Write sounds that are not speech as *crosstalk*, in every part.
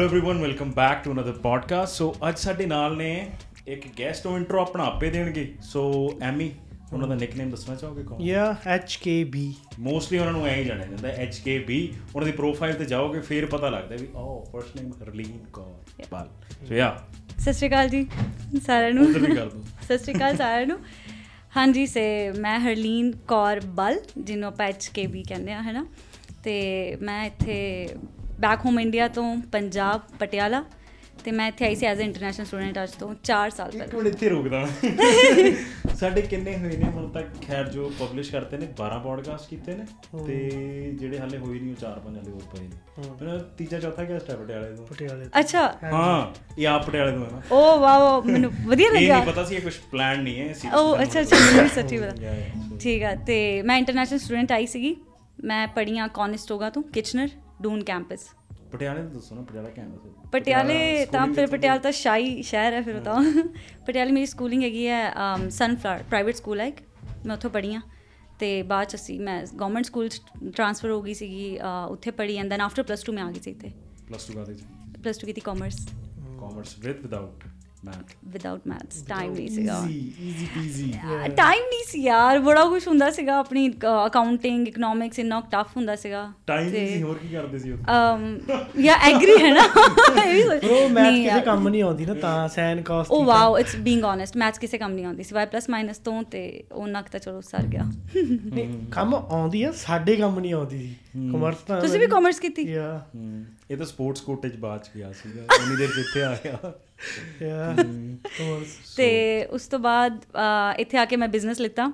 Hello everyone welcome back to another podcast so ਅੱਜ ਸਾਡੇ ਨਾਲ ਨੇ ਇੱਕ ਗੈਸਟ ਨੂੰ ਇੰਟਰੋ ਆਪਣਾ ਆਪੇ ਦੇਣਗੇ ਸੋ ਐਮੀ ਉਹਨਾਂ ਦਾ ਨਿਕਨੇਮ ਦੱਸਣਾ ਚਾਹੋਗੇ ਕੌਣ ਯਾ HKB ਮੋਸਟਲੀ ਉਹਨਾਂ ਨੂੰ ਐ ਹੀ ਜਾਣਿਆ ਜਾਂਦਾ HKB ਉਹਨਾਂ ਦੀ ਪ੍ਰੋਫਾਈਲ ਤੇ ਜਾਓਗੇ ਫੇਰ ਪਤਾ ਲੱਗਦਾ ਵੀ ਓ ਫਰਸਟ ਨੇਮ ਰਲੀਨ ਕੌਰ ਬਾਲ ਸੋ ਯਾ ਸਤਿ ਸ਼੍ਰੀ ਅਕਾਲ ਜੀ ਸਾਰਿਆਂ ਨੂੰ ਸਤਿ ਸ਼੍ਰੀ ਅਕਾਲ ਸਾਰਿਆਂ ਨੂੰ ਹਾਂਜੀ ਸੇ ਮੈਂ ਹਰਲੀਨ ਕੌਰ ਬਲ ਜਿਹਨੂੰ ਆਪਾਂ HKB ਕਹਿੰਦੇ ਆ ਹੈਨਾ ਤੇ ਮੈਂ ਇੱਥੇ ਬੈਕ ਹੋਮ ਇੰਡੀਆ ਤੋਂ ਪੰਜਾਬ ਪਟਿਆਲਾ ਤੇ ਮੈਂ ਇੱਥੇ ਆਈ ਸੀ ਐਜ਼ ਅ ਇੰਟਰਨੈਸ਼ਨਲ ਸਟੂਡੈਂਟ ਅੱਜ ਤੋਂ 4 ਸਾਲ ਪਹਿਲਾਂ ਹੁਣ ਇੱਥੇ ਰੁਕਦਾ *laughs* ਸਾਡੇ ਕਿੰਨੇ ਹੋਏ ਨੇ ਹੁਣ ਤੱਕ ਖੈਰ ਜੋ ਪਬਲਿਸ਼ ਕਰਤੇ ਨੇ 12 ਪੋਡਕਾਸਟ ਕੀਤੇ ਨੇ ਤੇ ਜਿਹੜੇ ਹਾਲੇ ਹੋਈ ਨਹੀਂ ਉਹ 4-5 ਹਾਲੇ ਹੋਰ ਪਏ ਨੇ ਮੇਰਾ ਤੀਜਾ ਚੌਥਾ ਗੈਸਟ ਹੈ ਪਟਿਆਲੇ ਤੋਂ ਪਟਿਆਲੇ ਅੱਛਾ ਹਾਂ ਇਹ ਆ ਪਟਿਆਲੇ ਤੋਂ ਹੈ ਨਾ ਓ ਵਾਓ ਮੈਨੂੰ ਵਧੀਆ ਲੱਗਿਆ ਇਹ ਨਹੀਂ ਪਤਾ ਸੀ ਇਹ ਕੁਝ ਪਲਾਨ ਨਹੀਂ ਹੈ ਸੀ ਓ ਅੱਛਾ ਅੱਛਾ ਮੈਨੂੰ ਸੱਚੀ ਬਤਾ ਠੀਕ ਹੈ ਤੇ ਮੈਂ ਇੰਟਰਨੈਸ਼ਨਲ ਸਟੂਡੈਂਟ ਆਈ ਸੀਗੀ ਮੈਂ ਪੜੀਆਂ ਕੌਨਸਟੋਗਾ ਤੋਂ ਕਿਚਨਰ ਡੂਨ ਕੈਂਪਸ ਪਟਿਆਲੇ ਤੋਂ ਦੱਸੋ ਨਾ ਪਟਿਆਲਾ ਕਿਵੇਂ ਦੱਸੋ ਪਟਿਆਲੇ ਤਾਂ ਫਿਰ ਪਟਿਆਲਾ ਤਾਂ ਸ਼ਾਈ ਸ਼ਹਿਰ ਹੈ ਫਿਰ ਤਾਂ ਪਟਿਆਲੇ ਮੇਰੀ ਸਕੂਲਿੰਗ ਹੈਗੀ ਹੈ ਸਨਫਲਾਵਰ ਪ੍ਰਾਈਵੇਟ ਸਕੂਲ ਹੈ ਇੱਕ ਮੈਂ ਉੱਥੋਂ ਪੜ੍ਹੀ ਆ ਤੇ ਬਾਅਦ ਚ ਅਸੀਂ ਮੈਂ ਗਵਰਨਮੈਂਟ ਸਕੂਲ ਟ੍ਰਾਂਸਫਰ ਹੋ ਗਈ ਸੀਗੀ ਉੱਥੇ ਪੜ੍ਹੀ ਐਂਡ ਦੈਨ ਆਫਟਰ ਪਲੱਸ 2 ਮੈਂ ਆ ਗਈ ਸੀ ਇੱਥੇ ਪਲੱਸ 2 ਕਰਦੇ ਸੀ ਪਲੱਸ 2 ਕੀਤੀ commerce commerce with without math without math time ਨਹੀਂ ਸੀਗਾ ਈਜ਼ੀ ਈਜ਼ੀ ਟਾਈਮ ਨਹੀਂ ਸੀ ਯਾਰ ਬੜਾ ਕੁਝ ਹੁੰਦਾ ਸੀਗਾ ਆਪਣੀ ਅਕਾਊਂਟਿੰਗ ਇਕਨੋਮਿਕਸ ਇਨਾ ਟਫ ਹੁੰਦਾ ਸੀਗਾ ਟਾਈਮ ਨਹੀਂ ਹੋਰ ਕੀ ਕਰਦੇ ਸੀ ਉਹ ਯਾ ਐਗਰੀ ਹੈ ਨਾ ਉਹ *laughs* ਮੈਥ ਕਿਸੇ ਕੰਮ ਨਹੀਂ ਆਉਂਦੀ ਨਾ ਤਾਂ ਸਾਈਨ ਕਾਸਟ ਉਹ wow it's being honest math ਕਿਸੇ ਕੰਮ ਨਹੀਂ ਆਉਂਦੀ ਸਿਵਾਏ ਪਲੱਸ ਮਾਈਨਸ ਤੋਂ ਤੇ ਉਹ ਨੱਕ ਤਾਂ ਚਲੋ ਸਰ ਗਿਆ ਨਹੀਂ ਕੰਮ ਆਉਂਦੀ ਆ ਸਾਡੇ ਕੰਮ ਨਹੀਂ ਆਉਂਦੀ ਸੀ ਕਮਰਸ ਤਾਂ ਤੁਸੀਂ ਵੀ ਕਮਰਸ ਕੀਤੀ ਯਾ ਇਹ ਤਾਂ ਸਪੋਰਟਸ ਕੋਟੇ ਚ ਬਾਅਦ ਚ ਗਿਆ ਸੀਗਾ ਉਨੀ ਦੇਰ ਜਿੱਥੇ ਆ ਗਿਆ ਯਾ hmm. ਤੇ ਉਸ ਤੋਂ ਬਾਅਦ ਇੱਥੇ ਆ ਕੇ ਮੈਂ ਬਿਜ਼ਨਸ ਲਿੱਤਾ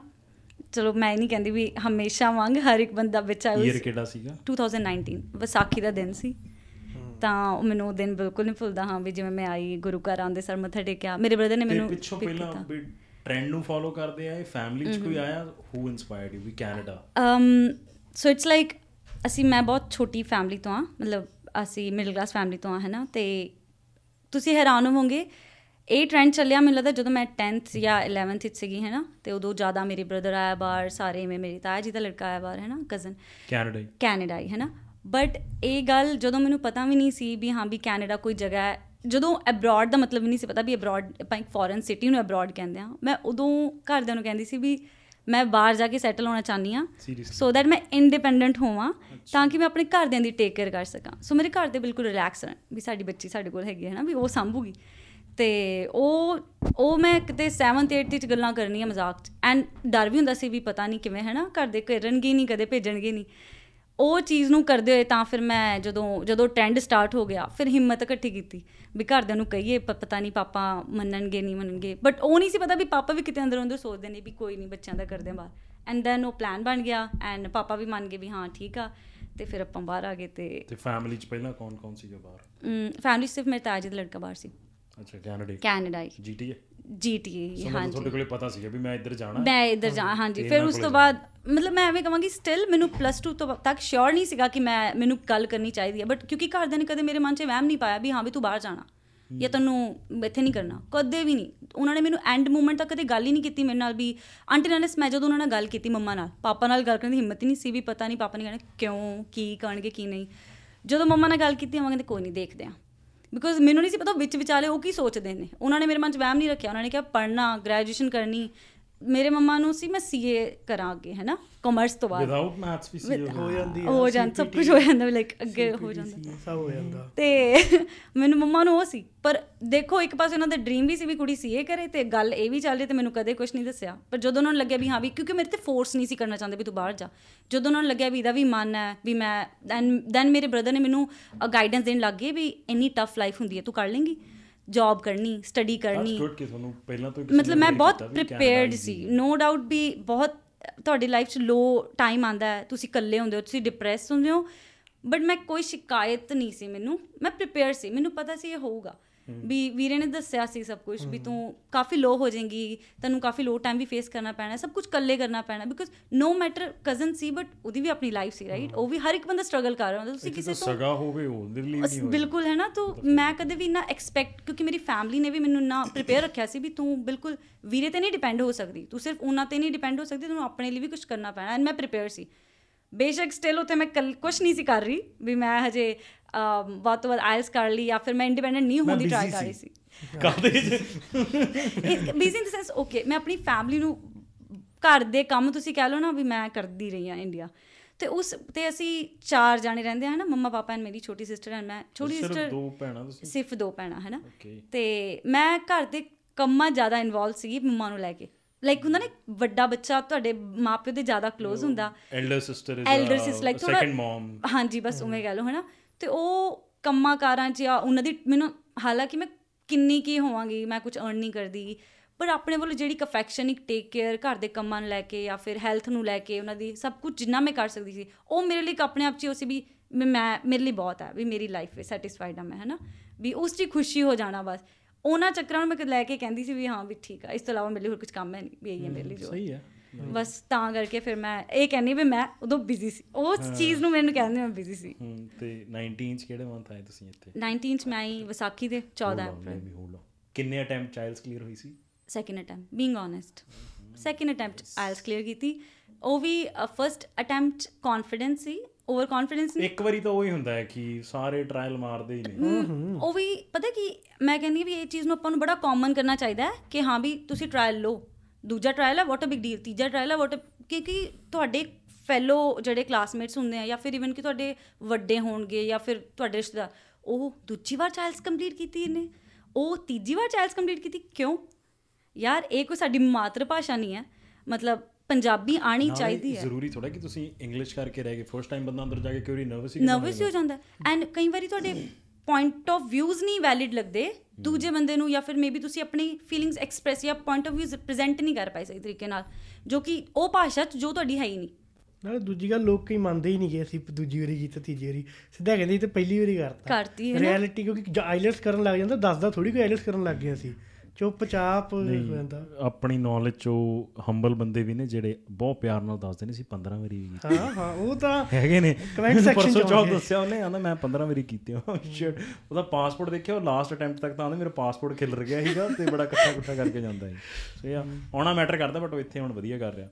ਚਲੋ ਮੈਂ ਨਹੀਂ ਕਹਿੰਦੀ ਵੀ ਹਮੇਸ਼ਾ ਵਾਂਗ ਹਰ ਇੱਕ ਬੰਦਾ ਵਿੱਚ ਆਇਆ ਯੀਅਰ ਕਿਹੜਾ ਸੀਗਾ 2019 ਵਿਸਾਖੀ ਦਾ ਦਿਨ ਸੀ hmm. ਤਾਂ ਮੈਨੂੰ ਉਹ ਦਿਨ ਬਿਲਕੁਲ ਨਹੀਂ ਭੁੱਲਦਾ ਹਾਂ ਵੀ ਜਿਵੇਂ ਮੈਂ ਆਈ ਗੁਰੂ ਘਰ ਆਂਦੇ ਸਰ ਮੱਥਾ ਟੇਕਿਆ ਮੇਰੇ ਬ੍ਰਦਰ ਨੇ ਮੈਨੂੰ ਪਿੱਛੋਂ ਪਹਿਲਾਂ ਵੀ ਟ੍ਰੈਂਡ ਨੂੰ ਫੋਲੋ ਕਰਦੇ ਆਏ ਫੈਮਿਲੀ ਚ ਕੋਈ mm-hmm. ਆਇਆ ਹੂ ਇਨਸਪਾਇਰਡ ਯੂ ਵੀ Canada um so it's like ਅਸੀਂ ਮੈਂ ਬਹੁਤ ਛੋਟੀ ਫੈਮਿਲੀ ਤੋਂ ਆ ਮਤਲਬ ਅਸੀਂ ਮਿਡਲ ਕਲਾਸ ਫੈਮਿਲੀ ਤੋਂ ਆ ਹੈ ਨਾ ਤੇ ਤੁਸੀਂ ਹੈਰਾਨ ਹੋਵੋਗੇ ਇਹ ਟ੍ਰੈਂਡ ਚੱਲਿਆ ਮੈਨੂੰ ਲੱਗਦਾ ਜਦੋਂ ਮੈਂ 10th ਜਾਂ 11th ਵਿੱਚ ਸੀਗੀ ਹੈ ਨਾ ਤੇ ਉਦੋਂ ਜ਼ਿਆਦਾ ਮੇਰੇ ਬ੍ਰਦਰ ਆਇਆ ਬਾਹਰ ਸਾਰੇ ਮੇ ਮੇਰੀ ਤਾਇਆ ਜੀ ਦਾ ਲੜਕਾ ਆਇਆ ਬਾਹਰ ਹੈ ਨਾ ਕਜ਼ਨ ਕੈਨੇਡਾਈ ਕੈਨੇਡਾਈ ਹੈ ਨਾ ਬਟ ਇਹ ਗੱਲ ਜਦੋਂ ਮੈਨੂੰ ਪਤਾ ਵੀ ਨਹੀਂ ਸੀ ਵੀ ਹਾਂ ਵੀ ਕੈਨੇਡਾ ਕੋਈ ਜਗ੍ਹਾ ਹੈ ਜਦੋਂ ਅਬਰਾਡ ਦਾ ਮਤਲਬ ਨਹੀਂ ਸੀ ਪਤਾ ਵੀ ਅਬਰਾਡ ਆਪਾਂ ਇੱਕ ਫੋਰਨ ਸਿਟੀ ਨੂੰ ਅਬਰਾਡ ਕਹਿੰਦੇ ਆ ਮੈਂ ਉਦੋਂ ਘਰਦਿਆਂ ਨੂੰ ਕਹਿੰਦੀ ਸੀ ਵੀ ਮੈਂ ਬਾਹਰ ਜਾ ਕੇ ਸੈਟਲ ਹੋਣਾ ਚਾਹਨੀ ਆ ਸੋ ਦੈਟ ਮੈਂ ਇੰਡੀਪੈਂਡੈਂਟ ਹੋਵਾਂ ਤਾਂ ਕਿ ਮੈਂ ਆਪਣੇ ਘਰਦਿਆਂ ਦੀ ਟੇਕ ਕੇਅਰ ਕਰ ਸਕਾਂ ਸੋ ਮੇਰੇ ਘਰ ਦੇ ਬਿਲਕੁਲ ਰਿਲੈਕਸ ਰਹਿਣ ਵੀ ਸਾਡੀ ਬੱਚੀ ਸਾਡੇ ਕੋਲ ਹੈਗੀ ਹੈ ਨਾ ਵੀ ਉਹ ਸੰਭੂਗੀ ਤੇ ਉਹ ਉਹ ਮੈਂ ਕਿਤੇ 7th 8th ਵਿੱਚ ਗੱਲਾਂ ਕਰਨੀਆਂ ਮਜ਼ਾਕ ਚ ਐਂਡ ਡਰ ਵੀ ਹੁੰਦਾ ਸੀ ਵੀ ਪਤਾ ਨਹੀਂ ਕਿਵੇਂ ਹੈ ਨਾ ਘਰ ਦੇ ਕਰਨਗੇ ਨਹੀਂ ਕਦੇ ਭੇਜਣਗੇ ਨਹੀਂ ਉਹ ਚੀਜ਼ ਨੂੰ ਕਰਦੇ ਹੋਏ ਤਾਂ ਫਿਰ ਮੈਂ ਜਦੋਂ ਜਦੋਂ ਟ੍ਰੈਂਡ ਸਟਾਰਟ ਹੋ ਗਿਆ ਫਿਰ ਹਿੰਮਤ ਇਕੱਠੀ ਕੀਤੀ ਵੀ ਘਰਦਿਆਂ ਨੂੰ ਕਹੀਏ ਪਤਾ ਨਹੀਂ ਪਾਪਾ ਮੰਨਣਗੇ ਨਹੀਂ ਮੰਨਣਗੇ ਬਟ ਉਹ ਨਹੀਂ ਸੀ ਪਤਾ ਵੀ ਪਾਪਾ ਵੀ ਕਿਤੇ ਅੰਦਰ ਅੰਦਰ ਸੋਚਦੇ ਨੇ ਵੀ ਕੋਈ ਨਹੀਂ ਬੱਚਿਆਂ ਦਾ ਕਰਦੇ ਬਾਅਦ ਐਂਡ ਦੈਨ ਉਹ ਪਲਾਨ ਬਣ ਗਿਆ ਐਂਡ ਪਾਪਾ ਵੀ ਮੰਨ ਗਏ ਵੀ ਹਾਂ ਠੀਕ ਆ ਤੇ ਫਿਰ ਆਪਾਂ ਬਾਹਰ ਆ ਗਏ ਤੇ ਤੇ ਫੈਮਿਲੀ ਚ ਪਹਿਲਾਂ ਕੌਣ ਕੌਣ ਸੀਗਾ ਬਾਹਰ ਫੈਮਿਲੀ ਸਿਰਫ ਮੇਰੇ ਤਾਜੇ ਦਾ ਲੜਕਾ ਬਾਹਰ ਸੀ ਅੱਛਾ ਕੈਨੇਡਾ ਕੈਨੇਡਾ ਜੀਟੀਏ ਜੀਟੀਏ ਹਾਂਜੀ ਤੁਹਾਡੇ ਕੋਲੇ ਪਤਾ ਸੀਗਾ ਵੀ ਮੈਂ ਇੱਧਰ ਜਾਣਾ ਮੈਂ ਇੱਧਰ ਜਾ ਹਾਂਜੀ ਫਿਰ ਉਸ ਤੋਂ ਬਾਅਦ ਮਤਲਬ ਮੈਂ ਐਵੇਂ ਕਹਾਂਗੀ ਸਟਿਲ ਮੈਨੂੰ ਪਲੱਸ 2 ਤੋਂ ਤੱਕ ਸ਼ੋਰ ਨਹੀਂ ਸੀਗਾ ਕਿ ਮੈਂ ਮੈਨੂੰ ਗੱਲ ਕਰਨੀ ਚਾਹੀਦੀ ਹੈ ਬਟ ਕਿਉਂਕਿ ਘਰਦਿਆਂ ਨੇ ਕਦੇ ਮੇਰੇ ਮਨ 'ਚ ਵਹਿਮ ਨਹੀਂ ਪਾਇਆ ਵੀ ਹਾਂ ਵੀ ਤੂੰ ਬਾਹਰ ਜਾਣਾ ਜਾਂ ਤੁਹਾਨੂੰ ਇੱਥੇ ਨਹੀਂ ਕਰਨਾ ਕਦੇ ਵੀ ਨਹੀਂ ਉਹਨਾਂ ਨੇ ਮੈਨੂੰ ਐਂਡ ਮੂਮੈਂਟ ਤੱਕ ਕਦੇ ਗੱਲ ਹੀ ਨਹੀਂ ਕੀਤੀ ਮੇਰੇ ਨਾਲ ਵੀ ਆਂਟੀ ਨਾਲ ਮੈਂ ਜਦੋਂ ਉਹਨਾਂ ਨਾਲ ਗੱਲ ਕੀਤੀ ਮੰਮਾ ਨਾਲ ਪਾਪਾ ਨਾਲ ਗੱਲ ਕਰਨ ਦੀ ਹਿੰਮਤ ਹੀ ਨਹੀਂ ਸੀ ਵੀ ਪਤਾ ਨਹੀਂ ਪਾਪਾ ਨੇ ਕਹਿੰਦੇ ਕਿਉਂ ਕੀ ਕਰਨਗੇ ਕੀ ਨਹੀਂ ਜਦੋਂ ਮੰਮਾ ਨਾਲ ਗੱਲ ਕੀਤੀ ਉਹ ਕਹਿੰਦੇ ਕੋਈ ਨਹੀਂ ਦੇਖਦੇ ਆ ਬਿਕੋਜ਼ ਮੈਨੂੰ ਨਹੀਂ ਸੀ ਪਤਾ ਵਿੱਚ ਵਿਚਾਲੇ ਉਹ ਕੀ ਸੋਚਦੇ ਨੇ ਉਹਨਾਂ ਨੇ ਮੇਰੇ ਮਨ 'ਚ ਵਹਿਮ ਨਹੀਂ ਰੱਖਿਆ ਉਹਨਾਂ ਨੇ ਕਿਹਾ ਪੜਨਾ ਗ੍ਰੈਜੂਏਸ਼ਨ ਕਰਨੀ ਮੇਰੇ ਮਮਾ ਨੂੰ ਸੀ ਮੈਂ ਸੀਏ ਕਰਾਂ ਅੱਗੇ ਹੈਨਾ ਕਮਰਸ ਤੋਂ ਬਾਅਦ ਵਿਦਆਊਟ ਮੈਥਸ ਵੀ ਸੀਏ ਹੋ ਜਾਂਦੀ ਹੈ ਹੋ ਜਾਂਦਾ ਸਭ ਕੁਝ ਹੋ ਜਾਂਦਾ ਲਾਈਕ ਅੱਗੇ ਹੋ ਜਾਂਦਾ ਸਭ ਹੋ ਜਾਂਦਾ ਤੇ ਮੈਨੂੰ ਮਮਾ ਨੂੰ ਉਹ ਸੀ ਪਰ ਦੇਖੋ ਇੱਕ ਪਾਸੇ ਉਹਨਾਂ ਦਾ ਡ੍ਰੀਮ ਵੀ ਸੀ ਵੀ ਕੁੜੀ ਸੀਏ ਕਰੇ ਤੇ ਗੱਲ ਇਹ ਵੀ ਚੱਲ ਰਹੀ ਤੇ ਮੈਨੂੰ ਕਦੇ ਕੁਝ ਨਹੀਂ ਦੱਸਿਆ ਪਰ ਜਦੋਂ ਉਹਨਾਂ ਨੂੰ ਲੱਗਿਆ ਵੀ ਹਾਂ ਵੀ ਕਿਉਂਕਿ ਮੇਰੇ ਤੇ ਫੋਰਸ ਨਹੀਂ ਸੀ ਕਰਨਾ ਚਾਹੁੰਦੇ ਵੀ ਤੂੰ ਬਾਹਰ ਜਾ ਜਦੋਂ ਉਹਨਾਂ ਨੂੰ ਲੱਗਿਆ ਵੀ ਇਹਦਾ ਵੀ ਮਨ ਹੈ ਵੀ ਮੈਂ ਦੈਨ ਮੇਰੇ ਬ੍ਰਦਰ ਨੇ ਮੈਨੂੰ ਗਾਈਡੈਂਸ ਦੇਣ ਲੱਗੇ ਵੀ ਇੰਨੀ ਟਫ ਲਾਈਫ ਹੁੰਦੀ ਹੈ ਤੂੰ ਕਰ ਲੇਂਗੀ ਜੌਬ ਕਰਨੀ ਸਟੱਡੀ ਕਰਨੀ ਮਤਲਬ ਮੈਂ ਬਹੁਤ ਪ੍ਰੀਪੇਅਰਡ ਸੀ ਨੋ ਡਾਊਟ ਵੀ ਬਹੁਤ ਤੁਹਾਡੀ ਲਾਈਫ 'ਚ ਲੋ ਟਾਈਮ ਆਂਦਾ ਹੈ ਤੁਸੀਂ ਇਕੱਲੇ ਹੁੰਦੇ ਹੋ ਤੁਸੀਂ ਡਿਪਰੈਸ ਹੁੰਦੇ ਹੋ ਬਟ ਮੈਂ ਕੋਈ ਸ਼ਿਕਾਇਤ ਨਹੀਂ ਸੀ ਮੈਨੂੰ ਮੈਂ ਪ੍ਰੀਪੇਅਰ ਸੀ ਮੈਨੂੰ ਪਤਾ ਸੀ ਇਹ ਹੋਊਗਾ ਵੀ ਵੀਰੇ ਨੇ ਦੱਸਿਆ ਸੀ ਸਭ ਕੁਝ ਵੀ ਤੂੰ ਕਾਫੀ ਲੋ ਹੋ ਜਾਏਗੀ ਤੈਨੂੰ ਕਾਫੀ ਲੋ ਟਾਈਮ ਵੀ ਫੇਸ ਕਰਨਾ ਪੈਣਾ ਸਭ ਕੁਝ ਇਕੱਲੇ ਕਰਨਾ ਪੈਣਾ ਬਿਕੋਜ਼ ਨੋ ਮੈਟਰ ਕਜ਼ਨ ਸੀ ਬਟ ਉਹਦੀ ਵੀ ਆਪਣੀ ਲਾਈਫ ਸੀ ਰਾਈਟ ਉਹ ਵੀ ਹਰ ਇੱਕ ਬੰਦਾ ਸਟਰਗਲ ਕਰ ਰਿਹਾ ਹੁੰਦਾ ਤੁਸੀਂ ਕਿਸੇ ਤੋਂ ਸਗਾ ਹੋਵੇ ਉਹ ਲਈ ਨਹੀਂ ਹੋਵੇ ਬਿਲਕੁਲ ਹੈ ਨਾ ਤੂੰ ਮੈਂ ਕਦੇ ਵੀ ਨਾ ਐਕਸਪੈਕਟ ਕਿਉਂਕਿ ਮੇਰੀ ਫੈਮਿਲੀ ਨੇ ਵੀ ਮੈਨੂੰ ਨਾ ਪ੍ਰਿਪੇਅਰ ਰੱਖਿਆ ਸੀ ਵੀ ਤੂੰ ਬਿਲਕੁਲ ਵੀਰੇ ਤੇ ਨਹੀਂ ਡਿਪੈਂਡ ਹੋ ਸਕਦੀ ਤੂੰ ਸਿਰਫ ਉਹਨਾਂ ਤੇ ਨਹੀਂ ਡਿਪੈਂਡ ਹੋ ਸਕਦੀ ਤੈਨੂੰ ਆਪਣੇ ਲਈ ਵੀ ਕੁਝ ਕਰਨਾ ਪੈਣਾ ਐਂਡ ਮੈਂ ਪ੍ਰਿਪੇਅਰ ਸੀ ਬੇਸ਼ੱਕ ਸਟਿਲ ਉਤੇ ਮੈਂ ਕੁਝ ਨਹੀਂ ਸੀ ਕਰ ਰਹੀ ਵੀ ਮੈਂ ਹਜੇ ਵਾਤ ਤੋਂ ਵਾਤ ਆਇਲਸ ਕਰ ਲਈ ਜਾਂ ਫਿਰ ਮੈਂ ਇੰਡੀਪੈਂਡੈਂਟ ਨਹੀਂ ਹੋਣ ਦੀ ਟਰਾਈ ਕਰ ਰਹੀ ਸੀ ਕਾਹਦੇ busy in the sense okay ਮੈਂ ਆਪਣੀ ਫੈਮਿਲੀ ਨੂੰ ਘਰ ਦੇ ਕੰਮ ਤੁਸੀਂ ਕਹਿ ਲਓ ਨਾ ਵੀ ਮੈਂ ਕਰਦੀ ਰਹੀ ਆ ਇੰਡੀਆ ਤੇ ਉਸ ਤੇ ਅਸੀਂ ਚਾਰ ਜਾਣੇ ਰਹਿੰਦੇ ਹਾਂ ਨਾ ਮੰਮਾ ਪਾਪਾ ਐਂ ਮੇਰੀ ਛੋਟੀ ਸਿਸਟਰ ਐਂ ਮੈਂ ਛੋਟੀ ਸਿਸਟਰ ਸਿਰਫ ਦੋ ਭੈਣਾਂ ਤੁਸੀਂ ਸਿਰਫ ਦੋ ਭੈਣਾਂ ਹੈ ਨਾ ਤੇ ਮੈਂ ਘਰ ਦੇ ਕੰਮਾਂ ਜ਼ਿਆਦਾ ਇਨਵੋਲਵ ਸੀਗੀ ਮੰਮਾ ਨੂੰ ਲੈ ਕੇ ਲਾਈਕ ਹੁੰਦਾ ਨਾ ਵੱਡਾ ਬੱਚਾ ਤੁਹਾਡੇ ਮਾਪਿਓ ਦੇ ਜ਼ਿਆਦਾ ক্লোਜ਼ ਹੁੰਦਾ elder sister is elder sister like ਥੋੜਾ ਸੈਕੰਡ ਮਮ ਹਾਂਜੀ ਬਸ ਉਵੇਂ ਕਹਿ ਲਓ ਹਨਾ ਤੇ ਉਹ ਕੰਮਾਂ ਕਾਰਾਂ 'ਚ ਆ ਉਹਨਾਂ ਦੀ ਮੈਨੂੰ ਹਾਲਾਂਕਿ ਮੈਂ ਕਿੰਨੀ ਕੀ ਹੋਵਾਂਗੀ ਮੈਂ ਕੁਝ ਅਰਨ ਨਹੀਂ ਕਰਦੀ ਪਰ ਆਪਣੇ ਵੱਲੋਂ ਜਿਹੜੀ ਕਫੈਕਸ਼ਨ ਇੱਕ ਟੇਕ ਕੇਅਰ ਘਰ ਦੇ ਕੰਮਾਂ ਨੂੰ ਲੈ ਕੇ ਜਾਂ ਫਿਰ ਹੈਲਥ ਨੂੰ ਲੈ ਕੇ ਉਹਨਾਂ ਦੀ ਸਭ ਕੁਝ ਜਿੰਨਾ ਮੈਂ ਕਰ ਸਕਦੀ ਸੀ ਉਹ ਮੇਰੇ ਲਈ ਆਪਣੇ ਆਪ 'ਚ ਉਹ ਵੀ ਮੈਂ ਮੇਰੇ ਲਈ ਬਹੁਤ ਹੈ ਵੀ ਮੇਰੀ ਲਾਈਫ ਵਿੱਚ ਸੈਟੀਸਫਾਈਡ ਹਾਂ ਮੈਂ ਹੈਨਾ ਵੀ ਉਸ 'ਚ ਖੁਸ਼ੀ ਹੋ ਜਾਣਾ ਬਸ ਉਹਨਾਂ ਚੱਕਰਾਂ ਨੂੰ ਮੈਂ ਲੈ ਕੇ ਕਹਿੰਦੀ ਸੀ ਵੀ ਹਾਂ ਵੀ ਠੀਕ ਆ ਇਸ ਤੋਂ ਇਲਾਵਾ ਮੇਰੇ ਲਈ ਹੋਰ ਕੁਝ ਕੰਮ ਹੈ ਨਹੀਂ ਵੀ ਇਹ ਮੇਰੇ ਲਈ ਜੋ ਸਹੀ ਹੈ ਬਸ ਤਾਂ ਕਰਕੇ ਫਿਰ ਮੈਂ ਇਹ ਕਹਿੰਨੀ ਵੀ ਮੈਂ ਉਦੋਂ ਬਿਜ਼ੀ ਸੀ ਉਸ ਚੀਜ਼ ਨੂੰ ਮੈਨੂੰ ਕਹਿੰਦੇ ਮੈਂ ਬਿਜ਼ੀ ਸੀ ਤੇ 19 ਚ ਕਿਹੜੇ ਮੰਥ ਆਏ ਤੁਸੀਂ ਇੱਥੇ 19 ਚ ਮੈਂ ਆਈ ਵਿਸਾਖੀ ਦੇ 14 ਅਪ੍ਰੈਲ ਕਿੰਨੇ ਅਟੈਂਪਟ ਚਾਈਲਸ ਕਲੀਅਰ ਹੋਈ ਸੀ second attempt being honest second attempt IELTS clear ਕੀਤੀ ਉਹ ਵੀ ਫਰਸਟ ਅਟੈਂਪਟ ਕੌਨਫੀਡੈਂਸ ਸੀ ਓਵਰ ਕੌਨਫੀਡੈਂਸ ਇੱਕ ਵਾਰੀ ਤਾਂ ਉਹ ਹੀ ਹੁੰਦਾ ਹੈ ਕਿ ਸਾਰੇ ਟ੍ਰਾਇਲ ਮਾਰਦੇ ਹੀ ਨੇ ਉਹ ਵੀ ਪਤਾ ਕਿ ਮੈਂ ਕਹਿੰਦੀ ਵੀ ਇਹ ਚੀਜ਼ ਨੂੰ ਆਪਾਂ ਨੂੰ ਬੜਾ ਕਾਮਨ ਕਰਨਾ ਚਾਹੀਦਾ ਹੈ ਕਿ ਹਾਂ ਵੀ ਤੁਸੀਂ ਟ੍ਰਾਇਲ ਲਓ ਦੂਜਾ ਟ੍ਰਾਇਲ ਹੈ ਵਾਟ ਅ ਬਿਗ ਡੀਲ ਤੀਜਾ ਟ੍ਰਾਇਲ ਹੈ ਵਾਟ ਕਿਉਂਕਿ ਤੁਹਾਡੇ ਫੈਲੋ ਜਿਹੜੇ ਕਲਾਸਮੇਟਸ ਹੁੰਦੇ ਆ ਜਾਂ ਫਿਰ ਇਵਨ ਕਿ ਤੁਹਾਡੇ ਵੱਡੇ ਹੋਣਗੇ ਜਾਂ ਫਿਰ ਤੁਹਾਡੇ ਰਿਸ਼ਤੇਦਾਰ ਉਹ ਦੂਜੀ ਵਾਰ ਚਾਈਲਡਸ ਕੰਪਲੀਟ ਕੀਤੀ ਇਹਨੇ ਉਹ ਤੀਜੀ ਵਾਰ ਚਾਈਲਡਸ ਕੰਪਲੀਟ ਕੀਤੀ ਕਿਉਂ ਯਾਰ ਇਹ ਕੋਈ ਸਾਡੀ ਮਾਤਰ ਭਾਸ਼ਾ ਨਹੀਂ ਹੈ ਮਤਲਬ ਪੰਜਾਬੀ ਆਣੀ ਚਾਹੀਦੀ ਹੈ ਜ਼ਰੂਰੀ ਥੋੜਾ ਕਿ ਤੁਸੀਂ ਇੰਗਲਿਸ਼ ਕਰਕੇ ਰਹਿ ਗਏ ਫਰਸਟ ਟਾਈਮ ਬੰਦਾ ਅੰਦਰ ਜਾ ਕੇ ਕਿਉਂ ਨਰਵਸ ਹੀ ਨਰਵਸ ਹੋ ਜਾਂਦਾ ਐਂਡ ਕਈ ਵਾਰੀ ਤੁਹਾਡੇ ਪੁਆਇੰਟ ਆਫ ਵਿਊਜ਼ ਨਹੀਂ ਵੈਲਿਡ ਲੱਗਦੇ ਦੂਜੇ ਬੰਦੇ ਨੂੰ ਜਾਂ ਫਿਰ ਮੇਬੀ ਤੁਸੀਂ ਆਪਣੀ ਫੀਲਿੰਗਸ ਐਕਸਪ੍ਰੈਸ ਜਾਂ ਪੁਆਇੰਟ ਆਫ ਵਿਊਜ਼ ਪ੍ਰੈਜ਼ੈਂਟ ਨਹੀਂ ਕਰ ਪਾਏ ਸਹੀ ਤਰੀਕੇ ਨਾਲ ਜੋ ਕਿ ਉਹ ਭਾਸ਼ਾ 'ਚ ਜੋ ਤੁਹਾਡੀ ਹੈ ਹੀ ਨਹੀਂ ਨਾਲ ਦੂਜੀ ਗੱਲ ਲੋਕ ਕਈ ਮੰਨਦੇ ਹੀ ਨਹੀਂ ਕਿ ਅਸੀਂ ਦੂਜੀ ਵਾਰੀ ਕੀਤੀ ਤੀਜੀ ਵਾਰੀ ਸਿੱਧਾ ਕਹਿੰਦੇ ਤੇ ਪਹਿਲੀ ਵਾਰੀ ਕਰਤਾ ਕਰਤੀ ਹੈ ਰਿਐਲਿਟੀ ਕਿਉਂਕਿ ਆਈਲੈਂਡਸ ਕਰਨ ਲੱਗ ਜਾਂਦਾ ਦੱਸਦਾ ਥੋੜੀ ਕੋਈ ਆਈਲੈਂਡਸ ਕਰਨ ਲੱਗ ਗਿਆ ਸੀ ਚੁੱਪਚਾਪ ਨਹੀਂ ਕਹਿੰਦਾ ਆਪਣੀ ਨੌਲੇਜ ਚੋ ਹੰਬਲ ਬੰਦੇ ਵੀ ਨੇ ਜਿਹੜੇ ਬਹੁਤ ਪਿਆਰ ਨਾਲ ਦੱਸਦੇ ਨੇ ਸੀ 15 ਵਾਰੀ ਵੀ ਕੀਤੀ ਹਾਂ ਹਾਂ ਉਹ ਤਾਂ ਹੈਗੇ ਨੇ ਕਮੈਂਟ ਸੈਕਸ਼ਨ ਚ ਚੌਕ ਦੱਸਿਆ ਉਹਨੇ ਆਂਦਾ ਮੈਂ 15 ਵਾਰੀ ਕੀਤੇ ਹਾਂ ਸ਼ਿਟ oh, ਉਹਦਾ ਪਾਸਪੋਰਟ ਦੇਖਿਆ ਉਹ ਲਾਸਟ ਅਟੈਂਪਟ ਤੱਕ ਤਾਂ ਆਂਦਾ ਮੇਰਾ ਪਾਸਪੋਰਟ ਖਿਲਰ ਗਿਆ ਸੀਗਾ ਤੇ ਬੜਾ ਕੱਠਾ ਕੁੱਠਾ ਕਰਕੇ ਜਾਂਦਾ ਸੀ ਸੋ ਯਾ ਆਉਣਾ ਮੈਟਰ ਕਰਦਾ ਬਟ ਉਹ ਇੱਥੇ ਹੁਣ ਵਧੀਆ ਕਰ ਰਿਹਾ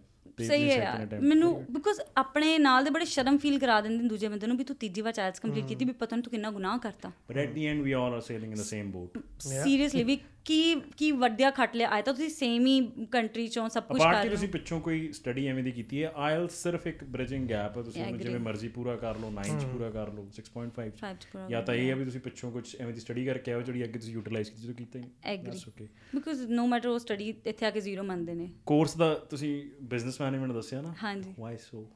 ਸਹੀ ਹੈ ਮੈਨੂੰ ਬਿਕੋਜ਼ ਆਪਣੇ ਨਾਲ ਦੇ ਬੜੇ ਸ਼ਰਮ ਫੀਲ ਕਰਾ ਦਿੰਦੇ ਨੇ ਦੂਜੇ ਬੰਦੇ ਨੂੰ ਵੀ ਤੂੰ ਤੀਜੀ ਵਾਰ ਚਾਰਜ ਕੰਪਲੀਟ ਕੀਤੀ ਵੀ ਪਤਾ ਨਹੀਂ ਤੂੰ ਕਿੰਨਾ ਗੁਨਾਹ ਕਰਤਾ but at the end we all are sailing in the same boat seriously ਵੀ ਕੀ ਕੀ ਵੱਡਿਆ ਖੱਟ ਲਿਆ ਆਇਆ ਤਾਂ ਤੁਸੀਂ ਸੇਮ ਹੀ ਕੰਟਰੀ ਚੋਂ ਸਭ ਕੁਝ ਕਰ ਰਹੇ ਹੋ ਤੁਸੀਂ ਪਿੱਛੋਂ ਕੋਈ ਸਟੱਡੀ ਐਵੇਂ ਦੀ ਕੀਤੀ ਹੈ ਆਇਲ ਸਿਰਫ ਇੱਕ ਬ੍ਰਿਜਿੰਗ ਗੈਪ ਹੈ ਤੁਸੀਂ ਜਿਵੇਂ ਮਰਜ਼ੀ ਪੂਰਾ ਕਰ ਲਓ 9 ਚ ਪੂਰਾ ਕਰ ਲਓ 6.5 ਜਾਂ ਤਾਂ ਇਹ ਹੈ ਵੀ ਤੁਸੀਂ ਪਿੱਛੋਂ ਕੁਝ ਐਵੇਂ ਦੀ ਸਟੱਡੀ ਕਰਕੇ ਆਓ ਜਿਹੜੀ ਅੱਗੇ ਤੁਸੀਂ ਯੂਟਿਲਾਈਜ਼ ਕੀਤੀ ਜਦੋਂ ਕੀਤਾ ਐਗਰੀ ਬਿਕੋਜ਼ ਨੋ ਮੈਟਰ ਉਹ ਸਟੱਡੀ ਇੱਥੇ ਆ ਕੇ ਜ਼ੀਰੋ ਮੰਨਦੇ ਨੇ ਕੋਰਸ ਦਾ ਤੁਸੀਂ ਬਿਜ਼ਨਸ ਮੈਨੇਜਮੈਂਟ ਦੱਸਿਆ ਨਾ ਹਾਂਜੀ ਵਾਈ ਸੋ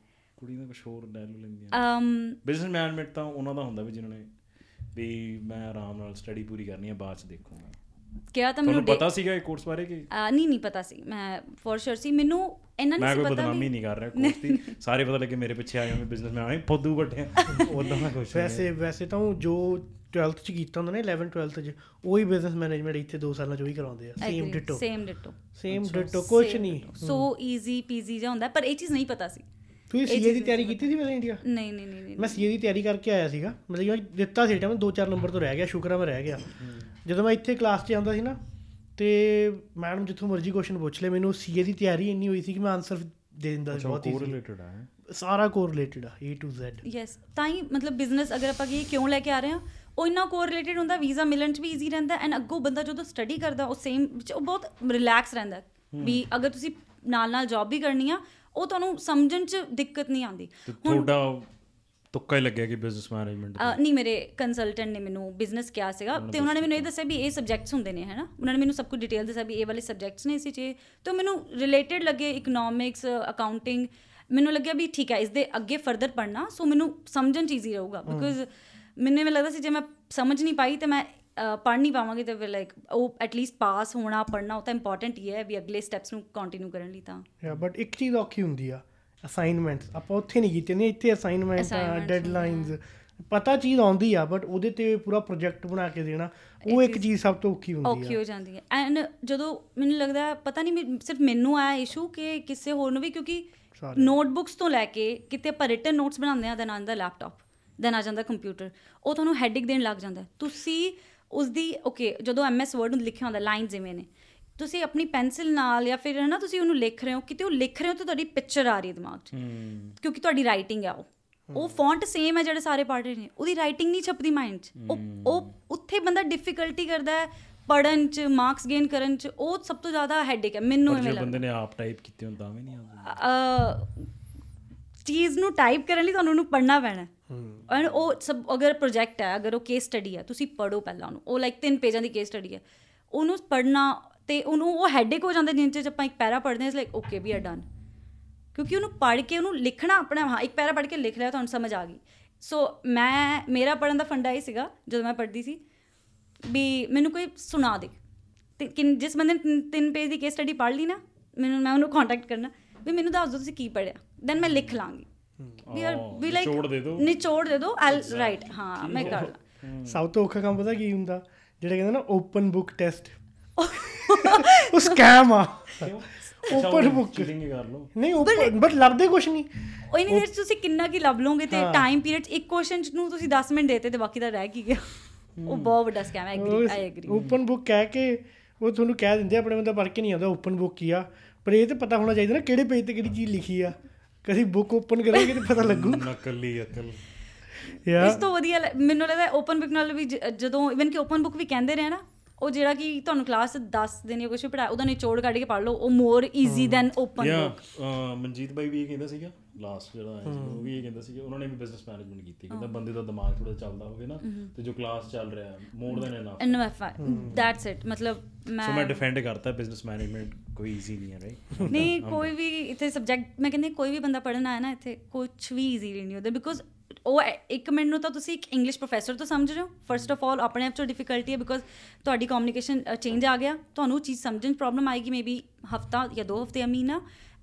ਕੁੜੀਆਂ ਦਾ ਕੁਝ ਹੋਰ ਲੈਂਦੀ ਲੈਂਦੀਆਂ ਅਮ ਬਿਜ਼ਨਸ ਮੈਨੇਜਮੈਂਟ ਤਾਂ ਉਹਨਾਂ ਦਾ ਹੁੰਦਾ ਵੀ ਜਿਨ੍ਹਾਂ ਨੇ ਵੀ ਮੈਂ ਆਰਾਮ ਨਾਲ ਸਟੱਡੀ ਪੂਰੀ ਕਰਨੀ ਹੈ ਬਾਅਦ ਚ ਦੇਖੂਗਾ ਕਿਹਾ ਤਾਂ ਮੈਨੂੰ ਪਤਾ ਸੀਗਾ ਇਹ ਕੋਰਸ ਬਾਰੇ ਕਿ ਨਹੀਂ ਨਹੀਂ ਪਤਾ ਸੀ ਮੈਂ ਫੋਰ ਸ਼ੋਰ ਸੀ ਮੈਨੂੰ ਇਹਨਾਂ ਨਹੀਂ ਪਤਾ ਮੈਂ ਕੋਈ ਬਦਨਾਮੀ ਨਹੀਂ ਕਰ ਰਿਹਾ ਕੋਰਸ ਦੀ ਸਾਰੇ ਪਤਾ ਲੱਗੇ ਮੇਰੇ ਪਿੱਛੇ ਆਏ ਹੋਏ ਬਿਜ਼ਨਸਮੈਨ ਆਏ ਫੋਦੂ ਵੱਡੇ ਉਦਾਂ ਮੈਂ ਕੁਛ ਵੈਸੇ ਵੈਸੇ ਤਾਂ ਜੋ 12th ਚ ਕੀਤਾ ਹੁੰਦਾ ਨੇ 11 12th ਚ ਉਹੀ ਬਿਜ਼ਨਸ ਮੈਨੇਜਮੈਂਟ ਇੱਥੇ 2 ਸਾਲਾਂ ਚ ਉਹੀ ਕਰਾਉਂਦੇ ਆ same ditto same ditto same ditto ਕੁਝ ਨਹੀਂ ਸੋ ਈਜ਼ੀ ਪੀਜ਼ੀ ਜਿਹਾ ਹੁੰਦਾ ਪਰ ਇਹ ਚੀਜ਼ ਨਹੀਂ ਪਤਾ ਸੀ ਤੂੰ ਸੀਏ ਦੀ ਤਿਆਰੀ ਕੀਤੀ ਸੀ ਮੈਂ ਇੰਡੀਆ ਨਹੀਂ ਨਹੀਂ ਨਹੀਂ ਮੈਂ ਸੀਏ ਦੀ ਤਿਆਰੀ ਕਰਕੇ ਆਇਆ ਸੀਗਾ ਮਤਲਬ ਕਿ ਦਿੱਤਾ ਸੀ ਟਾਈਮ ਦੋ ਚਾਰ ਨੰਬਰ ਤੋਂ ਰਹਿ ਗਿਆ ਸ਼ੁਕਰ ਆ ਮੈਂ ਰਹਿ ਗਿਆ ਜਦੋਂ ਮੈਂ ਇੱਥੇ ਕਲਾਸ 'ਚ ਆਉਂਦਾ ਸੀ ਨਾ ਤੇ ਮੈਡਮ ਜਿੱਥੋਂ ਮਰਜ਼ੀ ਕੁਐਸਚਨ ਪੁੱਛ ਲੈ ਮੈਨੂੰ ਸੀਏ ਦੀ ਤਿਆਰੀ ਇੰਨੀ ਹੋਈ ਸੀ ਕਿ ਮੈਂ ਆਨਸਰ ਦੇ ਦਿੰਦਾ ਸੀ ਬਹੁਤ ਹੀ ਕੋਰਿਲੇਟਡ ਆ ਸਾਰਾ ਕੋਰਿਲੇਟਡ ਆ A to Z ਯੈਸ ਤਾਂ ਹੀ ਮਤਲਬ ਬਿਜ਼ਨਸ ਅਗਰ ਆਪਾਂ ਕੀ ਕਿਉਂ ਲੈ ਕੇ ਆ ਰਹੇ ਹਾਂ ਉਹ ਇਨਾ ਕੋਰਿਲੇਟਡ ਹੁੰਦਾ ਵੀਜ਼ਾ ਮਿਲਣ ਚ ਵੀ ਈਜ਼ੀ ਰਹਿੰਦਾ ਐਂਡ ਅੱਗੋਂ ਬੰਦਾ ਜਦੋਂ ਸਟੱਡੀ ਕਰਦਾ ਉਹ ਸੇਮ ਉਹ ਬਹੁਤ ਰਿਲੈਕਸ ਰਹਿੰਦਾ ਵੀ ਅਗਰ ਤੁਸੀਂ ਨਾਲ ਨਾਲ ਜੌਬ ਵੀ ਕਰਨੀ ਆ ਉਹ ਤੁਹਾਨੂੰ ਸਮਝਣ 'ਚ ਦਿੱਕਤ ਨਹੀਂ ਆਉਂਦੀ ਤੁਹਾਡਾ ਤੁੱਕਾ ਹੀ ਲੱਗਿਆ ਕਿ ਬਿਜ਼ਨਸ ਮੈਨੇਜਮੈਂਟ ਨਹੀਂ ਮੇਰੇ ਕੰਸਲਟੈਂਟ ਨੇ ਮੈਨੂੰ ਬਿਜ਼ਨਸ ਕਿਹਾ ਸੀਗਾ ਤੇ ਉਹਨਾਂ ਨੇ ਮੈਨੂੰ ਇਹ ਦੱਸਿਆ ਵੀ ਇਹ ਸਬਜੈਕਟਸ ਹੁੰਦੇ ਨੇ ਹੈਨਾ ਉਹਨਾਂ ਨੇ ਮੈਨੂੰ ਸਭ ਕੁਝ ਡਿਟੇਲ ਦੱਸਿਆ ਵੀ ਇਹ ਵਾਲੇ ਸਬਜੈਕਟਸ ਨੇ ਇਸੇ ਚੇ ਤੇ ਮੈਨੂੰ ਰਿਲੇਟਡ ਲੱਗੇ ਇਕਨੋਮਿਕਸ ਅਕਾਊਂਟਿੰਗ ਮੈਨੂੰ ਲੱਗਿਆ ਵੀ ਠੀਕ ਹੈ ਇਸ ਦੇ ਅੱਗੇ ਫਰਦਰ ਪੜਨਾ ਸੋ ਮੈਨੂੰ ਸਮਝਣ ਚੀਜ਼ ਹੀ ਰਹੂਗਾ ਬਿਕੋਜ਼ ਮੈਨੂੰ ਇਹ ਲੱਗਦਾ ਸੀ ਜੇ ਮੈਂ ਸਮਝ ਨਹੀਂ ਪਾਈ ਤੇ ਮੈਂ ਪੜ੍ਹ ਨਹੀਂ ਪਾਵਾਂਗੇ ਤੇ ਫਿਰ ਲਾਈਕ ਉਹ ਐਟ ਲੀਸਟ ਪਾਸ ਹੋਣਾ ਪੜ੍ਹਨਾ ਉਹ ਤਾਂ ਇੰਪੋਰਟੈਂਟ ਹੀ ਹੈ ਵੀ ਅਗਲੇ ਸਟੈਪਸ ਨੂੰ ਕੰਟੀਨਿਊ ਕਰਨ ਲਈ ਤਾਂ ਯਾ ਬਟ ਇੱਕ ਚੀਜ਼ ਔਖੀ ਹੁੰਦੀ ਆ ਅਸਾਈਨਮੈਂਟਸ ਆਪਾਂ ਉੱਥੇ ਨਹੀਂ ਕੀਤੇ ਨੇ ਇੱਥੇ ਅਸਾਈਨਮੈਂਟ ਡੈਡਲਾਈਨਸ ਪਤਾ ਚੀਜ਼ ਆਉਂਦੀ ਆ ਬਟ ਉਹਦੇ ਤੇ ਪੂਰਾ ਪ੍ਰੋਜੈਕਟ ਬਣਾ ਕੇ ਦੇਣਾ ਉਹ ਇੱਕ ਚੀਜ਼ ਸਭ ਤੋਂ ਔਖੀ ਹੁੰਦੀ ਆ ਔਖੀ ਹੋ ਜਾਂਦੀ ਹੈ ਐਂਡ ਜਦੋਂ ਮੈਨੂੰ ਲੱਗਦਾ ਪਤਾ ਨਹੀਂ ਸਿਰਫ ਮੈਨੂੰ ਆਇਆ ਇਸ਼ੂ ਕਿ ਕਿਸੇ ਹੋਰ ਨੂੰ ਵੀ ਕਿਉਂਕਿ ਨੋਟਬੁੱਕਸ ਤੋਂ ਲੈ ਕੇ ਕਿਤੇ ਆਪਾਂ ਰਿਟਨ ਨੋਟਸ ਬਣਾਉਂਦੇ ਆ ਦਨ ਆਨ ਦਾ ਲੈਪਟਾਪ ਦਨ ਆ ਜਾਂਦਾ ਕੰਪਿਊਟਰ ਉਹ ਤੁਹਾਨੂੰ ਹੈਡਿਕ ਦੇਣ ਲੱਗ ਜਾਂਦਾ ਤੁਸੀਂ ਉਸ ਦੀ ਓਕੇ ਜਦੋਂ ਐਮਐਸ ਵਰਡ ਨੂੰ ਲਿਖਿਆ ਹੁੰਦਾ ਲਾਈਨ ਜਿਵੇਂ ਨੇ ਤੁਸੀਂ ਆਪਣੀ ਪੈਨਸਲ ਨਾਲ ਜਾਂ ਫਿਰ ਹਨਾ ਤੁਸੀਂ ਉਹਨੂੰ ਲਿਖ ਰਹੇ ਹੋ ਕਿਤੇ ਉਹ ਲਿਖ ਰਹੇ ਹੋ ਤੇ ਤੁਹਾਡੀ ਪਿਕਚਰ ਆ ਰਹੀ ਹੈ ਦਿਮਾਗ 'ਚ ਕਿਉਂਕਿ ਤੁਹਾਡੀ ਰਾਈਟਿੰਗ ਆ ਉਹ ਉਹ ਫੌਂਟ ਸੇਮ ਹੈ ਜਿਹੜੇ ਸਾਰੇ ਪੜ੍ਹ ਰਹੇ ਨੇ ਉਹਦੀ ਰਾਈਟਿੰਗ ਨਹੀਂ ਛਪਦੀ ਮਾਈਂਡ 'ਚ ਉਹ ਉਹ ਉੱਥੇ ਬੰਦਾ ਡਿਫਿਕਲਟੀ ਕਰਦਾ ਹੈ ਪੜਨ 'ਚ ਮਾਰਕਸ ਗੇਨ ਕਰਨ 'ਚ ਉਹ ਸਭ ਤੋਂ ਜ਼ਿਆਦਾ ਹੈਡੇਕ ਹੈ ਮੈਨੂੰ ਐਵੇਂ ਲੱਗਦਾ ਬੰਦੇ ਨੇ ਆਪ ਟਾਈਪ ਕੀਤੇ ਹੁੰਦਾ ਵੀ ਨਹੀਂ ਆਉਂਦਾ ਚੀਜ਼ ਨੂੰ ਟਾਈਪ ਕਰਨ ਲਈ ਤੁਹਾਨੂੰ ਉਹਨੂੰ ਪੜਨਾ ਪੈਣਾ ਐਂਡ ਉਹ ਸਭ ਅਗਰ ਪ੍ਰੋਜੈਕਟ ਹੈ ਅਗਰ ਉਹ ਕੇਸ ਸਟੱਡੀ ਹੈ ਤੁਸੀਂ ਪੜੋ ਪਹਿਲਾਂ ਉਹਨੂੰ ਉਹ ਲਾਈਕ ਤਿੰਨ ਪੇਜਾਂ ਦੀ ਕੇਸ ਸਟੱਡੀ ਹੈ ਉਹਨੂੰ ਪੜਨਾ ਤੇ ਉਹਨੂੰ ਉਹ ਹੈਡੇਕ ਹੋ ਜਾਂਦਾ ਜਿੰਨ ਚ ਆਪਾਂ ਇੱਕ ਪੈਰਾ ਪੜਦੇ ਹਾਂ ਇਸ ਲਾਈਕ ਓਕੇ ਵੀ ਆ ਡਨ ਕਿਉਂਕਿ ਉਹਨੂੰ ਪੜ ਕੇ ਉਹਨੂੰ ਲਿਖਣਾ ਆਪਣਾ ਹਾਂ ਇੱਕ ਪੈਰਾ ਪੜ ਕੇ ਲਿਖ ਲਿਆ ਤੁਹਾਨੂੰ ਸਮਝ ਆ ਗਈ ਸੋ ਮੈਂ ਮੇਰਾ ਪੜਨ ਦਾ ਫੰਡਾ ਇਹ ਸੀਗਾ ਜਦੋਂ ਮੈਂ ਪੜਦੀ ਸੀ ਵੀ ਮੈਨੂੰ ਕੋਈ ਸੁਣਾ ਦੇ ਤੇ ਜਿਸ ਬੰਦੇ ਨੇ ਤਿੰਨ ਪੇਜ ਦੀ ਕੇਸ ਸਟੱਡੀ ਪੜ ਲਈ ਨਾ ਮੈਨੂੰ ਮੈਂ ਉਹਨੂੰ ਕੰਟੈਕਟ ਕਰਨਾ ਵੀ ਮੈਨੂੰ ਦੱਸ ਦਿਓ ਤੁਸੀਂ ਕੀ ਪੜਿਆ ਦੈਨ ਮੈਂ ਲਿਖ ਲਾਂਗੀ ਵੀ ਆਰ ਵੀ ਲਾਈਕ ਨਿਚੋੜ ਦੇ ਦੋ ਨਿਚੋੜ ਦੇ ਦੋ ਆਲ ਰਾਈਟ ਹਾਂ hmm. ਮੈਂ ਕਰ hmm. ਸਭ ਤੋਂ ਔਖਾ ਕੰਮ ਪਤਾ ਕੀ ਹੁੰਦਾ ਜਿਹੜਾ ਕਹਿੰਦਾ ਨਾ ਓਪਨ ਬੁੱਕ ਟੈਸਟ ਉਹ ਸਕੈਮ ਆ ਓਪਨ ਬੁੱਕ ਚੀਟਿੰਗ ਕਰ ਲਓ ਨਹੀਂ ਓਪਨ ਬਟ ਲੱਭਦੇ ਕੁਝ ਨਹੀਂ ਉਹ ਇਨੀ ਦੇਰ ਤੁਸੀਂ ਕਿੰਨਾ ਕੀ ਲੱਭ ਲੋਗੇ ਤੇ ਟਾਈਮ ਪੀਰੀਅਡ ਇੱਕ ਕੁਐਸਚਨ ਨੂੰ ਤੁਸੀਂ 10 ਮਿੰਟ ਦੇਤੇ ਤੇ ਬਾਕੀ ਦਾ ਰਹਿ ਕੀ ਗਿਆ ਉਹ hmm. ਬਹੁਤ ਵੱਡਾ ਸਕੈਮ ਹੈ agree I agree open book ਕਹਿ ਕੇ ਉਹ ਤੁਹਾਨੂੰ ਕਹਿ ਦਿੰਦੇ ਆਪਣੇ ਬੰਦਾ ਪੜ ਕੇ ਨਹੀਂ ਆਉਂਦਾ ਓਪਨ ਬੁੱਕ ਕੀ ਆ ਪਰ ਇਹ ਤੇ ਪਤਾ ਹੋਣਾ ਚਾਹੀਦਾ ਨਾ ਕਿਹੜੇ ਪੇਜ ਤੇ ਕਿਹੜੀ ਚੀਜ਼ ਲਿਖੀ ਆ ਕਦੀ ਬੁੱਕ ਓਪਨ ਕਰਾਂਗੇ ਤੇ ਪਤਾ ਲੱਗੂ ਨਕਲੀ ਅਕਲ ਯਾ ਇਸ ਤੋਂ ਵਧੀਆ ਮੈਨੂੰ ਲੱਗਦਾ ਓਪਨ ਬੁੱਕ ਨਾਲ ਵੀ ਜਦੋਂ ਇਵਨ ਕਿ ਓਪਨ ਬੁੱਕ ਵੀ ਕਹਿੰਦੇ ਰਹੇ ਨਾ ਉਹ ਜਿਹੜਾ ਕਿ ਤੁਹਾਨੂੰ ਕਲਾਸ 10 ਦਿਨ ਜਾਂ ਕੁਝ ਪੜਾ ਉਹਦਾ ਨਿਚੋੜ ਕੱਢ ਕੇ ਪੜ ਲਓ ਉਹ more easy than open book ਯਾ ਮਨਜੀਤ ਬਾਈ ਵੀ ਇਹ ਕਹਿੰਦਾ ਸੀਗਾ ਲਾਸਟ ਜਿਹੜਾ ਹੈ ਉਹ ਵੀ ਇਹ ਕਹਿੰਦਾ ਸੀ ਕਿ ਉਹਨਾਂ ਨੇ ਵੀ ਬਿਜ਼ਨਸ ਮੈਨੇਜਮੈਂਟ ਕੀਤੀ ਕਿੰਦਾ ਬੰਦੇ ਦਾ ਦਿਮਾਗ ਥੋੜਾ ਚੱਲਦਾ ਹੋਵੇ ਨਾ ਤੇ ਜੋ ਕਲਾਸ ਚੱਲ ਰਿਹਾ more than enough enough that's it ਮਤਲਬ ਮੈਂ ਸੋ ਮੈਂ ਡਿਫੈਂਡ ਕਰਤਾ ਬਿਜ਼ਨਸ ਮੈਨੇਜਮੈਂਟ ਕੋਈ ਈਜ਼ੀ ਨਹੀਂ ਹੈ ਰਾਈਟ *laughs* ਨਹੀਂ ਕੋਈ ਵੀ ਇੱਥੇ ਸਬਜੈਕਟ ਮੈਂ ਕਹਿੰਦੇ ਕੋਈ ਵੀ ਬੰਦਾ ਪੜਨ ਆਇਆ ਨਾ ਇੱਥੇ ਕੁਝ ਵੀ ਈਜ਼ੀ ਨਹੀਂ ਹੁੰਦਾ ਬਿਕੋਜ਼ ਉਹ ਇੱਕ ਮਿੰਟ ਨੂੰ ਤਾਂ ਤੁਸੀਂ ਇੱਕ ਇੰਗਲਿਸ਼ ਪ੍ਰੋਫੈਸਰ ਤੋਂ ਸਮਝ ਰਹੇ ਹੋ ਫਰਸਟ ਆਫ ਆਲ ਆਪਣੇ ਆਪ ਚ ਡਿਫਿਕਲਟੀ ਹੈ ਬਿਕੋਜ਼ ਤੁਹਾਡੀ ਕਮਿਊਨੀਕੇਸ਼ਨ ਚੇਂਜ ਆ ਗਿਆ ਤੁਹਾਨੂੰ ਚੀਜ਼ ਸਮਝਣ ਪ੍ਰੋਬਲਮ ਆਏਗੀ ਮੇਬੀ ਹਫਤਾ ਜਾਂ ਦੋ ਹਫਤੇ ਅਮੀਨਾ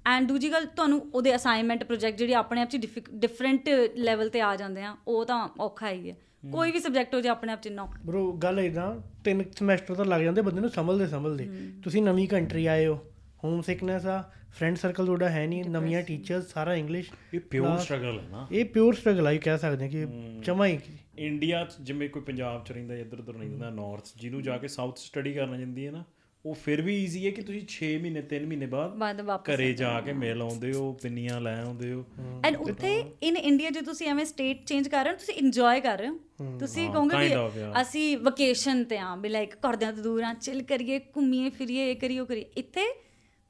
ਐਂਡ ਦੂਜੀ ਗੱਲ ਤੁਹਾਨੂੰ ਉਹਦੇ ਅਸਾਈਨਮੈਂਟ ਪ੍ਰੋਜੈਕਟ ਜਿਹੜੇ ਆਪਣੇ ਆਪ 'ਚ ਡਿਫਰੈਂਟ ਲੈਵਲ ਤੇ ਆ ਜਾਂਦੇ ਆ ਉਹ ਤਾਂ ਔਖਾ ਹੀ ਹੈ ਕੋਈ ਵੀ ਸਬਜੈਕਟ ਹੋ ਜੇ ਆਪਣੇ ਆਪ 'ਚ ਨਾ ਬ్రో ਗੱਲ ਇਦਾਂ ਤਿੰਨ ਸਮੈਸਟਰ ਤਾਂ ਲੱਗ ਜਾਂਦੇ ਬੰਦੇ ਨੂੰ ਸਮਝਦੇ ਸਮਝਦੇ ਤੁਸੀਂ ਨਵੀਂ ਕੰਟਰੀ ਆਏ ਹੋ ਹੋਮ ਸਿਕਨੈਸ ਆ ਫਰੈਂਡ ਸਰਕਲ ਤੁਹਾਡਾ ਹੈ ਨਹੀਂ ਨਵੀਆਂ ਟੀਚਰਸ ਸਾਰਾ ਇੰਗਲਿਸ਼ ਇਹ ਪਿਓਰ ਸਟਰਗਲ ਹੈ ਨਾ ਇਹ ਪਿਓਰ ਸਟਰਗਲ ਆ ਇਹ ਕਹਿ ਸਕਦੇ ਕਿ ਚਮਾ ਹੀ ਇੰਡੀਆ ਜਿਵੇਂ ਕੋਈ ਪੰਜਾਬ ਚ ਰਹਿੰਦਾ ਇੱਧਰ ਉੱਧਰ ਨਹੀਂ ਜਾਂਦਾ ਨਾਰਥ ਜਿਹਨੂੰ ਜਾ ਕੇ ਸਾਊਥ ਸਟੱਡੀ ਕਰਨਾ ਜਾਂਦੀ ਹੈ ਨਾ ਉਹ ਫਿਰ ਵੀ ਈਜ਼ੀ ਹੈ ਕਿ ਤੁਸੀਂ 6 ਮਹੀਨੇ 3 ਮਹੀਨੇ ਬਾਅਦ ਘਰੇ ਜਾ ਕੇ ਮਿਲ ਆਉਂਦੇ ਹੋ ਪਿੰਨੀਆਂ ਲੈ ਆਉਂਦੇ ਹੋ ਐਂਡ ਉੱਥੇ ਇਨ ਇੰਡੀਆ ਜੇ ਤੁਸੀਂ ਐਵੇਂ ਸਟੇਟ ਚੇਂਜ ਕਰ ਰਹੇ ਹੋ ਤੁਸੀਂ ਇੰਜੋਏ ਕਰ ਰਹੇ ਹੋ ਤੁਸੀਂ ਕਹੋਗੇ ਵੀ ਅਸੀਂ ਵਕੇਸ਼ਨ ਤੇ ਆਂ ਵੀ ਲਾਈਕ ਘਰਦਿਆਂ ਤੋਂ ਦੂਰ ਆਂ ਚਿਲ ਕਰੀਏ ਘੁੰਮੀਏ ਫਿਰੀਏ ਇਹ ਕਰੀਓ ਕਰੀਏ ਇੱਥੇ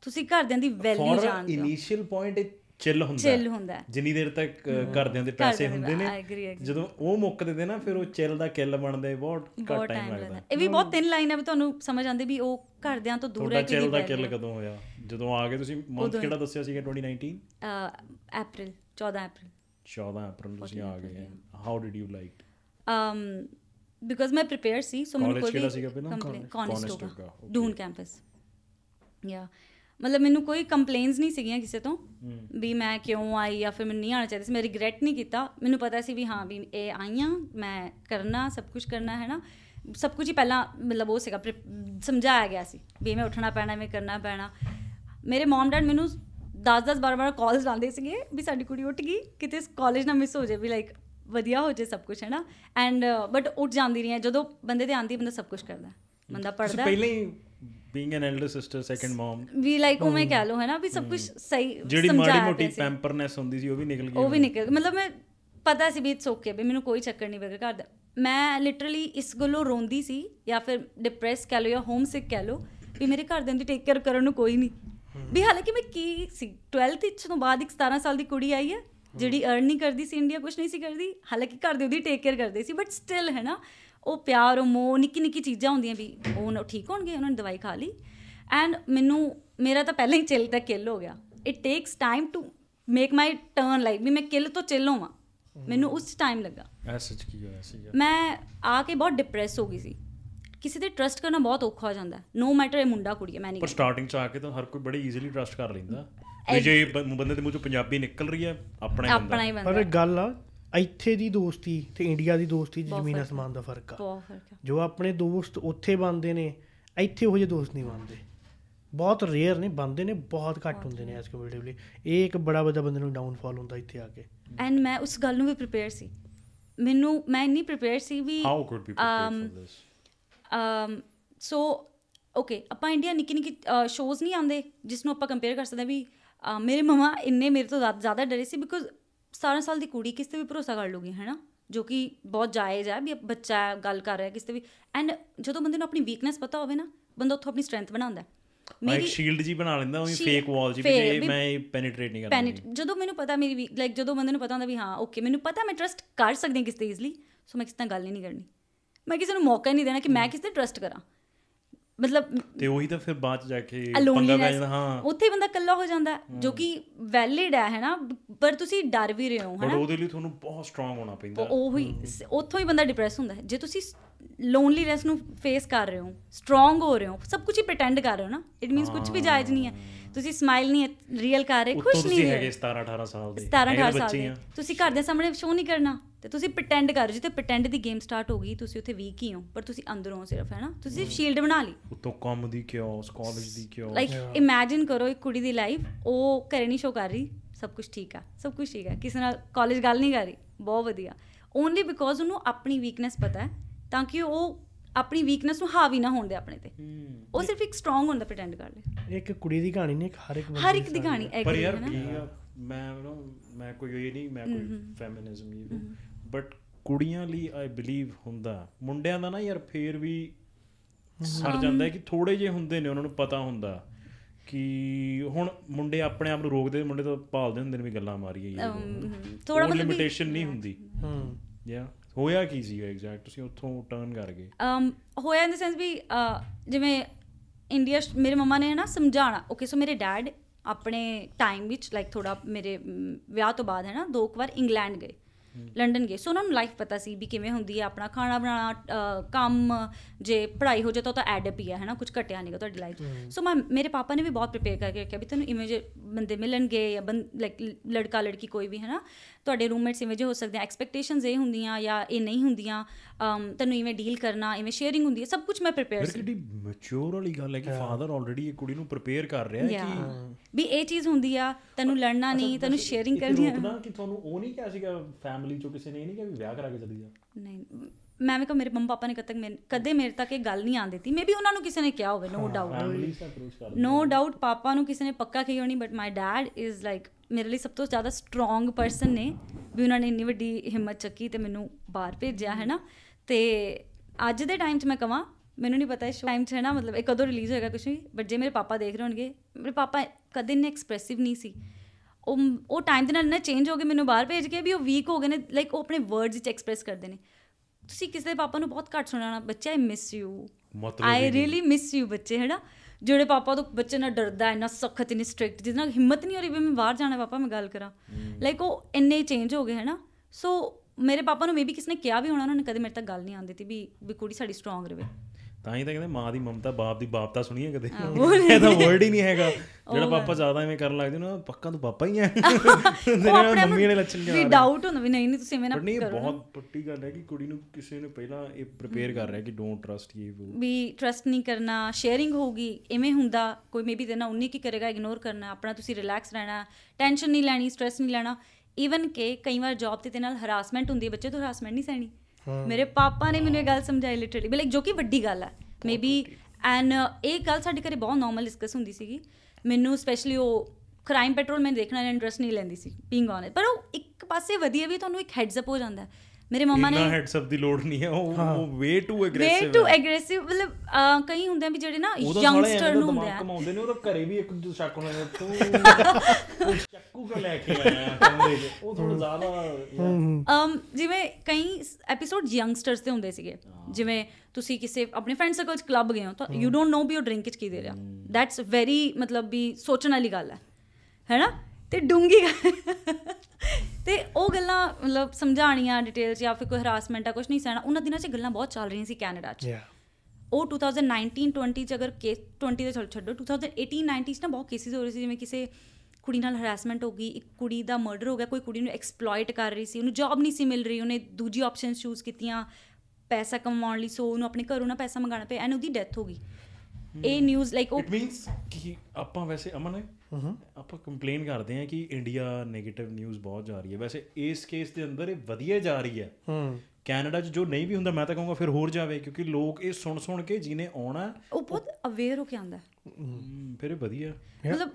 ਤੁਸੀਂ ਘਰਦਿਆਂ ਦੀ ਵੈਲਿਊ ਜਾਣਦੇ ਹੋ ਇਨੀਸ਼ੀਅਲ ਪੁਆਇੰਟ ਚਿੱਲ ਹੁੰਦਾ ਚਿੱਲ ਹੁੰਦਾ ਜਿੰਨੀ ਦੇਰ ਤੱਕ ਘਰਦਿਆਂ ਦੇ ਪੈਸੇ ਹੁੰਦੇ ਨੇ ਜਦੋਂ ਉਹ ਮੁੱਕਦੇ ਨੇ ਨਾ ਫਿਰ ਉਹ ਚਿੱਲ ਦਾ ਕਿੱਲ ਬਣਦਾ ਹੈ ਬਹੁਤ ਘੱਟ ਟਾਈਮ ਲੱਗਦਾ ਇਹ ਵੀ ਬਹੁਤ ਤਿੰਨ ਲਾਈਨ ਹੈ ਵੀ ਤੁਹਾਨੂੰ ਸਮਝ ਆਉਂਦੀ ਵੀ ਉਹ ਘਰਦਿਆਂ ਤੋਂ ਦੂਰ ਹੈ ਕਿ ਚਿੱਲ ਦਾ ਕਿੱਲ ਕਦੋਂ ਹੋਇਆ ਜਦੋਂ ਆ ਗਏ ਤੁਸੀਂ ਮੰਥ ਕਿਹੜਾ ਦੱਸਿਆ ਸੀਗਾ 2019 ਅਪ੍ਰੈਲ 14 ਅਪ੍ਰੈਲ 14 ਅਪ੍ਰੈਲ ਤੁਸੀਂ ਆ ਗਏ how did you like um because ਮੈਂ ਪ੍ਰੀਪੇਅਰ ਸੀ ਸੋ ਮੈਨੂੰ ਕੋਈ ਕੰਪਲੇਂਟ ਕਾਨਸਟ ਡੂਨ ਕੈਂਪਸ ਯਾ ਮਤਲਬ ਮੈਨੂੰ ਕੋਈ ਕੰਪਲੇਨਸ ਨਹੀਂ ਸੀਗੀਆਂ ਕਿਸੇ ਤੋਂ ਵੀ ਮੈਂ ਕਿਉਂ ਆਈ ਜਾਂ ਫਿਰ ਮੈਨੂੰ ਨਹੀਂ ਆਣਾ ਚਾਹੀਦਾ ਸੀ ਮੈਂ ਰਿਗਰੈਟ ਨਹੀਂ ਕੀਤਾ ਮੈਨੂੰ ਪਤਾ ਸੀ ਵੀ ਹਾਂ ਵੀ ਇਹ ਆਈਆਂ ਮੈਂ ਕਰਨਾ ਸਭ ਕੁਝ ਕਰਨਾ ਹੈ ਨਾ ਸਭ ਕੁਝ ਹੀ ਪਹਿਲਾਂ ਮਤਲਬ ਉਹ ਸੀਗਾ ਸਮਝਾਇਆ ਗਿਆ ਸੀ ਵੀ ਮੈਂ ਉੱਠਣਾ ਪੈਣਾ ਮੈਂ ਕਰਨਾ ਪੈਣਾ ਮੇਰੇ ਮਮ ਡੈਡ ਮੈਨੂੰ 10-10 12-12 ਕਾਲਸ ਲਾਉਂਦੇ ਸੀਗੇ ਵੀ ਸਾਡੀ ਕੁੜੀ ਉੱਠ ਗਈ ਕਿਤੇ ਕਾਲਜ ਨਾ ਮਿਸ ਹੋ ਜਾਵੇ ਵੀ ਲਾਈਕ ਵਧੀਆ ਹੋ ਜਾਏ ਸਭ ਕੁਝ ਹੈ ਨਾ ਐਂਡ ਬਟ ਉੱਠ ਜਾਂਦੀ ਰਹੀ ਹੈ ਜਦੋਂ ਬੰਦੇ ਤੇ ਆਂਦੀ ਬੰਦਾ ਸਭ ਕੁਝ ਕਰਦਾ ਬੰਦਾ ਪੜਦਾ ਪਹਿਲਾਂ ਹੀ being an elder sister second mom ਵੀ ਲਾਈਕ ਉਹ ਮੈਂ ਕਹਿ ਲੋ ਹੈ ਨਾ ਵੀ ਸਭ ਕੁਝ ਸਹੀ ਜਿਹੜੀ ਮਾੜੀ ਮੋਟੀ ਪੈਂਪਰਨੈਸ ਹੁੰਦੀ ਸੀ ਉਹ ਵੀ ਨਿਕਲ ਗਈ ਉਹ ਵੀ ਨਿਕਲ ਮਤਲਬ ਮੈਂ ਪਤਾ ਸੀ ਵੀ ਇਟਸ ਓਕੇ ਵੀ ਮੈਨੂੰ ਕੋਈ ਚੱਕਰ ਨਹੀਂ ਪੈਗਾ ਘਰ ਦਾ ਮੈਂ ਲਿਟਰਲੀ ਇਸ ਗੱਲੋਂ ਰੋਂਦੀ ਸੀ ਜਾਂ ਫਿਰ ਡਿਪਰੈਸ ਕਹਿ ਲੋ ਜਾਂ ਹੋਮ ਸਿਕ ਕਹਿ ਲੋ ਵੀ ਮੇਰੇ ਘਰ ਦੇ ਦੀ ਟੇਕ ਕੇਅਰ ਕਰਨ ਨੂੰ ਕੋਈ ਨਹੀਂ ਵੀ ਹਾਲਾਂਕਿ ਮੈਂ ਕੀ ਸੀ 12th ਇਚ ਤੋਂ ਬਾਅਦ ਇੱਕ 17 ਸਾਲ ਦੀ ਕੁੜੀ ਆਈ ਹੈ ਜਿਹੜੀ ਅਰਨ ਨਹੀਂ ਕਰਦੀ ਸੀ ਇੰਡੀਆ ਕੁਝ ਨਹੀਂ ਸੀ ਕਰਦੀ ਹਾਲਾਂਕਿ ਘਰ ਦੇ ਉਹਦੀ ਟੇਕ ਕੇਅਰ ਕਰਦੇ ਸੀ ਬਟ ਸਟਿਲ ਹੈ ਨਾ ਉਹ ਪਿਆਰ ਉਹ ਮੋ ਨਿੱਕੀ ਨਿੱਕੀ ਚੀਜ਼ਾਂ ਹੁੰਦੀਆਂ ਵੀ ਉਹ ਠੀਕ ਹੋਣਗੇ ਉਹਨਾਂ ਨੇ ਦਵਾਈ ਖਾ ਲਈ ਐਂਡ ਮੈਨੂੰ ਮੇਰਾ ਤਾਂ ਪਹਿਲਾਂ ਹੀ ਚਿਲ ਤੱਕ ਕਿਲ ਹੋ ਗਿਆ it takes time to make my turn like ਵੀ ਮੈਂ ਕਿਲ ਤੋਂ ਚਿਲ ਹੋਵਾਂ ਮੈਨੂੰ ਉਸ ਟਾਈਮ ਲੱਗਾ ਐ ਸੱਚ ਕੀ ਹੋਇਆ ਸੀਗਾ ਮੈਂ ਆ ਕੇ ਬਹੁਤ ਡਿਪਰੈਸ ਹੋ ਗਈ ਸੀ ਕਿਸੇ ਤੇ ਟਰਸਟ ਕਰਨਾ ਬਹੁਤ ਔਖਾ ਹੋ ਜਾਂਦਾ ਨੋ ਮੈਟਰ ਇਹ ਮੁੰਡਾ ਕੁੜੀ ਹੈ ਮੈਂ ਨਹੀਂ ਪਰ ਸਟਾਰਟਿੰਗ ਚ ਆ ਕੇ ਤਾਂ ਹਰ ਕੋਈ ਬੜੇ ਈਜ਼ੀਲੀ ਟਰਸਟ ਕਰ ਲੈਂਦਾ ਜੇ ਬੰਦੇ ਦੇ ਮੂੰਹ ਚੋਂ ਪੰਜਾਬੀ ਨਿਕਲ ਰਹੀ ਹੈ ਆਪਣਾ ਹੀ ਬੰਦਾ ਪਰ ਇਹ ਗੱਲ ਆ ਇੱਥੇ ਦੀ ਦੋਸਤੀ ਤੇ ਇੰਡੀਆ ਦੀ ਦੋਸਤੀ 'ਚ ਜ਼ਮੀਨ ਅਸਮਾਨ ਦਾ ਫਰਕ ਆ ਬਹੁਤ ਫਰਕ ਆ ਜੋ ਆਪਣੇ ਦੋਸਤ ਉੱਥੇ ਬਣਦੇ ਨੇ ਇੱਥੇ ਉਹ ਜਿਹੇ ਦੋਸਤ ਨਹੀਂ ਬਣਦੇ ਬਹੁਤ ਰੇਅਰ ਨੇ ਬੰਦੇ ਨੇ ਬਹੁਤ ਘੱਟ ਹੁੰਦੇ ਨੇ ਐਸ ਕੰਪੈਰੀਟਿਵਲੀ ਇਹ ਇੱਕ ਬੜਾ ਵੱਡਾ ਬੰਦੇ ਨੂੰ ਡਾਊਨਫਾਲ ਹੁੰਦਾ ਇੱਥੇ ਆ ਕੇ ਐਂਡ ਮੈਂ ਉਸ ਗੱਲ ਨੂੰ ਵੀ ਪ੍ਰੀਪੇਅਰ ਸੀ ਮੈਨੂੰ ਮੈਂ ਇੰਨੀ ਪ੍ਰੀਪੇਅਰ ਸੀ ਵੀ how could be for this um so okay ਆਪਾਂ ਇੰਡੀਆ ਨਿੱਕੀ ਨਿੱਕੀ ਸ਼ੋਜ਼ ਨਹੀਂ ਆਉਂਦੇ ਜਿਸ ਨੂੰ ਆਪਾਂ ਕੰਪੇਅਰ ਕਰ ਸਕਦੇ ਆ ਵੀ ਮੇਰੇ ਮਮਾ ਇੰਨੇ ਮੇਰੇ ਤੋਂ ਜ਼ਿਆਦਾ ਡਰੇ ਸੀ ਬਿਕੋਜ਼ 17 ਸਾਲ ਦੀ ਕੁੜੀ ਕਿਸ ਤੇ ਵੀ ਭਰੋਸਾ ਕਰ ਲੂਗੀ ਹੈਨਾ ਜੋ ਕਿ ਬਹੁਤ ਜਾਇਜ਼ ਹੈ ਵੀ ਬੱਚਾ ਗੱਲ ਕਰ ਰਿਹਾ ਕਿਸ ਤੇ ਵੀ ਐਂਡ ਜਦੋਂ ਬੰਦੇ ਨੂੰ ਆਪਣੀ ਵੀਕਨੈਸ ਪਤਾ ਹੋਵੇ ਨਾ ਬੰਦਾ ਉੱਥੋਂ ਆਪਣੀ ਸਟਰੈਂਥ ਬਣਾਉਂਦਾ ਮੇਰੀ ਇੱਕ ਸ਼ੀਲਡ ਜੀ ਬਣਾ ਲੈਂਦਾ ਉਹ ਫੇਕ ਵਾਲ ਜੀ ਵੀ ਮੈਂ ਪੈਨੀਟ੍ਰੇਟ ਨਹੀਂ ਕਰਦਾ ਜਦੋਂ ਮੈਨੂੰ ਪਤਾ ਮੇਰੀ ਲਾਈਕ ਜਦੋਂ ਬੰਦੇ ਨੂੰ ਪਤਾ ਹੁੰਦਾ ਵੀ ਹਾਂ ਓਕੇ ਮੈਨੂੰ ਪਤਾ ਮੈਂ ਟਰਸਟ ਕਰ ਸਕਦੀ ਹਾਂ ਕਿਸੇ ਤੇ ਈਜ਼ਲੀ ਸੋ ਮੈਂ ਕਿਸੇ ਨਾਲ ਗੱਲ ਨਹੀਂ ਕਰਨੀ ਮੈਂ ਕਿਸੇ ਨੂੰ ਮੌਕਾ ਨਹੀਂ ਦੇਣਾ ਕਿ ਮੈਂ ਕਿਸੇ ਤੇ ਟਰਸਟ ਕਰਾਂ ਮਤਲਬ ਤੇ ਉਹੀ ਤਾਂ ਫਿਰ ਬਾਅਦ ਚ ਜਾ ਕੇ ਪੰਗਾ ਪੈ ਜਾਂਦਾ ਹਾਂ ਉੱਥੇ ਬੰਦਾ ਇਕੱਲਾ ਹੋ ਜਾਂਦਾ ਜੋ ਕਿ ਵੈਲਿਡ ਹੈ ਹੈਨਾ ਪਰ ਤੁਸੀਂ ਡਰ ਵੀ ਰਹੇ ਹੋ ਹੈਨਾ ਪਰ ਉਹਦੇ ਲਈ ਤੁਹਾਨੂੰ ਬਹੁਤ ਸਟਰੋਂਗ ਹੋਣਾ ਪੈਂਦਾ ਉਹੀ ਉੱਥੋਂ ਹੀ ਬੰਦਾ ਡਿਪਰੈਸ ਹੁੰਦਾ ਜੇ ਤੁਸੀਂ ਲੋਨਲੀਨੈਸ ਨੂੰ ਫੇਸ ਕਰ ਰਹੇ ਹੋ ਸਟਰੋਂਗ ਹੋ ਰਹੇ ਹੋ ਸਭ ਕੁਝ ਹੀ ਪ੍ਰਟੈਂਡ ਕਰ ਰਹੇ ਹੋ ਨਾ ਇਟ ਮੀਨਸ ਕੁਝ ਵੀ ਜਾਇਜ਼ ਨਹੀਂ ਹੈ ਤੁਸੀਂ ਸਮਾਈਲ ਨਹੀਂ ਰੀਅਲ ਕਰ ਰਹੇ ਖੁਸ਼ ਨਹੀਂ ਹੈਗੇ 17 18 ਸਾਲ ਦੇ 17 18 ਸਾਲ ਦੇ ਤੁਸੀਂ ਘਰ ਦੇ ਸਾਹਮਣੇ ਸ਼ੋਅ ਨਹੀਂ ਕਰਨਾ ਤੇ ਤੁਸੀਂ ਪ੍ਰਟੈਂਡ ਕਰ ਤੇ ਪ੍ਰਟੈਂਡ ਦੀ ਗੇਮ ਸਟਾਰਟ ਹੋ ਗਈ ਤੁਸੀਂ ਉੱਥੇ ਵੀਕ ਹੀ ਹੋ ਪਰ ਤੁਸੀਂ ਅੰਦਰੋਂ ਸਿਰਫ ਹੈ ਨਾ ਤੁਸੀਂ ਸ਼ੀਲਡ ਬਣਾ ਲਈ ਉਤੋਂ ਕੰਮ ਦੀ ਕਿਉਂ ਕਾਲਜ ਦੀ ਕਿਉਂ ਲਾਈਕ ਇਮੇਜਿਨ ਕਰੋ ਇੱਕ ਕੁੜੀ ਦੀ ਲਾਈਫ ਉਹ ਕਰੇ ਨਹੀਂ ਸ਼ੋ ਕਰ ਰਹੀ ਸਭ ਕੁਝ ਠੀਕ ਆ ਸਭ ਕੁਝ ਠੀਕ ਆ ਕਿਸੇ ਨਾਲ ਕਾਲਜ ਗੱਲ ਨਹੀਂ ਕਰ ਰਹੀ ਬਹੁਤ ਵਧੀਆ ਓਨਲੀ ਬਿਕੋਜ਼ ਉਹਨੂੰ ਆਪਣੀ ਵੀਕਨੈਸ ਪਤਾ ਹੈ ਤਾਂ ਕਿ ਉਹ ਆਪਣੀ ਵੀਕਨੈਸ ਨੂੰ ਹਾਵੀ ਨਾ ਹੋਣ ਦੇ ਆਪਣੇ ਤੇ ਉਹ ਸਿਰਫ ਇੱਕ ਸਟਰੋਂਗ ਹੁੰਦਾ ਪ੍ਰਟੈਂਡ ਕਰ ਲੈ ਇੱਕ ਕੁੜੀ ਦੀ ਕਹਾਣੀ ਨਹੀਂ ਹਰ ਇੱਕ ਹਰ ਇੱਕ ਦੀ ਕਹਾਣੀ ਐਗਰੀ ਪਰ ਯਾਰ ਮੈਂ ਨਾ ਮੈਂ ਕੋਈ ਇਹ ਨਹੀਂ ਮੈਂ ਕੋਈ ਫੈਮਿਨਿਜ਼ਮ ਨਹੀਂ ਬਟ ਕੁੜੀਆਂ ਲਈ ਆਈ ਬਲੀਵ ਹੁੰਦਾ ਮੁੰਡਿਆਂ ਦਾ ਨਾ ਯਾਰ ਫੇਰ ਵੀ ਸੜ ਜਾਂਦਾ ਕਿ ਥੋੜੇ ਜੇ ਹੁੰਦੇ ਨੇ ਉਹਨਾਂ ਨੂੰ ਪਤਾ ਹੁੰਦਾ ਕਿ ਹੁਣ ਮੁੰਡੇ ਆਪਣੇ ਆਪ ਨੂੰ ਰੋਕਦੇ ਮੁੰਡੇ ਤਾਂ ਪਾਲਦੇ ਹੁੰਦੇ ਨੇ ਵੀ ਗੱਲਾਂ ਮਾਰੀਏ ਥੋੜਾ ਮਤਲਬ ਲਿਮਿਟੇਸ਼ਨ ਨਹੀਂ ਹੁੰਦੀ ਹੂੰ ਯਾ ਹੋਇਆ ਕੀ ਸੀਗਾ ਐਗਜ਼ੈਕਟ ਤੁਸੀਂ ਉੱਥੋਂ ਟਰਨ ਕਰ ਗਏ ਅਮ ਹੋਇਆ ਇਨ ਦਾ ਸੈਂਸ ਵੀ ਜਿਵੇਂ ਇੰਡੀਆ ਮੇਰੇ ਮਮਾ ਨੇ ਨਾ ਸਮਝਾਣਾ ਓਕੇ ਸੋ ਮੇਰੇ ਡੈਡ ਆਪਣੇ ਟਾਈਮ ਵਿੱਚ ਲਾਈਕ ਥੋੜਾ ਮੇਰੇ ਵਿਆਹ ਤੋਂ ਬਾਅਦ ਹੈ ਨਾ ਦੋ ਕੁ ਵਾਰ ਇੰਗਲੈਂਡ ਗਏ ਲੰਡਨ ਗਏ ਸੋ ਉਹਨਾਂ ਨੂੰ ਲਾਈਫ ਪਤਾ ਸੀ ਵੀ ਕਿਵੇਂ ਹੁੰਦੀ ਹੈ ਆਪਣਾ ਖਾਣਾ ਬਣਾਉਣਾ ਕੰਮ ਜੇ ਪੜ੍ਹਾਈ ਹੋ ਜਾਤਾ ਤਾਂ ਐਡਪ ਹੀ ਹੈ ਹੈਨਾ ਕੁਝ ਘਟਿਆ ਨਹੀਂਗਾ ਤੁਹਾਡੀ ਲਾਈਫ ਸੋ ਮੈਂ ਮੇਰੇ ਪਾਪਾ ਨੇ ਵੀ ਬਹੁਤ ਪ੍ਰਿਪੇਅਰ ਕਰਕੇ ਰੱਖਿਆ ਵੀ ਤੁਹਾਨੂੰ ਇਮੇਜ ਬੰਦੇ ਮਿਲਣਗੇ ਜਾਂ ਲਾਈਕ ਲੜਕਾ ਲੜਕੀ ਕੋਈ ਵੀ ਹੈਨਾ ਤੁਹਾਡੇ ਰੂਮਮੇਟਸ ਇਵੇਂ ਜੇ ਹੋ ਸਕਦੇ ਆ ਐਕਸਪੈਕਟੇਸ਼ਨਸ ਇਹ ਹੁੰਦੀਆਂ ਜਾਂ ਇਹ ਨਹੀਂ ਹੁੰਦੀਆਂ ਤੁਹਾਨੂੰ ਇਵੇਂ ਡੀਲ ਕਰਨਾ ਇਵੇਂ ਸ਼ੇਅਰਿੰਗ ਹੁੰਦੀ ਹੈ ਸਭ ਕੁਝ ਮੈਂ ਪ੍ਰਿਪੇਅਰ ਸੀ ਮੈਚੁਰ ਵਾਲੀ ਗੱਲ ਹੈ ਕਿ ਫਾਦਰ ਆਲਰੇਡੀ ਇਹ ਕੁੜੀ ਨੂੰ ਪ੍ਰਿਪੇਅਰ ਕਰ ਰਿਹਾ ਹੈ ਕਿ ਵੀ ਇਹ ਚੀਜ਼ ਹੁੰਦੀ ਆ ਤੈਨੂੰ ਲੜਨਾ ਨਹੀਂ ਤੈਨੂੰ ਸ਼ੇਅਰਿੰਗ ਕਰਨੀ ਆ ਰੋਕਣਾ ਕਿ ਤੁਹਾਨੂੰ ਉਹ ਨਹੀਂ ਕਿਹਾ ਸੀਗਾ ਫੈਮਿਲੀ ਚੋਂ ਕਿਸੇ ਨੇ ਇਹ ਨਹੀਂ ਕਿਹਾ ਵੀ ਵਿਆਹ ਕਰਾ ਕੇ ਚਲੀ ਜਾ ਨਹੀਂ ਮੈਂ ਵੀ ਕਹ ਮੇਰੇ ਮੰਮਾ ਪਾਪਾ ਨੇ ਕਦ ਤੱਕ ਕਦੇ ਮੇਰੇ ਤੱਕ ਇਹ ਗੱਲ ਨਹੀਂ ਆਂਦੀ ਸੀ ਮੇਬੀ ਉਹਨਾਂ ਨੂੰ ਕਿਸੇ ਨੇ ਕਿਹਾ ਹੋਵੇ ਨੋ ਡਾਊਟ ਨੋ ਡਾਊਟ ਪਾਪਾ ਨੂੰ ਕਿਸੇ ਨੇ ਪੱਕਾ ਕਹੀ ਹੋਣੀ but my dad is like ਮੇਰੇ ਲਈ ਸਭ ਤੋਂ ਜ਼ਿਆਦਾ ਸਟਰੋਂਗ ਪਰਸਨ ਨੇ ਵੀ ਉਹਨਾਂ ਨੇ ਇੰਨੀ ਵੱਡੀ ਹਿੰਮਤ ਚੱਕੀ ਤੇ ਮੈਨੂੰ ਬਾਹਰ ਭੇਜਿਆ ਹੈ ਨਾ ਤੇ ਅੱਜ ਦੇ ਟਾਈਮ 'ਚ ਮੈਂ ਕਹਾਂ ਮੈਨੂੰ ਨਹੀਂ ਪਤਾ ਇਸ ਟਾਈਮ 'ਚ ਹੈ ਨਾ ਮਤਲਬ ਇਹ ਕਦੋਂ ਰਿਲੀਜ਼ ਹੋਏਗਾ ਕੁਝ ਵੀ ਬਟ ਜੇ ਮੇਰੇ ਪਾਪਾ ਦੇਖ ਰਹੇ ਹੋਣਗੇ ਮੇਰੇ ਪਾਪਾ ਕਦੇ ਨਾ ਐਕਸਪ੍ਰੈਸਿਵ ਨਹੀਂ ਸੀ ਉਹ ਉਹ ਟਾਈਮ ਦੇ ਨਾਲ ਨਾ ਚੇਂਜ ਹੋ ਗਏ ਮੈਨੂੰ ਬਾਹਰ ਭੇਜ ਕੇ ਵੀ ਉਹ ਵੀਕ ਹੋ ਗਏ ਨੇ ਲਾਈਕ ਉਹ ਆਪਣੇ ਵਰਡਸ ਵਿੱਚ ਐਕਸਪ੍ਰੈਸ ਕਰਦੇ ਨੇ ਤੁਸੀਂ ਕਿਸੇ ਦੇ ਪਾਪਾ ਨੂੰ ਬਹੁਤ ਘੱਟ ਸੁਣਾਣਾ ਬੱਚਾ I miss you I really miss you ਬੱਚੇ ਹੈਨਾ ਜਿਹੜੇ ਪਾਪਾ ਤੋਂ ਬੱਚੇ ਨਾਲ ਡਰਦਾ ਇੰਨਾ ਸਖਤ ਨਹੀਂ ਸਟ੍ਰਿਕਟ ਜਿਸ ਨਾਲ ਹਿੰਮਤ ਨਹੀਂ ਹੋ ਰਹੀ ਵੀ ਮੈਂ ਬਾਹਰ ਜਾਣਾ ਪਾਪਾ ਮੈਂ ਗੱਲ ਕਰਾਂ ਲਾਈਕ ਉਹ ਇੰਨੇ ਚੇਂਜ ਹੋ ਗਏ ਹੈਨਾ ਸੋ ਮੇਰੇ ਪਾਪਾ ਨੂੰ ਮੇਬੀ ਕਿਸ ਨੇ ਕਿਹਾ ਵੀ ਹੋਣਾ ਉਹਨਾਂ ਨੇ ਕਦੇ ਮੇਰੇ ਤੱਕ ਗੱਲ ਨਹੀਂ ਆਉਂਦੀ ਤੀ ਵੀ ਵੀ ਕੁੜੀ ਸਾਡੀ ਸਟਰੋਂਗ ਰਵੇ ਤਾਂ ਹੀ ਤਾਂ ਕਹਿੰਦੇ ਮਾਂ ਦੀ ਮਮਤਾ ਬਾਪ ਦੀ ਬਾਪਤਾ ਸੁਣੀਏ ਕਦੇ ਇਹ ਤਾਂ ਵਰਡ ਹੀ ਨਹੀਂ ਹੈਗਾ ਜਿਹੜਾ ਪਾਪਾ ਜ਼ਿਆਦਾ ਐਵੇਂ ਕਰਨ ਲੱਗਦੇ ਨਾ ਪੱਕਾ ਤੂੰ ਪਾਪਾ ਹੀ ਹੈ ਤੇਰੇ ਮੰਮੀ ਨੇ ਲੱਛਣ ਜਿਹਾ ਵੀ ਡਾਊਟ ਹੁੰਦਾ ਵੀ ਨਹੀਂ ਨਹੀਂ ਤੁਸੀਂ ਐਵੇਂ ਨਾ ਕਰੋ ਨਹੀਂ ਬਹੁਤ ਪੱਟੀ ਗੱਲ ਹੈ ਕਿ ਕੁੜੀ ਨੂੰ ਕਿਸੇ ਨੇ ਪਹਿਲਾਂ ਇਹ ਪ੍ਰੇਪੇਅਰ ਕਰ ਰਿਹਾ ਕਿ ਡੋਨਟ ਟਰਸਟ ਹੀ ਵੋ ਵੀ ਟਰਸਟ ਨਹੀਂ ਕਰਨਾ ਸ਼ੇਅਰਿੰਗ ਹੋਊਗੀ ਐਵੇਂ ਹੁੰਦਾ ਕੋਈ ਮੇਬੀ ਦੇਣਾ ਉਨੀ ਕੀ ਕਰੇਗਾ ਇਗਨੋਰ ਕਰਨਾ ਆਪਣਾ ਤੁਸੀਂ ਰਿਲੈਕਸ ਰਹਿਣਾ ਟੈਨਸ਼ਨ ਨਹੀਂ ਲੈਣੀ ਸਟ्रेस ਨਹੀਂ ਲੈਣਾ ਈਵਨ ਕਿ ਕਈ ਵਾਰ ਜੌਬ ਤੇ ਤੇ ਨਾਲ ਹਰਾਸਮੈਂਟ ਹੁੰਦੀ ਹੈ ਬੱਚੇ ਤੋਂ ਹਰਾਸਮੈਂਟ ਨਹੀਂ ਸਹਿਣੀ ਮੇਰੇ ਪਾਪਾ ਨੇ ਮੈਨੂੰ ਇਹ ਗੱਲ ਸਮਝਾਈ ਲਿਟਰਲੀ ਬਿਲਕੁਲ ਜੋ ਕਿ ਵੱਡੀ ਗੱਲ ਹੈ ਮੇਬੀ ਐਂਡ ਇਹ ਗੱਲ ਸਾਡੇ ਘਰੇ ਬਹੁਤ ਨਾਰਮਲ ਡਿਸਕਸ ਹੁੰਦੀ ਸੀਗੀ ਮੈਨੂੰ ਸਪੈਸ਼ਲੀ ਉਹ ਕ੍ਰਾਈਮ ਪੈਟਰੋਲ ਮੈਂ ਦੇਖਣਾ ਇੰਟਰਸਟ ਨਹੀਂ ਲੈਂਦੀ ਸੀ ਬੀਇੰਗ ਔਨ ਪਰ ਉਹ ਇੱਕ ਪਾਸੇ ਵਧੀਆ ਵੀ ਤੁਹਾਨੂੰ ਇੱਕ ਹੈਡਸ ਅਪ ਹੋ ਜਾਂਦਾ ਮੇਰੇ ਮਮਾ ਨੇ ਹੈਡਸ ਅਪ ਦੀ ਲੋੜ ਨਹੀਂ ਹੈ ਉਹ way too aggressive way too aggressive ਮਤਲਬ ਕਈ ਹੁੰਦੇ ਆ ਵੀ ਜਿਹੜੇ ਨਾ ਯੰਗਸਟਰ ਨੂੰ ਹੁੰਦੇ ਆ ਕਮਾਉਂਦੇ ਨੇ ਉਹ ਤਾਂ ਘਰੇ ਵੀ ਇੱਕ ਚੱਕ ਉਹਨਾਂ ਨੇ ਤੂੰ ਚੱਕੂ ਕਾ ਲੈ ਕੇ ਆਇਆ ਉਹ ਥੋੜਾ ਜ਼ਿਆਦਾ ਅਮ ਜਿਵੇਂ ਕਈ ਐਪੀਸੋਡ ਯੰਗਸਟਰਸ ਦੇ ਹੁੰਦੇ ਸੀਗੇ ਜਿਵੇਂ ਤੁਸੀਂ ਕਿਸੇ ਆਪਣੇ ਫਰੈਂਡ ਸਰਕਲ 'ਚ ਕਲੱਬ ਗਏ ਹੋ ਤਾਂ ਯੂ ਡੋਨਟ ਨੋ ਵੀ ਉਹ ਡਰਿੰਕ 'ਚ ਕੀ ਦੇ ਰਿਹਾ ਦੈਟਸ ਵੈਰੀ ਮਤਲਬ ਵੀ ਸੋਚਣ ਵਾਲੀ ਗੱਲ ਹੈ ਹੈਨਾ ਤੇ ਡੂੰਗੀ ਤੇ ਉਹ ਗੱਲਾਂ ਮਤਲਬ ਸਮਝਾਣੀਆਂ ਡਿਟੇਲ ਚ ਜਾਂ ਫਿਰ ਕੋਈ ਹਰਾਸਮੈਂਟ ਆ ਕੁਝ ਨਹੀਂ ਸਹਿਣਾ ਉਹਨਾਂ ਦਿਨਾਂ 'ਚ ਗੱਲਾਂ ਬਹੁਤ ਚੱਲ ਰਹੀਆਂ ਸੀ ਕੈਨੇਡਾ 'ਚ ਉਹ 2019 20 ਚ ਅਗਰ ਕੇਸ 20 ਦੇ ਚਲ ਛੱਡੋ 2018 90 ਚ ਨਾ ਬਹੁਤ ਕੇਸਿਸ ਹੋ ਰਹੇ ਸੀ ਜਿਵੇਂ ਕਿਸੇ ਕੁੜੀ ਨਾਲ ਹਰਾਸਮੈਂਟ ਹੋ ਗਈ ਇੱਕ ਕੁੜੀ ਦਾ ਮਰਡਰ ਹੋ ਗਿਆ ਕੋਈ ਕੁੜੀ ਨੂੰ ਐਕਸਪਲੋਇਟ ਕਰ ਰਹੀ ਸੀ ਉਹਨੂੰ ਜੌਬ ਨਹੀਂ ਸੀ ਮਿਲ ਰਹੀ ਉਹਨੇ ਦੂਜੀ ਆਪਸ਼ਨਸ ਚੂਜ਼ ਕੀਤੀਆਂ ਪੈਸਾ ਕਮਾਉਣ ਲਈ ਸੋ ਉਹਨੂੰ ਆਪਣੇ ਘਰੋਂ ਨਾ ਪੈਸਾ ਮੰਗਾਣਾ ਪਿਆ ਐਨ ਉਹਦੀ ਡੈਥ ਹੋ ਗਈ ਇਹ ਨਿਊਜ਼ ਲਾਈਕ ਇਟ ਮੀਨਸ ਕਿ ਆਪਾਂ ਵੈਸੇ ਅਮਨ ਆਪਾਂ ਕੰਪਲੇਨ ਕਰਦੇ ਆ ਕਿ ਇੰਡੀਆ 네ਗੇਟਿਵ ਨਿਊਜ਼ ਬਹੁਤ ਜਾ ਰਹੀ ਹੈ ਵੈਸੇ ਇਸ ਕੇਸ ਦੇ ਅੰਦਰ ਇਹ ਵਧੀਆ ਜਾ ਰਹੀ ਹੈ ਹੂੰ ਕੈਨੇਡਾ 'ਚ ਜੋ ਨਹੀਂ ਵੀ ਹੁੰਦਾ ਮੈਂ ਤਾਂ ਕਹੂੰਗਾ ਫਿਰ ਹੋਰ ਜਾਵੇ ਕਿਉਂਕਿ ਲੋਕ ਇਹ ਸੁਣ ਸੁਣ ਕੇ ਜਿਨੇ ਆਉਣਾ ਉਹ ਬਹੁਤ ਅਵੇਅਰ ਹੋ ਕੇ ਆਂਦਾ ਫਿਰ ਇਹ ਵਧੀਆ ਮਤਲਬ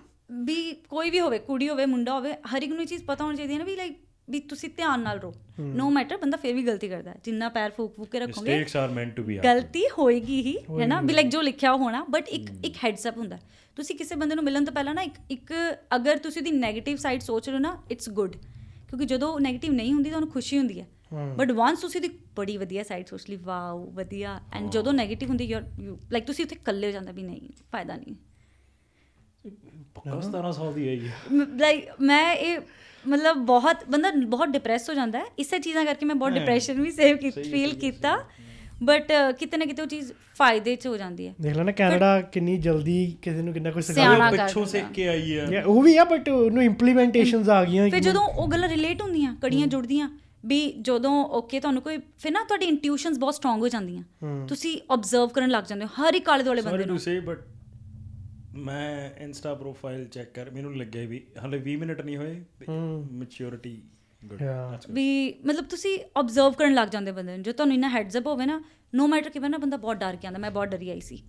ਵੀ ਕੋਈ ਵੀ ਹੋਵੇ ਕੁੜੀ ਹੋਵੇ ਮੁੰਡਾ ਹੋਵੇ ਹਰ ਇੱਕ ਨੂੰ ਇਹ ਚੀਜ਼ ਪਤਾ ਹੋਣੀ ਚਾਹੀਦੀ ਹੈ ਨਾ ਵੀ ਲਾਈਕ ਵੀ ਤੁਸੀਂ ਧਿਆਨ ਨਾਲ ਰੋ ਨੋ ਮੈਟਰ ਬੰਦਾ ਫੇਰ ਵੀ ਗਲਤੀ ਕਰਦਾ ਜਿੰਨਾ ਪੈਰ ਫੂਕ ਫੂਕ ਕੇ ਰੱਖੋਗੇ mistakes are meant to be ਗਲਤੀ ਹੋਏਗੀ ਹੀ ਹੈ ਨਾ ਵੀ ਲਾਈਕ ਜੋ ਲਿਖਿਆ ਹੋਣਾ ਬਟ ਇੱਕ ਇੱਕ ਹੈਡਸ ਅਪ ਹੁੰਦਾ ਤੁਸੀਂ ਕਿਸੇ ਬੰਦੇ ਨੂੰ ਮਿਲਣ ਤੋਂ ਪਹਿਲਾਂ ਨਾ ਇੱਕ ਇੱਕ ਅਗਰ ਤੁਸੀਂ ਦੀ 네ਗੇਟਿਵ ਸਾਈਡ ਸੋਚ ਰਹੇ ਹੋ ਨਾ ਇਟਸ ਗੁੱਡ ਕਿਉਂਕਿ ਜਦੋਂ 네ਗੇਟਿਵ ਨਹੀਂ ਹੁੰਦੀ ਤਾਂ ਉਹਨੂੰ ਖੁਸ਼ੀ ਹੁੰਦੀ ਹੈ ਬਟ ਵਾਂਸ ਤੁਸੀਂ ਦੀ ਬੜੀ ਵਧੀਆ ਸਾਈਡ ਸੋਚ ਲਈ ਵਾਓ ਵਧੀਆ ਐਂਡ ਜਦੋਂ 네ਗੇਟਿਵ ਹੁੰਦੀ ਯੂ ਲਾਈਕ ਤੁਸੀਂ ਉੱਥੇ ਇਕੱਲੇ ਹੋ ਜਾਂਦਾ ਵੀ ਨਹੀਂ ਫਾਇਦਾ ਨਹੀਂ ਪੱਕਾ 17 ਸਾਲ ਦੀ ਹੈ ਜੀ ਲਾਈਕ ਮੈਂ ਇਹ ਮਤਲਬ ਬਹੁਤ ਬੰਦਾ ਬਹੁਤ ਡਿਪਰੈਸ ਹੋ ਜਾਂਦਾ ਹੈ ਇਸੇ ਚੀਜ਼ਾਂ ਕਰਕੇ ਮੈਂ ਬਹੁਤ ਡਿਪਰੈਸ਼ਨ ਵੀ ਸੇਵ ਕੀ ਫੀਲ ਕੀਤਾ ਬਟ ਕਿਤੇ ਨਾ ਕਿਤੇ ਉਹ ਚੀਜ਼ ਫਾਇਦੇ ਚ ਹੋ ਜਾਂਦੀ ਹੈ ਦੇਖ ਲੈ ਨਾ ਕੈਨੇਡਾ ਕਿੰਨੀ ਜਲਦੀ ਕਿਸੇ ਨੂੰ ਕਿੰਨਾ ਕੁਝ ਸਿਖਾਉਂਦਾ ਪਿੱਛੋਂ ਸਿੱਖ ਕੇ ਆਈ ਹੈ ਉਹ ਵੀ ਆ ਬਟ ਉਹਨੂੰ ਇੰਪਲੀਮੈਂਟੇਸ਼ਨਸ ਆ ਗਈਆਂ ਫਿਰ ਜਦੋਂ ਉਹ ਗੱਲਾਂ ਰਿਲੇਟ ਹੁੰਦੀਆਂ ਕੜੀਆਂ ਜੁੜਦੀਆਂ ਵੀ ਜਦੋਂ ਓਕੇ ਤੁਹਾਨੂੰ ਕੋਈ ਫਿਰ ਨਾ ਤੁਹਾਡੀ ਇੰਟਿਊਸ਼ਨਸ ਬਹੁਤ ਸਟਰੋਂਗ ਹੋ ਜਾਂਦੀਆਂ ਤੁਸੀਂ ਆਬਜ਼ਰਵ ਕਰਨ ਲੱਗ ਜਾਂਦੇ ਹੋ ਹਰ ਇੱਕ ਆਲੇ ਦੋਲੇ ਬੰਦੇ ਨੂੰ ਸੋਰੀ ਟੂ ਸੇ ਬਟ ਮੈਂ ਇੰਸਟਾ ਪ੍ਰੋਫਾਈਲ ਚੈੱਕ ਕਰ ਮੈਨੂੰ ਲੱਗਿਆ ਵੀ ਹਲੇ 20 ਮਿੰਟ ਨਹੀਂ ਹੋਏ ਮੈਚਿਓਰਿਟੀ ਵੀ ਮਤਲਬ ਤੁਸੀਂ ਆਬਜ਼ਰਵ ਕਰਨ ਲੱਗ ਜਾਂਦੇ ਬੰਦੇ ਨੂੰ ਜੇ ਤੁਹਾਨੂੰ ਇਹਨਾਂ ਹੈਡਸ ਅਪ ਹੋਵੇ ਨਾ ਨੋ ਮੈਟਰ ਕਿਵੇਂ ਨਾ ਬੰਦਾ ਬਹੁਤ ਡਰ ਕੇ ਆਂਦਾ ਮੈਂ ਬਹੁਤ ਡਰੀ ਆਈ ਸੀ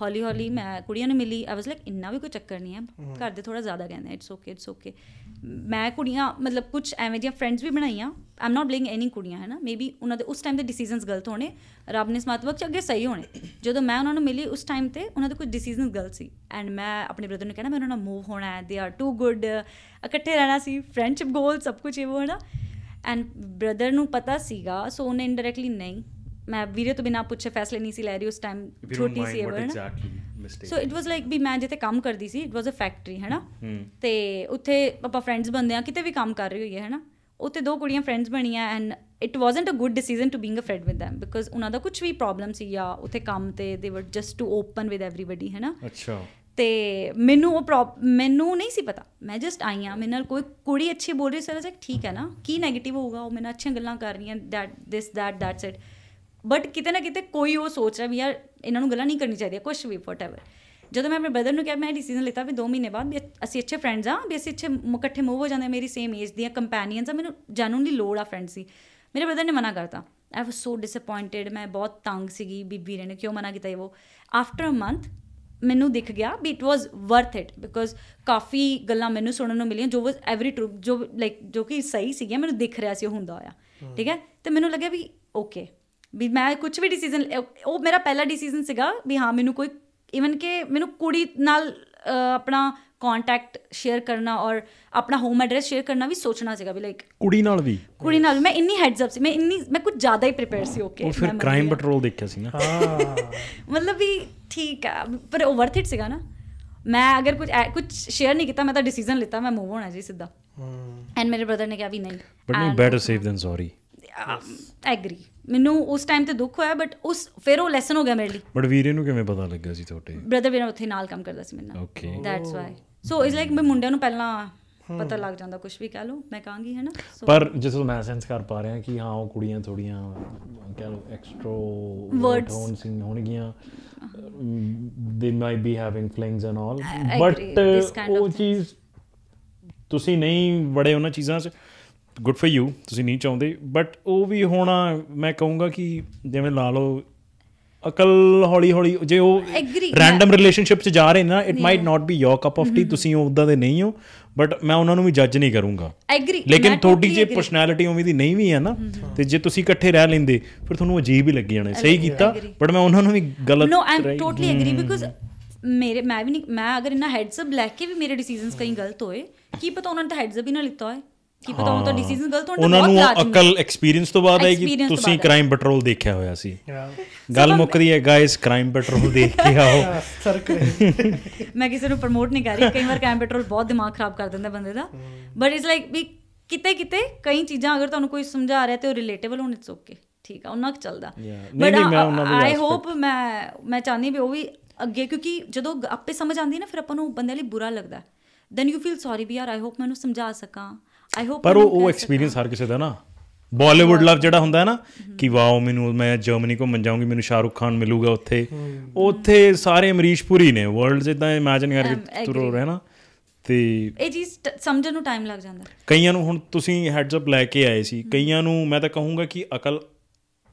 ਹੌਲੀ ਹੌਲੀ ਮੈਂ ਕੁੜੀਆਂ ਨੂੰ ਮਿਲੀ ਆਈ ਵਾਸ ਲਾਈਕ ਇੰਨਾ ਵੀ ਕੋਈ ਚੱਕਰ ਨਹੀਂ ਹੈ ਘਰ ਦੇ ਥੋੜਾ ਜ਼ਿਆਦਾ ਕਹਿੰਦੇ ਇਟਸ ਓਕੇ ਇਟਸ ਓਕੇ ਮੈਂ ਕੁੜੀਆਂ ਮਤਲਬ ਕੁਝ ਐਵੇਂ ਦੀਆਂ ਫਰੈਂਡਸ ਵੀ ਬਣਾਈਆਂ ਆਮ ਨਾਟ ਬਲਿੰਗ ਐਨੀ ਕੁੜੀਆਂ ਹੈ ਨਾ ਮੇਬੀ ਉਹਨਾਂ ਦੇ ਉਸ ਟਾਈਮ ਦੇ ਡਿਸੀਜਨਸ ਗਲਤ ਹੋਣੇ ਰੱਬ ਨੇ ਸਮਾਤ ਵਕਤ ਅੱਗੇ ਸਹੀ ਹੋਣੇ ਜਦੋਂ ਮੈਂ ਉਹਨਾਂ ਨੂੰ ਮਿਲੀ ਉਸ ਟਾਈਮ ਤੇ ਉਹਨਾਂ ਦੇ ਕੁਝ ਡਿਸੀਜਨਸ ਗਲਤ ਸੀ ਐਂਡ ਮੈਂ ਆਪਣੇ ਬ੍ਰਦਰ ਨੂੰ ਕਹਿਣਾ ਮੈਂ ਉਹਨਾਂ ਨਾਲ ਮੂਵ ਹੋਣਾ ਹੈ ਦੇ ਆਰ ਟੂ ਗੁੱਡ ਇਕੱਠੇ ਰਹਿਣਾ ਸੀ ਫਰੈਂਡਸ਼ਿਪ ਗੋਲ ਸਭ ਕੁਝ ਇਹ ਹੋਣਾ ਐਂਡ ਬ੍ਰਦਰ ਨੂੰ ਪਤਾ ਸੀਗਾ ਸੋ ਉਹਨੇ ਇਨਡਾਇਰੈਕਟਲੀ ਨਹੀਂ ਮੈਂ ਵੀਰੇ ਤੋਂ ਬਿਨਾ ਪੁੱਛੇ ਫੈਸਲੇ ਨਹੀਂ ਸੀ ਲੈ ਰਹੀ ਉਸ ਟਾਈਮ ਛੋਟੀ ਸੀ ever mistake so it was like ਵੀ ਮੈਂ ਜਿੱਥੇ ਕੰਮ ਕਰਦੀ ਸੀ ਇਟ ਵਾਸ ਅ ਫੈਕਟਰੀ ਹੈਨਾ ਤੇ ਉੱਥੇ ਆਪਾਂ ਫਰੈਂਡਸ ਬੰਦੇ ਆ ਕਿਤੇ ਵੀ ਕੰਮ ਕਰ ਰਹੀ ਹੋਈ ਹੈ ਹੈਨਾ ਉੱਥੇ ਦੋ ਕੁੜੀਆਂ ਫਰੈਂਡਸ ਬਣੀਆਂ and it wasn't a good decision to being a friend with them because ਉਹਨਾਂ ਦਾ ਕੁਝ ਵੀ ਪ੍ਰੋਬਲਮ ਸੀ ਜਾਂ ਉੱਥੇ ਕੰਮ ਤੇ they were just too open with everybody ਹੈਨਾ ਅੱਛਾ ਤੇ ਮੈਨੂੰ ਉਹ ਮੈਨੂੰ ਨਹੀਂ ਸੀ ਪਤਾ ਮੈਂ ਜਸਟ ਆਈ ਆ ਮੇਰੇ ਕੋਈ ਕੁੜੀ ਅੱਛੀ ਬੋਲ ਰਹੀ ਸੀ ਸਰ ਠੀਕ ਹੈ ਨਾ ਕੀ 네ਗੇਟਿਵ ਹੋਊਗਾ ਉਹ ਮੈਨਾਂ ਅੱਛੀਆਂ ਗੱਲਾਂ ਕਰ ਰਹੀਆਂ that this that that's it but ਕਿਤੇ ਨਾ ਕਿਤੇ ਕੋਈ ਉਹ ਸੋਚ ਰਿਹਾ ਵੀ ਯਾਰ ਇਹਨਾਂ ਨੂੰ ਗੱਲਾਂ ਨਹੀਂ ਕਰਨੀ ਚਾਹੀਦੀ ਕੁਝ ਵੀ ਵਟਐਵਰ ਜਦੋਂ ਮੈਂ ਆਪਣੇ ਬ੍ਰਦਰ ਨੂੰ ਕਿਹਾ ਮੈਂ ਡਿਸੀਜਨ ਲਿਤਾ ਵੀ 2 ਮਹੀਨੇ ਬਾਅਦ ਅਸੀਂ ਅੱਛੇ ਫਰੈਂਡਸ ਆ ਵੀ ਅਸੀਂ ਅੱਛੇ ਇਕੱਠੇ ਮੂਵ ਹੋ ਜਾਂਦੇ ਮੇਰੀ ਸੇਮ ਏਜ ਦੀਆਂ ਕੰਪੈਨੀਅਨਸ ਆ ਮੈਨੂੰ ਜੈਨੂਨਲੀ ਲੋੜ ਆ ਫਰੈਂਡ ਸੀ ਮੇਰੇ ਬ੍ਰਦਰ ਨੇ ਮਨਾ ਕਰਤਾ ਆਈ ਵਾਸ ਸੋ ਡਿਸਪਾਇੰਟਡ ਮੈਂ ਬਹੁਤ ਤੰਗ ਸੀਗੀ ਬੀਬੀ ਨੇ ਕਿਉਂ ਮਨਾ ਕੀਤਾ ਇਹ ਉਹ ਆਫਟਰ ਅ ਮੰਥ ਮੈਨੂੰ ਦਿਖ ਗਿਆ ਵੀ it was worth it because ਕਾਫੀ ਗੱਲਾਂ ਮੈਨੂੰ ਸੁਣਨ ਨੂੰ ਮਿਲੀਆਂ ਜੋ ਵਾਸ ਐਵਰੀ ਟਰੂ ਜੋ ਲਾਈਕ ਜੋ ਕਿ ਸਹੀ ਸੀਗੀਆਂ ਮੈਨੂੰ ਦਿਖ ਰਿਹਾ ਸੀ ਹੁੰਦਾ ਹੋਇਆ ਠੀਕ ਹੈ ਤੇ ਮੈਨੂੰ ਲੱਗਿਆ ਵੀ ਓਕੇ ਵੀ ਮੈਂ ਕੁਝ ਵੀ ਡਿਸੀਜਨ ਉਹ ਮੇਰਾ ਪਹਿਲਾ ਡਿਸੀਜਨ ਸੀਗਾ ਵੀ ਹਾਂ ਮੈਨੂੰ ਕੋਈ ਇਵਨ ਕਿ ਮੈਨੂੰ ਕੁੜੀ ਨਾਲ ਆਪਣਾ ਕੰਟੈਕਟ ਸ਼ੇਅਰ ਕਰਨਾ ਔਰ ਆਪਣਾ ਹੋਮ ਐਡਰੈਸ ਸ਼ੇਅਰ ਕਰਨਾ ਵੀ ਸੋਚਣਾ ਸੀਗਾ ਵੀ ਲਾਈਕ ਕੁੜੀ ਨਾਲ ਵੀ ਕੁੜੀ ਨਾਲ ਮੈਂ ਇੰਨੀ ਹੈਡਸ ਅਪ ਸੀ ਮੈਂ ਇੰਨੀ ਮੈਂ ਕੁਝ ਜ਼ਿਆਦਾ ਹੀ ਪ੍ਰੀਪੇਅਰ ਸੀ ਓਕੇ ਉਹ ਫਿਰ ਕ੍ਰਾਈਮ ਪੈਟਰੋਲ ਦੇਖਿਆ ਸੀ ਨਾ ਹਾਂ *laughs* ਮਤਲਬ ਵੀ ਠੀਕ ਆ ਪਰ ਉਹ ਵਰਥ ਇਟ ਸੀਗਾ ਨਾ ਮੈਂ ਅਗਰ ਕੁਝ ਕੁਝ ਸ਼ੇਅਰ ਨਹੀਂ ਕੀਤਾ ਮੈਂ ਤਾਂ ਡਿਸੀਜਨ ਲਿੱਤਾ ਮੈਂ ਮੂਵ ਹੋਣਾ ਜੀ ਸਿੱਧਾ ਐਂਡ ਮੇਰੇ ਬ੍ਰਦਰ ਨੇ ਕਿਹਾ ਵੀ ਨਹੀਂ ਬਟ ਨਹੀਂ better safe than sorry agree ਮੈਨੂੰ ਉਸ ਟਾਈਮ ਤੇ ਦੁੱਖ ਹੋਇਆ ਬਟ ਉਸ ਫਿਰ ਉਹ ਲੈਸਨ ਹੋ ਗਿਆ ਮੇਰੇ ਲਈ ਬਟ ਵੀਰੇ ਨੂੰ ਕਿਵੇਂ ਪਤਾ ਲੱਗਿਆ ਸੀ ਤੁਹਾਡੇ ਬ੍ਰਦਰ ਵੀਰ ਉੱਥੇ ਨਾਲ ਕੰਮ ਕਰਦਾ ਸੀ ਮੇਰੇ ਨਾਲ okay that's why so it's like ਮੈਂ ਮੁੰਡਿਆਂ ਨੂੰ ਪਹਿਲਾਂ ਪਤਾ ਲੱਗ ਜਾਂਦਾ ਕੁਝ ਵੀ ਕਹ ਲਓ ਮੈਂ ਕਹਾਂਗੀ ਹੈ ਨਾ ਪਰ ਜਿਸ ਨੂੰ ਮੈਂ ਸੈਂਸ ਕਰ ਪਾ ਰਿਹਾ ਕਿ ਹਾਂ ਉਹ ਕੁੜੀਆਂ ਥੋੜੀਆਂ ਕਹ ਲਓ ਐਕਸਟ੍ਰੋ ਵਰਡ ਹੋਣਸ ਹੋਣਗੀਆਂ they might be having feelings and all but ਉਹ ਚੀਜ਼ ਤੁਸੀਂ ਨਹੀਂ ਬੜੇ ਉਹਨਾਂ ਚੀਜ਼ਾਂ 'ਚ ਗੁੱਡ ਫॉर ਯੂ ਤੁਸੀਂ ਨਹੀਂ ਚਾਹੁੰਦੇ ਬਟ ਉਹ ਵੀ ਹੋਣਾ ਮੈਂ ਕਹੂੰਗਾ ਕਿ ਜਿਵੇਂ ਲਾ ਲਓ ਅਕਲ ਹੌਲੀ ਹੌਲੀ ਜੇ ਉਹ ਰੈਂਡਮ ਰਿਲੇਸ਼ਨਸ਼ਿਪ ਚ ਜਾ ਰਹੇ ਨਾ it might not be your cup of tea ਤੁਸੀਂ ਉਦਾਂ ਦੇ ਨਹੀਂ ਹੋ ਬਟ ਮੈਂ ਉਹਨਾਂ ਨੂੰ ਵੀ ਜੱਜ ਨਹੀਂ ਕਰੂੰਗਾ ਲੇਕਿਨ ਤੁਹਾਡੀ ਜੇ ਪਰਸਨੈਲਿਟੀ ਉਵੇਂ ਦੀ ਨਹੀਂ ਵੀ ਹੈ ਨਾ mm-hmm. ਤੇ ਜੇ ਤੁਸੀਂ ਇਕੱਠੇ ਰਹਿ ਲੈਂਦੇ ਫਿਰ ਤੁਹਾਨੂੰ ਅਜੀਬ ਹੀ ਲੱਗੀ ਜਾਣਾ ਸਹੀ ਕੀਤਾ ਬਟ ਮੈਂ ਉਹਨਾਂ ਨੂੰ ਵੀ ਗਲਤ no I totally agree because ਮੇਰੇ ਮੈਂ ਵੀ ਨਹੀਂ ਮੈਂ ਅਗਰ ਇਨਾ ਹੈਡਸ ਅਪ ਲੈ ਕੇ ਵੀ ਮੇਰੇ ਡਿਸੀਜਨਸ ਕਈ ਗਲਤ ਹੋਏ ਕੀ ਪਤਾ ਉਹਨਾਂ ਨੇ ਤਾਂ ਹੈਡਸ ਅਪ ਹੀ ਨਾ ਲਿੱਤਾ ਹੋਏ ਕੀ ਪਤਾ ਉਹ ਤਾਂ ਡਿਸੀਜਨ ਗਲਤ ਹੋਣ ਦਾ ਬਹੁਤ ਲਾਜ਼ਮੀ ਉਹਨਾਂ ਨੂੰ ਅਕਲ ਐਕਸਪੀਰੀਅੰਸ ਤੋਂ ਬਾਅਦ ਆਏਗੀ ਤੁਸੀਂ ਕ੍ਰਾਈਮ ਪੈਟਰੋਲ ਦੇਖਿਆ ਹੋਇਆ ਸੀ ਗੱਲ ਮੁੱਕਦੀ ਹੈ ਗਾਇਸ ਕ੍ਰਾਈਮ ਪੈਟਰੋਲ ਦੇਖ ਕੇ ਆਓ ਸਰਕਲ *laughs* ਮੈਂ ਕਿਸੇ ਨੂੰ ਪ੍ਰਮੋਟ ਨਹੀਂ ਕਰ ਰਹੀ ਕਈ ਵਾਰ ਕ੍ਰਾਈਮ ਪੈਟਰੋਲ ਬਹੁਤ ਦਿਮਾਗ ਖਰਾਬ ਕਰ ਦਿੰਦਾ ਬੰਦੇ ਦਾ ਬਟ ਇਟਸ ਲਾਈਕ ਵੀ ਕਿਤੇ ਕਿਤੇ ਕਈ ਚੀਜ਼ਾਂ ਅਗਰ ਤੁਹਾਨੂੰ ਕੋਈ ਸਮਝਾ ਰਿਹਾ ਤੇ ਉਹ ਰਿਲੇਟੇਬਲ ਹੋਣ ਇਟਸ ਓਕੇ ਠੀਕ ਆ ਉਹਨਾਂ ਕ ਚੱਲਦਾ ਬਟ ਆਈ ਹੋਪ ਮੈਂ ਮੈਂ ਚਾਹਨੀ ਵੀ ਉਹ ਵੀ ਅੱਗੇ ਕਿਉਂਕਿ ਜਦੋਂ ਆਪੇ ਸਮਝ ਆਉਂਦੀ ਨਾ ਫਿਰ ਆਪਾਂ ਨੂੰ ਬੰਦੇ ਲਈ ਬੁਰਾ ਲੱਗਦਾ ਦੈਨ ਯੂ ਫੀਲ ਸੌਰੀ ਵੀ ਯਾਰ ਆਈ ਹੋਪ ਮੈਂ ਉਹਨੂੰ ਸਮਝਾ ਸਕਾਂ ਪਰ ਉਹ ਐਕਸਪੀਰੀਅੰਸ ਹਰ ਕਿਸੇ ਦਾ ਨਾ ਬਾਲੀਵੁੱਡ ਲਵ ਜਿਹੜਾ ਹੁੰਦਾ ਹੈ ਨਾ mm-hmm. ਕਿ ਵਾਓ ਮੈਨੂੰ ਮੈਂ ਜਰਮਨੀ ਮੰਨ ਜਾਉਂਗੀ ਮੈਨੂੰ ਸ਼ਾਹਰੁਖ ਖਾਨ ਮਿਲੂਗਾ ਉੱਥੇ mm. ਉੱਥੇ ਸਾਰੇ ਅਮਰੀਸ਼ ਪੁਰੀ ਨੇ ਵਰਲਡ ਜਿੱਦਾਂ ਇਮੇਜਿਨ ਕਰਕੇ ਤੁਰੋ ਰਹੇ ਨਾ ਤੇ ਇਹ ਜੀ ਸਮਝਣ ਨੂੰ ਟਾਈਮ ਲੱਗ ਜਾਂਦਾ ਕਈਆਂ ਨੂੰ ਹੁਣ ਤੁਸੀਂ ਹੈਡਸ ਅਪ ਲੈ ਕੇ ਆਏ ਸੀ mm-hmm. ਕਈਆਂ ਨੂੰ ਮੈਂ ਤਾਂ ਕਹੂੰਗਾ ਕਿ ਅਕਲ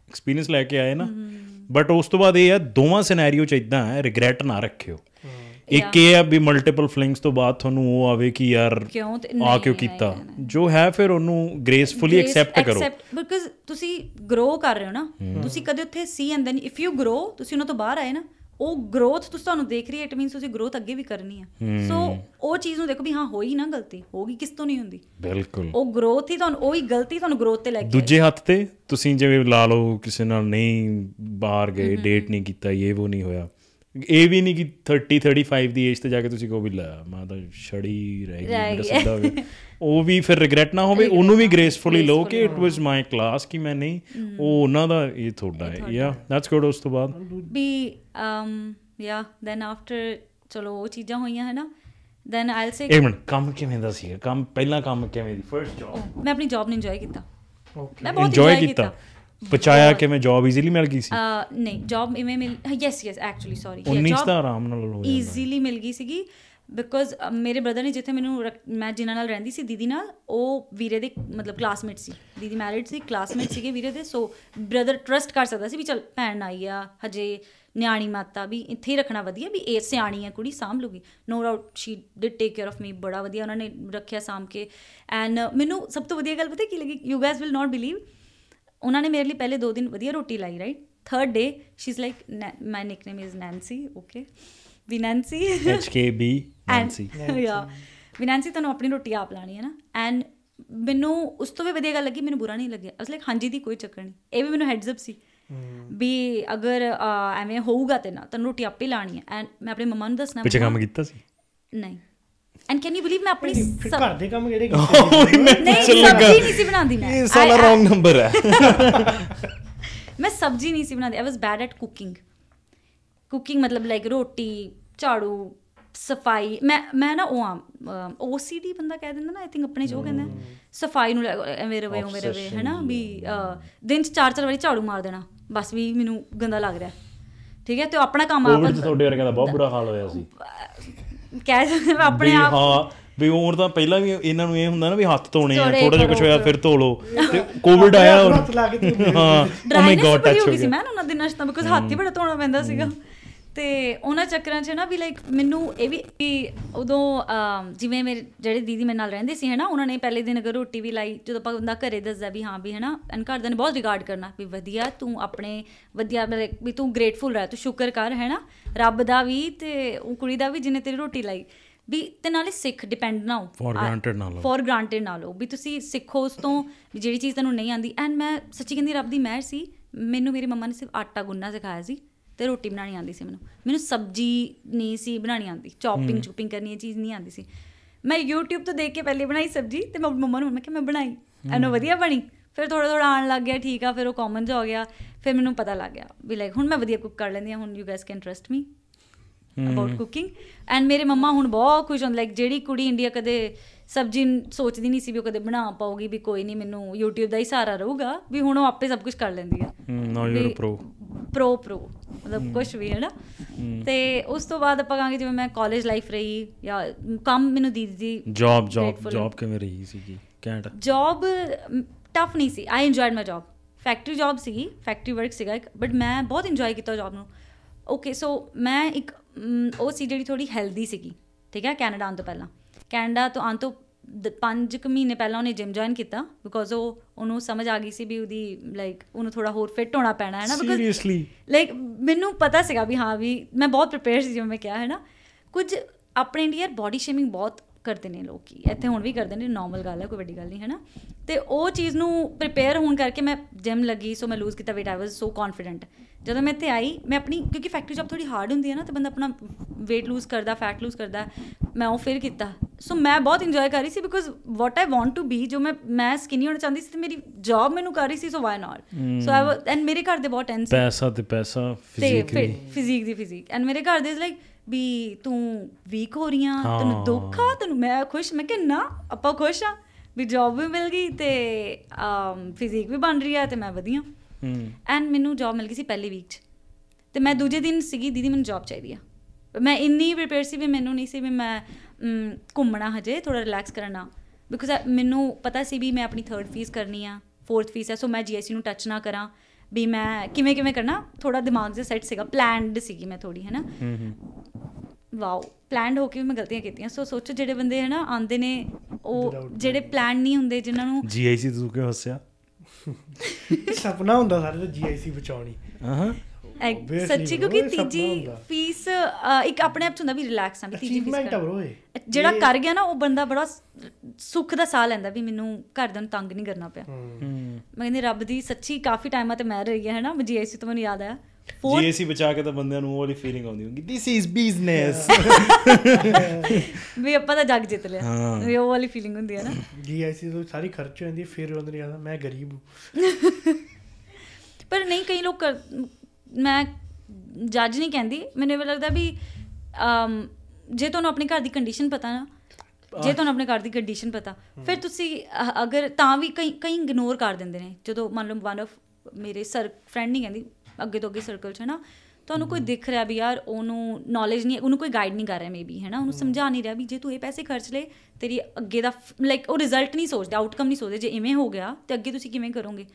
ਐਕਸਪੀਰੀਅੰਸ ਲੈ ਕੇ ਆਏ ਨਾ ਬਟ mm-hmm. ਉਸ ਤੋਂ ਬਾਅਦ ਇਹ ਹੈ ਦੋਵਾਂ ਸਿਨੈਰੀਓ ਚ ਇਦਾਂ ਹੈ ਰਿਗਰੈਟ ਨਾ ਰੱਖਿਓ ਇੱਕ ਇਹ ਆ ਵੀ ਮਲਟੀਪਲ ਫਲਿੰਗਸ ਤੋਂ ਬਾਅਦ ਤੁਹਾਨੂੰ ਉਹ ਆਵੇ ਕਿ ਯਾਰ ਆ ਕਿਉਂ ਕੀਤਾ ਜੋ ਹੈ ਫਿਰ ਉਹਨੂੰ ਗ੍ਰੇਸਫੁਲੀ ਐਕਸੈਪਟ ਕਰੋ ਬਿਕਾਜ਼ ਤੁਸੀਂ ਗਰੋ ਕਰ ਰਹੇ ਹੋ ਨਾ ਤੁਸੀਂ ਕਦੇ ਉੱਥੇ ਸੀ and then if you grow ਤੁਸੀਂ ਉਹਨਾਂ ਤੋਂ ਬਾਹਰ ਆਏ ਨਾ ਉਹ ਗਰੋਥ ਤੁਸੀਂ ਤੁਹਾਨੂੰ ਦੇਖ ਰਹੀ ਹੈ ਇਟ ਮੀਨਸ ਤੁਸੀਂ ਗਰੋਥ ਅੱਗੇ ਵੀ ਕਰਨੀ ਹੈ ਸੋ ਉਹ ਚੀਜ਼ ਨੂੰ ਦੇਖੋ ਵੀ ਹਾਂ ਹੋਈ ਨਾ ਗਲਤੀ ਹੋਗੀ ਕਿਸ ਤੋਂ ਨਹੀਂ ਹੁੰਦੀ ਬਿਲਕੁਲ ਉਹ ਗਰੋਥ ਹੀ ਤੁਹਾਨੂੰ ਉਹ ਹੀ ਗਲਤੀ ਤੁਹਾਨੂੰ ਗਰੋਥ ਤੇ ਲੈ ਕੇ ਦੂਜੇ ਹੱਥ ਤੇ ਤੁਸੀਂ ਜਿਵੇਂ ਲਾ ਲਓ ਕਿਸੇ ਨਾਲ ਨਹੀਂ ਬਾਹਰ ਗਏ ਡੇਟ ਨਹੀਂ ਕੀਤਾ ਇਹ ਉਹ ਨਹੀਂ ਹੋਇਆ ਇਹ ਵੀ ਨਹੀਂ ਕਿ 30 35 ਦੀ ਏਜ ਤੇ ਜਾ ਕੇ ਤੁਸੀਂ ਕਹੋ ਵੀ ਲੈ ਮੈਂ ਤਾਂ ਛੜੀ ਰਹਿ ਗਈ ਮੇਰਾ ਸਿੱਧਾ ਹੋ ਗਿਆ ਉਹ ਵੀ ਫਿਰ ਰਿਗਰੈਟ ਨਾ ਹੋਵੇ ਉਹਨੂੰ ਵੀ ਗ੍ਰੇਸਫੁਲੀ ਲੋ ਕਿ ਇਟ ਵਾਸ ਮਾਈ ਕਲਾਸ ਕਿ ਮੈਂ ਨਹੀਂ ਉਹ ਉਹਨਾਂ ਦਾ ਇਹ ਤੁਹਾਡਾ ਹੈ ਯਾ ਦੈਟਸ ਗੁੱਡ ਉਸ ਤੋਂ ਬਾਅਦ ਵੀ ਅਮ ਯਾ ਦੈਨ ਆਫਟਰ ਚਲੋ ਉਹ ਚੀਜ਼ਾਂ ਹੋਈਆਂ ਹੈ ਨਾ ਦੈਨ ਆਈਲ ਸੇ ਇੱਕ ਮਿੰਟ ਕੰਮ ਕਿਵੇਂ ਦਾ ਸੀਗਾ ਕੰਮ ਪਹਿਲਾ ਕੰਮ ਕਿਵੇਂ ਦੀ ਫਰਸਟ ਜੌਬ ਮੈਂ ਆਪਣੀ ਜੌਬ ਨੂੰ ਇੰਜੋਏ ਕੀਤਾ ਮੈਂ ਬਹੁਤ ਇੰਜੋਏ ਕੀਤਾ ਪਚਾਇਆ ਕਿਵੇਂ ਜੌਬ ਈਜ਼ੀਲੀ ਮਿਲ ਗਈ ਸੀ ਨਹੀਂ ਜੌਬ ਇਵੇਂ ਮਿਲ yes yes actually sorry job ਦਾ ਆਰਾਮ ਨਾਲ ਲੋ ਈਜ਼ੀਲੀ ਮਿਲ ਗਈ ਸੀਗੀ ਬਿਕੋਜ਼ ਮੇਰੇ ਬ੍ਰਦਰ ਨੇ ਜਿੱਥੇ ਮੈਨੂੰ ਮੈਂ ਜਿਨ੍ਹਾਂ ਨਾਲ ਰਹਿੰਦੀ ਸੀ ਦੀਦੀ ਨਾਲ ਉਹ ਵੀਰੇ ਦੇ ਮਤਲਬ ਕਲਾਸਮੇਟ ਸੀ ਦੀਦੀ ਮੈਰਿਡ ਸੀ ਕਲਾਸਮੇਟ ਸੀਗੇ ਵੀਰੇ ਦੇ ਸੋ ਬ੍ਰਦਰ ਟਰਸਟ ਕਰ ਸਕਦਾ ਸੀ ਵੀ ਚਲ ਭੈਣ ਆਈ ਆ ਹਜੇ ਨਿਆਣੀ ਮਾਤਾ ਵੀ ਇੱਥੇ ਹੀ ਰੱਖਣਾ ਵਧੀਆ ਵੀ ਇਹ ਸਿਆਣੀ ਆ ਕੁੜੀ ਸਾਂਭ ਲੂਗੀ no doubt she did take care of me ਬੜਾ ਵਧੀਆ ਉਹਨਾਂ ਨੇ ਰੱਖਿਆ ਸਾਂਭ ਕੇ ਐਂਡ ਮੈਨੂੰ ਸਭ ਤੋਂ ਵਧੀਆ ਗੱਲ ਪਤਾ ਕੀ ਲੱਗੀ you guys will not believe ਉਹਨਾਂ ਨੇ ਮੇਰੇ ਲਈ ਪਹਿਲੇ 2 ਦਿਨ ਵਧੀਆ ਰੋਟੀ ਲਾਈ right third day she is like my nickname is Nancy okay ਵੀ Nancy H K B Nancy ਯਾ ਵੀ ਨੈਂਸੀ ਤੁਹਾਨੂੰ ਆਪਣੀ ਰੋਟੀ ਆਪ ਲਾਣੀ ਹੈ ਨਾ ਐਂਡ ਮੈਨੂੰ ਉਸ ਤੋਂ ਵੀ ਵਧੀਆ ਗੱਲ ਲੱਗੀ ਮੈਨੂੰ ਬੁਰਾ ਨਹੀਂ ਲੱਗਿਆ ਅਸਲ ਵਿੱਚ ਹਾਂਜੀ ਦੀ ਕੋਈ ਚੱਕਰ ਨਹੀਂ ਇਹ ਵੀ ਮੈਨੂੰ ਹੈਡਸ ਅਪ ਸੀ ਵੀ ਅਗਰ ਐਵੇਂ ਹੋਊਗਾ ਤੇ ਨਾ ਤਨ ਰੋਟੀ ਆਪੇ ਲਾਣੀ ਹੈ ਐਂਡ ਮੈਂ ਆਪਣੇ ਮਮਾ ਨੂੰ ਦੱਸਣਾ ਪਿੱਛੇ ਕੰਮ ਕੀਤਾ ਸੀ ਨਹੀਂ ਐਂਡ ਕੈਨ ਯੂ ਬਲੀਵ ਮੈਂ ਆਪਣੀ ਘਰ ਦੇ ਕੰਮ ਜਿਹੜੇ ਕੀਤੇ ਨਹੀਂ ਸਬਜ਼ੀ ਨਹੀਂ ਸੀ ਬਣਾਉਂਦੀ ਮੈਂ ਇਹ ਸਾਲਾ ਰੋਂਗ ਨੰਬਰ ਹੈ ਮੈਂ ਸਬਜ਼ੀ ਨਹੀਂ ਸੀ ਬਣਾਉਂਦੀ I was bad at cooking cooking ਮਤਲਬ ਲਾਈਕ ਰੋਟੀ ਝਾੜੂ ਸਫਾਈ ਮੈਂ ਮੈਂ ਨਾ ਉਹ ਆ ਓਸੀਡੀ ਬੰਦਾ ਕਹਿ ਦਿੰਦਾ ਨਾ ਆਈ ਥਿੰਕ ਆਪਣੇ ਜੋ ਕਹਿੰਦਾ ਸਫਾਈ ਨੂੰ ਮੇਰੇ ਵੇ ਮੇਰੇ ਵੇ ਹੈਨਾ ਵੀ ਦਿਨ ਚ ਚਾਰ ਚਾਰ ਵਾਰੀ ਝਾੜੂ ਮਾਰ ਦੇਣਾ ਬਸ ਵੀ ਮੈਨੂੰ ਗੰਦਾ ਲੱਗ ਰਿਹਾ ਠੀਕ ਹੈ ਤੇ ਆਪਣਾ ਕੰਮ ਆਪ ਤੁਹਾਡੇ ਵਰਗਾ ਦਾ ਬਹੁਤ ਬੁਰਾ ਹਾਲ ਹੋਇਆ ਸੀ ਕਹਿ ਸਕਦੇ ਆਪਣੇ ਆਪ ਹਾਂ ਵੀ ਹੋਰ ਤਾਂ ਪਹਿਲਾਂ ਵੀ ਇਹਨਾਂ ਨੂੰ ਇਹ ਹੁੰਦਾ ਨਾ ਵੀ ਹੱਥ ਧੋਣੇ ਆ ਥੋੜਾ ਜਿਹਾ ਕੁਝ ਹੋਇਆ ਫਿਰ ਧੋ ਲੋ ਤੇ ਕੋਵਿਡ ਆਇਆ ਹਾਂ ਓ ਮਾਈ ਗॉड ਟੱਚ ਹੋ ਗਿਆ ਸੀ ਮੈਂ ਉਹਨਾਂ ਦਿਨਾਂ 'ਚ ਤਾਂ ਬਿਕੋਜ਼ ਹੱਥ ਹੀ ਬੜਾ ਧੋਣਾ ਪੈਂਦਾ ਸੀਗਾ ਤੇ ਉਹਨਾਂ ਚੱਕਰਾਂ 'ਚ ਨਾ ਵੀ ਲਾਈਕ ਮੈਨੂੰ ਇਹ ਵੀ ਕਿ ਉਦੋਂ ਜਿਵੇਂ ਮੇਰੇ ਜਿਹੜੇ ਦੀਦੀ ਮੇਰੇ ਨਾਲ ਰਹਿੰਦੇ ਸੀ ਹੈਨਾ ਉਹਨਾਂ ਨੇ ਪਹਿਲੇ ਦਿਨ ਅਗਰ ਰੋਟੀ ਵੀ ਲਾਈ ਜਦੋਂ ਆਪਾਂ ਬੰਦਾ ਘਰੇ ਦੱਸਦਾ ਵੀ ਹਾਂ ਵੀ ਹੈਨਾ ਐਨ ਘਰ ਦੇ ਨੇ ਬਹੁਤ ਰਿਗਾਰਡ ਕਰਨਾ ਵੀ ਵਧੀਆ ਤੂੰ ਆਪਣੇ ਵਧੀਆ ਵੀ ਤੂੰ ਗ੍ਰੇਟਫੁਲ ਰਹਿ ਤੂੰ ਸ਼ੁਕਰ ਕਰ ਹੈਨਾ ਰੱਬ ਦਾ ਵੀ ਤੇ ਉਹ ਕੁੜੀ ਦਾ ਵੀ ਜਿਨੇ ਤੇਰੀ ਰੋਟੀ ਲਾਈ ਵੀ ਤੇ ਨਾਲੇ ਸਿੱਖ ਡਿਪੈਂਡ ਨਾ ਹੋ ਫੋਰ ਗ੍ਰਾਂਟਡ ਨਾ ਲਓ ਫੋਰ ਗ੍ਰਾਂਟਡ ਨਾ ਲਓ ਵੀ ਤੁਸੀਂ ਸਿੱਖੋ ਉਸ ਤੋਂ ਜਿਹੜੀ ਚੀਜ਼ ਤੁਹਾਨੂੰ ਨਹੀਂ ਆਂਦੀ ਐਂਡ ਮੈਂ ਸੱਚੀ ਕਹਿੰਦੀ ਰੱਬ ਦੀ ਮਿਹਰ ਸੀ ਮੈਨੂੰ ਮੇਰੀ ਮੰਮਾ ਨੇ ਸਿਰਫ ਆਟਾ ਗੁੰਨਾ ਸਿਖਾਇਆ ਸੀ ਤੇ ਰੋਟੀ ਬਣਾਣੀ ਆਉਂਦੀ ਸੀ ਮੈਨੂੰ ਮੈਨੂੰ ਸਬਜੀ ਨਹੀਂ ਸੀ ਬਣਾਣੀ ਆਉਂਦੀ ਚੌਪਿੰਗ ਚੁਪਿੰਗ ਕਰਨੀ ਇਹ ਚੀਜ਼ ਨਹੀਂ ਆਉਂਦੀ ਸੀ ਮੈਂ YouTube ਤੋਂ ਦੇਖ ਕੇ ਪਹਿਲੇ ਬਣਾਈ ਸਬਜੀ ਤੇ ਮੈਂ ਮੰਮਾ ਨੂੰ ਮੈਂ ਕਿਹਾ ਮੈਂ ਬਣਾਈ ਐਨੋ ਵਧੀਆ ਬਣੀ ਫਿਰ ਥੋੜਾ ਥੋੜਾ ਆਣ ਲੱਗ ਗਿਆ ਠੀਕ ਆ ਫਿਰ ਉਹ ਕਾਮਨ ਜਿਹਾ ਹੋ ਗਿਆ ਫਿਰ ਮੈਨੂੰ ਪਤਾ ਲੱਗ ਗਿਆ ਵੀ ਲਾਈਕ ਹੁਣ ਮੈਂ ਵਧੀਆ ਕੁੱਕ ਕਰ ਲੈਂਦੀ ਹਾਂ ਹੁਣ you guys can trust me about cooking and ਮੇਰੇ ਮੰਮਾ ਹੁਣ ਬਹੁਤ ਖੁਸ਼ ਹੁੰਦੇ ਲਾਈਕ ਜਿਹੜੀ ਕੁੜੀ ਇੰਡੀਆ ਕਦੇ ਸਬਜੀ ਸੋਚਦੀ ਨਹੀਂ ਸੀ ਵੀ ਉਹ ਕਦੇ ਬਣਾ ਪਾਉਗੀ ਵੀ ਕੋਈ ਨਹੀਂ ਮੈਨੂੰ YouTube ਦਾ ਹੀ ਸਾਰਾ ਰਹੂਗਾ ਵੀ ਹੁਣ ਉਹ ਆਪੇ ਸਭ ਕੁਝ ਕਰ ਲੈਂਦੀ ਹੈ ਨਾ ਯੂਰ ਪ੍ਰੋ ਪ੍ਰੋ ਪ੍ਰੋ ਮਤਲਬ ਕੁਝ ਵੀ ਹੈ ਨਾ ਤੇ ਉਸ ਤੋਂ ਬਾਅਦ ਆਪਾਂ ਕਹਾਂਗੇ ਜਿਵੇਂ ਮੈਂ ਕਾਲਜ ਲਾਈਫ ਰਹੀ ਜਾਂ ਕੰਮ ਮੈਨੂੰ ਦੀਦੀ ਦੀ ਜੌਬ ਜੌਬ ਜੌਬ ਕਿਵੇਂ ਰਹੀ ਸੀ ਜੀ ਕੈਂਟ ਜੌਬ ਟਫ ਨਹੀਂ ਸੀ I enjoyed my job factory job ਸੀ ਫੈਕਟਰੀ ਵਰਕ ਸੀਗਾ ਬਟ ਮੈਂ ਬਹੁਤ ਇੰਜੋਏ ਕੀਤਾ ਜੌਬ ਨੂੰ ਓਕੇ ਸੋ ਮੈਂ ਇੱਕ ਉਹ ਸੀ ਜਿਹੜੀ ਥੋੜੀ ਹੈਲਦੀ ਸੀਗੀ ਠੀਕ ਹੈ ਕੈਨੇਡਾ ਆਉਣ ਤੋਂ ਪਹਿਲਾਂ ਕੈਨੇਡਾ ਤੋਂ ਆਨ ਤੋਂ ਪੰਜ ਕੁ ਮਹੀਨੇ ਪਹਿਲਾਂ ਉਹਨੇ ਜਿਮ ਜੁਆਇਨ ਕੀਤਾ ਬਿਕੋਜ਼ ਉਹ ਉਹਨੂੰ ਸਮਝ ਆ ਗਈ ਸੀ ਵੀ ਉਹਦੀ ਲਾਈਕ ਉਹਨੂੰ ਥੋੜਾ ਹੋਰ ਫਿਟ ਹੋਣਾ ਪੈਣਾ ਹੈ ਨਾ ਬਿਕੋਜ਼ ਸੀਰੀਅਸਲੀ ਲਾਈਕ ਮੈਨੂੰ ਪਤਾ ਸੀਗਾ ਵੀ ਹਾਂ ਵੀ ਮੈਂ ਬਹੁਤ ਪ੍ਰਿਪੇਅਰ ਸੀ ਜਿਵੇਂ ਮੈਂ ਕਿਹਾ ਹੈ ਨਾ ਕੁਝ ਆਪਣੇ ਇੰਡੀਆ ਬੋਡੀ ਸ਼ੇਮਿੰਗ ਬਹੁਤ ਕਰਦੇ ਨੇ ਲੋਕੀ ਇੱਥੇ ਹੁਣ ਵੀ ਕਰਦੇ ਨੇ ਨਾਰਮਲ ਗੱਲ ਹੈ ਕੋਈ ਵੱਡੀ ਗੱਲ ਨਹੀਂ ਹੈ ਨਾ ਤੇ ਉਹ ਚੀਜ਼ ਨੂੰ ਪ੍ਰਿਪੇਅਰ ਹੋਣ ਕਰਕੇ ਮੈਂ ਜਿਮ ਲੱਗੀ ਸੋ ਮੈਂ ਲੂਜ਼ ਕੀਤਾ weight I was so confident ਜਦੋਂ ਮੈਂ ਇੱਥੇ ਆਈ ਮੈਂ ਆਪਣੀ ਕਿਉਂਕਿ ਫੈਕਟਰੀ ਜੌਬ ਥੋੜੀ ਹਾਰਡ ਹੁੰਦੀ ਹੈ ਨਾ ਤੇ ਬੰਦਾ ਆਪਣਾ weight lose ਕਰਦਾ fat lose ਕਰਦਾ ਮੈਂ ਉਹ ਫਿਰ ਕੀਤਾ ਸੋ ਮੈਂ ਬਹੁਤ ਇੰਜੋਏ ਕਰ ਰਹੀ ਸੀ because what I want to be ਜੋ ਮੈਂ ਮੈਂ ਸਕਿਨੀ ਹੋਣਾ ਚਾਹੁੰਦੀ ਸੀ ਤੇ ਮੇਰੀ ਜੌਬ ਮੈਨੂੰ ਕਰ ਰਹੀ ਸੀ ਸੋ why not so I and ਮੇਰੇ ਘਰ ਦੇ ਬਹੁਤ ਟੈਂਸ ਪੈਸਾ ਤੇ ਪੈਸਾ ਫਿਜ਼ੀਕਲੀ ਫਿਜ਼ੀਕ ਦੀ ਫਿਜ਼ੀਕ ਐਂਡ ਮੇਰੇ ਘਰ ਦੇ ਇਜ਼ ਲਾਈਕ ਵੀ ਤੂੰ ਵੀਕ ਹੋ ਰਹੀ ਆ ਤੈਨੂੰ ਦੁੱਖ ਆ ਤੈਨੂੰ ਮੈਂ ਖੁਸ਼ ਮੈਂ ਕਿਹਾ ਨਾ ਆਪਾਂ ਖੁਸ਼ ਆ ਵੀ ਜੌਬ ਵੀ ਮਿਲ ਗਈ ਤੇ ਫਿਜ਼ੀਕ ਵੀ ਬਣ ਰਹੀ ਆ ਤੇ ਮੈਂ ਵਧੀਆ ਹੂੰ ਐਂਡ ਮੈਨੂੰ ਜੌਬ ਮਿਲ ਗਈ ਸੀ ਪਹਿਲੇ ਵੀਕ ਚ ਤੇ ਮੈਂ ਦੂਜੇ ਦਿਨ ਸੀਗੀ ਦੀਦੀ ਮੈਨੂੰ ਜੌਬ ਚਾਹੀਦੀ ਆ ਮੈਂ ਇੰਨੀ ਪ੍ਰਿਪੇਅਰ ਸੀ ਵੀ ਮੈਨੂੰ ਨਹੀਂ ਸੀ ਵੀ ਮੈਂ ਘੁੰਮਣਾ ਹਜੇ ਥੋੜਾ ਰਿਲੈਕਸ ਕਰਨਾ ਬਿਕੋਜ਼ ਮੈਨੂੰ ਪਤਾ ਸੀ ਵੀ ਮੈਂ ਆਪਣੀ ਥਰਡ ਫੀਸ ਕਰਨੀ ਆ ਫੋਰਥ ਫੀਸ ਆ ਸੋ ਮੈਂ ਜੀਐਸਸੀ ਨੂੰ ਟੱਚ ਨਾ ਕਰਾਂ ਵੀ ਮੈਂ ਕਿਵੇਂ ਕਿਵੇਂ ਕਰਨਾ ਥੋੜਾ ਦਿਮਾਗ ਦੇ ਸੈੱਟ ਸੀਗਾ ਪਲਾਨਡ ਸੀਗੀ ਮੈਂ ਥੋੜੀ ਹੈਨਾ ਵਾਓ ਪਲਾਨਡ ਹੋ ਕੇ ਵੀ ਮੈਂ ਗਲਤੀਆਂ ਕੀਤੀਆਂ ਸੋ ਸੋਚੋ ਜਿਹੜੇ ਬੰਦੇ ਹੈਨਾ ਆਂਦੇ ਨੇ ਉਹ ਜਿਹੜੇ ਪਲਾਨ ਨਹੀਂ ਹੁੰਦੇ ਜਿਨ੍ਹਾਂ ਨੂੰ ਜੀਆਈਸੀ ਤੂੰ ਕਿਉਂ ਹੱਸਿਆ *laughs* ਸਪਨਾ ਹੁੰਦਾ ਸਾਰੇ ਦਾ ਜੀਆਈਸੀ ਬਚਾਉਣੀ ਹਾਂ ਸੱਚੀ ਕਿਉਂਕਿ ਤੀਜੀ ਫੀਸ ਇੱਕ ਆਪਣੇ ਆਪ ਚ ਹੁੰਦਾ ਵੀ ਰਿਲੈਕਸ ਆ ਵੀ ਤੀਜੀ ਫੀਸ ਜਿਹੜਾ ਕਰ ਗਿਆ ਨਾ ਉਹ ਬੰਦਾ ਬੜਾ ਸੁੱਖ ਦਾ ਸਾਹ ਲੈਂਦਾ ਵੀ ਮੈਨੂੰ ਘਰ ਦੇ ਨੂੰ ਤੰਗ ਨਹੀਂ ਕਰਨਾ ਪਿਆ ਮੈਂ ਕਹਿੰਦੀ ਰੱਬ ਦੀ ਸੱਚੀ ਕਾਫੀ ਟਾਈਮ ਆ ਤੇ ਮੈਂ ਰਹੀ ਹੈ ਨਾ ਮੈਂ ਜੀਐਸਸੀ ਤੋਂ ਮੈਨੂੰ ਯਾਦ ਆਇਆ ਜੀਐਸਸੀ ਬਚਾ ਕੇ ਤਾਂ ਬੰਦਿਆਂ ਨੂੰ ਉਹ ਵਾਲੀ ਫੀਲਿੰਗ ਆਉਂਦੀ ਹੋਗੀ ਥਿਸ ਇਜ਼ ਬਿਜ਼ਨਸ ਵੀ ਆਪਾਂ ਤਾਂ ਜੱਗ ਜਿੱਤ ਲਿਆ ਵੀ ਉਹ ਵਾਲੀ ਫੀਲਿੰਗ ਹੁੰਦੀ ਹੈ ਨਾ ਜੀਐਸਸੀ ਤੋਂ ਸਾਰੀ ਖਰਚ ਹੋ ਜਾਂਦੀ ਫਿਰ ਉਹਨਾਂ ਨੇ ਆ ਮੈਂ ਗਰੀਬ ਹਾਂ ਪਰ ਨਹੀਂ ਕਈ ਲੋਕ ਮੈਂ ਜੱਜ ਨਹੀਂ ਕਹਿੰਦੀ ਮੈਨੂੰ ਇਹ ਲੱਗਦਾ ਵੀ ਜੇ ਤੁਹਾਨੂੰ ਆਪਣੇ ਘਰ ਦੀ ਕੰਡੀਸ਼ਨ ਪਤਾ ਨਾ ਜੇ ਤੁਹਾਨੂੰ ਆਪਣੇ ਘਰ ਦੀ ਕੰਡੀਸ਼ਨ ਪਤਾ ਫਿਰ ਤੁਸੀਂ ਅਗਰ ਤਾਂ ਵੀ ਕਈ ਕਈ ਇਗਨੋਰ ਕਰ ਦਿੰਦੇ ਨੇ ਜਦੋਂ ਮੰਨ ਲਓ ਵਨ ਆਫ ਮੇਰੇ ਸਰ ਫਰੈਂਡ ਨਹੀਂ ਕਹਿੰਦੀ ਅੱਗੇ ਤੋਂ ਅੱਗੇ ਸਰਕਲ 'ਚ ਹੈ ਨਾ ਤੁਹਾਨੂੰ ਕੋਈ ਦਿਖ ਰਿਹਾ ਵੀ ਯਾਰ ਉਹਨੂੰ ਨੌਲੇਜ ਨਹੀਂ ਉਹਨੂੰ ਕੋਈ ਗਾਈਡ ਨਹੀਂ ਕਰ ਰਿਹਾ ਮੇਬੀ ਹੈ ਨਾ ਉਹਨੂੰ ਸਮਝਾ ਨਹੀਂ ਰਿਹਾ ਵੀ ਜੇ ਤੂੰ ਇਹ ਪੈਸੇ ਖਰਚ ਲੇ ਤੇਰੀ ਅੱਗੇ ਦਾ ਲਾਈਕ ਉਹ ਰਿਜ਼ਲਟ ਨਹੀਂ ਸੋਚਦਾ ਆਊਟਕਮ ਨਹੀਂ ਸੋਚਦੇ ਜੇ ਇਵੇਂ ਹੋ ਗਿਆ ਤੇ ਅੱਗੇ ਤੁਸੀਂ ਕਿਵੇਂ ਕਰੋਗੇ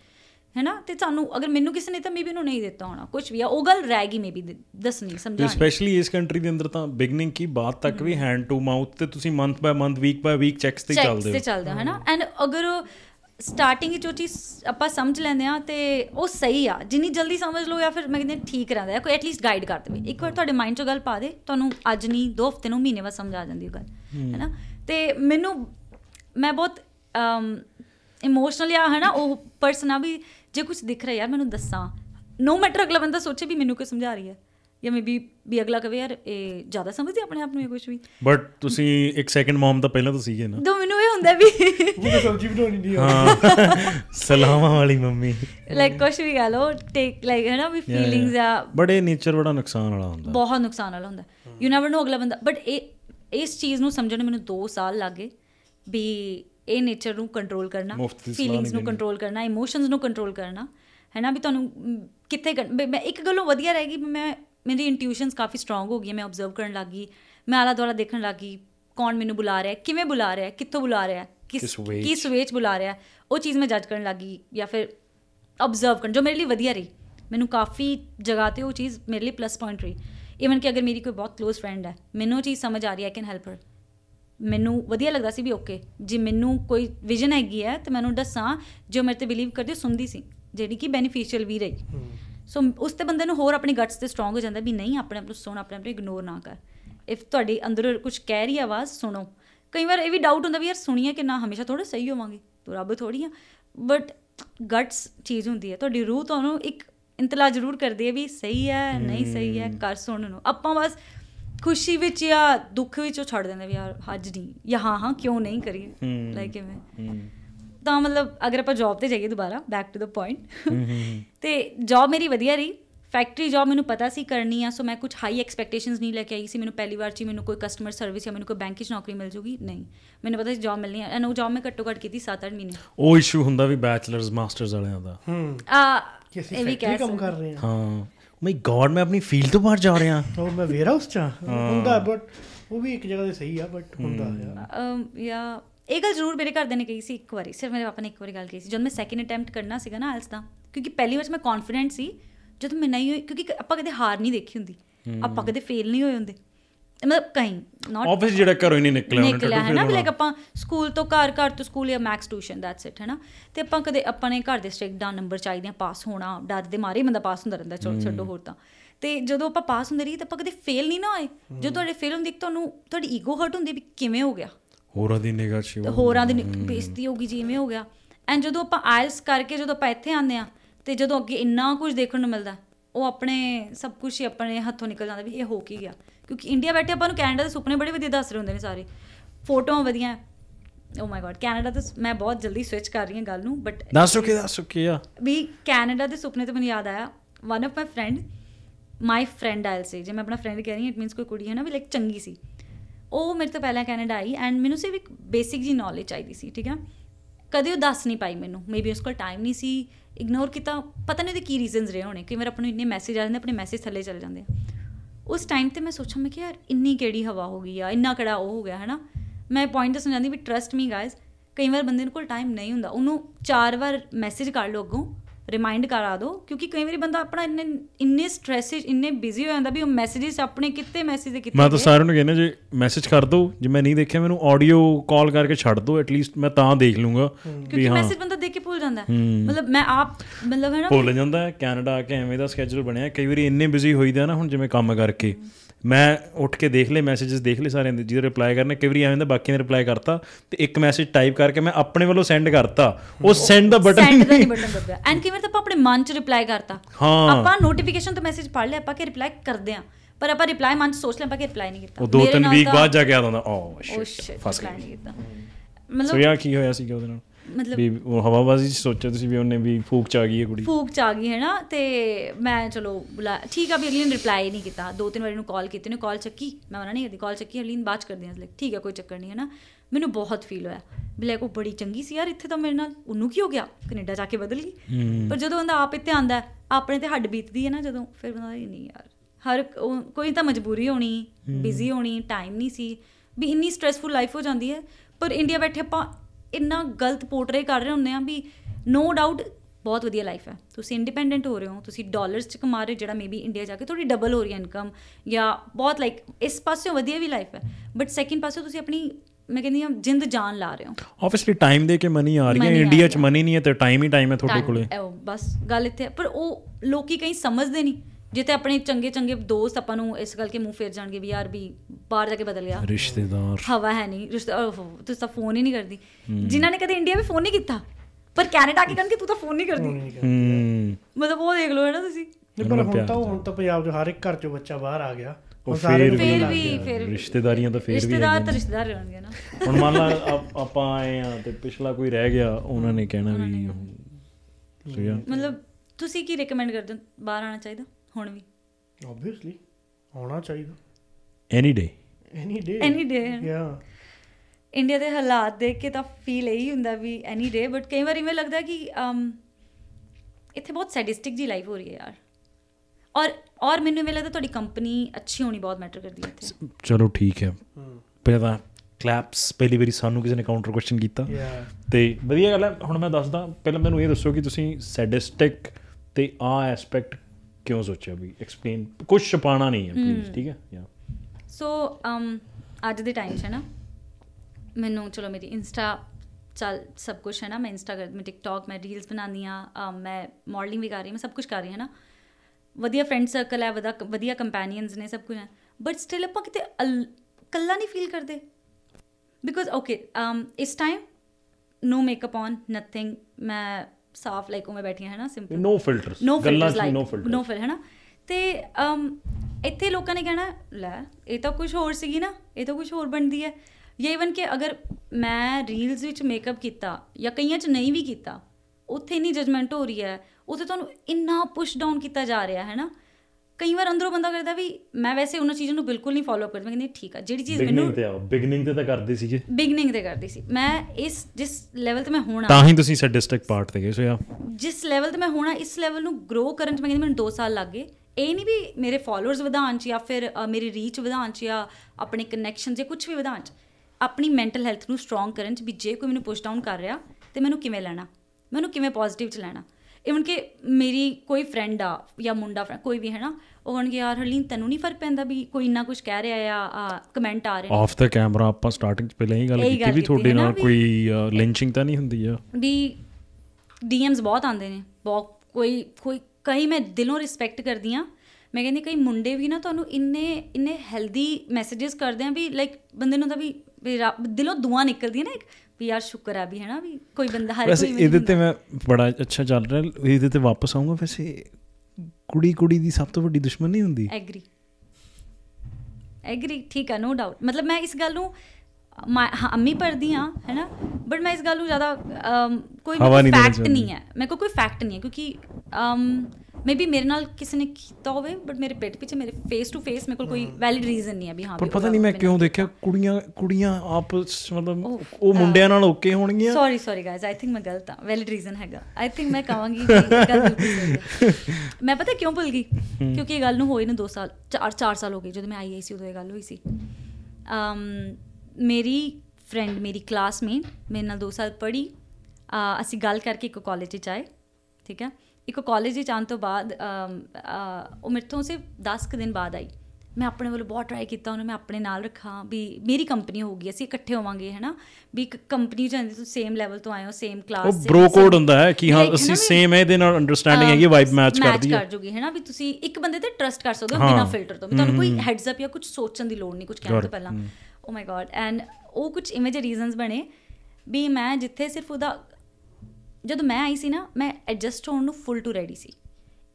ਹੈਨਾ ਤੇ ਤੁਹਾਨੂੰ ਅਗਰ ਮੈਨੂੰ ਕਿਸੇ ਨੇ ਤਾਂ ਮੇਬੀ ਉਹਨੂੰ ਨਹੀਂ ਦਿੱਤਾ ਹੋਣਾ ਕੁਝ ਵੀ ਆ ਉਹ ਗੱਲ ਰਹਿ ਗਈ ਮੇਬੀ ਦੱਸਣੀ ਸਮਝਾਣੀ ਸਪੈਸ਼ਲੀ ਇਸ ਕੰਟਰੀ ਦੇ ਅੰਦਰ ਤਾਂ ਬਿਗਨਿੰਗ ਕੀ ਬਾਤ ਤੱਕ ਵੀ ਹੈਂਡ ਟੂ ਮਾਊਥ ਤੇ ਤੁਸੀਂ month by month week by week checks ਤੇ ਚੱਲਦੇ ਹੋ ਚੈੱਕਸ ਤੇ ਚੱਲਦਾ ਹੈਨਾ ਐਂਡ ਅਗਰ ਸਟਾਰਟਿੰਗ ਵਿੱਚ ਉਹ ਚੀਜ਼ ਆਪਾਂ ਸਮਝ ਲੈਂਦੇ ਆ ਤੇ ਉਹ ਸਹੀ ਆ ਜਿੰਨੀ ਜਲਦੀ ਸਮਝ ਲਓ ਜਾਂ ਫਿਰ ਮੈਂ ਕਹਿੰਦੀ ਠੀਕ ਰਹਿੰਦਾ ਕੋਈ ਐਟਲੀਸਟ ਗਾਈਡ ਕਰ ਦੇਵੇ ਇੱਕ ਵਾਰ ਤੁਹਾਡੇ ਮਾਈਂਡ 'ਚ ਗੱਲ ਪਾ ਦੇ ਤੁਹਾਨੂੰ ਅੱਜ ਨਹੀਂ ਦੋ ਹਫ਼ਤੇ ਨੂੰ ਮਹੀਨੇ ਬਾਅਦ ਸਮਝ ਆ ਜਾਂਦੀ ਉਹ ਗੱਲ ਹੈਨਾ ਤੇ ਮੈਨੂੰ ਮੈਂ ਬਹੁਤ ਇਮੋਸ਼ਨਲੀ ਆ ਹੈਨਾ ਉਹ ਪਰਸਨ ਆ ਵੀ ਜੇ ਕੁਝ ਦਿਖ ਰਿਹਾ ਯਾਰ ਮੈਨੂੰ ਦੱਸਾਂ ਨੋ ਮੈਟਰ ਅਗਲਾ ਬੰਦਾ ਸੋਚੇ ਵੀ ਮੈਨੂੰ ਕੋਈ ਸਮਝਾ ਰਹੀ ਹੈ ਯਾ ਮੇਬੀ ਵੀ ਅਗਲਾ ਕਵੇ ਯਾਰ ਇਹ ਜ਼ਿਆਦਾ ਸਮਝਦੀ ਆਪਣੇ ਆਪ ਨੂੰ ਇਹ ਕੁਝ ਵੀ ਬਟ ਤੁਸੀਂ ਇੱਕ ਸੈਕਿੰਡ ਮਮ ਤਾਂ ਪਹਿਲਾਂ ਤਾਂ ਸੀਗੇ ਨਾ ਦੋ ਮੈਨੂੰ ਇਹ ਹੁੰਦਾ ਵੀ *laughs* ਉਹ ਸਬਜ਼ੀ ਬਣਾਉਣੀ ਨਹੀਂ ਹਾਂ *laughs* ਸਲਾਮਾਂ ਵਾਲੀ ਮੰਮੀ ਲਾਈਕ ਕੁਝ ਵੀ ਗਾ ਲੋ ਟੇਕ ਲਾਈਕ ਹੈ ਨਾ ਵੀ ਫੀਲਿੰਗਸ ਆ ਬੜੇ ਨੇਚਰ ਬੜਾ ਨੁਕਸਾਨ ਵਾਲਾ ਹੁੰਦਾ ਬਹੁਤ ਨੁਕਸਾਨ ਵਾਲਾ ਹੁੰਦਾ ਯੂ ਨੈਵਰ ਨੋ ਅਗਲਾ ਬੰਦਾ ਬਟ ਇਹ ਇਸ ਚੀਜ਼ ਨੂੰ ਸਮਝਣ ਮੈਨੂੰ 2 ਸਾਲ ਲੱਗੇ ਵੀ ਇਹ ਨੇਚਰ ਨੂੰ ਕੰਟਰੋਲ ਕਰਨਾ ਫੀਲਿੰਗਸ ਨੂੰ ਕੰਟਰੋਲ ਕਰਨਾ ਇਮੋਸ਼ਨਸ ਨੂੰ ਕੰਟਰੋਲ ਕਰਨਾ ਹੈ ਨਾ ਵੀ ਤੁਹਾਨੂੰ ਕਿੱਥੇ ਮੈਂ ਇੱਕ ਗੱਲੋਂ ਵਧੀਆ ਰਹੇਗੀ ਮੈਂ ਮੇਰੀ ਇੰਟੂਇਸ਼ਨਸ ਕਾਫੀ ਸਟਰੋਂਗ ਹੋ ਗਈ ਮੈਂ ਆਬਜ਼ਰਵ ਕਰਨ ਲੱਗੀ ਮੈਂ ਆਲਾ ਦੁਆਲਾ ਦੇਖਣ ਲੱਗੀ ਕੌਣ ਮੈਨੂੰ ਬੁਲਾ ਰਿਹਾ ਕਿਵੇਂ ਬੁਲਾ ਰਿਹਾ ਕਿੱਥੋਂ ਬੁਲਾ ਰਿਹਾ ਕਿਸ ਕਿਸ ਵੇਚ ਬੁਲਾ ਰਿਹਾ ਉਹ ਚੀਜ਼ ਮੈਂ ਜੱਜ ਕਰਨ ਲੱਗੀ ਜਾਂ ਫਿਰ ਆਬਜ਼ਰਵ ਕਰਨ ਜੋ ਮੇਰੇ ਲਈ ਵਧੀਆ ਰਹੀ ਮੈਨੂੰ ਕਾਫੀ ਜਗ੍ਹਾ ਤੇ ਉਹ ਚੀਜ਼ ਮੇਰੇ ਲਈ ਪਲੱਸ ਪੁਆਇੰਟ ਰਹੀ ਇਵਨ ਕਿ ਅਗਰ ਮੇਰੀ ਕੋਈ ਬਹੁਤ ক্লোਜ਼ ਫਰੈਂਡ ਹੈ ਮੈਨੂੰ ਚੀਜ਼ ਸਮਝ ਆ ਰਹੀ ਹੈ ਆਈ ਕੈਨ ਹੈਲਪ ਹਰ ਮੈਨੂੰ ਵਧੀਆ ਲੱਗਦਾ ਸੀ ਵੀ ਓਕੇ ਜੇ ਮੈਨੂੰ ਕੋਈ ਵਿਜ਼ਨ ਹੈਗੀ ਹੈ ਤੇ ਮੈਨੂੰ ਦੱਸਾਂ ਜੋ ਮੇਰੇ ਤੇ ਬਿਲੀਵ ਕਰਦੇ ਸੁਣਦੀ ਸੀ ਜਿਹੜੀ ਕਿ ਬੈਨੀਫੀਸ਼ੀਅਲ ਵੀ ਰਹੀ ਸੋ ਉਸ ਤੇ ਬੰਦੇ ਨੂੰ ਹੋਰ ਆਪਣੀ ਗਟਸ ਤੇ ਸਟਰੋਂਗ ਹੋ ਜਾਂਦਾ ਵੀ ਨਹੀਂ ਆਪਣੇ ਆਪ ਨੂੰ ਸੁਣ ਆਪਣੇ ਆਪ ਨੂੰ ਇਗਨੋਰ ਨਾ ਕਰ ਇਫ ਤੁਹਾਡੀ ਅੰਦਰ ਕੁਝ ਕਹਿ ਰਹੀ ਆਵਾਜ਼ ਸੁਣੋ ਕਈ ਵਾਰ ਇਹ ਵੀ ਡਾਊਟ ਹੁੰਦਾ ਵੀ ਯਾਰ ਸੁਣੀਏ ਕਿ ਨਾ ਹਮੇਸ਼ਾ ਥੋੜਾ ਸਹੀ ਹੋਵਾਂਗੇ ਤੂੰ ਰੱਬ ਥੋੜੀ ਆ ਬਟ ਗਟਸ ਚੀਜ਼ ਹੁੰਦੀ ਹੈ ਤੁਹਾਡੀ ਰੂਹ ਤੁਹਾਨੂੰ ਇੱਕ ਇੰਤਲਾ ਜ਼ਰੂਰ ਕਰਦੀ ਹੈ ਵੀ ਸਹੀ ਹੈ ਨਹੀਂ ਸਹੀ ਹੈ ਕਰ ਸੁਣਨ ਨੂੰ ਆਪਾਂ ਬਸ ਖੁਸ਼ੀ ਵਿੱਚ ਜਾਂ ਦੁੱਖ ਵਿੱਚ ਉਹ ਛੱਡ ਦਿੰਦੇ ਵੀ ਯਾਰ ਅੱਜ ਨਹੀਂ ਯਾ ਹਾਂ ਹਾਂ ਕਿਉਂ ਨਹੀਂ ਕਰੀ ਲਾਈਕ ਇਵੇਂ ਤਾਂ ਮਤਲਬ ਅਗਰ ਆਪਾਂ ਜੌਬ ਤੇ ਜਾਈਏ ਦੁਬਾਰਾ ਬੈਕ ਟੂ ਦ ਪੁਆਇੰਟ ਤੇ ਜੌਬ ਮੇਰੀ ਵਧੀਆ ਰਹੀ ਫੈਕਟਰੀ ਜੌਬ ਮੈਨੂੰ ਪਤਾ ਸੀ ਕਰਨੀ ਆ ਸੋ ਮੈਂ ਕੁਝ ਹਾਈ ਐਕਸਪੈਕਟੇਸ਼ਨਸ ਨਹੀਂ ਲੈ ਕੇ ਆਈ ਸੀ ਮੈਨੂੰ ਪਹਿਲੀ ਵਾਰ ਜੀ ਮੈਨੂੰ ਕੋਈ ਕਸਟਮਰ ਸਰਵਿਸ ਜਾਂ ਮੈਨੂੰ ਕੋਈ ਬੈਂਕ ਵਿੱਚ ਨੌਕਰੀ ਮਿਲ ਜੂਗੀ ਨਹੀਂ ਮੈਨੂੰ ਪਤਾ ਸੀ ਜੌਬ ਮਿਲਣੀ ਆ ਐਂਡ ਉਹ ਜੌਬ ਮੈਂ ਘੱਟੋ ਘੱਟ ਕੀਤੀ 7-8 ਮਹੀਨੇ ਉਹ ਇਸ਼ੂ ਹੁੰਦਾ ਵੀ ਬੈਚਲਰਸ ਮਾਸਟਰਸ ਵਾਲਿਆਂ ਦਾ ਹੂੰ ਆ ਕਿਸੇ ਫੈਕਟਰੀ ਕੰਮ ਕਰ ਰਹੇ ਹਾਂ ਹਾਂ ਮਾਈ ਗੋਡ ਮੈਂ ਆਪਣੀ ਫੀਲ ਤੋਂ ਬਾਹਰ ਜਾ ਰਿਹਾ ਉਹ ਮੈਂ ਵੇਅਰ ਹਾਊਸ ਚ ਹੁੰਦਾ ਬਟ ਉਹ ਵੀ ਇੱਕ ਜਗ੍ਹਾ ਤੇ ਸਹੀ ਆ ਬਟ ਹੁੰਦਾ ਆ ਯਾ ਇਹ ਗੱਲ ਜ਼ਰੂਰ ਮੇਰੇ ਦੇ ਨੇ ਕਹੀ ਸੀ ਇੱਕ ਵਾਰੀ ਸਿਰ ਮੇਰੇ ਪਾਪਾ ਨੇ ਇੱਕ ਵਾਰੀ ਗੱਲ ਕਹੀ ਸੀ ਜਦੋਂ ਮੈਂ ਸੈਕਿੰਡ ਅਟੈਂਪਟ ਕਰਨਾ ਸੀਗਾ ਨਾ ਆਇਲਸ ਦਾ ਕਿਉਂਕਿ ਪਹਿਲੀ ਵਾਰ ਮੈਂ ਕੌਨਫੀਡੈਂਟ ਸੀ ਜਦੋਂ ਮੈਂ ਨਹੀਂ ਹੋਈ ਕਿਉਂਕਿ ਆਪਾਂ ਕਦੇ ਹਾਰ ਨਹੀਂ ਦੇਖੀ ਹੁੰਦੀ ਆਪਾਂ ਕਦੇ ਫੇਲ ਨਹੀਂ ਹੋਏ ਹੁੰਦੇ ਮਤਲਬ ਕਹੀਂ ਨਾਟ ਆਬਵੀਅਸ ਜਿਹੜਾ ਘਰੋਂ ਹੀ ਨਹੀਂ ਨਿਕਲਿਆ ਉਹਨੇ ਨਿਕਲਿਆ ਹੈ ਨਾ ਲਾਈਕ ਆਪਾਂ ਸਕੂਲ ਤੋਂ ਘਰ ਘਰ ਤੋਂ ਸਕੂਲ ਜਾਂ ਮੈਕਸ ਟਿਊਸ਼ਨ ਦੈਟਸ ਇਟ ਹੈ ਨਾ ਤੇ ਆਪਾਂ ਕਦੇ ਆਪਣੇ ਘਰ ਦੇ ਸਟ੍ਰਿਕਟ ਦਾ ਨੰਬਰ ਚਾਹੀਦੇ ਆ ਪਾਸ ਹੋਣਾ ਡਰ ਦੇ ਮਾਰੇ ਬੰਦਾ ਪਾਸ ਹੁੰਦਾ ਰਹਿੰਦਾ ਚਲੋ ਛੱਡੋ ਹੋਰ ਤਾਂ ਤੇ ਜਦੋਂ ਆਪਾਂ ਪਾਸ ਹੁੰਦੇ ਰਹੀ ਤਾਂ ਆਪਾਂ ਕਦੇ ਫੇਲ ਨਹੀਂ ਨਾ ਹੋਏ ਜਦੋਂ ਤੁਹਾਡੇ ਫੇਲ ਹੁੰਦੀ ਤੁਹਾਨੂੰ ਤੁਹਾਡੀ ਈਗੋ ਹਰਟ ਹੁੰਦੀ ਵੀ ਕਿਵੇਂ ਹੋ ਗਿਆ ਹੋਰਾਂ ਦੀ ਨਿਗਾਹ ਚ ਹੋਰਾਂ ਦੀ ਬੇਇੱਜ਼ਤੀ ਹੋਗੀ ਜਿਵੇਂ ਹੋ ਗਿਆ ਐਂ ਜਦੋਂ ਆਪਾਂ ਆਇਲਸ ਕਰਕੇ ਜਦੋਂ ਆਪਾਂ ਇੱਥੇ ਆਉਂਦੇ ਆ ਤੇ ਜਦੋਂ ਅੱਗੇ ਇੰਨਾ ਕੁਝ ਦੇਖਣ ਨੂੰ ਮਿਲਦਾ ਉਹ ਆਪਣੇ ਸਭ ਕੁਝ ਹੀ ਆਪਣੇ ਹੱਥੋਂ ਨਿਕਲ ਜਾਂਦਾ ਵੀ ਇਹ ਹੋ ਕੀ ਗਿਆ ਕਿਉਂਕਿ ਇੰਡੀਆ ਬੈਠੇ ਆਪਾਂ ਨੂੰ ਕੈਨੇਡਾ ਦੇ ਸੁਪਨੇ ਬੜੇ ਵਧੀਆ ਦੱਸ ਰਹੇ ਹੁੰਦੇ ਨੇ ਸਾਰੇ ਫੋਟੋਆਂ ਵਧੀਆ ਓ ਮਾਈ ਗॉड ਕੈਨੇਡਾ ਦਾ ਮੈਂ ਬਹੁਤ ਜਲਦੀ ਸਵਿਚ ਕਰ ਰਹੀ ਹਾਂ ਗੱਲ ਨੂੰ ਬਟ ਦੱਸ ਰੁਕੇ ਦੱਸ ਰੁਕੇ ਆ ਵੀ ਕੈਨੇਡਾ ਦੇ ਸੁਪਨੇ ਤੇ ਮੈਨੂੰ ਯਾਦ ਆਇਆ one of my friend my friend I'll say ਜੇ ਮੈਂ ਆਪਣਾ ਫਰੈਂਡ ਕਹਿ ਰਹੀ ਹਾਂ ਇਟ ਮੀਨਸ ਕੋਈ ਕੁੜੀ ਹੈ ਨਾ ਵੀ ਲਾਈਕ ਚੰਗੀ ਸੀ ਉਹ ਮੇਰੇ ਤੋਂ ਪਹਿਲਾਂ ਕੈਨੇਡਾ ਆਈ ਐਂਡ ਮੈਨੂੰ ਸਿਰਫ ਇੱਕ ਬੇਸਿਕ ਜੀ ਨੋਲੇਜ ਚਾਹੀਦੀ ਸੀ ਠੀਕ ਹੈ ਕਦੇ ਉਹ ਦੱਸ ਨਹੀਂ ਪਾਈ ਮੈਨੂੰ ਮੇਬੀ ਉਸ ਕੋਲ ਟਾਈਮ ਨਹੀਂ ਸੀ ਇਗਨੋਰ ਕੀਤਾ ਪਤਾ ਨਹੀਂ ਉਹਦੇ ਕੀ ਰੀਜ਼ਨਸ ਰਹੇ ਹੋਣੇ ਕਿ ਮੇਰੇ ਆਪਣੇ ਇੰਨੇ ਮੈਸੇਜ ਆ ਜਾਂਦੇ ਆਪਣੇ ਮੈਸੇਜ ਥੱਲੇ ਚਲੇ ਜਾਂਦੇ ਆ ਉਸ ਟਾਈਮ ਤੇ ਮੈਂ ਸੋਚਾਂ ਮੈਂ ਕਿ ਯਾਰ ਇੰਨੀ ਕਿਹੜੀ ਹਵਾ ਹੋ ਗਈ ਆ ਇੰਨਾ ਕਿਹੜਾ ਉਹ ਹੋ ਗਿਆ ਹੈਨਾ ਮੈਂ ਪੁਆਇੰਟ ਦੱਸਣ ਜਾਂਦੀ ਵੀ ਟਰਸਟ ਮੀ ਗਾਇਜ਼ ਕਈ ਵਾਰ ਬੰਦੇ ਨੂੰ ਕੋਲ ਟਾਈਮ ਨਹੀਂ ਹੁੰਦਾ ਉਹਨੂੰ ਚਾਰ ਵਾਰ ਮੈਸੇਜ ਕਰ ਲਓ ਅੱਗੋਂ ਰਿਮਾਈਂਡ ਕਰਾ ਦਿਓ ਕਿਉਂਕਿ ਕਈ ਵਾਰੀ ਬੰਦਾ ਆਪਣਾ ਇੰਨੇ ਇੰਨੇ ਸਟ੍ਰੈਸ ਵਿੱਚ ਇੰਨੇ ਬਿਜ਼ੀ ਹੋ ਜਾਂਦਾ ਵੀ ਉਹ ਮੈਸੇजेस ਆਪਣੇ ਕਿਤੇ ਮੈਸੇਜ ਦੇ ਕਿਤੇ ਮੈਂ ਤਾਂ ਸਾਰਿਆਂ ਨੂੰ ਕਹਿੰਦਾ ਜੇ ਮੈਸੇਜ ਕਰ ਦਿਓ ਜੇ ਮੈਂ ਨਹੀਂ ਦੇਖਿਆ ਮੈਨੂੰ ਆਡੀਓ ਕਾਲ ਕਰਕੇ ਛੱਡ ਦਿਓ ਐਟ ਲੀਸਟ ਮੈਂ ਤਾਂ ਦੇਖ ਲੂੰਗਾ ਕਿਉਂਕਿ ਮੈਸੇਜ ਬੰਦਾ ਦੇਖ ਕੇ ਭੁੱਲ ਜਾਂਦਾ ਮਤਲਬ ਮੈਂ ਆਪ ਮਤਲਬ ਹੈ ਨਾ ਭੁੱਲ ਜਾਂਦਾ ਕੈਨੇਡਾ ਆ ਕੇ ਐਵੇਂ ਦਾ ਸਕੇਜੂਲ ਬਣਿਆ ਕਈ ਵਾਰੀ ਇੰਨੇ ਬਿਜ਼ੀ ਹੋਈਦਾ ਨਾ ਹੁਣ ਜਿਵੇਂ ਕੰਮ ਕਰਕੇ ਮੈਂ ਉੱਠ ਕੇ ਦੇਖ ਲਏ ਮੈਸੇजेस ਦੇਖ ਲਏ ਸਾਰਿਆਂ ਦੇ ਜਿਹਦੇ ਰਿਪਲਾਈ ਕਰਨੇ ਕਈ ਵਾਰੀ ਐਵੇਂ ਹੁੰਦਾ ਨੇ ਰਿਪਲਾਈ ਕਰਤਾ ਤੇ ਇੱਕ ਮੈਸੇਜ ਟਾਈਪ ਕਰਕੇ ਮੈਂ ਆਪਣੇ ਵੱਲੋਂ ਸੈਂਡ ਕਰਤਾ ਉਹ ਸੈਂਡ ਦਾ ਬਟਨ ਸੈਂਡ ਦਾ ਬਟਨ ਦੱਬਿਆ ਐਂਡ ਕਿਵੇਂ ਤਾਂ ਆਪਾਂ ਆਪਣੇ ਮਨ 'ਚ ਰਿਪਲਾਈ ਕਰਤਾ ਹਾਂ ਆਪਾਂ ਨੋਟੀਫਿਕੇਸ਼ਨ ਤੋਂ ਮੈਸੇਜ ਪੜ ਲਿਆ ਆਪਾਂ ਕਿ ਰਿਪਲਾਈ ਕਰਦੇ ਆ ਪਰ ਆਪਾਂ ਰਿਪਲਾਈ ਮਨ ਚ ਸੋਚ ਲਿਆ ਆਪਾਂ ਕਿ ਰਿਪਲਾਈ ਨਹੀਂ ਕੀਤਾ ਉਹ ਦੋ ਤਿੰਨ ਵੀਕ ਬਾਅਦ ਜਾ ਕੇ ਆਉਂਦਾ ਹੁੰਦਾ ਓ ਸ਼ਿਟ ਫਸ ਗਿਆ ਮਤਲਬ ਸੋ ਯਾ ਕੀ ਹੋਇਆ ਸੀ ਕਿ ਉਹਦੇ ਨਾਲ ਮਤਲਬ ਵੀ ਉਹ ਹਵਾਬਾਜ਼ੀ ਸੋਚਿਆ ਤੁਸੀਂ ਵੀ ਉਹਨੇ ਵੀ ਫੂਕ ਚ ਆ ਗਈ ਹੈ ਕੁੜੀ ਫੂਕ ਚ ਆ ਗਈ ਹੈ ਨਾ ਤੇ ਮੈਂ ਚਲੋ ਠੀਕ ਆ ਵੀ ਅਗਲੀ ਨੇ ਰਿਪਲਾਈ ਨਹੀਂ ਕੀਤਾ ਦੋ ਤਿੰਨ ਵਾਰੀ ਨੂੰ ਕਾਲ ਕੀਤੀ ਨੇ ਕਾਲ ਚੱਕੀ ਮੈਂ ਉਹਨਾਂ ਨਹੀਂ ਕਰਦੀ ਕਾਲ ਚੱਕੀ ਅਗਲੀ ਨੇ ਬਾਤ ਕਰਦੀ ਹਾਂ ਠੀਕ ਆ ਕੋਈ ਚੱਕਰ ਨਹੀਂ ਹੈ ਨਾ ਮੈਨੂੰ ਬਹੁਤ ਫੀਲ ਹੋਇਆ ਬਲੈਕ ਕੋ ਬੜੀ ਚੰਗੀ ਸੀ ਯਾਰ ਇੱਥੇ ਤਾਂ ਮੇਰੇ ਨਾਲ ਉਹਨੂੰ ਕੀ ਹੋ ਗਿਆ ਕੈਨੇਡਾ ਜਾ ਕੇ ਬਦਲ ਗਈ ਪਰ ਜਦੋਂ ਉਹਦਾ ਆਪ ਇੱਥੇ ਆਂਦਾ ਆਪਣੇ ਤੇ ਹੱਡ ਬੀਤਦੀ ਹੈ ਨਾ ਜਦੋਂ ਫਿਰ ਬੰਦਾ ਨਹੀਂ ਯਾਰ ਹਰ ਕੋਈ ਤਾਂ ਮਜਬੂਰੀ ਹੋਣੀ ਬਿਜ਼ੀ ਹੋਣੀ ਟਾਈਮ ਨਹੀਂ ਸੀ ਵੀ ਇੰਨੀ ਸਟ੍ਰੈਸਫੁਲ ਲਾਈਫ ਹੋ ਜਾਂਦੀ ਹੈ ਪਰ ਇੰਡੀਆ ਬੈਠੇ ਆਪਾਂ ਇੰਨਾ ਗਲਤ ਪੋਰਟਰੇ ਕਰ ਰਹੇ ਹੁੰਦੇ ਆ ਵੀ ਨੋ ਡਾਊਟ ਬਹੁਤ ਵਧੀਆ ਲਾਈਫ ਹੈ ਤੁਸੀਂ ਇੰਡੀਪੈਂਡੈਂਟ ਹੋ ਰਹੇ ਹੋ ਤੁਸੀਂ ਡਾਲਰਸ ਚ ਕਮਾ ਰਹੇ ਜਿਹੜਾ ਮੇਬੀ ਇੰਡੀਆ ਜਾ ਕੇ ਤੁਹਾਡੀ ਡਬਲ ਹੋ ਰਹੀ ਹੈ ਇਨਕਮ ਜਾਂ ਬਹੁਤ ਲਾਈਕ ਇਸ ਪਾਸੇ ਵਧੀਆ ਵੀ ਲਾਈਫ ਹੈ ਬਟ ਸੈਕਿੰਡ ਪਾਸੇ ਤੁਸੀਂ ਆਪਣੀ ਮੈਂ ਕਹਿੰਦੀ ਆ ਜਿੰਦ ਜਾਨ ਲਾ ਰਹੇ ਹੋ ਆਬਵੀਅਸਲੀ ਟਾਈਮ ਦੇ ਕੇ ਮਨੀ ਆ ਰਹੀ ਹੈ ਇੰਡੀਆ ਚ ਮਨੀ ਨਹੀਂ ਹੈ ਤੇ ਟਾਈਮ ਹੀ ਟਾਈਮ ਹੈ ਤੁਹਾਡੇ ਕੋਲੇ ਬਸ ਗੱਲ ਇੱਥੇ ਪਰ ਉਹ ਲੋਕੀ ਕਈ ਸਮਝਦੇ ਨਹੀਂ ਜਿੱਤੇ ਆਪਣੇ ਚੰਗੇ ਚੰਗੇ ਦੋਸਤ ਆਪਾਂ ਨੂੰ ਇਸ ਗੱਲ ਕੇ ਮੂੰਹ ਫੇਰ ਜਾਣਗੇ ਵੀ ਯਾਰ ਵੀ ਬਾਹਰ ਜਾ ਕੇ ਬਦਲ ਗਿਆ ਰਿਸ਼ਤੇਦਾਰ ਹਵਾ ਹੈ ਨਹੀਂ ਰਿਸ਼ਤੇਦਾਰ ਤੂੰ ਤਾਂ ਫੋਨ ਹੀ ਨਹੀਂ ਕਰਦੀ ਜਿਨ੍ਹਾਂ ਨੇ ਕਦੇ ਇੰਡੀਆ ਵੀ ਫੋਨ ਨਹੀਂ ਕੀਤਾ ਪਰ ਕੈਨੇਡਾ ਕੇ ਕਹਿੰਦੇ ਤੂੰ ਤਾਂ ਫੋਨ ਨਹੀਂ ਕਰਦੀ ਮਤਲਬ ਉਹ ਦੇਖ ਲੋ ਹੈ ਨਾ ਤੁਸੀਂ ਪਰ ਹੁਣ ਤਾਂ ਹੁਣ ਤਾਂ ਪੰਜਾਬ ਦੇ ਹਰ ਇੱਕ ਘਰ ਚੋਂ ਬੱਚਾ ਬਾਹਰ ਆ ਗਿਆ ਉਹ ਫੇਰ ਵੀ ਫੇਰ ਰਿਸ਼ਤੇਦਾਰੀਆਂ ਤਾਂ ਫੇਰ ਵੀ ਰਿਸ਼ਤੇਦਾਰ ਤਾਂ ਰਿਸ਼ਤੇਦਾਰ ਰਹਿਣਗੇ ਨਾ ਹੁਣ ਮੰਨ ਲਾ ਆਪਾਂ ਆਏ ਆ ਤੇ ਪਿਛਲਾ ਕੋਈ ਰਹਿ ਗਿਆ ਉਹਨਾਂ ਨੇ ਕਹਿਣਾ ਵੀ ਮਤਲਬ ਤੁਸੀਂ ਕੀ ਰეკਮੈਂਡ ਕਰਦੇ ਹੋ ਬਾਹਰ ਆਣਾ ਚਾਹੀਦਾ ਹੁਣ ਵੀ ਆਬਵੀਅਸਲੀ ਆਉਣਾ ਚਾਹੀਦਾ ਐਨੀ ਡੇ ਐਨੀ ਡੇ ਐਨੀ ਡੇ ਯਾ ਇੰਡੀਆ ਦੇ ਹਾਲਾਤ ਦੇਖ ਕੇ ਤਾਂ ਫੀਲ ਇਹੀ ਹੁੰਦਾ ਵੀ ਐਨੀ ਡੇ ਬਟ ਕਈ ਵਾਰੀ ਮੈਨੂੰ ਲੱਗਦਾ ਕਿ ਇੱਥੇ ਬਹੁਤ ਸੈਡਿਸਟਿਕ ਜੀ ਲਾਈਫ ਹੋ ਰਹੀ ਹੈ ਯਾਰ ਔਰ ਔਰ ਮੈਨੂੰ ਇਹ ਲੱਗਦਾ ਤੁਹਾਡੀ ਕੰਪਨੀ ਅੱਛੀ ਹੋਣੀ ਬਹੁਤ ਮੈਟਰ ਕਰਦੀ ਹੈ ਇੱਥੇ ਚਲੋ ਠੀਕ ਹੈ ਪਹਿਲਾਂ ਤਾਂ ਕਲੈਪਸ ਪਹਿਲੀ ਵਾਰੀ ਸਾਨੂੰ ਕਿਸੇ ਨੇ ਕਾਊਂਟਰ ਕੁਐਸਚਨ ਕੀਤਾ ਤੇ ਵਧੀਆ ਗੱਲ ਹੈ ਹੁਣ ਮੈਂ ਦੱਸਦਾ ਪਹਿਲਾਂ ਮੈਨੂੰ ਇਹ ਦੱਸੋ ਕਿ ਤੁਸੀਂ ਸੈਡਿਸਟਿਕ ਤੇ ਆ ਐਸਪੈਕਟ ਕਿਉਂ ਸੋਚਿਆ ਵੀ ਐਕਸਪਲੇਨ ਕੁਝ ਛਪਾਣਾ ਨਹੀਂ ਹੈ ਪਲੀਜ਼ ਠੀਕ ਹੈ ਯਾ ਸੋ ਅਮ ਅੱਜ ਦੇ ਟਾਈਮ 'ਚ ਹੈ ਨਾ ਮੈਨੂੰ ਚਲੋ ਮੇਰੀ ਇੰਸਟਾ ਚਲ ਸਭ ਕੁਝ ਹੈ ਨਾ ਮੈਂ ਇੰਸਟਾ ਕਰ ਮੈਂ ਟਿਕਟੌਕ ਮੈਂ ਰੀਲਸ ਬਣਾਉਂਦੀ ਆ ਮੈਂ ਮਾਡਲਿੰਗ ਵੀ ਕਰ ਰਹੀ ਹਾਂ ਮੈਂ ਸਭ ਕੁਝ ਕਰ ਰਹੀ ਹਾਂ ਨਾ ਵਧੀਆ ਫਰੈਂਡ ਸਰਕਲ ਹੈ ਵਧਾ ਵਧੀਆ ਕੰਪੈਨੀਅਨਸ ਨੇ ਸਭ ਕੁਝ ਹੈ ਬਟ ਸਟਿਲ ਆਪਾਂ ਕਿਤੇ ਕੱਲਾ ਨਹੀਂ ਫੀਲ ਕਰਦੇ ਬਿਕੋਜ਼ ਓਕੇ ਅਮ ਇਸ time no makeup on nothing ਮੈਂ ਸਾਫ਼ ਲਾਈਕ ਉਵੇਂ ਬੈਠੀ ਹੈ ਨਾ simple no filters no filters no filter no filter ਹੈ ਨਾ ਤੇ ਅਮ ਇੱਥੇ ਲੋਕਾਂ ਨੇ ਕਹਿਣਾ ਲੈ ਇਹ ਤਾਂ ਕੁਝ ਹੋਰ ਸੀਗੀ ਨਾ ਇਹ ਤਾਂ ਕੁਝ ਹੋਰ ਬਣਦੀ ਹੈ ਯਾ ਇਵਨ ਕਿ ਅਗਰ ਮੈਂ ਰੀਲਸ ਵਿੱਚ ਮੇਕਅਪ ਕੀਤਾ ਜਾਂ ਕਈਆਂ 'ਚ ਨਹੀਂ ਵੀ ਕੀਤਾ ਉੱਥੇ ਨਹੀਂ ਜਜਮੈਂਟ ਹੋ ਰਹੀ ਹੈ ਉੱਥੇ ਤੁਹਾਨੂੰ ਇੰਨਾ ਪੁਸ਼ ਡਾਊਨ ਕੀਤਾ ਜਾ ਰਿਹਾ ਹੈ ਨਾ ਕਈ ਵਾਰ ਅੰਦਰੋਂ ਬੰਦਾ ਕਰਦਾ ਵੀ ਮੈਂ ਵੈਸੇ ਉਹਨਾਂ ਚੀਜ਼ਾਂ ਨੂੰ ਬਿਲਕੁਲ ਨਹੀਂ ਫਾਲੋ ਕਰਦੀ ਮੈਂ ਕਹਿੰਦੀ ਠੀਕ ਆ ਜਿਹੜੀ ਚੀਜ਼ ਮੈਨੂੰ ਤੇ ਆ ਬਿਗਨਿੰਗ ਤੇ ਤਾਂ ਕਰਦੀ ਸੀ ਜੀ ਬਿਗਨਿੰਗ ਤੇ ਕਰਦੀ ਸੀ ਮੈਂ ਇਸ ਜਿਸ ਲੈਵਲ ਤੇ ਮੈਂ ਹੋਣਾ ਤਾਂ ਹੀ ਤੁਸੀਂ ਸਟੈਟਿਸਟਿਕ ਪਾਰਟ ਤੇ ਗਏ ਸੋ ਯਾ ਜਿਸ ਲੈਵਲ ਤੇ ਮੈਂ ਹੋਣਾ ਇਸ ਲੈਵਲ ਨੂੰ ਗਰੋ ਕਰਨ ਚ ਮੈਂ ਕਹਿੰਦੀ ਮੈਨੂੰ 2 ਸਾਲ ਲੱਗ ਗਏ ਇਹ ਨਹੀਂ ਵੀ ਮੇਰੇ ਫਾਲੋਅਰਸ ਵਧਾਉਣ ਚ ਜਾਂ ਫਿਰ ਮੇਰੀ ਰੀਚ ਵਧਾਉਣ ਚ ਜਾਂ ਆਪਣੇ ਕਨੈਕਸ਼ਨ ਜਾਂ ਕੁਝ ਵੀ ਵਧਾਉਣ ਚ ਆਪਣੀ ਮੈਂਟਲ ਹੈਲਥ ਨੂੰ ਸਟਰੋਂਗ ਕਰਨ ਚ ਵੀ ਜੇ ਕੋਈ ਮੈਨੂੰ ਪੁਸ਼ ਡਾਊਨ ਕਰ ਰਿਹਾ ਤੇ ਮੈਨੂੰ ਕਿਵੇਂ ਲੈਣਾ ਮੈਨੂੰ ਕਿਵੇਂ ਪੋਜ਼ਿਟਿਵ ਚ ਲੈਣਾ ਇਵਨ ਕਿ ਮੇਰੀ ਕੋਈ ਫਰੈਂਡ ਆ ਜਾਂ ਮੁੰਡਾ ਕੋਈ ਵੀ ਹੈ ਨਾ ਉਹ ਹੋਣਗੇ ਯਾਰ ਹਲੀਨ ਤੈਨੂੰ ਨਹੀਂ ਫਰਕ ਪੈਂਦਾ ਵੀ ਕੋਈ ਇੰਨਾ ਕੁਝ ਕਹਿ ਰਿਹਾ ਆ ਕਮੈਂਟ ਆ ਰਹੇ ਆ ਆਫ ਦਾ ਕੈਮਰਾ ਆਪਾਂ ਸਟਾਰਟਿੰਗ ਚ ਪਹਿਲਾਂ ਹੀ ਗੱਲ ਕੀਤੀ ਵੀ ਤੁਹਾਡੇ ਨਾਲ ਕੋਈ ਲਿੰਚਿੰਗ ਤਾਂ ਨਹੀਂ ਹੁੰਦੀ ਆ ਵੀ ਡੀਐਮਸ ਬਹੁਤ ਆਉਂਦੇ ਨੇ ਬਹੁਤ ਕੋਈ ਕੋਈ ਕਈ ਮੈਂ ਦਿਲੋਂ ਰਿਸਪੈਕਟ ਕਰਦੀ ਆ ਮੈਂ ਕਹਿੰਦੀ ਕਈ ਮੁੰਡੇ ਵੀ ਨਾ ਤੁਹਾਨੂੰ ਇੰਨੇ ਇੰਨੇ ਹੈਲਦੀ ਮੈਸੇजेस ਕਰਦੇ ਆ ਵੀ ਲਾਈਕ ਬੰਦੇ ਨੂੰ ਤਾਂ ਵੀ ਦਿਲੋਂ ਦੁਆ ਨਿਕਲਦੀ ਹੈ ਨਾ ਇੱਕ ਵੀ ਯਾਰ ਸ਼ੁਕਰ ਆ ਵੀ ਹੈ ਨਾ ਵੀ ਕੋਈ ਬੰਦਾ ਹਰ ਕੋਈ ਇਹਦੇ ਤੇ ਮੈਂ ਬੜਾ ਅੱਛਾ ਚੱਲ ਰਿਹਾ ਇਹਦੇ ਤੇ ਵਾਪਸ ਆਉਂਗਾ ਸੇ ਕੁੜੀ ਕੁੜੀ ਦੀ ਸਭ ਤੋਂ ਵੱਡੀ ਦੁਸ਼ਮਣ ਨਹੀਂ ਹੁੰਦੀ ਐਗਰੀ ਐਗਰੀ ਠੀਕ ਆ ਨੋ ਡਾਊਟ ਮਤਲਬ ਮੈਂ ਇਸ ਗੱਲ ਨੂੰ ਅੰਮੀ ਪਰਦੀ ਆ ਹੈਨਾ ਬਟ ਮੈਂ ਇਸ ਗੱਲ ਨੂੰ ਜ਼ਿਆਦਾ ਕੋਈ ਫੈਕਟ ਨਹੀਂ ਹੈ ਮੇਰੇ ਕੋਲ ਕੋਈ ਫੈਕਟ ਨਹੀਂ ਹੈ ਕਿਉਂਕਿ ਅਮ ਮੇਬੀ ਮੇਰੇ ਨਾਲ ਕਿਸੇ ਨੇ ਕੀਤਾ ਹੋਵੇ ਬਟ ਮੇਰੇ ਪੇਟ ਪਿੱਛੇ ਮੇਰੇ ਫੇਸ ਟੂ ਫੇਸ ਮੇਰੇ ਕੋਲ ਕੋਈ ਵੈਲਿਡ ਰੀਜ਼ਨ ਨਹੀਂ ਹੈ ਵੀ ਹਾਂ ਪਰ ਪਤਾ ਨਹੀਂ ਮੈਂ ਕਿਉਂ ਦੇਖਿਆ ਕੁੜੀਆਂ ਕੁੜੀਆਂ ਆਪਸ ਮਤਲਬ ਉਹ ਮੁੰਡਿਆਂ ਨਾਲ ਓਕੇ ਹੋਣਗੀਆਂ sorry sorry guys I think ਮੈਂ ਗਲਤ ਆ ਵੈਲਿਡ ਰੀਜ਼ਨ ਹੈਗਾ ਆਈ ਥਿੰਕ ਮੈਂ ਕਹਾਂਗੀ ਕਿ ਗਲਤ ਹੋਈ ਮੈਂ ਪਤਾ ਕਿਉਂ ਭੁੱਲ ਗਈ ਕਿਉਂਕਿ ਇਹ ਗੱਲ ਨੂੰ ਹੋਏ ਨੇ 2 ਸਾਲ 4 4 ਸਾਲ ਹੋ ਗਏ ਜਦੋਂ ਮੈਂ ਆਈ ਆਈ ਸੀ ਉਦੋਂ ਇਹ ਗੱਲ ਹੋਈ ਸੀ ਅਮ ਮੇਰੀ ਫਰੈਂਡ ਮੇਰੀ ਕਲਾਸਮੇਟ ਮੇਰੇ ਨਾਲ 2 ਸਾਲ ਪੜ੍ਹੀ ਅਸੀਂ ਗੱਲ ਕਰਕੇ ਇੱਕ ਕਾਲਜ 'ਚ ਆਏ ਠੀਕ ਹੈ ਇੱਕ ਕਾਲਜ ਜੀ ਜਾਣ ਤੋਂ ਬਾਅਦ ਉਹ ਮੇਰੇ ਤੋਂ ਸਿਰਫ 10 ਦਿਨ ਬਾਅਦ ਆਈ ਮੈਂ ਆਪਣੇ ਵੱਲੋਂ ਬਹੁਤ ਟਰਾਈ ਕੀਤਾ ਉਹਨੂੰ ਮੈਂ ਆਪਣੇ ਨਾਲ ਰੱਖਾਂ ਵੀ ਮੇਰੀ ਕੰਪਨੀ ਹੋਊਗੀ ਅਸੀਂ ਇਕੱਠੇ ਹੋਵਾਂਗੇ ਹੈਨਾ ਵੀ ਇੱਕ ਕੰਪਨੀ ਜਾਂਦੇ ਤੁਸੀਂ ਸੇਮ ਲੈਵਲ ਤੋਂ ਆਏ ਹੋ ਸੇਮ ਕਲਾਸ ਉਹ ਬ੍ਰੋ ਕੋਡ ਹੁੰਦਾ ਹੈ ਕਿ ਹਾਂ ਅਸੀਂ ਸੇਮ ਹੈ ਇਹਦੇ ਨਾਲ ਅੰਡਰਸਟੈਂਡਿੰਗ ਹੈਗੀ ਵਾਈਬ ਮੈਚ ਕਰਦੀ ਹੈ ਮੈਚ ਕਰ ਜੂਗੀ ਹੈਨਾ ਵੀ ਤੁਸੀਂ ਇੱਕ ਬੰਦੇ ਤੇ ਟਰਸਟ ਕਰ ਸਕਦੇ ਹੋ ਬਿਨਾ ਫਿਲਟਰ ਤੋਂ ਤੁਹਾਨੂੰ ਕੋਈ ਹੈਡਸ ਅਪ ਜਾਂ ਕੁਝ ਸੋਚਣ ਦੀ ਲੋੜ ਨਹੀਂ ਕੁਝ ਕਹਿਣ ਤੋਂ ਪਹਿਲਾਂ ਓ ਮਾਈ ਗॉड ਐਂਡ ਉਹ ਕੁਝ ਇਮੇਜ ਰੀਜ਼ਨਸ ਬਣੇ ਵੀ ਮੈਂ ਜਿੱਥੇ ਸਿਰਫ ਉਹਦਾ ਜਦੋਂ ਮੈਂ ਆਈ ਸੀ ਨਾ ਮੈਂ ਐਡਜਸਟ ਹੋਣ ਨੂੰ ਫੁੱਲ ਟੂ ਰੈਡੀ ਸੀ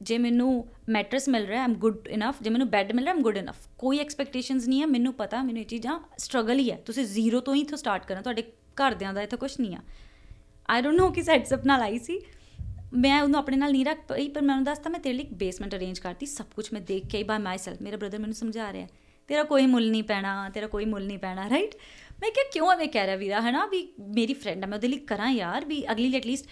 ਜੇ ਮੈਨੂੰ ਮੈਟਰਸ ਮਿਲ ਰਿਹਾ ਆਮ ਗੁੱਡ ਇਨਫ ਜੇ ਮੈਨੂੰ ਬੈੱਡ ਮਿਲ ਰਿਹਾ ਆਮ ਗੁੱਡ ਇਨਫ ਕੋਈ ਐਕਸਪੈਕਟੇਸ਼ਨਸ ਨਹੀਂ ਹੈ ਮੈਨੂੰ ਪਤਾ ਮੈਨੂੰ ਇਹ ਚੀਜ਼ਾਂ ਸਟਰਗਲ ਹੀ ਹੈ ਤੁਸੀਂ ਜ਼ੀਰੋ ਤੋਂ ਹੀ ਤੋਂ ਸਟਾਰਟ ਕਰਨਾ ਤੁਹਾਡੇ ਘਰਦਿਆਂ ਦਾ ਇੱਥੇ ਕੁਝ ਨਹੀਂ ਆ ਆਈ ਡੋਨਟ ਨੋ ਕਿ ਅਪ ਨਾਲ ਆਈ ਸੀ ਮੈਂ ਉਹਨੂੰ ਆਪਣੇ ਨਾਲ ਨਹੀਂ ਰੱਖ ਪਈ ਪਰ ਮੈਂ ਉਹਨੂੰ ਦੱਸਤਾ ਮੈਂ ਤੇਰੇ ਲਈ ਬੇਸਮੈਂਟ ਅਰੇਂਜ ਕਰਤੀ ਸਭ ਕੁਝ ਮੈਂ ਦੇਖ ਕੇ ਬਾਈ ਮਾਈਸੈਲਫ ਮੇਰਾ ਬ੍ਰਦਰ ਮੈਨੂੰ ਸਮਝਾ ਰਿਹਾ ਤੇਰਾ ਕੋਈ ਮੁੱਲ ਨਹੀਂ ਪੈਣਾ ਤੇਰਾ ਕੋਈ ਮੁੱਲ ਨਹੀਂ ਪੈਣਾ ਰਾਈਟ ਮੈਂ ਕਿਹਾ ਕਿਉਂ ਐਵੇਂ ਕਹਿ ਰਿਹਾ ਵੀਰਾ ਹਨਾ ਵੀ ਮੇਰੀ ਫਰੈਂਡ ਆ ਮੈਂ ਉਹਦੇ ਲਈ ਕਰਾਂ ਯਾਰ ਵੀ ਅਗਲੀ ਐਟਲੀਸਟ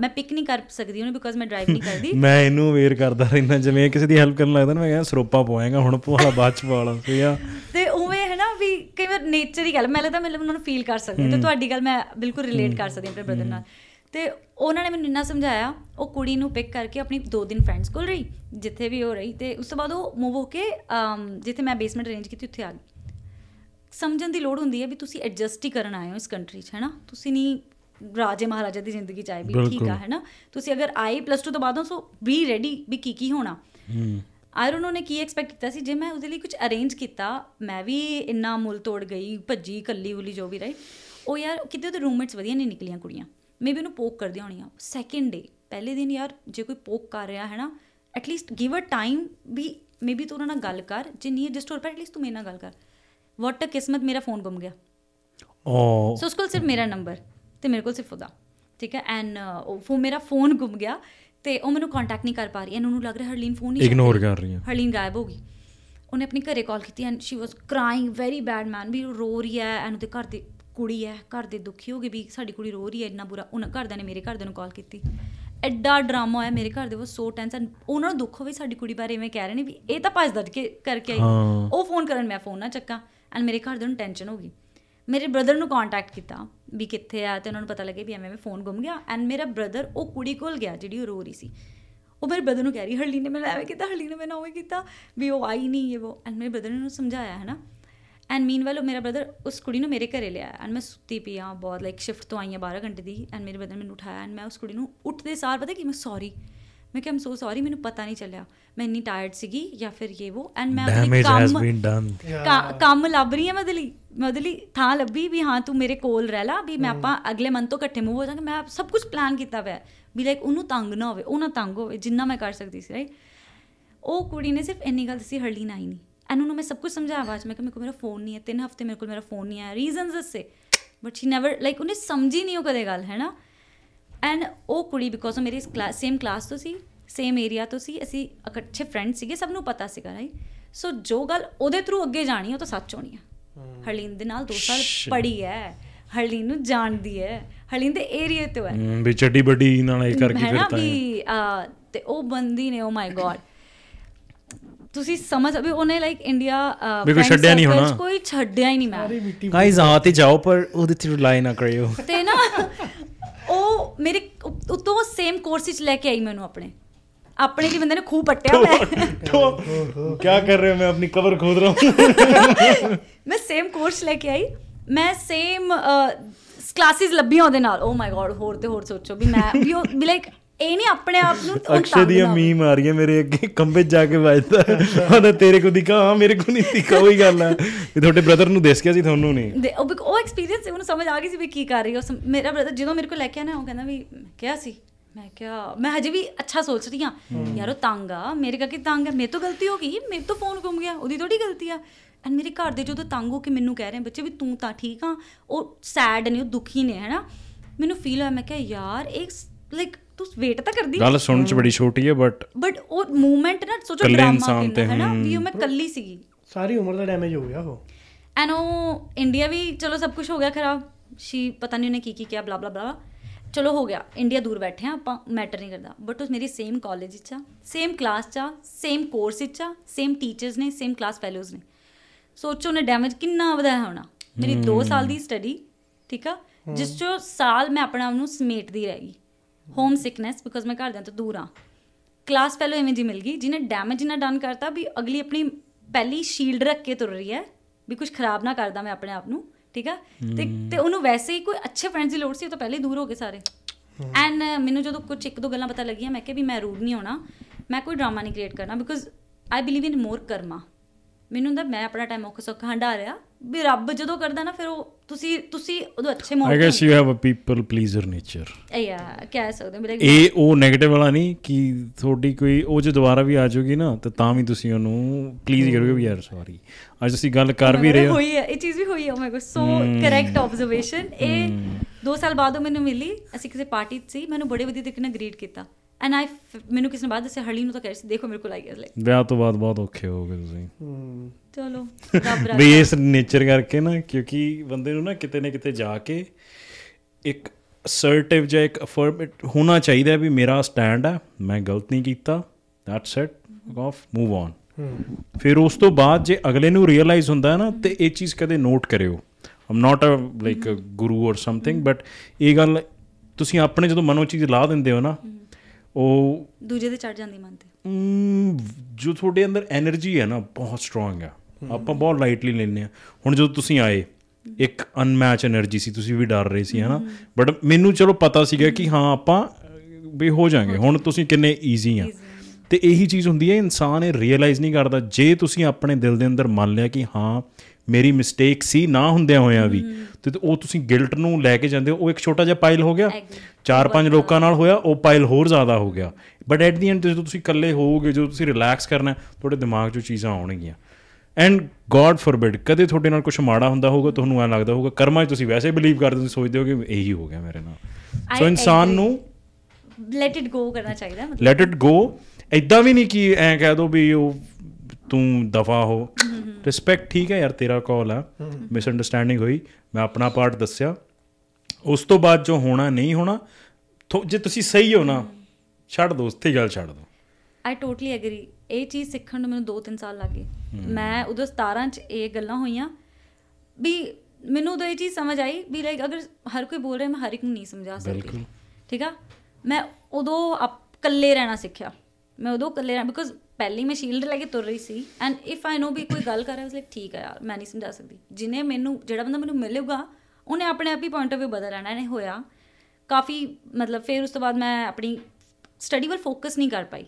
ਮੈਂ ਪਿਕ ਨਹੀਂ ਕਰ ਸਕਦੀ ਉਹਨੂੰ ਬਿਕੋਜ਼ ਮੈਂ ਡਰਾਈਵ ਨਹੀਂ ਕਰਦੀ *laughs* ਮੈਂ ਇਹਨੂੰ ਵੇਅਰ ਕਰਦਾ ਰਹਿੰਦਾ ਜਿਵੇਂ ਕਿਸੇ ਦੀ ਹੈਲਪ ਕਰਨ ਲੱਗਦਾ ਨਾ ਮੈਂ ਕਹਿੰਦਾ ਸਰੋਪਾ ਪਵਾਏਗਾ ਹੁਣ ਪਵਾਲਾ ਬਾਅਦ ਚ ਪਵਾਲਾ ਸੀ ਆ ਤੇ ਉਵੇਂ ਹੈਨਾ ਵੀ ਕਈ ਵਾਰ ਨੇਚਰ ਹੀ ਗੱਲ ਮੈਂ ਲੱਗਦਾ ਮੈਂ ਉਹਨਾਂ ਨੂੰ ਫੀਲ ਕਰ ਸਕਦੀ ਤੇ ਤੁਹਾਡੀ ਗੱਲ ਮੈਂ ਬਿਲਕੁਲ ਰਿਲੇਟ ਕਰ ਸਕਦੀ ਆਪਣੇ ਬ੍ਰਦਰ ਨਾਲ ਤੇ ਉਹਨਾਂ ਨੇ ਮੈਨੂੰ ਇੰਨਾ ਸਮਝਾਇਆ ਉਹ ਕੁੜੀ ਨੂੰ ਪਿਕ ਕਰਕੇ ਆਪਣੀ ਦੋ ਦਿਨ ਫਰੈਂਡਸ ਕੋਲ ਰਹੀ ਜਿੱਥੇ ਵੀ ਉਹ ਰਹੀ ਤੇ ਉਸ ਤੋਂ ਬਾਅਦ ਉਹ ਮੂਵ ਹੋ ਕੇ ਜਿੱਥੇ ਮੈਂ ਬੇਸਮੈਂਟ ਅਰੇਂਜ ਕੀਤੀ ਉੱਥੇ ਆ ਗਈ ਸਮਝਣ ਦੀ ਲੋੜ ਹੁੰਦੀ ਹੈ ਵੀ ਤੁਸੀਂ ਐਡਜਸਟ ਹੀ ਕਰਨ ਆਏ ਹੋ ਇਸ ਕੰਟਰੀ 'ਚ ਹੈਨਾ ਤੁਸੀਂ ਨਹੀਂ ਰਾਜੇ ਮਹਾਰਾਜਾ ਦੀ ਜ਼ਿੰਦਗੀ ਚ ਆਏ ਵੀ ਠੀਕ ਆ ਹੈਨਾ ਤੁਸੀਂ ਅਗਰ ਆਏ ਪਲੱਸ 2 ਤੋਂ ਬਾਅਦੋਂ ਸੋ ਵੀ ਰੈਡੀ ਵੀ ਕੀ ਕੀ ਹੋਣਾ ਆਈ ਆਇਰਨ ਨੇ ਕੀ ਐਕਸਪੈਕਟ ਕੀਤਾ ਸੀ ਜੇ ਮੈਂ ਉਹਦੇ ਲਈ ਕੁਝ ਅਰੇਂਜ ਕੀਤਾ ਮੈਂ ਵੀ ਇੰਨਾ ਮੁੱਲ ਤੋੜ ਗਈ ਭੱਜੀ ਕੱਲੀ ਉਲੀ ਜੋ ਵੀ ਰਹੀ ਉਹ ਯਾਰ ਕਿਤੇ ਤੇ ਰੂਮਮੇਟਸ ਵਧੀਆ ਨਹੀਂ ਨਿਕਲੀਆਂ ਕੁੜੀਆਂ ਮੇਬੀ ਉਹਨੂੰ ਪੋਕ ਕਰਦੀ ਹੋਣੀਆਂ ਸੈਕਿੰਡ ਡੇ ਪਹਿਲੇ ਦਿਨ ਯਾਰ ਜੇ ਕੋਈ ਪੋਕ ਕਰ ਰਿਹਾ ਹੈ ਨਾ ਐਟਲੀਸਟ ਗਿਵ ਅ ਟਾਈਮ ਵੀ ਮੇਬੀ ਤੂੰ ਉਹਨਾਂ ਨਾਲ ਗੱਲ ਕਰ ਜੇ ਨਹੀਂ ਜਸਟ ਹੋਰ ਪਰ ਐਟਲੀਸਟ ਤੂੰ ਮੇਰੇ ਨਾਲ ਗੱਲ ਕਰ ਵਾਟ ਅ ਕਿਸਮਤ ਮੇਰਾ ਫੋਨ ਗੁੰਮ ਗਿਆ ਓ ਸੋ ਉਸ ਕੋਲ ਸਿਰਫ ਮੇਰਾ ਨੰਬਰ ਤੇ ਮੇਰੇ ਕੋਲ ਸਿਰਫ ਉਹਦਾ ਠੀਕ ਹੈ ਐਂਡ ਉਹ ਮੇਰਾ ਫੋਨ ਗੁੰਮ ਗਿਆ ਤੇ ਉਹ ਮੈਨੂੰ ਕੰਟੈਕਟ ਨਹੀਂ ਕਰ ਪਾ ਰਹੀ ਐਨ ਉਹਨੂੰ ਲੱਗ ਰਿਹਾ ਹਰਲੀਨ ਫੋਨ ਨਹੀਂ ਇਗਨੋਰ ਕਰ ਰਹੀ ਹੈ ਹਰਲੀਨ ਗਾਇਬ ਹੋ ਗਈ ਉਹਨੇ ਆਪਣੀ ਘਰੇ ਕਾਲ ਕੀਤੀ and she was crying very bad man ਵੀ ਰੋ ਰਹੀ ਐ ਐਂਡ ਉਹਦੇ ਘਰ ਦੇ ਕੁੜੀ ਐ ਘਰ ਦੇ ਦੁਖੀ ਹੋ ਗਏ ਵੀ ਸਾਡੀ ਕੁੜੀ ਰੋ ਰਹੀ ਐ ਇੰਨਾ ਬੁਰਾ ਉਹਨਾਂ ਘਰ ਦੇ ਨੇ ਮੇਰੇ ਘਰ ਦੇ ਨੂੰ ਕਾਲ ਕੀਤੀ ਐਡਾ ਡਰਾਮਾ ਹੋਇਆ ਮੇਰੇ ਘਰ ਦੇ ਉਹ ਸੋ ਟੈਂਸ ਉਹਨਾਂ ਨੂੰ ਦੁੱਖ ਹੋਵੇ ਸਾਡੀ ਕੁੜੀ ਬਾਰੇ ਐਵੇਂ ਕਹਿ ਰਹੇ ਨੇ ਵੀ ਇਹ ਤਾਂ ਭੱਜ ਦੱਜ ਕੇ ਕਰਕੇ ਆਈ ਉਹ ਫੋਨ ਕਰਨ ਮੈਂ ਫੋਨ ਨਾ ਚੱਕਾਂ ਐਂਡ ਮੇਰੇ ਘਰ ਦੇ ਨੂੰ ਟੈਨਸ਼ਨ ਹੋ ਗਈ ਮੇਰੇ ਬ੍ਰਦਰ ਨੂੰ ਕੰਟੈਕਟ ਕੀਤਾ ਵੀ ਕਿੱਥੇ ਆ ਤੇ ਉਹਨਾਂ ਨੂੰ ਪਤਾ ਲੱਗੇ ਵੀ ਐਵੇਂ ਮੈਂ ਫੋਨ ਗੁੰਮ ਗਿਆ ਐਂਡ ਮੇਰਾ ਬ੍ਰਦਰ ਉਹ ਕੁੜੀ ਕੋਲ ਗਿਆ ਜਿਹੜੀ ਉਹ ਰੋ ਰਹੀ ਸੀ ਉਹ ਮੇਰੇ ਬ੍ਰਦਰ ਨੂੰ ਕਹਿ ਰਹੀ ਹਰਲੀ ਨੇ ਮੈਨੂੰ ਐਵੇਂ ਕਿਤਾ ਹਰਲੀ ਨੇ ਮੈਨੂੰ ਐਵੇਂ ਕੀਤਾ ਵੀ ਉਹ ਆਈ ਨਹੀਂ ਇਹ ਉਹ ਐਂਡ ਮੇਰੇ ਬ੍ਰਦਰ ਨੇ ਉਹਨੂੰ ਸਮਝਾਇਆ ਹੈ ਨਾ ਐਂਡ ਮੀਨਵੈਲ ਉਹ ਮੇਰਾ ਬ੍ਰਦਰ ਉਸ ਕੁੜੀ ਨੂੰ ਮੇਰੇ ਘਰੇ ਲਿਆ ਐਂਡ ਮੈਂ ਸੁੱਤੀ ਪਈ ਆ ਬਹੁਤ ਲਾਈਕ ਸ਼ਿਫਟ ਤੋਂ ਆਈ ਆ 12 ਘੰਟੇ ਦੀ ਐਂਡ ਮੇਰੇ ਬ੍ਰਦਰ ਮੈਨੂੰ ਉਠਾਇਆ ਐਂਡ ਮੈਂ ਉਸ ਕੁੜੀ ਨੂੰ ਉੱਠਦੇ ਸਾਰ ਪਤਾ ਕਿ ਮੈਂ ਸੌਰੀ ਮੈਂ ਕਿਹਾ ਆਮ ਸੋ ਸੌਰੀ ਮੈਨੂੰ ਪਤਾ ਨਹੀਂ ਚੱਲਿਆ ਮੈਂ ਇੰਨੀ ਟਾਇਰਡ ਸੀਗੀ ਜਾਂ ਫਿਰ ਇਹ ਉਹ ਐਂਡ ਮੈਂ ਆਪਣੇ ਕੰਮ ਕੰਮ ਲੱਭ ਰਹੀ ਹਾਂ ਮਦਲੀ ਮਦਲੀ ਥਾਂ ਲੱਭੀ ਵੀ ਹਾਂ ਤੂੰ ਮੇਰੇ ਕੋਲ ਰਹਿ ਲਾ ਵੀ ਮੈਂ ਆਪਾਂ ਅਗਲੇ ਮੰਥ ਤੋਂ ਇਕੱਠੇ ਮੂਵ ਹੋ ਜਾਾਂਗੇ ਮੈਂ ਸਭ ਕੁਝ ਪਲਾਨ ਕੀਤਾ ਹੋਇਆ ਵੀ ਲਾਈਕ ਉਹਨੂੰ ਤੰਗ ਨਾ ਹੋਵੇ ਉਹ ਨਾ ਤੰਗ ਹੋਵੇ ਜਿੰਨਾ ਮੈਂ ਕਰ ਸਕਦੀ ਸੀ ਰਾਈਟ ਉਹ ਕੁੜੀ ਨੇ ਸਿਰਫ ਇੰਨੀ ਗੱਲ ਸੀ ਹਰਲੀ ਨਾ ਹੀ ਨਹੀਂ ਐਂਡ ਉਹਨੂੰ ਮੈਂ ਸਭ ਕੁਝ ਸਮਝਾਇਆ ਅੱਜ ਮੈਂ ਕਿ ਮੇਰੇ ਕੋਲ ਮੇਰਾ ਫੋਨ ਨਹੀਂ ਹੈ ਤਿੰਨ ਹਫ਼ਤੇ ਮੇਰੇ ਕੋਲ ਮੇਰਾ ਫੋਨ ਨਹੀਂ ਆਇਆ ਰੀਜ਼ਨਸ ਦੱਸੇ ਬਟ ਸ਼ੀ ਨੈਵਰ ਲਾਈਕ ਉਹਨੇ ਸਮਝੀ ਨਹੀਂ ਉਹ ਕਦੇ ਗੱਲ ਹੈ ਨਾ ਐਂਡ ਉਹ ਕੁੜੀ ਬਿਕੋਜ਼ ਉਹ ਮੇਰੀ ਸੇਮ ਕਲਾਸ ਤੋਂ ਸੀ ਸੇਮ ਏਰੀਆ ਤੋਂ ਸੀ ਅਸੀਂ ਇਕੱਠੇ ਫਰੈਂਡ ਸੀਗੇ ਸਭ ਨੂੰ ਪਤਾ ਸੀਗਾ ਰਾਈ ਸੋ ਜੋ ਗੱਲ ਉਹਦੇ ਥਰੂ ਅੱਗੇ ਜਾਣੀ ਉਹ ਤਾਂ ਸੱਚ ਹੋਣੀ ਆ ਹਰਲੀਨ ਦੇ ਨਾਲ 2 ਸਾਲ ਪੜੀ ਹੈ ਹਰਲੀਨ ਨੂੰ ਜਾਣਦੀ ਹੈ ਹਰਲੀਨ ਦੇ ਏਰੀਆ ਤੋਂ ਹੈ ਵੀ ਚੱਡੀ ਬੱਡੀ ਨਾਲ ਇਹ ਕਰਕੇ ਫਿਰਤਾ ਹੈ ਤੇ ਉਹ ਬੰਦੀ ਨੇ ਓ ਮਾਈ ਗੋਡ ਤੁਸੀਂ ਸਮਝ ਅਬੇ ਉਹਨੇ ਲਾਈਕ ਇੰਡੀਆ ਬਿਲਕੁਲ ਛੱਡਿਆ ਨਹੀਂ ਹੋਣਾ ਕੋਈ ਛੱਡਿਆ ਹੀ ਨਹੀਂ ਮੈਂ ਗਾਇਜ਼ ਆ ਤੇ ਜਾਓ ਪਰ ਉਹਦੇ ਤੇ ਰਿਲਾਈ ਨਾ ਕਰਿਓ ਤੇ ਨਾ ਉਹ ਮੇਰੇ ਉਤੋਂ ਸੇਮ ਕੋਰਸ ਵਿੱਚ ਲੈ ਕੇ ਆਈ ਮੈਨੂੰ ਆਪਣੇ ਆਪਣੇ ਕੀ ਬੰਦੇ ਨੇ ਖੂਬ ਪੱਟਿਆ ਮੈਂ ਕੀ ਕਰ ਰਹੇ ਮੈਂ ਆਪਣੀ ਕਵਰ ਖੋਦ ਰਹਾ ਹਾਂ *laughs* ਮੈਂ ਸੇਮ ਕੋਰਸ ਲੈ ਕੇ ਆਈ ਮੈਂ ਸੇਮ ਕਲਾਸਿਸ ਲੱਭੀਆਂ ਉਹਦੇ ਨਾਲ ਓ ਮਾਈ ਗॉड ਹੋਰ ਤੇ ਹੋਰ ਸੋਚੋ ਵੀ ਮੈਂ ਵੀ ਲਾਈਕ ਇਹ ਨਹੀਂ ਆਪਣੇ ਆਪ ਨੂੰ *laughs* ਅਕਸ਼ੇ ਦੀਆਂ ਮੀਮ ਆ ਰਹੀਆਂ ਮੇਰੇ ਅੱਗੇ ਕੰਬੇ ਜਾ ਕੇ ਵੱਜਦਾ ਹਾਂ ਤੇਰੇ ਕੋ ਦਿਖਾ ਹਾਂ ਮੇਰੇ ਕੋ ਨਹੀਂ ਦਿਖਾ ਕੋਈ ਗੱਲ ਹੈ ਇਹ ਤੁਹਾਡੇ ਬ੍ਰਦਰ ਨੂੰ ਦੇਖ ਗਿਆ ਸੀ ਤੁਹਾਨੂੰ ਨਹੀਂ ਉਹ ਐਕਸਪੀਰੀਅੰਸ ਉਹਨੂੰ ਸਮਝ ਆ ਗਈ ਸੀ ਵੀ ਕੀ ਕਰ ਰਹੀ ਹੋ ਮੇਰਾ ਬ੍ਰਦਰ ਜਦੋਂ ਮੇਰੇ ਕੋ ਲੈ ਕੇ ਆਣਾ ਉਹ ਕਹਿੰਦਾ ਵੀ ਕਿਹਾ ਸੀ ਮੈਂ ਕਿਹਾ ਮੈਂ ਹਜੇ ਵੀ ਅੱਛਾ ਸੋਚ ਰਹੀ ਹਾਂ ਯਾਰ ਉਹ ਤੰਗ ਆ ਮੇਰੇ ਕੀ ਤੰਗ ਹੈ ਮੇਰੇ ਤੋਂ ਗਲਤੀ ਹੋ ਗਈ ਮੇਰੇ ਤੋਂ ਫੋਨ ਗੁੰਮ ਗਿਆ ਉਹਦੀ ਥੋੜੀ ਗਲਤੀ ਆ ਐਂ ਮੇਰੇ ਘਰ ਦੇ ਜਦੋਂ ਤੰਗ ਹੋ ਕੇ ਮੈਨੂੰ ਕਹਿ ਰਹੇ ਬੱਚੇ ਵੀ ਤੂੰ ਤਾਂ ਠੀਕ ਆ ਉਹ ਸੈਡ ਨਹੀਂ ਉਹ ਦੁਖੀ ਨੇ ਹੈਨਾ ਮੈਨੂੰ ਫੀਲ ਹੋਇਆ ਮੈਂ ਕਿਹਾ ਯਾਰ ਇੱਕ ਲਾਈਕ ਤੂੰ ਵੇਟ ਤਾਂ ਕਰਦੀ ਗੱਲ ਸੁਣਨ ਚ ਬੜੀ ਛੋਟੀ ਹੈ ਬਟ ਬਟ ਉਹ ਮੂਵਮੈਂਟ ਨਾ ਸੋਚੋ ਡਰਾਮਾ ਕਿੰਨਾ ਹੈ ਨਾ ਵੀ ਉਹ ਮੈਂ ਕੱਲੀ ਸੀਗੀ ਸਾਰੀ ਉਮਰ ਦਾ ਡੈਮੇਜ ਹੋ ਗਿਆ ਉਹ ਐਨੋ ਉਹ ਇੰਡੀਆ ਵੀ ਚਲੋ ਸਭ ਕੁਝ ਹੋ ਗਿਆ ਖਰਾਬ ਸ਼ੀ ਪਤਾ ਨਹੀਂ ਉਹਨੇ ਕੀ ਕੀ ਕੀਤਾ ਬਲਾ ਬਲਾ ਬਲਾ ਚਲੋ ਹੋ ਗਿਆ ਇੰਡੀਆ ਦੂਰ ਬੈਠੇ ਆ ਆਪਾਂ ਮੈਟਰ ਨਹੀਂ ਕਰਦਾ ਬਟ ਉਸ ਮੇਰੀ ਸੇਮ ਕਾਲਜ ਚ ਆ ਸੇਮ ਕਲਾਸ ਚ ਆ ਸੇਮ ਕੋਰਸ ਚ ਆ ਸੇਮ ਟੀਚਰਸ ਨੇ ਸੇਮ ਕਲਾਸ ਫੈਲੋਜ਼ ਨੇ ਸੋਚੋ ਨੇ ਡੈਮੇਜ ਕਿੰਨਾ ਵਧਾਇਆ ਹੋਣਾ ਮੇਰੀ 2 ਸਾਲ ਦੀ ਸਟੱਡੀ ਠੀਕ ਆ ਜਿਸ ਚੋਂ ਸਾਲ ਮੈਂ ਆਪਣਾ ਉਹਨੂੰ ਨੂੰ ਸਮੇਟਦੀ ਰਹੀ ਹੋਮ ਸਿਕਨੈਸ ਬਿਕੋਜ਼ ਮੈਂ ਘਰ ਦੇ ਤੋਂ ਦੂਰ ਆ ਕਲਾਸ ਫੈਲੋ ਇਵੇਂ ਦੀ ਮਿਲ ਗਈ ਜਿਹਨੇ ਡੈਮੇਜ ਨਾ ਡਨ ਕਰਤਾ ਵੀ ਅਗਲੀ ਆਪਣੀ ਪਹਿਲੀ ਸ਼ੀਲਡ ਰੱਖ ਕੇ ਤੁਰ ਰਹੀ ਹੈ ਵੀ ਕੁਝ ਖਰਾਬ ਨਾ ਕਰਦਾ ਮੈਂ ਆਪਣੇ ਆਪ ਨੂੰ ਠੀਕ ਆ ਤੇ ਤੇ ਉਹਨੂੰ ਵੈਸੇ ਹੀ ਕੋਈ ਅੱਛੇ ਫਰੈਂਡਸ ਦੀ ਲੋੜ ਸੀ ਉਹ ਤਾਂ ਪਹਿਲੇ ਦੂਰ ਹੋ ਗਏ ਸਾਰੇ ਐਂਡ ਮੈਨੂੰ ਜਦੋਂ ਕੁਝ ਇੱਕ ਦੋ ਗੱਲਾਂ ਪਤਾ ਲੱਗੀਆਂ ਮੈਂ ਕਿਹਾ ਵੀ ਮੈਂ ਰੂਡ ਨਹੀਂ ਹੋਣਾ ਮੈਂ ਕੋਈ ਡਰਾਮਾ ਨਹੀਂ ਕ੍ਰੀਏਟ ਕਰਨਾ ਬਿਕੋਜ਼ ਆਈ ਬਿਲੀਵ ਇਨ ਮੋਰ ਕਰਮਾ ਮੈਨੂੰ ਹੁੰਦਾ ਮੈਂ ਆਪਣਾ ਟਾਈਮ ਔਖਾ ਸੌਖਾ ਹੰਡਾ ਰਿਹਾ ਵੀ ਰੱਬ ਜਦੋਂ ਕਰਦਾ ਨਾ ਫਿਰ ਉਹ ਤੁਸੀਂ ਤੁਸੀਂ ਉਹਦੇ ਅੱਛੇ ਮੌਕੇ I guess you have a people pleasure nature ਯਾ ਕਹਿ ਸਕਦੇ ਮੇਰੇ ਇਹ ਉਹ 네ਗੇਟਿਵ ਵਾਲਾ ਨਹੀਂ ਕਿ ਤੁਹਾਡੀ ਕੋਈ ਉਹ ਜੇ ਦੁਬਾਰਾ ਵੀ ਆ ਜਾਊਗੀ ਨਾ ਤਾਂ ਤਾਂ ਵੀ ਤੁਸੀਂ ਉਹਨੂੰ ਪਲੀਜ਼ ਕਰੋਗੇ ਵੀ ਯਾਰ ਸੌਰੀ ਅੱਜ ਤੁਸੀਂ ਗੱਲ ਕਰ ਵੀ ਰਹੇ ਹੋ ਹੋਈ ਹੈ ਇਹ ਚੀਜ਼ ਵੀ ਹੋਈ ਹੈ oh my god so correct observation ਇਹ 2 ਸਾਲ ਬਾਅਦ ਉਹ ਮੈਨੂੰ ਮਿਲੀ ਅਸੀਂ ਕਿਸੇ ਪਾਰਟੀ 'ਚ ਸੀ ਮੈਨੂੰ ਬੜੇ ਵਧੀਆ ਤਰੀਕੇ ਨਾਲ ਗ੍ਰੀਟ ਕੀਤਾ ਐਂਡ ਆਈ ਮੈਨੂੰ ਕਿਸ ਨੇ ਬਾਅਦ ਦੱਸਿਆ ਹਰਲੀ ਨੂੰ ਤਾਂ ਕਹਿ ਸੀ ਦੇਖੋ ਮੇਰੇ ਕੋਲ ਆਈ ਗਿਆ ਲਾਈਕ ਵਿਆਹ ਤੋਂ ਬਾਅਦ ਬਹੁਤ ਔਖੇ ਹੋ ਗਏ ਤੁਸੀਂ ਚਲੋ *laughs* ਵੀ ਇਸ ਨੇਚਰ ਕਰਕੇ ਨਾ ਕਿਉਂਕਿ ਬੰਦੇ ਨੂੰ ਨਾ ਕਿਤੇ ਨਾ ਕਿਤੇ ਜਾ ਕੇ ਇੱਕ ਅਸਰਟਿਵ ਜਾਂ ਇੱਕ ਅਫਰਮਿਟ ਹੋਣਾ ਚਾਹੀਦਾ ਵੀ ਮੇਰਾ ਸਟੈਂਡ ਹੈ ਮੈਂ ਗਲਤ ਨਹੀਂ ਕੀਤਾ that's it off move on ਫਿਰ ਉਸ ਤੋਂ ਬਾਅਦ ਜੇ ਅਗਲੇ ਨੂੰ ਰਿਅਲਾਈਜ਼ ਹੁੰਦਾ ਨਾ ਤੇ ਇਹ ਚੀਜ਼ ਕਦੇ ਨੋਟ ਕਰਿਓ um not a like a guru or something but ਇਹ ਗੱਲ ਤੁਸੀਂ ਆਪਣੇ ਜਦੋਂ ਮਨੋਚੀਜ਼ ਲਾ ਦਿੰਦੇ ਹੋ ਨਾ ਉਹ ਦੂਜੇ ਦੇ ਚੜ ਜਾਂਦੀ ਮਨ ਤੇ ਜੋ ਤੁਹਾਡੇ ਅੰਦਰ એનર્ਜੀ ਹੈ ਨਾ ਬਹੁਤ ਸਟਰੋਂਗ ਹੈ ਆਪਾਂ ਬਹੁਤ ਲਾਈਟਲੀ ਲੈਨੇ ਆ ਹੁਣ ਜਦੋਂ ਤੁਸੀਂ ਆਏ ਇੱਕ ਅਨਮੈਚ એનર્ਜੀ ਸੀ ਤੁਸੀਂ ਵੀ ਡਰ ਰਹੇ ਸੀ ਹਨਾ ਬਟ ਮੈਨੂੰ ਚਲੋ ਪਤਾ ਸੀਗਾ ਕਿ ਹਾਂ ਆਪਾਂ ਵੀ ਹੋ ਜਾਾਂਗੇ ਹੁਣ ਤੁਸੀਂ ਕਿੰਨੇ ਈਜ਼ੀ ਆ ਤੇ ਇਹੀ ਚੀਜ਼ ਹੁੰਦੀ ਹੈ ਇਨਸਾਨ ਇਹ ਰੀਅਲਾਈਜ਼ ਨਹੀਂ ਕਰਦਾ ਜੇ ਤੁਸੀਂ ਆਪਣੇ ਦਿਲ ਦੇ ਅੰਦਰ ਮੰਨ ਲਿਆ ਕਿ ਹਾਂ ਮੇਰੀ ਮਿਸਟੇਕ ਸੀ ਨਾ ਹੁੰਦਿਆਂ ਹੋਇਆਂ ਵੀ ਤੇ ਉਹ ਤੁਸੀਂ ਗਿਲਟ ਨੂੰ ਲੈ ਕੇ ਜਾਂਦੇ ਹੋ ਉਹ ਇੱਕ ਛੋਟਾ ਜਿਹਾ ਪਾਈਲ ਹੋ ਗਿਆ ਚਾਰ ਪੰਜ ਲੋਕਾਂ ਨਾਲ ਹੋਇਆ ਉਹ ਪਾਈਲ ਹੋਰ ਜ਼ਿਆਦਾ ਹੋ ਗਿਆ ਬਟ ਐਟ ਦੀ ਐਂਡ ਜਦੋਂ ਤੁਸੀਂ ਇਕੱਲੇ ਹੋਵੋਗੇ ਜਦੋਂ ਤੁਸੀਂ ਰਿਲੈਕਸ ਕਰਨਾ ਤੁਹਾਡੇ ਦਿਮਾਗ 'ਚ ਚੀਜ਼ਾਂ ਆਉਣਗੀਆਂ ਐਂਡ ਗੋਡ ਫੋਰਬਿਡ ਕਦੇ ਤੁਹਾਡੇ ਨਾਲ ਕੁਝ ਮਾੜਾ ਹੁੰਦਾ ਹੋਊਗਾ ਤੁਹਾਨੂੰ ਐ ਲੱਗਦਾ ਹੋਊਗਾ ਕਰਮਾ 'ਚ ਤੁਸੀਂ ਵੈਸੇ ਬਲੀਵ ਕਰਦੇ ਹੋ ਸੋਚਦੇ ਹੋ ਕਿ ਇਹੀ ਹੋ ਗਿਆ ਮੇਰੇ ਨਾਲ ਸੋ ਇਨਸਾਨ ਨੂੰ ਲੈਟ ਇਟ ਗੋ ਕਰਨਾ ਚਾਹੀਦਾ ਮਤਲਬ ਲੈਟ ਇਟ ਗੋ ਇਦਾਂ ਵੀ ਨਹੀਂ ਕਿ ਐ ਕਹਿ ਦੋ ਵੀ ਉਹ ਤੂੰ ਦਫਾ ਹੋ ਰਿਸਪੈਕਟ ਠੀਕ ਹੈ ਯਾਰ ਤੇਰਾ ਕਾਲ ਆ ਮਿਸ ਅੰਡਰਸਟੈਂਡਿੰਗ ਹੋਈ ਮੈਂ ਆਪਣਾ ਪਾਰਟ ਦੱਸਿਆ ਉਸ ਤੋਂ ਬਾਅਦ ਜੋ ਹੋਣਾ ਨਹੀਂ ਹੋਣਾ ਜੇ ਤੁਸੀਂ ਸਹੀ ਹੋ ਨਾ ਛੱਡ ਦੋ ਉੱਥੇ ਗੱਲ ਛੱਡ ਦੋ ਆਈ ਟੋਟਲੀ ਐਗਰੀ ਇਹ ਚੀਜ਼ ਸਿੱਖਣ ਨੂੰ ਮੈਨੂੰ 2-3 ਸਾਲ ਲੱਗੇ ਮੈਂ ਉਦੋਂ 17 ਚ ਇਹ ਗੱਲਾਂ ਹੋਈਆਂ ਵੀ ਮੈਨੂੰ ਉਦੋਂ ਇਹ ਚੀਜ਼ ਸਮਝ ਆਈ ਵੀ ਲਾਈਕ ਅਗਰ ਹਰ ਕੋਈ ਬੋਲ ਰਿਹਾ ਮੈਂ ਹਰ ਇੱਕ ਨੂੰ ਨਹੀਂ ਸਮਝਾ ਸਕਦੀ ਠੀਕ ਆ ਮੈਂ ਉਦੋਂ ਇਕੱਲੇ ਰਹਿਣਾ ਸਿੱਖਿਆ ਮੈਂ ਉਦੋਂ ਇਕੱਲੇ ਰਹਿਣਾ ਬਿਕੋਜ਼ ਪਹਿਲੀ ਮੈਂ ਸ਼ੀਲਡ ਲੈ ਕੇ ਤੁਰ ਰਹੀ ਸੀ ਐਂਡ ਇਫ ਆਈ نو ਵੀ ਕੋਈ ਗੱਲ ਕਰ ਰਿਹਾ ਉਸ ਲਈ ਠੀਕ ਹੈ ਯਾਰ ਮੈਂ ਨਹੀਂ ਸਮਝਾ ਸਕਦੀ ਜਿਨੇ ਮੈਨੂੰ ਜਿਹੜਾ ਬੰਦਾ ਮੈਨੂੰ ਮਿਲੇਗਾ ਉਹਨੇ ਆਪਣੇ ਆਪ ਹੀ ਪੁਆਇੰਟ ਆਫ View ਬਦਲ ਲੈਣਾ ਨੇ ਹੋਇਆ ਕਾਫੀ ਮਤਲਬ ਫਿਰ ਉਸ ਤੋਂ ਬਾਅਦ ਮੈਂ ਆਪਣੀ ਸਟੱਡੀ ਵੱਲ ਫੋਕਸ ਨਹੀਂ ਕਰ ਪਾਈ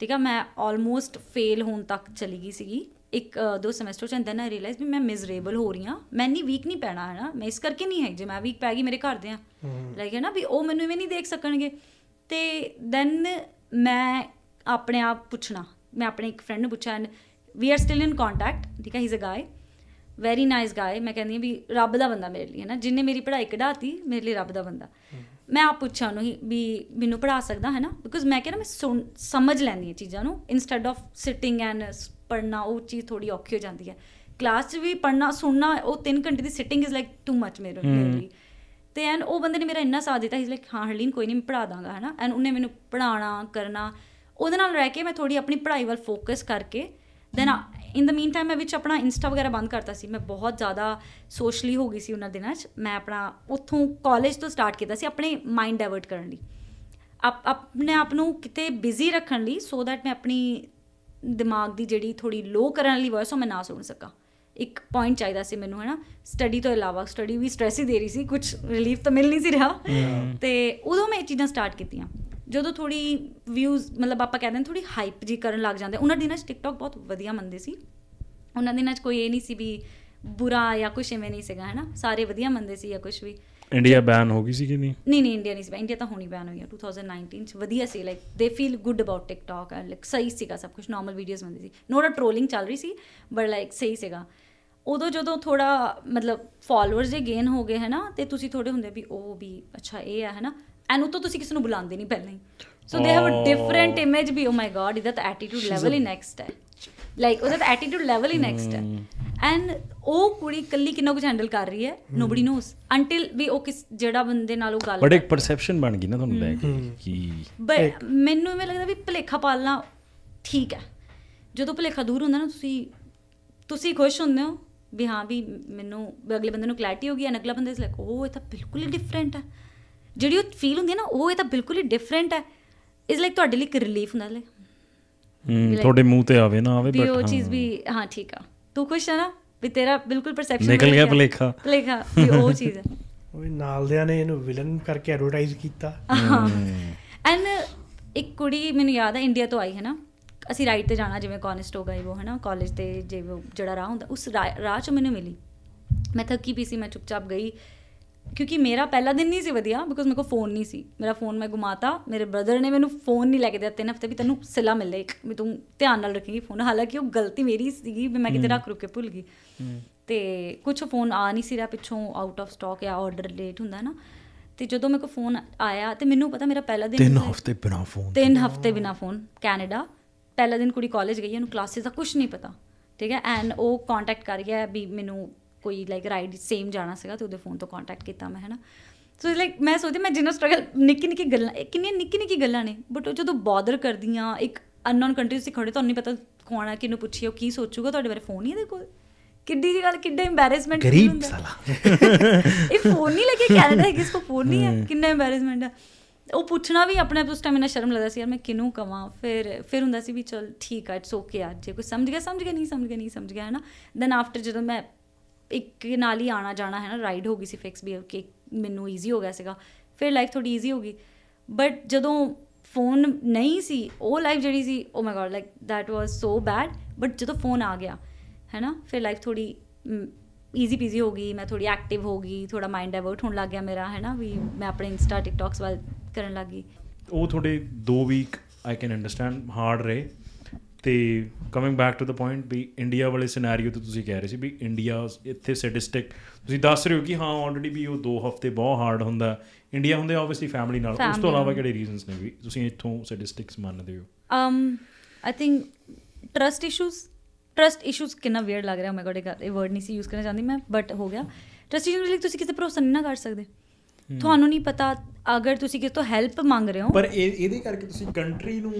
ਠੀਕ ਆ ਮੈਂ ਆਲਮੋਸਟ ਫੇਲ ਹੋਣ ਤੱਕ ਚਲੀ ਗਈ ਸੀਗੀ ਇੱਕ ਦੋ ਸੈਮੈਸਟਰ ਚ ਅੰਦਰ ਨਾ ਰਿਅਲਾਈਜ਼ ਵੀ ਮੈਂ ਮਿਜ਼ਰੇਬਲ ਹੋ ਰਹੀ ਆ ਮੈਂ ਨਹੀਂ ਵੀਕ ਨਹੀਂ ਪੈਣਾ ਹੈ ਨਾ ਮੈਂ ਇਸ ਕਰਕੇ ਨਹੀਂ ਹੈ ਜੇ ਮੈਂ ਵੀਕ ਪੈ ਗਈ ਮੇਰੇ ਘਰ ਦੇ ਆ ਲਾਈਕ ਹੈ ਨਾ ਵੀ ਉਹ ਮੈਨੂੰ ਇਵੇਂ ਨਹੀਂ ਦੇਖ ਸਕਣਗੇ ਤੇ ਦੈਨ ਮੈਂ ਆਪਣੇ ਆਪ ਪੁੱਛਣਾ ਮੈਂ ਆਪਣੇ ਇੱਕ ਫਰੈਂਡ ਨੂੰ ਪੁੱਛਿਆ we are still in contact ਠੀਕ ਹੈ ਹੀ ਇਜ਼ ਅ ਗਾਈ ਵੈਰੀ ਨਾਈਸ ਗਾਈ ਮੈਂ ਕਹਿੰਦੀ ਵੀ ਰੱਬ ਦਾ ਬੰਦਾ ਮੇਰੇ ਲਈ ਹੈ ਨਾ ਜਿਨੇ ਮੇਰੀ ਪੜ੍ਹਾਈ ਕਢਾਤੀ ਮੇਰੇ ਲਈ ਰੱਬ ਦਾ ਬੰਦਾ ਮੈਂ ਆਪ ਪੁੱਛਾਂ ਉਹਨੂੰ ਵੀ ਮੈਨੂੰ ਪੜਾ ਸਕਦਾ ਹੈ ਨਾ ਬਿਕੋਜ਼ ਮੈਂ ਕਿਹਾ ਨਾ ਮੈਂ ਸਮਝ ਲੈਂਦੀ ਹਾਂ ਚੀਜ਼ਾਂ ਨੂੰ ਇਨਸਟੈਡ ਆਫ ਸਿਟਿੰਗ ਐਂਡ ਪੜਨਾ ਉਹ ਚੀਜ਼ ਥੋੜੀ ਔਖੀ ਹੋ ਜਾਂਦੀ ਹੈ ਕਲਾਸ 'ਚ ਵੀ ਪੜਨਾ ਸੁਣਨਾ ਉਹ 3 ਘੰਟੇ ਦੀ sitting is like too much ਮੇਰੇ ਲਈ ਤੇ ਐਨ ਉਹ ਬੰਦੇ ਨੇ ਮੇਰਾ ਇੰਨਾ ਸਾਥ ਦਿੱਤਾ ਹੀ ਲਾਈਕ ਹਾਂ ਹਰਲੀਨ ਕੋਈ ਨਹੀਂ ਪੜਾ ਦਾਂਗਾ ਹੈ ਨਾ ਐਂਡ ਉਹਨੇ ਮੈਨੂੰ ਪੜਾਣਾ ਕਰਨਾ ਉਹਦੇ ਨਾਲ ਰਹਿ ਕੇ ਮੈਂ ਥੋੜੀ ਆਪਣੀ ਪੜ੍ਹਾਈ ਵੱਲ ਫੋਕਸ ਕਰਕੇ ਦੈਨ ਇਨ ਦਾ ਮੀਨ ਟਾਈਮ ਮੈਂ ਵਿੱਚ ਆਪਣਾ ਇੰਸਟਾ ਵਗੈਰਾ ਬੰਦ ਕਰਤਾ ਸੀ ਮੈਂ ਬਹੁਤ ਜ਼ਿਆਦਾ ਸੋਸ਼ਲੀ ਹੋ ਗਈ ਸੀ ਉਹਨਾਂ ਦਿਨਾਂ 'ਚ ਮੈਂ ਆਪਣਾ ਉੱਥੋਂ ਕਾਲਜ ਤੋਂ ਸਟਾਰਟ ਕੀਤਾ ਸੀ ਆਪਣੇ ਮਾਈਂਡ ਡਾਇਵਰਟ ਕਰਨ ਲਈ ਆਪ ਆਪਣੇ ਆਪ ਨੂੰ ਕਿਤੇ ਬਿਜ਼ੀ ਰੱਖਣ ਲਈ ਸੋ ਦੈਟ ਮੈਂ ਆਪਣੀ ਦਿਮਾਗ ਦੀ ਜਿਹੜੀ ਥੋੜੀ ਲੋ ਕਰਨ ਲਈ ਵੌਇਸ ਉਹ ਮੈਂ ਨਾ ਸੁਣ ਸਕਾਂ ਇੱਕ ਪੁਆਇੰਟ ਚਾਹੀਦਾ ਸੀ ਮੈਨੂੰ ਹੈਨਾ ਸਟੱਡੀ ਤੋਂ ਇਲਾਵਾ ਸਟੱਡੀ ਵੀ ਸਟ੍ਰੈਸ ਹੀ ਦੇ ਰਹੀ ਸੀ ਕੁਝ ਰਿਲੀਫ ਤਾਂ ਮਿਲ ਨਹੀਂ ਸੀ ਰਿਹਾ ਤੇ ਉਦੋਂ ਮੈਂ ਇਹ ਚੀਜ਼ਾਂ ਸਟਾਰਟ ਕੀਤੀਆਂ ਜਦੋਂ ਥੋੜੀ ਵਿਊਜ਼ ਮਤਲਬ ਆਪਾਂ ਕਹਿੰਦੇ ਨੇ ਥੋੜੀ ਹਾਈਪ ਜੀ ਕਰਨ ਲੱਗ ਜਾਂਦੇ ਉਹਨਾਂ ਦਿਨਾਂ 'ਚ ਟਿਕਟੌਕ ਬਹੁਤ ਵਧੀਆ ਮੰਨਦੇ ਸੀ ਉਹਨਾਂ ਦਿਨਾਂ 'ਚ ਕੋਈ ਇਹ ਨਹੀਂ ਸੀ ਵੀ ਬੁਰਾ ਜਾਂ ਕੁਝ ਐਵੇਂ ਨਹੀਂ ਸੀਗਾ ਹੈਨਾ ਸਾਰੇ ਵਧੀਆ ਮੰਨਦੇ ਸੀ ਜਾਂ ਕੁਝ ਵੀ ਇੰਡੀਆ ਬੈਨ ਹੋ ਗਈ ਸੀ ਕਿ ਨਹੀਂ ਨਹੀਂ ਨਹੀਂ ਇੰਡੀਆ ਨਹੀਂ ਸੀ ਇੰਡੀਆ ਤਾਂ ਹੋਣੀ ਬੈਨ ਹੋਈ ਆ 2019 ਚ ਵਧੀਆ ਸੀ like they feel good about TikTok like ਸਹੀ ਸੀਗਾ ਸਭ ਕੁਝ ਨਾਰਮਲ ਵੀਡੀਓਜ਼ ਬਣਦੀ ਸੀ ਨੋੜਾ ਟ੍ਰੋਲਿੰਗ ਚੱਲ ਰਹੀ ਸੀ ਬਟ ਲਾਈਕ ਸਹੀ ਸੀਗਾ ਉਦੋਂ ਜਦੋਂ ਥੋੜਾ ਮਤਲਬ ਫਾਲੋਅਰਸ ਜੇ ਗੇਨ ਹੋ ਗਏ ਹੈ ਨਾ ਤੇ ਤੁਸੀਂ ਥੋੜੇ ਹੁੰਦੇ ਵੀ ਉਹ ਵੀ ਅੱਛਾ ਇਹ ਆ ਹੈ ਨਾ ਐਨੂੰ ਤਾਂ ਤੁਸੀਂ ਕਿਸੇ ਨੂੰ ਬੁਲਾਉਂਦੇ ਨਹੀਂ ਪਹਿਲਾਂ ਹੀ so they have a different image ਵੀ ਓ ਮਾਈ ਗॉड ਇਜ਼ ਤਾਂ ਐਟੀਟਿਊਡ ਲੈਵਲ ਹੀ ਨੈਕਸਟ ਹੈ ਲਾਈਕ ਉਹਦਾ ਤਾਂ ਐਟੀਟਿਊਡ ਲੈਵਲ ਹੀ ਨੈਕਸਟ ਹੈ ਐਂਡ hmm. ਉਹ ਕੁੜੀ ਇਕੱਲੀ ਕਿੰਨਾ ਕੁਝ ਹੈਂਡਲ ਕਰ ਰਹੀ ਹੈ ਨੋਬਡੀ ਨੋਸ ਅੰਟਿਲ ਵੀ ਉਹ ਕਿਸ ਜਿਹੜਾ ਬੰਦੇ ਨਾਲ ਉਹ ਗੱਲ ਬੜੇ ਇੱਕ ਪਰਸੈਪਸ਼ਨ ਬਣ ਗਈ ਨਾ ਤੁਹਾਨੂੰ ਲੈ hmm. ਕੇ hmm. ਕਿ ਮੈਨੂੰ ਇਹ ਲੱਗਦਾ ਵੀ ਭਲੇਖਾ ਪਾਲਣਾ ਠੀਕ ਹੈ ਜਦੋਂ ਭਲੇਖਾ ਦੂਰ ਹੁੰਦਾ ਨਾ ਤੁਸੀਂ ਤੁਸੀਂ ਖੁਸ਼ ਹੁੰਦੇ ਹੋ ਵੀ ਹਾਂ ਵੀ ਮੈਨੂੰ ਅਗਲੇ ਬੰਦੇ ਨੂੰ ਕਲੈਰਟੀ ਹੋ ਗਈ ਐ ਅਗਲਾ ਬੰਦੇ ਇਸ ਲਾਈਕ ਉਹ ਇਹ ਤਾਂ ਬਿਲਕੁਲ ਹੀ ਡਿਫਰੈਂਟ ਹੈ ਜਿਹੜੀ ਉਹ ਫੀਲ ਹੁੰਦੀ ਹੈ ਨਾ ਉਹ ਇਹ ਤਾਂ ਬਿਲਕੁਲ ਹੀ ਡਿਫਰੈਂਟ ਹੈ ਇਸ ਲਾਈਕ ਤੁਹਾਡੇ ਲਈ ਇੱਕ ਰਿਲੀਫ ਹੁੰਦਾ ਲੈ ਹੂੰ ਤੁਹਾਡੇ ਮੂੰਹ ਤੇ ਆਵੇ ਨਾ ਆਵੇ ਬਟ ਉਹ ਚੀਜ਼ ਵੀ ਹਾਂ ਠੀਕ ਆ ਤੂੰ ਖੁਸ਼ ਹੈ ਨਾ ਵੀ ਤੇਰਾ ਬਿਲਕੁਲ ਪਰਸੈਪਸ਼ਨ ਨਿਕਲ ਗਿਆ ਭਲੇਖਾ ਭਲੇਖਾ ਵੀ ਉਹ ਚੀਜ਼ ਹੈ *laughs* ਉਹ ਨਾਲਦਿਆਂ ਨੇ ਇਹਨੂੰ ਵਿਲਨ ਕਰਕੇ ਐਡਵਰਟਾਈਜ਼ ਕੀਤਾ ਐਂਡ ਇੱਕ ਕੁੜੀ ਮੈਨੂੰ ਯਾਦ ਹੈ ਇੰਡੀਆ ਤੋਂ ਆਈ ਹੈ ਨਾ ਅਸੀਂ ਰਾਈਟ ਤੇ ਜਾਣਾ ਜਿਵੇਂ ਕਨਸਟੋ ਹੋ ਗਈ ਉਹ ਹੈ ਨਾ ਕਾਲਜ ਤੇ ਜਿਹੜਾ ਰਾਹ ਹੁੰਦਾ ਉਸ ਰਾਹ ਚ ਮੈਨੂੰ ਮਿਲੀ ਮੈਂ ਥੱਕੀ ਪੀਸੀ ਸੀ ਮੈਂ ਚੁੱਪਚਾਪ ਗਈ ਕਿਉਂਕਿ ਮੇਰਾ ਪਹਿਲਾ ਦਿਨ ਨਹੀਂ ਸੀ ਵਧੀਆ ਬਿਕੋਜ਼ ਮੇਰੇ ਕੋਲ ਫੋਨ ਨਹੀਂ ਸੀ ਮੇਰਾ ਫੋਨ ਮੈਂ ਗੁਮਾਤਾ ਮੇਰੇ ਬ੍ਰਦਰ ਨੇ ਮੈਨੂੰ ਫੋਨ ਨਹੀਂ ਲੈ ਕੇ ਦਿੱਤਾ ਤਿੰਨ ਹਫ਼ਤੇ ਵੀ ਤੈਨੂੰ ਸਿਲਾ ਮਿਲ ਇੱਕ ਵੀ ਤੂੰ ਧਿਆਨ ਨਾਲ ਰੱਖੀ ਫੋਨ ਹਾਲਾਂਕਿ ਉਹ ਗਲਤੀ ਮੇਰੀ ਸੀਗੀ ਵੀ ਮੈਂ ਕਿਤੇ ਰੱਖ ਰੁਕੇ ਭੁੱਲ ਗਈ ਤੇ ਕੁਝ ਫੋਨ ਆ ਨਹੀਂ ਸੀ ਰਿਹਾ ਪਿੱਛੋਂ ਆਊਟ ਆਫ ਸਟਾਕ ਜਾਂ ਆਰਡਰ ਲੇਟ ਹੁੰਦਾ ਨਾ ਤੇ ਜਦੋਂ ਮੇਰੇ ਕੋਲ ਫੋਨ ਆਇਆ ਤੇ ਮੈਨੂੰ ਪਤਾ ਮੇਰਾ ਪਹਿਲਾ ਦਿਨ ਤਿੰਨ ਹਫ਼ਤੇ ਬਿਨਾ ਫੋਨ ਤਿੰਨ ਹਫ਼ਤੇ ਬਿਨਾ ਫੋਨ ਕੈਨੇਡਾ ਪਹਿਲਾ ਦਿਨ ਕੁੜੀ ਕਾਲਜ ਗਈ ਉਹਨੂੰ ਕਲਾਸਿਸ ਦਾ ਕੁਝ ਨਹੀਂ ਪਤਾ ਠੀਕ ਹੈ ਐਂਡ ਉਹ ਕੰਟੈਕਟ ਕਰ ਗਿਆ ਵੀ ਮੈਨੂੰ ਕੋਈ ਲਾਈਕ ਰਾਈਡ ਸੇਮ ਜਾਣਾ ਸੀਗਾ ਤੇ ਉਹਦੇ ਫੋਨ ਤੋਂ ਕੰਟੈਕਟ ਕੀਤਾ ਮੈਂ ਹਨਾ ਸੋ ਲਾਈਕ ਮੈਂ ਸੋਚਦੀ ਮੈਂ ਜਿੰਨਾ ਸਟਰਗਲ ਨਿੱਕੀ ਨਿੱਕੀ ਗੱਲਾਂ ਕਿੰਨੀਆਂ ਨਿੱਕੀ ਨਿੱਕੀ ਗੱਲਾਂ ਨੇ ਬਟ ਉਹ ਜਦੋਂ ਬਾਦਰ ਕਰਦੀਆਂ ਇੱਕ ਅਨਨੋਨ ਕੰਟਰੀ 'ਚ ਖੜੇ ਤੁਹਾਨੂੰ ਨਹੀਂ ਪਤਾ ਕੌਣ ਆ ਕਿਹਨੂੰ ਪੁੱਛੀਓ ਕੀ ਸੋਚੂਗਾ ਤੁਹਾਡੇ ਬਾਰੇ ਫੋਨ ਨਹੀਂ ਇਹਦੇ ਕੋਲ ਕਿੱਡੀ ਜੀ ਗੱਲ ਕਿੱਡਾ ਐਮਬੈਰੈਸਮੈਂਟ ਗਰੀਬ ਸਾਲਾ ਇਹ ਫੋਨ ਨਹੀਂ ਲੱਗੇ ਕੈਨੇਡਾ ਹੈ ਕਿਸ ਕੋ ਫੋਨ ਨਹੀਂ ਹੈ ਕਿੰਨਾ ਐਮਬੈਰੈਸਮੈਂਟ ਆ ਉਹ ਪੁੱਛਣਾ ਵੀ ਆਪਣੇ ਆਪ ਉਸ ਟਾਈਮ ਇਹਨਾਂ ਸ਼ਰਮ ਲੱਗਦਾ ਸੀ ਯਾਰ ਮੈਂ ਕਿਨੂੰ ਕਵਾਂ ਫਿਰ ਫਿਰ ਹੁੰਦਾ ਸੀ ਵੀ ਚਲ ਠੀਕ ਆ ਇਟਸ ਓਕੇ ਆ ਜੇ ਕੋਈ ਸਮਝ ਗਿਆ ਸਮਝ ਗਿਆ ਨਹੀਂ ਸਮਝ ਗਿਆ ਨਹੀਂ ਸਮਝ ਗਿਆ ਹੈ ਨਾ ਦੈਨ ਆਫਟਰ ਜਦੋਂ ਮੈਂ ਇੱਕ ਨਾਲ ਹੀ ਆਣਾ ਜਾਣਾ ਹੈ ਨਾ ਰਾਈਡ ਹੋ ਗਈ ਸੀ ਫਿਕਸ ਵੀ ਕਿ ਮੈਨੂੰ ਈਜ਼ੀ ਹੋ ਗਿਆ ਸੀਗਾ ਫਿਰ ਲਾਈਫ ਥੋੜੀ ਈਜ਼ੀ ਹੋ ਗਈ ਬਟ ਜਦੋਂ ਫੋਨ ਨਹੀਂ ਸੀ ਉਹ ਲਾਈਫ ਜਿਹੜੀ ਸੀ oh my god like that was so bad but ਜਦੋਂ ਫੋਨ ਆ ਗਿਆ ਹੈ ਨਾ ਫਿਰ ਲਾਈਫ ਥੋੜੀ ਈਜ਼ੀ ਪੀਜ਼ੀ ਹੋ ਗਈ ਮੈਂ ਥੋੜੀ ਐਕਟਿਵ ਹੋ ਗਈ ਥੋੜਾ ਮਾਈਂਡ ਡਾਇਵਰਟ ਹੋਣ ਲੱਗ ਗਿਆ ਮੇਰਾ ਹੈ ਨਾ ਵੀ ਮੈਂ ਆਪਣੇ ਇੰਸਟਾ ਟਿਕਟੌਕਸ ਵੱਲ ਕਰਨ ਲੱਗੀ ਉਹ ਤੁਹਾਡੇ 2 week I can understand hard ਰਹੇ ਤੇ coming back to the point ਵੀ ਇੰਡੀਆ ਵਾਲੇ ਸਿਨੈਰੀਓ ਤੇ ਤੁਸੀਂ ਕਹਿ ਰਹੇ ਸੀ ਵੀ ਇੰਡੀਆ ਇੱਥੇ ਸਟੈਟਿਸਟਿਕ ਤੁਸੀਂ ਦੱਸ ਰਹੇ ਹੋ ਕਿ ਹਾਂ ਆਲਰੇਡੀ ਵੀ ਉਹ 2 ਹਫ਼ਤੇ ਬਹੁਤ ਹਾਰਡ ਹੁੰਦਾ ਇੰਡੀਆ ਹੁੰਦੇ ਆਬਵੀਅਸਲੀ ਫੈਮਿਲੀ ਨਾਲ ਉਸ ਤੋਂ ਇਲਾਵਾ ਕਿਹੜੇ ਰੀਜ਼ਨਸ ਨੇ ਵੀ ਤੁਸੀਂ ਇੱਥੋਂ ਸਟੈਟਿਸਟਿਕਸ ਮੰਨਦੇ ਹੋ um I think trust issues trust issues ਕਿੰਨਾ ਵੀਅਰ ਲੱਗ ਰਿਹਾ ਮੈਂ oh ਗੋਡ ਇਹ ਵਰਡ ਨਹੀਂ ਸੀ ਯੂਜ਼ ਕਰਨਾ ਚਾਹੁੰਦੀ ਮੈਂ ਬਟ ਹੋ ਗਿਆ ਟਰਸਟ ਇਸ਼ੂਸ ਲਈ ਤੁਸੀਂ ਕਿਸੇ ਭਰੋਸਾ ਨਹੀਂ ਕਰ ਸਕਦੇ ਤੁਹਾਨੂੰ ਨਹੀਂ ਪਤਾ ਅਗਰ ਤੁਸੀਂ ਕਿਸੇ ਤੋਂ ਹੈਲਪ ਮੰਗ ਰਹੇ ਹੋ ਪਰ ਇਹਦੇ ਕਰਕੇ ਤੁਸੀਂ ਕੰਟਰੀ ਨੂੰ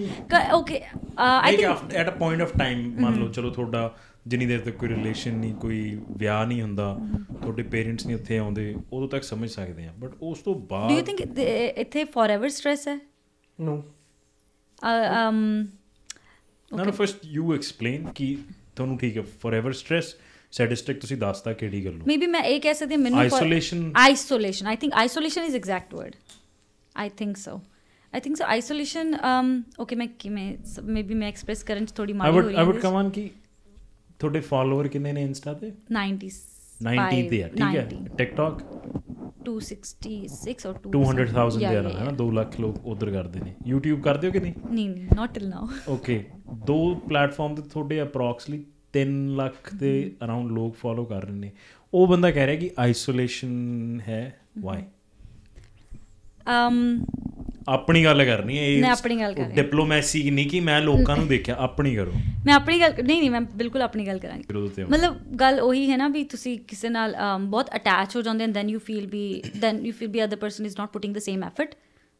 okay I think at a point of time ਮੰਨ ਲਓ ਚਲੋ ਤੁਹਾਡਾ ਜਿੰਨੀ ਦੇਰ ਤੱਕ ਕੋਈ ਰਿਲੇਸ਼ਨ ਨਹੀਂ ਕੋਈ ਵਿਆਹ ਨਹੀਂ ਹੁੰਦਾ ਤੁਹਾਡੇ ਪੇਰੈਂਟਸ ਨਹੀਂ ਉੱਥੇ ਆਉਂਦੇ ਉਦੋਂ ਤੱਕ ਸਮਝ ਸਕਦੇ ਆ ਬਟ ਉਸ ਤੋਂ ਬਾਅਦ ਡੂ ਯੂ ਥਿੰਕ ਇੱਥੇ ਫੋਰਐਵਰ ਸਟ੍ਰੈਸ ਹੈ ਨੋ ਅਮ ਨਾ ਫਸਟ ਯੂ ਐਕਸਪਲੇਨ ਕਿ ਤੁਹਾਨੂੰ ਠੀਕ ਹੈ ਫੋਰਐਵਰ ਸਟ੍ਰੈਸ ਸੈਡਿਸਟਿਕ ਤੁਸੀਂ ਦੱਸਤਾ ਕਿਹੜੀ ਗੱਲ ਨੂੰ ਮੇਬੀ ਮੈਂ ਇਹ ਕਹਿ ਸਕਦੀ ਮੈਨੂੰ isolation isolation I think isolation is exact word I think so I think so isolation okay ਮੈਂ ਮੈਂ ਮੇਬੀ ਮੈਂ ਐਕਸਪ੍ਰੈਸ ਕਰਨ ਚ ਥੋੜੀ ਮਾਰੀ ਹੋ ਰਹੀ ਹੈ ਆਈ ਵੁੱਡ ਕਮ ਆਨ ਕਿ ਤੁਹਾਡੇ ਫਾਲੋਅਰ ਕਿੰਨੇ ਨੇ ਇੰਸਟਾ ਤੇ 90 90 ਤੇ ਆ ਠੀਕ ਹੈ ਟਿਕਟੌਕ 266 ਔਰ 200000 ਦੇ ਆਰਾ ਹੈ ਨਾ 2 ਲੱਖ ਲੋਕ ਉਧਰ ਕਰਦੇ ਨੇ YouTube ਕਰਦੇ ਹੋ ਕਿ ਨਹੀਂ ਨਹੀਂ ਨਾਟ ਟਿਲ ਨਾਓ ਓਕੇ ਦੋ ਪਲੇਟਫਾਰਮ ਤੇ ਤੁਹਾਡੇ ਅਪਰੋਕਸਲੀ 3 ਲੱਖ ਦੇ ਅਰਾਊਂਡ ਲੋਕ ਫੋਲੋ ਕਰ ਰਹੇ ਨੇ ਉਹ ਬੰਦਾ ਕਹਿ ਰਿਹਾ ਕਿ ਆਈਸੋਲੇਸ਼ਨ ਹੈ ਵਾਈ ਅਮ ਆਪਣੀ ਗੱਲ ਕਰਨੀ ਹੈ ਮੈਂ ਆਪਣੀ ਗੱਲ ਕਰ ਡਿਪਲੋਮੈਸੀ ਨਹੀਂ ਕਿ ਮੈਂ ਲੋਕਾਂ ਨੂੰ ਦੇਖਿਆ ਆਪਣੀ ਕਰੋ ਮੈਂ ਆਪਣੀ ਗੱਲ ਨਹੀਂ ਨਹੀਂ ਮੈਂ ਬਿਲਕੁਲ ਆਪਣੀ ਗੱਲ ਕਰਾਂਗੀ ਮਤਲਬ ਗੱਲ ਉਹੀ ਹੈ ਨਾ ਵੀ ਤੁਸੀਂ ਕਿਸੇ ਨਾਲ ਬਹੁਤ ਅਟੈਚ ਹੋ ਜਾਂਦੇ ਐਂਡ ਦੈਨ ਯੂ ਫੀਲ ਵੀ ਦੈਨ ਯੂ ਫੀਲ ਵੀ other person is not putting the same effort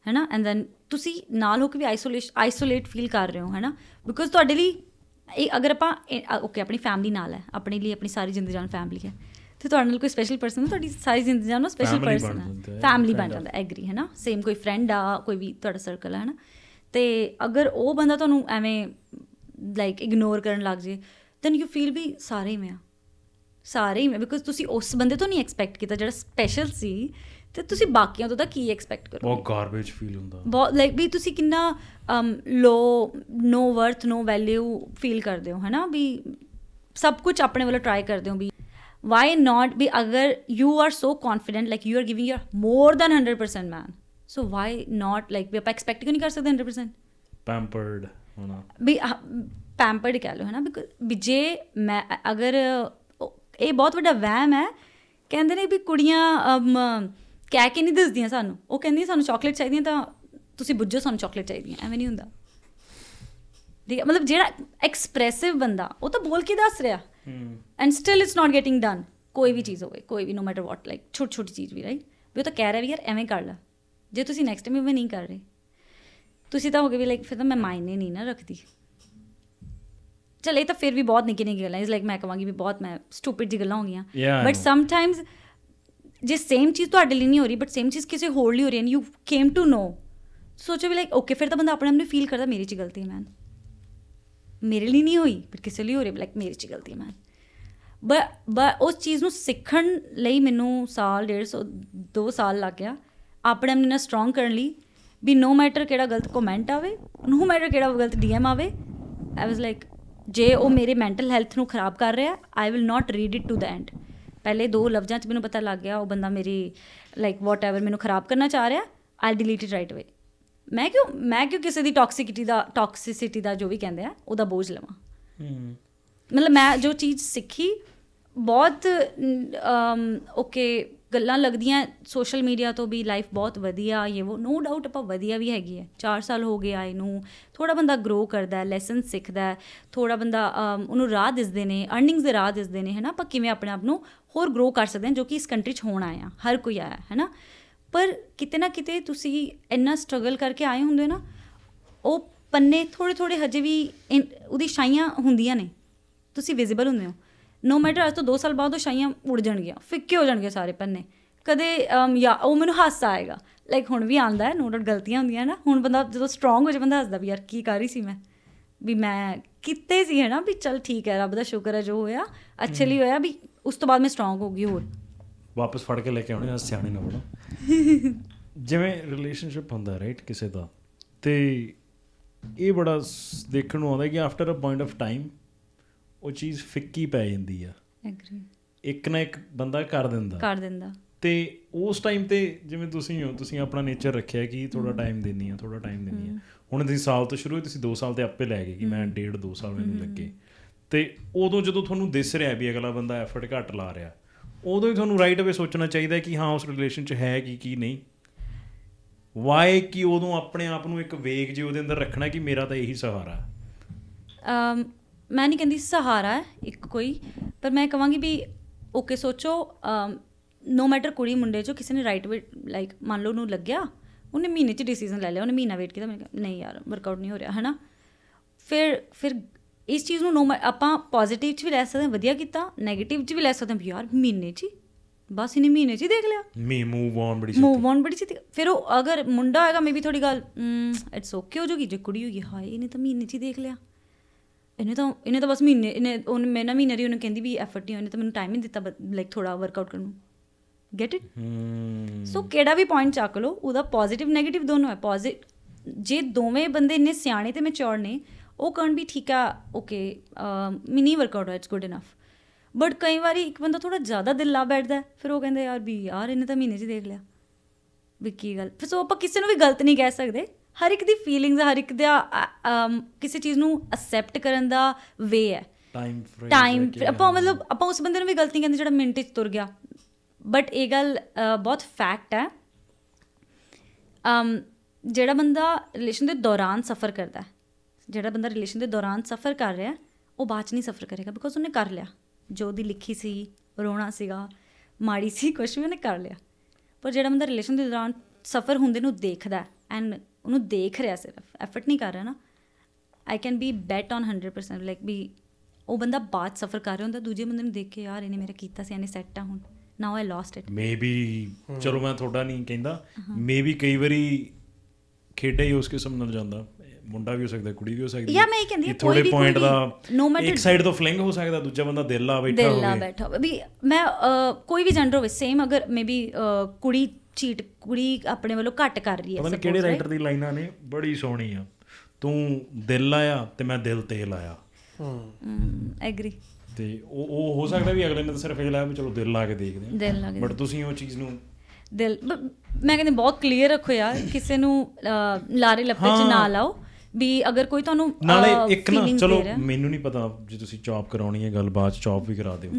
ਹੈ ਨਾ ਐਂਡ ਦੈਨ ਤੁਸੀਂ ਨਾਲ ਹੋ ਕੇ ਵੀ ਆਈਸੋਲੇਟ ਆਈਸੋਲੇਟ ਫੀਲ ਕਰ ਰਹੇ ਹੋ ਹੈ ਨਾ ਬਿਕੋਜ਼ ਤੁਹਾਡੇ ਲਈ ਇਹ ਅਗਰ ਆਪਾਂ ਓਕੇ ਆਪਣੀ ਫੈਮਿਲੀ ਨਾਲ ਹੈ ਆਪਣੇ ਲਈ ਆਪਣੀ ਸਾਰੀ ਜ਼ਿੰਦਗੀ ਜਾਨ ਫੈਮਿਲੀ ਹੈ ਤੇ ਤੁਹਾਡੇ ਨਾਲ ਕੋਈ ਸਪੈਸ਼ਲ ਪਰਸਨ ਤੁਹਾਡੀ ਸਾਰੀ ਜ਼ਿੰਦਗੀ ਜਾਨ ਉਹ ਸਪੈਸ਼ਲ ਪਰਸਨ ਹੈ ਫੈਮਿਲੀ ਬਣ ਜਾਂਦਾ ਐਗਰੀ ਹੈ ਨਾ ਸੇਮ ਕੋਈ ਫਰੈਂਡ ਆ ਕੋਈ ਵੀ ਤੁਹਾਡਾ ਸਰਕਲ ਹੈ ਨਾ ਤੇ ਅਗਰ ਉਹ ਬੰਦਾ ਤੁਹਾਨੂੰ ਐਵੇਂ ਲਾਈਕ ਇਗਨੋਰ ਕਰਨ ਲੱਗ ਜੇ ਦੈਨ ਯੂ ਫੀਲ ਵੀ ਸਾਰੇ ਮੈਂ ਸਾਰੇ ਹੀ ਮੈਂ ਬਿਕੋਜ਼ ਤੁਸੀਂ ਉਸ ਬੰਦੇ ਤੋਂ ਨਹੀਂ ਐਕਸਪੈਕਟ ਕੀਤਾ ਜਿਹੜਾ ਸਪੈਸ਼ਲ ਸੀ ਤੇ ਤੁਸੀਂ ਬਾਕੀਆਂ ਤੋਂ ਤਾਂ ਕੀ ਐਕਸਪੈਕਟ ਕਰੋ ਬਹੁਤ ਗਾਰਬੇਜ ਫੀਲ ਹੁੰਦਾ ਬਹੁਤ ਲਾਈਕ ਵੀ ਤੁਸੀਂ ਕਿੰਨਾ low no worth no value feel ਕਰਦੇ ਹੋ ਹੈਨਾ ਵੀ ਸਭ ਕੁਝ ਆਪਣੇ ਵੱਲੋਂ ਟਰਾਈ ਕਰਦੇ ਹੋ ਵੀ ਵਾਈ ਨਾਟ ਵੀ ਅਗਰ you are so confident like you are giving your more than 100% man so why not like ਵੀ ਆਪਾਂ ਐਕਸਪੈਕਟ ਕਿਉਂ ਨਹੀਂ ਕਰ ਸਕਦੇ 100% ਪੈਂਪਰਡ ਹੋਣਾ ਵੀ ਪੈਂਪਰਡ ਕਹ ਲੋ ਹੈਨਾ ਵੀ ਜੇ ਮੈਂ ਅਗਰ ਇਹ ਬਹੁਤ ਵੱਡਾ ਵਹਿਮ ਹੈ ਕਹਿੰਦੇ ਨੇ ਵੀ ਕੁੜੀਆਂ ਕਹਿ ਕੇ ਨਹੀਂ ਦੱਸਦੀਆਂ ਸਾਨੂੰ ਉਹ ਕਹਿੰਦੀਆਂ ਸਾਨੂੰ ਚਾਕਲੇਟ ਚਾਹੀਦੀਆਂ ਤਾਂ ਤੁਸੀਂ ਬੁੱਝੋ ਸਾਨੂੰ ਚਾਕਲੇਟ ਚਾਹੀਦੀਆਂ ਐਵੇਂ ਨਹੀਂ ਹੁੰਦਾ ਠੀਕ ਹੈ ਮਤਲਬ ਜਿਹੜਾ ਐਕਸਪ੍ਰੈਸਿਵ ਬੰਦਾ ਉਹ ਤਾਂ ਬੋਲ ਕੇ ਦੱਸ ਰਿਹਾ and still it's not getting done ਕੋਈ ਵੀ ਚੀਜ਼ ਹੋਵੇ ਕੋਈ ਵੀ ਨੋ ਮੈਟਰ ਵਾਟ ਲਾਈਕ ਛੋਟੀ ਛੋਟੀ ਚੀਜ਼ ਵੀ ਰਾਈਟ ਵੀ ਉਹ ਤਾਂ ਕਹਿ ਰਿਹਾ ਵੀ ਯਾਰ ਐਵੇਂ ਕਰ ਲੈ ਜੇ ਤੁਸੀਂ ਨੈਕਸਟ ਟਾਈਮ ਐਵੇਂ ਨਹੀਂ ਕਰ ਰਹੇ ਤੁਸੀਂ ਤਾਂ ਹੋਗੇ ਵੀ ਲਾਈਕ ਫਿਰ ਤਾਂ ਮੈਂ ਮਾਇਨੇ ਨਹੀਂ ਨਾ ਰੱਖਦੀ ਚਲੇ ਤਾਂ ਫਿਰ ਵੀ ਬਹੁਤ ਨਿੱਕੀ ਨਿੱਕੀ ਗੱਲਾਂ ਇਸ ਲਾਈਕ ਮੈਂ ਕਹਾਂਗੀ ਵੀ ਬਹੁਤ ਮੈਂ ਸਟੂਪਿਡ ਜੀ ਗੱਲਾਂ ਹੋ ਗਈਆਂ ਬਟ ਸਮਟਾਈਮਸ ਜੇ ਸੇਮ ਚੀਜ਼ ਤੁਹਾਡੇ ਲਈ ਨਹੀਂ ਹੋ ਰਹੀ ਬਟ ਸੇਮ ਚੀਜ਼ ਕਿਸੇ ਹੋਰ ਲਈ ਹੋ ਰਹੀ and you came to know ਸੋਚੋ ਵੀ ਲਾਈਕ ਓਕੇ ਫਿਰ ਤਾਂ ਬੰਦਾ ਆਪਣੇ ਆਪ ਨੂੰ ਫੀਲ ਕਰਦਾ ਮੇਰੀ ਚ ਗਲਤੀ ਹੈ ਮੈਨ ਮੇਰੇ ਲਈ ਨਹੀਂ ਹੋਈ ਬਟ ਕਿਸੇ ਲਈ ਹੋ ਰਹੀ ਲਾਈਕ ਮੇਰੀ ਚ ਗਲਤੀ ਹੈ ਮੈਨ ਬਟ ਉਸ ਚੀਜ਼ ਨੂੰ ਸਿੱਖਣ ਲਈ ਮੈਨੂੰ ਸਾਲ ਡੇਢ 2 ਸਾਲ ਲੱਗ ਗਿਆ ਆਪਣੇ ਆਪ ਨੂੰ ਸਟਰੋਂਗ ਕਰਨ ਲਈ ਵੀ ਨੋ ਮੈਟਰ ਕਿਹੜਾ ਗਲਤ ਕਮੈਂਟ ਆਵੇ ਨੋ ਮੈਟਰ ਕਿਹੜਾ ਗਲਤ ਡੀਐਮ ਆਵੇ ਆਈ ਵਾਸ ਲਾਈਕ ਜੇ ਉਹ ਮੇਰੇ ਮੈਂਟਲ ਹੈਲਥ ਨੂੰ ਖਰਾਬ ਕਰ ਰਿਹਾ I will not read it to the end ਪਹਿਲੇ ਦੋ ਲਫ਼ਜ਼ਾਂ 'ਚ ਮੈਨੂੰ ਪਤਾ ਲੱਗ ਗਿਆ ਉਹ ਬੰਦਾ ਮੇਰੀ ਲਾਈਕ ਵਾਟ ਏਵਰ ਮੈਨੂੰ ਖਰਾਬ ਕਰਨਾ ਚਾਹ ਰਿਹਾ ਆਈ ਡਿਲੀਟ ਇਟ ਰਾਈਟ ਅਵੇ ਮੈਂ ਕਿਉਂ ਮੈਂ ਕਿਉਂ ਕਿਸੇ ਦੀ ਟੌਕਸਿਸਿਟੀ ਦਾ ਟੌਕਸਿਸਿਟੀ ਦਾ ਜੋ ਵੀ ਕਹਿੰਦੇ ਆ ਉਹਦਾ ਬੋਝ ਲਵਾਂ ਹੂੰ ਮਤਲਬ ਮੈਂ ਜੋ ਚੀਜ਼ ਸਿੱਖੀ ਬਹੁਤ ਓਕੇ ਗੱਲਾਂ ਲੱਗਦੀਆਂ ਸੋਸ਼ਲ ਮੀਡੀਆ ਤੋਂ ਵੀ ਲਾਈਫ ਬਹੁਤ ਵਧੀਆ ਇਹ ਉਹ ਨੋ ਡਾਊਟ ਆਪਾਂ ਵਧੀਆ ਵੀ ਹੈਗੀ ਹੈ 4 ਸਾਲ ਹੋ ਗਏ ਆਏ ਨੂੰ ਥੋੜਾ ਬੰਦਾ ਗਰੋ ਕਰਦਾ ਹੈ ਲੈਸਨ ਸਿੱਖਦਾ ਹੈ ਥੋੜਾ ਬੰਦਾ ਉਹਨੂੰ ਰਾਹ ਦਿਸਦੇ ਨੇ ਅਰਨਿੰਗਸ ਦੇ ਰਾਹ ਦਿਸਦੇ ਨੇ ਹੈਨਾ ਆਪਾਂ ਕਿਵੇਂ ਆਪਣੇ ਆਪ ਨੂੰ ਹੋਰ ਗਰੋ ਕਰ ਸਕਦੇ ਹਾਂ ਜੋ ਕਿ ਇਸ ਕੰਟਰੀ 'ਚ ਹੋਣ ਆਇਆ ਹਰ ਕੋਈ ਆਇਆ ਹੈਨਾ ਪਰ ਕਿਤੇ ਨਾ ਕਿਤੇ ਤੁਸੀਂ ਇੰਨਾ ਸਟਰਗਲ ਕਰਕੇ ਆਏ ਹੁੰਦੇ ਨਾ ਉਹ ਪੰਨੇ ਥੋੜੇ ਥੋੜੇ ਹਜੇ ਵੀ ਉਹਦੀ ਛਾਈਆਂ ਹੁੰਦੀਆਂ ਨੇ ਤੁਸੀਂ ਵਿਜ਼ੀਬਲ ਹੁੰਦੇ ਹੋ ਨੋ ਮੈਟਰ ਅੱਜ ਤੋਂ 2 ਸਾਲ ਬਾਅਦ ਉਹ ਸ਼ਾਈਆਂ ਉੜ ਜਾਣਗੀਆਂ ਫਿੱਕੇ ਹੋ ਜਾਣਗੇ ਸਾਰੇ ਪੰਨੇ ਕਦੇ ਯਾ ਉਹ ਮੈਨੂੰ ਹਾਸਾ ਆਏਗਾ ਲਾਈਕ ਹੁਣ ਵੀ ਆਂਦਾ ਹੈ ਨੋ ਡਾਊਟ ਗਲਤੀਆਂ ਹੁੰਦੀਆਂ ਨਾ ਹੁਣ ਬੰਦਾ ਜਦੋਂ ਸਟਰੋਂਗ ਹੋ ਜੇ ਬੰਦਾ ਹੱਸਦਾ ਵੀ ਯਾਰ ਕੀ ਕਰ ਰਹੀ ਸੀ ਮੈਂ ਵੀ ਮੈਂ ਕਿਤੇ ਸੀ ਹੈ ਨਾ ਵੀ ਚਲ ਠੀਕ ਹੈ ਰੱਬ ਦਾ ਸ਼ੁਕਰ ਹੈ ਜੋ ਹੋਇਆ ਅੱਛੇ ਲਈ ਹੋਇਆ ਵੀ ਉਸ ਤੋਂ ਬਾਅਦ ਮੈਂ ਸਟਰੋਂਗ ਹੋ ਗਈ ਹੋਰ ਵਾਪਸ ਫੜ ਕੇ ਲੈ ਕੇ ਆਉਣੇ ਆ ਸਿਆਣੇ ਨਾ ਬਣੋ *laughs* ਜਿਵੇਂ ਰਿਲੇਸ਼ਨਸ਼ਿਪ ਹੁੰਦਾ ਰਾਈਟ ਕਿਸੇ ਦਾ ਤੇ ਇਹ ਬੜਾ ਦੇਖਣ ਨੂੰ ਆਉਂਦਾ ਕਿ after a point of time ਉਹ ਚੀਜ਼ ਫਿੱਕੀ ਪੈ ਜਾਂਦੀ ਆ ਐਗਰੀ ਇੱਕ ਨਾ ਇੱਕ ਬੰਦਾ ਕਰ ਦਿੰਦਾ ਕਰ ਦਿੰਦਾ ਤੇ ਉਸ ਟਾਈਮ ਤੇ ਜਿਵੇਂ ਤੁਸੀਂ ਹੋ ਤੁਸੀਂ ਆਪਣਾ ਨੇਚਰ ਰੱਖਿਆ ਕਿ ਥੋੜਾ ਟਾਈਮ ਦੇਣੀ ਆ ਥੋੜਾ ਟਾਈਮ ਦੇਣੀ ਆ ਹੁਣ ਤੁਸੀਂ ਸਾਲ ਤੋਂ ਸ਼ੁਰੂ ਤੁਸੀਂ 2 ਸਾਲ ਤੇ ਆਪੇ ਲੈ ਗਏ ਕਿ ਮੈਂ 1.5 2 ਸਾਲ ਮੈਨੂੰ ਲੱਗੇ ਤੇ ਉਦੋਂ ਜਦੋਂ ਤੁਹਾਨੂੰ ਦਿਸ ਰਿਹਾ ਵੀ ਅਗਲਾ ਬੰਦਾ ਐਫਰਟ ਘੱਟ ਲਾ ਰਿਹਾ ਉਦੋਂ ਹੀ ਤੁਹਾਨੂੰ ਰਾਈਟ ਅਵੇ ਸੋਚਣਾ ਚਾਹੀਦਾ ਕਿ ਹਾਂ ਉਸ ਰਿਲੇਸ਼ਨ 'ਚ ਹੈ ਕੀ ਕੀ ਨਹੀਂ ਵਾਈ ਕਿ ਉਦੋਂ ਆਪਣੇ ਆਪ ਨੂੰ ਇੱਕ ਵੇਗ ਜਿਉ ਉਹਦੇ ਅੰਦਰ ਰੱਖਣਾ ਕਿ ਮੇਰਾ ਤਾਂ ਇਹੀ ਸਹਾਰਾ ਅਮ ਮੈਂ ਨਹੀਂ ਕਹਿੰਦੀ ਸਹਾਰਾ ਇੱਕ ਕੋਈ ਪਰ ਮੈਂ ਕਹਾਂਗੀ ਵੀ ਓਕੇ ਸੋਚੋ ਨੋ ਮੈਟਰ ਕੁੜੀ ਮੁੰਡੇ ਜੋ ਕਿਸੇ ਨੇ ਰਾਈਟ ਵੇ ਲਾਈਕ ਮੰਨ ਲਓ ਉਹਨੂੰ ਲੱਗਿਆ ਉਹਨੇ ਮਹੀਨੇ 'ਚ ਡਿਸੀਜਨ ਲੈ ਲਿਆ ਉਹਨੇ ਮਹੀਨਾ ਵੇਟ ਕੀਤਾ ਮੈਂ ਨਹੀਂ ਯਾਰ ਵਰਕਆਊਟ ਨਹੀਂ ਹੋ ਰਿਹਾ ਹੈਨਾ ਫਿਰ ਫਿਰ ਇਸ ਚੀਜ਼ ਨੂੰ ਨੋ ਆਪਾਂ ਪੋਜ਼ਿਟਿਵ 'ਚ ਵੀ ਲੈ ਸਕਦੇ ਹਾਂ ਵਧੀਆ ਕੀਤਾ 네ਗੇਟਿਵ 'ਚ ਵੀ ਲੈ ਸਕਦੇ ਹਾਂ ਯਾਰ ਮਹੀਨੇ 'ਚ ਬਸ ਇਹਨੇ ਮਹੀਨੇ 'ਚ ਹੀ ਦੇਖ ਲਿਆ ਮੀ ਮੂਵ ਔਨ ਬੜੀ ਛੇਤੀ ਮੂਵ ਔਨ ਬੜੀ ਛੇਤੀ ਫਿਰ ਉਹ ਅਗਰ ਮੁੰਡਾ ਹੋਏਗਾ ਮੇਬੀ ਥੋੜੀ ਗੱਲ ਇਟਸ ਓਕੇ ਹੋ ਜੂਗੀ ਜੇ ਕੁੜੀ ਹੋਈ ਹਾਏ ਇਹਨੇ ਤਾਂ ਮਹੀਨੇ 'ਚ ਹੀ ਦੇਖ ਲਿਆ ਇਹਨੇ ਤਾਂ ਇਹਨੇ ਤਾਂ ਬਸ ਮਹੀਨੇ ਇਹਨੇ ਉਹਨ ਮੈਂ ਨਾ ਮਹੀਨੇ ਰਹੀ ਉਹਨੂੰ ਕਹਿੰਦੀ ਵੀ ਐਫਰਟ ਨਹੀਂ ਉਹਨੇ ਤਾਂ ਮੈਨੂੰ ਟਾਈਮ ਹੀ ਦਿੱਤਾ ਲਾਈਕ ਥੋੜਾ ਵਰਕਆਊਟ ਕਰਨ ਨੂੰ ਗੈਟ ਇਟ ਸੋ ਕਿਹੜਾ ਵੀ ਪੁਆਇੰਟ ਚੱਕ ਲਓ ਉਹਦਾ ਪੋਜ਼ਿਟਿਵ 네ਗੇਟਿਵ ਦੋਨੋਂ ਹੈ ਪੋਜ਼ਿਟ ਜੇ ਦੋਵੇਂ ਬੰਦੇ ਇੰਨੇ ਸਿਆਣੇ ਤੇ ਮੈਚੋਰ ਨੇ ਉਹ ਕਰਨ ਵੀ ਠੀਕ ਆ okay mini workout it's good enough but ਕਈ ਵਾਰੀ ਇੱਕ ਬੰਦਾ ਥੋੜਾ ਜ਼ਿਆਦਾ ਦਿਲ ਲਾ ਬੈਠਦਾ ਫਿਰ ਉਹ ਕਹਿੰਦੇ ਯਾਰ ਵੀ ਯਾਰ ਇਹਨੇ ਤਾਂ ਮਹੀਨੇ 'ਚ ਦੇਖ ਲਿਆ ਵੀ ਕੀ ਗੱਲ ਫਿਰ ਸੋ ਆਪਾਂ ਕਿਸੇ ਨੂੰ ਵੀ ਗਲਤ ਨਹੀਂ ਕਹਿ ਸਕਦੇ ਹਰ ਇੱਕ ਦੀ ਫੀਲਿੰਗਸ ਹਰ ਇੱਕ ਦਾ ਕਿਸੇ ਚੀਜ਼ ਨੂੰ ਅਕਸੈਪਟ ਕਰਨ ਦਾ ਵੇ ਹੈ ਟਾਈਮ ਫਰੇਮ ਟਾਈਮ ਆਪਾਂ ਮਤਲਬ ਆਪਾਂ ਉਸ ਬੰਦੇ ਨੂੰ ਵੀ ਗਲਤੀ ਕਹਿੰਦੇ ਜਿਹੜਾ ਮਿੰਟ 'ਚ ਤੁਰ ਗਿਆ ਬਟ ਇਹ ਗੱਲ ਬਹੁਤ ਫੈਕਟ ਹੈ ਅਮ ਜਿਹੜਾ ਬੰਦਾ ਰਿਲੇਸ਼ਨ ਦੇ ਦੌਰਾਨ ਸਫਰ ਕਰਦਾ ਹੈ ਜਿਹੜਾ ਬੰਦਾ ਰਿਲੇਸ਼ਨ ਦੇ ਦੌਰਾਨ ਸਫਰ ਕਰ ਰਿਹਾ ਉਹ ਬਾਅਦ ਚ ਨਹੀਂ ਸਫਰ ਕਰੇਗਾ ਬਿਕੋਜ਼ ਉਹਨੇ ਕਰ ਲਿਆ ਜੋ ਦੀ ਲਿਖੀ ਸੀ ਰੋਣਾ ਸੀਗਾ ਮਾੜੀ ਸੀ ਕੁਝ ਵੀ ਉਹਨੇ ਕਰ ਲਿਆ ਪਰ ਜਿਹੜਾ ਬੰਦਾ ਰਿਲੇਸ਼ਨ ਦੇ ਦੌਰਾਨ ਸਫਰ ਹੁੰਦੇ ਨੂੰ ਦੇਖਦਾ ਐਂਡ ਉਹਨੂੰ ਦੇਖ ਰਿਹਾ ਸਿਰਫ ਐਫਰਟ ਨਹੀਂ ਕਰ ਰਿਹਾ ਨਾ I can be bet on 100% like ਵੀ ਉਹ ਬੰਦਾ ਬਾਤ ਸਫਰ ਕਰ ਰਿਹਾ ਹੁੰਦਾ ਦੂਜੇ ਬੰਦੇ ਨੂੰ ਦੇਖ ਕੇ ਯਾਰ ਇਹਨੇ ਮੇਰਾ ਕੀਤਾ ਸੀ ਇਹਨੇ ਸੈੱਟ ਆ ਹੁਣ now I lost it maybe ਚਲੋ ਮੈਂ ਤੁਹਾਡਾ ਨਹੀਂ ਕਹਿੰਦਾ ਮੇਬੀ ਕਈ ਵਾਰੀ ਖੇਡੇ ਹੀ ਉਸ ਕਿਸਮ ਨਾਲ ਜਾਂਦਾ ਮੁੰਡਾ ਵੀ ਹੋ ਸਕਦਾ ਕੁੜੀ ਵੀ ਹੋ ਸਕਦੀ ਹੈ ਯਾ ਮੈਂ ਇਹ ਕਹਿੰਦੀ ਥੋੜੇ ਪੁਆਇੰਟ ਦਾ ਇੱਕ ਸਾਈਡ ਤੋਂ ਫਲਿੰਗ ਹੋ ਸਕਦਾ ਦੂਜਾ ਬੰਦਾ ਦਿਲ ਲਾ ਬੈਠਾ ਹੋਵੇ ਦਿਲ ਲਾ ਬੈਠਾ ਹੋਵੇ ਵੀ ਮੈਂ ਕੋਈ ਵੀ ਜੈਂਡਰ ਹੋਵੇ ਸੇਮ ਅਗਰ ਮੇਬੀ ਕੁੜੀ ਚੀਟ ਕੁੜੀ ਆਪਣੇ ਵੱਲੋਂ ਘੱਟ ਕਰ ਰਹੀ ਹੈ ਪਤਾ ਕਿਹੜੇ ਰਾਈਟਰ ਦੀ ਲਾਈਨਾਂ ਨੇ ਬੜੀ ਸੋਹਣੀ ਆ ਤੂੰ ਦਿਲ ਆਇਆ ਤੇ ਮੈਂ ਦਿਲ ਤੇ ਲਾਇਆ ਹੂੰ ਐਗਰੀ ਤੇ ਉਹ ਉਹ ਹੋ ਸਕਦਾ ਵੀ ਅਗਲੇ ਨੇ ਤਾਂ ਸਿਰਫ ਇਹ ਲਾਇਆ ਵੀ ਚਲੋ ਦਿਲ ਲਾ ਕੇ ਦੇਖਦੇ ਆ ਦਿਲ ਲਾ ਕੇ ਬਟ ਤੁਸੀਂ ਉਹ ਚੀਜ਼ ਨੂੰ ਦਿਲ ਮੈਂ ਕਹਿੰਦੀ ਬਹੁਤ ਕਲੀਅਰ ਰੱਖੋ ਯਾਰ ਕਿਸੇ ਨੂੰ ਲਾਰੇ ਲੱਪੇ ਚ ਨਾ ਲਾਓ ਵੀ ਅਗਰ ਕੋਈ ਤੁਹਾਨੂੰ ਨਾਲੇ ਇੱਕ ਨਾ ਚਲੋ ਮੈਨੂੰ ਨਹੀਂ ਪਤਾ ਜੇ ਤੁਸੀਂ ਚੌਪ ਕਰਾਉਣੀ ਹੈ ਗੱਲ ਬਾਅਦ ਚੌਪ ਵੀ ਕਰਾ ਦਿਓ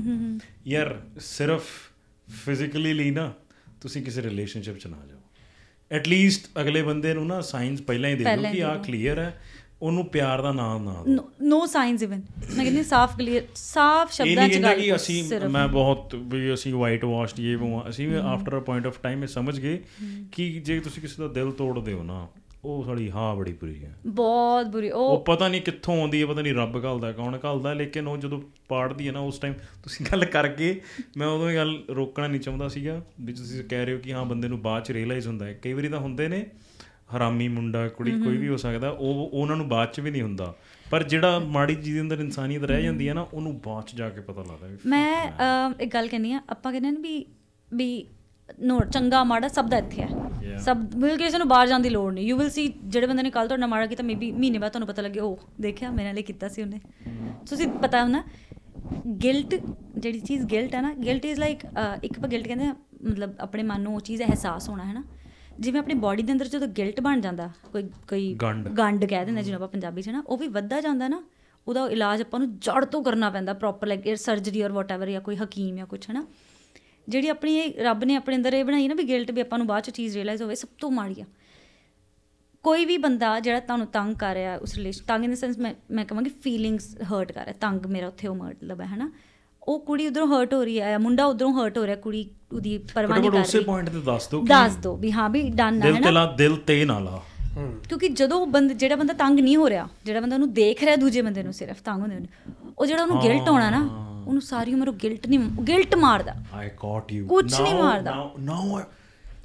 ਯਾਰ ਸਿਰਫ ਫਿਜ਼ੀਕਲੀ ਲਈ ਨਾ ਤੁਸੀਂ ਕਿਸੇ ਰਿਲੇਸ਼ਨਸ਼ਿਪ 'ਚ ਨਾ ਜਾਓ ਐਟ ਲੀਸਟ ਅਗਲੇ ਬੰਦੇ ਨੂੰ ਨਾ ਸਾਈਨਸ ਪਹਿਲਾਂ ਹੀ ਦੇ ਦਿਓ ਕਿ ਆ ਕਲੀਅਰ ਹੈ ਉਹਨੂੰ ਪਿਆਰ ਦਾ ਨਾਮ ਨਾ ਦਿਓ ਨੋ ਸਾਈਨਸ ਇਵਨ ਮੈਂ ਕਹਿੰਦੀ ਸਾਫ਼ ਕਲੀਅਰ ਸਾਫ਼ ਸ਼ਬਦਾਂ 'ਚ ਗੱਲ ਅਸੀਂ ਮੈਂ ਬਹੁਤ ਵੀ ਅਸੀਂ ਵਾਈਟ ਵਾਸ਼ਡ ਇਹ ਅਸੀਂ after a point of time ਇਹ ਸਮਝ ਗਏ ਕਿ ਜੇ ਤੁਸੀਂ ਕਿਸੇ ਦਾ ਦਿਲ ਤੋੜਦੇ ਹੋ ਨਾ ਉਹ ਸਾਲੀ ਹਾਂ ਬੜੀ ਬੁਰੀ ਹੈ ਬਹੁਤ ਬੁਰੀ ਉਹ ਪਤਾ ਨਹੀਂ ਕਿੱਥੋਂ ਆਉਂਦੀ ਹੈ ਪਤਾ ਨਹੀਂ ਰੱਬ ਘਲਦਾ ਕੌਣ ਘਲਦਾ ਲੇਕਿਨ ਉਹ ਜਦੋਂ ਪਾੜਦੀ ਹੈ ਨਾ ਉਸ ਟਾਈਮ ਤੁਸੀਂ ਗੱਲ ਕਰਕੇ ਮੈਂ ਉਦੋਂ ਹੀ ਗੱਲ ਰੋਕਣਾ ਨਹੀਂ ਚਾਹੁੰਦਾ ਸੀਗਾ ਵੀ ਤੁਸੀਂ ਕਹਿ ਰਹੇ ਹੋ ਕਿ ਹਾਂ ਬੰਦੇ ਨੂੰ ਬਾਅਦ ਚ ਰੀਅਲਾਈਜ਼ ਹੁੰਦਾ ਹੈ ਕਈ ਵਾਰੀ ਤਾਂ ਹੁੰਦੇ ਨੇ ਹਰਾਮੀ ਮੁੰਡਾ ਕੁੜੀ ਕੋਈ ਵੀ ਹੋ ਸਕਦਾ ਉਹ ਉਹਨਾਂ ਨੂੰ ਬਾਅਦ ਚ ਵੀ ਨਹੀਂ ਹੁੰਦਾ ਪਰ ਜਿਹੜਾ ਮਾੜੀ ਚੀਜ਼ ਦੇ ਅੰਦਰ ਇਨਸਾਨੀਅਤ ਰਹਿ ਜਾਂਦੀ ਹੈ ਨਾ ਉਹਨੂੰ ਬਾਅਦ ਚ ਜਾ ਕੇ ਪਤਾ ਲੱਗਦਾ ਮੈਂ ਇੱਕ ਗੱਲ ਕਹਿੰਨੀ ਆ ਆਪਾਂ ਕਹਿੰਦੇ ਨੇ ਵੀ ਵੀ ਨੋ ਚੰਗਾ ਮਾੜਾ ਸਭ ਦਾ ਇੱਥੇ ਹੈ ਸਭ ਬਿਲਕੁਲ ਕਿਸੇ ਨੂੰ ਬਾਹਰ ਜਾਣ ਦੀ ਲੋੜ ਨਹੀਂ ਯੂ ਵਿਲ ਸੀ ਜਿਹੜੇ ਬੰਦੇ ਨੇ ਕੱਲ ਤੁਹਾਡਾ ਮਾੜਾ ਕੀਤਾ ਮੇਬੀ ਮਹੀਨੇ ਬਾਅਦ ਤੁਹਾਨੂੰ ਪਤਾ ਲੱਗੇ ਉਹ ਦੇਖਿਆ ਮੇਰੇ ਨਾਲ ਕੀਤਾ ਸੀ ਉਹਨੇ ਤੁਸੀਂ ਪਤਾ ਹੁੰਦਾ ਗਿਲਟ ਜਿਹੜੀ ਚੀਜ਼ ਗਿਲਟ ਹੈ ਨਾ ਗਿਲਟ ਇਜ਼ ਲਾਈਕ ਇੱਕ ਪਾ ਗਿਲਟ ਕਹਿੰਦੇ ਮਤਲਬ ਆਪਣੇ ਮਨ ਨੂੰ ਉਹ ਚੀਜ਼ ਅਹਿਸਾਸ ਹੋਣਾ ਹੈ ਨਾ ਜਿਵੇਂ ਆਪਣੀ ਬਾਡੀ ਦੇ ਅੰਦਰ ਜਦੋਂ ਗਿਲਟ ਬਣ ਜਾਂਦਾ ਕੋਈ ਕੋਈ ਗੰਡ ਕਹਿ ਦਿੰਦੇ ਜਿਹਨੂੰ ਆਪਾਂ ਪੰਜਾਬੀ 'ਚ ਨਾ ਉਹ ਵੀ ਵੱਧਦਾ ਜਾਂਦਾ ਨਾ ਉਹਦਾ ਇਲਾਜ ਆਪਾਂ ਨੂੰ ਜੜ ਤੋਂ ਕਰਨਾ ਪੈਂਦਾ ਪ੍ਰੋਪਰ ਲਾਈਕ ਸਰਜਰੀ অর ਵਾਟਐਵਰ ਜਾਂ ਕੋਈ ਹਕੀਮ ਜਾਂ ਕੁਝ ਹੈ ਨਾ ਜਿਹੜੀ ਆਪਣੀ ਇਹ ਰੱਬ ਨੇ ਆਪਣੇ ਅੰਦਰ ਇਹ ਬਣਾਈ ਨਾ ਵੀ ਗਿਲਟ ਵੀ ਆਪਾਂ ਨੂੰ ਬਾਅਦ ਚ ਚੀਜ਼ ਰਿਅਲਾਈਜ਼ ਹੋਵੇ ਸਭ ਤੋਂ ਮਾੜੀ ਆ ਕੋਈ ਵੀ ਬੰਦਾ ਜਿਹੜਾ ਤੁਹਾਨੂੰ ਤੰਗ ਕਰ ਰਿਹਾ ਉਸ ਰਿਲੇਸ਼ਨ ਤੰਗ ਇਨ ਦ ਸੈਂਸ ਮੈਂ ਮੈਂ ਕਹਾਂਗੀ ਫੀਲਿੰਗਸ ਹਰਟ ਕਰ ਰਿਹਾ ਤੰਗ ਮੇਰਾ ਉੱਥੇ ਉਹ ਮਤਲਬ ਹੈ ਹਨਾ ਉਹ ਕੁੜੀ ਉਧਰੋਂ ਹਰਟ ਹੋ ਰਹੀ ਹੈ ਮੁੰਡਾ ਉਧਰੋਂ ਹਰਟ ਹੋ ਰਿਹਾ ਕੁੜੀ ਉਹਦੀ ਪਰਵਾਹ ਨਹੀਂ ਕਰ ਰਹੀ ਪੁਆਇੰਟ ਤੇ ਦੱਸ ਦੋ ਦੱਸ ਦੋ ਵੀ ਹਾਂ ਵੀ ਡਨ ਹੈ ਨਾ ਦਿਲ ਤੇ ਨਾ ਲਾ ਕਿਉਂਕਿ ਜਦੋਂ ਉਹ ਬੰਦ ਜਿਹੜਾ ਬੰਦਾ ਤੰਗ ਨਹੀਂ ਹੋ ਰਿਹਾ ਜਿਹੜਾ ਬੰਦਾ ਉਹਨੂੰ ਦੇਖ ਰਿਹਾ ਦੂਜੇ ਬੰਦੇ ਨੂੰ ਸਿਰਫ ਤੰਗ ਹੁੰਦੇ ਨੇ ਉਹ ਜਿਹੜਾ ਉਹਨੂੰ ਗਿਲਟ ਹੋਣਾ ਨਾ ਉਹਨੂੰ ਸਾਰੀ ਉਮਰ ਉਹ ਗਿਲਟ ਨਹੀਂ ਗਿਲਟ ਮਾਰਦਾ ਆਈ ਕਾਟ ਯੂ ਕੁਝ ਨਹੀਂ ਮਾਰਦਾ ਨਾਉ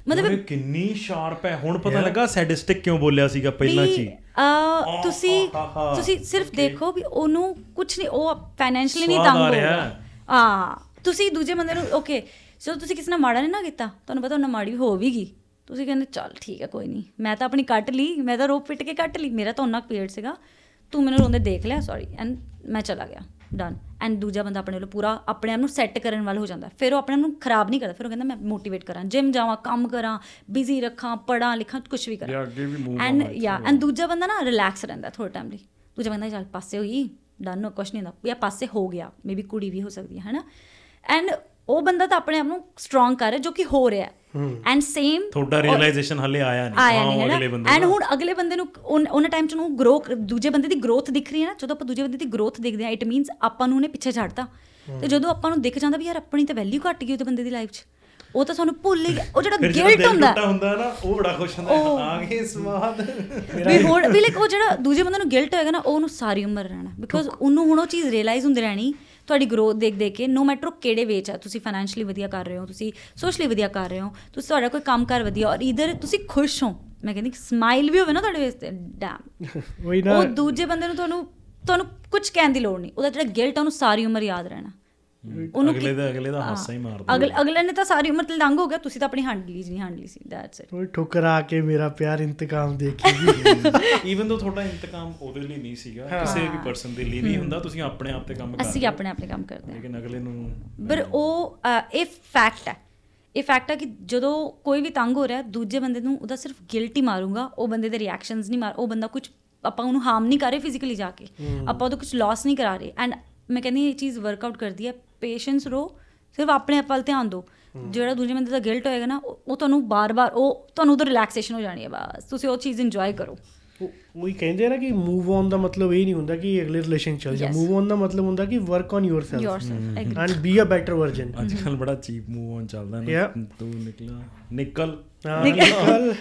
ਮਤਲਬ ਕਿੰਨੀ ਸ਼ਾਰਪ ਹੈ ਹੁਣ ਪਤਾ ਲੱਗਾ ਸੈਡਿਸਟਿਕ ਕਿਉਂ ਬੋਲਿਆ ਸੀਗਾ ਪਹਿਲਾਂ ਚ ਆ ਤੁਸੀਂ ਤੁਸੀਂ ਸਿਰਫ ਦੇਖੋ ਵੀ ਉਹਨੂੰ ਕੁਝ ਨਹੀਂ ਉਹ ਫਾਈਨੈਂਸ਼ੀਅਲੀ ਨਹੀਂ ਤੰਗ ਹੋ ਰਿਹਾ ਆ ਤੁਸੀਂ ਦੂਜੇ ਬੰਦੇ ਨੂੰ ਓਕੇ ਜੇ ਤੁਸੀਂ ਕਿਸੇ ਨਾਲ ਮਾੜਾ ਨਹੀਂ ਨਾ ਕੀਤਾ ਤੁਹਾਨੂੰ ਪਤਾ ਉਹਨਾਂ ਮਾੜੀ ਹੋ ਵੀਗੀ ਤੁਸੀਂ ਕਹਿੰਦੇ ਚੱਲ ਠੀਕ ਹੈ ਕੋਈ ਨਹੀਂ ਮੈਂ ਤਾਂ ਆਪਣੀ ਕੱਟ ਲਈ ਮੈਂ ਤਾਂ ਰੋਪ ਪਿੱਟ ਕੇ ਕੱਟ ਲਈ ਮੇਰਾ ਤਾਂ ਉਹਨਾਂ ਪੀਰੀਅਡ ਸੀਗਾ ਤੂੰ ਮੈਨੂੰ ਰੋਂਦੇ ਦੇਖ ਲਿਆ ਸੌਰੀ ਐਂਡ ਮੈਂ ਚਲਾ ਗਿਆ ਡਨ ਐਂਡ ਦੂਜਾ ਬੰਦਾ ਆਪਣੇ ਵੱਲੋਂ ਪੂਰਾ ਆਪਣੇ ਆਪ ਨੂੰ ਸੈੱਟ ਕਰਨ ਵਾਲਾ ਹੋ ਜਾਂਦਾ ਫਿਰ ਉਹ ਆਪਣੇ ਆਪ ਨੂੰ ਖਰਾਬ ਨਹੀਂ ਕਰਦਾ ਫਿਰ ਉਹ ਕਹਿੰਦਾ ਮੈਂ ਮੋਟੀਵੇਟ ਕਰਾਂ ਜਿਮ ਜਾਵਾਂ ਕੰਮ ਕਰਾਂ ਬਿਜ਼ੀ ਰੱਖਾਂ ਪੜਾਂ ਲਿਖਾਂ ਕੁਝ ਵੀ ਕਰਾਂ ਐਂਡ ਯਾ ਐਂਡ ਦੂਜਾ ਬੰਦਾ ਨਾ ਰਿਲੈਕਸ ਰਹਿੰਦਾ ਥੋੜਾ ਟਾਈਮ ਲਈ ਦੂਜਾ ਬੰਦਾ ਚੱਲ ਪਾਸੇ ਹੋਈ ਡਨ ਨੋ ਕੁਝ ਨਹੀਂ ਨਾ ਯਾ ਪਾਸੇ ਹੋ ਗਿਆ ਮੇਬੀ ਕੁੜੀ ਵੀ ਹੋ ਸਕਦੀ ਹੈ ਹਨਾ ਐਂਡ ਉਹ ਬੰਦਾ ਤਾਂ ਆਪਣੇ ਆਪ ਨੂੰ ਸਟਰੋਂਗ ਕਰ ਰਿਹਾ ਜੋ ਕਿ ਹੋ ਰਿਹਾ ਐਂਡ ਸੇਮ ਤੁਹਾਡਾ ਰਿਅਲਾਈਜੇਸ਼ਨ ਹਲੇ ਆਇਆ ਨਹੀਂ ਨਹੀਂ ਅਗਲੇ ਬੰਦੇ ਐਂਡ ਹੁਣ ਅਗਲੇ ਬੰਦੇ ਨੂੰ ਉਹਨਾਂ ਟਾਈਮ ਚ ਨੂੰ ਗਰੋ ਦੂਜੇ ਬੰਦੇ ਦੀ ਗਰੋਥ ਦਿਖ ਰਹੀ ਹੈ ਨਾ ਜਦੋਂ ਆਪਾਂ ਦੂਜੇ ਬੰਦੇ ਦੀ ਗਰੋਥ ਦੇਖਦੇ ਆ ਇਟ ਮੀਨਸ ਆਪਾਂ ਨੂੰ ਉਹਨੇ ਪਿੱਛੇ ਛੱਡਤਾ ਤੇ ਜਦੋਂ ਆਪਾਂ ਨੂੰ ਦਿਖ ਜਾਂਦਾ ਵੀ ਯਾਰ ਆਪਣੀ ਤਾਂ ਵੈਲਿਊ ਘਟ ਗਈ ਉਹਦੇ ਬੰਦੇ ਦੀ ਲਾਈਫ 'ਚ ਉਹ ਤਾਂ ਸਾਨੂੰ ਭੁੱਲ ਹੀ ਉਹ ਜਿਹੜਾ ਗਿਲਟ ਹੁੰਦਾ ਹੁੰਦਾ ਨਾ ਉਹ ਬੜਾ ਖੁਸ਼ ਹੁੰਦਾ ਆ ਗਏ ਸਵਾਦ ਵੀ ਹੋਰ ਵੀ ਲਿਕ ਉਹ ਜਿਹੜਾ ਦੂਜੇ ਬੰਦੇ ਨੂੰ ਗਿਲਟ ਹੋਏਗਾ ਨਾ ਉਹ ਉਹਨੂੰ ਸਾਰੀ ਉਮਰ ਰਹਿਣਾ ਬਿਕੋਜ਼ ਉਹਨੂੰ ਹੁਣ ਉਹ ਚੀਜ਼ ਰਿਅਲਾਈਜ਼ ਹੁੰਦੀ ਰਹਿਣੀ ਤੁਹਾਡੀ ਗਰੋਥ ਦੇਖ ਦੇਖ ਕੇ ਨੋ ਮੈਟਰ ਕਿਹੜੇ ਵੇਚ ਆ ਤੁਸੀਂ ਫਾਈਨੈਂਸ਼ਲੀ ਵਧੀਆ ਕਰ ਰਹੇ ਹੋ ਤੁਸੀਂ ਸੋਸ਼ਲੀ ਵਧੀਆ ਕਰ ਰਹੇ ਹੋ ਤੁਸੀਂ ਤੁਹਾਡਾ ਕੋਈ ਕੰਮ ਕਰ ਵਧੀਆ ਔਰ ਇਧਰ ਤੁਸੀਂ ਖੁਸ਼ ਹੋ ਮੈਂ ਕਹਿੰਦੀ ਸਮਾਈਲ ਵੀ ਹੋਵੇ ਨਾ ਤੁਹਾਡੇ ਵੇਸ ਤੇ ਡੈਮ ਉਹ ਦੂਜੇ ਬੰਦੇ ਨੂੰ ਤੁਹਾਨੂੰ ਤੁਹਾਨੂੰ ਕੁਝ ਕਹਿਣ ਦੀ ਲੋੜ ਨਹੀਂ ਉਹਦਾ ਜਿਹੜਾ ਗਿਲਟ ਆ ਉਹਨੂੰ ਸਾਰੀ ਉਮਰ ਯਾਦ ਰਹਿਣਾ ਉਹਨੂੰ ਅਗਲੇ ਦਾ ਅਗਲੇ ਦਾ ਹਾਸਾ ਹੀ ਮਾਰਦਾ ਅਗਲੇ ਅਗਲੇ ਨੇ ਤਾਂ ਸਾਰੀ ਉਮਰ ਤਲੰਗ ਹੋ ਗਿਆ ਤੁਸੀਂ ਤਾਂ ਆਪਣੀ ਹੈਂਡ ਨਹੀਂ ਜੀ ਹੈਂਡ ਲੀ ਸੀ ਦੈਟਸ ਇਟ ਕੋਈ ਠੁਕਰਾ ਕੇ ਮੇਰਾ ਪਿਆਰ ਇੰਤਕਾਮ ਦੇਖੇਗੀ ਈਵਨ ਦੋ ਤੁਹਾਡਾ ਇੰਤਕਾਮ ਉਹਦੇ ਲਈ ਨਹੀਂ ਸੀਗਾ ਕਿਸੇ ਵੀ ਪਰਸਨ ਦੇ ਲਈ ਨਹੀਂ ਹੁੰਦਾ ਤੁਸੀਂ ਆਪਣੇ ਆਪ ਤੇ ਕੰਮ ਕਰਦੇ ਅਸੀਂ ਆਪਣੇ ਆਪ ਤੇ ਕੰਮ ਕਰਦੇ ਲੇਕਿਨ ਅਗਲੇ ਨੂੰ ਪਰ ਉਹ ਇਫ ਫੈਕਟ ਹੈ ਇਹ ਫੈਕਟ ਹੈ ਕਿ ਜਦੋਂ ਕੋਈ ਵੀ ਤੰਗ ਹੋ ਰਿਹਾ ਦੂਜੇ ਬੰਦੇ ਨੂੰ ਉਹਦਾ ਸਿਰਫ ਗਿਲਟੀ ਮਾਰੂਗਾ ਉਹ ਬੰਦੇ ਦੇ ਰਿਐਕਸ਼ਨਸ ਨਹੀਂ ਮਾਰ ਉਹ ਬੰਦਾ ਕੁਝ ਆਪਾਂ ਉਹਨੂੰ ਹਾਰਮ ਨਹੀਂ ਕਰ ਰਹੇ ਫਿਜ਼ੀਕਲੀ ਜਾ ਕੇ ਆਪਾਂ ਉਹਦਾ ਕੁਝ ਲਾਸ ਨਹੀਂ ਕਰਾ ਰਹੇ ਐਂਡ ਮੈਂ ਕਹਿੰਦੀ ਇਹ ਚੀਜ਼ ਵਰਕ ਆਊਟ ਕਰਦੀ ਹੈ ਪੇਸ਼ੈਂਸ ਰੋ ਸਿਰਫ ਆਪਣੇ ਆਪ ਵੱਲ ਧਿਆਨ ਦਿਓ ਜਿਹੜਾ ਦੂਜੇ ਬੰਦੇ ਦਾ ਗਿਲਟ ਹੋਏਗਾ ਨਾ ਉਹ ਤੁਹਾਨੂੰ ਬਾਰ-ਬਾਰ ਉਹ ਤੁਹਾਨੂੰ ਉਧਰ ਰਿਲੈਕਸੇਸ਼ਨ ਹੋ ਜਾਣੀ ਹੈ ਬਸ ਤੁਸੀਂ ਉਹ ਚੀਜ਼ ਇੰਜੋਏ ਕਰੋ ਉਹ ਹੀ ਕਹਿੰਦੇ ਨਾ ਕਿ ਮੂਵ ਔਨ ਦਾ ਮਤਲਬ ਇਹ ਨਹੀਂ ਹੁੰਦਾ ਕਿ ਅਗਲੇ ਰਿਲੇਸ਼ਨ ਚੱਲ ਜਾ ਮੂਵ ਔਨ ਦਾ ਮਤਲਬ ਹੁੰਦਾ ਕਿ work on yourself and be a better version ਅੱਜ ਕੱਲ ਬੜਾ ਚੀਪ ਮੂਵ ਔਨ ਚੱਲਦਾ ਨਾ ਤੂੰ ਨਿਕਲਾ ਨਿਕਲ ਨਿਕਲ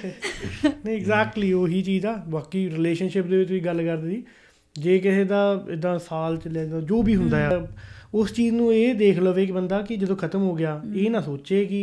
ਨਹੀਂ ਐਗਜ਼ੈਕਟਲੀ ਉਹੀ ਚੀਜ਼ ਆ ਬਾਕੀ ਰਿਲੇਸ਼ਨਸ਼ਿਪ ਦੇ ਵਿੱਚ ਵੀ ਗੱਲ ਕਰਦੇ ਸੀ ਜੇ ਕਿਸੇ ਦਾ ਇਦਾਂ ਸਾਲ ਚੱਲੇ ਜਾਂ ਜੋ ਵੀ ਹੁੰਦਾ ਆ ਉਸ ਚੀਜ਼ ਨੂੰ ਇਹ ਦੇਖ ਲਵੇ ਕਿ ਬੰਦਾ ਕਿ ਜਦੋਂ ਖਤਮ ਹੋ ਗਿਆ ਇਹ ਨਾ ਸੋਚੇ ਕਿ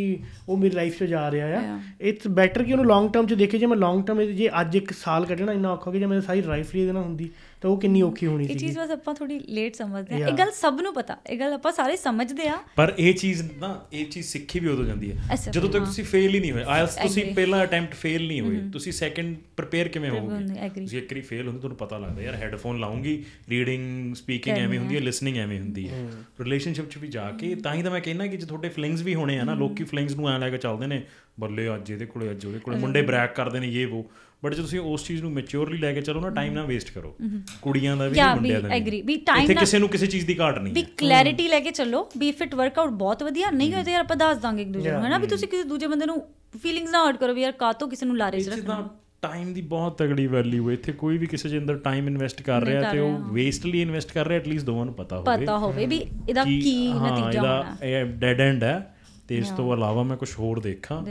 ਉਹ ਮੇਰੀ ਲਾਈਫ 'ਚ ਜਾ ਰਿਹਾ ਆ ਇਟਸ ਬੈਟਰ ਕਿ ਉਹਨੂੰ ਲੌਂਗ ਟਰਮ 'ਚ ਦੇਖੇ ਜੇ ਮੈਂ ਲੌਂਗ ਟਰਮ ਜੇ ਅੱਜ ਇੱਕ ਸਾਲ ਕੱਢਣਾ ਇੰਨਾ ਔਖਾ ਕਿ ਜੇ ਮੈਂ ਸਾਰੀ ਰਾਈਫ ਲਈ ਇਹਦੇ ਹੁੰਦੀ ਤਾਂ ਉਹ ਕਿੰਨੀ ਔਖੀ ਹੋਣੀ ਸੀ ਇਹ ਚੀਜ਼ ਬਸ ਆਪਾਂ ਥੋੜੀ ਲੇਟ ਸਮਝਦੇ ਆ ਇਹ ਗੱਲ ਸਭ ਨੂੰ ਪਤਾ ਇਹ ਗੱਲ ਆਪਾਂ ਸਾਰੇ ਸਮਝਦੇ ਆ ਪਰ ਇਹ ਚੀਜ਼ ਨਾ ਇਹ ਚੀਜ਼ ਸਿੱਖੀ ਵੀ ਉਦੋਂ ਜਾਂਦੀ ਹੈ ਜਦੋਂ ਤੱਕ ਤੁਸੀਂ ਫੇਲ ਹੀ ਨਹੀਂ ਹੋਏ ਆਇਲਸ ਤੁਸੀਂ ਪਹਿਲਾ ਅਟੈਂਪਟ ਫੇਲ ਨਹੀਂ ਹੋਏ ਤੁਸੀਂ ਸੈਕੰਡ ਪ੍ਰਪੇਅਰ ਕਿਵੇਂ ਹੋਵੋਗੇ ਤੁਸੀਂ ਇੱਕ ਵਾਰੀ ਫੇਲ ਹੁੰਦੇ ਤੁਹਾਨੂੰ ਪਤਾ ਲੱਗਦਾ ਯਾਰ ਹੈੱਡਫੋਨ ਲਾਉਂਗੀ ਰੀਡਿੰਗ ਸਪੀਕਿੰਗ ਐਵੇਂ ਹੁੰਦੀ ਹੈ ਲਿਸਨਿੰਗ ਐਵੇਂ ਹੁੰਦੀ ਹੈ ਰਿਲੇਸ਼ਨਸ਼ਿਪ 'ਚ ਵੀ ਜਾ ਕੇ ਤਾਂ ਹੀ ਤਾਂ ਮੈਂ ਕਹਿੰਦਾ ਕਿ ਜੇ ਤੁਹਾਡੇ ਫਲਿੰਗਸ ਵੀ ਹੋਣੇ ਆ ਨਾ ਲੋਕੀ ਫਲਿੰਗਸ ਨੂੰ ਐ ਲੈ ਕੇ ਚੱਲਦੇ ਨੇ ਬੱਲੇ ਅੱਜ ਇਹਦੇ ਕੋਲੇ ਅੱਜ ਉਹਦੇ ਕੋਲੇ ਮੁੰਡੇ ਬ੍ਰੈਕ ਕਰਦੇ ਨੇ ਇਹ ਉਹ ਬਟ ਜੇ ਤੁਸੀਂ ਉਸ ਚੀਜ਼ ਨੂੰ ਮੈਚੁਰਲੀ ਲੈ ਕੇ ਚੱਲੋ ਨਾ ਟਾਈਮ ਨਾ ਵੇਸਟ ਕਰੋ ਕੁੜੀਆਂ ਦਾ ਵੀ ਮੁੰਡਿਆਂ ਦਾ ਵੀ ਐਗਰੀ ਵੀ ਟਾਈਮ ਨਾ ਕਿਸੇ ਨੂੰ ਕਿਸੇ ਚੀਜ਼ ਦੀ ਘਾਟ ਨਹੀਂ ਵੀ ਕਲੈਰਿਟੀ ਲੈ ਕੇ ਚੱਲੋ ਵੀ ਇਫ ਇਟ ਵਰਕਆਊਟ ਬਹੁਤ ਵਧੀਆ ਨਹੀਂ ਹੋਇਆ ਤਾਂ ਯਾਰ ਆਪਾਂ ਦੱਸ ਦਾਂਗੇ ਇੱਕ ਦੂਜੇ ਨੂੰ ਹੈਨਾ ਵੀ mm-hmm। ਤੁਸੀਂ ਕਿਸੇ ਦੂਜੇ ਬੰਦੇ ਨੂੰ ਫੀਲਿੰਗਸ ਨਾ ਹਰਟ ਕਰੋ ਵੀ ਯਾਰ ਕਾਤੋਂ ਕਿਸੇ ਨੂੰ ਲਾਰੇ ਚ ਰੱਖਣਾ ਟਾਈਮ ਦੀ ਬਹੁਤ ਤਗੜੀ ਵੈਲਿਊ ਹੈ ਇੱਥੇ ਕੋਈ ਵੀ ਕਿਸੇ ਦੇ ਅੰਦਰ ਟਾਈਮ ਇਨਵੈਸਟ ਕਰ ਰਿਹਾ ਤੇ ਉਹ ਵੇਸਟਲੀ ਇਨਵੈਸਟ ਕਰ ਰਿਹਾ ਐਟਲੀਸਟ ਦੋਵਾਂ ਨੂੰ ਪਤਾ ਹੋਵੇ ਪਤਾ ਹੋਵੇ ਵੀ ਇਹਦਾ ਕੀ ਨਤੀਜਾ ਹੋਣਾ ਹੈ ਇਹ ਡੈਡ ਐਂਡ ਹੈ ਤੇ ਇਸ ਤੋਂ ਇਲਾਵਾ ਮੈਂ ਕੁਝ ਹੋਰ ਦੇਖਾਂ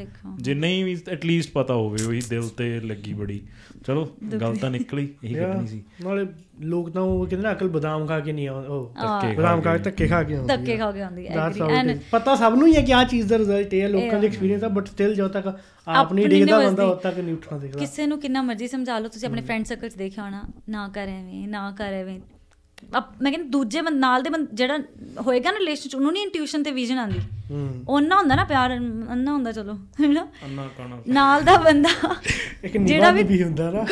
ਜੇ ਨਹੀਂ ਵੀ ਐਟ ਲੀਸਟ ਪਤਾ ਹੋਵੇ ਉਹੀ ਦਿਲ ਤੇ ਲੱਗੀ ਬੜੀ ਚਲੋ ਗੱਲ ਤਾਂ ਨਿਕਲੀ ਇਹੀ ਕਿੰਨੀ ਸੀ ਨਾਲੇ ਲੋਕ ਤਾਂ ਉਹ ਕਹਿੰਦੇ ਅਕਲ ਬਦਾਮ ਖਾ ਕੇ ਨਹੀਂ ਆਉਂਦੀ ਉਹ ਧੱਕੇ ਬਦਾਮ ਖਾ ਕੇ ਧੱਕੇ ਖਾ ਕੇ ਆਉਂਦੀ ਧੱਕੇ ਖਾ ਕੇ ਆਉਂਦੀ ਐਗਰੀ ਪਤਾ ਸਭ ਨੂੰ ਹੀ ਹੈ ਕਿ ਆ ਚੀਜ਼ ਦਾ ਰਿਜ਼ਲਟ ਹੈ ਲੋਕਾਂ ਦੇ ਐਕਸਪੀਰੀਅੰਸ ਆ ਬਟ ਸਟਿਲ ਜੋ ਤੱਕ ਆਪ ਨਹੀਂ ਦੇਖਦਾ ਬੰਦਾ ਉਹ ਤੱਕ ਨਹੀਂ ਉੱਠਣਾ ਦੇਖਦਾ ਕਿਸੇ ਨੂੰ ਕਿੰਨਾ ਮਰਜ਼ੀ ਸਮਝਾ ਲਓ ਤੁਸੀਂ ਆਪਣੇ ਫਰੈਂਡ ਸਰਕਲ 'ਚ ਦੇਖਿਆ ਹੋਣਾ ਨਾ ਕਰੇ ਐਵੇਂ ਨਾ ਕਰੇ ਐਵੇਂ ਮੈਂ ਕਹਿੰਦੀ ਦੂਜੇ ਬੰਦ ਨਾਲ ਦੇ ਜਿਹੜਾ ਹੋਏਗਾ ਨਾ ਰਿਲੇਸ਼ਨ ਚ ਉਹਨੂੰ ਨਹੀਂ ਇੰਟੂਇਸ਼ਨ ਤੇ ਵਿਜ਼ਨ ਆਂਦੀ ਉਹਨਾਂ ਹੁੰਦਾ ਨਾ ਪਿਆਰ ਅੰਨਾ ਹੁੰਦਾ ਚਲੋ ਹੈਨਾ ਅੰਨਾ ਕਾਣਾ ਨਾਲ ਦਾ ਬੰਦਾ ਜਿਹੜਾ ਵੀ ਹੁੰਦਾ ਨਾ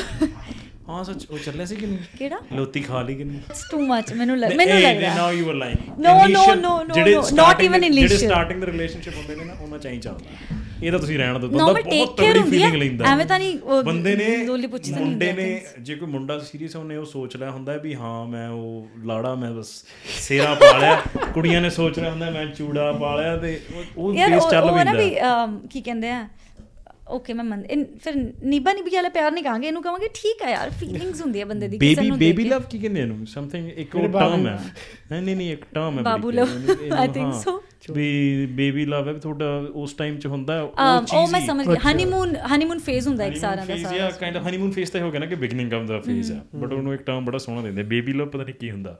ਹਾਂ ਸੱਚ ਉਹ ਚੱਲਿਆ ਸੀ ਕਿ ਨਹੀਂ ਕਿਹੜਾ ਲੋਤੀ ਖਾ ਲਈ ਕਿ ਨਹੀਂ ਇਟਸ ਟੂ ਮੱਚ ਮੈਨੂੰ ਲੱਗ ਮੈਨੂੰ ਲੱਗ ਰਿਹਾ now you are like no no no no not even English ਜਿਹੜੇ ਸਟਾਰਟਿੰਗ ਦਾ ਰਿਲੇਸ਼ਨਸ਼ਿਪ ਹੁੰਦੇ ਨੇ ਨਾ ਉਹਨਾਂ ਚਾਹੀਂ ਚੱਲਦਾ ਇਹ ਤਾਂ ਤੁਸੀਂ ਰਹਿਣ ਦੋ ਬੰਦਾ ਬਹੁਤ ਤਗੜੀ ਫੀਲਿੰਗ ਲੈਂਦਾ ਐਵੇਂ ਤਾਂ ਨਹੀਂ ਬੰਦੇ ਨੇ ਪੁੱਛੀ ਤਾਂ ਬੰਦੇ ਨੇ ਜੇ ਕੋਈ ਮੁੰਡਾ ਸੀਰੀਅਸ ਹੋਣੇ ਉਹ ਸੋਚ ਲਿਆ ਹੁੰਦਾ ਵੀ ਹਾਂ ਮੈਂ ਉਹ ਲਾੜਾ ਮੈਂ ਬਸ ਸੇਰਾ ਪਾ ਲਿਆ ਕੁੜੀਆਂ ਨੇ ਸੋਚ ਰਿਹਾ ਹੁੰਦਾ ਮੈਂ ਚੂੜਾ ਪਾ ਲਿਆ ਤੇ ਉਹ ਫੇਸ ਚੱਲ ਵੀ ਯਾਰ ਉਹ ਨਾ ਵੀ ਕੀ ਕਹਿੰਦੇ ਆ ਓਕੇ ਮੈਂ ਮੰਨ ਫਿਰ ਨੀਬਾ ਨੀਬੀ ਵਾਲਾ ਪਿਆਰ ਨਹੀਂ ਕਹਾਂਗੇ ਇਹਨੂੰ ਕਹਾਂਗੇ ਠੀਕ ਆ ਯਾਰ ਫੀਲਿੰਗਸ ਹੁੰਦੀ ਆ ਬੰਦੇ ਦੀ ਕਿਸੇ ਬੇਬੀ ਬੇਬੀ ਲਵ ਕੀ ਕਹਿੰਦੇ ਇਹਨੂੰ ਸਮਥਿੰਗ ਇੱਕ ਉਹ ਟਰਮ ਹੈ ਨਹੀਂ ਨਹੀਂ ਨਹੀਂ ਇੱਕ ਟਰਮ ਹੈ ਬਾਬੂ ਲਵ ਆਈ ਥਿੰਕ ਸੋ ਵੀ ਬੇਬੀ ਲਵ ਹੈ ਤੁਹਾਡਾ ਉਸ ਟਾਈਮ ਚ ਹੁੰਦਾ ਉਹ ਚੀਜ਼ ਉਹ ਮੈਂ ਸਮਝ ਗਈ ਹਨੀਮੂਨ ਹਨੀਮੂਨ ਫੇਜ਼ ਹੁੰਦਾ ਇੱਕ ਸਾਰਾ ਦਾ ਸਾਰਾ phase kind of honeymoon phase ਤਾਂ ਹੋ ਗਿਆ ਨਾ ਕਿ ਬਿਗਨਿੰਗ ਆਫ ਦਾ ਫੇਜ਼ ਹੈ ਬਟ ਉਹਨੂੰ ਇੱਕ ਟਰਮ ਬੜਾ ਸੋਹਣਾ ਦਿੰਦੇ ਬੇਬੀ ਲਵ ਪਤਾ ਨਹੀਂ ਕੀ ਹੁੰਦਾ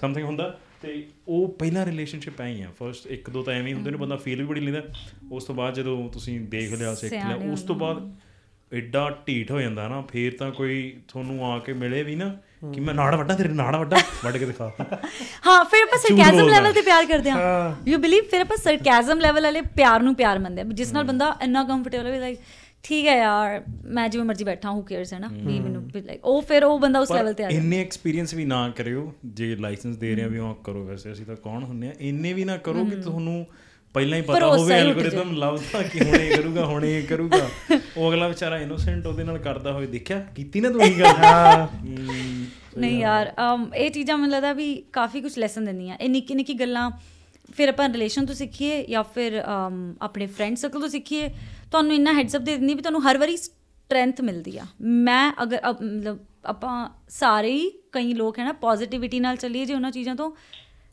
ਸਮਥਿੰਗ ਹੁੰਦਾ ਤੇ ਉਹ ਪਹਿਲਾ ਰਿਲੇਸ਼ਨਸ਼ਿਪ ਐ ਹੀ ਆ ਫਰਸਟ ਇੱਕ ਦੋ ਤਾਂ ਐਵੇਂ ਹੁੰਦੇ ਨੇ ਬੰਦਾ ਫੀਲ ਵੀ ਬੜੀ ਲੈਂਦਾ ਉਸ ਤੋਂ ਬਾਅਦ ਜਦੋਂ ਤੁਸੀਂ ਦੇਖ ਲਿਆ ਸਿੱਖ ਲਿਆ ਉਸ ਤੋਂ ਬਾਅਦ ਐਡਾ ਢੀਠ ਹੋ ਜਾਂਦਾ ਨਾ ਫੇਰ ਤਾਂ ਕੋਈ ਤੁਹਾਨੂੰ ਆ ਕੇ ਮਿਲੇ ਵੀ ਨਾ ਕਿ ਮੈਂ ਨਾੜ ਵੱਡਾ ਤੇਰੇ ਨਾੜ ਵੱਡਾ ਵੱਡ ਕੇ ਦਿਖਾ *laughs* ਹਾਂ ਫਿਰ ਆਪਾਂ ਸਰਕੈਜ਼ਮ ਲੈਵਲ ਤੇ ਪਿਆਰ ਕਰਦੇ ਹਾਂ ਯੂ ਬਲੀਵ ਫਿਰ ਆਪਾਂ ਸਰਕੈਜ਼ਮ ਲੈਵਲ ਵਾਲੇ ਪਿਆਰ ਨੂੰ ਪਿਆਰ ਮੰਨਦੇ ਜਿਸ ਨਾਲ ਬੰਦਾ ਇੰਨਾ ਕੰਫਰਟੇਬਲ ਵੀ ਲਾਈਕ ਠੀਕ ਹੈ ਯਾਰ ਮੈਂ ਜਿਵੇਂ ਮਰਜ਼ੀ ਬੈਠਾ ਹੂ ਕੇਅਰਸ ਹੈ ਨਾ ਵੀ ਮੈਨੂੰ ਲਾਈਕ ਉਹ ਫਿਰ ਉਹ ਬੰਦਾ ਉਸ ਲੈਵਲ ਤੇ ਆ ਗਿਆ ਇੰਨੇ ਐਕਸਪੀਰੀਅੰਸ ਵੀ ਨਾ ਕਰਿਓ ਜੇ ਲਾਇਸੈਂਸ ਦੇ ਰਹੇ ਆ ਵੀ ਉਹ ਕਰੋ ਵੈਸੇ ਅਸੀਂ ਤਾਂ ਕੌਣ ਹੁੰਨੇ ਆ ਇੰਨੇ ਵੀ ਨਾ ਕਰੋ ਕਿ ਤੁਹਾਨੂੰ ਪਹਿਲਾਂ ਹੀ ਪਤਾ ਹੋਵੇ ਐਲਗੋਰਿਦਮ ਲੱਭਦਾ ਕਿ ਹੁਣ ਇਹ ਕਰੂਗਾ ਹੁਣ ਇਹ ਕਰੂਗਾ ਉਹ ਅਗਲਾ ਵਿਚਾਰਾ ਇਨੋਸੈਂਟ ਉਹਦੇ ਨਾਲ ਕਰਦਾ ਹੋਵੇ ਦੇਖਿਆ ਕੀਤੀ ਨਾ ਤੂੰ ਇਹ ਗੱਲ *laughs* ਹਾਂ ਨਹੀਂ ਯਾਰ ਇਹ ਚੀਜ਼ਾਂ ਮੈਨੂੰ ਲੱਗਦਾ ਵੀ ਕਾਫੀ ਕੁਝ ਲੈਸਨ ਦਿੰਦੀਆਂ ਇਹ ਨਿੱਕੀ ਨਿੱਕੀ ਗੱਲਾਂ ਫਿਰ ਆਪਾਂ ਰਿਲੇਸ਼ਨ ਤੋਂ ਸਿੱਖੀਏ ਜਾਂ ਫਿਰ ਆਪਣੇ ਫਰੈਂਡ ਸਰਕਲ ਤੋਂ ਸਿੱਖੀਏ ਤੁਹਾਨੂੰ ਇੰਨਾ ਹੈਡਸ ਅਪ ਦੇ ਦਿੰਦੀ ਵੀ ਤੁਹਾਨੂੰ ਹਰ ਵਾਰੀ ਸਟਰੈਂਥ ਮਿਲਦੀ ਆ ਮੈਂ ਅਗਰ ਮਤਲਬ ਆਪਾਂ ਸਾਰੇ ਹੀ ਕਈ ਲੋਕ ਹੈ ਨਾ ਪੋਜ਼ਿਟਿਵਿਟੀ ਨਾਲ ਚੱਲੀਏ ਜੇ ਉਹਨਾਂ ਚੀਜ਼ਾਂ ਤੋਂ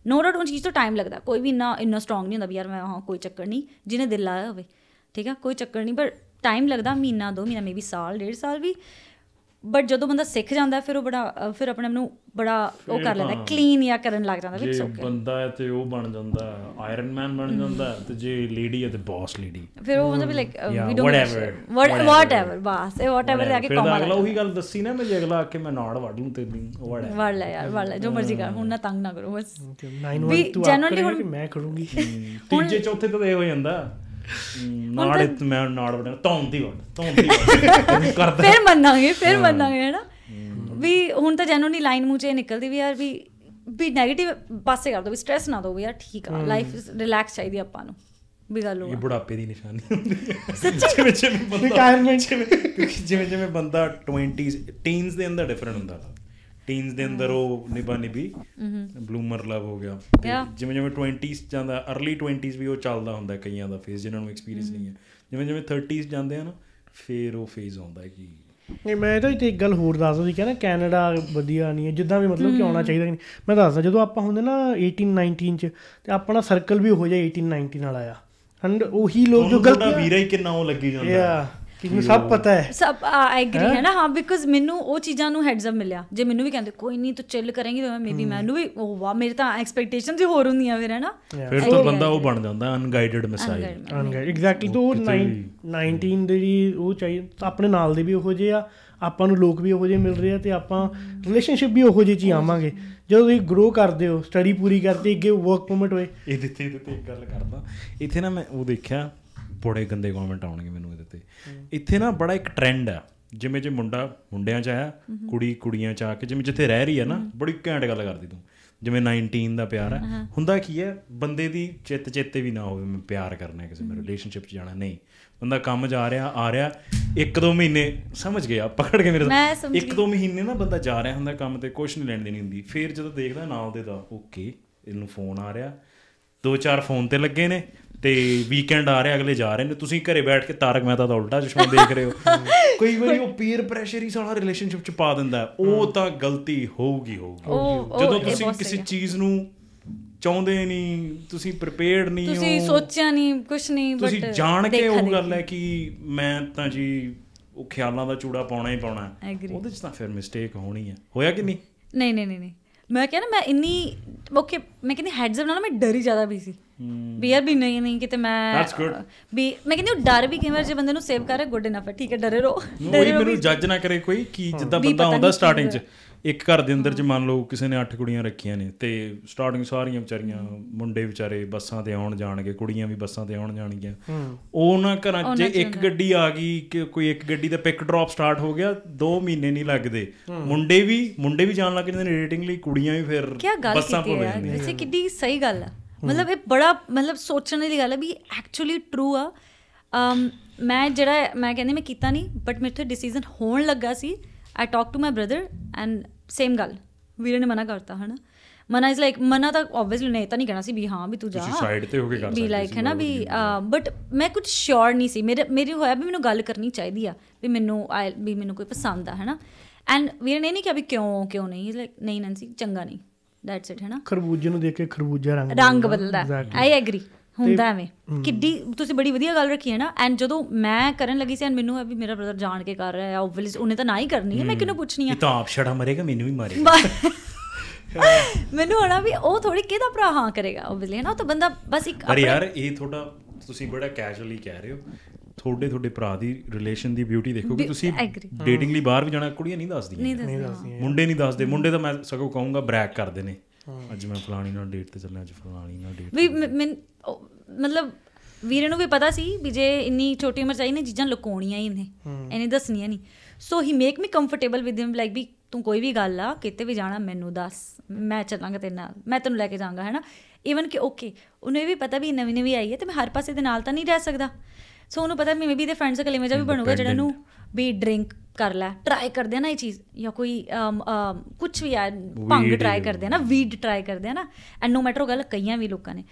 ਨੋ ਡਾਊਟ ਉਹ ਚੀਜ਼ ਤੋਂ ਟਾਈਮ ਲੱਗਦਾ ਕੋਈ ਵੀ ਨਾ ਇੰਨਾ ਸਟਰੋਂਗ ਨਹੀਂ ਹੁੰਦਾ ਵੀ ਯਾਰ ਮੈਂ ਹਾਂ ਕੋਈ ਚੱਕਰ ਨਹੀਂ ਜਿਹਨੇ ਦਿਲ ਲਾਇਆ ਹੋਵੇ ਠੀਕ ਆ ਕੋਈ ਚੱਕਰ ਨਹੀਂ ਪਰ ਟਾਈਮ ਲੱਗਦਾ ਮਹੀਨਾ ਦੋ ਮਹੀਨਾ ਮੇਬੀ ਸਾਲ ਡੇਢ ਸਾਲ ਵੀ ਬਟ ਜਦੋਂ ਬੰਦਾ ਸਿੱਖ ਜਾਂਦਾ ਫਿਰ ਉਹ ਬੜਾ ਫਿਰ ਆਪਣੇ ਆਪ ਨੂੰ ਬੜਾ ਉਹ ਕਰ ਲੈਂਦਾ ਕਲੀਨ ਜਾਂ ਕਰਨ ਲੱਗ ਜਾਂਦਾ ਵੀ ਇਟਸ ਓਕੇ ਬੰਦਾ ਹੈ ਤੇ ਉਹ ਬਣ ਜਾਂਦਾ ਆਇਰਨ ਮੈਨ ਬਣ ਜਾਂਦਾ ਤੇ ਜੇ ਲੇਡੀ ਹੈ ਤੇ ਬੌਸ ਲੇਡੀ ਫਿਰ ਉਹ ਬੰਦਾ ਵੀ like we don't whatever whatever boss ਇਹ ਵਾਟਐਵਰ ਲੈ ਕੇ ਕੰਮ ਆ ਅਗਲਾ ਉਹੀ ਗੱਲ ਦੱਸੀ ਨਾ ਮੈਂ ਜੇ ਅਗਲਾ ਆ ਕੇ ਮੈਂ ਨਾੜ ਵੜ ਲੂੰ ਤੇਰੀ ਵੜ ਵੜ ਲੈ ਯਾਰ ਵੜ ਲੈ ਜੋ ਮਰਜ਼ੀ ਕਰ ਹੁਣ ਨਾ ਤੰਗ ਨਾ ਕਰੋ ਬਸ 912 ਜਨਰਲੀ ਹੁਣ ਮੈਂ ਕਰੂੰਗੀ ਤੀਜੇ ਚੌਥੇ ਤੇ ਇਹ ਹੋ ਜਾਂਦਾ ਨਾੜ ਇਤ ਮੈਂ ਨਾੜ ਬਣਾ ਧੌਂਦੀ ਵੜ ਧੌਂਦੀ ਵੜ *laughs* ਫਿਰ ਮੰਨਾਂਗੇ ਫਿਰ ਮੰਨਾਂਗੇ ਹੈਨਾ ਵੀ ਹੁਣ ਤਾਂ ਨਹੀਂ ਲਾਈਨ ਮੂੰਹ ਨਿਕਲਦੀ ਵੀ ਯਾਰ ਵੀ ਵੀ 네ਗੇਟਿਵ ਪਾਸੇ ਕਰ ਦੋ ਵੀ ਸਟ्रेस ਨਾ ਦੋ ਵੀ ਯਾਰ ਠੀਕ ਆ ਲਾਈਫ ਰਿਲੈਕਸ ਚਾਹੀਦੀ ਆਪਾਂ ਨੂੰ ਵੀ ਗੱਲ ਹੋਆ ਇਹ ਬੁਢਾਪੇ ਦੀ ਨਿਸ਼ਾਨੀ *laughs* ਸੱਚੀ ਵਿੱਚ ਵੀ ਬੰਦਾ ਰਿਟਾਇਰਮੈਂਟ ਜਿਵੇਂ ਜਿਵੇਂ ਬੰਦਾ 20s ਟੀਨਸ ਦੇ ਅੰਦਰ ਡਿਫਰੈਂਟ ਹੁੰਦਾ ਟੀਨਸ ਦੇ ਅੰਦਰ ਉਹ ਨਿਬਾ ਨਿਬੀ ਬਲੂਮਰ ਲਵ ਹੋ ਗਿਆ ਜਿਵੇਂ ਜਿਵੇਂ 20s ਜਾਂਦਾ अर्ਲੀ 20s ਵੀ ਉਹ ਚੱਲਦਾ ਹੁੰਦਾ ਕਈਆਂ ਦਾ ਫੇਸ ਜਿਨ੍ਹਾਂ ਨੂੰ ਐਕਸਪੀਰੀਅੰਸ ਨਹੀਂ ਹੈ ਜਿਵੇਂ ਜਿਵੇਂ 30s ਜਾਂਦੇ ਆ ਨਾ ਫੇਰ ਉਹ ਫੇਸ ਆਉਂਦਾ ਕਿ ਨਹੀਂ ਮੈਂ ਤਾਂ ਇੱਕ ਗੱਲ ਹੋਰ ਦੱਸ ਦਵਾਂ ਜੀ ਕਹਿੰਦਾ ਕੈਨੇਡਾ ਵਧੀਆ ਨਹੀਂ ਹੈ ਜਿੱਦਾਂ ਵੀ ਮਤਲਬ ਕਿ ਆਉਣਾ ਚਾਹੀਦਾ ਨਹੀਂ ਮੈਂ ਦੱਸਦਾ ਜਦੋਂ ਆਪਾਂ ਹੁੰਦੇ ਨਾ 18 19 ਚ ਤੇ ਆਪਣਾ ਸਰਕਲ ਵੀ ਹੋ ਜਾ 18 19 ਵਾਲਾ ਆ ਹੰਡ ਉਹੀ ਲੋਕ ਜੋ ਗਲਤੀਆਂ ਵੀਰਾ ਹੀ ਕਿੰਨਾ ਉਹ ਲੱਗੀ ਜਾਂਦਾ ਕਿਉਂਕਿ ਸਭ ਪਤਾ ਹੈ ਸਭ ਐਗਰੀ ਹੈ ਨਾ ਹਾਂ ਬਿਕੋਜ਼ ਮੈਨੂੰ ਉਹ ਚੀਜ਼ਾਂ ਨੂੰ ਹੈਡਸ ਅਪ ਮਿਲਿਆ ਜੇ ਮੈਨੂੰ ਵੀ ਕਹਿੰਦੇ ਕੋਈ ਨਹੀਂ ਤੂੰ ਚਿੱਲ ਕਰੇਂਗੀ ਤਾਂ ਮੇਬੀ ਮੈਨੂੰ ਵੀ ਉਹ ਵਾ ਮੇਰੇ ਤਾਂ ਐਕਸਪੈਕਟੇਸ਼ਨਸ ਹੀ ਹੋਰ ਹੁੰਦੀਆਂ ਫਿਰ ਹੈ ਨਾ ਫਿਰ ਤਾਂ ਬੰਦਾ ਉਹ ਬਣ ਜਾਂਦਾ ਅਨਗਾਈਡਡ ਮਿਸਾਈਲ ਅਨਗਾਈਡ ਐਗਜ਼ੈਕਟਲੀ ਤੋਂ 19 ਦੇ ਜੀ ਉਹ ਚਾਹੀਏ ਆਪਣੇ ਨਾਲ ਦੇ ਵੀ ਉਹੋ ਜਿਹੇ ਆ ਆਪਾਂ ਨੂੰ ਲੋਕ ਵੀ ਉਹੋ ਜਿਹੇ ਮਿਲ ਰਹੇ ਆ ਤੇ ਆਪਾਂ ਰਿਲੇਸ਼ਨਸ਼ਿਪ ਵੀ ਉਹੋ ਜਿਹੇ ਚ ਆਵਾਂਗੇ ਜਦੋਂ ਤੁਸੀਂ ਗਰੋ ਕਰਦੇ ਹੋ ਸਟੱਡੀ ਪੂਰੀ ਕਰਦੇ ਅੱਗੇ ਵਰਕ ਪਰਮਿਟ ਹੋਏ ਇਹ ਦਿੱਤੇ ਦਿੱਤੇ ਇੱਕ ਗੱਲ ਕਰਦਾ ਇੱਥੇ ਨਾ ਮੈਂ ਉਹ ਦੇਖਿਆ ਬੜੇ ਗੰਦੇ ਕਮੈਂਟ ਆਉਣਗੇ ਮੈਨੂੰ ਇਹਦੇ ਤੇ ਇੱਥੇ ਨਾ ਬੜਾ ਇੱਕ ਟ੍ਰੈਂਡ ਆ ਜਿਵੇਂ ਜੇ ਮੁੰਡਾ ਮੁੰਡਿਆਂ ਚ ਆਇਆ ਕੁੜੀ ਕੁੜੀਆਂ ਚ ਆ ਕੇ ਜਿਵੇਂ ਜਿੱਥੇ ਰਹਿ ਰਹੀ ਆ ਨਾ ਬੜੀ ਘੈਂਟ ਗੱਲ ਕਰਦੀ ਤੂੰ ਜਿਵੇਂ 19 ਦਾ ਪਿਆਰ ਹੈ ਹੁੰਦਾ ਕੀ ਹੈ ਬੰਦੇ ਦੀ ਚਿੱਤ ਚੇਤੇ ਵੀ ਨਾ ਹੋਵੇ ਮੈਂ ਪਿਆਰ ਕਰਨਾ ਹੈ ਕਿਸੇ ਮੇਰੇ ਰਿਲੇਸ਼ਨਸ਼ਿਪ 'ਚ ਜਾਣਾ ਨਹੀਂ ਬੰਦਾ ਕੰਮ ਜਾ ਰਿਹਾ ਆ ਰਿਹਾ ਇੱਕ ਦੋ ਮਹੀਨੇ ਸਮਝ ਗਿਆ ਪਕੜ ਕੇ ਮੇਰੇ ਇੱਕ ਦੋ ਮਹੀਨੇ ਨਾ ਬੰਦਾ ਜਾ ਰਿਹਾ ਹੁੰਦਾ ਕੰਮ ਤੇ ਕੁਝ ਨਹੀਂ ਲੈਣ ਦੇਣੀ ਹੁੰਦੀ ਫੇਰ ਜਦੋਂ ਦੇਖਦਾ ਨਾਲ ਦੇ ਦਾ ਓਕੇ ਇਹਨੂੰ ਫੋਨ ਆ ਰਿਹਾ ਦੋ ਚਾਰ ਫੋਨ ਤੇ ਲੱਗੇ ਨੇ ਤੇ ਵੀਕਐਂਡ ਆ ਰਿਹਾ ਅਗਲੇ ਜਾ ਰਹੇ ਨੇ ਤੁਸੀਂ ਘਰੇ ਬੈਠ ਕੇ ਤਾਰਕ ਮਹਿਤਾ ਦਾ ਉਲਟਾ ਚਸ਼ਮਾ ਦੇਖ ਰਹੇ ਹੋ *laughs* ਕੋਈ ਵਾਰੀ ਉਹ ਪੀਅਰ ਪ੍ਰੈਸ਼ਰ ਹੀ ਸਾਲਾ ਰਿਲੇਸ਼ਨਸ਼ਿਪ ਚ ਪਾ ਦਿੰਦਾ ਉਹ ਤਾਂ ਗਲਤੀ ਹੋਊਗੀ ਹੋਊਗੀ ਜਦੋਂ ਤੁਸੀਂ ਕਿਸੇ ਚੀਜ਼ ਨੂੰ ਚਾਹੁੰਦੇ ਨਹੀਂ ਤੁਸੀਂ ਪ੍ਰਿਪੇਅਰਡ ਨਹੀਂ ਹੋ ਤੁਸੀਂ ਸੋਚਿਆ ਨਹੀਂ ਕੁਝ ਨਹੀਂ ਬਟ ਤੁਸੀਂ ਜਾਣ ਕੇ ਉਹ ਗੱਲ ਹੈ ਕਿ ਮੈਂ ਤਾਂ ਜੀ ਉਹ ਖਿਆਲਾਂ ਦਾ ਚੂੜਾ ਪਾਉਣਾ ਹੀ ਪਾਉਣਾ ਉਹਦੇ ਚ ਤਾਂ ਫਿਰ ਮਿਸਟੇਕ ਹੋਣੀ ਹੈ ਹੋਇਆ ਕਿ ਨਹੀਂ ਨਹੀਂ ਨਹੀਂ ਨਹੀਂ ਮੈਂ ਕਿਹਾ ਨਾ ਮੈਂ ਇੰਨੀ ਓਕੇ ਮੈਂ ਕਹਿੰਦੀ ਹੈਡਸ ਅਪ ਨਾਲ ਮੈਂ ਡਰੀ ਜ਼ਿਆਦਾ ਵੀ ਸੀ ਵੀ ਯਾਰ ਵੀ ਨਹੀਂ ਨਹੀਂ ਕਿਤੇ ਮੈਂ ਵੀ ਮੈਂ ਕਹਿੰਦੀ ਉਹ ਡਰ ਵੀ ਕਿਵੇਂ ਜੇ ਬੰਦੇ ਨੂੰ ਸੇਵ ਕਰ ਰਿਹਾ ਗੁੱਡ ਇਨਫ ਹੈ ਠੀਕ ਹੈ ਡਰੇ ਰੋ ਕੋਈ ਮੈਨੂੰ ਜੱਜ ਨਾ ਕਰੇ ਕੋਈ ਕੀ ਜਿੱਦਾਂ ਬੰਦਾ ਹੁੰਦਾ ਸਟਾਰਟਿੰਗ 'ਚ ਇੱਕ ਘਰ ਦੇ ਅੰਦਰ ਚ ਮੰਨ ਲਓ ਕਿਸੇ ਨੇ 8 ਕੁੜੀਆਂ ਰੱਖੀਆਂ ਨੇ ਤੇ ਸਟਾਰਟਿੰਗ ਸਾਰੀਆਂ ਵਿਚਾਰੀਆਂ ਮੁੰਡੇ ਵਿਚਾਰੇ ਬੱਸਾਂ ਤੇ ਆਉਣ ਜਾਣਗੇ ਕੁੜੀਆਂ ਵੀ ਬੱਸਾਂ ਤੇ ਆਉਣ ਜਾਣਗੀਆਂ ਉਹਨਾਂ ਘਰਾਂ 'ਚ ਇੱਕ ਗੱਡੀ ਆ ਗਈ ਕਿ ਕੋਈ ਇੱਕ ਗੱਡੀ ਦਾ ਪਿਕ ਡ੍ਰੌਪ ਸਟਾਰਟ ਹੋ ਗਿਆ 2 ਮਹੀਨੇ ਨਹੀਂ ਲੱਗਦੇ ਮੁੰਡੇ ਵੀ ਮੁੰਡੇ ਵੀ ਜਾਣ ਲੱਗ ਜਾਂਦੇ ਨੇ ਰੇਟਿੰਗ ਲਈ ਕੁੜੀਆਂ ਵੀ ਫਿਰ ਬੱਸਾਂ ਭੁੱਲ ਜਾਂਦੀਆਂ ਨੇ ਕਿੱਡੀ ਸਹੀ ਗੱਲ ਆ ਮਤਲਬ ਇਹ ਬੜਾ ਮਤਲਬ ਸੋਚਣ ਵਾਲੀ ਗੱਲ ਆ ਵੀ ਐਕਚੁਅਲੀ ਟਰੂ ਆ ਮੈਂ ਜਿਹੜਾ ਮੈਂ ਕਹਿੰਦੀ ਮੈਂ ਕੀਤਾ ਨਹੀਂ ਬਟ ਮੇਰੇ ਤੋਂ ਡਿਸੀਜਨ ਹੋਣ ਲੱਗਾ ਸੀ I talk to my brother and same ਗੱਲ ਵੀਰ ਨੇ ਮਨਾ ਕਰਤਾ ਹਨਾ ਮਨਾ ਇਜ਼ ਲਾਈਕ ਮਨਾ ਤਾਂ ਆਬਵੀਅਸਲੀ ਨਹੀਂ ਤਾਂ ਨਹੀਂ ਕਹਿਣਾ ਸੀ ਵੀ ਹਾਂ ਵੀ ਤੂੰ ਜਾ ਤੁਸੀਂ ਸਾਈਡ ਤੇ ਹੋ ਕੇ ਕਰ ਸਕਦੇ ਵੀ ਲਾਈਕ ਹੈ ਨਾ ਵੀ ਬਟ ਮੈਂ ਕੁਝ ਸ਼ੋਰ ਨਹੀਂ ਸੀ ਮੇਰੇ ਮੇਰੇ ਹੋਇਆ ਵੀ ਮੈਨੂੰ ਗੱਲ ਕਰਨੀ ਚਾਹੀਦੀ ਆ ਵੀ ਮੈਨੂੰ ਵੀ ਮੈਨੂੰ ਕੋਈ ਪਸੰਦ ਆ ਹਨਾ ਐਂਡ ਵੀਰ ਨੇ ਨਹੀਂ ਕਿਹਾ ਵੀ ਕਿਉਂ ਕਿਉਂ ਨਹੀਂ ਲਾਈਕ ਨਹੀਂ ਨੰਸੀ ਚੰਗਾ ਨਹੀਂ ਦੈਟਸ ਇਟ ਹੈਨਾ ਖਰਬੂਜੇ ਨੂੰ ਦੇਖ ਕੇ ਖਰਬੂਜਾ ਰੰਗ ਰੰਗ ਬਦਲਦਾ ਆਈ ਐਗਰੀ ਹੁੰਦਾ ਐਵੇਂ ਕਿੱਡੀ ਤੁਸੀਂ ਬੜੀ ਵਧੀਆ ਗੱਲ ਰੱਖੀ ਹੈ ਨਾ ਐਂਡ ਜਦੋਂ ਮੈਂ ਕਰਨ ਲੱਗੀ ਸੀ ਐਂਡ ਮੈਨੂੰ ਵੀ ਮੇਰਾ ਬ੍ਰਦਰ ਜਾਣ ਕੇ ਕਰ ਰਿਹਾ ਹੈ ਆਬਵੀਅਸ ਉਹਨੇ ਤਾਂ ਨਾ ਹੀ ਕਰਨੀ ਹੈ ਮੈਂ ਕਿਹਨੂੰ ਪੁੱਛਣੀ ਆ ਇਹ ਤਾਂ ਆਪ ਛੜਾ ਮਰੇਗਾ ਮੈਨੂੰ ਵੀ ਮਾਰੇਗਾ *laughs* ਮੈਨੂੰ ਹੋਣਾ ਵੀ ਉਹ ਥੋੜੀ ਕਿਹਦਾ ਭਰਾ ਹਾਂ ਕਰੇਗਾ ਆਬਵੀਅਸਲੀ ਹੈ ਨਾ ਤਾਂ ਬੰਦਾ ਬਸ ਇੱਕ ਪਰ ਯਾਰ ਇਹ ਥੋੜਾ ਤੁਸੀਂ ਬੜਾ ਕੈਜੂਅਲੀ ਕਹਿ ਰਹੇ ਹੋ ਥੋੜੇ ਥੋੜੇ ਭਰਾ ਦੀ ਰਿਲੇਸ਼ਨ ਦੀ ਬਿਊਟੀ ਦੇਖੋ ਕਿ ਤੁਸੀਂ ਡੇਟਿੰਗ ਲਈ ਬਾਹਰ ਵੀ ਜਾਣਾ ਕੁੜੀਆਂ ਨਹੀਂ ਦੱਸਦੀਆਂ ਨਹੀਂ ਦੱਸਦੀਆਂ ਮੁੰਡੇ ਨਹੀਂ ਦੱਸਦੇ ਮੁੰਡੇ ਤਾਂ ਮੈਂ ਸਗੋਂ ਕਹੂੰਗਾ ਬ੍ਰੈਕ ਕਰਦੇ ਨੇ ਅੱਜ ਮੈਂ ਫਲਾਣੀ ਨਾਲ ਡੇਟ ਤੇ ਚੱਲਿਆ ਅੱਜ ਫਲਾਣੀ ਨਾਲ ਡੇਟ ਵੀ ਮੈਂ ਮਤਲਬ ਵੀਰੇ ਨੂੰ ਵੀ ਪਤਾ ਸੀ ਵੀ ਜੇ ਇੰਨੀ ਛੋਟੀ ਉਮਰ ਚਾਹੀਦੀ ਨੇ ਚੀਜ਼ਾਂ ਲੁਕਾਉਣੀਆਂ ਹੀ ਨੇ ਇਹਨੇ ਦੱਸਣੀਆਂ ਨਹੀਂ so he make me comfortable with him like ਵੀ ਤੂੰ ਕੋਈ ਵੀ ਗੱਲ ਆ ਕਿਤੇ ਵੀ ਜਾਣਾ ਮੈਨੂੰ ਦੱਸ ਮੈਂ ਚੱਲਾਂਗਾ ਤੇਰੇ ਨਾਲ ਮੈਂ ਤੈਨੂੰ ਲੈ ਕੇ ਜਾਵਾਂਗਾ ਹੈਨਾ ਈਵਨ ਕਿ ਓਕੇ ਉਹਨੇ ਵੀ ਪਤਾ ਵੀ ਨਵੀਂ ਨਵੀਂ ਆਈ ਹੈ ਤੇ ਮੈਂ ਹਰ ਪਾਸੇ ਦੇ ਨਾਲ ਤਾਂ ਨਹੀਂ ਰਹਿ ਸਕਦਾ ਸੋ ਉਹਨੂੰ ਪਤਾ ਮੈਂ ਵੀ ਇਹਦੇ ਫਰੈਂਡਸ ਸਰਕਲ ਜਾ ਵੀ ਬਣੂਗਾ ਜਿਹੜਾ ਨੂੰ ਵੀ ਡਰਿੰਕ ਕਰ ਲੈ ਟਰਾਈ ਕਰਦੇ ਨਾ ਇਹ ਚੀਜ਼ ਜਾਂ ਕੋਈ ਕੁਝ ਵੀ ਆ ਭੰਗ ਟਰਾਈ ਕਰਦੇ ਨਾ ਵੀਡ ਟਰਾਈ ਕਰਦੇ ਨਾ ਐਂਡ ਨੋ ਮੈਟਰ ਗੱਲ ਕਈਆਂ ਵੀ ਲੋਕਾਂ ਨੇ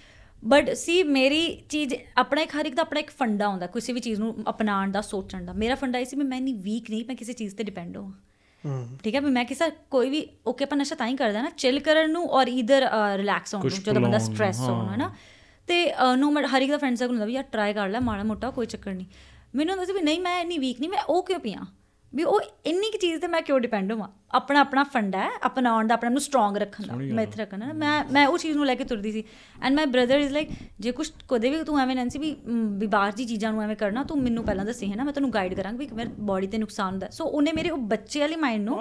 ਬਟ ਸੀ ਮੇਰੀ ਚੀਜ਼ ਆਪਣਾ ਇੱਕ ਹਰ ਇੱਕ ਦਾ ਆਪਣਾ ਇੱਕ ਫੰਡਾ ਹੁੰਦਾ ਕਿਸੇ ਵੀ ਚੀਜ਼ ਨੂੰ ਅਪਣਾਉਣ ਦਾ ਸੋਚਣ ਦਾ ਮੇਰਾ ਫੰਡਾ ਇਹ ਸੀ ਮੈਂ ਨਹੀਂ ਵੀਕ ਨਹੀਂ ਮੈਂ ਕਿਸੇ ਚੀਜ਼ ਤੇ ਡਿਪੈਂਡ ਹਾਂ ਠੀਕ ਹੈ ਵੀ ਮੈਂ ਕਿਸੇ ਕੋਈ ਵੀ ਓਕੇ ਪਰ ਨਸ਼ਾ ਤਾਂ ਹੀ ਕਰਦਾ ਨਾ ਚਿਲ ਕਰਨ ਨੂੰ ਔਰ ਇਧਰ ਰਿਲੈਕਸ ਹੋਣ ਨੂੰ ਜਦੋਂ ਬੰਦਾ ਸਟ੍ਰੈਸ ਹੋਣਾ ਨਾ ਤੇ ਨੋ ਮੈਟਰ ਹਰ ਇੱਕ ਦਾ ਫਰੈਂਡ ਸਰਕਲ ਹੁੰਦਾ ਵੀ ਯਾਰ ਟਰਾਈ ਕਰ ਲੈ ਮਾੜਾ ਮੋਟਾ ਕੋਈ ਚੱਕਰ ਨਹੀਂ ਮੈਨੂੰ ਹੁੰਦਾ ਸੀ ਵੀ ਨਹੀਂ ਮੈਂ ਇੰਨੀ ਵੀਕ ਨਹੀਂ ਮੈਂ ਉਹ ਕਿਉਂ ਪੀਆਂ ਵੀ ਉਹ ਇੰਨੀ ਕਿ ਚੀਜ਼ ਤੇ ਮੈਂ ਕਿਉਂ ਡਿਪੈਂਡ ਹਾਂ ਆਪਣਾ ਆਪਣਾ ਫੰਡਾ ਹੈ ਅਪਣਾਉਣ ਦਾ ਆਪਣਾ ਨੂੰ ਸਟਰੋਂਗ ਰੱਖਣ ਦਾ ਮੈਂ ਇਥੇ ਰੱਖਣਾ ਮੈਂ ਮੈਂ ਉਹ ਚੀਜ਼ ਨੂੰ ਲੈ ਕੇ ਤੁਰਦੀ ਸੀ and my brother is like ਜੇ ਕੁਝ ਕਦੇ ਵੀ ਤੂੰ ਐਵੇਂ ਨੈਂਸੀ ਵੀ ਬਾਹਰ ਦੀ ਚੀਜ਼ਾਂ ਨੂੰ ਐਵੇਂ ਕਰਨਾ ਤੂੰ ਮੈਨੂੰ ਪਹਿਲਾਂ ਦੱਸੀ ਹੈ ਨਾ ਮੈਂ ਤੈਨੂੰ ਗਾਈਡ ਕਰਾਂਗਾ ਵੀ ਮੇਰੇ ਬਾਡੀ ਤੇ ਨੁਕਸਾਨ ਹੁੰਦਾ ਸੋ ਉਹਨੇ ਮੇਰੇ ਉਹ ਬੱਚੇ ਵਾਲੀ ਮਾਈਂਡ ਨੂੰ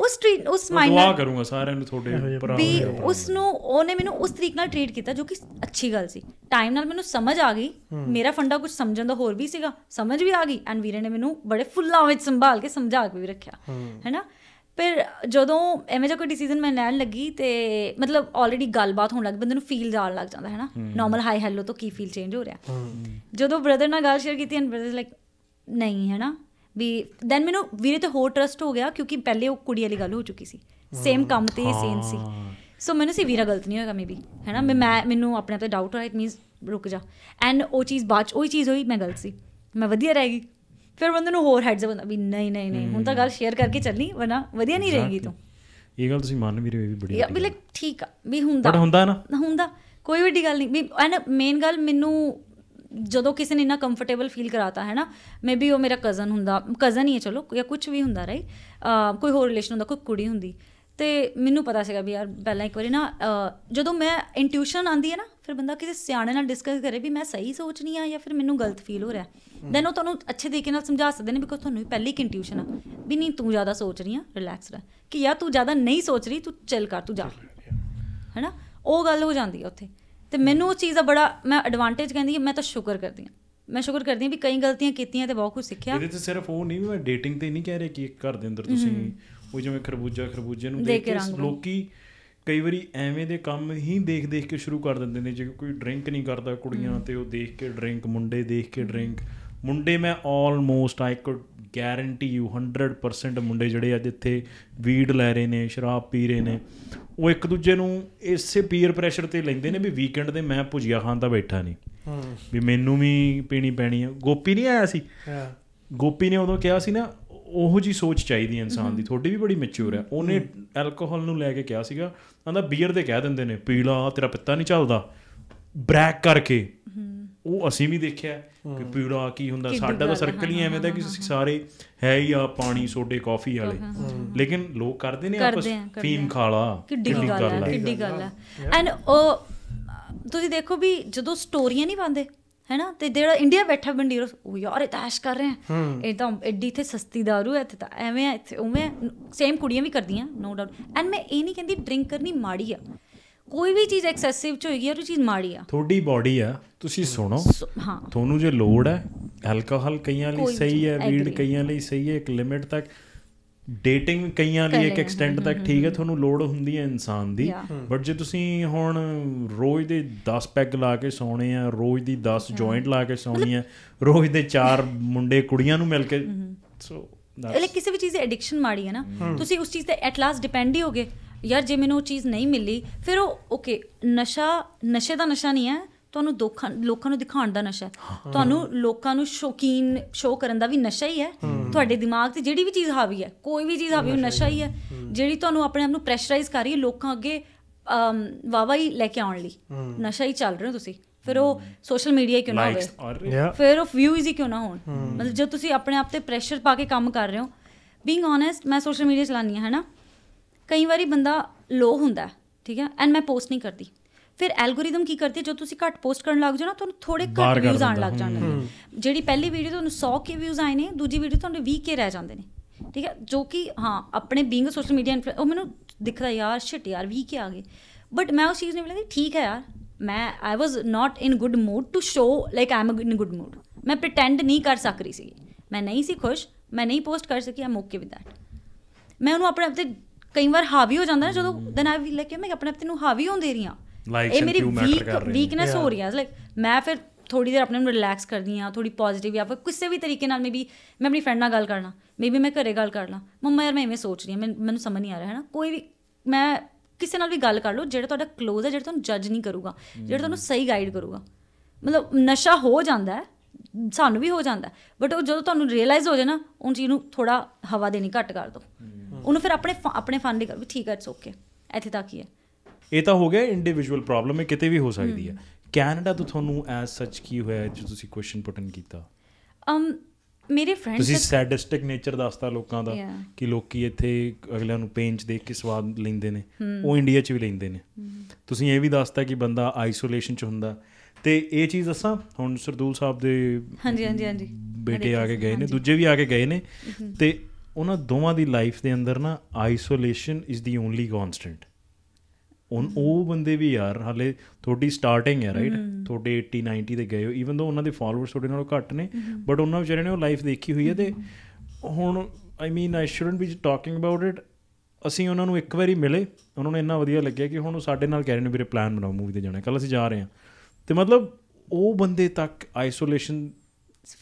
ਉਸ ਟ੍ਰੀਟ ਉਸ ਮਾਈਂਡ ਨੂੰ ਦੁਆ ਕਰੂੰਗਾ ਸਾਰਿਆਂ ਨੂੰ ਤੁਹਾਡੇ ਵੀ ਉਸ ਨੂੰ ਉਹਨੇ ਮੈਨੂੰ ਉਸ ਤਰੀਕੇ ਨਾਲ ਟ੍ਰੀਟ ਕੀਤਾ ਜੋ ਕਿ ਅੱਛੀ ਗੱਲ ਸੀ ਟਾਈਮ ਨਾਲ ਮੈਨੂੰ ਸਮਝ ਆ ਗਈ ਮੇਰਾ ਫੰਡਾ ਕੁਝ ਸਮਝਣ ਦਾ ਹੋਰ ਵੀ ਸੀਗਾ ਸਮਝ ਵੀ ਆ ਗਈ ਐਂਡ ਵੀਰੇ ਨੇ ਮੈਨੂੰ ਬੜੇ ਫੁੱਲਾਂ ਵਿੱਚ ਸੰਭਾਲ ਕੇ ਸਮਝਾ ਕੇ ਵੀ ਰੱਖਿਆ ਹੈਨਾ ਪਰ ਜਦੋਂ ਐਵੇਂ ਜਿਹਾ ਕੋਈ ਡਿਸੀਜਨ ਮੈਂ ਲੈਣ ਲੱਗੀ ਤੇ ਮਤਲਬ ਆਲਰੇਡੀ ਗੱਲਬਾਤ ਹੋਣ ਲੱਗ ਬੰਦੇ ਨੂੰ ਫੀਲ ਜਾਣ ਲੱਗ ਜਾਂਦਾ ਹੈ ਨਾ ਨਾਰਮਲ ਹਾਈ ਹੈਲੋ ਤੋਂ ਕੀ ਫੀਲ ਚੇਂਜ ਹੋ ਰਿਹਾ ਜਦੋਂ ਬ੍ਰਦਰ ਨਾਲ ਗੱਲ ਸ਼ੇਅਰ ਕੀਤੀ ਐਂਡ ਬ੍ਰਦਰ ਲਾਈਕ ਨਹੀਂ ਹੈ ਨਾ ਵੀ ਦੈਨ ਮੈਨੂੰ ਵੀਰੇ ਤੇ ਹੋਰ ਟਰਸਟ ਹੋ ਗਿਆ ਕਿਉਂਕਿ ਪਹਿਲੇ ਉਹ ਕੁੜੀ ਵਾਲੀ ਗੱਲ ਹੋ ਚੁੱਕੀ ਸੀ ਸੇਮ ਕੰਮ ਤੇ ਸੀਨ ਸੀ ਸੋ ਮੈਨੂੰ ਸੀ ਵੀਰਾ ਗਲਤ ਨਹੀਂ ਹੋਏਗਾ ਮੇਬੀ ਹੈ ਨਾ ਮੈਂ ਮੈਨੂੰ ਆਪਣੇ ਆਪ ਤੇ ਡਾਊਟ ਹੋਇਆ ਇਟ ਮੀਨਸ ਰੁਕ ਜਾ ਐਂਡ ਉਹ ਚੀਜ਼ ਬਾਅਦ ਉਹ ਚੀਜ਼ ਹੋਈ ਮੈਂ ਗਲਤ ਸੀ ਮੈਂ ਵਧੀਆ ਰਹਿ ਗਈ ਫਿਰ ਬੰਦੇ ਨੂੰ ਹੋਰ ਹੈਡਸ ਬੰਦਾ ਵੀ ਨਹੀਂ ਨਹੀਂ ਨਹੀਂ ਹੁਣ ਤਾਂ ਗੱਲ ਸ਼ੇਅਰ ਕਰਕੇ ਚੱਲਣੀ ਵਰਨਾ ਵਧੀਆ ਨਹੀਂ ਰਹੇਗੀ ਤੂੰ ਇਹ ਗੱਲ ਤੁਸੀਂ ਮੰਨ ਵੀ ਰਹੇ ਵੀ ਬੜੀ ਵੀ ਲਾਈਕ ਠੀਕ ਆ ਵੀ ਹੁੰਦਾ ਬਟ ਹੁੰਦਾ ਨਾ ਹੁੰਦਾ ਕੋਈ ਵੱਡੀ ਗੱਲ ਨਹੀਂ ਵੀ ਐਨ ਮੇਨ ਗੱਲ ਮੈਨੂੰ ਜਦੋਂ ਕਿਸੇ ਨੇ ਨਾ ਕੰਫਰਟੇਬਲ ਫੀਲ ਕਰਾਤਾ ਹੈ ਨਾ ਮੇਬੀ ਉਹ ਮੇਰਾ ਕਜ਼ਨ ਹੁੰਦਾ ਕਜ਼ਨ ਹੀ ਹੈ ਚਲੋ ਜਾਂ ਕੁਝ ਵੀ ਹੁੰਦਾ ਰਹੀ ਕੋਈ ਹੋਰ ਰਿਲੇਸ਼ਨ ਹੁੰਦਾ ਕੋਈ ਕੁੜੀ ਹੁੰਦੀ ਤੇ ਮੈਨੂੰ ਪਤਾ ਸੀਗਾ ਵੀ ਯਾਰ ਪਹਿਲਾਂ ਇੱਕ ਵਾਰੀ ਨਾ ਜਦੋਂ ਮੈਂ ਇੰਟੂਸ਼ਨ ਆਂਦੀ ਹੈ ਨਾ ਫਿਰ ਬੰਦਾ ਕਿਸੇ ਸਿਆਣੇ ਨਾਲ ਡਿਸਕਸ ਕਰੇ ਵੀ ਮੈਂ ਸਹੀ ਸੋਚ ਨਹੀਂ ਆ ਜਾਂ ਫਿਰ ਮੈਨੂੰ ਗਲਤ ਫੀਲ ਹੋ ਰਿਹਾ ਦੈਨ ਉਹ ਤੁਹਾਨੂੰ ਅੱਛੇ ਤਰੀਕੇ ਨਾਲ ਸਮਝਾ ਸਕਦੇ ਨੇ ਬਿਕੋਜ਼ ਤੁਹਾਨੂੰ ਪਹਿਲੀ ਇੱਕ ਇੰਟਿਊਸ਼ਨ ਆ ਵੀ ਨਹੀਂ ਤੂੰ ਜ਼ਿਆਦਾ ਸੋਚ ਰਹੀ ਆ ਰਿਲੈਕਸ ਰਹਿ ਕਿ ਯਾ ਤੂੰ ਜ਼ਿਆਦਾ ਨਹੀਂ ਸੋਚ ਰਹੀ ਤੂੰ ਚੱਲ ਕਰ ਤੂੰ ਜਾ ਹੈਨਾ ਉਹ ਗੱਲ ਹੋ ਜਾਂਦੀ ਆ ਉੱਥੇ ਤੇ ਮੈਨੂੰ ਉਹ ਚੀਜ਼ ਦਾ ਬੜਾ ਮੈਂ ਐਡਵਾਂਟੇਜ ਕਹਿੰਦੀ ਆ ਮੈਂ ਤਾਂ ਸ਼ੁਕਰ ਕਰਦੀ ਆ ਮੈਂ ਸ਼ੁਕਰ ਕਰਦੀ ਆ ਵੀ ਕਈ ਗਲਤੀਆਂ ਕੀਤੀਆਂ ਤੇ ਬਹੁਤ ਕੁਝ ਸਿੱਖਿਆ ਇਹਦੇ ਤੇ ਸਿਰਫ ਉਹ ਨਹੀਂ ਮੈਂ ਡੇਟਿੰਗ ਤੇ ਨਹੀਂ ਕਹਿ ਰਿਹਾ ਕਿ ਇੱਕ ਘਰ ਦੇ ਅੰਦਰ ਤੁਸੀਂ ਉਹ ਜਿਵੇਂ ਖਰਬੂਜਾ ਖਰਬੂਜੇ ਨੂੰ ਦੇਖ ਕੇ ਲੋਕੀ ਕਈ ਵਾਰੀ ਐਵੇਂ ਦੇ ਕੰਮ ਹੀ ਦੇਖ ਦੇਖ ਕੇ ਸ਼ੁਰੂ ਕਰ ਦਿੰਦੇ ਨੇ ਜੇ ਕੋਈ ਡਰਿੰਕ ਨਹੀਂ ਕਰਦਾ ਕੁੜੀਆਂ ਤੇ ਉਹ ਦੇਖ ਕੇ ਡਰਿੰਕ ਮੁੰਡੇ ਦੇਖ ਕੇ ਡਰਿੰਕ ਮੁੰਡੇ ਮੈਂ almost I could guarantee you 100% ਮੁੰਡੇ ਜਿਹੜੇ ਅੱਜ ਇੱਥੇ ਵੀਡ ਲੈ ਰਹੇ ਨੇ ਸ਼ਰਾਬ ਪੀ ਰਹੇ ਨੇ ਉਹ ਇੱਕ ਦੂਜੇ ਨੂੰ ਇਸੇ ਪੀਅਰ ਪ੍ਰੈਸ਼ਰ ਤੇ ਲੈਂਦੇ ਨੇ ਵੀ ਵੀਕਐਂਡ ਦੇ ਮੈਂ ਭੁਜੀਆ ਖਾਣ ਦਾ ਬੈਠਾ ਨਹੀਂ ਵੀ ਮੈਨੂੰ ਵੀ ਪੀਣੀ ਪੈਣੀ ਹੈ ਗੋਪੀ ਨਹੀਂ ਆਇਆ ਸੀ ਹਾਂ ਗੋਪੀ ਨੇ ਉਦੋਂ ਕਿਹਾ ਸੀ ਨਾ ਉਹੋ ਜੀ ਸੋਚ ਚਾਹੀਦੀ ਇਨਸਾਨ ਦੀ ਤੁਹਾਡੀ ਵੀ ਬੜੀ ਮੈਚੂਰ ਹੈ ਉਹਨੇ ਐਲਕੋਹਲ ਨੂੰ ਲੈ ਕੇ ਕਿਹਾ ਸੀਗਾ ਕਹਿੰਦਾ ਬੀਅਰ ਦੇ ਕਹਿ ਦਿੰਦੇ ਨੇ ਪੀ ਲਾ ਤੇਰਾ ਪਿੱਤਾ ਨਹੀਂ ਚੱਲਦਾ ਬ੍ਰੈਕ ਕਰਕੇ ਉਹ ਅਸੀਂ ਵੀ ਦੇਖਿਆ ਕਿ ਪੀੜਾ ਕੀ ਹੁੰਦਾ ਸਾਡਾ ਤਾਂ ਸਰਕਲ ਹੀ ਐਵੇਂ ਦਾ ਕਿ ਸਾਰੇ ਹੈ ਹੀ ਆ ਪਾਣੀ ਸੋਡੇ ਕਾਫੀ ਵਾਲੇ ਲੇਕਿਨ ਲੋਕ ਕਰਦੇ ਨੇ ਆਪਸ ਫੀਮ ਖਾਲਾ ਕਿੱਡੀ ਗੱਲ ਹੈ ਕਿੱਡੀ ਗੱਲ ਹੈ ਐਂਡ ਉਹ ਤੁਸੀਂ ਦੇਖੋ ਵੀ ਜਦੋਂ ਸਟੋਰੀਆਂ ਨਹੀਂ ਪਾਉਂਦੇ ਹੈਨਾ ਤੇ ਜਿਹੜਾ ਇੰਡੀਆ ਬੈਠਾ ਬੰਡੀਰ ਉਹ ਯਾਰ ਇਹ ਤਾਂ ਐਸ਼ ਕਰ ਰਹੇ ਆ ਇਹ ਤਾਂ ਐਡੀ ਇਥੇ ਸਸਤੀ दारू ਐ ਤੇ ਤਾਂ ਐਵੇਂ ਆ ਇੱਥੇ ਉਵੇਂ ਸੇਮ ਕੁੜੀਆਂ ਵੀ ਕਰਦੀਆਂ ਨੋ ਡਾਊਟ ਐਂਡ ਮੈਂ ਇਹ ਨਹੀਂ ਕਹਿੰਦੀ ਡਰਿੰਕ ਕਰਨੀ ਮਾੜੀ ਆ ਕੋਈ ਵੀ ਚੀਜ਼ ਐਕਸੈਸਿਵ ਚ ਹੋਏਗੀ ਉਹ ਚੀਜ਼ ਮਾੜੀ ਆ ਤੁਹਾਡੀ ਬਾਡੀ ਆ ਤੁਸੀਂ ਸੁਣੋ ਹਾਂ ਤੁਹਾਨੂੰ ਜੇ ਲੋਡ ਹੈ ਐਲਕੋਹਲ ਕਈਆਂ ਲਈ ਸਹੀ ਹੈ ਵੀਡ ਕਈਆਂ ਲਈ ਸਹੀ ਹੈ ਇੱਕ ਲਿਮਿਟ ਤੱਕ ਡੇਟਿੰਗ ਕਈਆਂ ਲਈ ਇੱਕ ਐਕਸਟੈਂਟ ਤੱਕ ਠੀਕ ਹੈ ਤੁਹਾਨੂੰ ਲੋਡ ਹੁੰਦੀ ਹੈ ਇਨਸਾਨ ਦੀ ਬਟ ਜੇ ਤੁਸੀਂ ਹੁਣ ਰੋਜ਼ ਦੇ 10 ਪੈਗ ਲਾ ਕੇ ਸੌਣੇ ਆ ਰੋਜ਼ ਦੀ 10 ਜੁਆਇੰਟ ਲਾ ਕੇ ਸੌਣੀ ਆ ਰੋਜ਼ ਦੇ 4 ਮੁੰਡੇ ਕੁੜੀਆਂ ਨੂੰ ਮਿਲ ਕੇ ਸੋ ਇਹ ਕਿਸੇ ਵੀ ਚੀਜ਼ ਐਡਿਕਸ਼ਨ ਮਾੜੀ ਹੈ ਨਾ ਤੁਸੀਂ ਉਸ ਚੀਜ਼ ਤੇ ਐਟ ਲਾਸਟ ਡਿਪੈਂਡ ਹੀ ਹੋਗੇ ਯਾਰ ਜੇ ਮੈਨੂੰ ਉਹ ਚੀਜ਼ ਨਹੀਂ ਮਿਲੀ ਫਿਰ ਉਹ ਓਕੇ ਨਸ਼ਾ ਨਸ਼ੇ ਦਾ ਨਸ਼ਾ ਨਹੀਂ ਹੈ ਤੁਹਾਨੂੰ ਦੋਖਾਂ ਲੋਕਾਂ ਨੂੰ ਦਿਖਾਉਣ ਦਾ ਨਸ਼ਾ ਤੁਹਾਨੂੰ ਲੋਕਾਂ ਨੂੰ ਸ਼ੌਕੀਨ ਸ਼ੋ ਕਰਨ ਦਾ ਵੀ ਨਸ਼ਾ ਹੀ ਹੈ ਤੁਹਾਡੇ ਦਿਮਾਗ ਤੇ ਜਿਹੜੀ ਵੀ ਚੀਜ਼ ਹਾਵੀ ਹੈ ਕੋਈ ਵੀ ਚੀਜ਼ ਹਾਵੀ ਉਹ ਨਸ਼ਾ ਹੀ ਹੈ ਜਿਹੜੀ ਤੁਹਾਨੂੰ ਆਪਣੇ ਆਪ ਨੂੰ ਪ੍ਰੈਸ਼ਰਾਈਜ਼ ਕਰ ਰਹੀ ਹੈ ਲੋਕਾਂ ਅੱਗੇ ਵਾਵਾ ਹੀ ਲੈ ਕੇ ਆਉਣ ਲਈ ਨਸ਼ਾ ਹੀ ਚੱਲ ਰਿਹਾ ਤੁਸੀਂ ਫਿਰ ਉਹ ਸੋਸ਼ਲ ਮੀਡੀਆ ਕਿਉਂ ਨਾ ਹੋਵੇ ਫਿਰ ਉਹ ਵਿਊਜ਼ ਹੀ ਕਿਉਂ ਨਾ ਹੋਣ ਮਤਲਬ ਜੇ ਤੁਸੀਂ ਆਪਣੇ ਆਪ ਤੇ ਪ੍ਰੈਸ਼ਰ ਪਾ ਕੇ ਕੰਮ ਕਰ ਰਹੇ ਹੋ ਬੀਇੰਗ ਓਨੈਸਟ ਮੈਂ ਸੋਸ਼ਲ ਮੀਡੀਆ ਚਲਾਨੀ ਹੈ ਹੈਨਾ ਕਈ ਵਾਰੀ ਬੰਦਾ ਲੋ ਹੁੰਦਾ ਠੀਕ ਹੈ ਐਂਡ ਮੈਂ ਪੋਸਟ ਨਹੀਂ ਕਰਦੀ ਫਿਰ ਐਲਗੋਰਿਦਮ ਕੀ ਕਰਦੀ ਜੋ ਤੁਸੀਂ ਘੱਟ ਪੋਸਟ ਕਰਨ ਲੱਗ ਜਾਓ ਨਾ ਤੁਹਾਨੂੰ ਥੋੜੇ ਘੱਟ ਵਿਊਜ਼ ਆਣ ਲੱਗ ਜਾਂਦੇ ਨੇ ਜਿਹੜੀ ਪਹਿਲੀ ਵੀਡੀਓ ਤੁਹਾਨੂੰ 100 ਕੇ ਵਿਊਜ਼ ਆਏ ਨੇ ਦੂਜੀ ਵੀਡੀਓ ਤੁਹਾਨੂੰ 20 ਕੇ ਰਹਿ ਜਾਂਦੇ ਨੇ ਠੀਕ ਹੈ ਜੋ ਕਿ ਹਾਂ ਆਪਣੇ ਬੀਇੰਗ ਸੋਸ਼ਲ ਮੀਡੀਆ ਉਹ ਮੈਨੂੰ ਦਿਖਦਾ ਯਾਰ ਸ਼ਿਟ ਯਾਰ 20 ਕੇ ਆ ਗਏ ਬਟ ਮੈਂ ਉਸ ਚੀਜ਼ ਨੂੰ ਮਿਲਦੀ ਠੀਕ ਹੈ ਯਾਰ ਮੈਂ I was not in good mood to show like I'm in good mood ਮੈਂ ਪ੍ਰਟੈਂਡ ਨਹੀਂ ਕਰ ਸਕ ਰਹੀ ਸੀ ਮੈਂ ਨਹੀਂ ਸੀ ਖੁਸ਼ ਮੈਂ ਨਹੀਂ ਪੋਸਟ ਕਰ ਸਕੀ ਆਮ ਓਕੇ ਵਿਦ ਥੈਟ ਮੈਂ ਉਹਨੂੰ ਆਪਣੇ ਆਪ ਤੇ ਕਈ ਵਾਰ ਹਾਵੀ ਹੋ ਜਾਂਦਾ ਨਾ ਜਦੋਂ ਦਨ ਆਈ ਫੀਲ ਲਾਈਕ ਮੈਂ ਆਪਣੇ ਆਪ ਤੇ ਨੂੰ ਹਾਵੀ ਹੋਣ ਦੇ ਰਹੀ ਆ ਇਹ ਮੇਰੀ ਵੀਕ ਵੀਕਨੈਸ ਹੋ ਰਹੀ ਆ ਲਾਈਕ ਮੈਂ ਫਿਰ ਥੋੜੀ ਦੇਰ ਆਪਣੇ ਨੂੰ ਰਿਲੈਕਸ ਕਰਦੀ ਆ ਥੋੜੀ ਪੋਜ਼ਿਟਿਵ ਆ ਫਿਰ ਕਿਸੇ ਵੀ ਤਰੀਕੇ ਨਾਲ ਮੇਬੀ ਮੈਂ ਆਪਣੀ ਫਰੈਂਡ ਨਾਲ ਗੱਲ ਕਰਨਾ ਮੇਬੀ ਮੈਂ ਘਰੇ ਗੱਲ ਕਰਨਾ ਮਮਾ ਮੰਮਾ ਯਾਰ ਮੈਂ ਐਵੇਂ ਸੋਚ ਰਹੀ ਆ ਮੈਨੂੰ ਸਮਝ ਨਹੀਂ ਆ ਰਿਹਾ ਹੈ ਨਾ ਕੋਈ ਵੀ ਮੈਂ ਕਿਸੇ ਨਾਲ ਵੀ ਗੱਲ ਕਰ ਲਓ ਜਿਹੜਾ ਤੁਹਾਡਾ ক্লোਜ਼ ਹੈ ਜਿਹੜਾ ਤੁਹਾਨੂੰ ਜੱਜ ਨਹੀਂ ਕਰੂਗਾ ਜਿਹੜਾ ਤੁਹਾਨੂੰ ਸਹੀ ਗਾਈਡ ਕਰੂਗਾ ਮਤਲਬ ਨਸ਼ਾ ਹੋ ਜਾਂਦਾ ਹੈ ਸਾਨੂੰ ਵੀ ਹੋ ਜਾਂਦਾ ਬਟ ਉਹ ਜਦੋਂ ਤੁਹਾਨੂੰ ਰਿਅਲਾਈਜ਼ ਹੋ ਜਾਏ ਨਾ ਉਹ ਚੀਜ਼ ਨੂੰ ਥੋੜਾ ਹਵਾ ਦੇਣੀ ਘੱਟ ਕਰ ਦਿਓ ਉਹਨੂੰ ਫਿਰ ਆਪਣੇ ਆਪਣੇ ਫਨ ਲਈ ਕਰ ਠੀਕ ਹੈ ਇਟਸ ਓਕੇ ਇੱਥੇ ਤੱਕ ਹੀ ਹੈ ਇਹ ਤਾਂ ਹੋ ਗਿਆ ਇੰਡੀਵਿਜੂਅਲ ਪ੍ਰੋਬਲਮ ਹੈ ਕਿਤੇ ਵੀ ਹੋ ਸਕਦੀ ਹੈ ਕੈਨੇਡਾ ਤੋਂ ਤੁਹਾਨੂੰ ਐਸ ਸੱਚ ਕੀ ਹੋਇਆ ਜੇ ਤੁਸੀਂ ਕੁਐਸਚਨ ਪੁਟਨ ਕੀਤਾ ਅਮ ਮੇਰੇ ਫਰੈਂਡ ਤੁਸੀਂ ਸੈਡਿਸਟਿਕ ਨੇਚਰ ਦੱਸਦਾ ਲੋਕਾਂ ਦਾ ਕਿ ਲੋਕੀ ਇੱਥੇ ਅਗਲਿਆਂ ਨੂੰ ਪੇਨ ਚ ਦੇਖ ਕੇ ਸਵਾਦ ਲੈਂਦੇ ਨੇ ਉਹ ਇੰਡੀਆ ਚ ਵੀ ਲੈਂਦੇ ਨੇ ਤੁਸੀਂ ਇਹ ਵੀ ਦੱਸਦਾ ਕਿ ਬੰਦਾ ਆਈਸੋਲੇਸ਼ਨ ਚ ਹੁੰਦਾ ਤੇ ਇਹ ਚੀਜ਼ ਦੱਸਾਂ ਹੁਣ ਸਰਦੂਲ ਸਾਹਿਬ ਦੇ ਹਾਂਜੀ ਹਾਂਜੀ ਹਾਂਜੀ ਬੇਟੇ ਆ ਕੇ ਗਏ ਨੇ ਦੂਜੇ ਵੀ ਆ ਕੇ ਗਏ ਨੇ ਤੇ ਉਹਨਾਂ ਦੋਵਾਂ ਦੀ ਲਾਈਫ ਦੇ ਅੰਦਰ ਨਾ isolation is the only constant ਉਹ ਉਹ ਬੰਦੇ ਵੀ ਯਾਰ ਹਾਲੇ ਤੁਹਾਡੀ ਸਟਾਰਟਿੰਗ ਹੈ ਰਾਈਟ ਤੁਹਾਡੇ 80 90 ਦੇ ਗਏ ਹੋ ਇਵਨ ਦੋ ਉਹਨਾਂ ਦੇ ਫਾਲੋਅਰਸ ਤੁਹਾਡੇ ਨਾਲੋਂ ਘੱਟ ਨੇ ਬਟ ਉਹਨਾਂ ਵਿਚਾਰੇ ਨੇ ਉਹ ਲਾਈਫ ਦੇਖੀ ਹੋਈ ਹੈ ਤੇ ਹੁਣ I mean I shouldn't be talking about it ਅਸੀਂ ਉਹਨਾਂ ਨੂੰ ਇੱਕ ਵਾਰੀ ਮਿਲੇ ਉਹਨਾਂ ਨੂੰ ਇੰਨਾ ਵਧੀਆ ਲੱਗਿਆ ਕਿ ਹੁਣ ਉਹ ਸਾਡੇ ਨਾਲ ਕਹਿ ਰਹੇ ਨੇ ਵੀਰੇ ਪਲਾਨ ਬਣਾਓ ਮੂਵੀ ਤੇ ਜਾਣਾ ਕੱਲ ਅਸੀਂ ਜਾ ਰਹੇ ਹਾਂ ਤੇ ਮਤਲਬ ਉਹ ਬੰਦੇ ਤੱਕ ਆਈਸੋਲੇਸ਼ਨ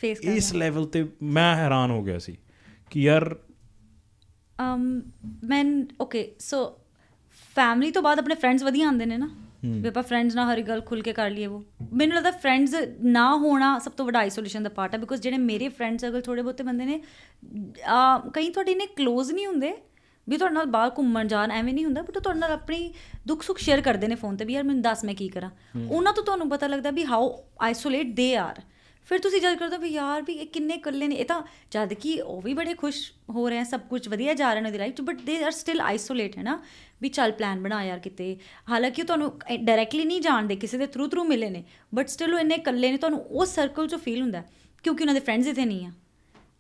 ਫੇਸ ਇਸ ਲੈਵਲ ਤੇ ਮੈਂ ਹੈਰਾਨ ਹੋ ਗਿਆ ਸੀ ਕਿ ਯਾਰ ਅਮ ਮੈਂ ਓਕੇ ਸੋ ਫੈਮਿਲੀ ਤੋਂ ਬਾਅਦ ਆਪਣੇ ਫਰੈਂਡਸ ਵਧੀਆ ਆਉਂਦੇ ਨੇ ਨਾ ਵੀ ਆਪਾਂ ਫਰੈਂਡਸ ਨਾਲ ਹਰ ਗੱਲ ਖੁੱਲ ਕੇ ਕਰ ਲਈਏ ਉਹ ਮੈਨੂੰ ਲੱਗਦਾ ਫਰੈਂਡਸ ਨਾ ਹੋਣਾ ਸਭ ਤੋਂ ਵੱਡਾ ਆਈਸੋਲੇਸ਼ਨ ਦਾ ਪਾਰਟ ਹੈ ਬਿਕੋਜ਼ ਜਿਹੜੇ ਮੇਰੇ ਫਰੈਂਡਸ ਅਗਲ ਥੋੜੇ ਬਹੁਤੇ ਬੰਦੇ ਨੇ ਆ ਕਈ ਤੁਹਾਡੇ ਨੇ ক্লোਜ਼ ਨਹੀਂ ਹੁੰਦੇ ਵੀ ਤੁਹਾਡੇ ਨਾਲ ਬਾਹਰ ਘੁੰਮਣ ਜਾਣ ਐਵੇਂ ਨਹੀਂ ਹੁੰਦਾ ਬਟ ਤੁਹਾਡੇ ਨਾਲ ਆਪਣੀ ਦੁੱਖ ਸੁੱਖ ਸ਼ੇਅਰ ਕਰਦੇ ਨੇ ਫੋਨ ਤੇ ਵੀ ਯਾਰ ਮੈਨੂੰ ਦੱਸ ਮੈਂ ਕੀ ਕਰਾਂ ਉਹਨਾਂ ਤੋਂ ਤੁਹਾਨੂੰ ਪਤਾ ਲੱਗਦਾ ਵੀ ਹਾਊ ਆਈਸੋਲੇਟ ਦੇ ਆਰ ਫਿਰ ਤੁਸੀਂ ਜਦ ਕਰਦੇ ਹੋ ਵੀ ਯਾਰ ਵੀ ਇਹ ਕਿੰਨੇ ਇਕੱਲੇ ਨੇ ਇਹ ਤਾਂ ਜਦ ਕਿ ਉਹ ਵੀ ਬੜੇ ਖੁਸ਼ ਹੋ ਰਹੇ ਆ ਸਭ ਕੁਝ ਵਧੀਆ ਜਾ ਰਿਹਾ ਨੇ ਦੀ ਲਾਈਫ ਚ but they are still isolate ਹੈ ਨਾ ਵੀ ਚੱਲ ਪਲਾਨ ਬਣਾ ਯਾਰ ਕਿਤੇ ਹਾਲਾਂਕਿ ਉਹ ਤੁਹਾਨੂੰ ਡਾਇਰੈਕਟਲੀ ਨਹੀਂ ਜਾਣਦੇ ਕਿਸੇ ਦੇ ਥਰੂ ਥਰੂ ਮਿਲੇ ਨੇ ਬਟ ਸਟਿਲ ਉਹ ਇੰਨੇ ਇਕੱਲੇ ਨੇ ਤੁਹਾਨੂੰ ਉਹ ਸਰਕਲ ਚੋਂ ਫੀਲ ਹੁੰਦਾ ਕਿਉਂਕਿ ਉਹਨਾਂ ਦੇ ਫਰੈਂਡਸ ਇੱਥੇ ਨਹੀਂ ਆ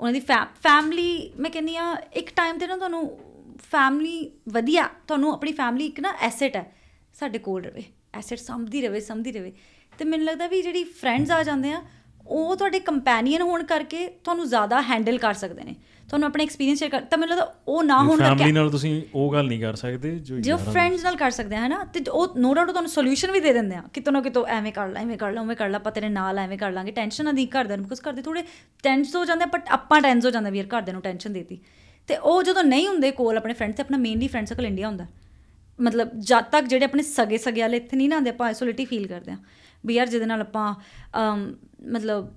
ਉਹਨਾਂ ਦੀ ਫੈਮਿਲੀ ਮੈਂ ਕਹਿੰਦੀ ਆ ਇੱਕ ਟਾਈਮ ਤੇ ਨਾ ਤੁਹਾਨੂੰ ਫੈਮਿਲੀ ਵਧੀਆ ਤੁਹਾਨੂੰ ਆਪਣੀ ਫੈਮਿਲੀ ਇੱਕ ਨਾ ਐਸੈਟ ਹੈ ਸਾਡੇ ਕੋਲ ਰਵੇ ਐਸੈਟ ਸਮਝਦੀ ਰਵੇ ਸਮਝਦੀ ਰਵੇ ਤੇ ਮੈਨੂੰ ਲੱਗਦਾ ਵੀ ਜਿਹੜੀ ਫਰੈਂਡਸ ਆ ਜਾਂਦੇ ਆ ਉਹ ਤੁਹਾਡੇ ਕੰਪੈਨੀਅਨ ਹੋਣ ਕਰਕੇ ਤੁਹਾਨੂੰ ਜ਼ਿਆਦਾ ਹੈਂਡਲ ਕਰ ਸਕਦੇ ਨੇ ਤੁਹਾਨੂੰ ਆਪਣਾ ਐਕਸਪੀਰੀਅੰਸ ਸ਼ੇਅਰ ਕਰ ਤਾਂ ਮੈਨੂੰ ਲੱਗਦਾ ਉਹ ਨਾ ਹੋਣ ਕਰਕੇ ਫੈਮਿਲੀ ਨਾਲ ਤੁਸੀਂ ਉਹ ਗੱਲ ਨਹੀਂ ਕਰ ਸਕਦੇ ਜੋ ਜੋ ਫਰੈਂਡਸ ਨਾਲ ਕਰ ਸਕਦੇ ਹੈ ਨਾ ਤੇ ਉਹ ਨੋ ਡਾਊਟ ਤੁਹਾਨੂੰ ਸੋਲੂਸ਼ਨ ਵੀ ਦੇ ਦਿੰਦੇ ਆ ਕਿਤੋਂ ਨਾ ਕਿਤੋਂ ਐਵੇਂ ਕਰ ਲਾ ਐਵੇਂ ਕਰ ਲਾ ਉਵੇਂ ਕਰ ਲਾ ਪਤਾ ਤੇਰੇ ਨਾਲ ਐਵੇਂ ਕਰ ਲਾਂਗੇ ਟੈਨਸ਼ਨ ਨਾ ਦੀ ਕਰਦੇ ਨੂੰ ਬਿਕੋਜ਼ ਕਰਦੇ ਥੋੜੇ ਟੈਂਸ ਹੋ ਜਾਂਦੇ ਬਟ ਆਪਾਂ ਟੈਂਸ ਹੋ ਜਾਂਦਾ ਵੀਰ ਕਰਦੇ ਨੂੰ ਟੈਨਸ਼ਨ ਦੇਤੀ ਤੇ ਉਹ ਜਦੋਂ ਨਹੀਂ ਹੁੰਦੇ ਕੋਲ ਆਪਣੇ ਫਰੈਂਡਸ ਤੇ ਆਪਣਾ ਮੇਨਲੀ ਫਰੈਂਡ ਸਰਕਲ ਇੰਡੀਆ ਹੁੰਦਾ ਮਤਲਬ ਜਦ ਤੱਕ ਜਿਹੜੇ ਆਪਣੇ ਸਗੇ ਸਗੇ ਵਾਲੇ ਇੱਥੇ ਨਹੀਂ ਨਾ ਆਉਂਦੇ ਆਪਾਂ ਆਈਸੋਲੇਟੀ ਫੀਲ ਕਰਦੇ ਆ ਵੀ ਯਾਰ ਜਿਹਦੇ ਨਾਲ ਆਪਾਂ ਮਤਲਬ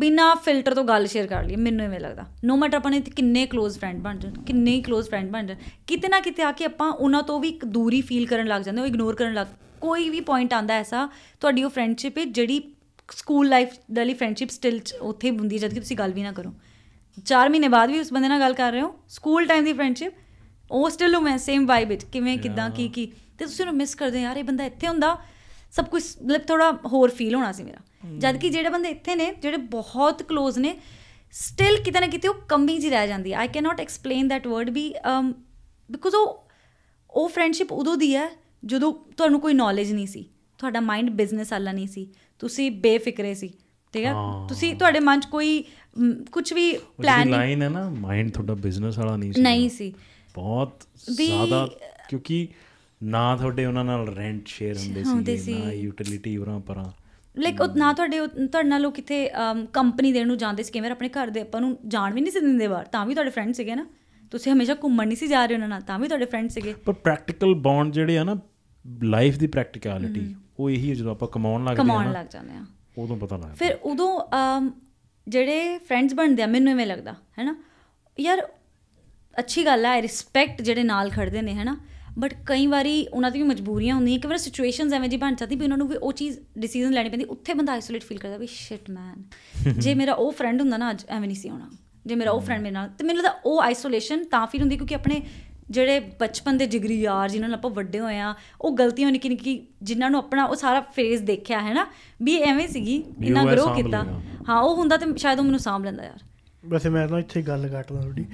ਬਿਨਾ ਫਿਲਟਰ ਤੋਂ ਗੱਲ ਸ਼ੇਅਰ ਕਰ ਲਈ ਮੈਨੂੰ ਐਵੇਂ ਲੱਗਦਾ ਨੋ ਮੈਟਰ ਆਪਾਂ ਨੇ ਕਿੰਨੇ ক্লোਜ਼ ਫਰੈਂਡ ਬਣ ਜਾਂਦੇ ਕਿੰਨੇ ਹੀ ক্লোਜ਼ ਫਰੈਂਡ ਬਣ ਜਾਂਦੇ ਕਿਤੇ ਨਾ ਕਿਤੇ ਆ ਕੇ ਆਪਾਂ ਉਹਨਾਂ ਤੋਂ ਵੀ ਇੱਕ ਦੂਰੀ ਫੀਲ ਕਰਨ ਲੱਗ ਜਾਂਦੇ ਉਹ ਇਗਨੋਰ ਕਰਨ ਲੱਗ ਕੋਈ ਵੀ ਪੁਆਇੰਟ ਆਂਦਾ ਐਸਾ ਤੁਹਾਡੀ ਉਹ ਫਰੈਂਡਸ਼ਿਪ ਹੈ ਜਿਹੜੀ ਸਕੂਲ ਲਾਈਫ ਵਾਲੀ ਫਰੈਂਡਸ਼ਿਪ ਸਟਿਲ ਉੱਥੇ ਹੁੰਦੀ ਜਦ ਕਿ ਤੁਸੀਂ ਗੱਲ ਵੀ ਨਾ ਕਰੋ 4 ਮਹੀਨੇ ਬਾਅਦ ਵੀ ਉਸ ਬੰਦੇ ਨਾਲ ਗੱਲ ਕਰ ਰਹੇ ਹੋ ਸਕੂਲ ਟਾਈਮ ਦੀ ਫਰੈਂਡਸ਼ਿਪ ਉਹ ਸਟਿਲ ਉਹ ਮੈਂ ਸੇਮ ਵਾਈਬ ਵਿੱਚ ਕਿਵੇਂ ਕਿਦਾਂ ਕੀ ਕੀ ਤੇ ਤੁਸੀਂ ਉਹਨੂੰ ਮਿਸ ਕਰਦੇ ਯਾਰ ਇਹ ਬੰਦਾ ਇੱਥੇ ਹੁੰਦਾ ਸਭ ਕੁਝ ਮਤਲਬ ਥੋੜਾ ਹੋਰ ਫੀਲ ਹੋਣਾ ਸੀ ਮੇਰਾ ਜਦ ਕਿ ਜਿਹੜੇ ਬੰਦੇ ਇੱਥੇ ਨੇ ਜਿਹੜੇ ਬਹੁਤ ক্লোਜ਼ ਨੇ ਸਟਿਲ ਕਿਤੇ ਨਾ ਕਿਤੇ ਉਹ ਕਮੀ ਜੀ ਰਹਿ ਜਾਂਦੀ I can not explain that word ਵੀ ਬਿਕੋਜ਼ ਉਹ ਉਹ ਫਰੈਂਡਸ਼ਿਪ ਉਦੋਂ ਦੀ ਹੈ ਜਦੋਂ ਤੁਹਾਨੂੰ ਕੋਈ ਨੌਲੇਜ ਨਹੀਂ ਸੀ ਤੁਹਾਡਾ ਮਾਈਂਡ ਬਿਜ਼ਨਸ ਵਾਲਾ ਨਹੀਂ ਸੀ ਤੁਸੀਂ ਬੇਫਿਕਰੇ ਸੀ ਠੀਕ ਹੈ ਤੁਸੀਂ ਤੁਹਾਡੇ ਮਨ 'ਚ ਕੋਈ ਕੁਝ ਵੀ ਪਲਾਨ ਨਹੀਂ ਹੈ ਨਾ ਮਾਈਂਡ ਤੁਹਾਡਾ ਬਿਜ਼ਨਸ ਵਾਲਾ ਨਹੀਂ ਸੀ ਨਹੀਂ ਸੀ ਬਹੁਤ ਜ਼ਿਆਦਾ ਕਿਉਂਕਿ ਨਾ ਤੁਹਾਡੇ ਉਹਨਾਂ ਨਾਲ ਰੈਂਟ ਸ਼ੇਅਰ ਹੁੰਦੇ ਸੀ ਨਾ ਯੂਟਿਲਿਟੀ ਉਰਾਂ ਪਰਾਂ ਲਾਈਕ ਉਹ ਨਾ ਤੁਹਾਡੇ ਤੁਹਾਡੇ ਨਾਲ ਉਹ ਕਿਤੇ ਕੰਪਨੀ ਦੇਣ ਨੂੰ ਜਾਂਦੇ ਸੀ ਕਿਵੇਂ ਆਪਣੇ ਘਰ ਦੇ ਆਪਾਂ ਨੂੰ ਜਾਣ ਵੀ ਨਹੀਂ ਸੀ ਦਿੰਦੇ ਬਾਹਰ ਤਾਂ ਵੀ ਤੁਹਾਡੇ ਫਰੈਂਡ ਸੀਗੇ ਨਾ ਤੁਸੀਂ ਹਮੇਸ਼ਾ ਘੁੰਮਣ ਨਹੀਂ ਸੀ ਜਾ ਰਹੇ ਉਹਨਾਂ ਨਾਲ ਤਾਂ ਵੀ ਤੁਹਾਡੇ ਫਰੈਂਡ ਸੀਗੇ ਪਰ ਪ੍ਰੈਕਟੀਕਲ ਬੌਂਡ ਜਿਹੜੇ ਆ ਨਾ ਲਾਈਫ ਦੀ ਪ੍ਰੈਕਟੀਕੈਲਿਟੀ ਉਹ ਇਹੀ ਹੈ ਜਦੋਂ ਆਪਾਂ ਕਮਾਉਣ ਲੱਗਦੇ ਆ ਕਮਾਉਣ ਲੱਗ ਜਾਂਦੇ ਆ ਉਦੋਂ ਪਤਾ ਲੱਗਦਾ ਫਿਰ ਉਦੋਂ ਜਿਹੜੇ ਫਰੈਂਡਸ ਬਣਦੇ ਆ ਮੈਨੂੰ ਐਵੇਂ ਲੱਗਦਾ ਹੈਨਾ ਯਾਰ ਅੱਛੀ ਗੱਲ ਆ ਰਿਸਪੈਕਟ ਜਿਹੜੇ ਨਾਲ ਖੜਦੇ ਨੇ ਹੈਨਾ ਬਟ ਕਈ ਵਾਰੀ ਉਹਨਾਂ ਦੀ ਵੀ ਮਜਬੂਰੀਆਂ ਹੁੰਦੀਆਂ ਕਿ ਵਾਰ ਸਿਚੁਏਸ਼ਨਸ ਐਵੇਂ ਦੀ ਬਣ ਜਾਂਦੀ ਵੀ ਉਹਨਾਂ ਨੂੰ ਵੀ ਉਹ ਚੀਜ਼ ਡਿਸੀਜਨ ਲੈਣੀ ਪੈਂਦੀ ਉੱਥੇ ਬੰਦਾ ਆਈਸੋਲੇਟ ਫੀਲ ਕਰਦਾ ਵੀ ਸ਼ਿਟ ਮੈਨ *laughs* ਜੇ ਮੇਰਾ ਉਹ ਫਰੈਂਡ ਹੁੰਦਾ ਨਾ ਅੱਜ ਐਵੇਂ ਨਹੀਂ ਸੀ ਹੋਣਾ ਜੇ ਮੇਰਾ ਉਹ ਫਰੈਂਡ ਮੇਰੇ ਨਾਲ ਤੇ ਮੈਨੂੰ ਲੱਗਦਾ ਉਹ ਆਈਸੋਲੇਸ਼ਨ ਤਾਂ ਫੀਲ ਹੁੰਦੀ ਕਿਉਂਕਿ ਆਪਣੇ ਜਿਹੜੇ ਬਚਪਨ ਦੇ ਜਿਗਰੀ ਯਾਰ ਜਿਨ੍ਹਾਂ ਨਾਲ ਆਪਾਂ ਵੱਡੇ ਹੋਏ ਆ ਉਹ ਗਲਤੀਆਂ ਨਿੱਕੀ ਨਿੱਕੀ ਜਿਨ੍ਹਾਂ ਨੂੰ ਆਪਣਾ ਉਹ ਸਾਰਾ ਫੇਜ਼ ਦੇਖਿਆ ਹੈ ਨਾ ਵੀ ਐਵੇਂ ਸੀਗੀ ਇੰਨਾ ਗਰੋ ਕੀਤਾ ਹਾਂ ਉਹ ਹੁੰਦਾ ਤੇ ਸ਼ਾਇਦ ਉਹ ਮੈਨੂੰ ਸਾਂਭ ਲੈਂਦਾ ਯਾਰ ਬਸ ਮੈਂ ਤਾਂ ਇੱਥੇ ਗੱਲ ਕੱਟਦਾ ਥੋੜੀ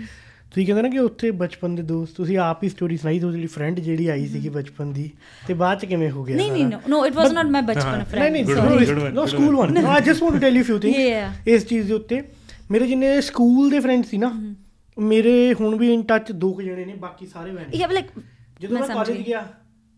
ਤੁਸੀਂ ਕਹਿੰਦੇ ਨਾ ਕਿ ਉੱਥੇ ਬਚਪਨ ਦੇ ਦੋਸਤ ਤੁਸੀਂ ਆਪ ਹੀ ਸਟੋਰੀ ਸੁਣਾਈ ਤੁਹਾਡੀ ਫਰੈਂਡ ਜਿਹੜੀ ਆਈ ਸੀਗੀ ਬਚਪਨ ਦੀ ਤੇ ਬਾਅਦ ਚ ਕਿਵੇਂ ਹੋ ਗਿਆ ਨਹੀਂ ਨਹੀਂ ਨੋ ਇਟ ਵਾਸ ਨਾਟ ਮਾਈ ਬਚਪਨ ਫਰੈਂਡ ਨਹੀਂ ਨਹੀਂ no school one I just want to tell you few things ਇਸ ਚੀਜ਼ ਦੇ ਉੱਤੇ ਮੇਰੇ ਜਿੰਨੇ ਸਕੂਲ ਦੇ ਫਰੈਂਡ ਸੀ ਨਾ ਮੇਰੇ ਹੁਣ ਵੀ ਇਨ ਟੱਚ ਦੋ ਕੁ ਜਣੇ ਨੇ ਬਾਕੀ ਸਾਰੇ ਵੈਨ ਇਹ ਲਾਈਕ ਜਦੋਂ ਮੈਂ ਕਾਲਜ ਗਿਆ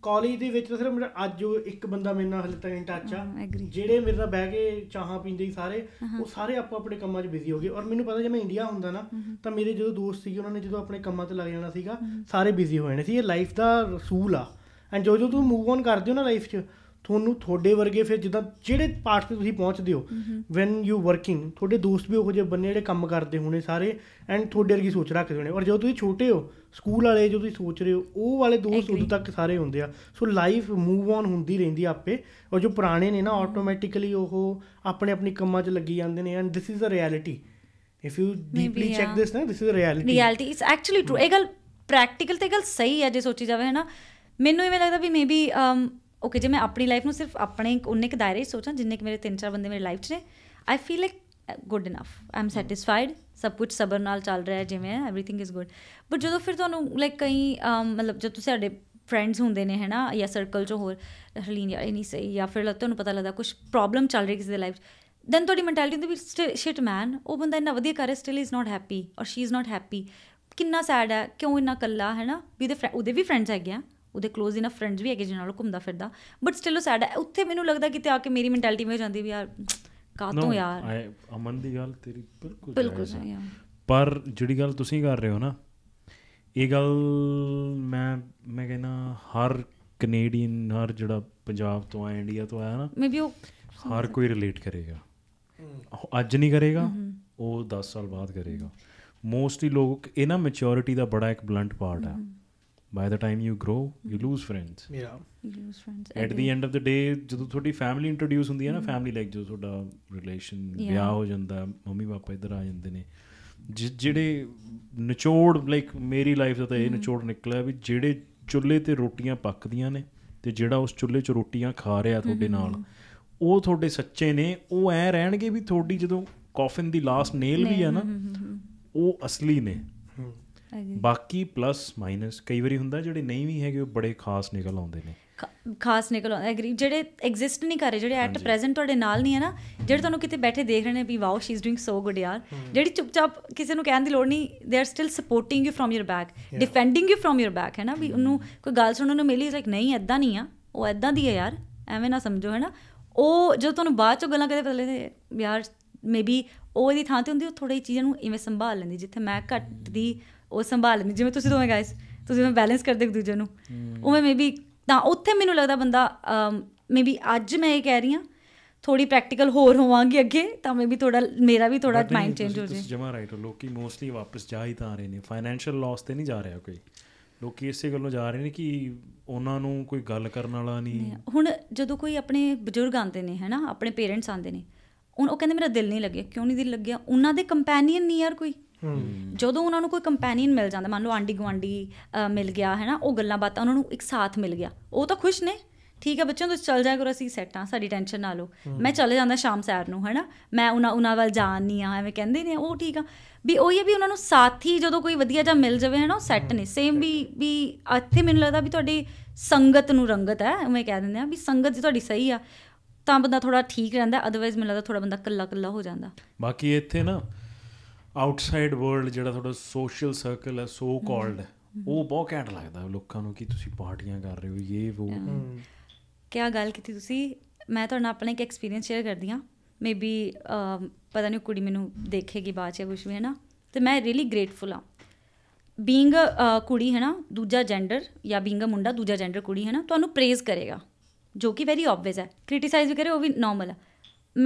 ਕਾਲਜ ਦੇ ਵਿੱਚ ਸਿਰਫ ਮੇਰਾ ਅੱਜ ਇੱਕ ਬੰਦਾ ਮੇਰੇ ਨਾਲ ਹਲੇ ਤੱਕ ਇਨ ਟੱਚ ਆ ਜਿਹੜੇ ਮੇਰੇ ਨਾਲ ਬਹਿ ਕੇ ਚਾਹਾਂ ਪੀਂਦੇ ਹੀ ਸਾਰੇ ਉਹ ਸਾਰੇ ਆਪੋ ਆਪਣੇ ਕੰਮਾਂ 'ਚ ਬਿਜ਼ੀ ਹੋ ਗਏ ਔਰ ਮੈਨੂੰ ਪਤਾ ਜੇ ਮੈਂ ਇੰਡੀਆ ਹੁੰਦਾ ਨਾ ਤਾਂ ਮੇਰੇ ਜਦੋਂ ਦੋਸਤ ਸੀਗੇ ਉਹਨਾਂ ਨੇ ਜਦੋਂ ਆਪਣੇ ਕੰਮਾਂ 'ਤੇ ਲੱਗ ਜਾਣਾ ਸੀਗਾ ਸਾਰੇ ਬਿਜ਼ੀ ਹੋ ਜਾਣੇ ਸੀ ਇਹ ਲਾਈਫ ਦਾ ਰਸੂਲ ਆ ਐਂਡ ਜੋ ਜੋ ਤੂੰ ਮੂਵ ਔਨ ਕਰਦੇ ਹੋ ਨਾ ਲਾਈਫ 'ਚ ਤੁਹਾਨੂੰ ਤੁਹਾਡੇ ਵਰਗੇ ਫਿਰ ਜਿੱਦਾਂ ਜਿਹੜੇ ਪਾਰਟ ਤੇ ਤੁਸੀਂ ਪਹੁੰਚਦੇ ਹੋ ਵੈਨ ਯੂ ਵਰਕਿੰਗ ਤੁਹਾਡੇ ਦੋਸਤ ਵੀ ਉਹੋ ਜਿਹੇ ਬੰਨੇ ਜਿਹੜੇ ਕੰਮ ਕਰਦੇ ਹੋਣੇ ਸਾਰੇ ਐਂਡ ਤੁਹਾਡੇ ਵਰਗੀ ਸੋਚ ਰੱਖਦੇ ਹੋਣੇ ਔਰ ਜਦੋਂ ਤੁਸੀਂ ਛੋਟੇ ਹੋ ਸਕੂਲ ਵਾਲੇ ਜੋ ਤੁਸੀਂ ਸੋਚ ਰਹੇ ਹੋ ਉਹ ਵਾਲੇ ਦੋਸਤ ਉਦੋਂ ਤੱਕ ਸਾਰੇ ਹੁੰਦੇ ਆ ਸੋ ਲਾਈਫ ਮੂਵ ਔਨ ਹੁੰਦੀ ਰਹਿੰਦੀ ਆ ਆਪੇ ਔਰ ਜੋ ਪੁਰਾਣੇ ਨੇ ਨਾ ਆਟੋਮੈਟਿਕਲੀ ਉਹ ਆਪਣੇ ਆਪਣੇ ਕੰਮਾਂ 'ਚ ਲੱਗੀ ਜਾਂਦੇ ਨੇ and this is a reality if you deeply check this ਨਾ this is a reality reality it's actually true ਇਹ ਗੱਲ ਪ੍ਰੈਕਟੀਕਲ ਤੇ ਗੱਲ ਸਹੀ ਹੈ ਜੇ ਸੋਚੀ ਜਾਵੇ ਹੈ ਨਾ ਮੈਨੂੰ ਇਵੇਂ ਲੱਗਦਾ ਵੀ ਮੇਬੀ ਓਕੇ ਜੇ ਮੈਂ ਆਪਣੀ ਲਾਈਫ ਨੂੰ ਸਿਰਫ ਆਪਣੇ ਉਹਨੇ ਇੱਕ ਦਾਇਰੇ ਸੋਚਾਂ ਜਿੰਨੇ ਕਿ ਮੇਰੇ ਤਿੰਨ ਚਾਰ ਬੰਦੇ ਮੇਰੇ ਲਾਈਫ 'ਚ ਨੇ I feel like good enough I'm satisfied ਸਭ ਕੁਝ ਸਬਰ ਨਾਲ ਚੱਲ ਰਿਹਾ ਜਿਵੇਂ ਹੈ एवरीथिंग ਇਜ਼ ਗੁੱਡ ਬਟ ਜਦੋਂ ਫਿਰ ਤੁਹਾਨੂੰ ਲਾਈਕ ਕਈ ਮਤਲਬ ਜਦ ਤੁਸੀਂ ਸਾਡੇ ਫਰੈਂਡਸ ਹੁੰਦੇ ਨੇ ਹੈਨਾ ਜਾਂ ਸਰਕਲ 'ਚ ਹੋਰ ਹਲੀਨ ਯਾਰ ਇਹ ਨਹੀਂ ਸਹੀ ਜਾਂ ਫਿਰ ਤੁਹਾਨੂੰ ਪਤਾ ਲੱਗਦਾ ਕੁਝ ਪ੍ਰੋਬਲਮ ਚੱਲ ਰਹੀ ਕਿਸੇ ਦੇ ਲਾਈਫ ਦੈਨ ਤੁਹਾਡੀ ਮੈਂਟੈਲਿਟੀ ਹੁੰਦੀ ਵੀ ਸ਼ਿਟ ਮੈਨ ਉਹ ਬੰਦਾ ਇੰਨਾ ਵਧੀਆ ਕਰ ਰਿਹਾ still is not happy or she is not happy ਕਿੰਨਾ ਸੈਡ ਹੈ ਕਿਉਂ ਇੰਨਾ ਕੱਲਾ ਹੈਨਾ ਵੀ ਉਹਦੇ ਉਹਦੇ ਵੀ ਫਰੈਂਡਸ ਹੈਗੇ ਆ ਉਹਦੇ ক্লোਜ਼ ਇਨਫ ਫਰੈਂਡਸ ਵੀ ਹੈਗੇ ਜਿਨ੍ਹਾਂ ਨਾਲ ਘੁੰਮਦਾ ਫਿਰਦਾ ਬਟ ਸਟਿਲ ਉਹ ਸੈਡ ਹੈ ਉੱਥੇ ਮੈਨੂੰ ਲੱਗਦਾ ਕਿਤੇ ਆ ਕੇ ਮੇਰੀ ਮੈਂਟੈਲਿਟੀ ਵਿੱਚ ਜਾਂਦੀ ਵੀ ਯਾਰ ਕਾਤੋਂ ਯਾਰ ਅਮਨ ਦੀ ਗੱਲ ਤੇਰੀ ਬਿਲਕੁਲ ਬਿਲਕੁਲ ਸਹੀ ਹੈ ਪਰ ਜਿਹੜੀ ਗੱਲ ਤੁਸੀਂ ਕਰ ਰਹੇ ਹੋ ਨਾ ਇਹ ਗੱਲ ਮੈਂ ਮੈਂ ਕਹਿੰਦਾ ਹਰ ਕੈਨੇਡੀਅਨ ਹਰ ਜਿਹੜਾ ਪੰਜਾਬ ਤੋਂ ਆਇਆ ਇੰਡੀਆ ਤੋਂ ਆਇਆ ਨਾ ਮੇਬੀ ਉਹ ਹਰ ਕੋਈ ਰਿਲੇਟ ਕਰੇਗਾ ਅੱਜ ਨਹੀਂ ਕਰੇਗਾ ਉਹ 10 ਸਾਲ ਬਾਅਦ ਕਰੇਗਾ ਮੋਸਟਲੀ ਲੋਕ ਇਹ ਨਾ ਮੈਚੁਰਿਟੀ ਦਾ ਬੜਾ ਇੱਕ ਬਲੰਟ ਪਾਰਟ ਹੈ by the time you grow you lose friends yeah you lose friends at the end of the day ਜਦੋਂ ਤੁਹਾਡੀ ਫੈਮਿਲੀ ਇੰਟਰੋਡਿਊਸ ਹੁੰਦੀ ਹੈ ਨਾ ਫੈਮਿਲੀ hmm. ਲਾਈਕ ਜਦੋਂ ਤੁਹਾਡਾ ਰਿਲੇਸ਼ਨ ਵਿਆਹ ਹੋ ਜਾਂਦਾ ਮੰਮੀ ਪਾਪਾ ਇੱਧਰ ਆ ਜਾਂਦੇ ਨੇ ਜਿਹੜੇ ਨਿਚੋੜ ਲਾਈਕ ਮੇਰੀ ਲਾਈਫ ਦਾ ਤਾਂ ਇਹ hmm. ਨਿਚੋੜ ਨਿਕਲਿਆ ਵੀ ਜਿਹੜੇ ਚੁੱਲ੍ਹੇ ਤੇ ਰੋਟੀਆਂ ਪੱਕਦੀਆਂ ਨੇ ਤੇ ਜਿਹੜਾ ਉਸ ਚੁੱਲ੍ਹੇ 'ਚ ਰੋਟੀਆਂ ਖਾ ਰਿਹਾ ਤੁਹਾਡੇ hmm, ਨਾਲ ਉਹ ਤੁਹਾਡੇ ਸੱਚੇ ਨੇ ਉਹ ਐ ਰਹਿਣਗੇ ਵੀ ਤੁਹਾਡੀ ਜਦੋਂ ਕਾਫਨ ਦੀ ਲਾਸਟ ਨੇਲ ਵੀ ਹੈ ਨਾ ਉਹ ਅਸਲੀ ਨੇ ਬਾਕੀ ਪਲੱਸ ਮਾਈਨਸ ਕਈ ਵਾਰੀ ਹੁੰਦਾ ਜਿਹੜੇ ਨਹੀਂ ਵੀ ਹੈਗੇ ਉਹ ਬੜੇ ਖਾਸ ਨਿਕਲ ਆਉਂਦੇ ਨੇ ਖਾਸ ਨਿਕਲ ਆਉਂਦੇ ਐਗਰੀ ਜਿਹੜੇ ਐਗਜ਼ਿਸਟ ਨਹੀਂ ਕਰ ਰਹੇ ਜਿਹੜੇ ਐਟ ਪ੍ਰੈਜ਼ੈਂਟ ਤੁਹਾਡੇ ਨਾਲ ਨਹੀਂ ਹੈ ਨਾ ਜਿਹੜੇ ਤੁਹਾਨੂੰ ਕਿਤੇ ਬੈਠੇ ਦੇਖ ਰਹੇ ਨੇ ਵੀ wow she is doing so good ਯਾਰ ਜਿਹੜੀ ਚੁੱਪਚਾਪ ਕਿਸੇ ਨੂੰ ਕਹਿਣ ਦੀ ਲੋੜ ਨਹੀਂ they are still supporting you from your back defending you from your back ਹੈ ਨਾ ਵੀ ਉਹਨੂੰ ਕੋਈ ਗੱਲ ਸੁਣਨ ਨੂੰ ਮਿਲੀ ਲਾਈਕ ਨਹੀਂ ਐਦਾਂ ਨਹੀਂ ਆ ਉਹ ਐਦਾਂ ਦੀ ਹੈ ਯਾਰ ਐਵੇਂ ਨਾ ਸਮਝੋ ਹੈ ਨਾ ਉਹ ਜਦੋਂ ਤੁਹਾਨੂੰ ਬਾਅਦ ਚੋਂ ਗੱਲਾਂ ਕਰਦੇ ਪਤਾ ਦੇ ਯਾਰ ਮੇਬੀ ਉਹ ਇਹਦੀ ਥਾਂ ਤੇ ਹੁੰਦੀ ਉਹ ਥੋੜੀ ਚੀਜ਼ਾਂ ਨੂੰ ਇਵੇਂ ਸੰਭਾਲ ਲੈਂਦੀ ਜਿੱਥੇ ਮੈਂ ਘੱਟ ਦੀ ਉਹ ਸੰਭਾਲ ਲੈਂਦੀ ਜਿਵੇਂ ਤੁਸੀਂ ਦੋਵੇਂ ਗਾਇਸ ਤੁਸੀਂ ਮੈਂ ਬੈਲੈਂਸ ਕਰਦੇ ਇੱਕ ਦੂਜੇ ਨੂੰ ਉਵੇਂ ਮੇਬੀ ਤਾਂ ਉੱਥੇ ਮੈਨੂੰ ਲੱਗਦਾ ਬੰਦਾ ਮੇਬੀ ਅੱਜ ਮੈਂ ਇਹ ਕਹਿ ਰਹੀ ਹਾਂ ਥੋੜੀ ਪ੍ਰੈਕਟੀਕਲ ਹੋਰ ਹੋਵਾਂਗੀ ਅੱਗੇ ਤਾਂ ਮੇਬੀ ਥੋੜਾ ਮੇਰਾ ਵੀ ਥੋੜਾ ਮਾਈਂਡ ਚੇਂਜ ਹੋ ਜੇ ਜਮਾ ਰਾਈਟ ਲੋਕੀ ਮੋਸਟਲੀ ਵਾਪਸ ਜਾ ਹੀ ਤਾਂ ਰਹੇ ਨੇ ਫਾਈਨੈਂਸ਼ੀਅਲ ਲਾਸ ਤੇ ਨਹੀਂ ਜਾ ਰਿਹਾ ਕੋਈ ਲੋਕੀ ਇਸੇ ਗੱਲੋਂ ਜਾ ਰਹੇ ਨੇ ਕਿ ਉਹਨਾਂ ਨੂੰ ਕੋਈ ਗੱਲ ਕਰਨ ਵਾਲਾ ਨਹੀਂ ਹੁਣ ਜਦੋਂ ਕੋਈ ਆਪਣੇ ਬਜ਼ੁਰਗ ਆਂਦੇ ਨੇ ਹੈਨਾ ਆਪਣੇ ਪੇਰੈਂਟਸ ਆਂਦੇ ਨੇ ਉਹ ਕਹਿੰਦੇ ਮੇਰਾ ਦਿਲ ਨਹੀਂ ਲੱਗਿਆ ਕਿਉਂ ਨਹੀਂ ਦਿਲ ਲੱਗਿਆ ਉਹਨਾਂ ਦੇ ਕੰਪੈਨੀਅਨ ਨਹੀਂ ਯਾਰ ਕੋਈ ਜਦੋਂ ਉਹਨਾਂ ਨੂੰ ਕੋਈ ਕੰਪੈਨੀਅਨ ਮਿਲ ਜਾਂਦਾ ਮੰਨ ਲਓ ਆਂਡੀ ਗਵਾਂਡੀ ਮਿਲ ਗਿਆ ਹੈ ਨਾ ਉਹ ਗੱਲਾਂ ਬਾਤਾਂ ਉਹਨਾਂ ਨੂੰ ਇੱਕ ਸਾਥ ਮਿਲ ਗਿਆ ਉਹ ਤਾਂ ਖੁਸ਼ ਨੇ ਠੀਕ ਹੈ ਬੱਚਿਆਂ ਤੁਸੀਂ ਚੱਲ ਜਾਇਆ ਕਰੋ ਅਸੀਂ ਸੈੱਟ ਆ ਸਾਡੀ ਟੈਨਸ਼ਨ ਨਾ ਲਓ ਮੈਂ ਚੱਲੇ ਜਾਂਦਾ ਸ਼ਾਮ ਸੈਰ ਨੂੰ ਹੈਨਾ ਮੈਂ ਉਹਨਾਂ ਉਹਨਾਂ ਵੱਲ ਜਾਣ ਨਹੀਂ ਆ ਐਵੇਂ ਕਹਿੰਦੇ ਨੇ ਉਹ ਠੀਕ ਆ ਵੀ ਉਹ ਇਹ ਵੀ ਉਹਨਾਂ ਨੂੰ ਸਾਥੀ ਜਦੋਂ ਕੋਈ ਵਧੀਆ ਜਾਂ ਮਿਲ ਜਾਵੇ ਹੈਨਾ ਸੈੱਟ ਨੇ ਸੇਮ ਵੀ ਵੀ ਇੱਥੇ ਮੈਨੂੰ ਲੱਗਦਾ ਵੀ ਤੁਹਾਡੀ ਸੰਗਤ ਨੂੰ ਰੰਗਤ ਹੈ ਮੈਂ ਕਹਿ ਦਿੰਦੇ ਆ ਵੀ ਸੰਗਤ ਜੀ ਤੁਹਾਡੀ ਸਹੀ ਆ ਤਾਂ ਬੰਦਾ ਥੋੜਾ ਠੀਕ ਰਹਿੰਦਾ ਅਦਰਵਾਇਜ਼ ਮੈਨੂੰ ਲੱਗਦਾ ਥੋੜਾ ਬੰਦਾ ਕੱਲਾ ਕੱਲਾ ਹੋ ਜਾਂਦਾ ਬਾਕੀ ਇੱਥੇ ਨਾ ਆਊਟਸਾਈਡ ਵਰਲਡ ਜਿਹੜਾ ਤੁਹਾਡਾ ਸੋਸ਼ਲ ਸਰਕਲ ਹੈ ਸੋ ਕਾਲਡ ਉਹ ਬਹੁਤ ਘੈਂਟ ਲੱਗਦਾ ਲੋਕਾਂ ਨੂੰ ਕਿ ਤੁਸੀਂ ਪਾਰਟੀਆਂ ਕਰ ਰਹੇ ਹੋ ਇਹ ਉਹ ਕੀ ਗੱਲ ਕੀਤੀ ਤੁਸੀਂ ਮੈਂ ਤੁਹਾਨੂੰ ਆਪਣਾ ਇੱਕ ਐਕਸਪੀਰੀਅੰਸ ਸ਼ੇਅਰ ਕਰਦੀ ਆ ਮੇਬੀ ਪਤਾ ਨਹੀਂ ਕੁੜੀ ਮੈਨੂੰ ਦੇਖੇਗੀ ਬਾਅਦ ਚ ਕੁਝ ਵੀ ਹੈ ਨਾ ਤੇ ਮੈਂ ਰੀਲੀ ਗ੍ਰੇਟਫੁਲ ਆ ਬੀਇੰਗ ਅ ਕੁੜੀ ਹੈ ਨਾ ਦੂਜਾ ਜੈਂਡਰ ਜਾਂ ਬੀਇੰਗ ਅ ਮੁੰਡਾ ਦੂਜਾ ਜੈਂਡਰ ਕੁੜੀ ਹੈ ਨਾ ਤੁਹਾਨੂੰ ਪ੍ਰੇਜ਼ ਕਰੇਗਾ ਜੋ ਕਿ ਵੈਰੀ ਆਬਵੀਅਸ ਹੈ ਕ੍ਰਿਟਿਸਾਈਜ਼ ਵੀ ਕਰੇ ਉਹ ਵੀ ਨਾਰਮਲ ਹੈ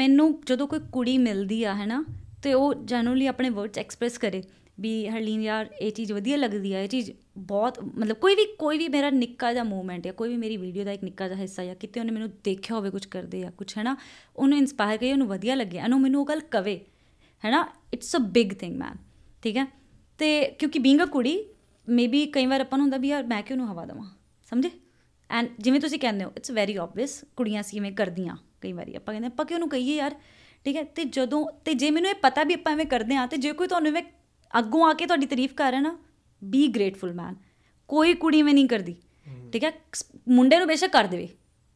ਮੈਨੂੰ ਜਦੋਂ ਕੋਈ ਕੁੜੀ ਮਿਲਦੀ ਆ ਹੈ ਨਾ ਤੇ ਉਹ ਜਨਰਲੀ ਆਪਣੇ ਵਰਡਸ ਐਕਸਪ੍ਰੈਸ ਕਰੇ ਵੀ ਹਰਲੀਨ ਯਾਰ ਇਹ ਚੀਜ਼ ਵਧੀਆ ਲੱਗਦੀ ਆ ਇਹ ਚੀਜ਼ ਬਹੁਤ ਮਤਲਬ ਕੋਈ ਵੀ ਕੋਈ ਵੀ ਮੇਰਾ ਨਿੱਕਾ ਜਿਹਾ ਮੂਵਮੈਂਟ ਜਾਂ ਕੋਈ ਵੀ ਮੇਰੀ ਵੀਡੀਓ ਦਾ ਇੱਕ ਨਿੱਕਾ ਜਿਹਾ ਹਿੱਸਾ ਜਾਂ ਕਿਤੇ ਉਹਨੇ ਮੈਨੂੰ ਦੇਖਿਆ ਹੋਵੇ ਕੁਝ ਕਰਦੇ ਜਾਂ ਕੁਝ ਹੈਨਾ ਉਹਨੂੰ ਇਨਸਪਾਇਰ ਕਰੇ ਉਹਨੂੰ ਵਧੀਆ ਲੱਗੇ ਉਹਨੂੰ ਮੈਨੂੰ ਉਹ ਗੱਲ ਕਵੇ ਹੈਨਾ it's a big thing man ਠੀਕ ਹੈ ਤੇ ਕਿਉਂਕਿ ਬੀਇੰਗ ਅ ਕੁੜੀ ਮੇਬੀ ਕਈ ਵਾਰ ਆਪਾਂ ਨੂੰ ਹੁੰਦਾ ਵੀ ਯਾਰ ਮੈਂ ਕਿਉਂ ਨੂੰ ਹਵਾ ਦਵਾਂ ਸਮਝੇ ਐਂਡ ਜਿਵੇਂ ਤੁਸੀਂ ਕਹਿੰਦੇ ਹੋ ਇਟਸ ਵੈਰੀ ਆਬਵੀਅਸ ਕੁੜੀਆਂ ਸੀ ਮੈਂ ਕਰਦੀਆਂ ਕਈ ਵਾਰੀ ਆਪਾਂ ਕਹਿੰਦੇ ਆਪਾਂ ਕਿਉਂ ਨੂੰ ਕਹੀਏ ਯਾਰ ਠੀਕ ਹੈ ਤੇ ਜਦੋਂ ਤੇ ਜੇ ਮੈਨੂੰ ਇਹ ਪਤਾ ਵੀ ਆਪਾਂ ਐਵੇਂ ਕਰਦੇ ਆ ਤੇ ਜੇ ਕੋਈ ਤੁਹਾਨੂੰ ਐਵੇਂ ਅੱਗੋਂ ਆ ਕੇ ਤੁਹਾਡੀ ਤਾਰੀਫ ਕਰ ਰਿਹਾ ਨਾ ਬੀ ਗ੍ਰੇਟਫੁਲ ਮੈਨ ਕੋਈ ਕੁੜੀ ਮੈਂ ਨਹੀਂ ਕਰਦੀ ਠੀਕ ਹੈ ਮੁੰਡੇ ਨੂੰ ਬੇਸ਼ੱਕ ਕਰ ਦੇਵੇ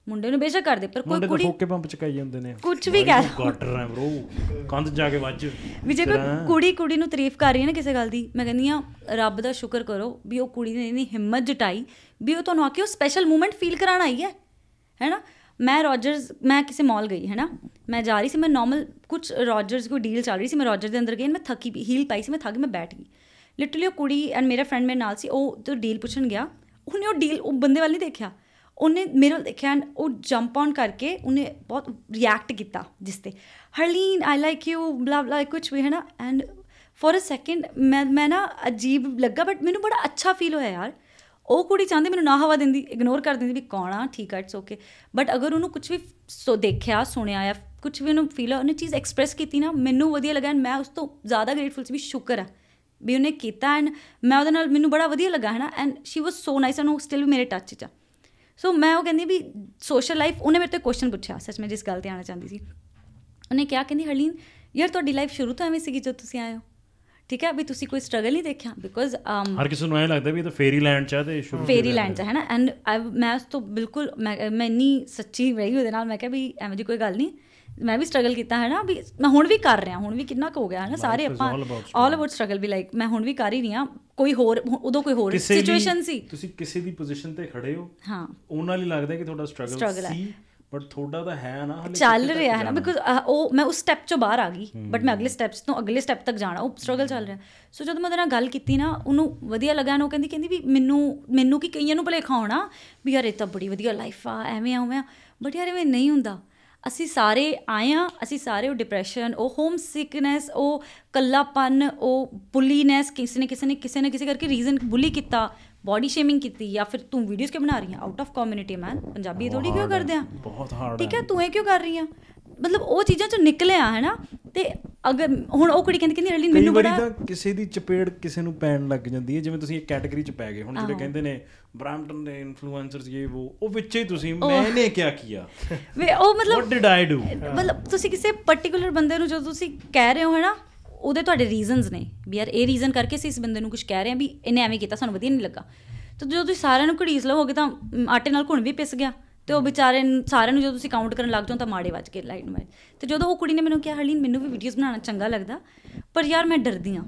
ਮੁੰਡੇ ਨੂੰ ਬੇਸ਼ੱਕ ਕਰ ਦੇ ਪਰ ਕੋਈ ਕੁੜੀ ਫੋਕੇ ਪੰਪ ਚਕਾਈ ਜਾਂਦੇ ਨੇ ਕੁਝ ਵੀ ਕਹਿ ਗਾਟਰ ਹੈ ਬ్రో ਕੰਧ ਜਾ ਕੇ ਵੱਜ ਵੀ ਜੇ ਕੋਈ ਕੁੜੀ ਕੁੜੀ ਨੂੰ ਤਾਰੀਫ ਕਰ ਰਹੀ ਹੈ ਨਾ ਕਿਸੇ ਗੱਲ ਦੀ ਮੈਂ ਕਹਿੰਦੀ ਆ ਰੱਬ ਦਾ ਸ਼ੁਕਰ ਕਰੋ ਵੀ ਉਹ ਕੁੜੀ ਨੇ ਇਨੀ ਹਿੰਮਤ ਜਟਾਈ ਵੀ ਉਹ ਤੁਹਾਨੂੰ ਆ ਕੇ ਉਹ ਸਪੈਸ਼ਲ ਮੂਮੈਂਟ ਫੀਲ ਕਰਾਣ ਆਈ ਹੈ ਹੈਨਾ मैं रॉजर्स मैं किसी मॉल गई है ना मैं जा रही थी मैं नॉर्मल कुछ रॉजर्स की डील चल रही थी मैं रॉजर के अंदर गई मैं थकी हील पाई सी मैं थक मैं बैठ गई लिटरली ਉਹ ਕੁੜੀ ਐਂਡ ਮੇਰਾ ਫਰੈਂਡ ਮੇਰੇ ਨਾਲ ਸੀ ਉਹ ਤੋਂ ਡੀਲ ਪੁੱਛਣ ਗਿਆ ਉਹਨੇ ਉਹ ਡੀਲ ਉਹ ਬੰਦੇ ਵਾਲ ਨਹੀਂ ਦੇਖਿਆ ਉਹਨੇ ਮੇਰਾ ਦੇਖਿਆ ਐਂਡ ਉਹ ਜੰਪ ਔਨ ਕਰਕੇ ਉਹਨੇ ਬਹੁਤ ਰਿਐਕਟ ਕੀਤਾ ਜਿਸ ਤੇ ਹਰਲੀਨ ਆਈ ਲਾਈਕ ਯੂ ਬਲਾ ਬਲਾ ਕੁਝ ਵੀ ਹੈ ਨਾ ਐਂਡ ਫॉर ਅ ਸੈਕਿੰਡ ਮੈਂ ਮੈਂ ਨਾ ਅਜੀਬ ਲੱਗਾ ਬਟ ਮੈਨੂੰ ਬੜਾ ਅੱਛਾ ਫੀਲ ਹੋਇਆ ਯਾਰ ਉਹ ਕੁੜੀ ਚਾਹੁੰਦੀ ਮੈਨੂੰ ਨਾ ਹਵਾ ਦਿੰਦੀ ਇਗਨੋਰ ਕਰ ਦਿੰਦੀ ਵੀ ਕੌਣ ਆ ਠੀਕ ਆ ਇਟਸ ਓਕੇ ਬਟ ਅਗਰ ਉਹਨੂੰ ਕੁਝ ਵੀ ਸੋ ਦੇਖਿਆ ਸੁਣਿਆ ਆ ਕੁਝ ਵੀ ਉਹਨੂੰ ਫੀਲ ਉਹਨੇ ਚੀਜ਼ ਐਕਸਪ੍ਰੈਸ ਕੀਤੀ ਨਾ ਮੈਨੂੰ ਵਧੀਆ ਲੱਗਾ ਐਂਡ ਮੈਂ ਉਸ ਤੋਂ ਜ਼ਿਆਦਾ ਗ੍ਰੇਟਫੁਲ ਸੀ ਵੀ ਸ਼ੁਕਰ ਆ ਵੀ ਉਹਨੇ ਕੀਤਾ ਐਂਡ ਮੈਂ ਉਹਦੇ ਨਾਲ ਮੈਨੂੰ ਬੜਾ ਵਧੀਆ ਲੱਗਾ ਹੈ ਨਾ and she was so nice and ਉਹ ਸਟਿਲ ਵੀ ਮੇਰੇ ਟੱਚ 'ਚ ਆ ਸੋ ਮੈਂ ਉਹ ਕਹਿੰਦੀ ਵੀ ਸੋਸ਼ਲ ਲਾਈਫ ਉਹਨੇ ਮੇਰੇ ਤੋਂ ਕੁਐਸਚਨ ਪੁੱਛਿਆ ਸੱਚ ਮੈਂ ਜਿਸ ਗੱਲ ਤੇ ਆਣਾ ਚਾਹੁੰਦੀ ਸੀ ਉਹਨੇ ਕਿਹਾ ਕਹਿੰਦੀ ਹਰਲੀਨ ਯਾਰ ਤੁਹਾਡੀ ਲਾਈਫ ਸ਼ੁਰੂ ਤੋਂ ਐਵੇਂ ਸੀਗੀ ਜਦੋਂ ਤੁਸੀਂ ਆਏ ਹੋ ਠੀਕ ਹੈ ਵੀ ਤੁਸੀਂ ਕੋਈ ਸਟਰਗਲ ਨਹੀਂ ਦੇਖਿਆ ਬਿਕੋਜ਼ um, ਹਰ ਕਿਸੇ ਨੂੰ ਐ ਲੱਗਦਾ ਵੀ ਇਹ ਤਾਂ ਫੇਰੀ ਲੈਂਡ ਚ ਹੈ ਤੇ ਸ਼ੁਰੂ ਫੇਰੀ ਲੈਂਡ ਚ ਹੈ ਨਾ ਐਂਡ ਮੈਂ ਉਸ ਤੋਂ ਬਿਲਕੁਲ ਮੈਂ ਨਹੀਂ ਸੱਚੀ ਰਹੀ ਉਹਦੇ ਨਾਲ ਮੈਂ ਕਿਹਾ ਵੀ ਐਵੇਂ ਦੀ ਕੋਈ ਗੱਲ ਨਹੀਂ ਮੈਂ ਵੀ ਸਟਰਗਲ ਕੀਤਾ ਹੈ ਨਾ ਵੀ ਮੈਂ ਹੁਣ ਵੀ ਕਰ ਰਿਹਾ ਹੁਣ ਵੀ ਕਿੰਨਾ ਕੁ ਹੋ ਗਿਆ ਹੈ ਨਾ ਸਾਰੇ ਆਪਾਂ ਆਲ ਅਬਾਊਟ ਸਟਰਗਲ ਵੀ ਲਾਈਕ ਮੈਂ ਹੁਣ ਵੀ ਕਰ ਹੀ ਰਹੀ ਹਾਂ ਕੋਈ ਹੋਰ ਉਦੋਂ ਕੋਈ ਹੋਰ ਸਿਚੁਏਸ਼ਨ ਸੀ ਤੁਸੀਂ ਕਿਸੇ ਦੀ ਪੋਜੀਸ਼ਨ ਤੇ ਖੜੇ ਹੋ ਹਾਂ ਉਹਨਾਂ ਲਈ ਲੱਗਦਾ ਕਿ ਤੁਹਾਡਾ ਸਟਰਗਲ ਸੀ ਬਟ ਥੋੜਾ ਤਾਂ ਹੈ ਨਾ ਹਲੇ ਚੱਲ ਰਿਹਾ ਹੈ ਨਾ ਬਿਕੋਜ਼ ਉਹ ਮੈਂ ਉਸ ਸਟੈਪ ਚੋਂ ਬਾਹਰ ਆ ਗਈ ਬਟ ਮੈਂ ਅਗਲੇ ਸਟੈਪਸ ਤੋਂ ਅਗਲੇ ਸਟੈਪ ਤੱਕ ਜਾਣਾ ਉਹ ਸਟਰਗਲ ਚੱਲ ਰਿਹਾ ਸੋ ਜਦੋਂ ਮੈਂ ਤੇਰਾ ਗੱਲ ਕੀਤੀ ਨਾ ਉਹਨੂੰ ਵਧੀਆ ਲੱਗਾ ਨਾ ਉਹ ਕਹਿੰਦੀ ਕਹਿੰਦੀ ਵੀ ਮੈਨੂੰ ਮੈਨੂੰ ਕੀ ਕਈਆਂ ਨੂੰ ਭਲੇਖਾ ਹੋਣਾ ਵੀ ਯਾਰ ਇਹ ਤਾਂ ਬੜੀ ਵਧੀਆ ਲਾਈਫ ਆ ਐਵੇਂ ਆਉਂ ਆ ਬਟ ਯਾਰ ਐਵੇਂ ਨਹੀਂ ਹੁੰਦਾ ਅਸੀਂ ਸਾਰੇ ਆਏ ਆ ਅਸੀਂ ਸਾਰੇ ਉਹ ਡਿਪਰੈਸ਼ਨ ਉਹ ਹੋਮ ਸਿਕਨੈਸ ਉਹ ਕੱਲਾਪਨ ਉਹ ਬੁਲੀਨੈਸ ਕਿਸੇ ਨੇ ਕਿਸੇ ਨੇ ਕਿਸੇ ਨੇ ਕਿਸੇ ਕਰਕੇ ਰੀਜ਼ਨ ਬੁਲੀ ਕੀਤਾ ਬਾਡੀ ਸ਼ੇਮਿੰਗ ਕੀਤੀ ਜਾਂ ਫਿਰ ਤੂੰ ਵੀਡੀਓਜ਼ ਕਿਉਂ ਬਣਾ ਰਹੀ ਹੈ out of community man Punjabi ਥੋੜੀ ਕਿਉਂ ਕਰਦੇ ਆ ਬਹੁਤ ਹਾਰਡ ਠੀਕ ਹੈ ਤੂੰ ਇਹ ਕਿਉਂ ਕਰ ਰਹੀ ਆ ਮਤਲਬ ਉਹ ਚੀਜ਼ਾਂ ਚੋਂ ਨਿਕਲਿਆ ਹੈ ਨਾ ਤੇ ਅਗਰ ਹੁਣ ਉਹ ਕੁੜੀ ਕਹਿੰਦੀ ਕਹਿੰਦੀ ਰਲੀ ਮੈਨੂੰ ਬੜਾ ਤਾਂ ਕਿਸੇ ਦੀ ਚਪੇੜ ਕਿਸੇ ਨੂੰ ਪੈਣ ਲੱਗ ਜਾਂਦੀ ਹੈ ਜਿਵੇਂ ਤੁਸੀਂ ਇੱਕ ਕੈਟਾਗਰੀ ਚ ਪੈ ਗਏ ਹੁਣ ਜਿਹੜੇ ਕਹਿੰਦੇ ਨੇ ਬ੍ਰੈਂਟਨ ਦੇ ਇਨਫਲੂਐਂਸਰਸ ਇਹ ਉਹ ਉਹ ਵਿੱਚ ਹੀ ਤੁਸੀਂ ਮੈਨੇ ਕੀ ਕੀਆ ਵੇ ਉਹ ਮਤਲਬ ਵਾਟ ਡਿਡ ਆਈ ਡੂ ਮਤਲਬ ਤੁਸੀਂ ਕਿਸੇ ਪਾਰਟਿਕੂਲਰ ਬੰਦੇ ਨੂੰ ਜਦੋਂ ਤੁਸੀਂ ਕਹਿ ਰਹੇ ਹੋ ਹੈ ਨਾ ਉਹਦੇ ਤੁਹਾਡੇ ਰੀਜ਼ਨਸ ਨੇ ਵੀ ਯਾਰ ਇਹ ਰੀਜ਼ਨ ਕਰਕੇ ਸੀ ਇਸ ਬੰਦੇ ਨੂੰ ਕੁਝ ਕਹਿ ਰਹੇ ਆ ਵੀ ਇਹਨੇ ਐਵੇਂ ਕੀਤਾ ਸਾਨੂੰ ਵਧੀਆ ਨਹੀਂ ਲੱਗਾ ਤੇ ਜਦੋਂ ਤੁਸੀਂ ਸਾਰਿਆਂ ਨੂੰ ਘੜੀਸ ਲਵੋਗੇ ਤਾਂ ਆਟੇ ਨਾਲ ਘੁਣ ਵੀ ਪਿਸ ਗਿਆ ਤੇ ਉਹ ਵਿਚਾਰੇ ਸਾਰਿਆਂ ਨੂੰ ਜਦੋਂ ਤੁਸੀਂ ਕਾਊਂਟ ਕਰਨ ਲੱਗ ਜਾਓ ਤਾਂ ਮਾੜੇ ਵੱਜ ਕੇ ਲਾਈਨ ਵਿੱਚ ਤੇ ਜਦੋਂ ਉਹ ਕੁੜੀ ਨੇ ਮੈਨੂੰ ਕਿਹਾ ਹਰਲੀਨ ਮੈਨੂੰ ਵੀ ਵੀਡੀਓਜ਼ ਬਣਾਉਣਾ ਚੰਗਾ ਲੱਗਦਾ ਪਰ ਯਾਰ ਮੈਂ ਡਰਦੀ ਆ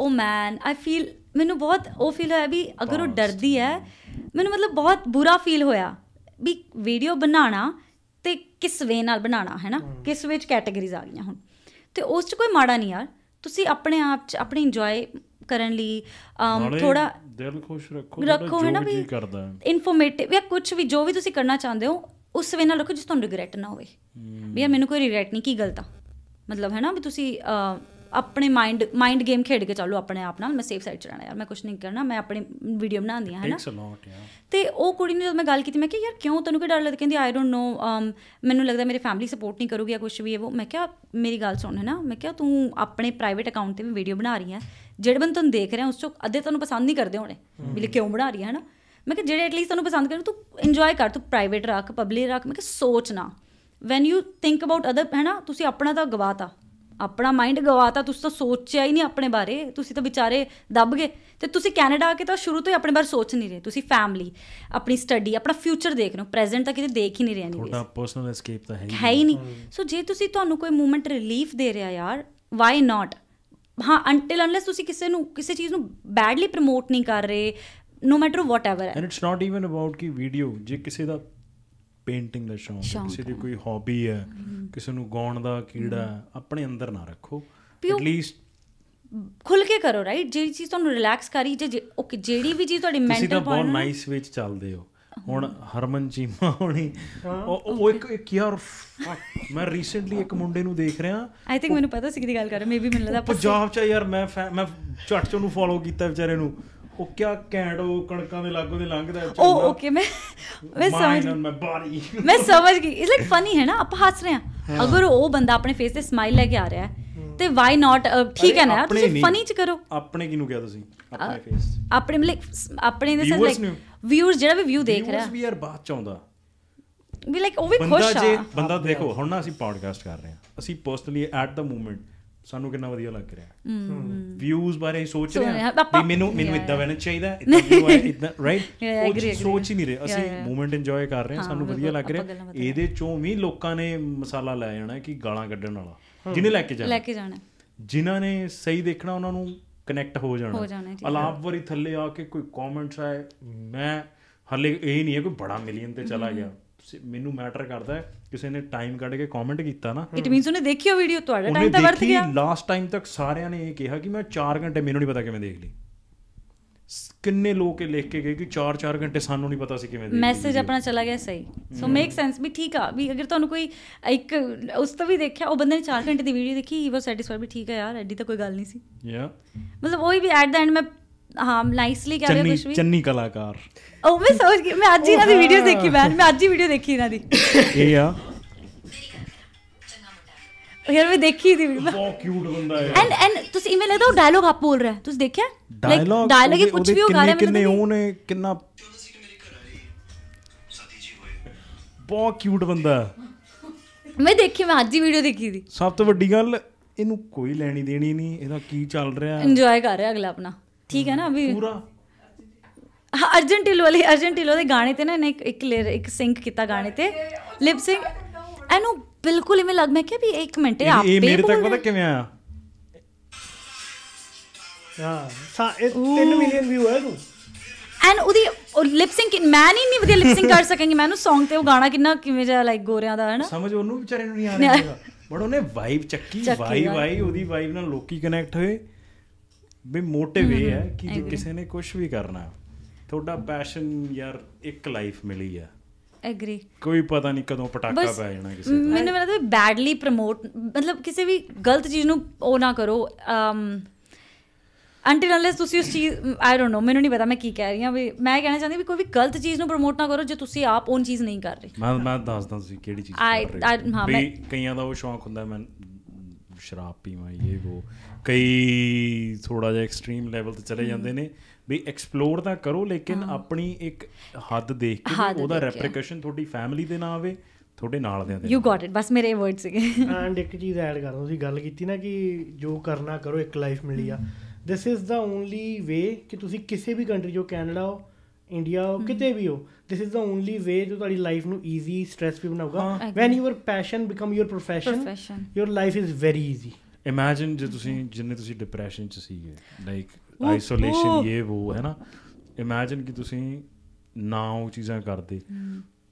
ਓ ਮੈਨ ਆਈ ਫੀਲ ਮੈਨੂੰ ਬਹੁਤ ਉਹ ਫੀਲ ਹੋਇਆ ਵੀ ਅਗਰ ਉਹ ਡਰਦੀ ਹੈ ਮੈਨੂੰ ਮਤਲਬ ਬਹੁਤ ਬੁਰਾ ਫੀਲ ਹੋਇਆ ਵੀ ਵੀਡੀਓ ਬਣਾਉਣਾ ਤੇ ਕਿਸ ਵੇ ਨਾਲ ਬਣਾਉਣਾ ਹੈ ਨਾ ਕਿਸ ਵਿੱਚ ਕੈਟਾਗਰੀਜ਼ ਆ ਗਈਆਂ ਹੁਣ ਤੇ ਉਸ 'ਚ ਕੋਈ ਮਾੜਾ ਨਹੀਂ ਯਾਰ ਤੁਸੀਂ ਆਪਣੇ ਆਪ ਚ ਆਪਣੀ ਇੰਜੋਏ ਕਰਨ ਲਈ ਥੋੜਾ ਦਿਲ ਖੁਸ਼ ਰੱਖੋ ਰੱਖੋ ਹੈ ਨਾ ਵੀ ਇਨਫੋਰਮੇਟਿਵ ਜਾਂ ਕੁਝ ਵੀ ਜੋ ਵੀ ਤੁਸੀਂ ਕਰਨਾ ਚਾਹੁੰਦੇ ਹੋ ਉਸ ਵੇ ਨਾਲ ਰੱਖੋ ਜਿਸ ਤੁਹਾਨੂੰ ਰਿਗਰੈਟ ਨਾ ਹੋਵੇ ਵੀ ਮੈਨੂੰ ਕੋਈ ਰਿਗਰੈਟ ਨਹੀਂ ਕੀ ਗਲਤ ਆ ਮਤਲਬ ਹੈ ਨਾ ਵੀ ਤੁਸੀਂ ਆਪਣੇ ਮਾਈਂਡ ਮਾਈਂਡ ਗੇਮ ਖੇਡ ਕੇ ਚੱਲੋ ਆਪਣੇ ਆਪ ਨਾਲ ਮੈਂ ਸੇਫ ਸਾਈਡ ਰਹਿਣਾ ਯਾਰ ਮੈਂ ਕੁਝ ਨਹੀਂ ਕਰਨਾ ਮੈਂ ਆਪਣੀ ਵੀਡੀਓ ਬਣਾਉਂਦੀ ਹਾਂ ਹੈਨਾ ਤੇ ਉਹ ਕੁੜੀ ਨੇ ਜਦ ਮੈਂ ਗੱਲ ਕੀਤੀ ਮੈਂ ਕਿਹਾ ਯਾਰ ਕਿਉਂ ਤੈਨੂੰ ਕਿ ਡਰ ਲੱਗਦਾ ਕਹਿੰਦੀ ਆਈ ਡੋਨਟ ਨੋ ਮੈਨੂੰ ਲੱਗਦਾ ਮੇਰੇ ਫੈਮਿਲੀ ਸਪੋਰਟ ਨਹੀਂ ਕਰੂਗੀ ਜਾਂ ਕੁਝ ਵੀ ਇਹ ਉਹ ਮੈਂ ਕਿਹਾ ਮੇਰੀ ਗੱਲ ਸੁਣ ਹੈਨਾ ਮੈਂ ਕਿਹਾ ਤੂੰ ਆਪਣੇ ਪ੍ਰਾਈਵੇਟ ਅਕਾਊਂਟ ਤੇ ਵੀ ਵੀਡੀਓ ਬਣਾ ਰਹੀ ਹੈ ਜਿਹੜੇ ਬੰਦ ਤੁਹਾਨੂੰ ਦੇਖ ਰਹੇ ਉਸ ਤੋਂ ਅੱਧੇ ਤੁਹਾਨੂੰ ਪਸੰਦ ਨਹੀਂ ਕਰਦੇ ਹੋਣੇ ਵੀ ਕਿਉਂ ਬਣਾ ਰਹੀ ਹੈ ਹੈਨਾ ਮੈਂ ਕਿਹਾ ਜਿਹੜੇ ਐਟਲੀਸਟ ਤੁਹਾਨੂੰ ਪਸੰਦ ਕਰਦੇ ਤੂੰ ਇੰਜੋਏ ਕਰ ਤੂੰ ਪ੍ਰਾਈਵੇਟ ਰੱਖ ਪਬਲਿਕ ਰੱਖ ਮੈਂ ਕਿਹਾ ਸੋਚ ਨਾ when you think about other ਨਾ ਤੁਸੀਂ ਆਪਣਾ ਤਾਂ ਗਵਾਤਾ ਆਪਣਾ ਮਾਈਂਡ ਗਵਾਤਾ ਤੁਸੀਂ ਤਾਂ ਸੋਚਿਆ ਹੀ ਨਹੀਂ ਆਪਣੇ ਬਾਰੇ ਤੁਸੀਂ ਤਾਂ ਵਿਚਾਰੇ ਦੱਬ ਗਏ ਤੇ ਤੁਸੀਂ ਕੈਨੇਡਾ ਆ ਕੇ ਤਾਂ ਸ਼ੁਰੂ ਤੋਂ ਹੀ ਆਪਣੇ ਬਾਰੇ ਸੋਚ ਨਹੀਂ ਰਹੇ ਤੁਸੀਂ ਫੈਮਿਲੀ ਆਪਣੀ ਸਟੱਡੀ ਆਪਣਾ ਫਿਊਚਰ ਦੇਖ ਰਹੇ ਹੋ ਪ੍ਰੈਜ਼ੈਂਟ ਤਾਂ ਕਿਤੇ ਦੇਖ ਹੀ ਨਹੀਂ ਰਹੇ ਨਹੀਂ ਤੁਹਾਡਾ ਪਰਸਨਲ ਐਸਕੇਪ ਤਾਂ ਹੈ ਹੀ ਨਹੀਂ ਸੋ ਜੇ ਤੁਸੀਂ ਤੁਹਾਨੂੰ ਕੋਈ ਮੂਮੈਂਟ ਰਿਲੀਫ ਦੇ ਰਿਹਾ ਯਾਰ ਵਾਈ ਨਾਟ ਹਾਂ ਅੰਟਿਲ ਅਨਲੈਸ ਤੁਸੀਂ ਕਿਸੇ ਨੂੰ ਕਿਸੇ ਚੀਜ਼ ਨੂੰ ਬੈਡਲੀ ਪ੍ਰਮੋਟ ਨਹੀਂ ਕਰ ਰਹੇ no matter whatever and it's not even about ਕਿ ਵੀਡੀਓ ਜੇ ਕਿਸੇ ਦਾ ਪੇਂਟਿੰਗ ਦਾ ਸ਼ੌਂਕ ਹੈ ਕਿਸੇ ਦੀ ਕੋਈ ਹੌਬੀ ਹੈ ਕਿਸੇ ਨੂੰ ਗਾਉਣ ਦਾ ਕੀੜਾ ਆਪਣੇ ਅੰਦਰ ਨਾ ਰੱਖੋ ਐਟਲੀਸਟ ਖੁੱਲ ਕੇ ਕਰੋ ਰਾਈਟ ਜਿਹੜੀ ਚੀਜ਼ ਤੁਹਾਨੂੰ ਰਿਲੈਕਸ ਕਰੀ ਜੇ ਓਕੇ ਜਿਹੜੀ ਵੀ ਚੀਜ਼ ਤੁਹਾਡੀ ਮੈਂਟਲ ਪੁਆਇੰਟ ਬਹੁਤ ਨਾਈਸ ਵਿੱਚ ਚੱਲਦੇ ਹੋ ਹੁਣ ਹਰਮਨ ਚੀਮਾ ਹੋਣੀ ਉਹ ਇੱਕ ਇੱਕ ਯਾਰ ਮੈਂ ਰੀਸੈਂਟਲੀ ਇੱਕ ਮੁੰਡੇ ਨੂੰ ਦੇਖ ਰਿਹਾ ਆਈ ਥਿੰਕ ਮੈਨੂੰ ਪਤਾ ਸੀ ਕਿਹਦੀ ਗੱਲ ਕਰ ਰਿਹਾ ਮੇਬੀ ਮੈਨੂੰ ਲੱਗਦਾ ਪੰਜਾਬ ਚ ਯਾਰ ਮੈਂ ਮੈਂ ਝਟ ਚ ਉਹਨੂੰ ਫੋਲੋ ਕੀਤਾ ਵਿਚਾਰੇ ਨੂੰ ਉਹ ਕਿਆ ਕੈਂਡ ਉਹ ਕਣਕਾਂ ਦੇ ਲਾਗੋਂ ਦੇ ਲੰਘਦਾ ਚੋ ਉਹ ਓਕੇ ਮੈਂ ਮੈਂ ਸਮਝ ਮੈਂ ਬਾਰੀ ਮੈਂ ਸਮਝ ਗਈ ਇਟਸ ਲਾਈਕ ਫਨੀ ਹੈ ਨਾ ਆਪਾਂ ਹੱਸ ਰਹੇ ਆ ਅਗਰ ਉਹ ਬੰਦਾ ਆਪਣੇ ਫੇਸ ਤੇ ਸਮਾਈਲ ਲੈ ਕੇ ਆ ਰਿਹਾ ਹੈ ਤੇ ਵਾਈ ਨਾਟ ਠੀਕ ਹੈ ਨਾ ਤੁਸੀਂ ਫਨੀ ਚ ਕਰੋ ਆਪਣੇ ਕਿਨੂੰ ਕਿਹਾ ਤੁਸੀਂ ਆਪਣੇ ਫੇਸ ਆਪਣੇ ਲਾਈਕ ਆਪਣੇ ਦੇ ਸੈਂਸ ਲਾਈਕ ਵਿਊਅਰਸ ਜਿਹੜਾ ਵੀ ਵਿਊ ਦੇਖ ਰਿਹਾ ਵਿਊਅਰਸ ਵੀ ਯਾਰ ਬਾਤ ਚਾਹੁੰਦਾ ਵੀ ਲਾਈਕ ਉਹ ਵੀ ਖੁਸ਼ ਆ ਬੰਦਾ ਜੇ ਬੰਦਾ ਦੇਖੋ ਹੁਣ ਨਾ ਅਸੀਂ ਪੋਡਕਾਸਟ ਕਰ ਰਹੇ ਆ ਅਸੀਂ ਪਰਸਨਲੀ ਐਟ ਦਾ ਮੂਮੈਂਟ ਸਾਨੂੰ ਕਿੰਨਾ ਵਧੀਆ ਲੱਗ ਰਿਹਾ ਵਿਊਜ਼ ਬਾਰੇ ਸੋਚ ਰਹੇ ਆ ਵੀ ਮੈਨੂੰ ਮੈਨੂੰ ਇਦਾਂ ਵੈਣਾ ਚਾਹੀਦਾ ਇਦਾਂ ਇਦਾਂ ਰਾਈਟ ਉਹ ਸੋਚ ਹੀ ਨਹੀਂ ਰਹੇ ਅਸੀਂ ਮੂਮੈਂਟ ਇੰਜੋਏ ਕਰ ਰਹੇ ਹਾਂ ਸਾਨੂੰ ਵਧੀਆ ਲੱਗ ਰਿਹਾ ਇਹਦੇ ਚੋਂ ਵੀ ਲੋਕਾਂ ਨੇ ਮਸਾਲਾ ਲੈ ਜਾਣਾ ਕਿ ਗਾਲਾਂ ਕੱਢਣ ਵਾਲਾ ਜਿਹਨੇ ਲੈ ਕੇ ਜਾਣਾ ਲੈ ਕੇ ਜਾਣਾ ਜਿਨ੍ਹਾਂ ਨੇ ਸਹੀ ਦੇਖਣਾ ਉਹਨਾਂ ਨੂੰ ਕਨੈਕਟ ਹੋ ਜਾਣਾ ਅਲਾਪ ਥੱਲੇ ਆ ਕੇ ਕੋਈ ਕਮੈਂਟਸ ਆਏ ਮੈਂ ਹਲੇ ਇਹ ਨਹੀਂ ਹੈ ਕੋਈ ਬੜਾ ਮਿਲੀਅਨ ਤੇ ਚਲਾ ਗਿਆ ਮੈਨੂੰ ਮੈਟਰ ਕਰਦਾ ਕਿਸੇ ਨੇ ਟਾਈਮ ਕੱਢ ਕੇ ਕਮੈਂਟ ਕੀਤਾ ਨਾ ਇਟ ਮੀਨਸ ਉਹਨੇ ਦੇਖੀ ਉਹ ਵੀਡੀਓ ਤੁਹਾਡਾ ਟਾਈਮ ਤਾਂ ਵਰਤ ਗਿਆ ਉਹਨੇ ਦੇਖੀ ਲਾਸਟ ਟਾਈਮ ਤੱਕ ਸਾਰਿਆਂ ਨੇ ਇਹ ਕਿਹਾ ਕਿ ਮੈਂ 4 ਘੰਟੇ ਮੈਨੂੰ ਨਹੀਂ ਪਤਾ ਕਿਵੇਂ ਦੇਖ ਲਈ ਕਿੰਨੇ ਲੋਕ ਇਹ ਲਿਖ ਕੇ ਗਏ ਕਿ 4-4 ਘੰਟੇ ਸਾਨੂੰ ਨਹੀਂ ਪਤਾ ਸੀ ਕਿਵੇਂ ਦੇ ਮੈਸੇਜ ਆਪਣਾ ਚਲਾ ਗਿਆ ਸਹੀ ਸੋ ਮੇਕ ਸੈਂਸ ਵੀ ਠੀਕ ਆ ਵੀ ਅਗਰ ਤੁਹਾਨੂੰ ਕੋਈ ਇੱਕ ਉਸ ਤੋਂ ਵੀ ਦੇਖਿਆ ਉਹ ਬੰਦੇ ਨੇ 4 ਘੰਟੇ ਦੀ ਵੀਡੀਓ ਦੇਖੀ ਹੀ ਵਾਸ ਸੈਟੀਸਫਾਈਡ ਵੀ ਠੀਕ ਆ ਯਾਰ ਐਡੀ ਤਾਂ ਕੋਈ ਗੱਲ ਨਹੀਂ ਸੀ ਯਾ ਮਤਲਬ ਉਹ ਵੀ ਐਟ ਦਾ ਐਂਡ ਮੈਂ ਹਾਂ ਨਾਈਸਲੀ ਕਹਿ ਰਹੇ ਕੁਝ ਵੀ ਚੰਨੀ ਕਲਾਕਾਰ ਉਹ ਮੈਂ ਸੋਚ ਕੇ ਮੈਂ ਅੱਜ ਹੀ ਇਹਦੀ ਵੀਡੀਓ ਦੇਖੀ ਮੈਂ ਮੈਂ ਅੱਜ ਹੀ ਵੀਡੀਓ ਦੇਖੀ ਇਹਨਾਂ ਦੀ ਇਹ ਆ ਯਾਰ ਮੈਂ ਦੇਖੀ ਸੀ ਬਹੁਤ ਕਿਊਟ ਬੰਦਾ ਹੈ ਐਂਡ ਐਂਡ ਤੁਸੀਂ ਇਵੇਂ ਲੱਗਦਾ ਉਹ ਡਾਇਲੋਗ ਆਪ ਬੋਲ ਰਿਹਾ ਤੁਸੀਂ ਦੇਖਿਆ ਡਾਇਲੋਗ ਡਾਇਲੋਗ ਹੀ ਕੁਝ ਵੀ ਉਹ ਗਾ ਰਿਹਾ ਨਹੀਂ ਉਹਨੇ ਕਿੰਨਾ ਸੀ ਕਿ ਘਰ ਹੋਏ ਬਹੁਤ ਕਿਊਟ ਬੰਦਾ ਹੈ ਮੈਂ ਦੇਖੀ ਮੈਂ ਅੱਜ ਹੀ ਵੀਡੀਓ ਦੇਖੀ ਸੀ ਸਭ ਤੋਂ ਵੱਡੀ ਗੱਲ ਇਹਨੂੰ ਕੋਈ ਲੈਣੀ ਦੇਣੀ ਨਹੀਂ ਇਹਦਾ ਕੀ ਚੱਲ ਰਿਹਾ ਹੈ ਇੰਜੋਏ ਕਰ ਰਿਹਾ ਅਗਲਾ ਆਪਣਾ ਠੀਕ ਹੈ ਨਾ ਵੀ ਪੂਰਾ ਅਰਜਨ ਵਾਲੇ ਵਾਲੀ ਉਹਦੇ ਗਾਣੇ ਤੇ ਨਾ ਇਹਨੇ ਇੱਕ ਇੱਕ ਸਿੰਕ ਕੀਤਾ ਗਾਣੇ ਤੇ ਲਿਪ ਸਿੰਕ ਇਹਨੂੰ ਬਿਲਕੁਲ ਇਵੇਂ ਲੱਗ ਮੈਂ ਕਿ ਵੀ 1 ਮਿੰਟ ਆਪੇ ਇਹ ਮੇਰੇ ਤੱਕ ਪਤਾ ਕਿਵੇਂ ਆਇਆ ਹਾਂ ਸਾ 3 ਮਿਲੀਅਨ ਵਿਊ ਹੈ ਤੂੰ ਐਂਡ ਉਹਦੀ ਲਿਪ ਸਿੰਕ ਮੈਂ ਨਹੀਂ ਨਹੀਂ ਵਧੀਆ ਲਿਪ ਸਿੰਕ ਕਰ ਸਕਾਂਗੀ ਮੈਨੂੰ ਸੌਂਗ ਤੇ ਉਹ ਗਾਣਾ ਕਿੰਨਾ ਕਿਵੇਂ ਜਿਹਾ ਲਾਈਕ ਗੋਰਿਆਂ ਦਾ ਹੈ ਨਾ ਸਮਝ ਉਹਨੂੰ ਵਿਚਾਰੇ ਨੂੰ ਨਹੀਂ ਆ ਰਿਹਾ *laughs* ਬਟ ਉਹਨੇ ਵਾਈਬ ਚੱਕੀ ਵਾਈ ਵਾਈ ਉਹਦੀ ਵਾਈਬ ਨਾਲ ਲੋਕੀ ਕਨੈਕਟ ਹੋਏ ਵੀ ਮੋਟਿਵ ਇਹ ਹੈ ਕਿ ਜੇ ਕਿਸੇ ਨੇ ਕੁਝ ਵੀ ਕਰਨਾ ਤੁਹਾਡਾ ਪੈਸ਼ਨ ਯਾਰ ਇੱਕ ਲਾਈਫ ਮਿਲੀ ਆ ਐਗਰੀ ਕੋਈ ਪਤਾ ਨਹੀਂ ਕਦੋਂ ਪਟਾਕਾ ਪੈ ਜਾਣਾ ਕਿਸੇ ਦਾ ਮੈਨੂੰ ਮਤਲਬ ਬੈਡਲੀ ਪ੍ਰਮੋਟ ਮਤਲਬ ਕਿਸੇ ਵੀ ਗਲਤ ਚੀਜ਼ ਨੂੰ ਉਹ ਨਾ ਕਰੋ ਅਮ ਅੰਟਿਲ ਅਨਲੈਸ ਤੁਸੀਂ ਉਸ ਚੀਜ਼ ਆਈ ਡੋਨਟ ਨੋ ਮੈਨੂੰ ਨਹੀਂ ਪਤਾ ਮੈਂ ਕੀ ਕਹਿ ਰਹੀ ਹਾਂ ਵੀ ਮੈਂ ਕਹਿਣਾ ਚਾਹੁੰਦੀ ਵੀ ਕੋਈ ਵੀ ਗਲਤ ਚੀਜ਼ ਨੂੰ ਪ੍ਰਮੋਟ ਨਾ ਕਰੋ ਜੇ ਤੁਸੀਂ ਆਪ ਉਹਨ ਚੀਜ਼ ਨਹੀਂ ਕਰ ਰਹੇ ਮੈਂ ਮੈਂ ਦੱਸਦਾ ਤੁਸੀਂ ਕਿਹੜੀ ਚੀਜ਼ ਕਰ ਰਹੇ ਹਾਂ ਮੈਂ ਕਈਆਂ ਦਾ ਉਹ ਸ਼ੌਂਕ ਹੁੰਦਾ ਮੈਂ ਸ਼ਰਾਬ ਪੀਵਾਂ ਇਹ ਉਹ ਕਈ ਥੋੜਾ ਜਿਹਾ ਐਕਸਟ੍ਰੀਮ ਲੈਵਲ ਤੇ ਚਲੇ ਜਾਂਦੇ ਨੇ ਵੀ ਐਕਸਪਲੋਰ ਤਾਂ ਕਰੋ ਲੇਕਿਨ ਆਪਣੀ ਇੱਕ ਹੱਦ ਦੇਖ ਕੇ ਉਹਦਾ ਰੈਪਰੀਕੇਸ਼ਨ ਤੁਹਾਡੀ ਫੈਮਿਲੀ ਦੇ ਨਾਲ ਆਵੇ ਤੁਹਾਡੇ ਨਾਲ ਦੇ ਯੂ ਗਾਟ ਇਟ ਬਸ ਮੇਰੇ ਵਰਡ ਸੀਗੇ ਐਂਡ ਇੱਕ ਚੀਜ਼ ਐਡ ਦੋ ਤੁਸੀਂ ਗੱਲ ਕੀਤੀ ਨਾ ਕਿ ਜੋ ਕਰਨਾ ਕਰੋ ਇੱਕ ਲਾਈਫ ਮਿਲੀ ਆ ਦਿਸ ਇਜ਼ ਦਾ ਓਨਲੀ ਵੇ ਕਿ ਤੁਸੀਂ ਕਿਸੇ ਵੀ ਕੰਟਰੀ ਜੋ ਕੈਨੇਡਾ ਹੋ ਇੰਡੀਆ ਹੋ ਕਿਤੇ ਵੀ ਹੋ ਦਿਸ ਇਜ਼ ਦਾ ਓਨਲੀ ਵੇ ਜੋ ਤੁਹਾਡੀ ਲਾਈਫ ਨੂੰ ਈਜ਼ੀ ਸਟ੍ਰੈਸ ਫ੍ਰੀ ਬਣਾਊਗਾ when your passion become your profession your life is very easy imagine ਜੇ ਤੁਸੀਂ ਜਿੰਨੇ ਤੁਸੀਂ ਡਿਪਰੈਸ਼ਨ ਚ ਸੀਗੇ ਲਾਈਕ ਆਈਸੋਲੇਸ਼ਨ ਇਹ ਉਹ ਹੈ ਨਾ ਇਮੇਜਿਨ ਕਿ ਤੁਸੀਂ ਨਾ ਉਹ ਚੀਜ਼ਾਂ ਕਰਦੇ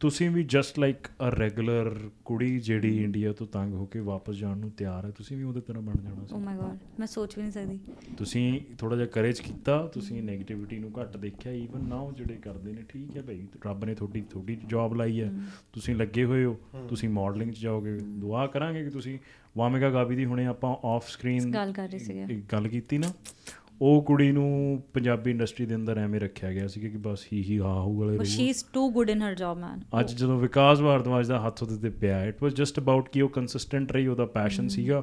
ਤੁਸੀਂ ਵੀ ਜਸਟ ਲਾਈਕ ਅ ਰੈਗੂਲਰ ਕੁੜੀ ਜਿਹੜੀ ਇੰਡੀਆ ਤੋਂ ਤੰਗ ਹੋ ਕੇ ਵਾਪਸ ਜਾਣ ਨੂੰ ਤਿਆਰ ਹੈ ਤੁਸੀਂ ਵੀ ਉਹਦੇ ਤਰ੍ਹਾਂ ਬਣ ਜਾਣਾ ਸੀ ਓ ਮਾਈ ਗॉड ਮੈਂ ਸੋਚ ਵੀ ਨਹੀਂ ਸਕਦੀ ਤੁਸੀਂ ਥੋੜਾ ਜਿਹਾ ਕਰੇਜ ਕੀਤਾ ਤੁਸੀਂ 네ਗੇਟਿਵਿਟੀ ਨੂੰ ਘੱਟ ਦੇਖਿਆ ਈਵਨ ਉਹ ਜਿਹੜੇ ਕਰਦੇ ਨੇ ਠੀਕ ਹੈ ਭਾਈ ਰੱਬ ਨੇ ਤੁਹਾਡੀ ਥੋੜੀ ਜੌਬ ਲਾਈ ਹੈ ਤੁਸੀਂ ਲੱਗੇ ਹੋਏ ਹੋ ਤੁਸੀਂ ਮਾਡਲਿੰਗ 'ਚ ਜਾਓਗੇ ਦੁਆ ਕਰਾਂਗੇ ਕਿ ਤੁਸੀਂ ਵਾਮੇਗਾ ਗਾਬੀ ਦੀ ਹੁਣੇ ਆਪਾਂ ਆਫ ਸਕਰੀਨ ਗੱਲ ਕਰ ਰਹੇ ਸੀਗੇ ਗੱਲ ਕੀਤੀ ਨਾ ਉਹ ਕੁੜੀ ਨੂੰ ਪੰਜਾਬੀ ਇੰਡਸਟਰੀ ਦੇ ਅੰਦਰ ਐਵੇਂ ਰੱਖਿਆ ਗਿਆ ਸੀ ਕਿ ਬਸ ਹੀ ਹੀ ਹਾ ਹੂ ਵਾਲੇ she is too good in her job man ਅੱਜ ਜਦੋਂ ਵਿਕਾਸ ਭਾਰਦਵਾਜ ਦਾ ਹੱਥ ਉਹਦੇ ਤੇ ਪਿਆ ਇਟ ਵਾਸ ਜਸਟ ਅਬਾਊਟ ਕਿ ਉਹ ਕੰਸਿਸਟੈਂਟ ਰਹੀ ਉਹਦਾ ਪੈਸ਼ਨ ਸੀਗਾ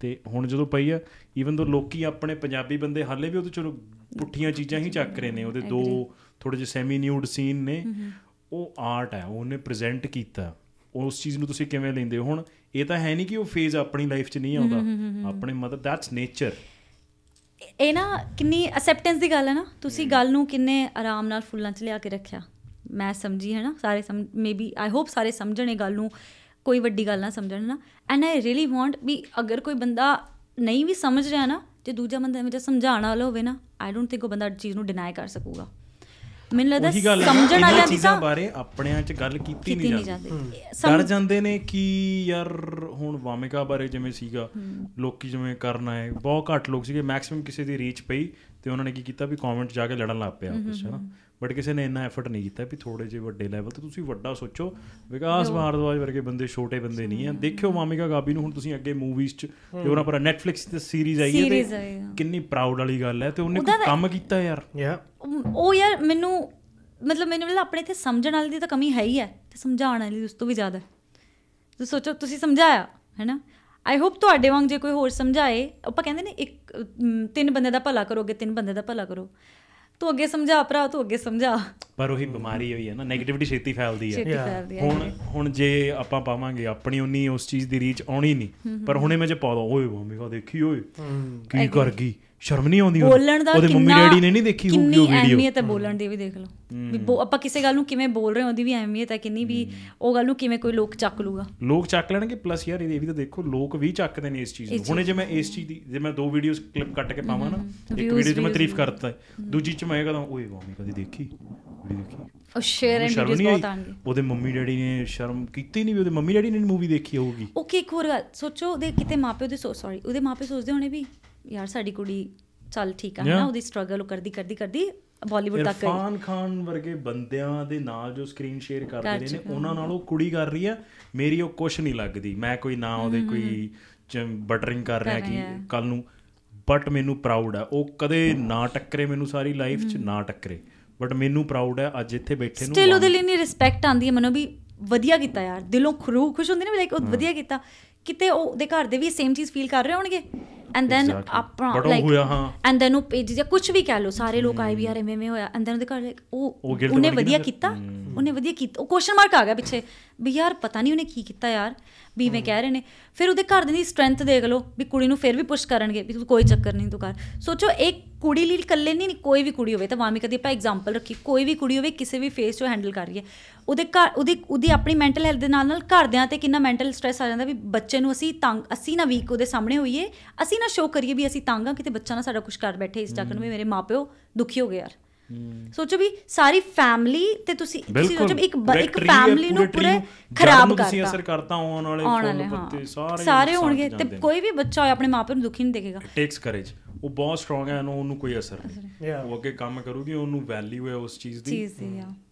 ਤੇ ਹੁਣ ਜਦੋਂ ਪਈ ਆ ਈਵਨ ਦੋ ਲੋਕੀ ਆਪਣੇ ਪੰਜਾਬੀ ਬੰਦੇ ਹਾਲੇ ਵੀ ਉਹਦੇ ਚੋਂ ਪੁੱਠੀਆਂ ਚੀਜ਼ਾਂ ਹੀ ਚੱਕ ਰਹੇ ਨੇ ਉਹਦੇ ਦੋ ਥੋੜੇ ਜਿਹਾ ਸੈਮੀ ਨਿਊਡ ਸੀਨ ਨੇ ਉਹ ਆਰਟ ਹੈ ਉਹਨੇ ਪ੍ਰੈਜ਼ੈਂਟ ਕੀਤਾ ਉਸ ਚੀਜ਼ ਨੂੰ ਤੁਸੀਂ ਕਿਵੇਂ ਲੈਂਦੇ ਹੋ ਹੁਣ ਇਹ ਤਾਂ ਹੈ ਨਹੀਂ ਕਿ ਉਹ ਫੇਜ਼ ਆਪਣੀ ਲਾਈਫ 'ਚ ਨਹੀਂ ਆਉਂਦਾ ਆਪਣੇ ਮਦਰ ਦੈਟਸ ਨੇਚਰ ਇਹ ਨਾ ਕਿੰਨੀ ਅਸੈਪਟੈਂਸ ਦੀ ਗੱਲ ਹੈ ਨਾ ਤੁਸੀਂ ਗੱਲ ਨੂੰ ਕਿੰਨੇ ਆਰਾਮ ਨਾਲ ਫੁੱਲਾਂ 'ਚ ਲਿਆ ਕੇ ਰੱਖਿਆ ਮੈਂ ਸਮਝੀ ਹੈ ਨਾ ਸਾਰੇ ਮੇਬੀ ਆਈ ਹੋਪ ਸਾਰੇ ਸਮਝਣ ਇਹ ਗੱਲ ਨੂੰ ਕੋਈ ਵੱਡੀ ਗੱਲ ਨਾ ਸਮਝਣ ਨਾ ਐਂਡ ਆਈ ਰੀਲੀ ਵਾਂਟ ਵੀ ਅਗਰ ਕੋਈ ਬੰਦਾ ਨਹੀਂ ਵੀ ਸਮਝ ਰਿਹਾ ਨਾ ਤੇ ਦੂਜਾ ਬੰਦਾ ਮੈਨੂੰ ਸਮਝਾਣ ਵਾਲਾ ਹੋਵੇ ਨਾ ਆਈ ਡੋਨਟ ਥਿੰਕ ਉਹ ਬੰਦਾ ਚੀਜ਼ ਨੂੰ ਡਿਨਾਈ ਕਰ ਸਕੂਗਾ ਮੈਨੂੰ ਲੱਗਦਾ ਸਮਝਣ ਵਾਲਿਆਂ ਦੀ ਤਾਂ ਬਾਰੇ ਆਪਣਿਆਂ 'ਚ ਗੱਲ ਕੀਤੀ ਨਹੀਂ ਜਾਂਦੀ ਡਰ ਜਾਂਦੇ ਨੇ ਕਿ ਯਾਰ ਹੁਣ ਵਾਮਿਕਾ ਬਾਰੇ ਜਿਵੇਂ ਸੀਗਾ ਲੋਕੀ ਜਿਵੇਂ ਕਰਨਾ ਹੈ ਬਹੁਤ ਘੱਟ ਲੋਕ ਸੀਗੇ ਮੈਕਸਿਮਮ ਕਿਸੇ ਦੀ ਰੀਚ ਪਈ ਤੇ ਉਹਨਾਂ ਨੇ ਕੀ ਕੀਤਾ ਵੀ ਕਮੈਂਟ ਜਾ ਕੇ ਲੜਨ ਲੱਗ ਪਿਆ ਕੁਛ ਹੈ ਹਨਾ ਬਟ ਕਿਸੇ ਨੇ ਇੰਨਾ ਐਫਰਟ ਨਹੀਂ ਕੀਤਾ ਵੀ ਥੋੜੇ ਜਿਹੇ ਵੱਡੇ ਲੈਵਲ ਤੇ ਤੁਸੀਂ ਵੱਡਾ ਸੋਚੋ ਵਿਕਾਸ ਭਾਰਦਵਾਜ ਵਰਗੇ ਬੰਦੇ ਛੋਟੇ ਬੰਦੇ ਨਹੀਂ ਆ ਦੇਖਿਓ ਮਾਮਿਕਾ ਗਾਬੀ ਨੂੰ ਹੁਣ ਤੁਸੀਂ ਅੱਗੇ ਮੂਵੀਜ਼ 'ਚ ਤੇ ਉਹਨਾਂ ਪਰ ਨੈਟਫਲਿਕਸ ਤੇ ਸੀਰੀਜ਼ ਆਈ ਹੈ ਤੇ ਕਿੰਨੀ ਪ੍ਰਾਊਡ ਵਾਲੀ ਗੱਲ ਹੈ ਤੇ ਉਹਨੇ ਕੰਮ ਕੀਤਾ ਯਾਰ ਉਹ ਯਾਰ ਮੈਨੂੰ ਮਤਲਬ ਮੈਨੂੰ ਲੱਗਦਾ ਆਪਣੇ ਇੱਥੇ ਸਮਝਣ ਵਾਲੀ ਦੀ ਤਾਂ ਕਮੀ ਹੈ ਹੀ ਹੈ ਤੇ ਸਮਝਾਉਣ ਵਾਲੀ ਉਸ ਤੋਂ ਵੀ ਜ਼ਿਆਦਾ ਤੁਸੀਂ ਸੋਚੋ ਤੁਸੀਂ ਸਮਝਾਇਆ ਹੈਨਾ ਆਈ ਹੋਪ ਤੁਹਾਡੇ ਵਾਂਗ ਜੇ ਕੋਈ ਹੋਰ ਸਮਝਾਏ ਆਪਾਂ ਕਹਿੰਦੇ ਨੇ ਇੱਕ ਤਿੰਨ ਬੰਦੇ ਦਾ ਭਲਾ ਕਰੋਗੇ ਤਿੰਨ ਬੰਦੇ ਦਾ ਭਲਾ ਕਰੋ ਤੂੰ ਅੱਗੇ ਸਮਝਾ ਭਰਾ ਤੂੰ ਅੱਗੇ ਸਮਝਾ ਪਰ ਉਹੀ ਬਿਮਾਰੀ ਹੋਈ ਹੈ ਨਾ 네ਗੇਟਿਵਿਟੀ ਛੇਤੀ ਫੈਲਦੀ ਹੈ ਹੁਣ ਹੁਣ ਜੇ ਆਪਾਂ ਪਾਵਾਂਗੇ ਆਪਣੀ ਉਨੀ ਉਸ ਚੀਜ਼ ਦੀ ਰੀਚ ਆਉਣੀ ਨਹੀਂ ਪਰ ਹੁਣੇ ਮੈਂ ਜੇ ਪਾ ਦੋ ਓਏ ਮੰਮੀ ਕਾ ਦੇਖੀ ਓਏ ਕੀ ਕਰ ਗਈ ਸ਼ਰਮ ਨਹੀਂ ਆਉਂਦੀ ਉਹਦੇ ਮੰਮੀ ਡੈਡੀ ਨੇ ਨਹੀਂ ਦੇਖੀ ਹੋਊਗੀ ਉਹ ਵੀਡੀਓ ਕਿੰਨੀ ਅਹਿਮੀਅਤ ਹੈ ਬੋਲਣ ਦੀ ਵੀ ਦੇਖ ਲਓ ਵੀ ਆਪਾਂ ਕਿਸੇ ਗੱਲ ਨੂੰ ਕਿਵੇਂ ਬੋਲ ਰਹੇ ਉਹਦੀ ਵੀ ਅਹਿਮੀਅਤ ਹੈ ਕਿੰਨੀ ਵੀ ਉਹ ਗੱਲ ਨੂੰ ਕਿਵੇਂ ਕੋਈ ਲੋਕ ਚੱਕ ਲੂਗਾ ਲੋਕ ਚੱਕ ਲੈਣਗੇ ਪਲੱਸ ਯਾਰ ਇਹ ਵੀ ਤਾਂ ਦੇਖੋ ਲੋਕ ਵੀ ਚੱਕਦੇ ਨੇ ਇਸ ਚੀਜ਼ ਨੂੰ ਹੁਣੇ ਜੇ ਮੈਂ ਇਸ ਚੀਜ਼ ਦੀ ਜੇ ਮੈਂ ਦੋ ਵੀਡੀਓਜ਼ ਕਲਿੱਪ ਕੱਟ ਕੇ ਪਾਵਾਂ ਨਾ ਇੱਕ ਵੀਡੀਓ 'ਚ ਮੈਂ ਤਾਰੀਫ ਕਰਤਾ ਦੂਜੀ 'ਚ ਮੈਂ ਕਹਦਾ ਓਏ ਵਾਹ ਮੈਂ ਕਦੀ ਦੇਖੀ ਦੇਖੀ ਉਹ ਸ਼ੇਅਰ ਐਂਡ ਵੀਡੀਓਜ਼ ਬਹੁਤ ਆਣਗੇ ਉਹਦੇ ਮੰਮੀ ਡੈਡੀ ਨੇ ਸ਼ਰਮ ਕੀਤੀ ਨਹੀਂ ਵੀ ਉਹਦੇ ਮੰਮੀ ਡੈਡੀ ਨੇ ਮੂਵੀ ਦੇਖੀ ਹੋਊਗੀ ਓਕੇ ਇੱਕ ਹੋਰ ਗੱਲ ਸੋਚੋ ਉਹਦੇ ਕਿਤੇ ਮਾਪੇ ਉਹਦੇ ਸੌਰੀ ਉਹਦੇ ਮਾਪੇ ਸੋਚਦੇ ਹੋਣੇ ਵੀ ਯਾਰ ਸਾਡੀ ਕੁੜੀ ਚੱਲ ਠੀਕ ਆ ਨਾ ਉਹਦੀ ਸਟਰਗਲ ਕਰਦੀ ਕਰਦੀ ਕਰਦੀ ਬਾਲੀਵੁੱਡ ਤੱਕ ਗਈ ਇਰਫਾਨ ਖਾਨ ਵਰਗੇ ਬੰਦਿਆਂ ਦੇ ਨਾਲ ਜੋ ਸਕਰੀਨ ਸ਼ੇਅਰ ਕਰਦੇ ਨੇ ਉਹਨਾਂ ਨਾਲ ਉਹ ਕੁੜੀ ਕਰ ਰਹੀ ਆ ਮੇਰੀ ਉਹ ਕੁਛ ਨਹੀਂ ਲੱਗਦੀ ਮੈਂ ਕੋਈ ਨਾ ਉਹਦੇ ਕੋਈ ਬਟਰਿੰਗ ਕਰ ਰਿਹਾ ਕਿ ਕੱਲ ਨੂੰ ਬਟ ਮੈਨੂੰ ਪ੍ਰਾਊਡ ਆ ਉਹ ਕਦੇ ਨਾ ਟੱਕਰੇ ਮੈਨੂੰ ਸਾਰੀ ਲਾਈਫ 'ਚ ਨਾ ਟੱਕਰੇ ਬਟ ਮੈਨੂੰ ਪ੍ਰਾਊਡ ਆ ਅੱਜ ਇੱਥੇ ਬੈਠੇ ਨੂੰ ਸਟਿਲ ਉਹਦੇ ਲਈ ਨਹੀਂ ਰਿਸਪੈਕਟ ਆਂਦੀ ਮਨੋ ਵੀ ਵਧੀਆ ਕੀਤਾ ਯਾਰ ਦਿਲੋਂ ਖਰੂ ਖੁਸ਼ ਹੁੰਦੀ ਨੇ ਲਾਈਕ ਉਹ ਵਧੀਆ ਕੀਤਾ ਕਿਤੇ ਉਹਦੇ ਘਰ ਦੇ ਵੀ ਸੇਮ ਚੀਜ਼ ਫੀਲ ਕਰ ਰਹੇ ਹੋਣਗੇ ਐਂਡ ਦੈਨ ਆਪਾਂ ਲਾਈਕ ਐਂਡ ਦੈਨ ਉਹ ਪੇਜ ਜਾਂ ਕੁਝ ਵੀ ਕਹਿ ਲੋ ਸਾਰੇ ਲੋਕ ਆਏ ਵੀ ਆ ਐਵੇਂ ਐਵੇਂ ਹੋਇਆ ਐਂਡ ਦੈਨ ਉਹਦੇ ਘਰ ਉਹ ਉਹਨੇ ਵਧੀਆ ਕੀਤਾ ਉਹਨੇ ਵਧੀਆ ਕੀਤਾ ਉਹ ਕੁਐਸਚਨ ਮਾਰਕ ਆ ਗਿਆ ਪਿੱਛੇ ਵੀ ਯਾਰ ਪਤਾ ਨਹੀਂ ਉਹਨੇ ਕੀ ਕੀਤਾ ਯਾਰ ਵੀ ਮੈਂ ਕਹਿ ਰਹੇ ਨੇ ਫਿਰ ਉਹਦੇ ਘਰ ਦੀ ਸਟਰੈਂਥ ਦੇਖ ਲਓ ਵੀ ਕੁੜੀ ਨੂੰ ਫਿਰ ਵੀ ਪੁਸ਼ ਕਰਨਗੇ ਵੀ ਤੂੰ ਕੋਈ ਚੱਕਰ ਨਹੀਂ ਤੂੰ ਕਰ ਸੋਚੋ ਇੱਕ ਕੁੜੀ ਲਈ ਇਕੱਲੇ ਨਹੀਂ ਕੋਈ ਵੀ ਕੁੜੀ ਹੋਵੇ ਤਾਂ ਵਾਮੀ ਕਦੀ ਆਪਾਂ ਐਗਜ਼ਾਮਪਲ ਰੱਖੀ ਕੋਈ ਵੀ ਕੁੜੀ ਹੋਵੇ ਕਿਸੇ ਵੀ ਫੇਸ 'ਚੋਂ ਹੈਂਡਲ ਕਰ ਰਹੀ ਹੈ ਉਹਦੇ ਘਰ ਉਹਦੀ ਉਹਦੀ ਆਪਣੀ ਮੈਂਟਲ ਹੈਲਥ ਦੇ ਨਾਲ ਨਾਲ ਘਰਦਿਆਂ ਤੇ ਕਿੰਨਾ ਮੈਂਟਲ ਸਟ्रेस ਆ ਜਾਂਦਾ ਵੀ ਬੱਚੇ ਨੂੰ ਅਸੀਂ ਤੰਗ ਅਸੀਂ ਨਾ ਵੀਕ ਉਹਦੇ ਸਾਹਮਣੇ ਹੋਈਏ ਅਸੀਂ ਨਾ ਸ਼ੋਅ ਕਰੀਏ ਵੀ ਅਸੀਂ ਤਾਂਗਾ ਕਿਤੇ ਬੱਚਾ ਨਾ ਸਾਡਾ ਕੁਝ ਕਰ ਬੈਠੇ ਇਸ ਚੱਕਰ ਵਿੱਚ ਮੇਰੇ ਮਾਪਿਓ ਦੁਖੀ ਹੋ ਗਏ ਯਾਰ ਸੋਚੋ ਵੀ ਸਾਰੀ ਫੈਮਿਲੀ ਤੇ ਤੁਸੀਂ ਤੁਸੀਂ ਸੋਚੋ ਇੱਕ ਇੱਕ ਫੈਮਿਲੀ ਨੂੰ ਪੂਰੇ ਖਰਾਬ ਕਰਤਾ ਤੁਸੀਂ ਅਸਰ ਕਰਤਾ ਆਉਣ ਵਾਲੇ ਫੋਨ ਬੱਤੇ ਸਾਰੇ ਸਾਰੇ ਹੋਣਗੇ ਤੇ ਕੋਈ ਵੀ ਬੱਚਾ ਹੋਏ ਆਪਣੇ ਮਾਪਿਆਂ ਨੂੰ ਦੁਖੀ ਨਹੀਂ ਦੇਖੇਗਾ ਟੇਕਸ ਕਰੇਜ ਉਹ ਬਹੁਤ ਸਟਰੋਂਗ ਹੈ ਉਹਨੂੰ ਕੋਈ ਅਸਰ ਨਹੀਂ ਉਹ ਅੱਗੇ ਕੰਮ ਕਰੂਗੀ ਉਹਨੂੰ ਵੈਲਿਊ ਹੈ ਉਸ ਚੀਜ਼ ਦੀ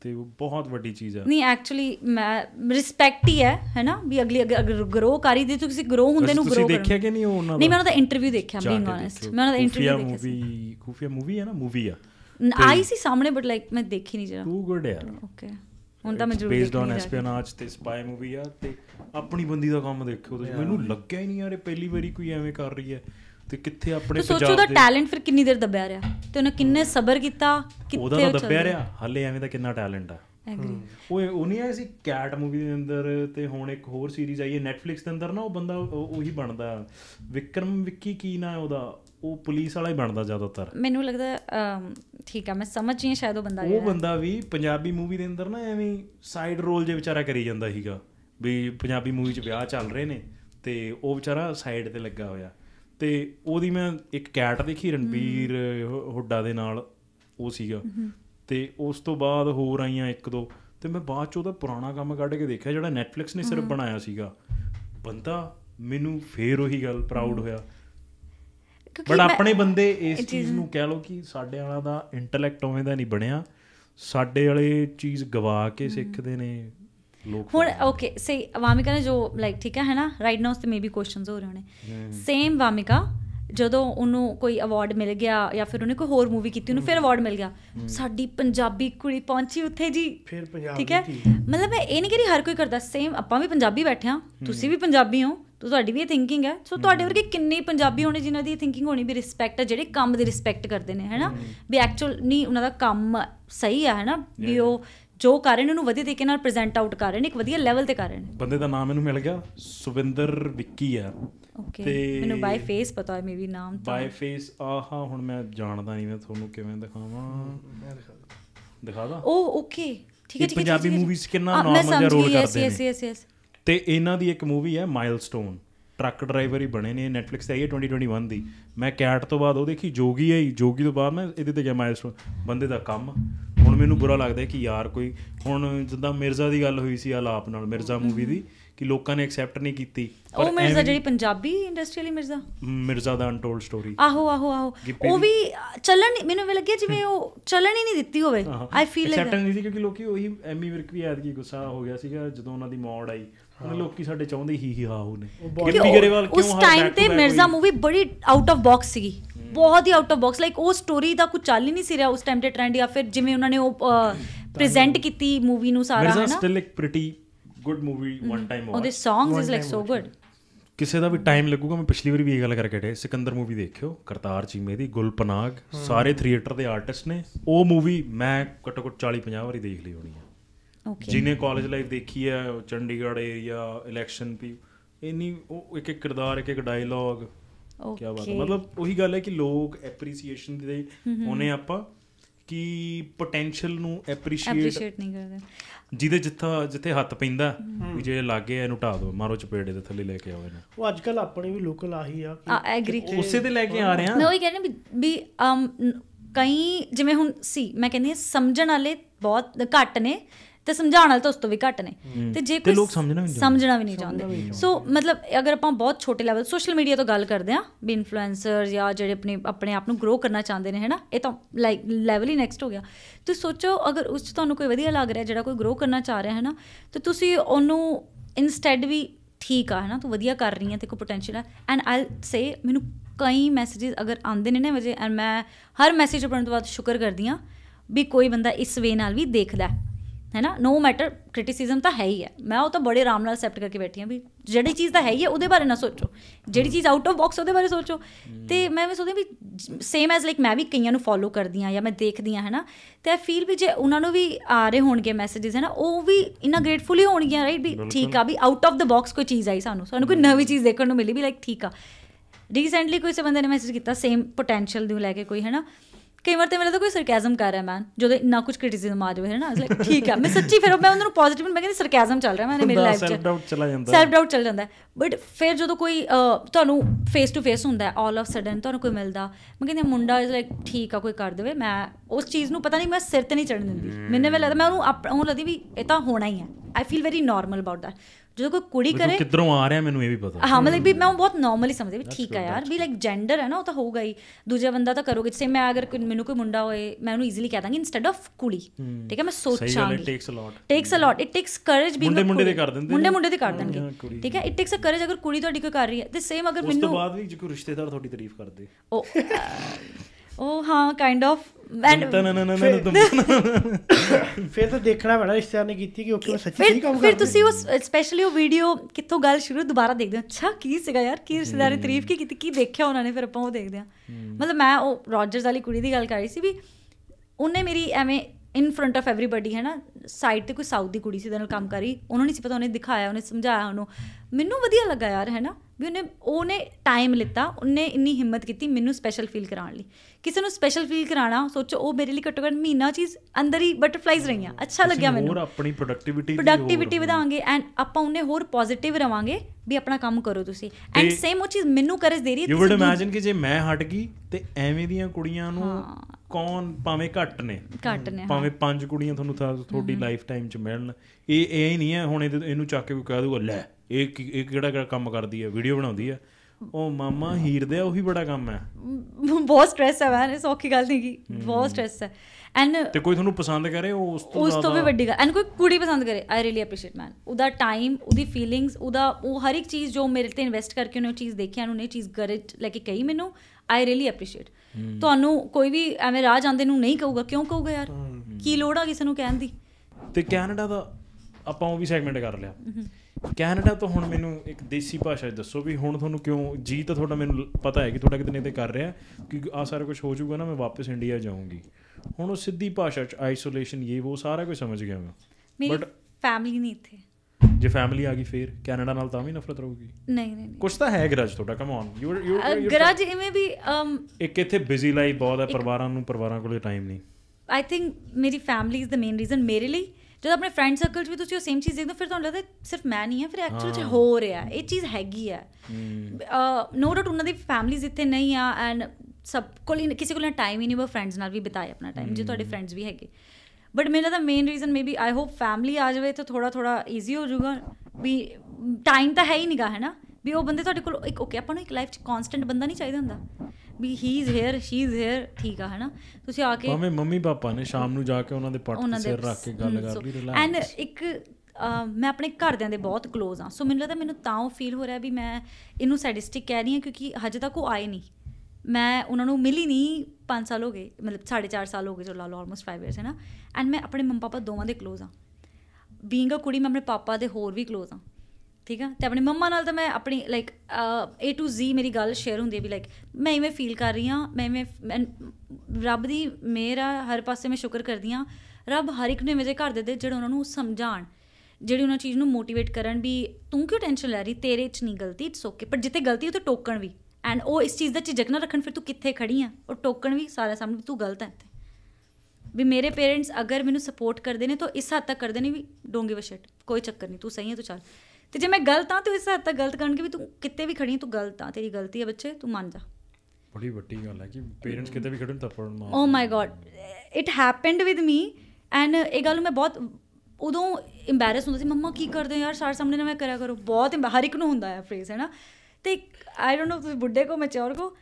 ਤੇ ਉਹ ਬਹੁਤ ਵੱਡੀ ਚੀਜ਼ ਹੈ ਨਹੀਂ ਐਕਚੁਅਲੀ ਮੈਂ ਰਿਸਪੈਕਟ ਹੀ ਹੈ ਹੈਨਾ ਵੀ ਅਗਲੀ ਅਗਰ ਗਰੋ ਕਰੀ ਦੇ ਤੁਸੀਂ ਗਰੋ ਹੁੰਦੇ ਨੂੰ ਗਰੋ ਤੁਸੀਂ ਦੇਖਿਆ ਕਿ ਨਹੀਂ ਉਹਨਾਂ ਦਾ ਨਹੀਂ ਮੈਂ ਉਹਦਾ ਇੰਟਰਵਿਊ ਦੇਖਿਆ ਬੀਇੰਗ ਓਨੈਸਟ ਮੈਂ ਉਹਦਾ ਇੰਟਰਵਿਊ ਦੇਖਿਆ ਮੂਵੀ ਖੂਫੀਆ ਮੂਵੀ ਹੈ ਨਾ ਮੂਵੀ ਆ ਆਈ ਸੀ ਸਾਹਮਣੇ ਬਟ ਲਾਈਕ ਮੈਂ ਦੇਖੀ ਨਹੀਂ ਜਰਾ ਟੂ ਗੁੱਡ ਯਾਰ ਓਕੇ ਹੁਣ ਤਾਂ ਮੈਂ ਜ਼ਰੂਰ ਬੇਸਡ ਔਨ ਐਸਪੀਨਾਜ ਤੇ ਸਪਾਈ ਮੂਵੀ ਆ ਤੇ ਆਪਣੀ ਬੰਦੀ ਦਾ ਕੰਮ ਦੇਖਿਓ ਤੁਸੀਂ ਮੈਨੂੰ ਲੱਗਿਆ ਹੀ ਨਹੀਂ ਯਾਰ ਇਹ ਪਹਿਲੀ ਵਾਰੀ ਕੋਈ ਐਵੇਂ ਕਰ ਰਹੀ ਹੈ ਤੇ ਕਿੱਥੇ ਆਪਣੇ ਪੰਜਾਬ ਦੇ ਸੋਚੋ ਦਾ ਟੈਲੈਂਟ ਫਿਰ ਕਿੰਨੀ ਦੇਰ ਦੱਬਿਆ ਰਿਹਾ ਤੇ ਉਹਨੇ ਕਿੰਨੇ ਸਬਰ ਕੀਤਾ ਕਿੱਥੇ ਉਹਦਾ ਦੱਬਿਆ ਰਿਹਾ ਹੱਲੇ ਐਵੇਂ ਦਾ ਕਿੰਨਾ ਟੈਲੈਂਟ ਆ ਐਗਰੀ ਉਹ ਉਹ ਨਹੀਂ ਆਇਆ ਸੀ ਕੈਟ ਮੂਵੀ ਦੇ ਅੰਦਰ ਤੇ ਹੁਣ ਇੱਕ ਹੋਰ ਸੀਰੀਜ਼ ਆਈ ਹੈ ਨੈਟਫਲਿਕਸ ਦੇ ਅੰਦਰ ਨਾ ਉਹ ਬੰਦਾ ਉਹੀ ਬਣਦਾ ਵਿਕਰਮ ਵਿੱਕੀ ਕੀ ਨਾ ਉਹਦਾ ਉਹ ਪੁਲਿਸ ਵਾਲਾ ਹੀ ਬਣਦਾ ਜ਼ਿਆਦਾਤਰ ਮੈਨੂੰ ਲੱਗਦਾ ਠੀਕ ਆ ਮੈਂ ਸਮਝ ਗਈ ਸ਼ਾਇਦ ਉਹ ਬੰਦਾ ਉਹ ਬੰਦਾ ਵੀ ਪੰਜਾਬੀ ਮੂਵੀ ਦੇ ਅੰਦਰ ਨਾ ਐਵੇਂ ਸਾਈਡ ਰੋਲ ਜੇ ਵਿਚਾਰਾ ਕਰੀ ਜਾਂਦਾ ਸੀਗਾ ਵੀ ਪੰਜਾਬੀ ਮੂਵੀ 'ਚ ਵਿਆਹ ਚੱਲ ਰਹੇ ਨੇ ਤੇ ਉਹ ਵਿਚਾਰਾ ਸਾਈਡ ਤੇ ਲੱਗਾ ਹੋਇਆ ਤੇ ਉਹਦੀ ਮੈਂ ਇੱਕ ਕੈਟ ਦੇਖੀ ਰਣਬੀਰ ਹੁੱਡਾ ਦੇ ਨਾਲ ਉਹ ਸੀਗਾ ਤੇ ਉਸ ਤੋਂ ਬਾਅਦ ਹੋਰ ਆਈਆਂ ਇੱਕ ਦੋ ਤੇ ਮੈਂ ਬਾਅਦ ਚ ਉਹਦਾ ਪੁਰਾਣਾ ਕੰਮ ਕੱਢ ਕੇ ਦੇਖਿਆ ਜਿਹੜਾ Netflix ਨੇ ਸਿਰਫ ਬਣਾਇਆ ਸੀਗਾ ਬੰਦਾ ਮੈਨੂੰ ਫੇਰ ਉਹੀ ਗੱਲ ਪ੍ਰਾਊਡ ਹੋਇਆ ਬਟ ਆਪਣੇ ਬੰਦੇ ਇਸ ਚੀਜ਼ ਨੂੰ ਕਹਿ ਲੋ ਕਿ ਸਾਡੇ ਵਾਲਾ ਦਾ ਇੰਟੈਲੈਕਟ ਉਹਦਾ ਦਾ ਨਹੀਂ ਬਣਿਆ ਸਾਡੇ ਵਾਲੇ ਚੀਜ਼ ਗਵਾ ਕੇ ਸਿੱਖਦੇ ਨੇ ਹੁਣ ਓਕੇ ਸੇ ਵਾਮਿਕਾ ਨੇ ਜੋ ਲਾਈਕ ਠੀਕ ਹੈ ਹੈਨਾ ਰਾਈਟ ਨਾਉਸ ਤੇ ਮੇਬੀ ਕੁਐਸਚਨਸ ਹੋ ਰਹੇ ਹੋਣੇ ਸੇਮ ਵਾਮਿਕਾ ਜਦੋਂ ਉਹਨੂੰ ਕੋਈ ਅਵਾਰਡ ਮਿਲ ਗਿਆ ਜਾਂ ਫਿਰ ਉਹਨੇ ਕੋਈ ਹੋਰ ਮੂਵੀ ਕੀਤੀ ਉਹਨੂੰ ਫਿਰ ਅਵਾਰਡ ਮਿਲ ਗਿਆ ਸਾਡੀ ਪੰਜਾਬੀ ਕੁੜੀ ਪਹੁੰਚੀ ਉੱਥੇ ਜੀ ਫਿਰ ਪੰਜਾਬੀ ਠੀਕ ਹੈ ਮਤਲਬ ਇਹ ਨਹੀਂ ਕਿ ਹਰ ਕੋਈ ਕਰਦਾ ਸੇਮ ਆਪਾਂ ਵੀ ਪੰਜਾਬੀ ਬੈਠੇ ਆ ਤੁਸੀਂ ਵੀ ਪੰਜਾਬੀ ਹੋ ਤੋ ਤੁਹਾਡੀ ਵੀ ਥਿੰਕਿੰਗ ਹੈ ਸੋ ਤੁਹਾਡੇ ਵਰਗੇ ਕਿੰਨੇ ਪੰਜਾਬੀ ਹੋਣੇ ਜਿਨ੍ਹਾਂ ਦੀ ਥਿੰਕਿੰਗ ਹੋਣੀ ਵੀ ਰਿਸਪੈਕਟ ਹੈ ਜਿਹੜੇ ਕੰਮ ਦੀ ਰਿਸਪੈਕਟ ਕਰਦੇ ਨੇ ਹੈਨਾ ਵੀ ਐਕਚੁਅਲ ਨਹੀਂ ਉਹਨਾਂ ਦਾ ਕੰਮ ਸਹੀ ਹੈ ਹੈਨਾ ਵੀ ਉਹ ਜੋ ਕਰ ਰਹੇ ਨੇ ਉਹਨੂੰ ਵਧੀਆ ਤਰੀਕੇ ਨਾਲ ਪ੍ਰੈਜ਼ੈਂਟ ਆਊਟ ਕਰ ਰਹੇ ਨੇ ਇੱਕ ਵਧੀਆ ਲੈਵਲ ਤੇ ਕਰ ਰਹੇ ਨੇ ਬੰਦੇ ਦਾ ਨਾਮ ਇਹਨੂੰ ਮਿਲ ਗਿਆ ਸੁਵਿੰਦਰ ਵਿੱਕੀ ਆ ਓਕੇ ਮੈਨੂੰ ਬਾਈ ਫੇਸ ਪਤਾ ਹੈ ਮੇਬੀ ਨਾਮ ਤਾਂ ਬਾਈ ਫੇਸ ਆਹਾ ਹੁਣ ਮੈਂ ਜਾਣਦਾ ਨਹੀਂ ਮੈਂ ਤੁਹਾਨੂੰ ਕਿਵੇਂ ਦਿਖਾਵਾਂ ਦਿਖਾ ਦਾ ਉਹ ਓਕੇ ਠੀਕ ਹੈ ਠੀਕ ਹੈ ਪੰਜਾਬੀ ਮੂਵੀਜ਼ ਕਿੰਨਾ ਨਾਮ ਜਿਹਾ ਰੋਲ ਕਰਦੇ ਨੇ ਯੈਸ ਯੈਸ ਯੈਸ ਤੇ ਇਹਨਾਂ ਦੀ ਇੱਕ ਮੂਵੀ ਹੈ ਮਾਈਲਸਟੋਨ ਟਰੱਕ ਡਰਾਈਵਰ ਹੀ ਬਣੇ ਨੇ ਨੈਟਫਲਿਕਸ ਤੇ ਆਈ ਹੈ 2021 ਦੀ ਮੈਂ ਕੈਟ ਤੋਂ ਬਾਅਦ ਉਹ ਦੇਖੀ ਜੋਗੀ ਹੈ ਜੋਗੀ ਤੋਂ ਬਾਅਦ ਮੈਂ ਇਹਦੇ ਤੇ ਗਿਆ ਮਾਈਲਸਟੋਨ ਬੰਦੇ ਦਾ ਕੰਮ ਹੁਣ ਮੈਨੂੰ ਬੁਰਾ ਲੱਗਦਾ ਕਿ ਯਾਰ ਕੋਈ ਹੁਣ ਜਿੱਦਾਂ ਮਿਰਜ਼ਾ ਦੀ ਗੱਲ ਹੋਈ ਸੀ ਆਲਾਪ ਨਾਲ ਮਿਰਜ਼ਾ ਮੂਵੀ ਦੀ ਕਿ ਲੋਕਾਂ ਨੇ ਐਕਸੈਪਟ ਨਹੀਂ ਕੀਤੀ ਉਹ ਮਿਰਜ਼ਾ ਜਿਹੜੀ ਪੰਜਾਬੀ ਇੰਡਸਟਰੀ ਵਾਲੀ ਮਿਰਜ਼ਾ ਮਿਰਜ਼ਾ ਦਾ ਅਨਟੋਲਡ ਸਟੋਰੀ ਆਹੋ ਆਹੋ ਆਹੋ ਉਹ ਵੀ ਚੱਲਣ ਮੈਨੂੰ ਵੀ ਲੱਗਿਆ ਜਿਵੇਂ ਉਹ ਚੱਲਣ ਹੀ ਨਹੀਂ ਦਿੱਤੀ ਹੋਵੇ ਆਈ ਫੀਲ ਲਾਈਕ ਐਕਸੈਪਟ ਨਹੀਂ ਸੀ ਕਿਉਂਕਿ ਲੋਕੀ ਉਹੀ ਐਮੀ ਵਿਰਕ ਵੀ ਕੀ ਗੁੱਸਾ ਹੋ ਗਿਆ ਸੀਗਾ ਜਦੋਂ ਉਹਨਾਂ ਦੀ ਮੌੜ ਆਈ ਉਹ ਲੋਕੀ ਸਾਡੇ ਚਾਹੁੰਦੇ ਹੀ ਹੀ ਹਾਹੂ ਨੇ ਗਿੱਪੀ ਗਰੇਵਾਲ ਕਿਉਂ ਉਸ ਟਾਈਮ ਤੇ ਮਿਰਜ਼ਾ ਮੂਵੀ ਬੜੀ ਆਊਟ ਆਫ ਬਾਕਸ ਸੀਗੀ ਬਹੁਤ ਹੀ ਆਊਟ ਆਫ ਬਾਕਸ ਲਾਈਕ ਉਹ ਸਟੋਰੀ ਦਾ ਕੁਝ ਚੱਲ ਹੀ ਨਹੀਂ ਸੀ ਰਿਹਾ ਉਸ ਟਾਈਮ ਤੇ ਟ੍ਰੈਂਡ ਜਾਂ ਫਿਰ ਜਿਵੇਂ ਉਹਨਾਂ ਨੇ ਉਹ ਪ੍ਰੈਜ਼ੈਂਟ ਕੀਤੀ ਮੂਵੀ ਨੂੰ ਸਾਰਾ ਹਨਾ ਮਿਰਜ਼ਾ ਸਟਿਲ ਇੱਕ pretty good movie one time watch ਉਹਦੇ songs is like so good ਕਿਸੇ ਦਾ ਵੀ ਟਾਈਮ ਲੱਗੂਗਾ ਮੈਂ ਪਿਛਲੀ ਵਾਰੀ ਵੀ ਇਹ ਗੱਲ ਕਰਕੇ ਟੇ ਸਿਕੰਦਰ ਮੂਵੀ ਦੇਖਿਓ ਕਰਤਾਰ ਚੀਮੇ ਦੀ ਗੁਲਪਨਾਗ ਸਾਰੇ ਥੀਏਟਰ ਦੇ ਆਰਟਿਸਟ ਨੇ ਉਹ ਮੂਵੀ ਮੈਂ ਘਟੋ ਘਟ 40 50 ਵਾਰੀ ਦੇਖ ਲਈ ਹੋਣੀ ਹੈ ਜਿਨੇ ਕਾਲਜ ਲਾਈਫ ਦੇਖੀ ਹੈ ਚੰਡੀਗੜ੍ਹ ਏਰੀਆ ਇਲੈਕਸ਼ਨ ਵੀ ਇਨੀ ਉਹ ਇੱਕ ਇੱਕ ਕਿਰਦਾਰ ਇੱਕ ਇੱਕ ਡਾਇਲੌਗ ਕੀ ਬਾਤ ਹੈ ਮਤਲਬ ਉਹੀ ਗੱਲ ਹੈ ਕਿ ਲੋਕ ਐਪਰੀਸੀਏਸ਼ਨ ਦੇ ਉਹਨੇ ਆਪਾਂ ਕਿ ਪੋਟੈਂਸ਼ੀਅਲ ਨੂੰ ਐਪਰੀਸ਼ੀਏਟ ਨਹੀਂ ਕਰਦੇ ਜਿਹਦੇ ਜਿੱਥਾ ਜਿੱਥੇ ਹੱਥ ਪੈਂਦਾ ਵੀ ਜੇ ਲੱਗੇ ਇਹਨੂੰ ਢਾ ਦੋ ਮਾਰੋ ਚਪੇੜੇ ਦੇ ਥੱਲੇ ਲੈ ਕੇ ਆਓ ਇਹਨੂੰ ਉਹ ਅੱਜ ਕੱਲ ਆਪਣੇ ਵੀ ਲੋਕਲ ਆਹੀ ਆ ਐਗਰੀ ਉਸੇ ਤੇ ਲੈ ਕੇ ਆ ਰਹੇ ਆ ਮੈਂ ਉਹੀ ਕਹਿੰਦੇ ਵੀ ਵੀ ਕਈ ਜਿਵੇਂ ਹੁਣ ਸੀ ਮੈਂ ਕਹਿੰਦੀ ਸਮਝਣ ਵਾਲੇ ਬਹੁਤ ਘੱਟ ਨੇ ਤੇ ਸਮਝਾਉਣ ਵਾਲੇ ਤਾਂ ਉਸ ਤੋਂ ਵੀ ਘੱਟ ਨੇ ਤੇ ਜੇ ਕੋਈ ਲੋਕ ਸਮਝਣਾ ਵੀ ਨਹੀਂ ਸਮਝਣਾ ਵੀ ਨਹੀਂ ਚਾਹੁੰਦੇ ਸੋ ਮਤਲਬ ਅਗਰ ਆਪਾਂ ਬਹੁਤ ਛੋਟੇ ਲੈਵਲ ਸੋਸ਼ਲ ਮੀਡੀਆ ਤੋਂ ਗੱਲ ਕਰਦੇ ਆ ਵੀ ਇਨਫਲੂਐਂਸਰ ਜਾਂ ਜਿਹੜੇ ਆਪਣੇ ਆਪਣੇ ਆਪ ਨੂੰ ਗਰੋ ਕਰਨਾ ਚਾਹੁੰਦੇ ਨੇ ਹੈਨਾ ਇਹ ਤਾਂ ਲਾਈਕ ਲੈਵਲ ਹੀ ਨੈਕਸਟ ਹੋ ਗਿਆ ਤੇ ਸੋਚੋ ਅਗਰ ਉਸ ਤੁਹਾਨੂੰ ਕੋਈ ਵਧੀਆ ਲੱਗ ਰਿਹਾ ਜਿਹੜਾ ਕੋਈ ਗਰੋ ਕਰਨਾ ਚਾਹ ਰਿਹਾ ਹੈਨਾ ਤੇ ਤੁਸੀਂ ਉਹਨੂੰ ਇਨਸਟੈਡ ਵੀ ਠੀਕ ਆ ਹੈਨਾ ਤੂੰ ਵਧੀਆ ਕਰ ਰਹੀ ਹੈ ਤੇ ਕੋ ਪੋਟੈਂਸ਼ੀਅਲ ਹੈ ਐਂਡ ਆਈਲ ਸੇ ਮੈਨੂੰ ਕਈ ਮੈਸੇजेस ਅਗਰ ਆਉਂਦੇ ਨੇ ਨਾ ਵਜੇ ਐਂਡ ਮੈਂ ਹਰ ਮੈਸੇਜ ਪੜਨ ਤੋਂ ਬਾਅਦ ਸ਼ੁਕਰ ਕਰਦੀ ਆ ਵੀ ਕੋਈ ਬੰਦਾ ਇਸ ਵੇ ਨਾਲ ਵੀ ਦੇਖਦਾ ਹੈ ਹੈ ਨਾ ਨੋ ਮੈਟਰ ਕ੍ਰਿਟਿਸਿਜ਼ਮ ਤਾਂ ਹੈ ਹੀ ਹੈ ਮੈਂ ਉਹ ਤਾਂ ਬੜੇ ਆਰਾਮ ਨਾਲ ਅਸੈਪਟ ਕਰਕੇ ਬੈਠੀ ਆ ਵੀ ਜਿਹੜੀ ਚੀਜ਼ ਤਾਂ ਹੈ ਹੀ ਹੈ ਉਹਦੇ ਬਾਰੇ ਨਾ ਸੋਚੋ ਜਿਹੜੀ ਚੀਜ਼ ਆਊਟ ਆਫ ਬਾਕਸ ਉਹਦੇ ਬਾਰੇ ਸੋਚੋ ਤੇ ਮੈਂ ਵੀ ਸੋਚਦੀ ਵੀ ਸੇਮ ਐਜ਼ ਲਾਈਕ ਮੈਂ ਵੀ ਕਈਆਂ ਨੂੰ ਫੋਲੋ ਕਰਦੀ ਆ ਜਾਂ ਮੈਂ ਦੇਖਦੀ ਆ ਹੈ ਨਾ ਤੇ ਆ ਫੀਲ ਵੀ ਜੇ ਉਹਨਾਂ ਨੂੰ ਵੀ ਆ ਰਹੇ ਹੋਣਗੇ ਮੈਸੇजेस ਹੈ ਨਾ ਉਹ ਵੀ ਇਨਾ ਗ੍ਰੇਟਫੁਲ ਹੀ ਹੋਣਗੀਆਂ ਰਾਈਟ ਵੀ ਠੀਕ ਆ ਵੀ ਆਊਟ ਆਫ ਦ ਬਾਕਸ ਕੋਈ ਚੀਜ਼ ਆਈ ਸਾਨੂੰ ਸਾਨੂੰ ਕੋਈ ਨਵੀਂ ਚੀਜ਼ ਦੇਖਣ ਨੂੰ ਮਿਲੀ ਵੀ ਲਾਈਕ ਠੀਕ ਆ ਰੀਸੈਂਟਲੀ ਕੋਈ ਸੇ ਬੰਦੇ ਨੇ ਮੈਸੇਜ ਕੀਤਾ ਸੇਮ ਪੋਟੈਂਸ਼ੀਅਲ ਨੂੰ ਲੈ ਕੇ ਕੋਈ ਹੈ ਨਾ ਕਈ ਵਾਰ ਤੇ ਮੈਨੂੰ ਤੋਂ ਕੋਈ ਸਰਕੈਜ਼ਮ ਕਰ ਰਿਹਾ ਮੈਂ ਜਦੋਂ ਨਾ ਕੁਝ ਕ੍ਰਿਟਿਸਿਜ਼ਮ ਆ ਜਾਵੇ ਹੈ ਨਾ ਲਾਈਕ ਠੀਕ ਹੈ ਮੈਂ ਸੱਚੀ ਫਿਰ ਮੈਂ ਉਹਨਾਂ ਨੂੰ ਪੋਜ਼ਿਟਿਵ ਮੈਂ ਕਹਿੰਦੀ ਸਰਕੈਜ਼ਮ ਚੱਲ ਰਿਹਾ ਮੈਨੇ ਮੇਰੀ ਲਾਈਫ 'ਚ ਸੈਲਫ ਡਾਊਟ ਚਲਾ ਜਾਂਦਾ ਸੈਲਫ ਡਾਊਟ ਚੱਲ ਜਾਂਦਾ ਬਟ ਫਿਰ ਜਦੋਂ ਕੋਈ ਤੁਹਾਨੂੰ ਫੇਸ ਟੂ ਫੇਸ ਹੁੰਦਾ ਹੈ ਆਲ ਆਫ ਸਡਨ ਤੁਹਾਨੂੰ ਕੋਈ ਮਿਲਦਾ ਮੈਂ ਕਹਿੰਦੀ ਮੁੰਡਾ ਇਜ਼ ਲਾਈਕ ਠੀਕ ਆ ਕੋਈ ਕਰ ਦੇਵੇ ਮੈਂ ਉਸ ਚੀਜ਼ ਨੂੰ ਪਤਾ ਨਹੀਂ ਮੈਂ ਸਿਰ ਤੇ ਨਹੀਂ ਚੜਨ ਦਿੰਦੀ ਮੈਨੂੰ ਵੀ ਲੱਗਦਾ ਮੈਂ ਉਹਨੂੰ ਉਹ ਲੱਗਦੀ ਵੀ ਇਹ ਤਾਂ ਹੋਣਾ ਹੀ ਹੈ I feel very normal about that ਜਦੋਂ ਕੋਈ ਕੁੜੀ ਕਰੇ ਕਿੱਧਰੋਂ ਆ ਰਿਹਾ ਮੈਨੂੰ ਇਹ ਵੀ ਪਤਾ ਹਾਂ ਮਤਲਬ ਵੀ ਮੈਂ ਬਹੁਤ ਨਾਰਮਲੀ ਸਮਝਦੀ ਵੀ ਠੀਕ ਆ ਯਾਰ ਵੀ ਲਾਈਕ ਜੈਂਡਰ ਹੈ ਨਾ ਉਹ ਤਾਂ ਹੋਊਗਾ ਹੀ ਦੂਜਾ ਬੰਦਾ ਤਾਂ ਕਰੋਗੇ ਜਿਸੇ ਮੈਂ ਅਗਰ ਮੈਨੂੰ ਕੋਈ ਮੁੰਡਾ ਹੋਏ ਮੈਂ ਉਹਨੂੰ ਈਜ਼ੀਲੀ ਕਹਿ ਦਾਂਗੀ ਇਨਸਟੈਡ ਆਫ ਕੁੜੀ ਠੀਕ ਹੈ ਮੈਂ ਸੋਚਾਂਗੀ ਸਹੀ takes a lot takes a lot it takes courage ਵੀ ਮੁੰਡੇ ਮੁੰਡੇ ਦੇ ਕਰ ਦਿੰਦੇ ਮੁੰਡੇ ਮੁੰਡੇ ਦੇ ਕਰ ਦੇਣਗੇ ਠੀਕ ਹੈ ਇਟ ਟੇਕਸ ਅ ਕਰੇਜ ਅਗਰ ਕੁੜੀ ਤੁਹਾਡੀ ਕੋਈ ਕਰ ਰਹੀ ਹੈ ਤੇ ਸੇਮ ਅਗਰ ਮੈਨੂੰ ਉਸ ਤੋਂ ਬਾਅਦ ਵੀ ਜੇ ਕੋਈ ਰਿਸ਼ਤੇਦਾਰ ਤੁਹਾਡੀ ਤਾਰੀਫ ਕਰਦੇ ਉਹ ਉਹ ਹਾਂ ਕਾਈਂਡ ਆਫ *laughs* ਫਿਰ ਤਾਂ ਦੇਖਣਾ ਪੈਣਾ ਰਿਸ਼ਤੇਦਾਰ ਨੇ ਕੀਤੀ ਕਿ ਓਕੇ ਮੈਂ ਸੱਚੀ ਨਹੀਂ ਕੰਮ ਕਰ ਫਿਰ ਤੁਸੀਂ ਉਸ ਸਪੈਸ਼ਲੀ ਉਹ ਵੀਡੀਓ ਕਿੱਥੋਂ ਗੱਲ ਸ਼ੁਰੂ ਦੁਬਾਰਾ ਦੇਖਦੇ ਹੋ ਅੱਛਾ ਕੀ ਸੀਗਾ ਯਾਰ ਕੀ ਰਿਸ਼ਤੇਦਾਰੀ ਤਾਰੀਫ ਕੀ ਕੀਤੀ ਕੀ ਦੇਖਿਆ ਉਹਨਾਂ ਨੇ ਫਿਰ ਆਪਾਂ ਉਹ ਦੇਖਦੇ ਆ ਮਤਲਬ ਮੈਂ ਉਹ ਰੋਜਰਸ ਵਾਲੀ ਕੁੜੀ ਦੀ ਗੱਲ ਕਰ ਰਹੀ ਸੀ ਵੀ ਉਹਨੇ ਮੇਰੀ ਐਵੇਂ ਇਨ ਫਰੰਟ ਆਫ ਐਵਰੀਬਾਡੀ ਹੈ ਨਾ ਸਾਈਡ ਤੇ ਕੋਈ ਸਾਊਦੀ ਕੁੜੀ ਸੀ ਉਹਦੇ ਨਾਲ ਕੰਮ ਕਰੀ ਉਹਨਾਂ ਨੇ ਸੀ ਪਤਾ ਉਹਨੇ ਦਿਖਾਇਆ ਉਹਨੇ ਸਮਝਾਇਆ ਉਹਨੂੰ ਮੈਨੂੰ ਵਧੀਆ ਲੱਗਾ ਯਾਰ ਹੈ ਨਾ ਵੀ ਉਹਨੇ ਉਹਨੇ ਟਾਈਮ ਲਿੱਤਾ ਉਹਨੇ ਇੰਨੀ ਹਿੰਮਤ ਕੀਤੀ ਮੈਨੂੰ ਸਪੈਸ਼ਲ ਫੀਲ ਕਰਾਉਣ ਲਈ ਕਿਸੇ ਨੂੰ ਸਪੈਸ਼ਲ ਫੀਲ ਕਰਾਣਾ ਸੋਚੋ ਉਹ ਮੇਰੇ ਲਈ ਘੱਟੋ ਘਟ ਮਹੀਨਾ ਚੀਜ਼ ਅੰਦਰ ਹੀ ਬਟਰਫਲਾਈਜ਼ ਰਹੀਆਂ ਅੱਛਾ ਲੱਗਿਆ ਮੈਨੂੰ ਹੋਰ ਆਪਣੀ ਪ੍ਰੋਡਕਟਿਵਿਟੀ ਪ੍ਰੋਡਕਟਿਵਿਟੀ ਵਧਾਵਾਂਗੇ ਐਂਡ ਆਪਾਂ ਉਹਨੇ ਹੋਰ ਪੋਜ਼ਿਟਿਵ ਰਵਾਂਗੇ ਵੀ ਆਪਣਾ ਕੰਮ ਕਰੋ ਤੁਸੀਂ ਐਂਡ ਸੇਮ ਉਹ ਚੀਜ਼ ਮੈਨੂੰ ਕਰਜ ਦੇ ਰਹੀ ਹੈ ਯੂ ਵੁੱਡ ਇਮੇਜਿਨ ਕਿ ਜੇ ਮੈਂ ਹਟ ਗਈ ਤੇ ਐਵੇਂ ਦੀਆਂ ਕੁੜੀਆਂ ਨੂੰ ਕੌਣ ਭਾਵੇਂ ਘੱਟ ਨੇ ਘੱਟ ਨੇ ਭਾਵੇਂ ਪੰਜ ਕੁੜੀਆਂ ਤੁਹਾਨੂੰ ਤੁਹਾਡੀ ਲਾਈਫ ਟਾਈਮ ਚ ਮਿਲਣ ਇਹ ਇਹ ਨਹੀਂ ਹੈ ਹੁਣ ਇਹਨੂੰ ਚੱਕ ਕੇ ਕੋਈ ਕਹਿ ਦੂਗਾ ਲੈ ਇਹ ਇਹ ਕਿਹੜਾ ਕਿਹੜਾ ਕੰਮ ਕਰਦੀ ਹੈ ਵੀਡੀਓ ਬਣਾਉਂਦੀ ਹੈ ਉਹ ਮਾਮਾ ਹੀਰ ਦੇ ਉਹੀ ਬੜਾ ਕੰਮ ਹੈ ਬਹੁਤ ਸਟ्रेस ਹੈ ਵੈਨ ਇਸ ਔਖੀ ਗੱਲ ਨਹੀਂ ਕੀ ਬਹੁਤ ਸਟ्रेस ਹੈ ਐਂਡ ਤੇ ਕੋਈ ਤੁਹਾਨੂੰ ਪਸੰਦ ਕਰੇ ਉਹ ਉਸ ਤੋਂ ਉਸ ਤੋਂ ਵੀ ਵੱਡੀ ਗੱਲ ਐਂਡ ਕੋਈ ਕੁੜੀ ਪਸੰਦ ਕਰੇ ਆਈ ਰੀਲੀ ਅਪਰੀਸ਼ੀਏਟ ਮੈਨ ਉਹਦਾ ਟਾਈਮ ਉਹਦੀ ਫੀਲਿੰਗਸ ਉਹਦਾ ਉਹ ਹਰ ਇੱਕ ਚੀਜ਼ ਜੋ ਮੇਰੇ ਤੇ ਇਨਵੈਸਟ ਕਰਕੇ ਉਹਨੇ ਚੀਜ਼ ਦੇਖਿਆ ਉਹਨੇ ਚੀਜ਼ ਗਰਟ ਲੈ ਕੇ ਕਹੀ ਮੈਨੂੰ ਆਈ ਰੀਲੀ ਅਪਰੀਸ਼ੀਏਟ ਤੁਹਾਨੂੰ ਕੋਈ ਵੀ ਐਵੇਂ ਰਾਹ ਜਾਂਦੇ ਨੂੰ ਨਹੀਂ ਕਹੂਗਾ ਕਿਉਂ ਕਹੂਗਾ ਯਾਰ ਕੀ ਲੋੜ ਆ ਕਿਸੇ ਨੂੰ ਕਹਿਣ ਦੀ ਤੇ ਕੈਨੇਡਾ ਦਾ ਆਪਾਂ ਉਹ ਵੀ ਸੈਗਮੈਂਟ ਕਰ ਲਿਆ ਕੈਨੇਡਾ ਤੋਂ ਹੁਣ ਮੈਨੂੰ ਇੱਕ ਦੇਸੀ ਭਾਸ਼ਾ ਦੱਸੋ ਵੀ ਹੁਣ ਤੁਹਾਨੂੰ ਕਿਉਂ ਜੀ ਤਾਂ ਤੁਹਾਡਾ ਮੈਨੂੰ ਪਤਾ ਹੈ ਕਿ ਤੁਹਾਡਾ ਕਿਤੇ ਤੇ ਕਰ ਰਿਹਾ ਕਿ ਆ ਸਾਰਾ ਕੁਝ ਹੋ ਜਾਊਗਾ ਨਾ ਮੈਂ ਵਾਪਸ ਇੰਡੀਆ ਜਾਊਂਗੀ ਹੁਣ ਉਹ ਸਿੱਧੀ ਭਾਸ਼ਾ ਚ ਆਈਸੋਲੇਸ਼ਨ ਇਹ ਉਹ ਸਾਰਾ ਕੁਝ ਸਮਝ ਗਿਆ ਮੈਂ ਬਟ ਫੈਮਿਲੀ ਨਹੀਂ ਇੱਥੇ ਜੇ ਫੈਮਿਲੀ ਆ ਗਈ ਫੇਰ ਕੈਨੇਡਾ ਨਾਲ ਤਾਂ ਵੀ ਨਫ਼ਰਤ ਰਹੂਗੀ ਨਹੀਂ ਨਹੀਂ ਕੁਝ ਤਾਂ ਹੈ ਗਰਜ ਤੁਹਾਡਾ ਕਮ ਔਨ ਯੂ ਯੂ ਗਰਜ ਇਵੇਂ ਵੀ ਇੱਕ ਇੱਥੇ ਬਿਜ਼ੀ ਲਾਈਫ ਬਹੁਤ ਹੈ ਪਰਿਵਾਰਾਂ ਨੂੰ ਪਰਿਵਾਰਾਂ ਕੋਲੇ ਟਾਈਮ ਨਹੀਂ ਆਈ ਥਿੰਕ ਮੇਰੀ family is the main reason ਮੇਰੇ ਲਈ ਜਦ ਆਪਣੇ ਫਰੈਂਡ ਸਰਕਲ 'ਚ ਵੀ ਤੁਸੀਂ ਉਹ ਸੇਮ ਚੀਜ਼ ਦੇਖਦੇ ਹੋ ਫਿਰ ਤੁਹਾਨੂੰ ਲੱਗਦਾ ਸਿਰਫ ਮੈਂ ਨਹੀਂ ਆ ਫਿਰ ਐਕਚੁਅਲ 'ਚ ਹੋ ਰਿਹਾ ਇਹ ਚੀਜ਼ ਹੈਗੀ ਆ ਨੋ ਡਾਊਟ ਉਹਨਾਂ ਦੀ ਫੈਮਲੀਜ਼ ਇੱਥੇ ਨਹੀਂ ਆ ਐਂਡ ਸਭ ਕੋਲ ਕਿਸੇ ਕੋਲ ਟਾਈਮ ਹੀ ਨਹੀਂ ਉਹ ਫਰੈਂਡਸ ਨਾਲ ਵੀ ਬਿਤਾਏ ਆਪਣਾ ਟਾਈਮ ਜੇ ਤੁਹਾਡੇ ਫਰੈਂਡਸ ਵੀ ਹੈਗੇ ਬਟ ਮੇਰਾ ਤਾਂ main reason maybe I hope family ਆ ਜਾਵੇ ਤਾਂ ਥੋੜਾ ਥੋੜਾ ਈਜ਼ੀ ਹੋ ਜਾਊਗਾ ਵੀ ਟਾਈਮ ਤਾਂ ਹੈ ਹੀ ਨਹੀਂਗਾ ਹੈ ਨਾ ਵੀ ਉਹ ਬੰਦੇ ਤੁਹਾਡੇ ਕੋਲ ਇੱਕ ਓਕੇ ਆਪਾਂ ਨੂੰ ਇੱਕ ਲਾਈਫ 'ਚ ਕਨਸਟੈਂਟ ਬੰਦਾ ਨਹੀਂ ਚਾਹੀਦਾ ਹੁੰਦਾ ਵੀ he is here she is here ਠੀਕ ਆ ਹਨਾ ਤੁਸੀਂ ਆ ਕੇ ਭਾਵੇਂ ਮੰਮੀ ਪਾਪਾ ਨੇ ਸ਼ਾਮ ਨੂੰ ਜਾ ਕੇ ਉਹਨਾਂ ਦੇ ਪੱਟ ਤੇ ਸਿਰ ਰੱਖ ਕੇ ਗੱਲ ਕਰ ਲਈ ਰਿਲੈਕਸ ਐਂਡ ਇੱਕ ਮੈਂ ਆਪਣੇ ਘਰਦਿਆਂ ਦੇ ਬਹੁਤ ক্লোਜ਼ ਆ ਸੋ ਮੈਨੂੰ ਲੱਗਦਾ ਮੈਨੂੰ ਤਾਂ ਉਹ ਫੀਲ ਹੋ ਰਿਹਾ ਵੀ ਮੈਂ ਇਹਨੂੰ ਸੈਡਿਸਟਿਕ ਕਹਿ ਰਹੀ ਹਾਂ ਕਿਉਂਕਿ ਹਜੇ ਤੱਕ ਉਹ ਆਏ ਨਹੀਂ ਮੈਂ ਉਹਨਾਂ ਨੂੰ ਮਿਲੀ ਨਹੀਂ 5 ਸਾਲ ਹੋ ਗਏ ਮਤਲਬ 4.5 ਸਾਲ ਹੋ ਗਏ ਜੋ ਲਾ ਲਓ ਆਲਮੋਸਟ 5 ਇਅਰਸ ਹੈ ਨਾ ਐਂਡ ਮੈਂ ਆਪਣੇ ਮੰਮਾ ਪਾਪਾ ਦੋਵਾਂ ਦੇ ক্লোਜ਼ ਆ ਬੀਇੰਗ ਅ ਕੁੜੀ ਮੈਂ ਆਪਣੇ ਪਾਪਾ ਦੇ ਹੋਰ ਵੀ ক্লোਜ਼ ਆ ਠੀਕ ਆ ਤੇ ਆਪਣੀ ਮੰਮਾ ਨਾਲ ਤਾਂ ਮੈਂ ਆਪਣੀ ਲਾਈਕ ਏ ਟੂ ਜ਼ੀ ਮੇਰੀ ਗੱਲ ਸ਼ੇਅਰ ਹੁੰਦੀ ਹੈ ਵੀ ਲਾਈਕ ਮੈਂ ਇਵੇਂ ਫੀਲ ਕਰ ਰਹੀ ਆ ਮੈਂ ਇਵੇਂ ਰੱਬ ਦੀ ਮੇਰਾ ਹਰ ਪਾਸੇ ਮੈਂ ਸ਼ੁਕਰ ਕਰਦੀ ਆ ਰੱਬ ਹਰ ਇੱਕ ਨੂੰ ਮੇਰੇ ਘਰ ਦੇ ਦੇ ਜਿਹੜਾ ਉਹਨਾਂ ਨੂੰ ਸਮਝਾਣ ਜਿਹੜੀ ਉਹਨਾਂ ਚੀਜ਼ ਨੂੰ ਮੋਟੀਵੇਟ ਕਰਨ ਵੀ ਤੂੰ ਕਿਉਂ ਟੈਨਸ਼ਨ ਲੈ ਰਹੀ ਤੇਰੇ 'ਚ ਨਹੀਂ ਗਲਤੀ ਇਟਸ ਓਕੇ ਪਰ ਜਿੱਤੇ ਗਲਤੀ ਤੇ ਟੋਕਣ ਵੀ ਐਂਡ ਉਹ ਇਸ ਚੀਜ਼ ਦਾ ਝਿਜਕ ਨਾ ਰੱਖਣ ਫਿਰ ਤੂੰ ਕਿੱਥੇ ਖੜੀ ਆ ਉਹ ਟੋਕਣ ਵੀ ਸਾਰਾ ਸਾਹਮਣੇ ਤੂੰ ਗਲਤ ਹੈ ਤੇ ਵੀ ਮੇਰੇ ਪੇਰੈਂਟਸ ਅਗਰ ਮੈਨੂੰ ਸਪੋਰਟ ਕਰਦੇ ਨੇ ਤਾਂ ਇਸ ਹੱਦ ਤੱਕ ਕਰਦੇ ਨੇ ਵੀ ਡੋਂਗੇ ਵਸ਼ਟ ਕੋਈ ਚੱਕਰ ਨਹੀਂ ਤੂੰ ਸਹੀ ਹੈ ਤੂੰ ਚੱਲ ਤੇ ਜੇ ਮੈਂ ਗਲਤ ਆ ਤੂੰ ਇਸ ਹੱਦ ਤੱਕ ਗਲਤ ਕਰਨ ਕਿ ਵੀ ਤੂੰ ਕਿਤੇ ਵੀ ਖੜੀ ਤੂੰ ਗਲਤ ਆ ਤੇਰੀ ਗਲਤੀ ਹੈ ਬੱਚੇ ਤੂੰ ਮੰਨ ਜਾ ਬੜੀ ਵੱਡੀ ਗੱਲ ਹੈ ਕਿ ਪੇਰੈਂਟਸ ਕਿਤੇ ਵੀ ਖੜਨ ਫੜਨ ਮਾਰ oh my god it happened with me and ਇਹ ਗੱਲ ਮੈਂ ਬਹੁਤ ਉਦੋਂ ਇੰਬੈਰਸ ਹੁੰਦਾ ਸੀ ਮੰਮਾ ਕੀ ਕਰਦੇ ਯਾਰ ਸਾਰ ਸਾਹਮਣੇ ਨਾ ਮੈਂ ਕਰਿਆ ਕਰੋ ਬਹੁਤ ਹਰ ਇੱਕ ਨੂੰ ਹੁੰਦਾ ਹੈ ਫਰੇਜ਼ ਹੈ ਨਾ ਤੇ ਆਈ ਡੋਨਟ ਨੋ ਤੁਸੀਂ ਬੁੱਢੇ ਕੋ ਮੈਚੋਰ ਕੋ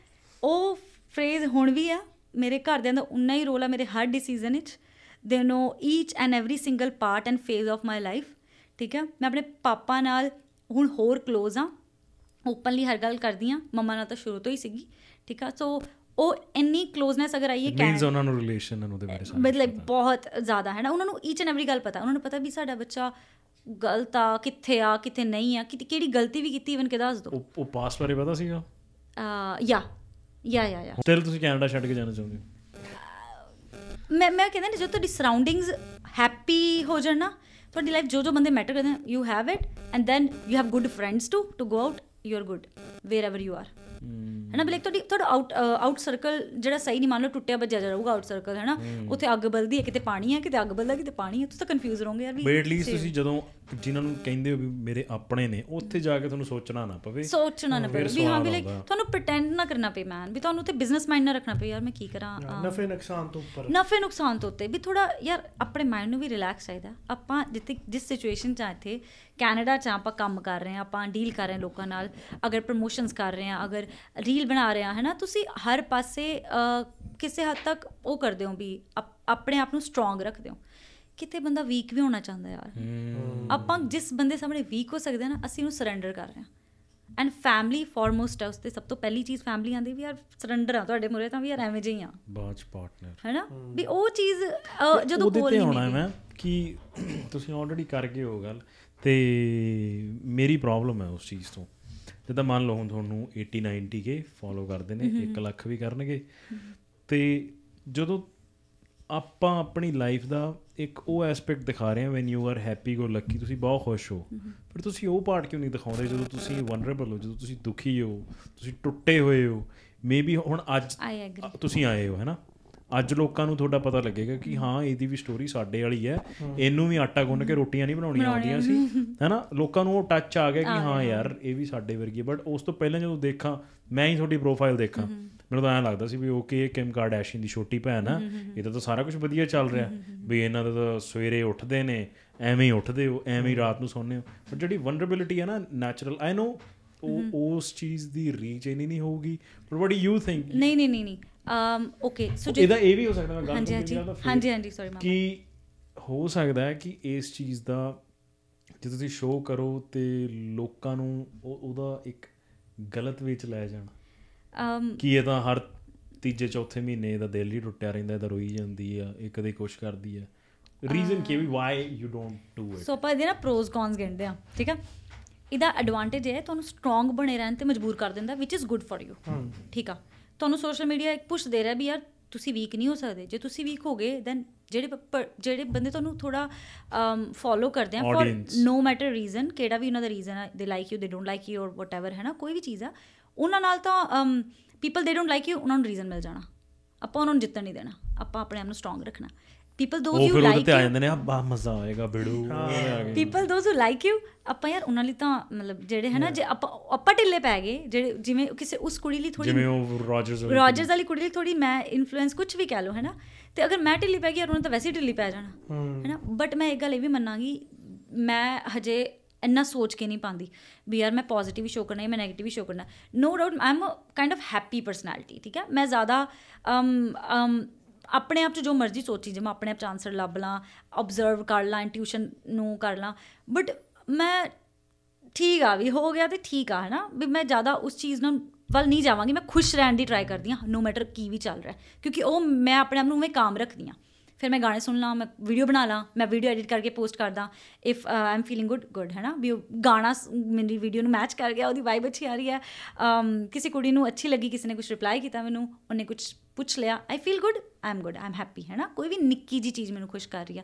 ਉਹ ਫਰੇਜ਼ ਹੁਣ ਵੀ ਆ ਮੇਰੇ ਘਰਦਿਆਂ ਦਾ ਉਨਾ ਹੀ ਰੋਲ ਆ ਮੇਰੇ ਹਰ ਡਿਸੀਜਨ ਵਿੱਚ they know each and every single part and phase of my life ਠੀਕ ਹੈ ਮੈਂ ਆਪਣੇ ਪਾਪਾ ਨਾਲ ਹੁਣ ਹੋਰ ক্লোਜ਼ ਆ ਓਪਨਲੀ ਹਰ ਗੱਲ ਕਰਦੀ ਆ ਮਮਾ ਨਾਲ ਤਾਂ ਸ਼ੁਰੂ ਤੋਂ ਹੀ ਸੀਗੀ ਠੀਕ ਆ ਸੋ ਉਹ ਇੰਨੀ ক্লোਜ਼ਨੈਸ ਅਗਰ ਆਈ ਹੈ ਕੈਨ ਮੀਨਸ ਉਹਨਾਂ ਨੂੰ ਰਿਲੇਸ਼ਨ ਉਹਦੇ ਬਾਰੇ ਸਾਰਾ ਮਤਲਬ ਬਹੁਤ ਜ਼ਿਆਦਾ ਹੈ ਨਾ ਉਹਨਾਂ ਨੂੰ ਈਚ ਐਂਡ ਐਵਰੀ ਗੱਲ ਪਤਾ ਉਹਨਾਂ ਨੂੰ ਪਤਾ ਵੀ ਸਾਡਾ ਬੱਚਾ ਗਲਤ ਆ ਕਿੱਥੇ ਆ ਕਿੱਥੇ ਨਹੀਂ ਆ ਕਿਹੜੀ ਗਲਤੀ ਵੀ ਕੀਤੀ ਇਵਨ ਕਿ ਦੱਸ ਦੋ ਉਹ ਪਾਸ ਬਾਰੇ ਪਤਾ ਸੀਗਾ ਆ ਯਾ ਯਾ ਯਾ ਯਾ ਤੇ ਤੁਸੀਂ ਕੈਨੇਡਾ ਛੱਡ ਕੇ ਜਾਣਾ ਚਾਹੁੰਦੇ ਮੈਂ ਮੈਂ ਕਹਿੰਦਾ ਜੋ ਤੁਹਾਡੀ ਸਰਾਊਂਡਿੰਗਸ ਹੈਪੀ ਹੋ ਜਾਣਾ ਤੁਹਾਡੀ ਲਾਈਫ ਜੋ ਜੋ ਬੰਦੇ ਮੈਟਰ ਕਰਦੇ you have it and then you have good friends to to go out you are good wherever you are ਨਾ ਬਲੇਕ ਤੁਹਾਡੀ ਤੁਹਾਡਾ ਆਊਟ ਆਊਟ ਸਰਕਲ ਜਿਹੜਾ ਸਹੀ ਨਹੀਂ ਮੰਨ ਲਓ ਟੁੱਟਿਆ ਜਾ ਰਹੂਗਾ ਆਊਟ ਸਰਕਲ ਹੈਨਾ ਉੱਥੇ ਅੱਗ ਬਲਦੀ ਹੈ ਕਿਤੇ ਪਾਣੀ ਹੈ ਕਿਤੇ ਅੱਗ ਬਲਦਾ ਕਿਤੇ ਪਾਣੀ ਹੈ ਤੁਸੀਂ ਤਾਂ ਕਨਫਿਊਜ਼ ਰਹੋਗੇ ਯਾਰ ਵੀ ਬਟ ਲੀਸ ਤੁਸੀਂ ਜਦੋਂ ਜਿਨ੍ਹਾਂ ਨੂੰ ਕਹਿੰਦੇ ਹੋ ਵੀ ਮੇਰੇ ਆਪਣੇ ਨੇ ਉੱਥੇ ਜਾ ਕੇ ਤੁਹਾਨੂੰ ਸੋਚਣਾ ਨਾ ਪਵੇ ਸੋਚਣਾ ਨਾ ਪਵੇ ਵੀ ਹਾਂ ਵੀ ਲਾਈਕ ਤੁਹਾਨੂੰ ਪ੍ਰਟੈਂਡ ਨਾ ਕਰਨਾ ਪਏ ਮੈਨ ਵੀ ਤੁਹਾਨੂੰ ਉੱਥੇ ਬਿਜ਼ਨਸ ਮਾਈਂਡ ਨਾ ਰੱਖਣਾ ਪਏ ਯਾਰ ਮੈਂ ਕੀ ਕਰਾਂ ਨਫੇ ਨੁਕਸਾਨ ਤੋਂ ਉੱਪਰ ਨਫੇ ਨੁਕਸਾਨ ਤੋਂ ਉੱਤੇ ਵੀ ਥੋੜਾ ਯਾਰ ਆਪਣੇ ਮਾਈਂਡ ਨੂੰ ਵੀ ਰਿਲੈਕਸ ਚਾਹੀਦਾ ਆਪਾਂ ਜਿੱਥੇ ਜਿਸ ਸਿਚੁਏਸ਼ਨ 'ਚ ਆ ਕੈਨੇਡਾ 'ਚ ਆਪਾਂ ਕੰਮ ਕਰ ਰਹੇ ਆ ਆਪਾਂ ਡੀਲ ਕਰ ਰਹੇ ਆ ਲੋਕਾਂ ਨਾਲ ਅਗਰ ਪ੍ਰੋਮੋਸ਼ਨਸ ਕਰ ਰਹੇ ਆ ਅਗਰ ਰੀਲ ਬਣਾ ਰਹੇ ਆ ਹੈ ਨਾ ਤੁਸੀਂ ਹਰ ਪਾਸੇ ਕਿਸੇ ਹੱਦ ਤੱਕ ਉਹ ਕਰਦੇ ਹੋ ਵੀ ਆਪਣੇ ਆਪ ਨੂੰ ਸਟਰੋਂਗ ਰੱਖਦੇ ਹੋ ਕਿਤੇ ਬੰਦਾ ਵੀਕ ਵੀ ਹੋਣਾ ਚਾਹੁੰਦਾ ਯਾਰ ਆਪਾਂ ਜਿਸ ਬੰਦੇ ਸਾਹਮਣੇ ਵੀਕ ਹੋ ਸਕਦੇ ਨਾ ਅਸੀਂ ਉਹਨੂੰ ਸਰੈਂਡਰ ਕਰ ਰਹੇ ਆ ਐਂਡ ਫੈਮਿਲੀ ਫੋਰਮੋਸਟ ਆ ਉਸ ਤੇ ਸਭ ਤੋਂ ਪਹਿਲੀ ਚੀਜ਼ ਫੈਮਿਲੀ ਆਂਦੀ ਵੀ ਯਾਰ ਸਰੈਂਡਰ ਆ ਤੁਹਾਡੇ ਮੂਰੇ ਤਾਂ ਵੀ ਯਾਰ ਐਵੇਂ ਜਿਹੀ ਆ ਬਾਚ ਪਾਰਟਨਰ ਹੈਨਾ ਵੀ ਉਹ ਚੀਜ਼ ਜਦੋਂ ਕੋਲ ਨਹੀਂ ਮੈਂ ਕਿ ਤੁਸੀਂ ਆਲਰੇਡੀ ਕਰ ਗਏ ਹੋ ਗੱਲ ਤੇ ਮੇਰੀ ਪ੍ਰੋਬਲਮ ਹੈ ਉਸ ਚੀਜ਼ ਤੋਂ ਜਿੱਦਾਂ ਮੰਨ ਲਓ ਹੁਣ ਤੁਹਾਨੂੰ 80 90 ਕੇ ਫੋਲੋ ਕਰਦੇ ਨੇ 1 ਲੱਖ ਵੀ ਕਰਨਗੇ ਤੇ ਜਦੋਂ ਆਪਾਂ ਆਪਣੀ ਲਾਈਫ ਦਾ ਇੱਕ ਉਹ ਐਸਪੈਕਟ ਦਿਖਾ ਰਹੇ ਹਾਂ when you are happy go lucky ਤੁਸੀਂ ਬਹੁਤ ਖੁਸ਼ ਹੋ ਪਰ ਤੁਸੀਂ ਉਹ ਪਾਰਟ ਕਿਉਂ ਨਹੀਂ ਦਿਖਾਉਂਦੇ ਜਦੋਂ ਤੁਸੀਂ ਵਨਰੇਬਲ ਹੋ ਜਦੋਂ ਤੁਸੀਂ ਦੁਖੀ ਹੋ ਤੁਸੀਂ ਟੁੱਟੇ ਹੋਏ ਹੋ ਮੇਬੀ ਹੁਣ ਅੱਜ ਤੁਸੀਂ ਆਏ ਹੋ ਹੈਨਾ ਅੱਜ ਲੋਕਾਂ ਨੂੰ ਤੁਹਾਡਾ ਪਤਾ ਲੱਗੇਗਾ ਕਿ ਹਾਂ ਇਹਦੀ ਵੀ ਸਟੋਰੀ ਸਾਡੇ ਵਾਲੀ ਹੈ ਇਹਨੂੰ ਵੀ ਆਟਾ ਗੁੰਨ ਕੇ ਰੋਟੀਆਂ ਨਹੀਂ ਬਣਾਉਣੀਆਂ ਆਉਂਦੀਆਂ ਸੀ ਹੈਨਾ ਲੋਕਾਂ ਨੂੰ ਉਹ ਟੱਚ ਆ ਗਿਆ ਕਿ ਹਾਂ ਯਾਰ ਇਹ ਵੀ ਸਾਡੇ ਵਰਗੀ ਹੈ ਬਟ ਉਸ ਤੋਂ ਪਹਿਲਾਂ ਜਦੋਂ ਦੇਖਾਂ ਮੈਂ ਹੀ ਤੁਹਾਡੀ ਪ੍ਰੋਫਾਈਲ ਦੇਖਾਂ ਮੈਨੂੰ ਤਾਂ ਐਂ ਲੱਗਦਾ ਸੀ ਵੀ ਓਕੇ ਕਿਮ ਕਾਰਡੈਸ਼ੀਨ ਦੀ ਛੋਟੀ ਭੈਣ ਆ ਇਹਦਾ ਤਾਂ ਸਾਰਾ ਕੁਝ ਵਧੀਆ ਚੱਲ ਰਿਹਾ ਵੀ ਇਹਨਾਂ ਦਾ ਤਾਂ ਸਵੇਰੇ ਉੱਠਦੇ ਨੇ ਐਵੇਂ ਹੀ ਉੱਠਦੇ ਹੋ ਐਵੇਂ ਹੀ ਰਾਤ ਨੂੰ ਸੌਂਦੇ ਹੋ ਪਰ ਜਿਹੜੀ ਵਨਰੇਬਿਲਿਟੀ ਹੈ ਨਾ ਨੈਚੁਰਲ ਆਈ ਨੋ ਉਹ ਉਸ ਚੀਜ਼ ਦੀ ਰੀਚ ਇਨੀ ਨਹੀਂ ਹੋਊਗੀ ਪਰ ਵਾਟ ਡੂ ਯੂ ਥਿੰਕ ਨਹੀਂ ਨਹੀਂ ਨਹੀਂ ਅਮ ਓਕੇ ਸੋ ਇਹਦਾ ਇਹ ਵੀ ਹੋ ਸਕਦਾ ਮੈਂ ਗੱਲ ਹਾਂਜੀ ਹਾਂਜੀ ਹਾਂਜੀ ਸੌਰੀ ਮਾਮਾ ਕੀ ਹੋ ਸਕਦਾ ਹੈ ਕਿ ਇਸ ਚੀਜ਼ ਦਾ ਜੇ ਤੁਸੀਂ ਸ਼ੋਅ ਕਰੋ ਤੇ ਲੋਕਾਂ ਨੂੰ ਉਹਦਾ ਇੱਕ ਗਲਤ ਵਿੱਚ ਲੈ ਜਾਣਾ ਅਮ um, ਕੀ ਇਹ ਤਾਂ ਹਰ ਤੀਜੇ ਚੌਥੇ ਮਹੀਨੇ ਦਾ ਦਿਲ ਹੀ ਟੁੱਟਿਆ ਰਹਿੰਦਾ ਇਹਦਾ ਰੋਈ ਜਾਂਦੀ ਆ ਇਹ ਕਦੇ ਕੁਛ ਕਰਦੀ ਆ ਰੀਜ਼ਨ ਕੀ ਵੀ why you don't do it so ਪਰ ਇਹਦੇ ਨਾ ਪ੍ਰੋਸ ਕੌਨਸ ਗਿਣਦੇ ਆ ਠੀਕ ਆ ਇਹਦਾ ਐਡਵਾਂਟੇਜ ਹੈ ਤੁਹਾਨੂੰ ਸਟਰੋਂਗ ਬਣੇ ਰਹਿਣ ਤੇ ਮਜਬੂਰ ਕਰ ਦਿੰਦਾ which is good for you ਠੀਕ ਆ ਤੁਹਾਨੂੰ ਸੋਸ਼ਲ ਮੀਡੀਆ ਇੱਕ ਪੁਸ਼ ਦੇ ਰਿਹਾ ਵੀ ਯਾਰ ਤੁਸੀਂ ਵੀਕ ਨਹੀਂ ਹੋ ਸਕਦੇ ਜੇ ਤੁਸੀਂ ਵੀਕ ਹੋਗੇ ਦੈਨ ਜਿਹੜੇ ਜਿਹੜੇ ਬੰਦੇ ਤੁਹਾਨੂੰ ਥੋੜਾ ਫੋਲੋ ਕਰਦੇ ਆ ਫੋਰ ਨੋ ਮੈਟਰ ਰੀਜ਼ਨ ਕਿਹੜਾ ਵੀ ਉਹਨਾਂ ਦਾ ਰੀਜ਼ਨ ਹੈ they like you they don't like you or whatever ਹੈ ਨਾ ਕੋਈ ਵੀ ਚੀਜ਼ ਆ ਉਹਨਾਂ ਨਾਲ ਤਾਂ ਪੀਪਲ ਦੇ ਡੋਨਟ ਲਾਈਕ ਯੂ ਉਹਨਾਂ ਨੂੰ ਰੀਜ਼ਨ ਮਿਲ ਜਾਣਾ ਆਪਾਂ ਉਹਨਾਂ ਨੂੰ ਜਿੱਤਣ ਨਹੀਂ ਦੇਣਾ ਆਪਾਂ ਆਪਣੇ ਆਪ ਨੂੰ ਸਟਰੋਂਗ ਰੱਖਣਾ ਪੀਪਲ ਦੋਜ਼ ਯੂ ਲਾਈਕ ਉਹ ਫਿਰ ਆ ਜਾਂਦੇ ਨੇ ਆ ਬਾ ਮਜ਼ਾ ਆਏਗਾ ਬਿੜੂ people those you like you ਆਪਾਂ ਯਾਰ ਉਹਨਾਂ ਲਈ ਤਾਂ ਮਤਲਬ ਜਿਹੜੇ ਹੈ ਨਾ ਜੇ ਆਪਾਂ ਆਪਾਂ ਢਿੱਲੇ ਪੈ ਗਏ ਜਿਹੜੇ ਜਿਵੇਂ ਕਿਸੇ ਉਸ ਕੁੜੀ ਲਈ ਥੋੜੀ ਜਿਵੇਂ ਉਹ ਰੋਜਰਸ ਰੋਜਰਸ ਵਾਲੀ ਕੁੜੀ ਲਈ ਥੋੜੀ ਮੈਂ ਇਨਫਲੂਐਂਸ ਕੁਝ ਵੀ ਕਹਿ ਲਓ ਹੈ ਨਾ ਤੇ ਅਗਰ ਮੈਂ ਢਿੱਲੀ ਪੈ ਗਈ ਔਰ ਉਹਨਾਂ ਤਾਂ ਵੈਸੇ ਢਿੱਲੀ ਪੈ ਜਾਣਾ ਹੈ ਨਾ ਬਟ ਮੈਂ ਇੱਕ ਗੱਲ ਇਹ ਵੀ ਮੰਨਾਂਗੀ ਮੈਂ ਹਜੇ ਇੰਨਾ ਸੋਚ ਕੇ ਨਹੀਂ ਪਾਉਂਦੀ ਵੀ ਯਾਰ ਮੈਂ ਪੋਜ਼ਿਟਿਵ ਹੀ ਸ਼ੋ ਕਰਨਾ ਹੈ ਮੈਂ ਨੈਗੇਟਿਵ ਹੀ ਸ਼ੋ ਕਰਨਾ no doubt I'm a kind of happy personality ਠੀਕ ਹੈ ਮੈਂ ਜ਼ਿਆਦਾ ਅਮ ਅਮ ਆਪਣੇ ਆਪ 'ਚ ਜੋ ਮਰਜ਼ੀ ਸੋਚੀ ਜੇ ਮੈਂ ਆਪਣੇ ਆਪ 'ਚ ਆਨਸਰ ਲੱਭ ਲਾਂ ਆਬਜ਼ਰਵ ਕਰ ਲਾਂ ਇੰਟਿਊਸ਼ਨ ਨੂੰ ਕਰ ਲਾਂ ਬਟ ਮੈਂ ਠੀਕ ਆ ਵੀ ਹੋ ਗਿਆ ਤੇ ਠੀਕ ਆ ਹਨਾ ਵੀ ਮੈਂ ਜ਼ਿਆਦਾ ਉਸ ਚੀਜ਼ ਨਾਲ ਵੱਲ ਨਹੀਂ ਜਾਵਾਂਗੀ ਮੈਂ ਖੁਸ਼ ਰਹਿਣ ਦੀ ਟਰਾਈ ਕਰਦੀ ਹਾਂ ਨੋ ਮੈਟਰ ਕੀ ਵੀ ਚੱਲ ਰਿਹਾ ਕਿਉਂਕਿ ਉਹ ਮੈਂ ਆਪਣੇ ਆਪ ਨੂੰ ਉਵੇਂ ਕਾਮ ਰੱਖਦੀ ਹਾਂ ਫਿਰ ਮੈਂ ਗਾਣੇ ਸੁਣ ਲਾਂ ਮੈਂ ਵੀਡੀਓ ਬਣਾ ਲਾਂ ਮੈਂ ਵੀਡੀਓ ਐਡਿਟ ਕਰਕੇ ਪੋਸਟ ਕਰਦਾ if I am feeling good good ਹੈਨਾ ਵੀ ਗਾਣਾ ਮੇਰੀ ਵੀਡੀਓ ਨੂੰ ਮੈਚ ਕਰ ਗਿਆ ਉਹਦੀ ਵਾਈਬ ਅੱਛੀ ਆ ਰਹੀ ਹੈ um, ਕਿਸੇ ਕੁੜੀ ਨੂੰ ਅੱਛੀ ਲੱਗੀ ਕਿਸੇ ਨੇ ਕੁਝ ਰਿਪਲਾਈ ਕੀਤਾ ਮੈਨੂੰ ਉਹਨੇ ਕੁਝ ਪੁੱਛ ਲਿਆ I feel good I am good I am happy ਹੈਨਾ ਕੋਈ ਵੀ ਨਿੱਕੀ ਜੀ ਚੀਜ਼ ਮੈਨੂੰ ਖੁਸ਼ ਕਰ ਰਹੀ ਆ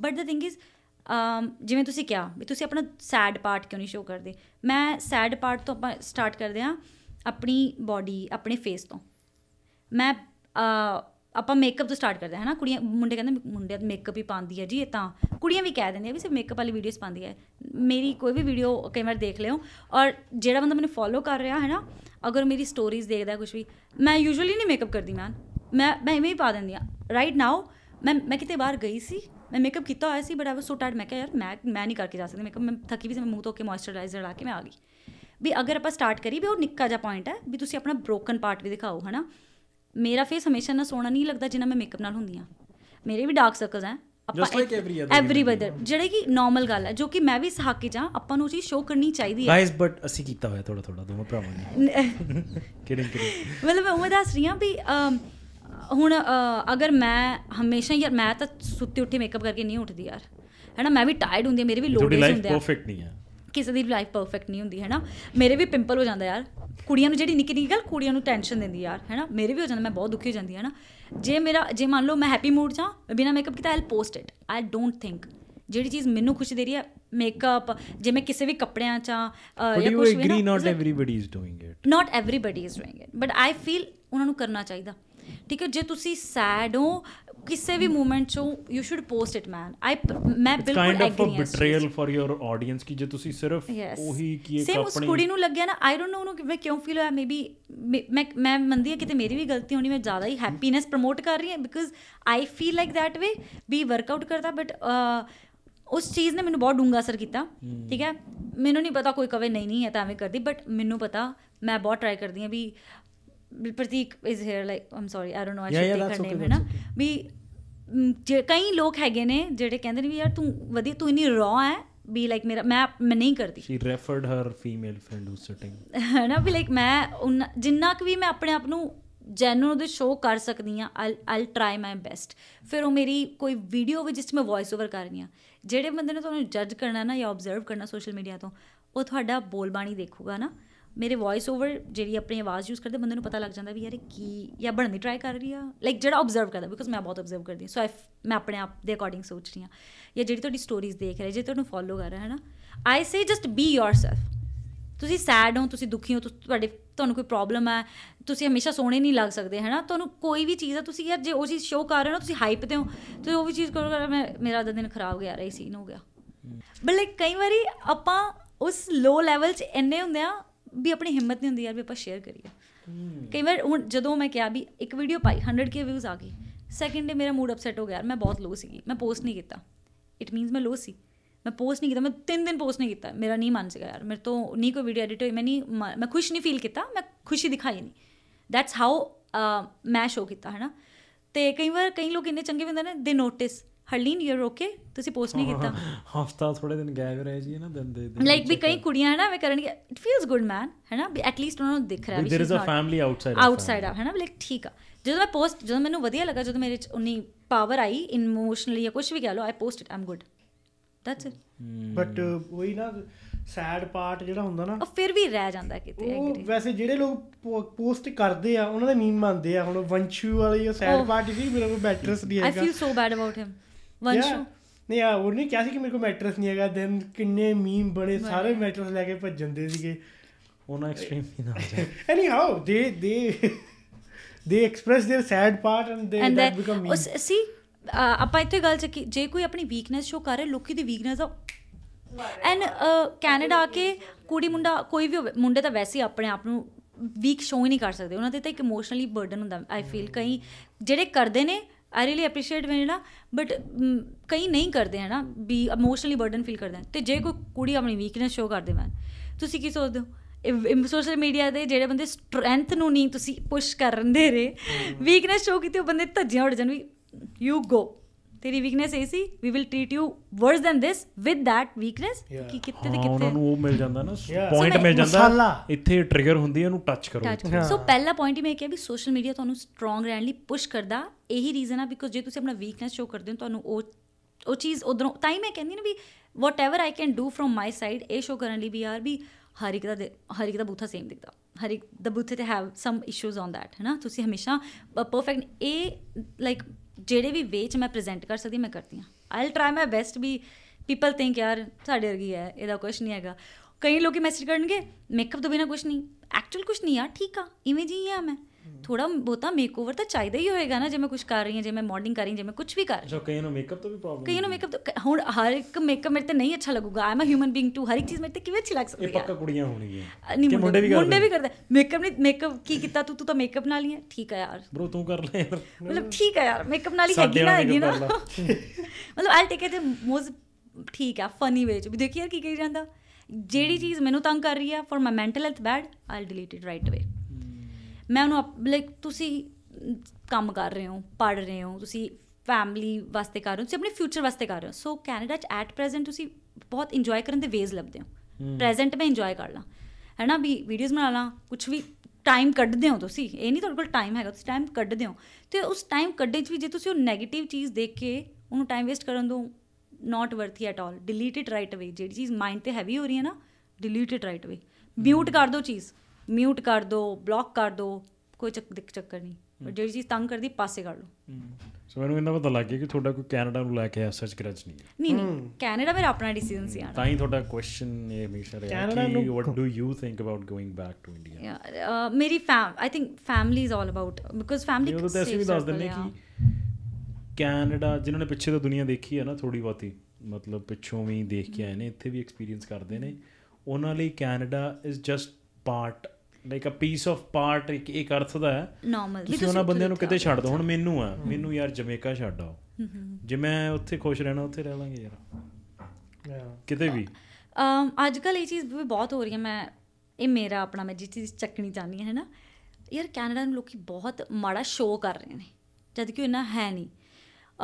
ਬਟ ਦ ਥਿੰਗ ਇਜ਼ ਜਿਵੇਂ ਤੁਸੀਂ ਕਿਹਾ ਵੀ ਤੁਸੀਂ ਆਪਣਾ ਸੈਡ ਪਾਰਟ ਕਿਉਂ ਨਹੀਂ ਸ਼ੋ ਕਰਦੇ ਮੈਂ ਸੈਡ ਪਾਰਟ ਤੋਂ ਆਪਾਂ ਸਟਾਰਟ ਕਰਦੇ ਆ ਆਪਣੀ ਬਾਡੀ ਆਪਣੇ ਫੇਸ ਤੋਂ ਮੈਂ uh, ਆਪਾਂ ਮੇਕਅਪ ਤੋਂ ਸਟਾਰਟ ਕਰਦੇ ਹਾਂ ਹਨਾ ਕੁੜੀਆਂ ਮੁੰਡੇ ਕਹਿੰਦੇ ਮੁੰਡੇ ਮੇਕਅਪ ਹੀ ਪਾਉਂਦੀ ਹੈ ਜੀ ਇਹ ਤਾਂ ਕੁੜੀਆਂ ਵੀ ਕਹਿ ਦਿੰਦੀਆਂ ਵੀ ਸਿਰ ਮੇਕਅਪ ਵਾਲੀ ਵੀਡੀਓਜ਼ ਪਾਉਂਦੀ ਹੈ ਮੇਰੀ ਕੋਈ ਵੀ ਵੀਡੀਓ ਕਈ ਵਾਰ ਦੇਖ ਲਿਓ ਔਰ ਜਿਹੜਾ ਬੰਦਾ ਮੈਨੂੰ ਫੋਲੋ ਕਰ ਰਿਹਾ ਹੈ ਨਾ ਅਗਰ ਮੇਰੀ ਸਟੋਰੀਜ਼ ਦੇਖਦਾ ਕੁਝ ਵੀ ਮੈਂ ਯੂਜੂਅਲੀ ਨਹੀਂ ਮੇਕਅਪ ਕਰਦੀ ਮੈਂ ਮੈਂ ਇਵੇਂ ਹੀ ਪਾ ਦਿੰਦੀ ਆ ਰਾਈਟ ਨਾਓ ਮੈਂ ਮੈਂ ਕਿਤੇ ਬਾਹਰ ਗਈ ਸੀ ਮੈਂ ਮੇਕਅਪ ਕੀਤਾ ਹੋਇਆ ਸੀ ਬਟ ਆਈ ਵਾਸ ਸੋ ਟਾਇਰਡ ਮੈਂ ਕਿਹਾ ਯਾਰ ਮੈਂ ਮੈਂ ਨਹੀਂ ਕਰਕੇ ਜਾ ਸਕਦੀ ਮੇਕਅਪ ਮੈਂ ਥੱਕੀ ਵੀ ਸੀ ਮੈਂ ਮੂੰਹ ਤੋਂ ਕੇ ਮੋਇਸਚਰਾਈਜ਼ਰ ਲਾ ਕੇ ਮੈਂ ਆ ਗਈ ਵੀ ਅਗਰ ਆਪਾਂ ਸਟਾਰਟ ਕਰੀ ਵੀ ਉਹ ਨਿੱਕਾ ਜਿਹਾ ਪੁਆਇੰਟ ਹੈ ਵੀ ਤੁਸੀਂ ਆਪਣਾ ਬ੍ਰੋਕਨ ਪਾਰਟ ਵੀ ਦਿਖਾਓ ਹਨਾ ਮੇਰਾ ਫੇਸ ਹਮੇਸ਼ਾ ਨਾ ਸੋਹਣਾ ਨਹੀਂ ਲੱਗਦਾ ਜਿੰਨਾ ਮੈਂ ਮੇਕਅਪ ਨਾਲ ਹੁੰਦੀ ਆ ਮੇਰੇ ਵੀ ਡਾਰਕ ਸਰਕਲਸ ਆ ਆਪਾਂ ਐਵਰੀ ਅਦਰ ਬਦਰ ਜਿਹੜੇ ਕਿ ਨਾਰਮਲ ਗੱਲ ਹੈ ਜੋ ਕਿ ਮੈਂ ਵੀ ਸਹਾਕੀ ਜਾਂ ਆਪਾਂ ਨੂੰ ਉਹ ਚੀਜ਼ ਸ਼ੋਅ ਕਰਨੀ ਚਾਹੀਦੀ ਹੈ ਗਾਇਸ ਬਟ ਅਸੀਂ ਕੀਤਾ ਹੋਇਆ ਥੋੜਾ ਥੋੜਾ ਦੋਵੇਂ ਭਰਾਵਾਂ ਨੇ ਕਿਡਿੰਗ ਕਿਡਿੰਗ ਮਤਲਬ ਮੈਂ ਉਹ ਦੱਸ ਰਹੀ ਆ ਵੀ ਹੁਣ ਅਗਰ ਮੈਂ ਹਮੇਸ਼ਾ ਯਾਰ ਮੈਂ ਤਾਂ ਸੁੱਤੀ ਉੱਠੀ ਮੇਕਅਪ ਕਰਕੇ ਨਹੀਂ ਉੱਠਦੀ ਯਾਰ ਹੈਨਾ ਮੈਂ ਵੀ ਟਾਇਰਡ ਹੁੰਦੀ ਆ ਮੇਰੇ ਵੀ ਲੋਡ ਹੁੰਦੇ ਆ ਪਰਫੈਕਟ ਨਹੀਂ ਆ ਕਿਸੇ ਦੀ ਲਾਈਫ ਪਰਫੈਕਟ ਨਹੀਂ ਹੁੰਦੀ ਹੈਨਾ ਮੇਰੇ ਵੀ ਪਿੰਪਲ ਹੋ ਜਾਂਦਾ ਯਾਰ ਕੁੜੀਆਂ ਨੂੰ ਜਿਹੜੀ ਨਿੱਕੀ ਨਿੱਕੀ ਗੱਲ ਕੁੜੀਆਂ ਨੂੰ ਟੈਨਸ਼ਨ ਦਿੰਦੀ ਯਾਰ ਹੈਨਾ ਮੇਰੇ ਵੀ ਹੋ ਜਾਂਦਾ ਮੈਂ ਬਹੁਤ ਦੁਖੀ ਹੋ ਜਾਂਦੀ ਹੈਨਾ ਜੇ ਮੇਰਾ ਜੇ ਮੰਨ ਲਓ ਮੈਂ ਹੈਪੀ ਮੂਡ 'ਚ ਬਿਨਾ ਮੇਕਅਪ ਕੀਤਾ I'll post it I don't think ਜਿਹੜੀ ਚੀਜ਼ ਮੈਨੂੰ ਖੁਸ਼ੀ ਦੇ ਰਹੀ ਹੈ ਮੇਕਅਪ ਜੇ ਮੈਂ ਕਿਸੇ ਵੀ ਕੱਪੜਿਆਂ 'ਚ ਜਾਂ ਕੁਝ ਵੀ agree not everybody is doing it not everybody is doing it but I feel ਉਹਨਾਂ ਨੂੰ ਕਰਨਾ ਚਾਹੀਦਾ ਠੀਕ ਹੈ ਜੇ ਤੁਸੀਂ ਸੈਡ ਹੋ ਕਿਸੇ ਵੀ ਮੂਮੈਂਟ ਚੋਂ you should post it man I ਮੈਂ ਬਿਲਕੁਲ ਐਗਰੀ ਹਾਂ ਬਿਟਰੇਅਲ ਫॉर ਯੋਰ ਆਡੀਅנס ਕਿ ਜੇ ਤੁਸੀਂ ਸਿਰਫ ਉਹੀ ਕੀ ਇੱਕ ਆਪਣੀ ਸੇਮ ਕੁੜੀ ਨੂੰ ਲੱਗਿਆ ਨਾ ਆਈ ਡੋਨਟ ਨੋ ਉਹਨੂੰ ਮੈਂ ਕਿਉਂ ਫੀਲ ਹੋਇਆ ਮੇਬੀ ਮੈਂ ਮੈਂ ਮੰਨਦੀ ਹਾਂ ਕਿਤੇ ਮੇਰੀ ਵੀ ਗਲਤੀ ਹੋਣੀ ਮੈਂ ਜ਼ਿਆਦਾ ਹੀ ਹੈਪੀਨੈਸ ਪ੍ਰਮੋਟ ਕਰ ਰਹੀ ਹਾਂ because I feel like that way ਵੀ ਵਰਕਆਊਟ ਕਰਦਾ ਬਟ ਉਸ ਚੀਜ਼ ਨੇ ਮੈਨੂੰ ਬਹੁਤ ਡੂੰਗਾ ਅਸਰ ਕੀਤਾ ਠੀਕ ਹੈ ਮੈਨੂੰ ਨਹੀਂ ਪਤਾ ਕੋਈ ਕਵੇ ਨਹੀਂ ਨਹੀਂ ਹੈ ਤਾਂ ਐਵੇਂ ਕਰਦੀ ਬਟ ਮੈਨੂੰ ਪਤਾ ਮੈਂ ਬਹੁਤ ਟਰਾਈ ਕਰਦੀ ਹਾਂ ਵੀ Prateek is here like I'm sorry I don't know I should take her name ਹੈ ਨਾ ਵੀ ਜੇ ਕਈ ਲੋਕ ਹੈਗੇ ਨੇ ਜਿਹੜੇ ਕਹਿੰਦੇ ਨੇ ਵੀ ਯਾਰ ਤੂੰ ਵਧੀ ਤੂੰ ਇਨੀ ਰੌ ਹੈ ਵੀ ਲਾਈਕ ਮੇਰਾ ਮੈਂ ਮੈਂ ਨਹੀਂ ਕਰਦੀ she referred her female friend who sitting ਹੈ ਨਾ ਵੀ ਲਾਈਕ ਮੈਂ ਜਿੰਨਾ ਕਿ ਵੀ ਮੈਂ ਆਪਣੇ ਆਪ ਨੂੰ ਜੈਨੂਨ ਦੇ ਸ਼ੋਅ ਕਰ ਸਕਦੀ ਆ ਆਲ ਟ੍ਰਾਈ ਮਾਈ ਬੈਸਟ ਫਿਰ ਉਹ ਮੇਰੀ ਕੋਈ ਵੀਡੀਓ ਵਿੱਚ ਜਿਸ ਵਿੱਚ ਮੈਂ ਵੌਇਸ ਓਵਰ ਕਰ ਰਹੀ ਆ ਜਿਹੜੇ ਬੰਦੇ ਨੇ ਤੁਹਾਨੂੰ ਜੱਜ ਕਰਨਾ ਨਾ ਜਾਂ ਆਬਜ਼ਰਵ ਕਰਨਾ ਸੋਸ਼ਲ ਮੀਡੀਆ ਤੋਂ ਉਹ ਤੁਹਾਡਾ ਬੋਲਬਾਣੀ ਦੇਖੂਗਾ ਨਾ ਮੇਰੇ ਵੌਇਸ ਓਵਰ ਜਿਹੜੀ ਆਪਣੀ ਆਵਾਜ਼ ਯੂਜ਼ ਕਰਦੇ ਬੰਦੇ ਨੂੰ ਪਤਾ ਲੱਗ ਜਾਂਦਾ ਵੀ ਯਾਰ ਕੀ ਜਾਂ ਬਣਨ ਦੀ ਟਰਾਈ ਕਰ ਰਹੀ ਆ ਲਾਈਕ ਜਿਹੜਾ ਆਬਜ਼ਰਵ ਕਰਦਾ ਬਿਕੋਜ਼ ਮੈਂ ਬਹੁਤ ਆਬਜ਼ਰਵ ਕਰਦੀ ਸੋ ਆਈ ਮੈਂ ਆਪਣੇ ਆਪ ਦੇ ਅਕੋਰਡਿੰਗ ਸੋਚ ਰਹੀ ਆ ਜਾਂ ਜਿਹੜੀ ਤੁਹਾਡੀ ਸਟੋਰੀਜ਼ ਦੇਖ ਰਹੀ ਜੇ ਤੁਹਾਨੂੰ ਫੋਲੋ ਕਰ ਰਹੇ ਹਨਾ I say just be yourself ਤੁਸੀਂ ਸੈਡ ਹੋ ਤੁਸੀਂ ਦੁਖੀ ਹੋ ਤੁਹਾਡੇ ਤੁਹਾਨੂੰ ਕੋਈ ਪ੍ਰੋਬਲਮ ਹੈ ਤੁਸੀਂ ਹਮੇਸ਼ਾ ਸੋਹਣੇ ਨਹੀਂ ਲੱਗ ਸਕਦੇ ਹਨਾ ਤੁਹਾਨੂੰ ਕੋਈ ਵੀ ਚੀਜ਼ ਆ ਤੁਸੀਂ ਯਾਰ ਜੇ ਉਹ ਚੀਜ਼ ਸ਼ੋਅ ਕਰ ਰਹੇ ਹੋ ਤੁਸੀਂ ਹਾਈਪ ਤੇ ਹੋ ਤੇ ਉਹ ਵੀ ਚੀਜ਼ ਕਰੋ ਕਰ ਮੈਂ ਮੇਰਾ ਦਿਨ ਖਰਾਬ ਗਿਆ ਰਹੀ ਸੀਨ ਹੋ ਗਿਆ ਬਟ ਲਾਈਕ ਕਈ ਵਾਰੀ ਆਪਾਂ ਉਸ ਲੋ ਲੈਵਲ 'ਚ ਇੰਨੇ ਹੁੰਦੇ ਆ ਵੀ ਆਪਣੀ ਹਿੰਮਤ ਨਹੀਂ ਹੁੰਦੀ ਯਾਰ ਵੀ ਆਪਾਂ ਸ਼ੇਅਰ ਕਰੀਏ ਕਈ ਵਾਰ ਹੁਣ ਜਦੋਂ ਮੈਂ ਕਿਹਾ ਵੀ ਇੱਕ ਵੀਡੀਓ ਪਾਈ 100k ਵਿਊਜ਼ ਆ ਗਏ ਸੈਕਿੰਡ ਡੇ ਮੇਰਾ ਮੂਡ ਅਪਸੈਟ ਹੋ ਗਿਆ ਯਾਰ ਮੈਂ ਬਹੁਤ ਲੋ ਸੀਗੀ ਮੈਂ ਪੋਸਟ ਨਹੀਂ ਕੀਤਾ ਇਟ ਮੀਨਸ ਮੈਂ ਲੋ ਸੀ ਮੈਂ ਪੋਸਟ ਨਹੀਂ ਕੀਤਾ ਮੈਂ 3 ਦਿਨ ਪੋਸਟ ਨਹੀਂ ਕੀਤਾ ਮੇਰਾ ਨਹੀਂ ਮਨ ਸੀਗਾ ਯਾਰ ਮੇਰੇ ਤੋਂ ਨਹੀਂ ਕੋਈ ਵੀਡੀਓ ਐਡਿਟ ਹੋਈ ਮੈਂ ਨਹੀਂ ਮੈਂ ਖੁਸ਼ ਨਹੀਂ ਫੀਲ ਕੀਤਾ ਮੈਂ ਖੁਸ਼ੀ ਦਿਖਾਈ ਨਹੀਂ ਦੈਟਸ ਹਾਊ ਮੈਂ ਸ਼ੋ ਕੀਤਾ ਹੈ ਨਾ ਤੇ ਕਈ ਵਾਰ ਕਈ ਲੋਕ ਇੰਨੇ ਚੰਗੇ ਹੁੰਦੇ ਨੇ ਦੇ notice Harleen you are okay ਤੁਸੀਂ ਪੋਸਟ ਨਹੀਂ ਕੀਤਾ ਹਫਤਾ ਥੋੜੇ ਦਿਨ ਗਾਇਬ ਰਹੇ ਜੀ ਨਾ ਦਿਨ ਦੇ ਲਾਈਕ ਵੀ ਕਈ ਕੁੜੀਆਂ ਹੈ ਨਾ ਮੈਂ ਕਰਨਗੇ ਇਟ ਫੀਲਸ ਗੁੱਡ ਮੈਨ ਹੈ ਨਾ ਐਟ ਲੀਸਟ ਉਹਨਾਂ ਨੂੰ ਦਿਖ ਰਿਹਾ ਵੀ there is a family outside outside ਆ ਹੈ ਨਾ ਲਾਈਕ ਠੀਕ ਆ ਜਦੋਂ ਮੈਂ ਪੋਸਟ ਜਦੋਂ ਮੈਨੂੰ ਵਧੀਆ ਲੱਗਾ ਜਦੋਂ ਮੇਰੇ ਚ ਉਨੀ ਪਾਵਰ ਆਈ ਇਮੋਸ਼ਨਲੀ ਜਾਂ ਕੁਝ ਵੀ ਕਹ ਲਓ I post it I'm good that's it but ਉਹੀ ਨਾ ਸੈਡ ਪਾਰਟ ਜਿਹੜਾ ਹੁੰਦਾ ਨਾ ਉਹ ਫਿਰ ਵੀ ਰਹਿ ਜਾਂਦਾ ਕਿਤੇ ਉਹ ਵੈਸੇ ਜਿਹੜੇ ਲੋਕ ਪੋਸਟ ਕਰਦੇ ਆ ਉਹਨਾਂ ਦੇ ਮੀਮ ਮੰਨਦੇ ਆ ਹੁਣ ਵੰਚੂ ਵਾਲੀ ਉਹ ਸੈਡ ਪਾਰਟ ਸੀ ਮੇਰੇ ਕੋਲ ਬੈਟਰਸ ਨਹੀਂ ਹੈਗਾ I feel so bad about him Vanshu ਨਹੀਂ ਆ ਉਹ ਨਹੀਂ ਕਿਹਾ ਸੀ ਕਿ ਮੇਰੇ ਕੋਲ ਮੈਟਰਸ ਨਹੀਂ ਹੈਗਾ ਦਿਨ ਕਿੰਨੇ ਮੀਮ ਬਣੇ ਸਾਰੇ ਮੈਟਰਸ ਲੈ ਕੇ ਭੱਜ ਜਾਂਦੇ ਸੀਗੇ ਉਹਨਾਂ ਐਕਸਟ੍ਰੀਮ ਨਹੀਂ ਨਾ ਹੋ ਐਨੀ how they they they express their sad part and they that become meme ਉਸ ਸੀ ਆਪਾਂ ਇੱਥੇ ਗੱਲ ਚ ਜੇ ਕੋਈ ਆਪਣੀ ਵੀਕਨੈਸ ਸ਼ੋ ਕਰ ਰਿਹਾ ਲੋਕੀ ਦੀ ਵੀਕਨੈਸ ਆ ਐਂਡ ਕੈਨੇਡਾ ਆ ਕੇ ਕੁੜੀ ਮੁੰਡਾ ਕੋਈ ਵੀ ਹੋਵੇ ਮੁੰਡੇ ਤਾਂ ਵੈਸੇ ਆਪਣੇ ਆਪ ਨੂੰ ਵੀਕ ਸ਼ੋ ਹੀ ਨਹੀਂ ਕਰ ਸਕਦੇ ਉਹਨਾਂ ਤੇ ਤਾਂ ਇੱਕ ਇਮੋਸ਼ਨਲੀ ਬਰਡਨ ਹੁੰਦਾ ਆਈ ਫੀਲ ਕਈ ਜਿਹੜੇ ਕਰਦੇ ਨੇ ਆਈ ਰੀਲੀ ਅਪਰੀਸ਼ੀਏਟ ਵੇ ਨਾ ਬਟ ਕਈ ਨਹੀਂ ਕਰਦੇ ਹਨਾ ਨਾ ਵੀ ਇਮੋਸ਼ਨਲੀ ਬਰਡਨ ਫੀਲ ਕਰਦੇ ਹਨ ਤੇ ਜੇ ਕੋਈ ਕੁੜੀ ਆਪਣੀ ਵੀਕਨੈਸ ਸ਼ੋ ਕਰਦੇ ਮੈਂ ਤੁਸੀਂ ਕੀ ਸੋਚਦੇ ਹੋ ਸੋਸ਼ਲ ਮੀਡੀਆ ਦੇ ਜਿਹੜੇ ਬੰਦੇ ਸਟਰੈਂਥ ਨੂੰ ਨਹੀਂ ਤੁਸੀਂ ਪੁਸ਼ ਕਰਨ ਦੇ ਰਹੇ ਵੀਕਨੈਸ ਸ਼ੋ ਕੀਤੀ ਉਹ ਬੰਦੇ ਧੱਜਿਆ ਉੱਡ ਜਾਣ ਵੀ ਯੂ ਗੋ ਤੇਰੀ ਵੀਕਨੈਸ ਇਹ ਸੀ we will treat you worse than this with that weakness ਕਿ ਕਿੱਥੇ ਦੇ ਕਿੱਥੇ ਉਹਨਾਂ ਨੂੰ ਉਹ ਮਿਲ ਜਾਂਦਾ ਨਾ ਪੁਆਇੰਟ ਮਿਲ ਜਾਂਦਾ ਇੱਥੇ ਟ੍ਰਿਗਰ ਹੁੰਦੀ ਹੈ ਉਹਨੂੰ ਟੱਚ ਕਰੋ ਸੋ ਪਹਿਲਾ ਪੁਆਇੰਟ ਹੀ ਮੈਂ ਕਿਹਾ ਵੀ ਸੋਸ਼ਲ ਮੀਡੀਆ ਤੁਹਾਨੂੰ ਸਟਰੋਂਗ ਰਹਿਣ ਲਈ ਪੁਸ਼ ਕਰਦਾ ਇਹੀ ਰੀਜ਼ਨ ਆ ਬਿਕੋਜ਼ ਜੇ ਤੁਸੀਂ ਆਪਣਾ ਵੀਕਨੈਸ ਸ਼ੋ ਕਰਦੇ ਹੋ ਤੁਹਾਨੂੰ ਉਹ ਉਹ ਚੀਜ਼ ਉਧਰੋਂ ਤਾਂ ਹੀ ਮੈਂ ਕਹਿੰਦੀ ਨਾ ਵੀ whatever I can do from my side ਇਹ ਸ਼ੋ ਕਰਨ ਲਈ ਵੀ ਆਰ ਵੀ ਹਰ ਇੱਕ ਦਾ ਹਰ ਇੱਕ ਦਾ ਬੂਥਾ ਸੇਮ ਦਿਖਦਾ ਹਰ ਇੱਕ ਦਾ ਬੂਥੇ ਤੇ have some issues on that ਹੈ ਨਾ ਤੁਸੀਂ ਹਮੇਸ਼ਾ ਪਰਫੈਕਟ ਇਹ ਲਾਈਕ ਜਿਹੜੇ ਵੀ ਵੇਚ ਮੈਂ ਪ੍ਰੈਜ਼ੈਂਟ ਕਰ ਸਕਦੀ ਮੈਂ ਕਰਦੀ ਆ I'll try my best we people think ਯਾਰ ਸਾਡੇ ਵਰਗੀ ਹੈ ਇਹਦਾ ਕੁਝ ਨਹੀਂ ਹੈਗਾ ਕਈ ਲੋਕੀ ਮੈਸੇਜ ਕਰਨਗੇ ਮੇਕਅਪ ਤੋਂ ਬਿਨਾ ਕੁਝ ਨਹੀਂ ਐਕਚੁਅਲ ਕੁਝ ਨਹੀਂ ਆ ਠੀਕ ਆ ਇਵੇਂ ਜੀ ਆ ਮੈਂ ਥੋੜਾ ਬਹੁਤਾ ਮੇਕਓਵਰ ਤਾਂ ਚਾਹੀਦਾ ਹੀ ਹੋਏਗਾ ਨਾ ਜੇ ਮੈਂ ਕੁਝ ਕਰ ਰਹੀ ਹਾਂ ਜੇ ਮੈਂ ਮਾਡਲਿੰਗ ਕਰ ਰਹੀ ਹਾਂ ਜੇ ਮੈਂ ਕੁਝ ਵੀ ਕਰ ਰਹੀ ਹਾਂ ਕਈ ਨੂੰ ਮੇਕਅਪ ਤੋਂ ਵੀ ਪ੍ਰੋਬਲਮ ਕਈ ਨੂੰ ਮੇਕਅਪ ਹੁਣ ਹਰ ਇੱਕ ਮੇਕਅਪ ਮੇਰੇ ਤੇ ਨਹੀਂ ਅੱਛਾ ਲੱਗੂਗਾ I'm a human being to ਹਰ ਇੱਕ ਚੀਜ਼ ਮੇਰੇ ਤੇ ਕਿਵੇਂ ਅੱਛੀ ਲੱਗ ਸਕਦੀ ਹੈ ਪੱਕਾ ਕੁੜੀਆਂ ਹੋਣਗੀਆਂ ਨਹੀਂ ਮੁੰਡੇ ਵੀ ਕਰਦੇ ਮੁੰਡੇ ਵੀ ਕਰਦੇ ਮੇਕਅਪ ਨਹੀਂ ਮੇਕਅਪ ਕੀ ਕੀਤਾ ਤੂੰ ਤੂੰ ਤਾਂ ਮੇਕਅਪ ਨਾਲ ਹੀ ਹੈ ਠੀਕ ਆ ਯਾਰ ਬ్రో ਤੂੰ ਕਰ ਲੈ ਯਾਰ ਮਤਲਬ ਠੀਕ ਆ ਯਾਰ ਮੇਕਅਪ ਨਾਲ ਹੀ ਹੈਗੀ ਨਾ ਹੈਗੀ ਨਾ ਮਤਲਬ ਆਈ ਟੇਕ ਇਟ ਮੋਸਟ ਠੀਕ ਆ ਫਨੀ ਵੇ ਚ ਵੀ ਦੇਖੀ ਯਾਰ ਕੀ ਕਹੀ ਜਾਂਦਾ ਜਿਹੜੀ ਚੀਜ਼ ਮੈਨੂੰ ਤੰਗ ਕਰ ਰਹੀ ਆ for my mental health bad I delete it right away ਮੈਂ ਉਹਨੂੰ ਲਾਈਕ ਤੁਸੀਂ ਕੰਮ ਕਰ ਰਹੇ ਹੋ ਪੜ ਰਹੇ ਹੋ ਤੁਸੀਂ ਫੈਮਿਲੀ ਵਾਸਤੇ ਕਰ ਰਹੇ ਹੋ ਤੁਸੀਂ ਆਪਣੇ ਫਿਊਚਰ ਵਾਸਤੇ ਕਰ ਰਹੇ ਹੋ ਸੋ ਕੈਨੇਡਾ ਚ ਐਟ ਪ੍ਰੈਜ਼ੈਂਟ ਤੁਸੀਂ ਬਹੁਤ ਇੰਜੋਏ ਕਰਨ ਦੇ ਵੇਜ਼ ਲੱਭਦੇ ਹੋ ਪ੍ਰੈਜ਼ੈਂਟ ਮੈਂ ਇੰਜੋਏ ਕਰ ਲਾਂ ਹੈਨਾ ਵੀ ਵੀਡੀਓਜ਼ ਬਣਾ ਲਾਂ ਕੁਝ ਵੀ ਟਾਈਮ ਕੱਢਦੇ ਹੋ ਤੁਸੀਂ ਇਹ ਨਹੀਂ ਤੁਹਾਡੇ ਕੋਲ ਟਾਈਮ ਹੈਗਾ ਤੁਸੀਂ ਟਾਈਮ ਕੱਢਦੇ ਹੋ ਤੇ ਉਸ ਟਾਈਮ ਕੱਢੇ ਚ ਵੀ ਜੇ ਤੁਸੀਂ ਉਹ 네ਗੇਟਿਵ ਚੀਜ਼ ਦੇਖ ਕੇ ਉਹਨੂੰ ਟਾਈਮ ਵੇਸਟ ਕਰਨ ਦੋ not worthy at all delete it right away ਜਿਹੜੀ ਚੀਜ਼ ਮਾਈਂਡ ਤੇ ਹੈਵੀ ਹੋ ਰਹੀ ਹੈ ਨਾ delete it right away mute ਕਰ ਦਿਓ ਚੀਜ਼ ਮਿਊਟ ਕਰ ਦੋ ਬਲੌਕ ਕਰ ਦੋ ਕੋਈ ਚੱਕ ਚੱਕਰ ਨਹੀਂ ਪਰ ਜਿਹੜੀ ਚੀਜ਼ ਤੰਗ ਕਰਦੀ ਪਾਸੇ ਕਰ ਲਓ ਸੋ ਮੈਨੂੰ ਇਹਨਾਂ ਪਤਾ ਲੱਗ ਗਿਆ ਕਿ ਤੁਹਾਡਾ ਕੋਈ ਕੈਨੇਡਾ ਨੂੰ ਲੈ ਕੇ ਐਸਾ ਗਰਜ ਨਹੀਂ ਹੈ ਨਹੀਂ ਨਹੀਂ ਕੈਨੇਡਾ ਮੇਰਾ ਆਪਣਾ ਡਿਸੀਜਨ ਸੀ ਆਣਾ ਤਾਂ ਹੀ ਤੁਹਾਡਾ ਕੁਐਸਚਨ ਇਹ ਹਮੇਸ਼ਾ ਰਿਹਾ ਕਿ what do you think about going back to India ਯਾ ਮੇਰੀ fam I think family is all about because family ਉਹ ਤਾਂ ਅਸੀਂ ਵੀ ਦੱਸ ਦਿੰਨੇ ਕਿ ਕੈਨੇਡਾ ਜਿਨ੍ਹਾਂ ਨੇ ਪਿੱਛੇ ਤੋਂ ਦੁਨੀਆ ਦੇਖੀ ਹੈ ਨਾ ਥੋੜੀ ਬਹੁਤੀ ਮਤਲਬ ਪਿੱਛੋਂ ਵੀ ਦੇਖ ਕੇ ਆਏ ਨੇ ਇੱਥੇ ਵੀ ਐਕਸਪੀਰੀਅੰਸ ਕਰਦੇ ਨੇ ਉਹਨਾਂ ਲਈ Canada is just part like a piece of part ਇੱਕ ਇੱਕ ਅਰਥ ਦਾ ਹੈ ਨਾਰਮਲ ਤੁਸੀਂ ਉਹਨਾਂ ਬੰਦਿਆਂ ਨੂੰ ਕਿਤੇ ਛੱਡ ਦੋ ਹੁਣ ਮੈਨੂੰ ਆ ਮੈਨੂੰ ਯਾਰ ਜਮੇਕਾ ਛੱਡ ਆਓ ਜੇ ਮੈਂ ਉੱਥੇ ਖੁਸ਼ ਰਹਿਣਾ ਉੱਥੇ ਰਹਿ ਲਾਂਗੇ ਯਾਰ ਕਿਤੇ ਵੀ ਅੱਜ ਕੱਲ ਇਹ ਚੀਜ਼ ਵੀ ਬਹੁਤ ਹੋ ਰਹੀ ਹੈ ਮੈਂ ਇਹ ਮੇਰਾ ਆਪਣਾ ਮੈਂ ਜਿਸ ਚੀਜ਼ ਚੱਕਣੀ ਚਾਹਨੀ ਹੈ ਹੈਨਾ ਯਾਰ ਕੈਨੇਡਾ ਨੂੰ ਲੋਕੀ ਬਹੁਤ ਮਾੜਾ ਸ਼ੋਅ ਕਰ ਰਹੇ ਨੇ ਜਦ ਕਿ ਉਹਨਾਂ ਹੈ ਨਹੀਂ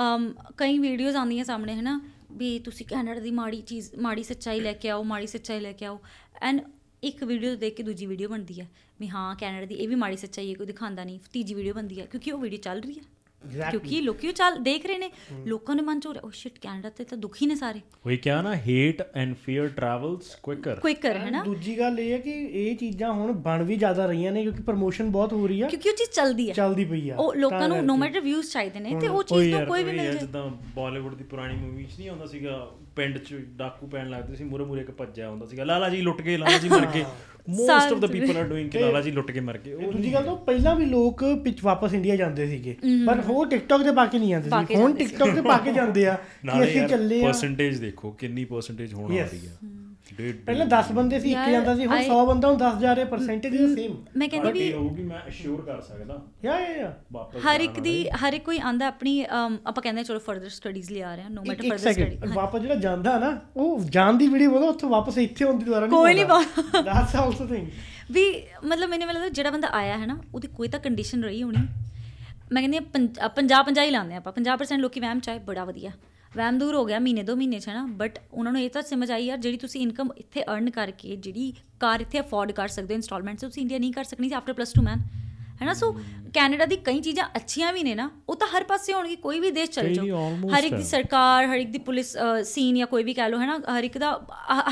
ਅਮ ਕਈ ਵੀਡੀਓਜ਼ ਆਉਂਦੀਆਂ ਸਾਹਮਣੇ ਹੈਨਾ ਵੀ ਤੁਸੀਂ ਕੈਨੇਡਾ ਦੀ ਮਾੜੀ ਚੀਜ਼ ਮਾੜੀ ਸੱਚਾਈ ਲੈ ਕੇ ਆਓ ਮਾੜੀ ਸੱਚਾਈ ਲੈ ਕੇ ਆਓ ਐਂਡ ਇੱਕ ਵੀਡੀਓ ਦੇਖ ਕੇ ਦੂਜੀ ਵੀਡੀਓ ਬਣਦੀ ਆ ਵੀ ਹਾਂ ਕੈਨੇਡਾ ਦੀ ਇਹ ਵੀ ਮਾੜੀ ਸੱਚਾਈ ਹੈ ਕੋਈ ਦਿਖਾਉਂਦਾ ਨਹੀਂ ਤੀਜੀ ਵੀਡੀਓ ਬਣਦੀ ਆ ਕਿਉਂਕਿ ਉਹ ਵੀਡੀਓ ਚੱਲ ਰਹੀ ਆ ਕਿਉਂਕਿ ਲੋਕੀ ਚੱਲ ਦੇਖ ਰਹੇ ਨੇ ਲੋਕਾਂ ਦੇ ਮਨ ਚ ਹੋ ਰਿਹਾ ਓ ਸ਼ਿਟ ਕੈਨੇਡਾ ਤੇ ਤਾਂ ਦੁਖੀ ਨੇ ਸਾਰੇ ਹੋਈ ਕਿਹਾ ਨਾ hate and fear travels quicker quicker ਹੈ ਨਾ ਦੂਜੀ ਗੱਲ ਇਹ ਹੈ ਕਿ ਇਹ ਚੀਜ਼ਾਂ ਹੁਣ ਬਣ ਵੀ ਜ਼ਿਆਦਾ ਰਹੀਆਂ ਨੇ ਕਿਉਂਕਿ ਪ੍ਰੋਮੋਸ਼ਨ ਬਹੁਤ ਹੋ ਰਹੀ ਆ ਕਿਉਂਕਿ ਉਹ ਚੀਜ਼ ਚੱਲਦੀ ਆ ਚੱਲਦੀ ਪਈ ਆ ਉਹ ਲੋਕਾਂ ਨੂੰ ਨੋ ਮੈਟਰ ਵਿਊਜ਼ ਚਾਹੀਦੇ ਨੇ ਤੇ ਉਹ ਚੀਜ਼ ਤੋਂ ਕੋਈ ਵੀ ਮਿਲ ਜਿੱਦਾਂ ਬਾਲੀਵੁੱਡ ਦੀ ਪੁਰਾਣੀ ਮੂਵੀਜ਼ ਨਹੀਂ ਆਉਂਦਾ ਸੀਗਾ ਪਿੰਡ 'ਚ ਡਾਕੂ ਪੈਣ ਲੱਗਦੇ ਸੀ ਮੂਰੇ ਮੂਰੇ ਇੱਕ ਭੱਜਿਆ ਹੁੰਦਾ ਸੀਗਾ ਲਾਲਾ ਜੀ ਲੁੱਟ ਕੇ ਲਾਲਾ ਜੀ ਮਰ ਗਏ most of the people are doing ਕਿ ਲਾਲਾ ਜੀ ਲੁੱਟ ਕੇ ਮਰ ਗਏ ਉਹ ਦੂਜੀ ਗੱਲ ਤਾਂ ਪਹਿਲਾਂ ਵੀ ਲੋਕ ਪਿੱਛ ਵਾਪਸ ਇੰਡੀਆ ਜਾਂਦੇ ਸੀਗੇ ਪਰ ਉਹ ਟਿਕਟੌਕ ਦੇ ਬਾਕੀ ਨਹੀਂ ਜਾਂਦੇ ਸੀ ਹੁਣ ਟਿਕਟੌਕ ਤੇ ਬਾਕੀ ਜਾਂਦੇ ਆ ਕਿ ਅਸੀਂ ਚੱਲੇ ਆ ਪਰਸੈਂਟੇਜ ਦੇਖੋ ਕਿੰਨੀ ਪਰਸੈਂਟੇਜ ਹੋਣ ਵਾਲੀ ਆ ਪਹਿਲਾਂ 10 ਬੰਦੇ ਸੀ ਇੱਕ ਜਾਂਦਾ ਸੀ ਹੁਣ 100 ਬੰਦਾ ਹੁਣ 10 ਜਾ ਰਿਹਾ ਪਰਸੈਂਟੇਜ ਇਜ਼ ਸੇਮ ਮੈਂ ਕਹਿੰਦੀ ਵੀ ਹੋਊਗੀ ਮੈਂ ਅਸ਼ੂਰ ਕਰ ਸਕਦਾ ਯਾ ਯਾ ਯਾ ਹਰ ਇੱਕ ਦੀ ਹਰ ਇੱਕ ਕੋਈ ਆਂਦਾ ਆਪਣੀ ਆਪਾਂ ਕਹਿੰਦੇ ਚਲੋ ਫਰਦਰ ਸਟੱਡੀਜ਼ ਲਈ ਆ ਆ ਨੋ ਮੈਟਰ ਫਰਦਰ ਸਟੱਡੀ ਵਾਪਸ ਜਿਹੜਾ ਜਾਂਦਾ ਨਾ ਉਹ ਜਾਣ ਦੀ ਵੀਡੀਓ ਬੋਲੋ ਉੱਥੋਂ ਵਾਪਸ ਇੱਥੇ ਹੁੰਦੀ ਦੁਬਾਰਾ ਦੁਆਰਾ ਨਹੀਂ ਕੋਈ ਨਹੀਂ ਦੈਟਸ ਆਲਸੋ ਥਿੰਗ ਵੀ ਮਤਲਬ ਮੈਨੇ ਮੈਨੂੰ ਲੱਗਦਾ ਜਿਹੜਾ ਬੰਦਾ ਆਇਆ ਹੈ ਨਾ ਉਹਦੀ ਕੋਈ ਤਾਂ ਕੰਡੀਸ਼ਨ ਰਹੀ ਹੋਣੀ ਮੈਂ ਕਹਿੰਦੀ 50 50 ਹੀ ਲਾਉਂਦੇ ਆਪਾਂ 50% ਲੋਕੀ ਵਹਿਮ ਚਾਹੇ ਬੜਾ ਵਧੀਆ ਵੈਮ ਦੂਰ ਹੋ ਗਿਆ ਮਹੀਨੇ ਦੋ ਮਹੀਨੇ ਚ ਹੈ ਨਾ ਬਟ ਉਹਨਾਂ ਨੂੰ ਇਹ ਤਾਂ ਸਮਝ ਆਈ ਯਾਰ ਜਿਹੜੀ ਤੁਸੀਂ ਇਨਕਮ ਇੱਥੇ ਅਰਨ ਕਰਕੇ ਜਿਹੜੀ ਕਾਰ ਇੱਥੇ ਅਫੋਰਡ ਕਰ ਸਕਦੇ ਹੋ ਇਨਸਟਾਲਮੈਂਟਸ ਤੁਸੀਂ ਇੰਡੀਆ ਨਹੀਂ ਕਰ ਸਕਣੀ ਸੀ ਆਫਟਰ ਪਲੱਸ 2 ਮੈਨ ਹੈਨਾ ਸੋ ਕੈਨੇਡਾ ਦੀ ਕਈ ਚੀਜ਼ਾਂ ਅੱਛੀਆਂ ਵੀ ਨੇ ਨਾ ਉਹ ਤਾਂ ਹਰ ਪਾਸੇ ਹੋਣਗੀ ਕੋਈ ਵੀ ਦੇਸ਼ ਚੱਲ ਜਾਓ ਹਰ ਇੱਕ ਦੀ ਸਰਕਾਰ ਹਰ ਇੱਕ ਦੀ ਪੁਲਿਸ ਸੀਨ ਜਾਂ ਕੋਈ ਵੀ ਕਹ ਲੋ ਹੈਨਾ ਹਰ ਇੱਕ ਦਾ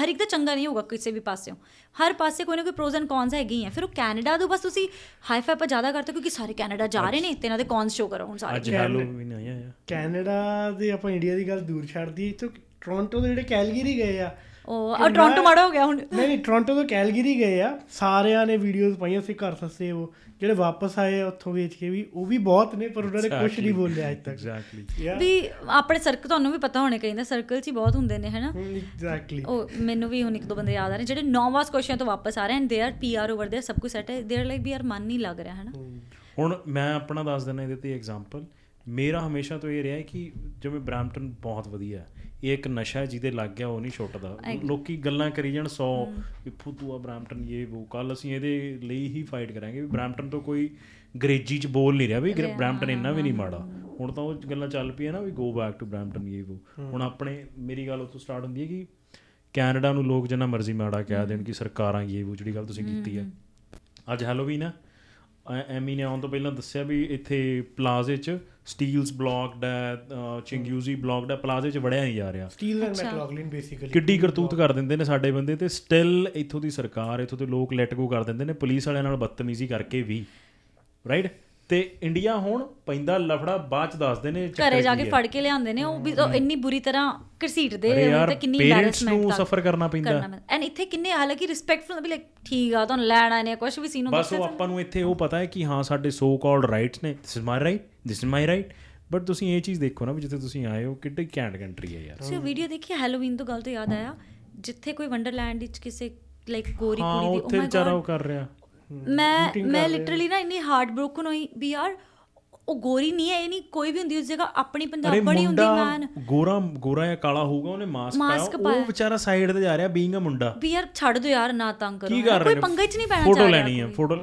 ਹਰ ਇੱਕ ਦਾ ਚੰਗਾ ਨਹੀਂ ਹੋਗਾ ਕਿਸੇ ਵੀ ਪਾਸੇ ਹਰ ਪਾਸੇ ਕੋਈ ਨਾ ਕੋਈ ਪ੍ਰੋਜ਼ਨ ਐਂਡ ਕੌਨਸ ਹੈਗੇ ਹੀ ਆ ਫਿਰ ਉਹ ਕੈਨੇਡਾ ਤੋਂ ਬਸ ਤੁਸੀਂ ਹਾਈ ਫਾਈ ਪਰ ਜ਼ਿਆਦਾ ਕਰਦੇ ਕਿਉਂਕਿ ਸਾਰੇ ਕੈਨੇਡਾ ਜਾ ਰਹੇ ਨੇ ਤੇ ਇਹਨਾਂ ਦੇ ਕੌਨਸ ਸ਼ੋ ਕਰੋ ਹੁਣ ਸਾਰੇ ਅੱਜ ਨਹੀਂ ਆਇਆ ਕੈਨੇਡਾ ਦੇ ਆਪਾਂ ਇੰਡੀਆ ਦੀ ਗੱਲ ਦੂਰ ਛੱਡ ਦਈਏ ਤੇ ਟੋਰਾਂਟੋ ਦੇ ਜਿਹੜੇ ਕੈਲਗਰੀ ਗਏ ਆ ਉਹ ਟੋਰਾਂਟੋ ਮਾੜਾ ਹੋ ਗਿਆ ਹੁਣ ਨਹੀਂ ਨਹੀਂ ਟੋਰਾਂਟੋ ਤੋਂ ਕੈਲਗਰੀ ਗਏ ਆ ਸਾਰਿਆਂ ਨੇ ਵੀਡੀਓਜ਼ ਪਾਈਆਂ ਸੀ ਘਰ ਸੱਸੇ ਉਹ ਜਿਹੜੇ ਵਾਪਸ ਆਏ ਉੱਥੋਂ ਵੇਚ ਕੇ ਵੀ ਉਹ ਵੀ ਬਹੁਤ ਨੇ ਪਰ ਉਹਨਾਂ ਨੇ ਕੁਝ ਨਹੀਂ ਬੋਲਿਆ ਅਜੇ ਤੱਕ ਐਗਜ਼ੈਕਟਲੀ ਵੀ ਆਪਣੇ ਸਰਕਲ ਤੁਹਾਨੂੰ ਵੀ ਪਤਾ ਹੋਣੇ ਚਾਹੀਦਾ ਸਰਕਲ 'ਚ ਹੀ ਬਹੁਤ ਹੁੰਦੇ ਨੇ ਹੈਨਾ ਐਗਜ਼ੈਕਟਲੀ ਉਹ ਮੈਨੂੰ ਵੀ ਹੁਣ ਇੱਕ ਦੋ ਬੰਦੇ ਯਾਦ ਆ ਰਹੇ ਜਿਹੜੇ ਨੌਵਾਸ ਕੁਐਸਚਨ ਤੋਂ ਵਾਪਸ ਆ ਰਹੇ and they R PR over there ਸਭ ਕੁਝ ਸੈਟ ਹੈ they are like we R ਮਨ ਨਹੀਂ ਲੱਗ ਰਿਹਾ ਹੈਨਾ ਹੁਣ ਮੈਂ ਆਪਣਾ ਦੱਸ ਦਿੰਦਾ ਇਹਦੇ ਤੇ ਐਗਜ਼ਾਮਪਲ ਮੇਰਾ ਹਮੇਸ਼ਾ ਤੋਂ ਇਹ ਰਿਹਾ ਕਿ ਜਿਵੇਂ ਬ੍ਰੈਂਪਟਨ ਬਹੁਤ ਵਧੀਆ ਇਹ ਇੱਕ ਨਸ਼ਾ ਜਿਹਦੇ ਲੱਗ ਗਿਆ ਉਹ ਨਹੀਂ ਛੁੱਟਦਾ ਲੋਕੀ ਗੱਲਾਂ ਕਰੀ ਜਾਣ 100 ਵੀ ਫੁੱਦੂ ਆ ਬ੍ਰੈਂਪਟਨ ਇਹ ਉਹ ਕੱਲ ਅਸੀਂ ਇਹਦੇ ਲਈ ਹੀ ਫਾਈਟ ਕਰਾਂਗੇ ਵੀ ਬ੍ਰੈਂਪਟਨ ਤੋਂ ਕੋਈ ਗਰੇਜੀ ਚ ਬੋਲ ਨਹੀਂ ਰਿਹਾ ਵੀ ਬ੍ਰੈਂਪਟਨ ਇੰਨਾ ਵੀ ਨਹੀਂ ਮਾੜਾ ਹੁਣ ਤਾਂ ਉਹ ਗੱਲਾਂ ਚੱਲ ਪਈਆਂ ਨਾ ਵੀ ਗੋ ਬੈਕ ਟੂ ਬ੍ਰੈਂਪਟਨ ਇਹ ਉਹ ਹੁਣ ਆਪਣੇ ਮੇਰੀ ਗੱਲ ਉਥੋਂ ਸਟਾਰਟ ਹੁੰਦੀ ਹੈ ਕਿ ਕੈਨੇਡਾ ਨੂੰ ਲੋਕ ਜਿੰਨਾ ਮਰਜ਼ੀ ਮਾੜਾ ਕਹਿ ਦੇਣ ਕਿ ਸਰਕਾਰਾਂ ਇਹ ਉਹ ਜਿਹੜੀ ਗੱਲ ਤੁਸੀਂ ਕੀਤੀ ਹੈ ਅੱਜ ਹੈਲੋਵੀਨ ਆ ਐਮੀ ਨੇ ਆਉਣ ਤੋਂ ਪਹਿਲਾਂ ਦੱਸਿਆ ਵੀ ਇੱਥੇ ਪਲਾਜ਼ੇ 'ਚ ਸਟੀਲਸ ਬਲੌਕਡ ਹੈ ਚਿੰਗਯੂਜ਼ੀ ਬਲੌਕਡ ਹੈ ਪਲਾਜ਼ੇ 'ਚ ਵੜਿਆ ਨਹੀਂ ਜਾ ਰਿਹਾ ਸਟੀਲ ਐਂਡ ਮੈਕਲੌਗਲਿਨ ਬੇਸਿਕਲੀ ਕਿੱਡੀ ਕਰਤੂਤ ਕਰ ਦਿੰਦੇ ਨੇ ਸਾਡੇ ਬੰਦੇ ਤੇ ਸਟਿਲ ਇੱਥੋਂ ਦੀ ਸਰਕਾਰ ਇੱਥੋਂ ਦੇ ਲੋਕ ਲੈਟ ਗੋ ਕਰ ਦਿੰਦੇ ਨੇ ਪੁਲਿਸ ਵਾਲਿਆਂ ਨਾਲ ਬਦਤਮੀਜ਼ੀ ਕਰਕੇ ਵੀ ਰਾਈਟ ਤੇ ਇੰਡੀਆ ਹੁਣ ਪੈਂਦਾ ਲਫੜਾ ਬਾਅਦ ਚ ਦੱਸਦੇ ਨੇ ਘਰੇ ਜਾ ਕੇ ਫੜ ਕੇ ਲਿਆਉਂਦੇ ਨੇ ਉਹ ਵੀ ਇੰਨੀ ਬੁਰੀ ਤਰ੍ਹਾਂ ਘਸੀਟਦੇ ਤੇ ਕਿੰਨੀ ਪੇਰੈਂਟਸ ਨੂੰ ਸਫਰ ਕਰਨਾ ਪੈਂਦਾ ਐਂ ਇੱਥੇ ਕਿੰਨੇ ਹਾਲਾਂਕਿ ਰਿਸਪੈਕਟਫੁਲ ਵੀ ਲਾਈਕ ਠੀਕ ਆ ਤੁਹਾਨੂੰ ਲੈਣ ਨੇ ਕੁਝ ਵੀ ਸੀਨ ਬਸ ਉਹ ਆਪਾਂ ਨੂੰ ਇੱਥੇ ਉਹ ਪਤਾ ਹੈ ਕਿ ਹਾਂ ਸਾਡੇ ਸੋ ਕਾਲਡ ਰਾਈਟਸ ਨੇ this is my right this is my right but ਤੁਸੀਂ ਇਹ ਚੀਜ਼ ਦੇਖੋ ਨਾ ਵੀ ਜਿੱਥੇ ਤੁਸੀਂ ਆਏ ਹੋ ਕਿੱਡੀ ਕੈਂਟ ਕੰਟਰੀ ਹੈ ਯਾਰ ਸੋ ਵੀਡੀਓ ਦੇਖੀ ਹੈਲੋਵੀਨ ਤੋਂ ਗੱਲ ਤੋਂ ਯਾਦ ਆਇਆ ਜਿੱਥੇ ਕੋਈ ਵੰਡਰਲੈਂਡ ਵਿੱਚ ਕਿਸੇ ਲਾਈਕ ਗੋਰੀ ਕੁੜੀ ਦੀ ਉਹ ਮਾਈ ਗॉड ਉਹ ਕਰ ਰਿਹਾ ਮੈਂ ਮੈਂ ਲਿਟਰਲੀ ਨਾ ਇੰਨੀ ਹਾਰਟ ਬ੍ਰੋਕਨ ਹੋਈ ਵੀ ਯਾਰ ਉਹ ਗੋਰੀ ਨਹੀਂ ਹੈ ਇਹ ਨਹੀਂ ਕੋਈ ਵੀ ਹੁੰਦੀ ਉਸ ਜਗ੍ਹਾ ਆਪਣੀ ਪੰਜਾਬ ਹੁੰਦੀ ਮੈਨ ਗੋਰਾ ਗੋਰਾ ਜਾਂ ਕਾਲਾ ਹੋਊਗਾ ਉਹਨੇ ਮਾਸਕ ਪਾਇਆ ਉਹ ਵਿਚਾਰਾ ਸਾਈਡ ਤੇ ਜਾ ਰਿਹਾ ਬੀਇੰਗ ਅ ਮੁੰਡਾ ਵੀ ਯਾਰ ਛੱਡ ਦਿਓ ਯਾਰ ਨਾ ਤੰਗ ਕਰੋ ਕੋਈ ਪੰਗਾ ਚ ਨਹੀਂ ਪੈਣਾ ਚਾਹੀਦਾ ਫੋਟੋ ਲੈਣੀ ਹੈ ਫੋਟੋ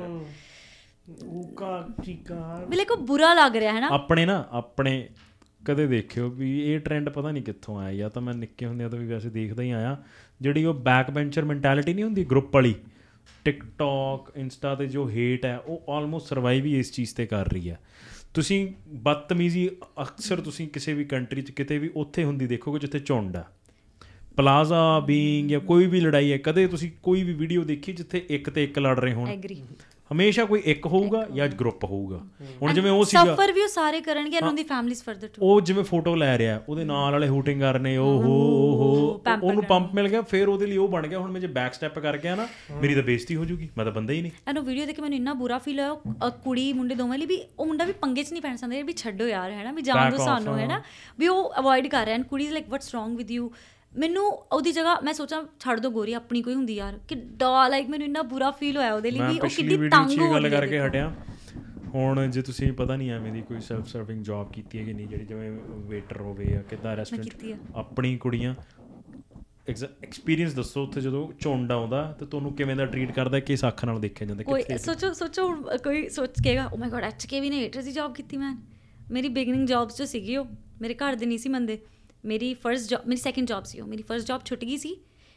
ਉਕਾ ਟਿਕਾ ਬਿਲੇ ਕੋ ਬੁਰਾ ਲੱਗ ਰਿਹਾ ਹੈ ਨਾ ਆਪਣੇ ਨਾ ਆਪਣੇ ਕਦੇ ਦੇਖਿਓ ਵੀ ਇਹ ਟ੍ਰੈਂਡ ਪਤਾ ਨਹੀਂ ਕਿੱਥੋਂ ਆਇਆ ਜਾਂ ਤਾਂ ਮੈਂ ਨਿੱਕੇ ਹੁੰਦਿਆਂ ਤੋਂ ਵੀ ਵੈਸੇ ਦੇਖਦਾ ਹੀ ਆਇਆ ਜਿਹੜੀ ਉਹ ਬੈਕ ਬੈਂਚਰ ਮੈਂਟੈਲਿਟੀ ਨਹੀਂ ਹੁੰਦੀ ਗਰੁੱਪ ਵਾਲੀ ਟਿਕਟੌਕ ਇੰਸਟਾ ਤੇ ਜੋ ਹੇਟ ਹੈ ਉਹ ਆਲਮੋਸਟ ਸਰਵਾਈਵ ਹੀ ਇਸ ਚੀਜ਼ ਤੇ ਕਰ ਰਹੀ ਹੈ ਤੁਸੀਂ ਬਦਤਮੀਜ਼ੀ ਅਕਸਰ ਤੁਸੀਂ ਕਿਸੇ ਵੀ ਕੰਟਰੀ 'ਚ ਕਿਤੇ ਵੀ ਉੱਥੇ ਹੁੰਦੀ ਦੇਖੋਗੇ ਜਿੱਥੇ ਝੁੰਡ ਆ ਪਲਾਜ਼ਾ ਬੀਇੰਗ ਜਾਂ ਕੋਈ ਵੀ ਲੜਾਈ ਹੈ ਕਦੇ ਤੁਸੀਂ ਕੋਈ ਵੀ ਵੀਡੀਓ ਦੇਖੀ ਜਿੱਥੇ ਇੱਕ ਤੇ ਇੱਕ ਲੜ ਰਹੇ ਹੋਣ ਹਮੇਸ਼ਾ ਕੋਈ ਇੱਕ ਹੋਊਗਾ ਜਾਂ ਗਰੁੱਪ ਹੋਊਗਾ ਹੁਣ ਜਿਵੇਂ ਉਹ ਸੀਗਾ ਸਫਰ ਵੀ ਉਹ ਸਾਰੇ ਕਰਨਗੇ ਇਹਨਾਂ ਦੀ ਫੈਮਲੀਜ਼ ਫਰਦਰ ਟੂ ਉਹ ਜਿਵੇਂ ਫੋਟੋ ਲੈ ਰਿਹਾ ਉਹਦੇ ਨਾਲ ਵਾਲੇ ਹੂਟਿੰਗ ਕਰਨੇ ਓ ਹੋ ਹੋ ਉਹਨੂੰ ਪੰਪ ਮਿਲ ਗਿਆ ਫਿਰ ਉਹਦੇ ਲਈ ਉਹ ਬਣ ਗਿਆ ਹੁਣ ਮੈਂ ਜੇ ਬੈਕ ਸਟੈਪ ਕਰ ਗਿਆ ਨਾ ਮੇਰੀ ਤਾਂ ਬੇਇੱਜ਼ਤੀ ਹੋ ਜੂਗੀ ਮੈਂ ਤਾਂ ਬੰਦਾ ਹੀ ਨਹੀਂ ਇਹਨੂੰ ਵੀਡੀਓ ਦੇਖ ਕੇ ਮੈਨੂੰ ਇੰਨਾ ਬੁਰਾ ਫੀਲ ਹੋਇਆ ਕੁੜੀ ਮੁੰਡੇ ਦੋਵੇਂ ਲਈ ਵੀ ਉਹ ਮੁੰਡਾ ਵੀ ਪੰਗੇ 'ਚ ਨਹੀਂ ਪੈਣ ਸਕਦਾ ਵੀ ਛੱਡੋ ਯਾਰ ਹੈਨਾ ਵੀ ਜਾਣ ਦੋ ਸਾਨੂੰ ਹੈਨਾ ਵੀ ਉਹ ਅਵੋਇਡ ਕਰ ਰਿਹਾ ਐਂਡ ਕੁੜੀ is like what's wrong with you ਮੈਨੂੰ ਉਹਦੀ ਜਗ੍ਹਾ ਮੈਂ ਸੋਚਾਂ ਛੱਡ ਦੋ ਗੋਰੀ ਆਪਣੀ ਕੋਈ ਹੁੰਦੀ ਯਾਰ ਕਿ ਡਾ ਲਾਈਕ ਮੈਨੂੰ ਇੰਨਾ ਬੁਰਾ ਫੀਲ ਹੋਇਆ ਉਹਦੇ ਲਈ ਵੀ ਉਹ ਕਿੰਨੀ ਤੰਗ ਹੋ ਗੱਲ ਕਰਕੇ ਹਟਿਆ ਹੁਣ ਜੇ ਤੁਸੀਂ ਪਤਾ ਨਹੀਂ ਐਵੇਂ ਦੀ ਕੋਈ ਸੈਲਫ ਸਰਵਿੰਗ ਜੌਬ ਕੀਤੀ ਹੈ ਕਿ ਨਹੀਂ ਜਿਹੜੀ ਜਿਵੇਂ ਵੇਟਰ ਹੋਵੇ ਜਾਂ ਕਿਦਾਂ ਰੈਸਟੋਰੈਂਟ ਆਪਣੀ ਕੁੜੀਆਂ ਐਕਸਪੀਰੀਅੰਸ ਦੱਸੋ ਉੱਥੇ ਜਦੋਂ ਝੋਂਡਾ ਆਉਂਦਾ ਤੇ ਤੁਹਾਨੂੰ ਕਿਵੇਂ ਦਾ ਟ੍ਰੀਟ ਕਰਦਾ ਕਿਸ ਅੱਖ ਨਾਲ ਦੇਖਿਆ ਜਾਂਦਾ ਕਿੱਥੇ ਸੋਚੋ ਸੋਚੋ ਕੋਈ ਸੋਚ ਕੇਗਾ ਓ ਮਾਈ ਗॉड ਐਚਕੇ ਵੀ ਨੇ ਵੇਟਰ ਦੀ ਜੌਬ ਕੀਤੀ ਮੈਂ ਮੇਰੀ ਬਿਗਨਿੰਗ ਜੌਬਸ 'ਚ ਸੀਗੀ ਉਹ ਮੇਰੇ ਘਰ ਦੇ ਨਹੀਂ ਸੀ ਮੰਦੇ ਮੇਰੀ ਫਰਸਟ ਜੌਬ ਮੇਰੀ ਸੈਕੰਡ ਜੌਬ ਸੀ ਉਹ ਮੇਰੀ ਫਰਸਟ ਜੌਬ ਛੁੱਟ ਗਈ ਸੀ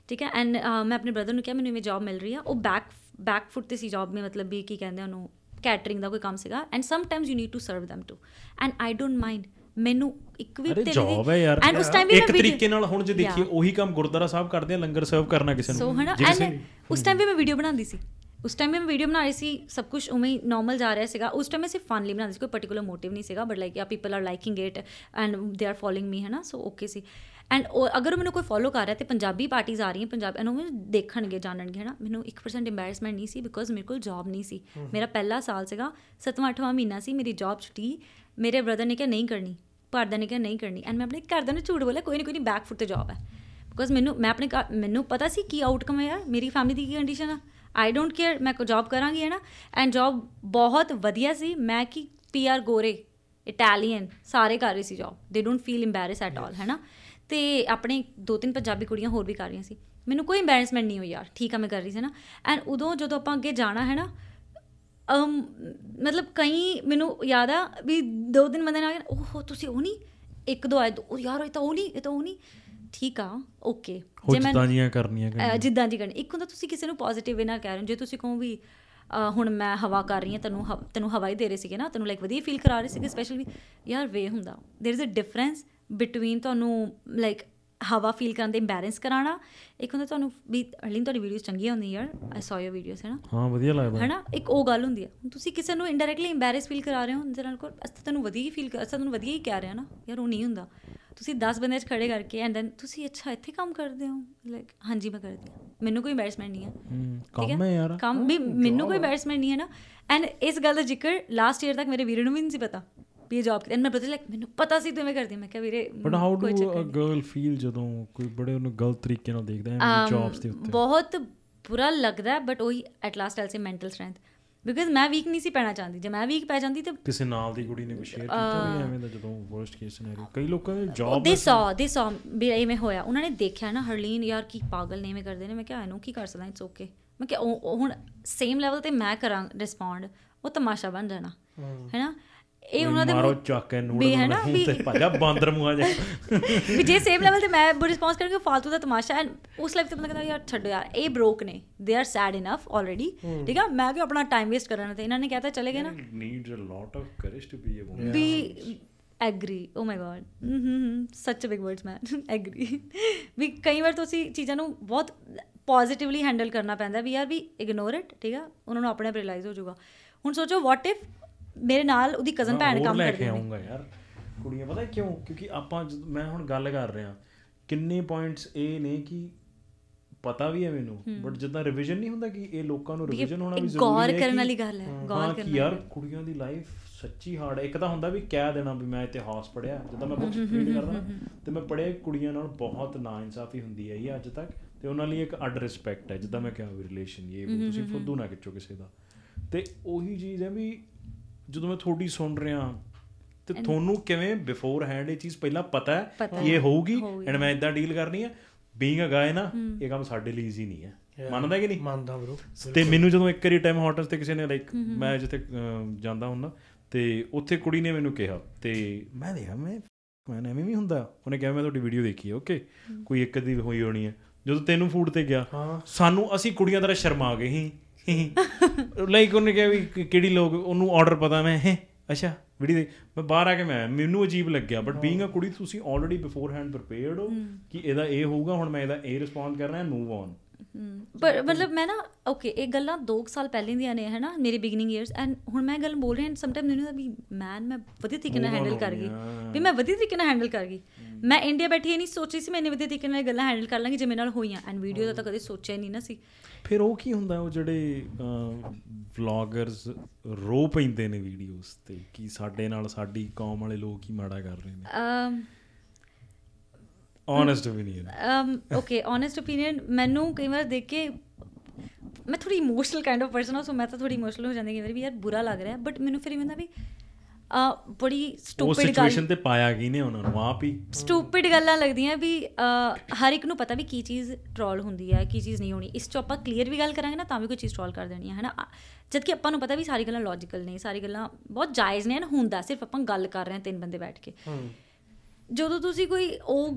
ਠੀਕ ਹੈ ਐਂਡ ਮੈਂ ਆਪਣੇ ਬ੍ਰਦਰ ਨੂੰ ਕਿਹਾ ਮੈਨੂੰ ਇਹ ਜੌਬ ਮਿਲ ਰਹੀ ਆ ਉਹ ਬੈਕ ਬੈਕ ਫੁੱਟ ਤੇ ਸੀ ਜੌਬ ਮੇ ਮਤਲਬ ਵੀ ਕੀ ਕਹਿੰਦੇ ਉਹਨੂੰ ਕੈਟਰਿੰਗ ਦਾ ਕੋਈ ਕੰਮ ਸੀਗਾ and sometimes you need to serve them too and I don't mind ਮੈਨੂੰ ਇੱਕ ਵੀ ਤੇਰੀ ਜੌਬ ਹੈ ਯਾਰ ਐਂਡ ਉਸ ਟਾਈਮ ਵੀ ਮੈਂ ਇੱਕ ਤਰੀਕੇ ਨਾਲ ਹੁਣ ਜੇ ਦੇਖੀਏ ਉਹੀ ਕੰਮ ਗੁਰਦੁਆਰਾ ਸਾਹਿਬ ਕਰਦੇ ਆ ਲੰਗਰ ਸਰਵ ਕਰਨਾ ਕਿਸੇ ਨੂੰ ਸੋ ਹਨਾ ਐਂਡ ਉਸ ਟਾਈਮ ਵੀ ਮੈਂ ਵੀਡੀਓ ਬਣਾਉਂਦੀ ਸੀ ਉਸ ਟਾਈਮ ਮੈਂ ਵੀਡੀਓ ਬਣਾ ਰਹੀ ਸੀ ਸਭ ਕੁਝ ਉਵੇਂ ਹੀ ਨਾਰਮਲ ਜਾ ਰਿਹਾ ਸੀਗਾ ਉਸ ਟਾਈਮ ਮੈਂ ਸਿਰਫ ਫਨ ਲਈ ਬਣਾ ਸੀ ਕੋਈ ਪਾਰਟਿਕੂਲਰ ਮੋਟਿਵ ਨਹੀਂ ਸੀਗਾ but like uh people are liking it and they are following me ਹੈਨਾ ਸੋ ਓਕੇ ਸੀ ਐਂਡ ਅਗਰ ਮੈਨੂੰ ਕੋਈ ਫੋਲੋ ਕਰ ਰਿਹਾ ਤੇ ਪੰਜਾਬੀ ਪਾਰਟੀਆਂ ਆ ਰਹੀਆਂ ਪੰਜਾਬ ਇਹਨਾਂ ਨੂੰ ਦੇਖਣਗੇ ਜਾਣਨਗੇ ਹੈਨਾ ਮੈਨੂੰ 1% ਇੰਬੈਰਸਮੈਂਟ ਨਹੀਂ ਸੀ ਬਿਕੋਜ਼ ਮੇਰੇ ਕੋਲ ਜੌਬ ਨਹੀਂ ਸੀ ਮੇਰਾ ਪਹਿਲਾ ਸਾਲ ਸੀਗਾ 7ਵਾਂ 8ਵਾਂ ਮਹੀਨਾ ਸੀ ਮੇਰੀ ਜੌਬ ਛੁੱਟੀ ਮੇਰੇ ਬ੍ਰਦਰ ਨੇ ਕਿਹਾ ਨਹੀਂ ਕਰਨੀ ਪਰਦਾ ਨੇ ਕਿਹਾ ਨਹੀਂ ਕਰਨੀ ਐਂਡ ਮੈਂ ਆਪਣੇ ਘਰਦਿਆਂ ਨੂੰ ਝੂਠ ਬੋਲਿਆ ਕੋਈ ਨਹੀਂ ਕੋਈ ਨਹੀਂ ਬੈਕਫੁੱਟ ਤੇ ਜੌਬ ਹੈ ਬਿਕੋਜ਼ ਮੈਨੂੰ ਮੈਂ ਆਪਣੇ ਮੈਨੂੰ ਪਤਾ ਸੀ ਕੀ ਆਊਟਕਮ ਹੈ ਮੇਰੀ ਫੈਮਿਲੀ ਦੀ ਕੀ ਕੰਡੀਸ਼ਨ ਆ ਆਈ ਡੋਨਟ ਕੇਅਰ ਮੈਂ ਕੋ ਜੌਬ ਕਰਾਂਗੀ ਹੈ ਨਾ ਐਂਡ ਜੌਬ ਬਹੁਤ ਵਧੀਆ ਸੀ ਮੈਂ ਕਿ ਪੀਆਰ ਗੋਰੇ ਇਟਾਲੀਅਨ ਸਾਰੇ ਕਰ ਰਹੇ ਸੀ job they don't feel embarrass at all ਹੈ ਨਾ ਤੇ ਆਪਣੇ ਦੋ ਤਿੰਨ ਪੰਜਾਬੀ ਕੁੜੀਆਂ ਹੋਰ ਵੀ ਕਰ ਰਹੀਆਂ ਸੀ ਮੈਨੂੰ ਕੋਈ ਐਮਬੈਰਸਮੈਂਟ ਨਹੀਂ ਹੋਈ ਯਾਰ ਠੀਕ ਆ ਮੈਂ ਕਰ ਰਹੀ ਸੀ ਨਾ ਐਂਡ ਉਦੋਂ ਜਦੋਂ ਆਪਾਂ ਅੱਗੇ ਜਾਣਾ ਹੈ ਨਾ ਅਮ ਮਤਲਬ ਕਈ ਮੈਨੂੰ ਯਾਦ ਆ ਵੀ ਦੋ ਦਿਨ ਮੰਦੇ ਨਾਲ ਉਹ ਤੁਸੀਂ ਉਹ ਨਹੀਂ ਇੱਕ ਦੋ ਆਏ ਯਾਰ ਇਹ ਤਾਂ ਉਹ ਨਹੀਂ ਇਹ ਤਾਂ ਉਹ ਨਹੀਂ ਠੀਕ ਆ ਓਕੇ ਜੇ ਮੈਂ ਜਿੱਦਾਂ ਜੀਆਂ ਕਰਨੀਆਂ ਕਰਨੀਆਂ ਜਿੱਦਾਂ ਜੀ ਕਰਨੀ ਇੱਕ ਹੁੰਦਾ ਤੁਸੀਂ ਕਿਸੇ ਨੂੰ ਪੋਜ਼ਿਟਿਵ ਨਾ ਕਹਿ ਰਹੇ ਜੇ ਤੁਸੀਂ ਕਹੋ ਵੀ ਹੁਣ ਮੈਂ ਹਵਾ ਕਰ ਰਹੀ ਹਾਂ ਤੈਨੂੰ ਤੈਨੂੰ ਹਵਾ ਹੀ ਦੇ ਰਹੇ ਸੀਗੇ ਨਾ ਤੈਨੂੰ ਲਾਈਕ ਵਧੀਆ ਫੀਲ ਕਰਾ ਰਹੇ ਸੀਗੇ ਸਪੈਸ਼ਲ ਵੀ ਯਾਰ ਵੇ ਹੁੰਦਾ there is a difference between ਤੁਹਾਨੂੰ ਲਾਈਕ ਹਵਾ ਫੀਲ ਕਰਨ ਦੇ ਐਮਬੈਰੈਂਸ ਕਰਾਣਾ ਇੱਕ ਹੁੰਦਾ ਤੁਹਾਨੂੰ ਵੀ ਅਰਲਿੰਗ ਤੁਹਾਡੀ ਵੀਡੀਓਜ਼ ਚੰਗੀਆਂ ਹੁੰਦੀਆਂ ਯਾਰ ਆਈ ਸੌ ਯਰ ਵੀਡੀਓਜ਼ ਹੈ ਨਾ ਹਾਂ ਵਧੀਆ ਲੱਗਦਾ ਹੈ ਨਾ ਇੱਕ ਉਹ ਗੱਲ ਹੁੰਦੀ ਹੈ ਤੁਸੀਂ ਕਿਸੇ ਨੂੰ ਇੰਡਾਇਰੈਕਟਲੀ ਇੰਬੈਰੈਸ ਫੀਲ ਕਰਾ ਰਹੇ ਹੋ ਜਿਹਦੇ ਨਾਲ ਕੋ ਅਸਤ ਤੁਹਾਨੂੰ ਵਧੀਆ ਹੀ ਫੀਲ ਅਸਤ ਤੁਹਾਨੂੰ ਵਧੀਆ ਹੀ ਕਹਿ ਰਿਹਾ ਨਾ ਯਾਰ ਉਹ ਨਹੀਂ ਹੁੰਦਾ ਤੁਸੀਂ 10 ਬੰਦੇ 'ਚ ਖੜੇ ਕਰਕੇ ਐਂਡ ਦੈਨ ਤੁਸੀਂ ਅੱਛਾ ਇੱਥੇ ਕੰਮ ਕਰਦੇ ਹੋ ਲਾਈਕ ਹਾਂਜੀ ਮੈਂ ਕਰਦੀ ਹਾਂ ਮੈਨੂੰ ਕੋਈ ਇੰਬੈਰੈਸਮੈਂਟ ਨਹੀਂ ਹੈ ਕੰਮ ਹੈ ਯਾਰ ਕੰਮ ਵੀ ਮੈਨੂੰ ਕੋਈ ਇੰਬੈਰੈਸਮੈਂਟ ਨਹੀਂ ਹੈ ਨਾ ਐਂਡ ਇਸ ਗੱਲ ਦਾ ਜ਼ਿਕਰ ਲਾਸਟ ਈਅਰ ਤੱਕ ਮੇਰੇ ਵੀਰ ਨੂੰ ਵੀ ਨਹੀਂ ਸੀ ਪਤਾ ਵੀ ਜੌਬ ਕੀਤੀ ਮੈਂ ਮਾਈ ਬ੍ਰਦਰ ਲਾਈਕ ਮੈਨੂੰ ਪਤਾ ਸੀ ਤੂੰ ਐਵੇਂ ਕਰਦੀ ਮੈਂ ਕਿਹਾ ਵੀਰੇ but how do a girl feel ਜਦੋਂ ਕੋਈ ਬੜੇ ਉਹਨੂੰ ਗਲਤ ਤਰੀਕੇ ਨਾਲ ਦੇਖਦਾ ਹੈ ਜੌਬਸ um, ਦੇ ਉੱਤੇ ਬਹੁਤ ਬੁਰਾ ਲੱਗਦਾ ਬਟ ਉਹੀ at last all say mental strength because ਮੈਂ ਵੀਕ ਨਹੀਂ ਸੀ ਪੈਣਾ ਚਾਹੁੰਦੀ ਜੇ ਮੈਂ ਵੀਕ ਪੈ ਜਾਂਦੀ ਤੇ ਕਿਸੇ ਨਾਲ ਦੀ ਕੁੜੀ ਨੇ ਵੀ ਸ਼ੇਅਰ ਕੀਤਾ ਵੀ ਐਵੇਂ ਦਾ ਜਦੋਂ ਵਰਸਟ ਕੇਸ ਸਿਨੈਰੀਓ ਕਈ ਲੋਕਾਂ ਦੇ ਜੌਬ ਦੇ ਸੌ ਦੇ ਸੌ ਵੀ ਐਵੇਂ ਹੋਇਆ ਉਹਨਾਂ ਨੇ ਦੇਖਿਆ ਨਾ ਹਰਲੀਨ ਯਾਰ ਕੀ ਪਾਗਲ ਨੇ ਐਵੇਂ ਕਰਦੇ ਨੇ ਮੈਂ ਕਿਹਾ ਇਹਨੂੰ ਕੀ ਕਰ ਸਕਦਾ ਇਟਸ ਓਕੇ ਮੈਂ ਕਿਹਾ ਹੁਣ ਸੇਮ ਲੈਵਲ ਤੇ ਮੈਂ ਕਰਾਂ ਰਿਸਪੌਂਡ ਉਹ ਤਮਾਸ਼ਾ ਬਣ ਜਾਣਾ ਹੈਨਾ ਇਹ ਉਹਨਾਂ ਦੇ ਮਾਰੋ ਚੱਕ ਕੇ ਨੂੜ ਨੂੰ ਤੇ ਭਾਜਾ ਬਾਂਦਰ ਮੂਹਾ ਜੇ ਜਾ ਵੀ ਜੇ ਸੇਮ ਲੈਵਲ ਤੇ ਮੈਂ ਰਿਸਪੌਂਸ ਕਰਕੇ ਫਾਲਤੂ ਦਾ ਤਮਾਸ਼ਾ ਐ ਉਸ ਲਾਈਫ ਤੇ ਬੰਦਾ ਕਹਿੰਦਾ ਯਾਰ ਛੱਡੋ ਯਾਰ ਇਹ ਬ੍ਰੋਕ ਨੇ they are sad enough already ਠੀਕ ਆ ਮੈਂ ਕਿ ਆਪਣਾ ਟਾਈਮ ਵੇਸਟ ਕਰਨਾ ਤੇ ਇਹਨਾਂ ਨੇ ਕਹਤਾ ਚਲੇ ਗਏ ਨਾ needs a lot of courage to be a ਵੀ agree oh my God hmm such big words man agree ਵੀ ਕਈ ਵਾਰ ਤੁਸੀਂ ਚੀਜ਼ਾਂ ਨੂੰ ਬਹੁਤ ਪੋਜ਼ਿਟਿਵਲੀ ਹੈਂਡਲ ਕਰਨਾ ਪੈਂਦਾ ਵੀ ਯਾਰ ਵੀ ਇਗਨੋਰ ਇਟ ਠੀਕ ਆ ਉਹਨਾਂ ਨੂੰ ਆਪਣੇ ਆਪ ਰਿਅਲਾਈਜ਼ ਹੋ ਜਾਊਗਾ ਹੁਣ ਸੋਚੋ ਵਾਟ ਇਫ ਮੇਰੇ ਨਾਲ ਉਹਦੀ ਕਜ਼ਨ ਭੈਣ ਕੰਮ ਕਰਦੀ ਹੈ ਆਉਂਗਾ ਯਾਰ ਕੁੜੀਆਂ ਪਤਾ ਕਿਉਂ ਕਿਉਂਕਿ ਆਪਾਂ ਮੈਂ ਹੁਣ ਗੱਲ ਕਰ ਰਿਹਾ ਕਿੰਨੇ ਪੁਆਇੰਟਸ ਇਹ ਨੇ ਕਿ ਪਤਾ ਵੀ ਹੈ ਮੈਨੂੰ ਬਟ ਜਦੋਂ ਰਿਵੀਜ਼ਨ ਨਹੀਂ ਹੁੰਦਾ ਕਿ ਇਹ ਲੋਕਾਂ ਨੂੰ ਰਿਵੀਜ਼ਨ ਹੋਣਾ ਵੀ ਜ਼ਰੂਰੀ ਹੈ ਗੌਰ ਕਰਨ ਵਾਲੀ ਗੱਲ ਹੈ ਗੌਰ ਕਰਨ ਯਾਰ ਕੁੜੀਆਂ ਦੀ ਲਾਈਫ ਸੱਚੀ ਹਾਰਡ ਇੱਕ ਤਾਂ ਹੁੰਦਾ ਵੀ ਕਹਿ ਦੇਣਾ ਵੀ ਮੈਂ ਇਤਿਹਾਸ ਪੜਿਆ ਜਦੋਂ ਮੈਂ ਬੁੱਕਸ ਰੀਡ ਕਰਦਾ ਤੇ ਮੈਂ ਪੜਿਆ ਕੁੜੀਆਂ ਨਾਲ ਬਹੁਤ ਨਾਇਨਸਾਫੀ ਹੁੰਦੀ ਹੈ ਇਹ ਅੱਜ ਤੱਕ ਤੇ ਉਹਨਾਂ ਲਈ ਇੱਕ ਅਡ ਰਿਸਪੈਕਟ ਹੈ ਜਿੱਦਾਂ ਮੈਂ ਕਿਹਾ ਵੀ ਰਿਲੇਸ਼ਨ ਇਹ ਤੁਸੀਂ ਫੁੱਦੂ ਨਾ ਕਿਚੋ ਕਿਸੇ ਦਾ ਤੇ ਉਹੀ ਚੀਜ਼ ਹੈ ਵੀ ਜਦੋਂ ਮੈਂ ਤੁਹਾਡੀ ਸੁਣ ਰਿਹਾ ਹਾਂ ਤੇ ਤੁਹਾਨੂੰ ਕਿਵੇਂ ਬਿਫੋਰ ਹੈਂਡ ਇਹ ਚੀਜ਼ ਪਹਿਲਾਂ ਪਤਾ ਹੈ ਇਹ ਹੋਊਗੀ ਐਂਡ ਮੈਂ ਇਦਾਂ ਡੀਲ ਕਰਨੀ ਹੈ ਬੀਇੰਗ ਅ ਗਾਇ ਨਾ ਇਹ ਕੰਮ ਸਾਡੇ ਲਈ ਈਜ਼ੀ ਨਹੀਂ ਹੈ ਮੰਨਦਾ ਕਿ ਨਹੀਂ ਮੰਨਦਾ ਬ్రో ਤੇ ਮੈਨੂੰ ਜਦੋਂ ਇੱਕ ਵਾਰੀ ਟਾਈਮ ਹੌਟਸ ਤੇ ਕਿਸੇ ਨੇ ਲਾਈਕ ਮੈਂ ਜਿੱਥੇ ਜਾਂਦਾ ਹੁੰਦਾ ਤੇ ਉੱਥੇ ਕੁੜੀ ਨੇ ਮੈਨੂੰ ਕਿਹਾ ਤੇ ਮੈਂ ਦੇਖਿਆ ਮੈਂ ਮੈਂ ਐਵੇਂ ਵੀ ਹੁੰਦਾ ਉਹਨੇ ਕਿਹਾ ਮੈਂ ਤੁਹਾਡੀ ਵੀਡੀਓ ਦੇਖੀ ਹੈ ਓਕੇ ਕੋਈ ਇੱਕ ਦੀ ਹੋਈ ਹੋਣੀ ਹੈ ਜਦੋਂ ਤੈਨੂੰ ਫੂਡ ਤੇ ਗਿਆ ਸਾਨੂੰ ਅਸੀਂ ਕੁੜੀਆਂ ਦਾ ਸ਼ਰਮਾ ਗਏ ਸੀ ਲਾਈਕ *laughs* ਉਹਨੇ ਕਿਹਾ ਵੀ ਕਿਹੜੀ ਲੋਕ ਉਹਨੂੰ ਆਰਡਰ ਪਤਾ ਮੈਂ ਅੱਛਾ ਵੀਡੀ ਦੇ ਮੈਂ ਬਾਹਰ ਆ ਕੇ ਮੈਂ ਮੈਨੂੰ ਅਜੀਬ ਲੱਗਿਆ ਬਟ ਬੀਇੰਗ ਅ ਕੁੜੀ ਤੁਸੀਂ ਆਲਰੇਡੀ ਬਿਫੋਰ ਹੈਂਡ ਪ੍ਰਪੇਅਰਡ ਹੋ ਕਿ ਇਹਦਾ ਇਹ ਹੋਊਗਾ ਹੁਣ ਮੈਂ ਇਹਦਾ ਇਹ ਰਿਸਪੌਂਡ ਕਰਨਾ ਹੈ ਮੂਵ ਔਨ ਪਰ ਮਤਲਬ ਮੈਂ ਨਾ ਓਕੇ ਇਹ ਗੱਲਾਂ 2 ਸਾਲ ਪਹਿਲੇ ਦੀਆਂ ਨੇ ਹੈਨਾ ਮੇਰੇ ਬਿਗਨਿੰਗ ਇਅਰਸ ਐਂਡ ਹੁਣ ਮੈਂ ਗੱਲ ਬੋਲ ਰਹੀ ਹਾਂ ਟਾਈਮ ਮੈਨੂੰ ਵੀ ਮੈਨ ਮੈਂ ਵਧੀਆ ਤਰੀਕੇ ਨਾਲ ਹੈਂਡਲ ਕਰ ਗਈ ਵੀ ਮੈਂ ਵਧੀਆ ਤਰੀਕੇ ਨਾਲ ਹੈਂਡਲ ਕਰ ਗਈ ਮੈਂ ਇੰਡੀਆ ਬੈਠੀ ਨਹੀਂ ਸੋਚੀ ਸੀ ਮੈਂ ਇੰਨੇ ਵਧੀਆ ਤਰੀਕੇ ਨਾਲ ਗੱਲਾਂ ਹੈਂਡਲ ਕਰ ਲਾਂਗੀ ਜਿਵੇਂ ਨਾਲ ਹੋਈਆਂ ਐਂਡ ਵੀਡੀਓ ਦਾ ਤਾਂ ਕਦੇ ਸੋਚਿਆ ਹੀ ਨਹੀਂ ਨਾ ਸੀ ਫਿਰ ਉਹ ਕੀ ਹੁੰਦਾ ਉਹ ਜਿਹੜੇ ਵਲੌਗਰਸ ਰੋ ਪੈਂਦੇ ਨੇ ਵੀਡੀਓਸ ਤੇ ਕੀ ਸਾਡੇ ਨਾਲ ਸਾਡੀ ਕੌਮ ਵਾਲੇ ਲੋਕ ਹੀ ਮਾੜਾ ਕਰ ਰਹੇ ਨੇ honest opinion um okay honest opinion ਮੈਨੂੰ ਕਈ ਵਾਰ ਦੇਖ ਕੇ ਮੈਂ ਥੋੜੀ ਇਮੋਸ਼ਨਲ ਕਾਈਂਡ ਆਫ ਪਰਸਨ ਹਾਂ ਸੋ ਮੈਂ ਤਾਂ ਥੋੜੀ ਇਮੋਸ਼ਨਲ ਹੋ ਜਾਂਦੀ ਕਈ ਵਾਰ ਵੀ ਯਾਰ ਬੁਰਾ ਲੱਗ ਰਿਹਾ ਬਟ ਮੈਨੂੰ ਫਿਰ ਇਵੇਂ ਦਾ ਵੀ ਆ ਬੜੀ ਸਟੂਪਿਡ ਗੱਲ ਉਹ ਸਿਚੁਏਸ਼ਨ ਤੇ ਪਾਇਆ ਗਈ ਨੇ ਉਹਨਾਂ ਨੂੰ ਆਪ ਹੀ ਸਟੂਪਿਡ ਗੱਲਾਂ ਲੱਗਦੀਆਂ ਵੀ ਹਰ ਇੱਕ ਨੂੰ ਪਤਾ ਵੀ ਕੀ ਚੀਜ਼ ਟ੍ਰੋਲ ਹੁੰਦੀ ਹੈ ਕੀ ਚੀਜ਼ ਨਹੀਂ ਹੋਣੀ ਇਸ ਤੋਂ ਆਪਾਂ ਕਲੀਅਰ ਵੀ ਗੱਲ ਕਰਾਂਗੇ ਨਾ ਤਾਂ ਵੀ ਕੋਈ ਚੀਜ਼ ਟ੍ਰੋਲ ਕਰ ਦੇਣੀ ਹੈ ਹੈਨਾ ਜਦਕਿ ਆਪਾਂ ਨੂੰ ਪਤਾ ਵੀ ਸਾਰੀ ਗੱਲਾਂ ਲੌਜੀਕਲ ਨੇ ਸਾਰੀ ਗੱਲਾਂ ਬਹੁਤ ਜਾਇਜ਼ ਨੇ ਹੁੰਦਾ ਸਿਰਫ ਆਪਾਂ ਗੱਲ ਕਰ ਰਹੇ ਹਾਂ ਤਿੰਨ ਬੰਦੇ ਬੈਠ ਕੇ ਜਦੋਂ ਤੁਸੀਂ ਕੋਈ ਉਹ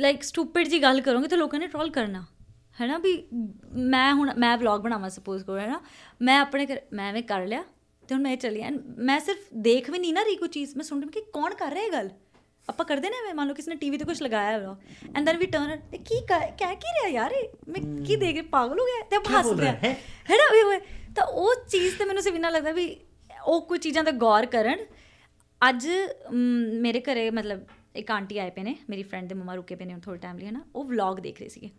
ਲਾਈਕ ਸਟੂਪਿਡ ਜੀ ਗੱਲ ਕਰੋਗੇ ਤਾਂ ਲੋਕਾਂ ਨੇ ਟ੍ਰੋਲ ਕਰਨਾ ਹੈ ਨਾ ਵੀ ਮੈਂ ਹੁਣ ਮੈਂ ਵਲੌਗ ਬਣਾਵਾ ਸਪੋਜ਼ ਕਰੋ ਹੈ ਨਾ ਮੈਂ ਆਪਣੇ ਮੈਂ ਵੀ ਕਰ ਲਿਆ ਤੇ ਹੁਣ ਮੈਂ ਚਲੀ ਆਂ ਮੈਂ ਸਿਰਫ ਦੇਖ ਵੀ ਨਹੀਂ ਨਾ ਰਹੀ ਕੋਈ ਚੀਜ਼ ਮੈਂ ਸੁਣ ਰਹੀ ਕਿ ਕੌਣ ਕਰ ਰਿਹਾ ਇਹ ਗੱਲ ਆਪਾਂ ਕਰਦੇ ਨੇ ਮੈਂ ਮੰਨ ਲਓ ਕਿਸ ਨੇ ਟੀਵੀ ਤੇ ਕੁਝ ਲਗਾਇਆ ਹੋਇਆ ਐਂਡ ਦੈਨ ਵੀ ਟਰਨ ਤੇ ਕੀ ਕਹਿ ਕੀ ਰਿਹਾ ਯਾਰ ਇਹ ਮੈਂ ਕੀ ਦੇਖ ਰਿਹਾ ਪਾਗਲ ਹੋ ਗਿਆ ਤੇ ਆਪਾਂ ਹੱਸ ਰਿਹਾ ਹੈ ਨਾ ਵੀ ਤਾਂ ਉਹ ਚੀਜ਼ ਤੇ ਮੈਨੂੰ ਸਿਰਫ ਇਹਨਾਂ ਲੱਗਦਾ ਵੀ ਉਹ ਕੋਈ ਚੀਜ਼ਾਂ ਤੇ ਗੌਰ ਕਰਨ ਅੱਜ ਮੇਰੇ ਘਰੇ ਮਤਲਬ ਇੱਕ ਆਂਟੀ ਆਏ ਪਏ ਨੇ ਮੇਰੀ ਫਰੈਂਡ ਦੇ ਮਮਾ ਰੁਕੇ ਪਏ ਨੇ ਥੋੜਾ ਟਾਈਮ ਲਈ ਹਨਾ ਉਹ ਵਲੌਗ ਦੇਖ ਰਹੇ ਸੀਗੇ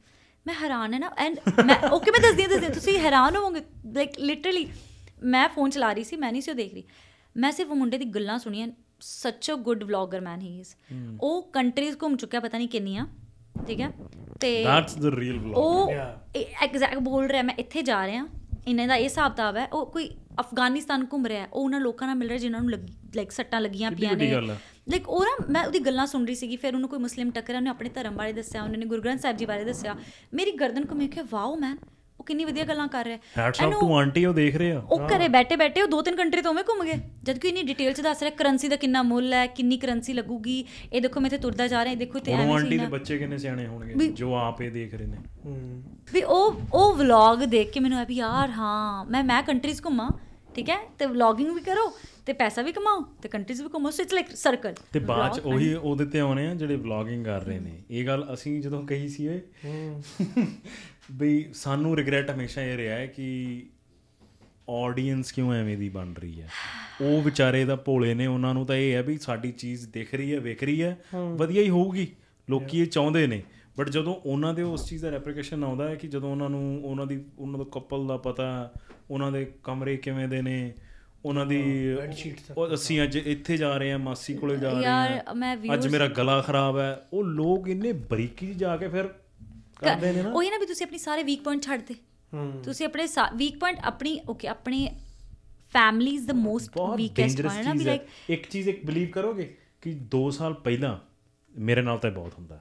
ਮੈਂ ਹੈਰਾਨ ਹੈ ਨਾ ਐਂਡ ਮੈਂ ਓਕੇ ਮੈਂ ਦੱਸਦੀ ਹਾਂ ਦੱਸਦੀ ਤੁਸੀਂ ਹੈਰਾਨ ਹੋਵੋਗੇ ਲਾਈਕ ਲਿਟਰਲੀ ਮੈਂ ਫੋਨ ਚਲਾ ਰਹੀ ਸੀ ਮੈਂ ਨਹੀਂ ਸੀ ਉਹ ਦੇਖ ਰਹੀ ਮੈਂ ਸਿਰਫ ਉਹ ਮੁੰਡੇ ਦੀ ਗੱਲਾਂ ਸੁਣੀਆਂ such a good vlogger man he is ਉਹ ਕੰਟਰੀਜ਼ ਘੁੰਮ ਚੁੱਕਿਆ ਪਤਾ ਨਹੀਂ ਕਿੰਨੀਆਂ ਠੀਕ ਹੈ ਤੇ ਦੈਟਸ ਦ ਰੀਅਲ ਵਲੌਗ ਉਹ ਐਗਜ਼ੈਕਟ ਬੋਲ ਰਿਹਾ ਮੈਂ ਇੱਥੇ ਜਾ ਰਿਹਾ ਇਹਨਾਂ ਦਾ ਇਹ ਹਿਸਾਬ ਤਾਬ ਹੈ ਉਹ ਕੋਈ ਅਫਗਾਨਿਸਤਾਨ ਘੁੰਮ ਰਿਹਾ ਉਹ ਉਹਨਾਂ ਲੋਕਾਂ ਨਾਲ ਮਿਲ ਰਿਹਾ ਜਿਨ੍ਹਾਂ ਨੂੰ ਲਾਈਕ ਸੱਟਾਂ ਲੱਗੀਆਂ ਪਿਆ ਨੇ ਲਾਈਕ ਉਹ ਨਾ ਮੈਂ ਉਹਦੀ ਗੱਲਾਂ ਸੁਣ ਰਹੀ ਸੀਗੀ ਫਿਰ ਉਹਨੂੰ ਕੋਈ ਮੁਸਲਿਮ ਟੱਕਰ ਉਹਨੇ ਆਪਣੇ ਧਰਮ ਬਾਰੇ ਦੱਸਿਆ ਉਹਨੇ ਨੇ ਗੁਰੂ ਗ੍ਰੰਥ ਸਾਹਿਬ ਜੀ ਬਾਰੇ ਦੱਸਿਆ ਮੇਰੀ ਗਰਦਨ ਕੋ ਮੇਖੇ ਵਾਓ ਮੈਨ ਉਹ ਕਿੰਨੀ ਵਧੀਆ ਗੱਲਾਂ ਕਰ ਰਿਹਾ ਹੈਟਸ ਆਫ ਟੂ ਆਂਟੀ ਉਹ ਦੇਖ ਰਹੇ ਆ ਉਹ ਘਰੇ ਬੈਠੇ ਬੈਠੇ ਉਹ ਦੋ ਤਿੰਨ ਕੰਟਰੀ ਤੋਂ ਵੀ ਘੁੰਮ ਗਏ ਜਦ ਕਿ ਇਨੀ ਡਿਟੇਲ ਚ ਦੱਸ ਰਿਹਾ ਕਰੰਸੀ ਦਾ ਕਿੰਨਾ ਮੁੱਲ ਹੈ ਕਿੰਨੀ ਕਰੰਸੀ ਲੱਗੂਗੀ ਇਹ ਦੇਖੋ ਮੈਂ ਇੱਥੇ ਤੁਰਦਾ ਜਾ ਰਿਹਾ ਇਹ ਦੇਖੋ ਇੱਥੇ ਐਵੇਂ ਸੀ ਨਾ ਆਂਟੀ ਦੇ ਬੱਚੇ ਕਿੰਨੇ ਸਿਆਣੇ ਹੋਣਗੇ ਜੋ ਆਪ ਇਹ ਦੇਖ ਰਹੇ ਨੇ ਵੀ ਉਹ ਉਹ ਵਲੌਗ ਦੇਖ ਕੇ ਮੈਨੂੰ ਆ ਵੀ ਯਾਰ ਹਾਂ ਮੈਂ ਮੈਂ ਕੰਟਰੀਜ਼ ਘੁੰਮਾਂ ਠੀਕ ਹੈ ਤੇ ਵਲੌਗਿੰਗ ਵੀ ਕਰੋ ਤੇ ਪੈਸਾ ਵੀ ਕਮਾਓ ਤੇ ਕੰਟਰੀਜ਼ ਵੀ ਕਮਾਓ ਸੋ ਇਟਸ ਲਾਈਕ ਸਰਕਲ ਤੇ ਬਾਅਦ ਚ ਉਹੀ ਉਹਦੇ ਤੇ ਆਉਣੇ ਆ ਜਿਹੜੇ ਵਲੌਗਿੰਗ ਕਰ ਰਹੇ ਨੇ ਇਹ ਗੱਲ ਅਸੀਂ ਜਦੋਂ ਕਹੀ ਸੀ ਏ ਬਈ ਸਾਨੂੰ ਰਿਗਰੈਟ ਹਮੇਸ਼ਾ ਇਹ ਰਿਹਾ ਹੈ ਕਿ ਆਡੀਅנס ਕਿਉਂ ਐਵੇਂ ਦੀ ਬਣ ਰਹੀ ਹੈ ਉਹ ਵਿਚਾਰੇ ਦਾ ਭੋਲੇ ਨੇ ਉਹਨਾਂ ਨੂੰ ਤਾਂ ਇਹ ਹੈ ਵੀ ਸਾਡੀ ਚੀਜ਼ ਦਿਖ ਰਹੀ ਹੈ ਵਿਖ ਰਹੀ ਹੈ ਵਧੀਆ ਹੀ ਹੋਊਗੀ ਲੋਕੀ ਇਹ ਚਾਹੁੰਦੇ ਨੇ ਬਟ ਜਦੋਂ ਉਹਨਾਂ ਦੇ ਉਸ ਚੀਜ਼ ਦਾ ਰੈਪਲੀਕੇਸ਼ਨ ਆਉਂਦਾ ਹੈ ਕਿ ਜਦੋਂ ਉਹਨਾਂ ਨੂੰ ਉਹਨਾਂ ਦੀ ਉਹਨਾਂ ਦਾ ਕਪਲ ਦਾ ਪਤਾ ਉਹਨਾਂ ਦੇ ਕਮਰੇ ਕਿਵੇਂ ਦੇ ਨੇ ਉਹਨਾਂ ਦੀ ਉਹ ਅਸੀਂ ਅੱਜ ਇੱਥੇ ਜਾ ਰਹੇ ਆ ਮਾਸੀ ਕੋਲੇ ਜਾ ਰਹੇ ਆ ਅੱਜ ਮੇਰਾ ਗਲਾ ਖਰਾਬ ਹੈ ਉਹ ਲੋਕ ਇੰਨੇ ਬਰੀਕੀ ਜਾ ਕੇ ਫਿਰ ਕਰਦੇ ਨੇ ਨਾ ਉਹ ਇਹ ਨਾ ਵੀ ਤੁਸੀਂ ਆਪਣੀ ਸਾਰੇ ਵੀਕ ਪੁਆਇੰਟ ਛੱਡ ਦੇ ਤੁਸੀਂ ਆਪਣੇ ਵੀਕ ਪੁਆਇੰਟ ਆਪਣੀ ਓਕੇ ਆਪਣੇ family is the most weakest point ਨਾ ਵੀ ਲਾਈਕ ਇੱਕ ਚੀਜ਼ ਇੱਕ ਬਲੀਵ ਕਰੋਗੇ ਕਿ 2 ਸਾਲ ਪਹਿਲਾਂ ਮੇਰੇ ਨਾਲ ਤਾਂ ਬਹੁਤ ਹੁੰਦਾ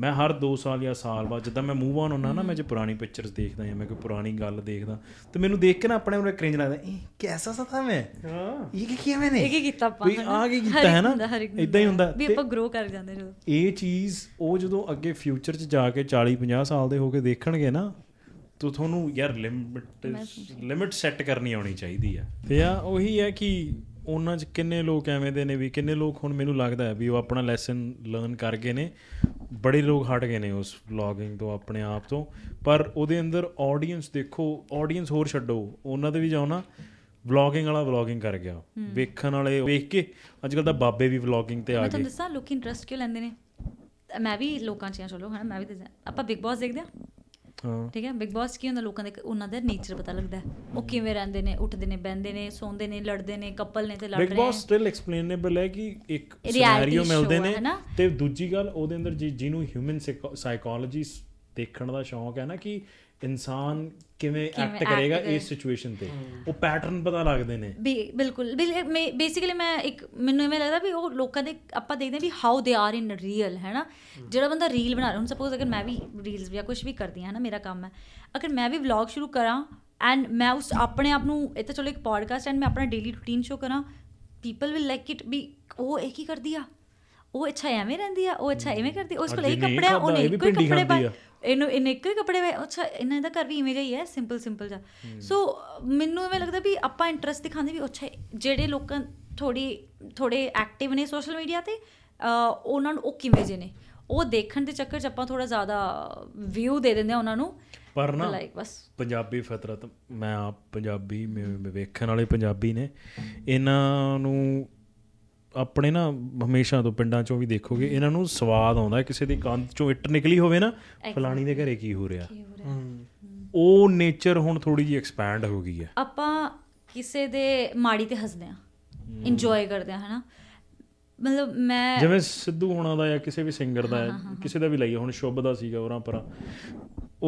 ਮੈਂ ਹਰ 2 ਸਾਲ ਜਾਂ ਸਾਲ ਬਾਅਦ ਜਦੋਂ ਮੈਂ ਮੂਵ ਆਨ ਹੁੰਨਾ ਨਾ ਮੈਂ ਜੇ ਪੁਰਾਣੀ ਪਿਕਚਰਸ ਦੇਖਦਾ ਜਾਂ ਮੈਂ ਕੋਈ ਪੁਰਾਣੀ ਗੱਲ ਦੇਖਦਾ ਤੇ ਮੈਨੂੰ ਦੇਖ ਕੇ ਨਾ ਆਪਣੇ ਨੂੰ ਕ੍ਰਿੰਜ ਲੱਗਦਾ ਇਹ ਕਿਹਦਾ ਸਾ ਤਾਂ ਮੈਂ ਹਾਂ ਇਹ ਕੀ ਕੀਤਾ ਮੈਨੇ ਇਹ ਕੀ ਕੀਤਾ ਆਪਾਂ ਆ ਕੀ ਕੀਤਾ ਹੈ ਨਾ ਇਦਾਂ ਹੀ ਹੁੰਦਾ ਵੀ ਆਪਾਂ ਗਰੋ ਕਰ ਜਾਂਦੇ ਜਦੋਂ ਇਹ ਚੀਜ਼ ਉਹ ਜਦੋਂ ਅੱਗੇ ਫਿਊਚਰ 'ਚ ਜਾ ਕੇ 40 50 ਸਾਲ ਦੇ ਹੋ ਕੇ ਦੇਖਣਗੇ ਨਾ ਤੋ ਤੁਹਾਨੂੰ ਯਾਰ ਲਿਮਿਟ ਲਿਮਿਟ ਸੈੱਟ ਕਰਨੀ ਆਉਣੀ ਚਾਹੀਦੀ ਆ ਤੇ ਆ ਉਹੀ ਹੈ ਕਿ ਉਹਨਾਂ 'ਚ ਕਿੰਨੇ ਲੋਕ ਐਵੇਂ ਦੇ ਨੇ ਵੀ ਕਿੰਨੇ ਲੋਕ ਹੁਣ ਮੈਨੂੰ ਲੱਗਦਾ ਹੈ ਵੀ ਉਹ ਆਪਣਾ ਲੈਸਨ ਲਰਨ ਕਰ ਗਏ ਨੇ ਬੜੇ ਲੋਕ ਹਟ ਗਏ ਨੇ ਉਸ ਵਲੌਗਿੰਗ ਤੋਂ ਆਪਣੇ ਆਪ ਤੋਂ ਪਰ ਉਹਦੇ ਅੰਦਰ ਆਡੀਅנס ਦੇਖੋ ਆਡੀਅנס ਹੋਰ ਛੱਡੋ ਉਹਨਾਂ ਦੇ ਵੀ ਜਾਉਣਾ ਵਲੌਗਿੰਗ ਵਾਲਾ ਵਲੌਗਿੰਗ ਕਰ ਗਿਆ ਵੇਖਣ ਵਾਲੇ ਵੇਖ ਕੇ ਅੱਜ ਕੱਲ ਤਾਂ ਬਾਬੇ ਵੀ ਵਲੌਗਿੰਗ ਤੇ ਆ ਗਏ ਮੈਂ ਤੁਹਾਨੂੰ ਦੱਸਾਂ ਲੋਕ ਇੰਟਰਸਟ ਕਿਉਂ ਲੈਂਦੇ ਨੇ ਮੈਂ ਵੀ ਲੋਕਾਂ 'ਚ ਆ ਚਲੋ ਹਨਾ ਮੈਂ ਵੀ ਆਪਾਂ ਬਿਗ ਬਾਸ ਦੇਖਦੇ ਆ ਠੀਕ ਹੈ ਬਿਗ ਬਾਸ ਕੀ ਹੁੰਦਾ ਲੋਕਾਂ ਦੇ ਉਹਨਾਂ ਦਾ ਨੇਚਰ ਪਤਾ ਲੱਗਦਾ ਉਹ ਕਿਵੇਂ ਰਹਿੰਦੇ ਨੇ ਉੱਠਦੇ ਨੇ ਬੈੰਦੇ ਨੇ ਸੌਂਦੇ ਨੇ ਲੜਦੇ ਨੇ ਕਪਲ ਨੇ ਤੇ ਲੜ ਰਹੇ ਨੇ ਬਿਗ ਬਾਸ ਸਟਿਲ ਐਕਸਪਲੇਨੇਬਲ ਹੈ ਕਿ ਇੱਕ ਸਿਨੈਰੀਓ ਮਿਲਦੇ ਨੇ ਤੇ ਦੂਜੀ ਗੱਲ ਉਹਦੇ ਅੰਦਰ ਜਿਹਨੂੰ ਹਿਊਮਨ ਸਾਈਕੋਲੋਜੀ ਦੇਖਣ ਦਾ ਸ਼ੌਂਕ ਹੈ ਨਾ ਕਿ ਇਨਸਾਨ ਕਿਵੇਂ ਐਕਟ ਕਰੇਗਾ ਇਸ ਸਿਚੁਏਸ਼ਨ ਤੇ ਉਹ ਪੈਟਰਨ ਪਤਾ ਲੱਗਦੇ ਨੇ ਬਿਲਕੁਲ ਬੇਸਿਕਲੀ ਮੈਂ ਇੱਕ ਮੈਨੂੰ ਐਵੇਂ ਲੱਗਦਾ ਵੀ ਉਹ ਲੋਕਾਂ ਦੇ ਆਪਾਂ ਦੇਖਦੇ ਵੀ how they are in real ਹੈਨਾ ਜਿਹੜਾ ਬੰਦਾ ਰੀਲ ਬਣਾ ਰਿਹਾ ਹੁਣ ਸਪੋਜ਼ ਅਗਰ ਮੈਂ ਵੀ ਰੀਲਸ ਜਾਂ ਕੁਝ ਵੀ ਕਰਦੀ ਹਾਂ ਨਾ ਮੇਰਾ ਕੰਮ ਹੈ ਅਗਰ ਮੈਂ ਵੀ ਵਲੌਗ ਸ਼ੁਰੂ ਕਰਾਂ ਐਂਡ ਮੈਂ ਉਸ ਆਪਣੇ ਆਪ ਨੂੰ ਇੱਥੇ ਚਲੋ ਇੱਕ ਪੋਡਕਾਸਟ ਐਂਡ ਮੈਂ ਆਪਣਾ ਡੇਲੀ ਰੂਟੀਨ ਸ਼ੋ ਕਰਾਂ ਪੀਪਲ ਵਿਲ ਲਾਈਕ ਇਟ ਵੀ ਉਹ ਇਹ ਕੀ ਕਰਦੀ ਆ ਉਹ ਅੱਛਾ ਐਵੇਂ ਰਹਿੰਦੀ ਆ ਉਹ ਅੱਛਾ ਐਵੇਂ ਕਰਦੀ ਉਸ ਕੋਲ ਇਹ ਕੱਪੜਾ ਉਹਨੇ ਇੱਕੋ ਕੱਪੜੇ ਪਾਏ ਇਹਨੂੰ ਇਹਨੇ ਇੱਕ ਕੱਪੜੇ ਵਿੱਚ ਅੱਛਾ ਇਹਨਾਂ ਦਾ ਘਰ ਵੀ ਇਵੇਂ ਜਿਹਾ ਹੀ ਹੈ ਸਿੰਪਲ ਸਿੰਪਲ ਜਾ ਸੋ ਮੈਨੂੰ ਐਵੇਂ ਲੱਗਦਾ ਵੀ ਆਪਾਂ ਇੰਟਰਸਟ ਦਿਖਾਉਂਦੇ ਵੀ ਅੱਛਾ ਜਿਹੜੇ ਲੋਕਾਂ ਥੋੜੀ ਥੋੜੇ ਐਕਟਿਵ ਨੇ ਸੋਸ਼ਲ ਮੀਡੀਆ ਤੇ ਉਹਨਾਂ ਨੂੰ ਉਹ ਕਿਵੇਂ ਜਿਹੇ ਨੇ ਉਹ ਦੇਖਣ ਦੇ ਚੱਕਰ 'ਚ ਆਪਾਂ ਥੋੜਾ ਜ਼ਿਆਦਾ ਵਿਊ ਦੇ ਦਿੰਦੇ ਆ ਉਹਨਾਂ ਨੂੰ ਪਰ ਨਾ ਲਾਈਕ ਬਸ ਪੰਜਾਬੀ ਫਤਰਤ ਮੈਂ ਆਪ ਪੰਜਾਬੀ ਵੇਖਣ ਵਾਲੇ ਪੰਜਾਬੀ ਨੇ ਇਹਨਾਂ ਨੂੰ ਆਪਣੇ ਨਾ ਹਮੇਸ਼ਾ ਤੋਂ ਪਿੰਡਾਂ ਚੋਂ ਵੀ ਦੇਖੋਗੇ ਇਹਨਾਂ ਨੂੰ ਸਵਾਦ ਆਉਂਦਾ ਕਿਸੇ ਦੀ ਕੰਧ ਚੋਂ ਇੱਟ ਨਿਕਲੀ ਹੋਵੇ ਨਾ ਫਲਾਣੀ ਦੇ ਘਰੇ ਕੀ ਹੋ ਰਿਹਾ ਉਹ ਨੇਚਰ ਹੁਣ ਥੋੜੀ ਜੀ ਐਕਸਪੈਂਡ ਹੋ ਗਈ ਹੈ ਆਪਾਂ ਕਿਸੇ ਦੇ ਮਾੜੀ ਤੇ ਹੱਸਦੇ ਆ ਇੰਜੋਏ ਕਰਦੇ ਆ ਹਨਾ ਮਤਲਬ ਮੈਂ ਜਿਵੇਂ ਸਿੱਧੂ ਹੋਣਾ ਦਾ ਜਾਂ ਕਿਸੇ ਵੀ ਸਿੰਗਰ ਦਾ ਕਿਸੇ ਦਾ ਵੀ ਲਈਏ ਹੁਣ ਸ਼ੁਭ ਦਾ ਸੀਗਾ ਉਹਨਾਂ ਪਰ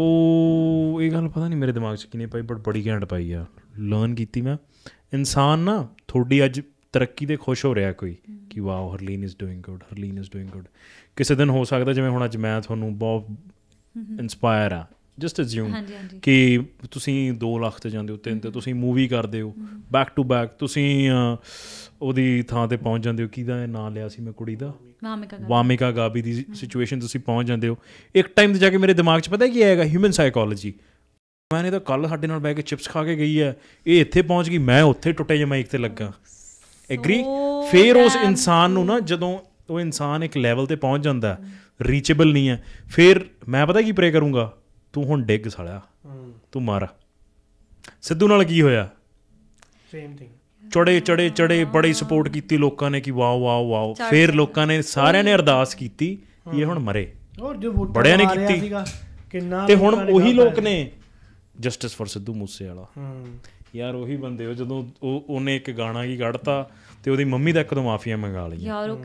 ਉਹ ਇਹ ਗੱਲ ਪਤਾ ਨਹੀਂ ਮੇਰੇ ਦਿਮਾਗ 'ਚ ਕਿਨੇ ਪਾਈ ਬਟ ਬੜੀ ਘੈਂਟ ਪਾਈ ਆ ਲਰਨ ਕੀਤੀ ਮੈਂ ਇਨਸਾਨ ਨਾ ਥੋੜੀ ਅੱਜ ਤਰੱਕੀ ਦੇ ਖੁਸ਼ ਹੋ ਰਿਹਾ ਕੋਈ ਕਿ wow Harleen is doing good Harleen is doing good ਕਿਸੇ ਦਿਨ ਹੋ ਸਕਦਾ ਜਿਵੇਂ ਹੁਣ ਅੱਜ ਮੈਂ ਤੁਹਾਨੂੰ ਬਹੁਤ ਇਨਸਪਾਇਰ ਆ ਜਸਟ ਅਸਿਊਮ ਕਿ ਤੁਸੀਂ 2 ਲੱਖ ਤੇ ਜਾਂਦੇ ਹੋ ਤਿੰਨ ਤੇ ਤੁਸੀਂ ਮੂਵੀ ਕਰਦੇ ਹੋ ਬੈਕ ਟੂ ਬੈਕ ਤੁਸੀਂ ਉਹਦੀ ਥਾਂ ਤੇ ਪਹੁੰਚ ਜਾਂਦੇ ਹੋ ਕਿਹਦਾ ਨਾਂ ਲਿਆ ਸੀ ਮੈਂ ਕੁੜੀ ਦਾ ਵਾਮਿਕਾ ਗਾਬੀ ਦੀ ਸਿਚੁਏਸ਼ਨ ਤੁਸੀਂ ਪਹੁੰਚ ਜਾਂਦੇ ਹੋ ਇੱਕ ਟਾਈਮ ਤੇ ਜਾ ਕੇ ਮੇਰੇ ਦਿਮਾਗ 'ਚ ਪਤਾ ਕੀ ਆਏਗਾ ਹਿਊਮਨ ਸਾਈਕੋਲੋਜੀ ਮੈਨੇ ਤਾਂ ਕੱਲ ਸਾਡੇ ਨਾਲ ਬੈ ਕੇ ਚਿਪਸ ਖਾ ਕੇ ਗਈ ਹੈ ਇਹ ਇੱਥੇ ਪਹੁੰਚ ਗਈ ਮੈਂ ਉੱਥੇ ਟੁੱਟੇ ਜਮਾ ਇੱਕ ਤੇ ਲੱਗਾ oh, ਐਗਰੀ ਫੇਰ ਉਸ ਇਨਸਾਨ ਨੂੰ ਨਾ ਜਦੋਂ ਉਹ ਇਨਸਾਨ ਇੱਕ ਲੈਵਲ ਤੇ ਪਹੁੰਚ ਜਾਂਦਾ ਰੀਚੇਬਲ ਨਹੀਂ ਹੈ ਫੇਰ ਮੈਂ ਪਤਾ ਕੀ ਪ੍ਰੇ ਕਰੂੰਗਾ ਤੂੰ ਹੁਣ ਡਿੱਗ ਸਾਲਿਆ ਤੂੰ ਮਾਰ ਸਿੱਧੂ ਨਾਲ ਕੀ ਹੋਇਆ ਸੇਮ ਥਿੰਗ ਚੜੇ ਚੜੇ ਚੜੇ ਬੜੀ ਸਪੋਰਟ ਕੀਤੀ ਲੋਕਾਂ ਨੇ ਕਿ ਵਾਓ ਵਾਓ ਵਾਓ ਫੇਰ ਲੋਕਾਂ ਨੇ ਸਾਰਿਆਂ ਨੇ ਅਰਦਾਸ ਕੀਤੀ ਇਹ ਹੁਣ ਮਰੇ ਔਰ ਜੋ ਬੜਿਆਂ ਨੇ ਕੀਤੀ ਕਿੰਨਾ ਤੇ ਹੁਣ ਉਹੀ ਲੋਕ ਨੇ ਜਸਟਿਸ ਫॉर ਸਿੱਧੂ ਮੂਸੇ ਵਾਲਾ ਯਾਰ ਉਹੀ ਬੰਦੇ ਹੋ ਜਦੋਂ ਉਹ ਉਹਨੇ ਇੱਕ ਗਾਣਾ ਹੀ ਗੜਤਾ ਤੇ ਉਹਦੀ ਮੰਮੀ ਦਾ ਇੱਕਦਮ ਮਾਫੀਆ ਮੰਗਾ ਲਈ ਯਾਰ ਉਹ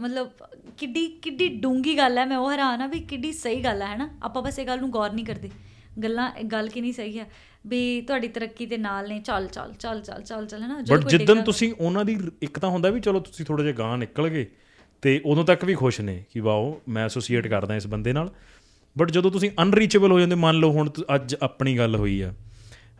ਮਤਲਬ ਕਿੱਡੀ ਕਿੱਡੀ ਡੂੰਗੀ ਗੱਲ ਹੈ ਮੈਂ ਉਹ ਹੈਰਾਨ ਆ ਵੀ ਕਿੱਡੀ ਸਹੀ ਗੱਲ ਹੈ ਹਨਾ ਆਪਾਂ ਬਸ ਇਹ ਗੱਲ ਨੂੰ ਗੌਰ ਨਹੀਂ ਕਰਦੇ ਗੱਲਾਂ ਗੱਲ ਕਿ ਨਹੀਂ ਸਹੀ ਹੈ ਵੀ ਤੁਹਾਡੀ ਤਰੱਕੀ ਦੇ ਨਾਲ ਨੇ ਚੱਲ ਚੱਲ ਚੱਲ ਚੱਲ ਚੱਲ ਚੱਲ ਹੈਨਾ ਬਟ ਜਿੱਦਨ ਤੁਸੀਂ ਉਹਨਾਂ ਦੀ ਇੱਕ ਤਾਂ ਹੁੰਦਾ ਵੀ ਚਲੋ ਤੁਸੀਂ ਥੋੜਾ ਜਿਹਾ ਗਾਂ ਨਿਕਲ ਗਏ ਤੇ ਉਦੋਂ ਤੱਕ ਵੀ ਖੁਸ਼ ਨੇ ਕਿ ਵਾਓ ਮੈਂ ਐਸੋਸੀਏਟ ਕਰਦਾ ਇਸ ਬੰਦੇ ਨਾਲ ਬਟ ਜਦੋਂ ਤੁਸੀਂ ਅਨਰੀਚੇਬਲ ਹੋ ਜਾਂਦੇ ਮੰਨ ਲਓ ਹੁਣ ਅੱਜ ਆਪਣੀ ਗੱਲ ਹੋਈ ਆ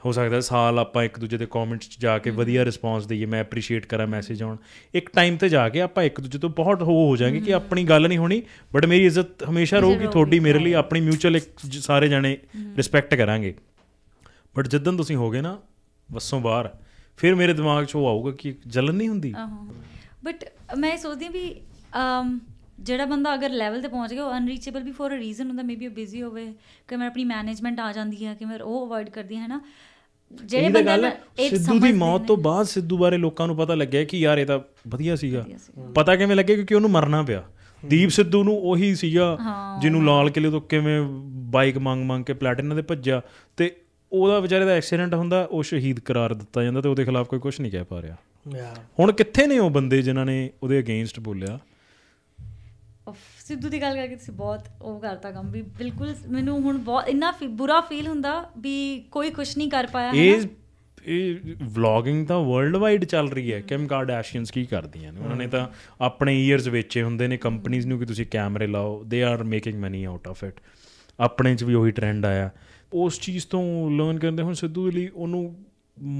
ਹੋ ਸਕਦਾ ਸਾਲ ਆਪਾਂ ਇੱਕ ਦੂਜੇ ਦੇ ਕਮੈਂਟਸ 'ਚ ਜਾ ਕੇ ਵਧੀਆ ਰਿਸਪੌਂਸ ਦਈਏ ਮੈਂ ਅਪਰੀਸ਼ੀਏਟ ਕਰਾਂ ਮੈਸੇਜ ਆਉਣ ਇੱਕ ਟਾਈਮ ਤੇ ਜਾ ਕੇ ਆਪਾਂ ਇੱਕ ਦੂਜੇ ਤੋਂ ਬਹੁਤ ਹੋ ਹੋ ਜਾਾਂਗੇ ਕਿ ਆਪਣੀ ਗੱਲ ਨਹੀਂ ਹੋਣੀ ਬਟ ਮੇਰੀ ਇੱਜ਼ਤ ਹਮੇਸ਼ਾ ਰਹੂਗੀ ਤੁਹਾਡੀ ਮੇਰੇ ਲਈ ਆਪਣੀ ਮਿਊਚੁਅਲ ਇੱਕ ਸਾਰੇ ਜਣੇ ਰਿਸਪੈਕਟ ਕਰਾਂਗੇ ਬਟ ਜਦੋਂ ਤੁਸੀਂ ਹੋਗੇ ਨਾ ਵੱਸੋਂ ਬਾਹਰ ਫਿਰ ਮੇਰੇ ਦਿਮਾਗ 'ਚ ਉਹ ਆਊਗਾ ਕਿ ਜਲਨ ਨਹੀਂ ਹੁੰਦੀ ਬਟ ਮੈਂ ਸੋਚਦੀ ਵੀ ਜਿਹੜਾ ਬੰਦਾ ਅਗਰ ਲੈਵਲ ਤੇ ਪਹੁੰਚ ਗਿਆ ਉਹ ਅਨਰੀਚੇਬਲ ਵੀ ਫੋਰ ਅ ਰੀਜ਼ਨ ਹੁੰਦਾ ਮੇਬੀ ਉਹ ਬਿਜ਼ੀ ਹੋਵੇ ਕਿ ਮੈਂ ਆਪਣੀ ਮੈਨੇਜਮੈਂਟ ਆ ਜਾਂਦੀ ਹੈ ਕਿ ਮੈਂ ਉਹ ਅਵੋਇਡ ਕਰਦੀ ਹੈ ਨਾ ਜਿਹੜੇ ਬੰਦੇ ਨੇ ਸਿੱਧੂ ਦੀ ਮੌਤ ਤੋਂ ਬਾਅਦ ਸਿੱਧੂ ਬਾਰੇ ਲੋਕਾਂ ਨੂੰ ਪਤਾ ਲੱਗਿਆ ਕਿ ਯਾਰ ਇਹ ਤਾਂ ਵਧੀਆ ਸੀਗਾ ਪਤਾ ਕਿਵੇਂ ਲੱਗਿਆ ਕਿਉਂਕਿ ਉਹਨੂੰ ਮਰਨਾ ਪਿਆ ਦੀਪ ਸਿੱਧੂ ਨੂੰ ਉਹੀ ਸੀਗਾ ਜਿਹਨੂੰ ਲਾਲ ਕਿਲੇ ਤੋਂ ਕਿਵੇਂ ਬਾਈਕ ਮੰਗ ਮੰਗ ਕੇ ਪਲੈਟਿਨਾ ਦੇ ਭੱਜਿਆ ਤੇ ਉਹਦਾ ਵਿਚਾਰੇ ਦਾ ਐਕਸੀਡੈਂਟ ਹੁੰਦਾ ਉਹ ਸ਼ਹੀਦ ਕਰਾਰ ਦਿੱਤਾ ਜਾਂਦਾ ਤੇ ਉਹਦੇ ਖਿਲਾਫ ਕੋਈ ਕੁਝ ਨਹੀਂ ਕਹਿ ਪਾ ਰਿਹਾ ਹੁਣ ਕਿੱਥੇ ਨੇ ਉਹ ਬੰਦੇ ਜਿਨ੍ਹਾਂ ਨੇ ਉਹਦੇ ਅਗੇਂਸਟ ਬੋਲਿਆ ਸਿੱਧੂ ਦੀ ਗੱਲ ਕਰਕੇ ਤੁਸੀਂ ਬਹੁਤ ਉਹ ਕਰਤਾ ਕੰਮ ਵੀ ਬਿਲਕੁਲ ਮੈਨੂੰ ਹੁਣ ਬਹੁਤ ਇੰਨਾ ਬੁਰਾ ਫੀਲ ਹੁੰਦਾ ਵੀ ਕੋਈ ਕੁਝ ਨਹੀਂ ਕਰ ਪਾਇਆ ਹੈ ਇਹ ਵਲੌਗਿੰਗ ਤਾਂ ਵਰਲਡ ਵਾਈਡ ਚੱਲ ਰਹੀ ਹੈ ਕਿਮ ਕਾਰਡਾਸ਼ੀਅਨਸ ਕੀ ਕਰਦੀਆਂ ਨੇ ਉਹਨਾਂ ਨੇ ਤਾਂ ਆਪਣੇ ਈਅਰਸ ਵੇਚੇ ਹੁੰਦੇ ਨੇ ਕੰਪਨੀਆਂ ਨੂੰ ਕਿ ਤੁਸੀਂ ਕੈਮਰੇ ਲਾਓ they are making money out of it ਆਪਣੇ 'ਚ ਵੀ ਉਹੀ ਟ੍ਰੈਂਡ ਆਇਆ ਉਸ ਚੀਜ਼ ਤੋਂ ਲਰਨ ਕਰਦੇ ਹੁਣ ਸਿੱਧੂ ਲਈ ਉਹਨੂੰ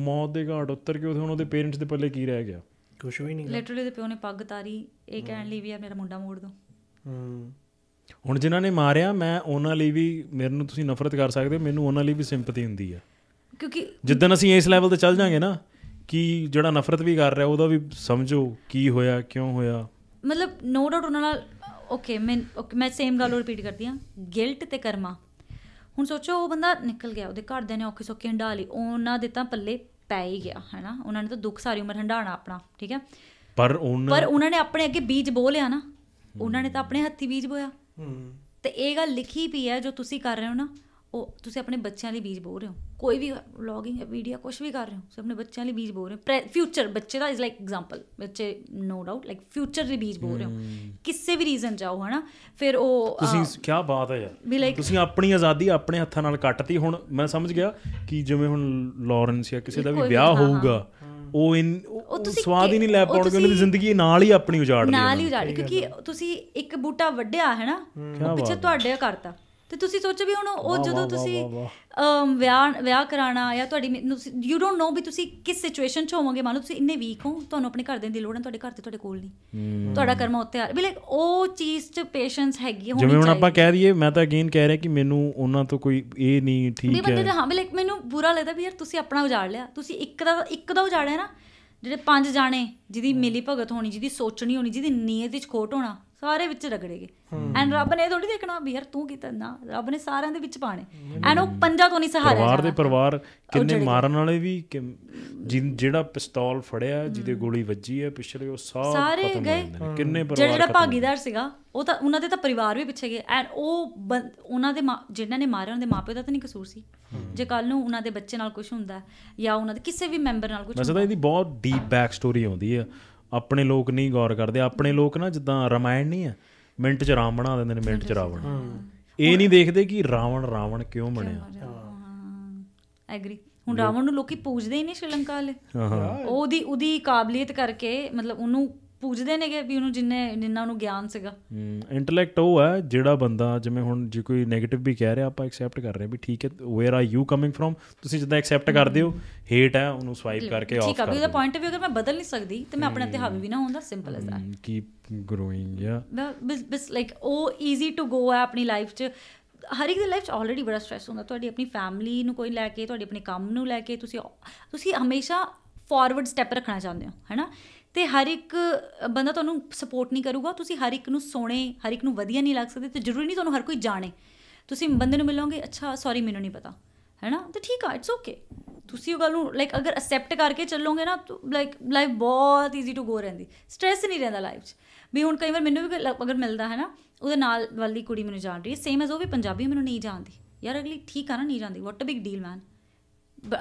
ਮੌਤ ਦੇ ਘਾਟ ਉੱਤਰ ਕੇ ਉਹਨਾਂ ਦੇ ਪੇਰੈਂਟਸ ਦੇ ਪੱਲੇ ਕੀ ਰਹਿ ਗਿਆ ਕੁਝ ਵੀ ਨਹੀਂ ਲਿਟਰਲੀ ਦੇ ਪਿਓ ਨੇ ਪੱਗ ਤਾਰੀ ਇਹ ਕਹਿਣ ਲਈ ਵੀ ਆ ਮੇਰਾ ਮੁੰਡਾ ਮੋੜ ਦੋ ਹੁਣ ਜਿਨ੍ਹਾਂ ਨੇ ਮਾਰਿਆ ਮੈਂ ਉਹਨਾਂ ਲਈ ਵੀ ਮੇਰੇ ਨੂੰ ਤੁਸੀਂ ਨਫ਼ਰਤ ਕਰ ਸਕਦੇ ਹੋ ਮੈਨੂੰ ਉਹਨਾਂ ਲਈ ਵੀ ਸਿੰਪਥੀ ਹੁੰਦੀ ਆ ਕਿਉਂਕਿ ਜਿੱਦਣ ਅਸੀਂ ਇਸ ਲੈਵਲ ਤੇ ਚੱਲ ਜਾਾਂਗੇ ਨਾ ਕਿ ਜਿਹੜਾ ਨਫ਼ਰਤ ਵੀ ਕਰ ਰਿਹਾ ਉਹਦਾ ਵੀ ਸਮਝੋ ਕੀ ਹੋਇਆ ਕਿਉਂ ਹੋਇਆ ਮਤਲਬ ਨੋ ਡਾਊਟ ਉਹਨਾਂ ਨਾਲ ਓਕੇ ਮੈਂ ਮੈਂ ਸੇਮ ਗੱਲ ਰਿਪੀਟ ਕਰਦੀ ਆ ਗਿਲਟ ਤੇ ਕਰਮਾ ਹੁਣ ਸੋਚੋ ਉਹ ਬੰਦਾ ਨਿਕਲ ਗਿਆ ਉਹਦੇ ਘਰਦਿਆਂ ਨੇ ਔਖੇ ਸੋਕੇ ਹੰਡਾ ਲਈ ਉਹਨਾਂ ਦੇ ਤਾਂ ਪੱਲੇ ਪੈ ਹੀ ਗਿਆ ਹੈਨਾ ਉਹਨਾਂ ਨੇ ਤਾਂ ਦੁੱਖ ਸਾਰੀ ਉਮਰ ਹੰਡਾਣਾ ਆਪਣਾ ਠੀਕ ਹੈ ਪਰ ਉਹਨਾਂ ਪਰ ਉਹਨਾਂ ਨੇ ਆਪਣੇ ਅੱਗੇ ਬੀਜ ਬੋ ਲਿਆ ਨਾ ਉਹਨਾਂ ਨੇ ਤਾਂ ਆਪਣੇ ਹੱਥੀ ਬੀਜ ਬੋਇਆ ਹੂੰ ਤੇ ਇਹ ਗੱਲ ਲਿਖੀ ਪਈ ਹੈ ਜੋ ਤੁਸੀਂ ਕਰ ਰਹੇ ਹੋ ਨਾ ਉਹ ਤੁਸੀਂ ਆਪਣੇ ਬੱਚਿਆਂ ਲਈ ਬੀਜ ਬੋ ਰਹੇ ਹੋ ਕੋਈ ਵੀ ਵਲੌਗਿੰਗ ਹੈ ਵੀਡੀਓ ਕੁਝ ਵੀ ਕਰ ਰਹੇ ਹੋ ਤੁਸੀਂ ਆਪਣੇ ਬੱਚਿਆਂ ਲਈ ਬੀਜ ਬੋ ਰਹੇ ਹੋ ਫਿਊਚਰ ਬੱਚੇ ਦਾ ਇਜ਼ ਲਾਈਕ ਐਗਜ਼ਾਮਪਲ ਬੱਚੇ ਨੋ ਡਾਊਟ ਲਾਈਕ ਫਿਊਚਰ ਲਈ ਬੀਜ ਬੋ ਰਹੇ ਹੋ ਕਿਸੇ ਵੀ ਰੀਜ਼ਨ ਜਾਓ ਹਨਾ ਫਿਰ ਉਹ ਤੁਸੀਂ ਕੀ ਬਾਤ ਹੈ ਯਾਰ ਤੁਸੀਂ ਆਪਣੀ ਆਜ਼ਾਦੀ ਆਪਣੇ ਹੱਥਾਂ ਨਾਲ ਕੱਟਤੀ ਹੁਣ ਮੈਂ ਸਮਝ ਗਿਆ ਕਿ ਜਿਵੇਂ ਹੁਣ ਲਾਰੈਂਸ ਜਾਂ ਕਿਸੇ ਦਾ ਵੀ ਵਿਆਹ ਹੋਊਗਾ ਉਹ ਇਨ ਸਵਾਦ ਹੀ ਨਹੀਂ ਲੈ ਪਾਉਣਗੇ ਉਹਨਾਂ ਦੀ ਜ਼ਿੰਦਗੀ ਨਾਲ ਹੀ ਆਪਣੀ ਉਜਾੜ ਲਈ ਨਾਲ ਹੀ ਉਜਾੜ ਕਿਉਂਕਿ ਤੁਸੀਂ ਇੱਕ ਬੂਟਾ ਵੱਢਿਆ ਹੈ ਨਾ ਪਿੱਛੇ ਤੁਹਾਡੇ ਕਰਤਾ ਤੇ ਤੁਸੀਂ ਸੋਚੋ ਵੀ ਹੁਣ ਉਹ ਜਦੋਂ ਤੁਸੀਂ ਵਿਆਹ ਵਿਆਹ ਕਰਾਣਾ ਜਾਂ ਤੁਹਾਡੀ ਯੂ ਡੋਨਟ ਨੋ ਵੀ ਤੁਸੀਂ ਕਿਸ ਸਿਚੁਏਸ਼ਨ 'ਚ ਹੋਵੋਗੇ ਮੰਨ ਲਓ ਤੁਸੀਂ ਇੰਨੇ ਵੀਕ ਹੋ ਤੁਹਾਨੂੰ ਆਪਣੇ ਘਰ ਦੇ ਦੀ ਲੋੜ ਹੈ ਤੁਹਾਡੇ ਘਰ ਤੇ ਤੁਹਾਡੇ ਕੋਲ ਨਹੀਂ ਤੁਹਾਡਾ ਕਰਮਾ ਉੱਤੇ ਆ ਵੀ ਲਾਈਕ ਉਹ ਚੀਜ਼ 'ਚ ਪੇਸ਼ੈਂਸ ਹੈਗੀ ਹੋਣੀ ਚਾਹੀਦੀ ਜਿਵੇਂ ਹੁਣ ਆਪਾਂ ਕਹਿ ਦਈਏ ਮੈਂ ਤਾਂ ਅਗੇਨ ਕਹਿ ਰਿਹਾ ਕਿ ਮੈਨੂੰ ਉਹਨਾਂ ਤੋਂ ਕੋਈ ਇਹ ਨਹੀਂ ਠੀਕ ਹੈ ਵੀ ਬੰਦੇ ਹਾਂ ਵੀ ਲਾਈਕ ਮੈਨੂੰ ਬੁਰਾ ਲੱਗਦਾ ਵੀ ਯਾਰ ਤੁਸੀਂ ਆਪਣਾ ਉਜਾੜ ਲਿਆ ਤੁਸੀਂ ਇੱਕ ਦਾ ਇੱਕ ਦਾ ਉਜਾੜਿਆ ਨਾ ਜਿਹੜੇ ਪੰਜ ਜਾਣੇ ਜਿਹਦੀ ਮਿਲੀ ਭਗਤ ਹੋਣੀ ਜਿਹਦੀ ਸੋਚਣੀ ਹੋਣੀ ਜਿਹਦੀ ਨੀਅਤ ਵਿੱਚ ਖੋਟ ਹੋਣਾ ਸਾਰੇ ਵਿੱਚ ਰਗੜੇਗੇ ਐਂਡ ਰੱਬ ਨੇ ਥੋੜੀ ਦੇਖਣਾ ਵੀ ਯਾਰ ਤੂੰ ਕੀਤਾ ਨਾ ਰੱਬ ਨੇ ਸਾਰਿਆਂ ਦੇ ਵਿੱਚ ਪਾਣੇ ਐਂਡ ਉਹ ਪੰਜਾ ਤੋਂ ਨਹੀਂ ਸਹਾਰਿਆ ਪਰਿਵਾਰ ਦੇ ਪਰਿਵਾਰ ਕਿੰਨੇ ਮਾਰਨ ਵਾਲੇ ਵੀ ਜਿਹੜਾ ਪਿਸਤੌਲ ਫੜਿਆ ਜਿਹਦੇ ਗੋਲੀ ਵੱਜੀ ਹੈ ਪਿਛਲੇ ਉਹ ਸਾਰੇ ਗਏ ਕਿੰਨੇ ਪਰਿਵਾਰ ਜਿਹੜਾ ਭਾਗੀਦਾਰ ਸੀਗਾ ਉਹ ਤਾਂ ਉਹਨਾਂ ਦੇ ਤਾਂ ਪਰਿਵਾਰ ਵੀ ਪਿੱਛੇ ਗਏ ਐਂਡ ਉਹ ਉਹਨਾਂ ਦੇ ਜਿਨ੍ਹਾਂ ਨੇ ਮਾਰਿਆ ਉਹਨਾਂ ਦੇ ਮਾਪੇ ਦਾ ਤਾਂ ਨਹੀਂ ਕਸੂਰ ਸੀ ਜੇ ਕੱਲ ਨੂੰ ਉਹਨਾਂ ਦੇ ਬੱਚੇ ਨਾਲ ਕੁਝ ਹੁੰਦਾ ਜਾਂ ਉਹਨਾਂ ਦੇ ਕਿਸੇ ਵੀ ਮੈਂਬਰ ਨਾਲ ਕੁਝ ਮੈਂ ਸਦਾ ਇਹਦੀ ਬਹੁਤ ਡੀਪ ਬੈਕ ਸਟੋਰੀ ਆਉਂਦੀ ਹੈ ਆਪਣੇ ਲੋਕ ਨਹੀਂ ਗੌਰ ਕਰਦੇ ਆਪਣੇ ਲੋਕ ਨਾ ਜਿੱਦਾਂ ਰਮਾਇਣ ਨਹੀਂ ਆ ਮਿੰਟ 'ਚ ਰਾਮ ਬਣਾ ਦਿੰਦੇ ਨੇ ਮਿੰਟ 'ਚ ਰਾਵਣ ਇਹ ਨਹੀਂ ਦੇਖਦੇ ਕਿ ਰਾਵਣ ਰਾਵਣ ਕਿਉਂ ਬਣਿਆ ਹਾਂ ਐਗਰੀ ਹੁਣ ਰਾਵਣ ਨੂੰ ਲੋਕੀ ਪੂਜਦੇ ਹੀ ਨਹੀਂ ਸ਼੍ਰੀਲੰਕਾ ਵਾਲੇ ਉਹਦੀ ਉਹਦੀ ਕਾਬਲੀਅਤ ਕਰਕੇ ਮਤਲਬ ਉਹਨੂੰ ਪੂਜਦੇ ਨੇਗੇ ਵੀ ਉਹਨੂੰ ਜਿੰਨੇ ਜਿੰਨਾ ਉਹਨੂੰ ਗਿਆਨ ਸੀਗਾ ਇੰਟੈਲੈਕਟ ਉਹ ਹੈ ਜਿਹੜਾ ਬੰਦਾ ਜਿਵੇਂ ਹੁਣ ਜੇ ਕੋਈ 네ਗੇਟਿਵ ਵੀ ਕਹਿ ਰਿਹਾ ਆਪਾਂ ਐਕਸੈਪਟ ਕਰ ਰਹੇ ਵੀ ਠੀਕ ਹੈ where are you coming from ਤੁਸੀਂ ਜਦੋਂ ਐਕਸੈਪਟ ਕਰਦੇ ਹੋ ਹੇਟ ਹੈ ਉਹਨੂੰ ਸਵਾਈਪ ਕਰਕੇ ਆਫ ਠੀਕ ਹੈ ਵੀ ਉਹਦਾ ਪੁਆਇੰਟ ਵੀ ਅਗਰ ਮੈਂ ਬਦਲ ਨਹੀਂ ਸਕਦੀ ਤੇ ਮੈਂ ਆਪਣੇ ਤੇ ਹਾਵੀ ਵੀ ਨਾ ਹੁੰਦਾ simple as that keep growing ਯਾ ਬਸ ਬਸ ਲਾਈਕ ਉਹ ਈਜ਼ੀ ਟੂ ਗੋ ਹੈ ਆਪਣੀ ਲਾਈਫ 'ਚ ਹਰ ਇੱਕ ਦੀ ਲਾਈਫ 'ਚ ਆਲਰੇਡੀ ਬੜਾ ਸਟ्रेस ਹੁੰਦਾ ਤੁਹਾਡੀ ਆਪਣੀ ਫੈਮਿਲੀ ਨੂੰ ਕੋਈ ਲੈ ਕੇ ਤੁਹਾਡੇ ਆਪਣੇ ਕੰਮ ਨੂੰ ਲੈ ਕੇ ਤੁਸੀਂ ਤੁਸੀਂ ਹਮੇਸ਼ਾ ਫਾਰਵਰਡ ਸਟੈਪ ਰੱਖਣਾ ਚਾਹੁੰਦੇ ਹੋ ਹੈਨਾ ਤੇ ਹਰ ਇੱਕ ਬੰਦਾ ਤੁਹਾਨੂੰ ਸਪੋਰਟ ਨਹੀਂ ਕਰੂਗਾ ਤੁਸੀਂ ਹਰ ਇੱਕ ਨੂੰ ਸੋਹਣੇ ਹਰ ਇੱਕ ਨੂੰ ਵਧੀਆ ਨਹੀਂ ਲੱਗ ਸਕਦੇ ਤੇ ਜ਼ਰੂਰੀ ਨਹੀਂ ਤੁਹਾਨੂੰ ਹਰ ਕੋਈ ਜਾਣੇ ਤੁਸੀਂ ਬੰਦੇ ਨੂੰ ਮਿਲੋਗੇ ਅੱਛਾ ਸੌਰੀ ਮੈਨੂੰ ਨਹੀਂ ਪਤਾ ਹੈਨਾ ਤੇ ਠੀਕ ਆ ਇਟਸ ਓਕੇ ਤੁਸੀਂ ਉਹ ਗੱਲ ਨੂੰ ਲਾਈਕ ਅਗਰ ਅਸੈਪਟ ਕਰਕੇ ਚੱਲੋਗੇ ਨਾ ਲਾਈਕ ਲਾਈਫ ਬਹੁਤ ਈਜ਼ੀ ਟੂ ਗੋ ਰਹਿੰਦੀ ਸਟ्रेस ਨਹੀਂ ਰਹਿੰਦਾ ਲਾਈਫ 'ਚ ਵੀ ਹੁਣ ਕਈ ਵਾਰ ਮੈਨੂੰ ਵੀ ਅਗਰ ਮਿਲਦਾ ਹੈ ਨਾ ਉਹਦੇ ਨਾਲ ਵਾਲੀ ਕੁੜੀ ਮੈਨੂੰ ਜਾਣ ਰਹੀ ਹੈ ਸੇਮ ਐਜ਼ ਉਹ ਵੀ ਪੰਜਾਬੀ ਮੈਨੂੰ ਨਹੀਂ ਜਾਣਦੀ ਯਾਰ ਅਗਲੀ ਠੀਕ ਆ ਨਾ ਨਹੀਂ ਜਾਣਦੀ ਵਾਟ ਅ ਬਿਗ ਡੀਲ ਮੈਨ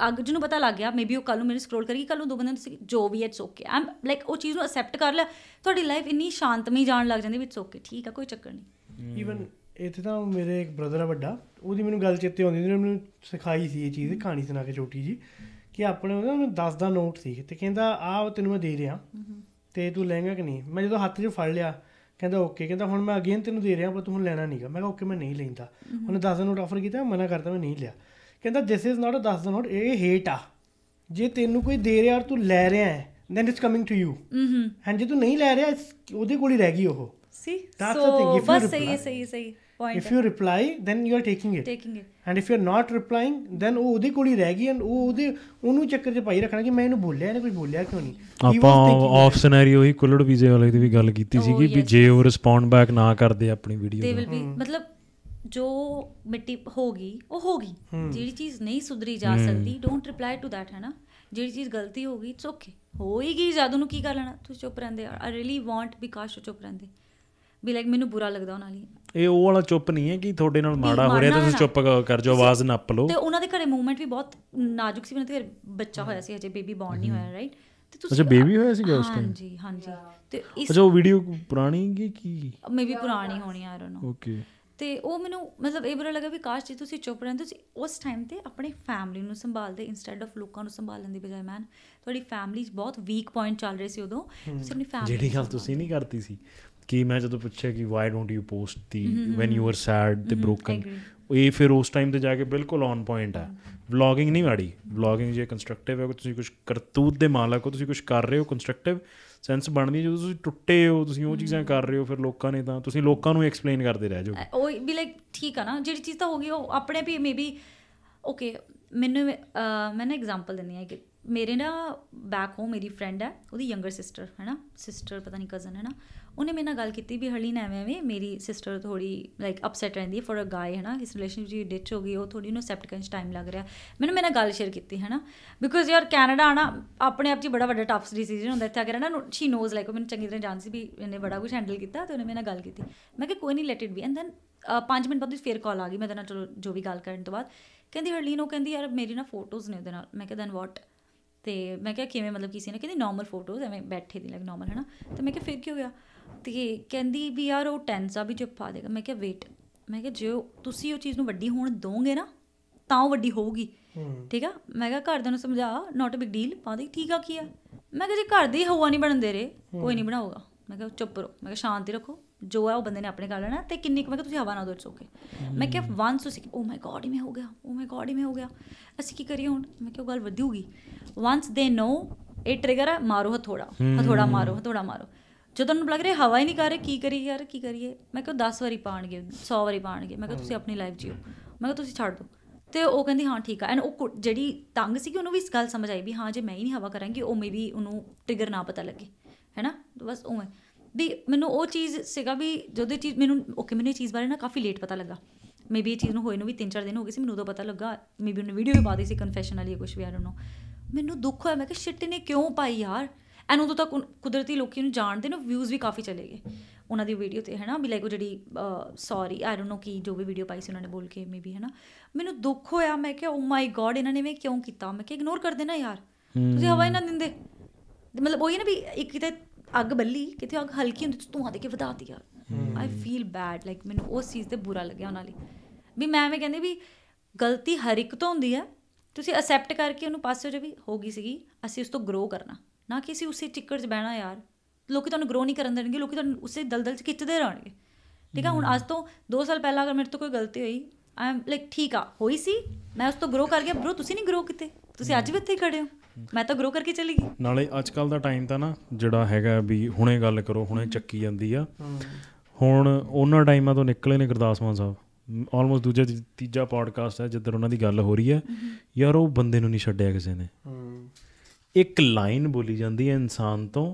ਅੱਗ ਜਿਹਨੂੰ ਪਤਾ ਲੱਗ ਗਿਆ ਮੇਬੀ ਉਹ ਕੱਲ ਨੂੰ ਮੈਨੂੰ ਸਕਰੋਲ ਕਰੇਗੀ ਕੱਲ ਨੂੰ ਦੋ ਬੰਦੇ ਤੁਸੀਂ ਜੋ ਵੀ ਹੈ ਇਟਸ ਓਕੇ ਆਮ ਲਾਈਕ ਉਹ ਚੀਜ਼ ਨੂੰ ਅਸੈਪਟ ਕਰ ਲੈ ਤੁਹਾਡੀ ਲਾਈਫ ਇੰਨੀ ਸ਼ਾਂਤਮਈ ਜਾਣ ਲੱਗ ਜਾਂਦੀ ਵਿੱਚ ਇਟਸ ਓਕੇ ਠੀਕ ਆ ਕੋਈ ਚੱਕਰ ਨਹੀਂ ਈਵਨ ਇੱਥੇ ਤਾਂ ਮੇਰੇ ਇੱਕ ਬ੍ਰਦਰ ਆ ਵੱਡਾ ਉਹਦੀ ਮੈਨੂੰ ਗੱਲ ਚੇਤੇ ਆਉਂਦੀ ਉਹਨੇ ਮੈਨੂੰ ਸਿਖਾਈ ਸੀ ਇਹ ਚੀਜ਼ ਕਹਾਣੀ ਸੁਣਾ ਕੇ ਛੋਟੀ ਜੀ ਕਿ ਆਪਣੇ ਉਹਨਾਂ ਨੂੰ ਦੱਸ ਦਾ ਨੋਟ ਸੀ ਤੇ ਕਹਿੰਦਾ ਆ ਤੈਨੂੰ ਮੈਂ ਦੇ ਰਿਹਾ ਤੇ ਤੂੰ ਲਹਿੰਗਾ ਕਿ ਨਹੀਂ ਮੈਂ ਜਦੋਂ ਹੱਥ 'ਚ ਫੜ ਲਿਆ ਕਹਿੰਦਾ ਓਕੇ ਕਹਿੰਦਾ ਹੁਣ ਮੈਂ ਅਗੇਨ ਤੈਨੂੰ ਦੇ ਰਿਹਾ ਪਰ ਤੂੰ ਹੁਣ ਲੈਣਾ ਨਹੀਂਗਾ ਮੈਂ ਕਿਹਾ ਓਕੇ ਮੈਂ ਨਹੀਂ ਲੈਂਦਾ ਉਹਨੇ 10 ਦਾ ਨੋਟ ਆਫਰ ਕੀਤਾ ਮਨਾ ਕਰਤਾ ਮੈਂ ਨਹੀਂ ਲਿਆ ਕਹਿੰਦਾ ਥਿਸ ਇਜ਼ ਨਾਟ ਅ ਦਸ ਨਾਟ ਇਹ ਹੇਟ ਆ ਜੇ ਤੈਨੂੰ ਕੋਈ ਦੇ ਰਿਹਾ ਤੂੰ ਲੈ ਰਿਹਾ ਹੈ then it's coming to you ਹਾਂ ਹਾਂ ਜੇ ਤੂੰ ਨਹੀਂ ਲੈ ਰਿਹਾ ਉਹਦੇ ਕੋਲ ਹੀ ਰਹਿ ਗਈ ਉਹ ਸੀ ਸੋ ਬਸ ਸਹੀ ਸਹੀ ਸਹੀ point if you reply then you are taking it taking it and if you are not replying then ਉਹ ਉਹਦੇ ਕੋਲ ਹੀ ਰਹਿ ਗਈ ਐਂਡ ਉਹ ਉਹਦੇ ਉਹਨੂੰ ਚੱਕਰ 'ਚ ਪਾਈ ਰੱਖਣਾ ਕਿ ਮੈਂ ਇਹਨੂੰ ਬੋਲਿਆ ਇਹਨੇ ਕੋਈ ਬੋਲਿਆ ਕਿਉਂ ਨਹੀਂ ਆਪਾਂ ਆਫ ਸਿਨੈਰੀਓ ਹੀ ਕੁਲੜ ਵੀਜ਼ੇ ਵਾਲੇ ਦੀ ਵੀ ਗੱਲ ਕੀਤੀ oh, ਸੀਗੀ ਵੀ ਜੇ ਉਹ ਰਿਸਪੌਂਡ ਬੈਕ ਨਾ ਕਰਦੇ ਆਪਣੀ ਵੀਡੀਓ ਦੇ ਵਿਲ ਬੀ ਮਤਲਬ ਜੋ ਮਿੱਟੀ ਹੋ ਗਈ ਉਹ ਹੋ ਗਈ ਜਿਹੜੀ ਚੀਜ਼ ਨਹੀਂ ਸੁਧਰੀ ਜਾ ਸਕਦੀ ਡੋਨਟ ਰਿਪਲਾਈ ਟੂ ਦੈਟ ਹੈ ਨਾ ਜਿਹੜੀ ਚੀਜ਼ ਗਲਤੀ ਹੋ ਗਈ ਇਟਸ ਓਕੇ ਹੋ ਹੀ ਗਈ ਜਾਦੂ ਨੂੰ ਕੀ ਕਰ ਲੈਣਾ ਤੁਸੀਂ ਚੁੱਪ ਰਹਿੰਦੇ ਆ ਰੀਲੀ ਵਾਂਟ ਵਿਕਾਸ ਚੁੱਪ ਰਹਿੰਦੇ ਵੀ ਲਾਈਕ ਮੈਨੂੰ ਬੁਰਾ ਲੱਗਦਾ ਉਹਨਾਂ ਲਈ ਇਹ ਉਹ ਵਾਲਾ ਚੁੱਪ ਨਹੀਂ ਹੈ ਕਿ ਤੁਹਾਡੇ ਨਾਲ ਮਾੜਾ ਹੋ ਰਿਹਾ ਤੁਸੀਂ ਚੁੱਪ ਕਰ ਜਾਓ ਆਵਾਜ਼ ਨਾ ਪਲੋ ਤੇ ਉਹਨਾਂ ਦੇ ਘਰੇ ਮੂਵਮੈਂਟ ਵੀ ਬਹੁਤ ਨਾਜ਼ੁਕ ਸੀ ਮੈਨੂੰ ਤੇ ਬੱਚਾ ਹੋਇਆ ਸੀ ਅਜੇ ਬੇਬੀ ਬੌਰਨ ਨਹੀਂ ਹੋਇਆ ਰਾਈਟ ਤੇ ਤੁਸੀਂ ਅੱਛਾ ਬੇਬੀ ਹੋਇਆ ਸੀ ਸੀਗਾ ਉਸ ਟਾਈਮ ਹਾਂਜੀ ਹਾਂਜੀ ਤੇ ਇਸ ਜੋ ਉਹ ਵੀਡੀਓ ਪੁਰਾਣੀ ਕੀ ਕੀ ਮੇਬੀ ਪੁਰਾਣੀ ਹੋਣੀ ਆ ਰਹੀ ਡੋਨਟ ਨੋ ਓਕੇ ਤੇ ਉਹ ਮੈਨੂੰ ਮਤਲਬ ਇਹ ਬੁਰਾ ਲੱਗਾ ਵੀ ਕਾਸ਼ ਜੀ ਤੁਸੀਂ ਚੁੱਪ ਰਹਿੰਦੇ ਤੁਸੀਂ ਉਸ ਟਾਈਮ ਤੇ ਆਪਣੇ ਫੈਮਿਲੀ ਨੂੰ ਸੰਭਾਲਦੇ ਇਨਸਟੈਡ ਆਫ ਲੋਕਾਂ ਨੂੰ ਸੰਭਾਲਣ ਦੀ ਬਜਾਏ ਮੈਨ ਤੁਹਾਡੀ ਫੈਮਿਲੀ ਬਹੁਤ ਵੀਕ ਪੁਆਇੰਟ ਚੱਲ ਰਹੀ ਸੀ ਉਦੋਂ ਤੁਸੀਂ ਆਪਣੀ ਫੈਮਿਲੀ ਜਿਹੜੀ ਗੱਲ ਤੁਸੀਂ ਨਹੀਂ ਕਰਦੀ ਸੀ ਕਿ ਮੈਂ ਜਦੋਂ ਪੁੱਛਿਆ ਕਿ why don't you post the when you are sad ਤੇ ਬ੍ਰੋਕਨ ਇਹ ਫਿਰ ਉਸ ਟਾਈਮ ਤੇ ਜਾ ਕੇ ਬਿਲਕੁਲ ਔਨ ਪੁਆਇੰਟ ਆ ਵਲੌਗਿੰਗ ਨਹੀਂ ਮਾੜੀ ਵਲੌਗਿੰਗ ਜੇ ਕੰਸਟਰਕਟਿਵ ਹੈ ਤੁਸੀਂ ਕੁਝ ਕਰਤੂਤ ਦੇ ਮਾਲਕ ਹੋ ਤੁਸੀਂ ਕੁਝ ਕਰ ਰਹੇ ਹੋ ਕੰਸਟਰਕਟਿਵ ਸੈਂਸ ਬਣਦੀ ਜਦੋਂ ਤੁਸੀਂ ਟੁੱਟੇ ਹੋ ਤੁਸੀਂ ਉਹ ਚੀਜ਼ਾਂ ਕਰ ਰਹੇ ਹੋ ਫਿਰ ਲੋਕਾਂ ਨੇ ਤਾਂ ਤੁਸੀਂ ਲੋਕਾਂ ਨੂੰ ਐਕਸਪਲੇਨ ਕਰਦੇ ਰਹਿ ਜਾਓ ਉਹ ਵੀ ਲਾਈਕ ਠੀਕ ਆ ਨਾ ਜਿਹੜੀ ਚੀਜ਼ ਤਾਂ ਹੋ ਗਈ ਉਹ ਆਪਣੇ ਵੀ ਮੇਬੀ ਓਕੇ ਮੈਨੂੰ ਮੈਂ ਨਾ ਐਗਜ਼ਾਮਪਲ ਦਿੰਦੀ ਆ ਕਿ ਮੇਰੇ ਨਾ ਬੈਕ ਹੋਮ ਮੇਰੀ ਫਰੈਂਡ ਹੈ ਉਹਦੀ ਯੰਗਰ ਸਿਸਟਰ ਹੈ ਨਾ ਸਿਸਟਰ ਪਤਾ ਨਹੀਂ ਕਜ਼ਨ ਹੈ ਨਾ ਉਹਨੇ ਮੇਰੇ ਨਾਲ ਗੱਲ ਕੀਤੀ ਵੀ ਹਰਲੀਨ ਐਵੇਂ ਐਵੇਂ ਮੇਰੀ ਸਿਸਟਰ ਥੋੜੀ ਲਾਈਕ ਅਪਸੈਟ ਰਹਿੰਦੀ ਹੈ ਫॉर ਅ ਗਾਈ ਹੈ ਨਾ ਇਸ ਰਿਲੇਸ਼ਨਸ਼ਿਪ ਜੀ ਡਿਚ ਹੋ ਗਈ ਉਹ ਥੋੜੀ ਨੂੰ ਸੈਪਟ ਕਰਨ ਚ ਟਾਈਮ ਲੱਗ ਰਿਹਾ ਮੈਨੂੰ ਮੇਰੇ ਨਾਲ ਗੱਲ ਸ਼ੇਅਰ ਕੀਤੀ ਹੈ ਨਾ ਬਿਕੋਜ਼ ਯਾਰ ਕੈਨੇਡਾ ਆਣਾ ਆਪਣੇ ਆਪ 'ਚ ਬੜਾ ਵੱਡਾ ਟਫ ਡਿਸੀਜਨ ਹੁੰਦਾ ਇੱਥੇ ਆ ਕੇ ਨਾ ਸ਼ੀ ਨੋਜ਼ ਲਾਈਕ ਉਹ ਮੈਨੂੰ ਚੰਗੀ ਤਰ੍ਹਾਂ ਜਾਣਦੀ ਸੀ ਵੀ ਇਹਨੇ ਬੜਾ ਕੁਝ ਹੈਂਡਲ ਕੀਤਾ ਤੇ ਉਹਨੇ ਮੇਰੇ ਨਾਲ ਗੱਲ ਕੀਤੀ ਮੈਂ ਕਿ ਕੋਈ ਨਹੀਂ let it be and then 5 minute ਬਾਅਦ ਫੇਰ ਕਾਲ ਆ ਗਈ ਮੈਂ ਤਾਂ ਚਲੋ ਜੋ ਵੀ ਗੱਲ ਕਰਨ ਤੋਂ ਬਾਅਦ ਕਹਿੰਦੀ ਹਰਲੀਨ ਉਹ ਕਹਿੰਦੀ ਯਾਰ ਮੇਰੀ ਨਾ ਫੋਟੋਜ਼ ਨੇ ਉਹਦੇ ਨਾਲ ਮੈਂ ਕਿਹਾ ਦੈਨ ਵਾਟ ਤੇ ਮੈਂ ਕਿਹਾ ਕਿਵੇਂ ਮਤਲਬ ਕਿਸੇ ਨੇ ਕਹਿੰਦੀ ਨਾਰਮਲ ਫੋਟੋਜ਼ ਐਵੇਂ ਬੈਠੇ ਦੀ ਲਾਈਕ ਨਾਰਮਲ ਹੈ ਨਾ ਤੇ ਮੈਂ ਕਿਹਾ ਫਿਰ ਕੀ ਹੋ ਗਿਆ ਤੇ ਕਹਿੰਦੀ ਵੀ ਯਾਰ ਉਹ ਟੈਂਸ ਆ ਵੀ ਜੇ ਪਾ ਦੇਗਾ ਮੈਂ ਕਿਹਾ ਵੇਟ ਮੈਂ ਕਿਹਾ ਜੇ ਤੁਸੀਂ ਉਹ ਚੀਜ਼ ਨੂੰ ਵੱਡੀ ਹੋਣ ਦੋਗੇ ਨਾ ਤਾਂ ਉਹ ਵੱਡੀ ਹੋਊਗੀ ਠੀਕ ਆ ਮੈਂ ਕਿਹਾ ਘਰਦਿਆਂ ਨੂੰ ਸਮਝਾ ਨਾਟ ਅ ਬਿਗ ਡੀਲ ਪਾ ਦੇ ਠੀਕ ਆ ਕੀ ਆ ਮੈਂ ਕਿਹਾ ਜੇ ਘਰ ਦੇ ਹਵਾ ਨਹੀਂ ਬਣਨ ਦੇ ਕੋਈ ਨਹੀਂ ਬਣਾਊਗਾ ਮੈਂ ਕਿਹਾ ਚੁੱਪ ਰੋ ਮੈਂ ਕਿਹਾ ਸ਼ਾਂਤੀ ਰੱਖੋ ਜੋ ਆ ਉਹ ਬੰਦੇ ਨੇ ਆਪਣੇ ਕਰ ਲੈਣਾ ਤੇ ਕਿੰਨੀ ਕੁ ਮੈਂ ਕਿਹਾ ਤੁਸੀਂ ਹਵਾ ਨਾ ਦੋ ਇਟਸ ਓਕੇ ਮੈਂ ਕਿਹਾ ਵਾਂਸ ਤੁਸੀਂ ਓ ਮਾਈ ਇਹ ਇਵੇਂ ਹੋ ਗਿਆ ਓ ਮਾਈ ਇਹ ਇਵੇਂ ਹੋ ਗਿਆ ਅਸੀਂ ਕੀ ਕਰੀਏ ਹੁਣ ਮੈਂ ਕਿਹਾ ਉਹ ਗੱਲ ਵਧੂਗੀ ਵਾਂਸ ਦੇ ਨੋ ਇਹ ਟ੍ਰਿਗਰ ਹੈ ਮਾਰੋ ਹਥੋੜਾ ਹਥੋੜਾ ਮਾਰੋ ਹਥੋੜਾ ਮਾਰੋ ਜਦੋਂ ਨੂੰ ਲੱਗ ਰਿਹਾ ਹਵਾ ਹੀ ਨਹੀਂ ਕਰ ਰਹੀ ਕੀ ਕਰੀਏ ਯਾਰ ਕੀ ਕਰੀਏ ਮੈਂ ਕਿਹਾ 10 ਵਾਰੀ ਪਾਣਗੇ 100 ਵਾਰੀ ਪਾਣਗੇ ਮੈਂ ਕਿਹਾ ਤੁਸੀਂ ਆਪਣੀ ਲਾਈਫ ਜਿਓ ਮੈਂ ਕਿਹਾ ਤੁਸੀਂ ਛੱਡ ਦਿਓ ਤੇ ਉਹ ਕਹਿੰਦੀ ਹਾਂ ਠੀਕ ਆ ਐਂਡ ਉਹ ਜਿਹੜੀ ਤੰਗ ਸੀ ਕਿ ਉਹਨੂੰ ਵੀ ਇਸ ਗੱਲ ਸਮਝ ਆਈ ਵੀ ਹਾਂ ਜੇ ਮੈਂ ਹੀ ਨਹੀਂ ਹਵਾ ਕਰਾਂਗੀ ਉਹ ਮੇਬੀ ਉਹਨੂੰ ਟ੍ਰਿਗਰ ਨਾ ਪਤਾ ਲੱਗੇ ਹੈਨਾ ਬਸ ਉਵੇਂ ਵੀ ਮੈਨੂੰ ਉਹ ਚੀਜ਼ ਸੀਗਾ ਵੀ ਜਦੋਂ ਚੀਜ਼ ਮੈਨੂੰ ਓਕੇ ਮੈਨੂੰ ਇਹ ਚੀਜ਼ ਬਾਰੇ ਨਾ ਕਾਫੀ ਲੇਟ ਪਤਾ ਲੱਗਾ ਮੇਬੀ ਇਹ ਚੀਜ਼ ਨੂੰ ਹੋਏ ਨੂੰ ਵੀ 3-4 ਦਿਨ ਹੋ ਗਏ ਸੀ ਮੈਨੂੰ ਉਦੋਂ ਪਤਾ ਲੱਗਾ ਮੇਬੀ ਉਹਨੇ ਵੀਡੀਓ ਵੀ ਪਾ ਦਿੱਤੀ ਸੀ ਵਾਲੀ ਕੁਝ ਵੀ ਆਈ ਡੋਨਟ ਨੋ ਮੈਨੂੰ ਦੁੱਖ ਹੋਇਆ ਮੈਂ ਕਿ ਸ਼ਿਟ ਨੇ ਕਿਉਂ ਪਾਈ ਯਾਰ ਐਨ ਉਦੋਂ ਤੱਕ ਕੁਦਰਤੀ ਲੋਕੀ ਨੂੰ ਜਾਣਦੇ ਨੇ ਵਿਊਜ਼ ਵੀ ਕਾਫੀ ਚਲੇ ਗਏ ਉਹਨਾਂ ਦੀ ਵੀਡੀਓ ਤੇ ਹੈਨਾ ਵੀ ਲਾਈਕ ਉਹ ਜਿਹੜੀ ਸੌਰੀ ਆਈ ਡੋਨਟ ਨੋ ਕੀ ਜੋ ਵੀ ਵੀਡੀਓ ਪਾਈ ਸੀ ਉਹਨਾਂ ਨੇ ਬੋਲ ਕੇ ਮੇਬੀ ਹੈਨਾ ਮੈਨੂੰ ਦੁੱਖ ਹੋਇਆ ਮੈਂ ਕਿਹਾ ਓ ਮਾਈ ਗੋਡ ਇਹਨਾਂ ਨੇ ਵੀ ਕਿਉਂ ਕੀਤਾ ਮੈਂ ਕਿ ਇਗਨੋਰ ਕਰ ਦੇਣਾ ਯਾਰ ਤੁਸੀਂ ਹਵਾ ਇਹਨਾਂ ਨਾ ਦਿੰਦੇ ਮਤਲਬ ਉਹ ਹੀ ਨਾ ਵੀ ਇੱਕ ਕਿਤੇ ਅੱਗ ਬੱਲੀ ਕਿਤੇ ਅੱਗ ਹਲਕੀ ਹੁੰਦੀ ਤੂੰ ਧੂਆਂ ਦੇ ਕੇ ਵਧਾ ਦਿਆ ਆਈ ਫੀਲ ਬੈਡ ਲਾਈਕ ਮੈਨੂੰ ਉਸ ਚੀਜ਼ ਤੇ ਬੁਰਾ ਲੱਗਿਆ ਉਹਨਾਂ ਲਈ ਵੀ ਮੈਂ ਵੀ ਕਹਿੰਦੀ ਵੀ ਗਲਤੀ ਹਰ ਇੱਕ ਤੋਂ ਹੁੰਦੀ ਹੈ ਤੁਸੀਂ ਅਸੈਪਟ ਕਰਕੇ ਉਹਨੂੰ ਪਾਸੇ ਹੋ ਵੀ ਹੋ ਗਈ ਸੀਗੀ ਅਸੀਂ ਉਸ ਤੋਂ ਗਰੋ ਕਰਨਾ ਨਾ ਕਿ ਅਸੀਂ ਉਸੇ ਟਿੱਕਰ 'ਚ ਬਹਿਣਾ ਯਾਰ ਲੋਕੀ ਤੁਹਾਨੂੰ ਗਰੋ ਨਹੀਂ ਕਰਨ ਦੇਣਗੇ ਲੋਕੀ ਤੁਹਾਨੂੰ ਉਸੇ ਦਲਦਲ 'ਚ ਖਿੱਚਦੇ ਰਹਿਣਗੇ ਠੀਕ ਆ ਹੁਣ ਅੱਜ ਤੋਂ 2 ਸਾਲ ਪਹਿਲਾਂ ਅਗਰ ਮੇਰੇ ਤੋਂ ਕੋਈ ਗਲਤੀ ਹੋਈ ਆਈ ਐਮ ਲਾਈਕ ਠੀਕ ਆ ਹੋਈ ਸੀ ਮੈਂ ਉਸ ਤੋਂ ਗਰੋ ਕਰ ਗਿਆ ਬ్రో ਤੁਸੀਂ ਨਹੀਂ ਗਰੋ ਕੀਤੇ ਤੁਸੀਂ ਅੱਜ ਵੀ ਇੱਥੇ ਖੜੇ ਹੋ ਮੈਂ ਤਾਂ ਗਰੋ ਕਰਕੇ ਚਲੀ ਗਈ ਨਾਲੇ ਅੱਜ ਕੱਲ ਦਾ ਟਾਈਮ ਤਾਂ ਨਾ ਜਿਹੜਾ ਹੈਗਾ ਵੀ ਹੁਣੇ ਗੱਲ ਕਰੋ ਹੁਣੇ ਚੱਕੀ ਜਾਂਦੀ ਆ ਹੁਣ ਉਹਨਾਂ ਟਾਈਮਾਂ ਤੋਂ ਨਿਕਲੇ ਨੇ ਗੁਰਦਾਸ ਮਾਨ ਸਾਹਿਬ ਆਲਮੋਸਟ ਦੂਜਾ ਤੀਜਾ ਪੋਡਕਾਸਟ ਹੈ ਜਿੱਦਰ ਉਹਨਾਂ ਦੀ ਗੱਲ ਹੋ ਰਹੀ ਹੈ ਯਾਰ ਉਹ ਬੰਦੇ ਨੂੰ ਨਹੀਂ ਛੱਡਿਆ ਕਿਸੇ ਨੇ ਇੱਕ ਲਾਈਨ ਬੋਲੀ ਜਾਂਦੀ ਹੈ ਇਨਸਾਨ ਤੋਂ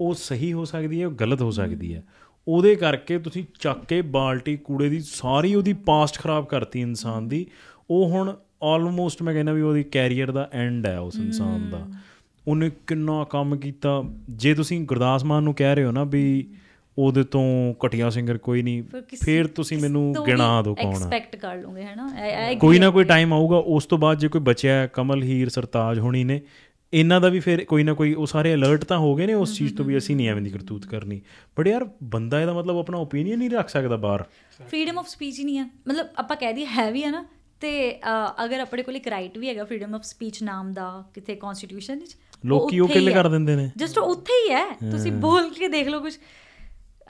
ਉਹ ਸਹੀ ਹੋ ਸਕਦੀ ਹੈ ਉਹ ਗਲਤ ਹੋ ਸਕਦੀ ਹੈ ਉਹਦੇ ਕਰਕੇ ਤੁਸੀਂ ਚੱਕ ਕੇ ਬਾਲਟੀ ਕੂੜੇ ਦੀ ਸਾਰੀ ਉਹਦੀ ਪਾਸਟ ਖਰਾਬ ਕਰਤੀ ਇਨਸਾਨ ਦੀ ਉਹ ਹੁਣ ਆਲਮੋਸਟ ਮੈਂ ਕਹਿੰਦਾ ਵੀ ਉਹਦੀ ਕੈਰੀਅਰ ਦਾ ਐਂਡ ਹੈ ਉਸ ਇਨਸਾਨ ਦਾ ਉਹਨੇ ਕਿੰਨਾ ਕੰਮ ਕੀਤਾ ਜੇ ਤੁਸੀਂ ਗੁਰਦਾਸ ਮਾਨ ਨੂੰ ਕਹਿ ਰਹੇ ਹੋ ਨਾ ਵੀ ਉਹਦੇ ਤੋਂ ਕਟਿਆ ਸਿੰਗਰ ਕੋਈ ਨਹੀਂ ਫਿਰ ਤੁਸੀਂ ਮੈਨੂੰ ਗਿਣਾ ਦਿਓ ਕੌਣ ਐਕਸਪੈਕਟ ਕਰ ਲੂਗੇ ਹੈਨਾ ਕੋਈ ਨਾ ਕੋਈ ਟਾਈਮ ਆਊਗਾ ਉਸ ਤੋਂ ਬਾਅਦ ਜੇ ਕੋਈ ਬਚਿਆ ਕਮਲ ਹੀਰ ਸਰਤਾਜ ਹੋਣੀ ਨੇ ਇਹਨਾਂ ਦਾ ਵੀ ਫਿਰ ਕੋਈ ਨਾ ਕੋਈ ਉਹ ਸਾਰੇ ਅਲਰਟ ਤਾਂ ਹੋ ਗਏ ਨੇ ਉਸ ਚੀਜ਼ ਤੋਂ ਵੀ ਅਸੀਂ ਨਹੀਂ ਐਵੇਂ ਦੀ ਕਰਤੂਤ ਕਰਨੀ ਬਟ ਯਾਰ ਬੰਦਾ ਇਹਦਾ ਮਤਲਬ ਆਪਣਾ opinion ਨਹੀਂ ਰੱਖ ਸਕਦਾ ਬਾਹਰ ਫਰੀडम ਆਫ ਸਪੀਚ ਹੀ ਨਹੀਂ ਹੈ ਮਤਲਬ ਆਪਾਂ ਕਹਿ ਦਈਏ ਹੈ ਵੀ ਹੈ ਨਾ ਤੇ ਅਗਰ ਆਪਣੇ ਕੋਲ ਇੱਕ ਰਾਈਟ ਵੀ ਹੈਗਾ ਫਰੀडम ਆਫ ਸਪੀਚ ਨਾਮ ਦਾ ਕਿਤੇ ਕਨਸਟੀਟਿਊਸ਼ਨ ਵਿੱਚ ਲੋਕੀ ਉਹ ਕਿੱਲ ਕਰ ਦਿੰਦੇ ਨੇ ਜਸਟ ਉੱਥੇ ਹੀ ਹੈ ਤੁਸੀਂ ਬੋਲ ਕੇ ਦੇਖ ਲਓ ਕੁਝ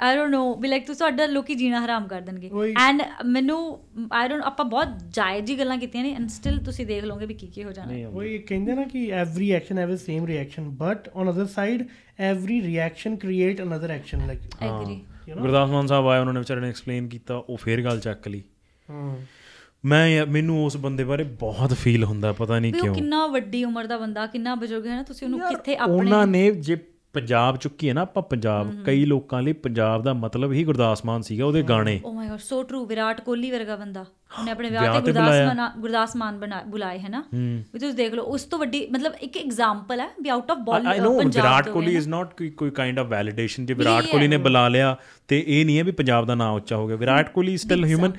ਆਈ ਡੋਨਟ ਨੋ ਵੀ ਲਾਈਕ ਤੁਸੀਂ ਤੁਹਾਡਾ ਲੋਕੀ ਜੀਣਾ ਹਰਾਮ ਕਰ ਦੇਣਗੇ ਐਂਡ ਮੈਨੂੰ ਆਈ ਡੋਨਟ ਆਪਾਂ ਬਹੁਤ ਜਾਇਜ਼ ਜੀ ਗੱਲਾਂ ਕੀਤੀਆਂ ਨੇ ਐਂਡ ਸਟਿਲ ਤੁਸੀਂ ਦੇਖ ਲਓਗੇ ਵੀ ਕੀ ਕੀ ਹੋ ਜਾਣਾ ਉਹ ਇਹ ਕਹਿੰਦੇ ਨਾ ਕਿ every action have a same reaction but on other side every reaction create another action like agree Gurdas Maan Sahib ਆਏ ਉਹਨਾਂ ਨੇ ਵਿਚਾਰੇ ਨੇ ਐਕਸਪਲੇਨ ਕੀਤਾ ਉਹ ਫੇਰ ਗੱਲ ਚੱਕ ਲਈ ਮੈਂ ਮੈਨੂੰ ਉਸ ਬੰਦੇ ਬਾਰੇ ਬਹੁਤ ਫੀਲ ਹੁੰਦਾ ਪਤਾ ਨਹੀਂ ਕਿਉਂ ਕਿੰਨਾ ਵੱਡੀ ਉਮਰ ਦਾ ਬੰਦਾ ਕਿੰਨਾ ਬਜ਼ੁਰਗ ਹੈ ਨਾ ਤੁਸੀਂ ਉਹਨੂੰ ਕਿੱਥੇ ਆਪਣੇ ਉਹਨਾਂ ਨੇ ਜੇ ਪੰਜਾਬ ਚੁੱਕੀ ਹੈ ਨਾ ਆਪਾਂ ਪੰਜਾਬ ਕਈ ਲੋਕਾਂ ਲਈ ਪੰਜਾਬ ਦਾ ਮਤਲਬ ਹੀ ਗੁਰਦਾਸ ਮਾਨ ਸੀਗਾ ਉਹਦੇ ਗਾਣੇ oh my god so true Virat Kohli ਵਰਗਾ ਬੰਦਾ ਉਹਨੇ ਆਪਣੇ ਵਿਆਹ ਤੇ ਗੁਰਦਾਸ ਮਾਨ ਗੁਰਦਾਸ ਮਾਨ ਬੁਲਾਏ ਹੈ ਨਾ ਵੀ ਤੁਸੀਂ ਦੇਖ ਲਓ ਉਸ ਤੋਂ ਵੱਡੀ ਮਤਲਬ ਇੱਕ ਐਗਜ਼ਾਮਪਲ ਹੈ ਵੀ ਆਊਟ ਆਫ ਬਾਲ ਪੰਜਾਬ ਤੋਂ ਵਿਰਾਟ ਕੋਹਲੀ ਇਜ਼ ਨਾਟ ਕੋਈ ਕੋਈ ਕਾਈਂਡ ਆਫ ਵੈਲਿਡੇਸ਼ਨ ਜੇ ਵਿਰਾਟ ਕੋਹਲੀ ਨੇ ਬੁਲਾ ਲਿਆ ਤੇ ਇਹ ਨਹੀਂ ਹੈ ਵੀ ਪੰਜਾਬ ਦਾ ਨਾਮ ਉੱਚਾ ਹੋ ਗਿਆ ਵਿਰਾਟ ਕੋਹਲੀ ਸਟਿਲ ਹਿਊਮਨ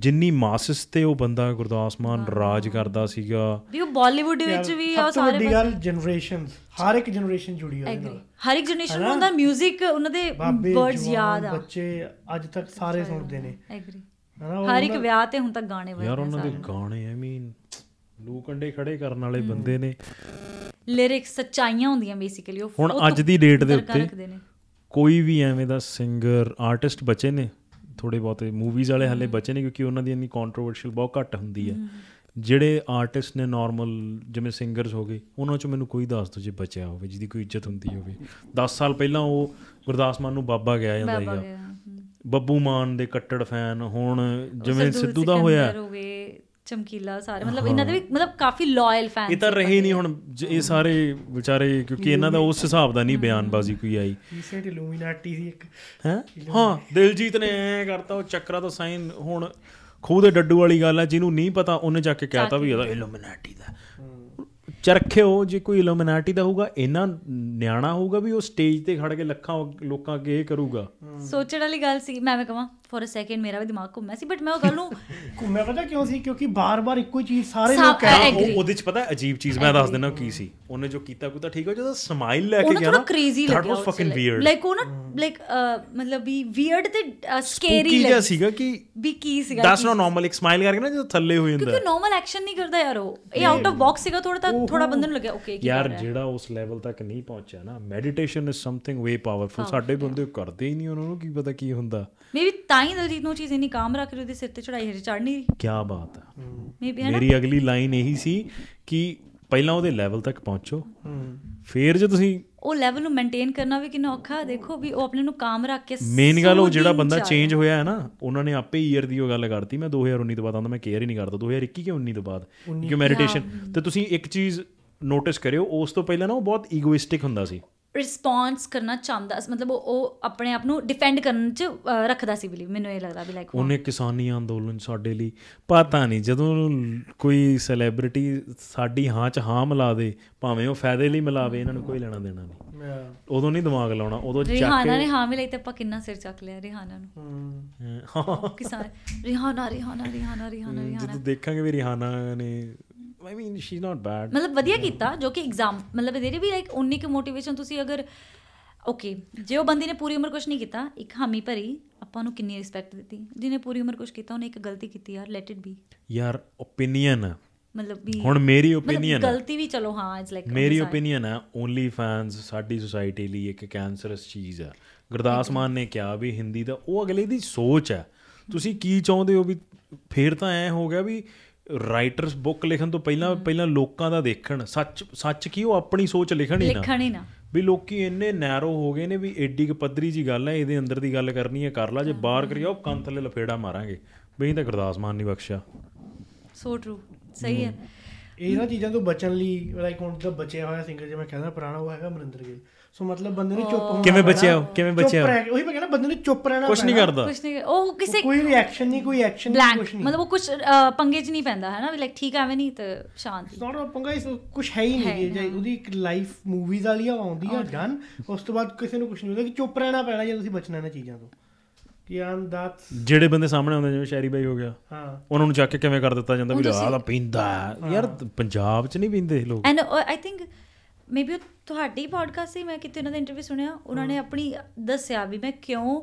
ਜਿੰਨੀ ਮਾਸਸ ਤੇ ਉਹ ਬੰਦਾ ਗੁਰਦਾਸ ਮਾਨ ਰਾਜ ਕਰਦਾ ਸੀਗਾ ਵੀ ਉਹ ਬਾਲੀਵੁੱਡ ਵਿੱਚ ਵੀ ਉਹ ਸਾਰੇ ਬੰਦੇ ਗੱਲ ਜਨਰੇਸ਼ਨਸ ਹਰ ਇੱਕ ਜਨਰੇਸ਼ਨ ਜੁੜੀ ਹੋਈ ਹੈ ਹਰ ਇੱਕ ਜਨਰੇਸ਼ਨ ਨੂੰ ਉਹਦਾ 뮤직 ਉਹਨਾਂ ਦੇ ਵਰਡਸ ਯਾਦ ਆ ਬੱਚੇ ਅੱਜ ਤੱਕ ਸਾਰੇ ਸੁਣਦੇ ਨੇ ਐਗਰੀ ਹਰ ਇੱਕ ਵਿਆਹ ਤੇ ਹੁਣ ਤੱਕ ਗਾਣੇ ਵੱਜਦੇ ਯਾਰ ਉਹਨਾਂ ਦੇ ਗਾਣੇ ਆਈ ਮੀਨ ਲੂ ਕੰਡੇ ਖੜੇ ਕਰਨ ਵਾਲੇ ਬੰਦੇ ਨੇ ਲਿਰਿਕਸ ਸੱਚਾਈਆਂ ਹੁੰਦੀਆਂ ਬੇਸਿਕਲੀ ਉਹ ਹੁਣ ਅੱਜ ਦੀ ਡੇਟ ਦੇ ਉੱਤੇ ਕੋਈ ਵੀ ਐਵੇਂ ਦਾ ਸਿੰਗਰ ਆਰਟਿਸਟ ਬਚੇ ਨੇ ਥੋੜੇ ਬਹੁਤੇ ਮੂਵੀਜ਼ ਵਾਲੇ ਹਲੇ ਬਚੇ ਨੇ ਕਿਉਂਕਿ ਉਹਨਾਂ ਦੀ ਇੰਨੀ ਕੰਟਰੋਵਰਸ਼ੀਅਲ ਬਹੁਤ ਘੱਟ ਹੁੰਦੀ ਹੈ ਜਿਹੜੇ ਆਰਟਿਸਟ ਨੇ ਨਾਰਮਲ ਜਿਵੇਂ ਸਿੰਗਰਸ ਹੋ ਗਏ ਉਹਨਾਂ ਚੋਂ ਮੈਨੂੰ ਕੋਈ ਦੱਸ ਦੋ ਜੇ ਬਚਿਆ ਹੋਵੇ ਜਿਹਦੀ ਕੋਈ ਇੱਜ਼ਤ ਹੁੰਦੀ ਹੋਵੇ 10 ਸਾਲ ਪਹਿਲਾਂ ਉਹ ਗੁਰਦਾਸ ਮਾਨ ਨੂੰ ਬਾਬਾ ਗਿਆ ਜਾਂਦਾ ਸੀਗਾ ਬੱਬੂ ਮਾਨ ਦੇ ਕੱਟੜ ਫੈਨ ਹੁਣ ਜਿਵੇਂ ਸਿੱਧੂ ਦਾ ਹੋਇਆ ਚਮਕੀਲਾ ਸਾਰੇ ਮਤਲਬ ਇਹਨਾਂ ਦੇ ਵੀ ਮਤਲਬ ਕਾਫੀ ਲਾਇਲ ਫੈਨ ਇਹ ਤਾਂ ਰਹੇ ਨਹੀਂ ਹੁਣ ਇਹ ਸਾਰੇ ਵਿਚਾਰੇ ਕਿਉਂਕਿ ਇਹਨਾਂ ਦਾ ਉਸ ਹਿਸਾਬ ਦਾ ਨਹੀਂ ਬਿਆਨਬਾਜ਼ੀ ਕੋਈ ਆਈ ਰੀਸੈਂਟ ਇਲੂਮੀਨਾਟੀ ਸੀ ਇੱਕ ਹੈ ਹਾਂ ਦਿਲਜੀਤ ਨੇ ਐ ਕਰਤਾ ਉਹ ਚੱਕਰਾ ਤੋਂ ਸਾਈਨ ਹੁਣ ਖੂਹ ਦੇ ਡੱਡੂ ਵਾਲੀ ਗੱਲ ਹੈ ਜਿਹਨੂੰ ਨਹੀਂ ਪਤਾ ਉਹਨੇ ਜਾ ਕੇ ਕਹਿਤਾ ਵੀ ਇਹਦਾ ਇਲੂਮੀਨਾਟੀ ਦਾ ਚਰਖਿਓ ਜੇ ਕੋਈ ਇਲੂਮਿਨਾਟੀ ਦਾ ਹੋਊਗਾ ਇਹਨਾਂ ਨਿਆਣਾ ਹੋਊਗਾ ਵੀ ਉਹ ਸਟੇਜ ਤੇ ਖੜ ਕੇ ਲੱਖਾਂ ਲੋਕਾਂ ਕੇ ਇਹ ਕਰੂਗਾ ਸੋਚਣ ਵਾਲੀ ਗੱਲ ਸੀ ਮੈਂ ਮੈਂ ਕਹਾਂ ਫॉर ਅ ਸੈਕਿੰਡ ਮੇਰਾ ਵੀ ਦਿਮਾਗ ਘੁੰਮਿਆ ਸੀ ਬਟ ਮੈਂ ਉਹ ਗੱਲ ਨੂੰ *laughs* ਘੁੰਮਿਆ ਪਤਾ ਕਿਉਂ ਸੀ ਕਿਉਂਕਿ ਬਾਰ-ਬਾਰ ਇੱਕੋ ਹੀ ਚੀਜ਼ ਸਾਰੇ ਲੋਕ ਕਹਿ ਰਹੇ ਉਹਦੇ ਚ ਪਤਾ ਅਜੀਬ ਚੀਜ਼ ਮੈਂ ਦੱਸ ਦਿੰਦਾ ਕੀ ਸੀ ਉਹਨੇ ਜੋ ਕੀਤਾ ਕੋਈ ਤਾਂ ਠੀਕ ਹੋ ਜਦੋਂ ਸਮਾਈਲ ਲੈ ਕੇ ਗਿਆ ਨਾ that was fucking weird like ਉਹ ਨਾ ਲਾਈਕ ਮਤਲਬ ਵੀ ਵੀਅਰਡ ਤੇ ਸਕੇਰੀ ਲੱਗ ਸੀਗਾ ਕਿ ਵੀ ਕੀ ਸੀਗਾ ਦੱਸ ਨਾ ਨਾਰਮਲ ਇੱਕ ਸਮਾਈਲ ਕਰਕੇ ਨਾ ਜਦੋਂ ਥੱਲੇ ਹੋ ਜਾਂਦਾ ਕਿਉਂਕਿ ਨਾਰਮਲ ਐਕਸ਼ਨ ਨਹੀਂ ਕਰਦਾ ਯਾਰ ਉਹ ਇਹ ਆਊਟ ਆਫ ਬਾਕਸ ਸੀਗਾ ਥੋੜਾ ਤਾਂ ਥੋੜਾ ਬੰਦੇ ਨੂੰ ਲੱਗਿਆ ਓਕੇ ਕੀ ਯਾਰ ਜਿਹੜਾ ਉਸ ਲੈਵਲ ਤੱਕ ਨਹੀਂ ਪਹੁੰਚਿਆ ਨਾ meditation is something way powerful ਸਾਡੇ ਬੰਦੇ ਕਰਦੇ ਹੀ ਨਹੀਂ ਉਹਨਾਂ ਨੂੰ ਕੀ ਪਤਾ ਕੀ ਹੁੰਦਾ ਮੇਬੀ ਤਾਂ ਹੀ ਦਲਜੀਤ ਨੂੰ ਚੀਜ਼ ਇਨੀ ਕਾਮ ਰੱਖ ਰਹੀ ਉਹਦੇ ਸਿਰ ਤੇ ਚੜਾਈ ਹਜੇ ਚੜਨੀ ਨਹੀਂ ਰਹੀ ਕੀ ਬਾਤ ਹੈ ਮੇਰੀ ਅਗਲੀ ਲਾਈਨ ਇਹੀ ਸੀ ਕਿ ਪਹਿਲਾਂ ਉਹਦੇ ਲੈਵਲ ਤੱਕ ਪਹੁੰਚੋ ਫਿਰ ਜੇ ਤੁਸੀਂ ਉਹ ਲੈਵਲ ਨੂੰ ਮੇਨਟੇਨ ਕਰਨਾ ਵੀ ਕਿੰਨਾ ਔਖਾ ਦੇਖੋ ਵੀ ਉਹ ਆਪਣੇ ਨੂੰ ਕਾਮ ਰੱਖ ਕੇ ਮੇਨ ਗੱਲ ਉਹ ਜਿਹੜਾ ਬੰਦਾ ਚੇਂਜ ਹੋਇਆ ਹੈ ਨਾ ਉਹਨਾਂ ਨੇ ਆਪੇ ਈਅਰ ਦੀ ਉਹ ਗੱਲ ਕਰਤੀ ਮੈਂ 2019 ਤੋਂ ਬਾਅਦ ਆਂਦਾ ਮੈਂ ਕੇਅਰ ਹੀ ਨਹੀਂ ਕਰਦਾ 2021 ਕਿ 19 ਤੋਂ ਬਾਅਦ ਕਿਉਂ ਮੈਡੀਟੇਸ਼ਨ ਤੇ ਤੁਸੀਂ ਇੱਕ ਚੀਜ਼ ਨੋਟਿਸ ਕਰਿਓ ਉਸ ਤੋਂ ਪਹਿਲਾਂ ਨਾ ਉਹ ਬਹੁਤ ਈਗੋਇਸਟਿਕ ਹੁੰਦਾ ਸੀ ਰਿਸਪੌਂਸ ਕਰਨਾ ਚਾਹੁੰਦਾ ਮਤਲਬ ਉਹ ਆਪਣੇ ਆਪ ਨੂੰ ਡਿਫੈਂਡ ਕਰਨ ਚ ਰੱਖਦਾ ਸੀ ਬਿਲੀ ਮੈਨੂੰ ਇਹ ਲੱਗਦਾ ਵੀ ਲਾਈਕ ਉਹਨੇ ਕਿਸਾਨੀ ਅੰਦੋਲਨ ਸਾਡੇ ਲਈ ਪਤਾ ਨਹੀਂ ਜਦੋਂ ਕੋਈ ਸੈਲੀਬ੍ਰਿਟੀ ਸਾਡੀ ਹਾਂ ਚ ਹਾਂ ਮਿਲਾ ਦੇ ਭਾਵੇਂ ਉਹ ਫਾਇਦੇ ਲਈ ਮਿਲਾਵੇ ਇਹਨਾਂ ਨੂੰ ਕੋਈ ਲੈਣਾ ਦੇਣਾ ਨਹੀਂ ਉਦੋਂ ਨਹੀਂ ਦਿਮਾਗ ਲਾਉਣਾ ਉਦੋਂ ਚੱਕ ਰਿਹਾਨਾ ਨੇ ਹਾਂ ਮਿਲਾਈ ਤੇ ਆਪਾਂ ਕਿੰਨਾ ਸਿਰ ਚੱਕ ਲਿਆ ਰਿਹਾਨਾ ਨੂੰ ਹਾਂ ਕਿਸਾਨ ਰਿਹਾਨਾ ਰਿਹਾਨਾ ਰਿਹਾਨਾ ਰਿਹਾਨਾ ਜਦੋਂ ਦੇਖਾਂਗੇ ਵੀ ਰਿਹਾਨਾ ਨੇ I mean she is not bad ਮਤਲਬ ਵਧੀਆ ਕੀਤਾ ਜੋ ਕਿ ਐਗਜ਼ਾਮ ਮਤਲਬ ਇਹਦੇ ਵੀ ਲਾਈਕ ਉਹਨੇ ਕਿ ਮੋਟੀਵੇਸ਼ਨ ਤੁਸੀਂ ਅਗਰ ਓਕੇ ਜੇ ਉਹ ਬੰਦੇ ਨੇ ਪੂਰੀ ਉਮਰ ਕੁਝ ਨਹੀਂ ਕੀਤਾ ਇੱਕ ਹਾਮੀ ਭਰੀ ਆਪਾਂ ਨੂੰ ਕਿੰਨੀ ਰਿਸਪੈਕਟ ਦਿੱਤੀ ਜਿਹਨੇ ਪੂਰੀ ਉਮਰ ਕੁਝ ਕੀਤਾ ਉਹਨੇ ਇੱਕ ਗਲਤੀ ਕੀਤੀ ਯਾਰ ਲੈਟ ਇਟ ਬੀ ਯਾਰ ਓਪੀਨੀਅਨ ਮਤਲਬ ਵੀ ਹੁਣ ਮੇਰੀ ਓਪੀਨੀਅਨ ਹੈ ਗਲਤੀ ਵੀ ਚਲੋ ਹਾਂ ਇਟਸ ਲਾਈਕ ਮੇਰੀ ਓਪੀਨੀਅਨ ਹੈ ਓਨਲੀ ਫੈਨਸ ਸਾਡੀ ਸੋਸਾਇਟੀ ਲਈ ਇੱਕ ਕੈਂਸਰਸ ਚੀਜ਼ ਹੈ ਗੁਰਦਾਸ ਮਾਨ ਨੇ ਕਿਹਾ ਵੀ ਹਿੰਦੀ ਦਾ ਉਹ ਅਗਲੇ ਦੀ ਸੋਚ ਹੈ ਤੁਸੀਂ ਕੀ ਚਾਹੁੰਦੇ ਹੋ ਵੀ ਫੇਰ ਤਾਂ ਐ ਹੋ ਗਿਆ ਵੀ ਰਾਈਟਰਸ ਬੁੱਕ ਲਿਖਣ ਤੋਂ ਪਹਿਲਾਂ ਪਹਿਲਾਂ ਲੋਕਾਂ ਦਾ ਦੇਖਣ ਸੱਚ ਸੱਚ ਕੀ ਉਹ ਆਪਣੀ ਸੋਚ ਲਿਖਣ ਹੀ ਨਾ ਲਿਖਣ ਹੀ ਨਾ ਵੀ ਲੋਕੀ ਇੰਨੇ ਨੈਰੋ ਹੋ ਗਏ ਨੇ ਵੀ ਐਡੀ ਕਿ ਪੱਧਰੀ ਜੀ ਗੱਲ ਹੈ ਇਹਦੇ ਅੰਦਰ ਦੀ ਗੱਲ ਕਰਨੀ ਹੈ ਕਰ ਲਾ ਜੇ ਬਾਹਰ ਕਰੀ ਉਹ ਕੰਨ ਥੱਲੇ ਲਫੇੜਾ ਮਾਰਾਂਗੇ ਇਹ ਤਾਂ ਗੁਰਦਾਸ ਮਾਨ ਨਹੀਂ ਬਖਸ਼ਿਆ ਸੋ ਟਰੂ ਸਹੀ ਹੈ ਇਹਨਾਂ ਚੀਜ਼ਾਂ ਤੋਂ ਬਚਣ ਲਈ ਲਾਈਕ ਹੁਣ ਤਾਂ ਬਚਿਆ ਹੋਇਆ ਸਿੰਗਰ ਜੇ ਮੈਂ ਕਹਿੰਦਾ ਪੁਰਾਣਾ ਉਹ ਹੈਗਾ ਮਨਿੰਦਰ ਗਿੱਲ ਸੋ ਮਤਲਬ ਬੰਦੇ ਨੂੰ ਚੁੱਪ ਹੋਣਾ ਕਿਵੇਂ ਬਚਿਆ ਕਿਵੇਂ ਬਚਿਆ ਚੁੱਪ ਉਹੀ ਮੈਂ ਕਹਿੰਦਾ ਬੰਦੇ ਨੂੰ ਚੁੱਪ ਰਹਿਣਾ ਕੁਝ ਨਹੀਂ ਕਰਦਾ ਕੁਝ ਨਹੀਂ ਉਹ ਕਿਸੇ ਕੋਈ ਰਿਐਕਸ਼ਨ ਨਹੀਂ ਕੋਈ ਐਕਸ਼ਨ ਨਹੀਂ ਕੁਝ ਨਹੀਂ ਮਤਲਬ ਉਹ ਕੁਝ ਪੰਗੇ 'ਚ ਨਹੀਂ ਪੈਂਦਾ ਹੈ ਨਾ ਲਾਈਕ ਠੀਕ ਐਵੇਂ ਨਹੀਂ ਤੇ ਸ਼ਾਂਤੀ ਸੋਰ ਪੰਗਾ ਇਸ ਕੁਝ ਹੈ ਹੀ ਨਹੀਂ ਜੇ ਉਹਦੀ ਇੱਕ ਲਾਈਫ ਮੂਵੀਜ਼ ਵਾਲੀ ਆਉਂਦੀ ਆ ਡਨ ਉਸ ਤੋਂ ਬਾਅਦ ਕਿਸੇ ਨੂੰ ਕੁਝ ਨਹੀਂ ਹੁੰਦਾ ਕਿ ਚੁੱਪ ਰਹਿਣਾ ਪੈਣਾ ਜੇ ਤੁਸੀਂ ਬਚਣਾ ਇਹਨਾਂ ਚੀਜ਼ਾਂ ਤੋਂ ਕਿਆਨ ਦਾਤ ਜਿਹੜੇ ਬੰਦੇ ਸਾਹਮਣੇ ਆਉਂਦੇ ਜਿਵੇਂ ਸ਼ੈਰੀ ਬਾਈ ਹੋ ਗਿਆ ਹਾਂ ਉਹਨਾਂ ਨੂੰ ਚੱਕ ਕੇ ਕਿਵੇਂ ਕਰ ਦਿੱਤਾ ਜਾਂਦਾ ਵੀ ਆਹ ਪੀਂਦਾ ਯਾਰ ਪੰਜਾਬ 'ਚ ਨਹੀਂ ਪੀਂਦੇ ਲੋਕ ਐਂਡ ਆਈ ਥਿੰਕ ਮੇਬੀ ਤੁਹਾਡੀ ਪੋਡਕਾਸਟ ਸੀ ਮੈਂ ਕਿਤੇ ਉਹਨਾਂ ਦਾ ਇੰਟਰਵਿਊ ਸੁਣਿਆ ਉਹਨਾਂ ਨੇ ਆਪਣੀ ਦੱਸਿਆ ਵੀ ਮੈਂ ਕਿਉਂ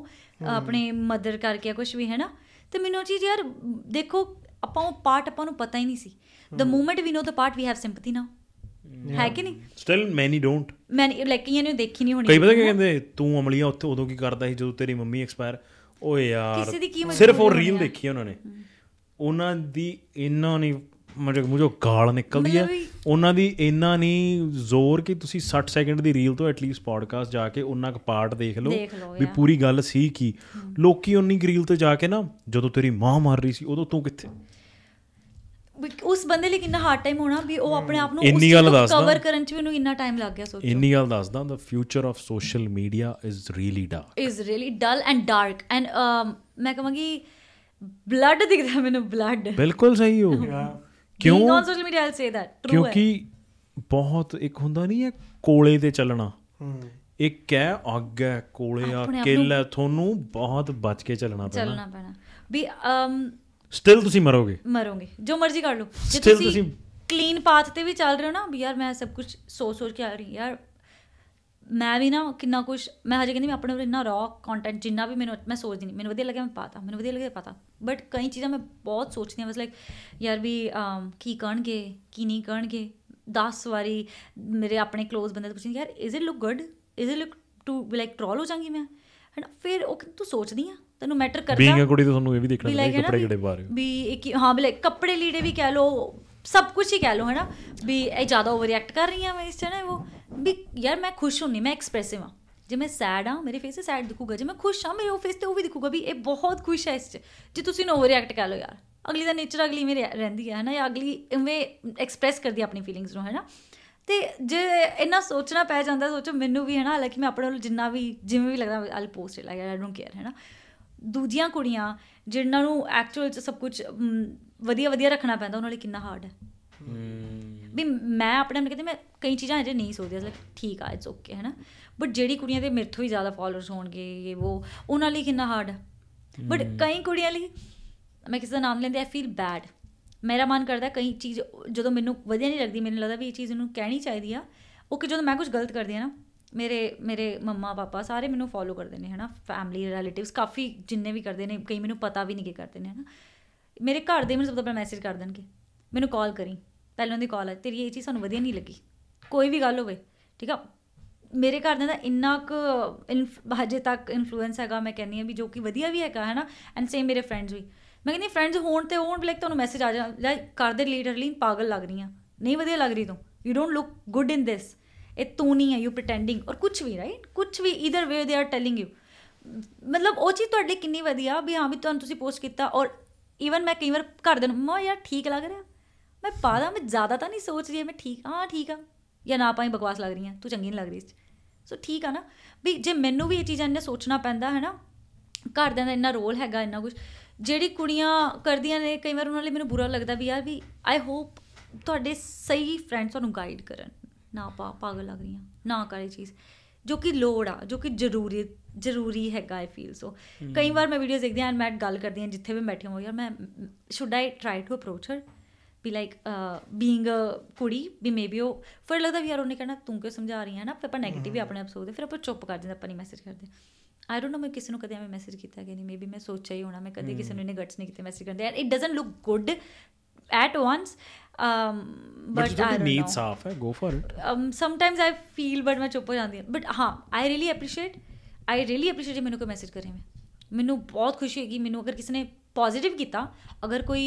ਆਪਣੇ ਮਦਰ ਕਰਕੇ ਕੁਝ ਵੀ ਹੈ ਨਾ ਤੇ ਮੈਨੂੰ ਉਹ ਚੀਜ਼ ਯਾਰ ਦੇਖੋ ਆਪਾਂ ਉਹ ਪਾਰਟ ਆਪਾਂ ਨੂੰ ਪਤਾ ਹੀ ਨਹੀਂ ਸੀ the moment we know the part we have sympathy now ਹੈ ਕਿ ਨਹੀਂ ਸਟਿਲ ਮੈਨੀ ਡੋਨਟ ਮੈਨੀ ਲਾਈਕ ਇਹਨਾਂ ਨੂੰ ਦੇਖੀ ਨਹੀਂ ਹੋਣੀ ਕਈ ਪਤਾ ਕੀ ਕਹਿੰਦੇ ਤੂੰ ਅਮਲੀਆਂ ਉੱਥੇ ਉਦੋਂ ਕੀ ਕਰਦਾ ਸੀ ਜਦੋਂ ਤੇਰੀ ਮੰਮੀ ਐਕਸਪਾਇਰ ਓਏ ਯਾਰ ਸਿਰਫ ਉਹ ਰੀਲ ਦੇਖੀ ਉਹਨਾਂ ਨੇ ਉਹਨਾਂ ਦੀ ਇੰਨਾ ਨਹੀਂ ਮੇਰੇ ਮੂੰਹੋਂ ਗਾਲ ਨਿਕਲਦੀ ਹੈ ਉਹਨਾਂ ਦੀ ਇੰਨਾ ਨਹੀਂ ਜ਼ੋਰ ਕਿ ਤੁਸੀਂ 60 ਸੈਕਿੰਡ ਦੀ ਰੀਲ ਤੋਂ ਐਟਲੀਸਟ ਪੋਡਕਾਸਟ ਜਾ ਕੇ ਉਹਨਾਂ ਕ ਪਾਰਟ ਦੇਖ ਲਓ ਵੀ ਪੂਰੀ ਗੱਲ ਸੀ ਕੀ ਲੋਕੀ ਉਨੀ ਗਰੀਲ ਤੇ ਜਾ ਕੇ ਨਾ ਜਦੋਂ ਤੇਰੀ ਮਾਂ ਮਰ ਰਹੀ ਸੀ ਉਦੋਂ ਤੂੰ ਕਿੱਥੇ ਉਸ ਬੰਦੇ ਲਈ ਕਿੰਨਾ ਹਾਰਡ ਟਾਈਮ ਹੋਣਾ ਵੀ ਉਹ ਆਪਣੇ ਆਪ ਨੂੰ ਉਸ ਨੂੰ ਕਵਰ ਕਰਨ ਚ ਉਹਨੂੰ ਇੰਨਾ ਟਾਈਮ ਲੱਗ ਗਿਆ ਸੋਚੋ ਇੰਨੀ ਗੱਲ ਦੱਸਦਾ ਦਾ future of social media is really dark is really dull and dark and ਮੈਂ ਕਹਾਂਗੀ ਬਲੱਡ ਦਿਖਦਾ ਮੈਨੂੰ ਬਲੱਡ ਬਿਲਕੁਲ ਸਹੀ ਹੋ ਗਿਆ ਕਿਉਂ being social media I say that true ਕਿਉਂਕਿ ਬਹੁਤ ਇੱਕ ਹੁੰਦਾ ਨਹੀਂ ਹੈ ਕੋਲੇ ਤੇ ਚੱਲਣਾ ਇੱਕ ਹੈ ਅੱਗ ਹੈ ਕੋਲੇ ਆ ਕਿੱਲ ਹੈ ਤੁਹਾਨੂੰ ਬਹੁਤ ਬਚ ਕੇ ਚੱਲਣਾ ਪੈਣਾ ਚੱਲਣਾ ਪੈਣਾ ਵੀ ਅਮ ਸਟਿਲ ਤੁਸੀਂ ਮਰੋਗੇ ਮਰੋਗੇ ਜੋ ਮਰਜ਼ੀ ਕਰ ਲਓ ਜੇ ਤੁਸੀਂ ਕਲੀਨ ਪਾਥ ਤੇ ਵੀ ਚੱਲ ਰਹੇ ਹੋ ਨਾ ਵੀ ਯਾਰ ਮੈਂ ਸਭ ਕੁਝ ਸੋਚ ਸੋਚ ਕੇ ਆ ਰਹੀ ਯਾਰ ਮੈਂ ਵੀ ਨਾ ਕਿੰਨਾ ਕੁਝ ਮੈਂ ਹਜੇ ਕਹਿੰਦੀ ਮੈਂ ਆਪਣੇ ਉਪਰ ਇੰਨਾ ਰੌਕ ਕੰਟੈਂਟ ਜਿੰਨਾ ਵੀ ਮੈਨੂੰ ਮੈਂ ਸੋਚਦੀ ਨਹੀਂ ਮੈਨੂੰ ਵਧੀਆ ਲੱਗਿਆ ਮੈਂ ਪਾਤਾ ਮੈਨੂੰ ਵਧੀਆ ਲੱਗਿਆ ਪਾਤਾ ਬਟ ਕਈ ਚੀਜ਼ਾਂ ਮੈਂ ਬਹੁਤ ਸੋਚਦੀ ਹਾਂ ਬਸ ਲਾਈਕ ਯਾਰ ਵੀ ਕੀ ਕਰਨਗੇ ਕੀ ਨਹੀਂ ਕਰਨਗੇ 10 ਵਾਰੀ ਮੇਰੇ ਆਪਣੇ ক্লোਜ਼ ਬੰਦੇ ਤੋਂ ਪੁੱਛਿੰਦੀ ਯਾਰ is it look good is it look too like troll ਹੋ ਜਾਂਗੀ ਮੈਂ ਐਂਡ ਫਿਰ ਉਹ ਤੂੰ ਸੋਚਦੀ ਆ ਤੈਨੂੰ ਮੈਟਰ ਕਰਦਾ ਬੀਂਗ ਕੁੜੀ ਤੋਂ ਤੁਹਾਨੂੰ ਇਹ ਵੀ ਦੇਖਣਾ ਕਿ ਕੱਪੜੇ ਕਿਹੜੇ ਪਾ ਰਹੇ ਹੋ ਵੀ ਹਾਂ ਬਲੇ ਕੱਪੜੇ ਲੀੜੇ ਵੀ ਕਹਿ ਲੋ ਸਭ ਕੁਝ ਹੀ ਕਹਿ ਲਓ ਹੈਨਾ ਵੀ ਇਹ ਜ਼ਿਆਦਾ ਓਵਰ ਰਿਐਕਟ ਕਰ ਰਹੀ ਆ ਮੈਂ ਇਸ ਤਰ੍ਹਾਂ ਉਹ ਵੀ ਯਾਰ ਮੈਂ ਖੁਸ਼ ਹੁੰਨੀ ਮੈਂ ਐਕਸਪ੍ਰੈਸਿਵ ਆ ਜੇ ਮੈਂ ਸੈਡ ਆ ਮੇਰੇ ਫੇਸ ਤੇ ਸੈਡ ਦਿਖੂਗਾ ਜੇ ਮੈਂ ਖੁਸ਼ ਆ ਮੇਰੇ ਫੇਸ ਤੇ ਉਹ ਵੀ ਦਿਖੂਗਾ ਵੀ ਇਹ ਬਹੁਤ ਖੁਸ਼ ਹੈ ਇਸ ਚ ਜੇ ਤੁਸੀਂ ਓਵਰ ਰਿਐਕਟ ਕਰ ਲਓ ਯਾਰ ਅਗਲੀ ਦਾ ਨੇਚਰ ਅਗਲੀ ਮੇਰੇ ਰਹਿੰਦੀ ਹੈ ਹੈਨਾ ਜਾਂ ਅਗਲੀ ਇਵੇਂ ਐਕਸਪ੍ਰੈਸ ਕਰਦੀ ਆਪਣੀ ਫੀਲਿੰਗਸ ਨੂੰ ਹੈਨਾ ਤੇ ਜੇ ਇਹਨਾਂ ਸੋਚਣਾ ਪੈ ਜਾਂਦਾ ਸੋਚੋ ਮੈਨੂੰ ਵੀ ਹੈਨਾ ਹਾਲਾਂਕਿ ਮੈਂ ਆਪਣੇ ਵੱਲ ਜਿੰਨਾ ਵੀ ਜਿਵੇਂ ਵੀ ਲੱਗਦਾ all post like I don't care ਹੈਨਾ ਦੂਜੀਆਂ ਕੁੜੀਆਂ ਜਿਨ੍ਹਾਂ ਨੂੰ ਐਕਚੁਅਲ ਚ ਸਭ ਕੁਝ ਵਧੀਆ ਵਧੀਆ ਰੱਖਣਾ ਪੈਂਦਾ ਉਹਨਾਂ ਲਈ ਕਿੰਨਾ ਹਾਰਡ ਹੈ ਵੀ ਮੈਂ ਆਪਣੇ ਆਪ ਨੂੰ ਕਹਿੰਦੀ ਮੈਂ ਕਈ ਚੀਜ਼ਾਂ ਅਜੇ ਨਹੀਂ ਸੋਚਦੀ ਅਸਲ ਠੀਕ ਆ ਇਟਸ ਓਕੇ ਹੈਨਾ ਬਟ ਜਿਹੜੀ ਕੁੜੀਆਂ ਦੇ ਮੇਰੇ ਤੋਂ ਹੀ ਜ਼ਿਆਦਾ ਫਾਲੋਅਰਸ ਹੋਣਗੇ ਇਹ ਉਹ ਉਹਨਾਂ ਲਈ ਕਿੰਨਾ ਹਾਰਡ ਹੈ ਬਟ ਕਈ ਕੁੜੀਆਂ ਲਈ ਮੈਂ ਕਿਸੇ ਦਾ ਨਾਮ ਲੈਂਦੇ ਆ ਫੀਲ ਬੈਡ ਮੇਰਾ ਮਨ ਕਰਦਾ ਕਈ ਚੀਜ਼ ਜਦੋਂ ਮੈਨੂੰ ਵਧੀਆ ਨਹੀਂ ਲੱਗਦੀ ਮੈਨੂੰ ਲੱਗਦਾ ਵੀ ਇਹ ਚੀਜ਼ ਨੂੰ ਕਹਿਣੀ ਚਾਹੀਦੀ ਆ ਉਹ ਕਿ ਜਦੋਂ ਮੈਂ ਕੁਝ ਗਲਤ ਕਰਦੀ ਆ ਨਾ ਮੇਰੇ ਮੇਰੇ ਮੰਮਾ ਪਾਪਾ ਸਾਰੇ ਮੈਨੂੰ ਫੋਲੋ ਕਰਦੇ ਨੇ ਹਨਾ ਫੈਮਿਲੀ ਰਿਲੇਟਿਵਸ ਕਾਫੀ ਜਿੰਨੇ ਵੀ ਕਰਦੇ ਨੇ ਕਈ ਮੈਨੂੰ ਪਤਾ ਵੀ ਨਹੀਂ ਕਿ ਕਰਦੇ ਨੇ ਹਨਾ ਮੇਰੇ ਘਰ ਦੇ ਮੈਨੂੰ ਸਭ ਤੋਂ ਪਹਿਲਾਂ ਮੈਸੇਜ ਕਰ ਦੇਣਗੇ ਮੈਨੂੰ ਕਾਲ ਕਰੀ ਪਹਿਲਾਂ ਦੀ ਕਾਲ ਹੈ ਤੇਰੀ ਇਹ ਚੀਜ਼ ਸਾਨੂੰ ਵਧੀਆ ਨਹੀਂ ਲੱਗੀ ਕੋਈ ਵੀ ਗੱਲ ਹੋਵੇ ਠੀਕ ਆ ਮੇਰੇ ਘਰ ਦੇ ਦਾ ਇੰਨਾ ਕੁ ਹਜੇ ਤੱਕ ਇਨਫਲੂਐਂਸ ਹੈਗਾ ਮੈਂ ਕਹਿੰਨੀ ਆ ਵੀ ਜੋ ਕਿ ਵਧੀਆ ਵੀ ਹੈਗਾ ਹੈਨਾ ਐਂਡ ਸੇਮ ਮੇਰੇ ਫਰੈਂਡਸ ਵੀ ਮੈਂ ਕਹਿੰਦੀ ਫਰੈਂਡਸ ਹੋਣ ਤੇ ਹੋਣ ਲਾਈਕ ਤੁਹਾਨੂੰ ਮੈਸੇਜ ਆ ਜਾ ਲਾਈਕ ਕਰ ਦੇ ਲੀਡਰਲੀ ਪਾਗਲ ਲੱਗ ਰਹੀ ਆ ਨਹੀਂ ਵਧੀਆ ਲੱਗ ਰਹੀ ਤੂੰ you don't look good in this ਇਹ ਤੂੰ ਨਹੀਂ ਹੈ ਯੂ ਪ੍ਰਟੈਂਡਿੰਗ ਔਰ ਕੁਝ ਵੀ ਰਾਈਟ ਕੁਝ ਵੀ either way they are telling you ਮਤਲਬ ਉਹ ਚੀਜ਼ ਤੁਹਾਡੇ ਕਿੰਨੀ ਵਧੀਆ ਵੀ ਹਾਂ ਵੀ ਤੁਹਾਨੂੰ ਤੁਸੀਂ ਪੋਸਟ ਕੀਤਾ ਔਰ ਈਵਨ ਮੈਂ ਕਈ ਵਾਰ ਘਰ ਦੇ ਨੂੰ ਮਾ ਯਾਰ ਠੀਕ ਲੱਗ ਰਿਹਾ ਮੈਂ ਪਾਦਾ ਮੈਂ ਜ਼ਿਆਦਾ ਤਾਂ ਨਹੀਂ ਸੋਚ ਰਹੀ ਮੈਂ ਠੀਕ ਹਾਂ ਠੀਕ ਆ ਜਾਂ ਨਾ ਪਾਈ ਬਕਵਾਸ ਲੱਗ ਰਹੀ ਹੈ ਤੂੰ ਚੰਗੀ ਨਹੀਂ ਲੱਗ ਰਹੀ ਸੋ ਠੀਕ ਆ ਨਾ ਵੀ ਜੇ ਮੈਨੂੰ ਵੀ ਇਹ ਚੀਜ਼ਾਂ ਨੇ ਸੋਚਣਾ ਪੈਂਦਾ ਹੈ ਨਾ ਘਰਦਿਆਂ ਦਾ ਇੰਨਾ ਰੋਲ ਹੈਗਾ ਇੰਨਾ ਕੁਝ ਜਿਹੜੀ ਕੁੜੀਆਂ ਕਰਦੀਆਂ ਨੇ ਕਈ ਵਾਰ ਉਹਨਾਂ ਲਈ ਮੈਨੂੰ ਬੁਰਾ ਲੱਗਦਾ ਵੀ ਯਾਰ ਵੀ ਆਈ ਹੋਪ ਤੁਹਾਡੇ ਸਹੀ ਫਰੈਂਡਸ ਤੁਹਾਨੂੰ ਗਾਈਡ ਕਰਨ ਨਾ ਪਾ ਪਾਗਲ ਲੱਗ ਰਹੀਆਂ ਨਾ ਕਰੇ ਚੀਜ਼ ਜੋ ਕਿ ਲੋੜ ਆ ਜੋ ਕਿ ਜ਼ਰੂਰੀ ਜ਼ਰੂਰੀ ਹੈਗਾ ਆਈ ਫੀਲ ਸੋ ਕਈ ਵਾਰ ਮੈਂ ਵੀਡੀਓਜ਼ ਦੇਖਦੀ ਆਂ ਐਂਡ ਮੈਂ ਗੱਲ ਕਰਦੀ ਆਂ ਜਿੱਥੇ ਵੀ ਬੈਠੀ ਹਾਂ ਯਾਰ ਮੈਂ should I try to approach her ਵੀ ਲਾਈਕ ਬੀਇੰਗ ਅ ਕੁੜੀ ਵੀ ਮੇਬੀ ਉਹ ਫਿਰ ਲੱਗਦਾ ਵੀ ਯਾਰ ਉਹਨੇ ਕਹਿਣਾ ਤੂੰ ਕਿਉਂ ਸਮਝਾ ਰਹੀ ਹੈ ਨਾ ਫਿਰ ਆਪਾਂ ਨੈਗੇਟਿਵ ਹੀ ਆਪਣੇ ਆਪ ਸੋਚਦੇ ਫਿਰ ਆਪਾਂ ਚੁੱਪ ਕਰ ਜਾਂਦੇ ਆਪਾਂ ਨਹੀਂ ਮੈਸੇਜ ਕਰਦੇ ਆਈ ਡੋਨਟ ਨੋ ਮੈਂ ਕਿਸੇ ਨੂੰ ਕਦੇ ਐਵੇਂ ਮੈਸੇਜ ਕੀਤਾ ਕਿ ਨਹੀਂ ਮੇਬੀ ਮੈਂ ਸੋਚਿਆ ਹੀ ਹੋਣਾ ਮੈਂ ਕਦੇ ਕਿਸੇ ਨੂੰ ਇਹਨੇ ਗਟਸ ਨਹੀਂ ਕੀਤੇ ਮੈਸੇਜ ਕਰਦੇ ਯਾਰ it doesn't look good at once um but, but i don't know saaf hai go for it um sometimes i feel but ਮੈਂ ਚੁੱਪ ਹੋ ਜਾਂਦੀ ਹਾਂ but ਹਾਂ i really appreciate I really appreciate ਜੇ ਮੈਨੂੰ ਕੋਈ ਮੈਸੇਜ ਕਰੇ ਮੈਂ ਮੈਨੂੰ ਬਹੁਤ ਖੁਸ਼ੀ ਹੋਏਗੀ ਮੈਨੂੰ ਅਗਰ ਕਿਸੇ ਨੇ ਪੋਜ਼ਿਟਿਵ ਕੀਤਾ ਅਗਰ ਕੋਈ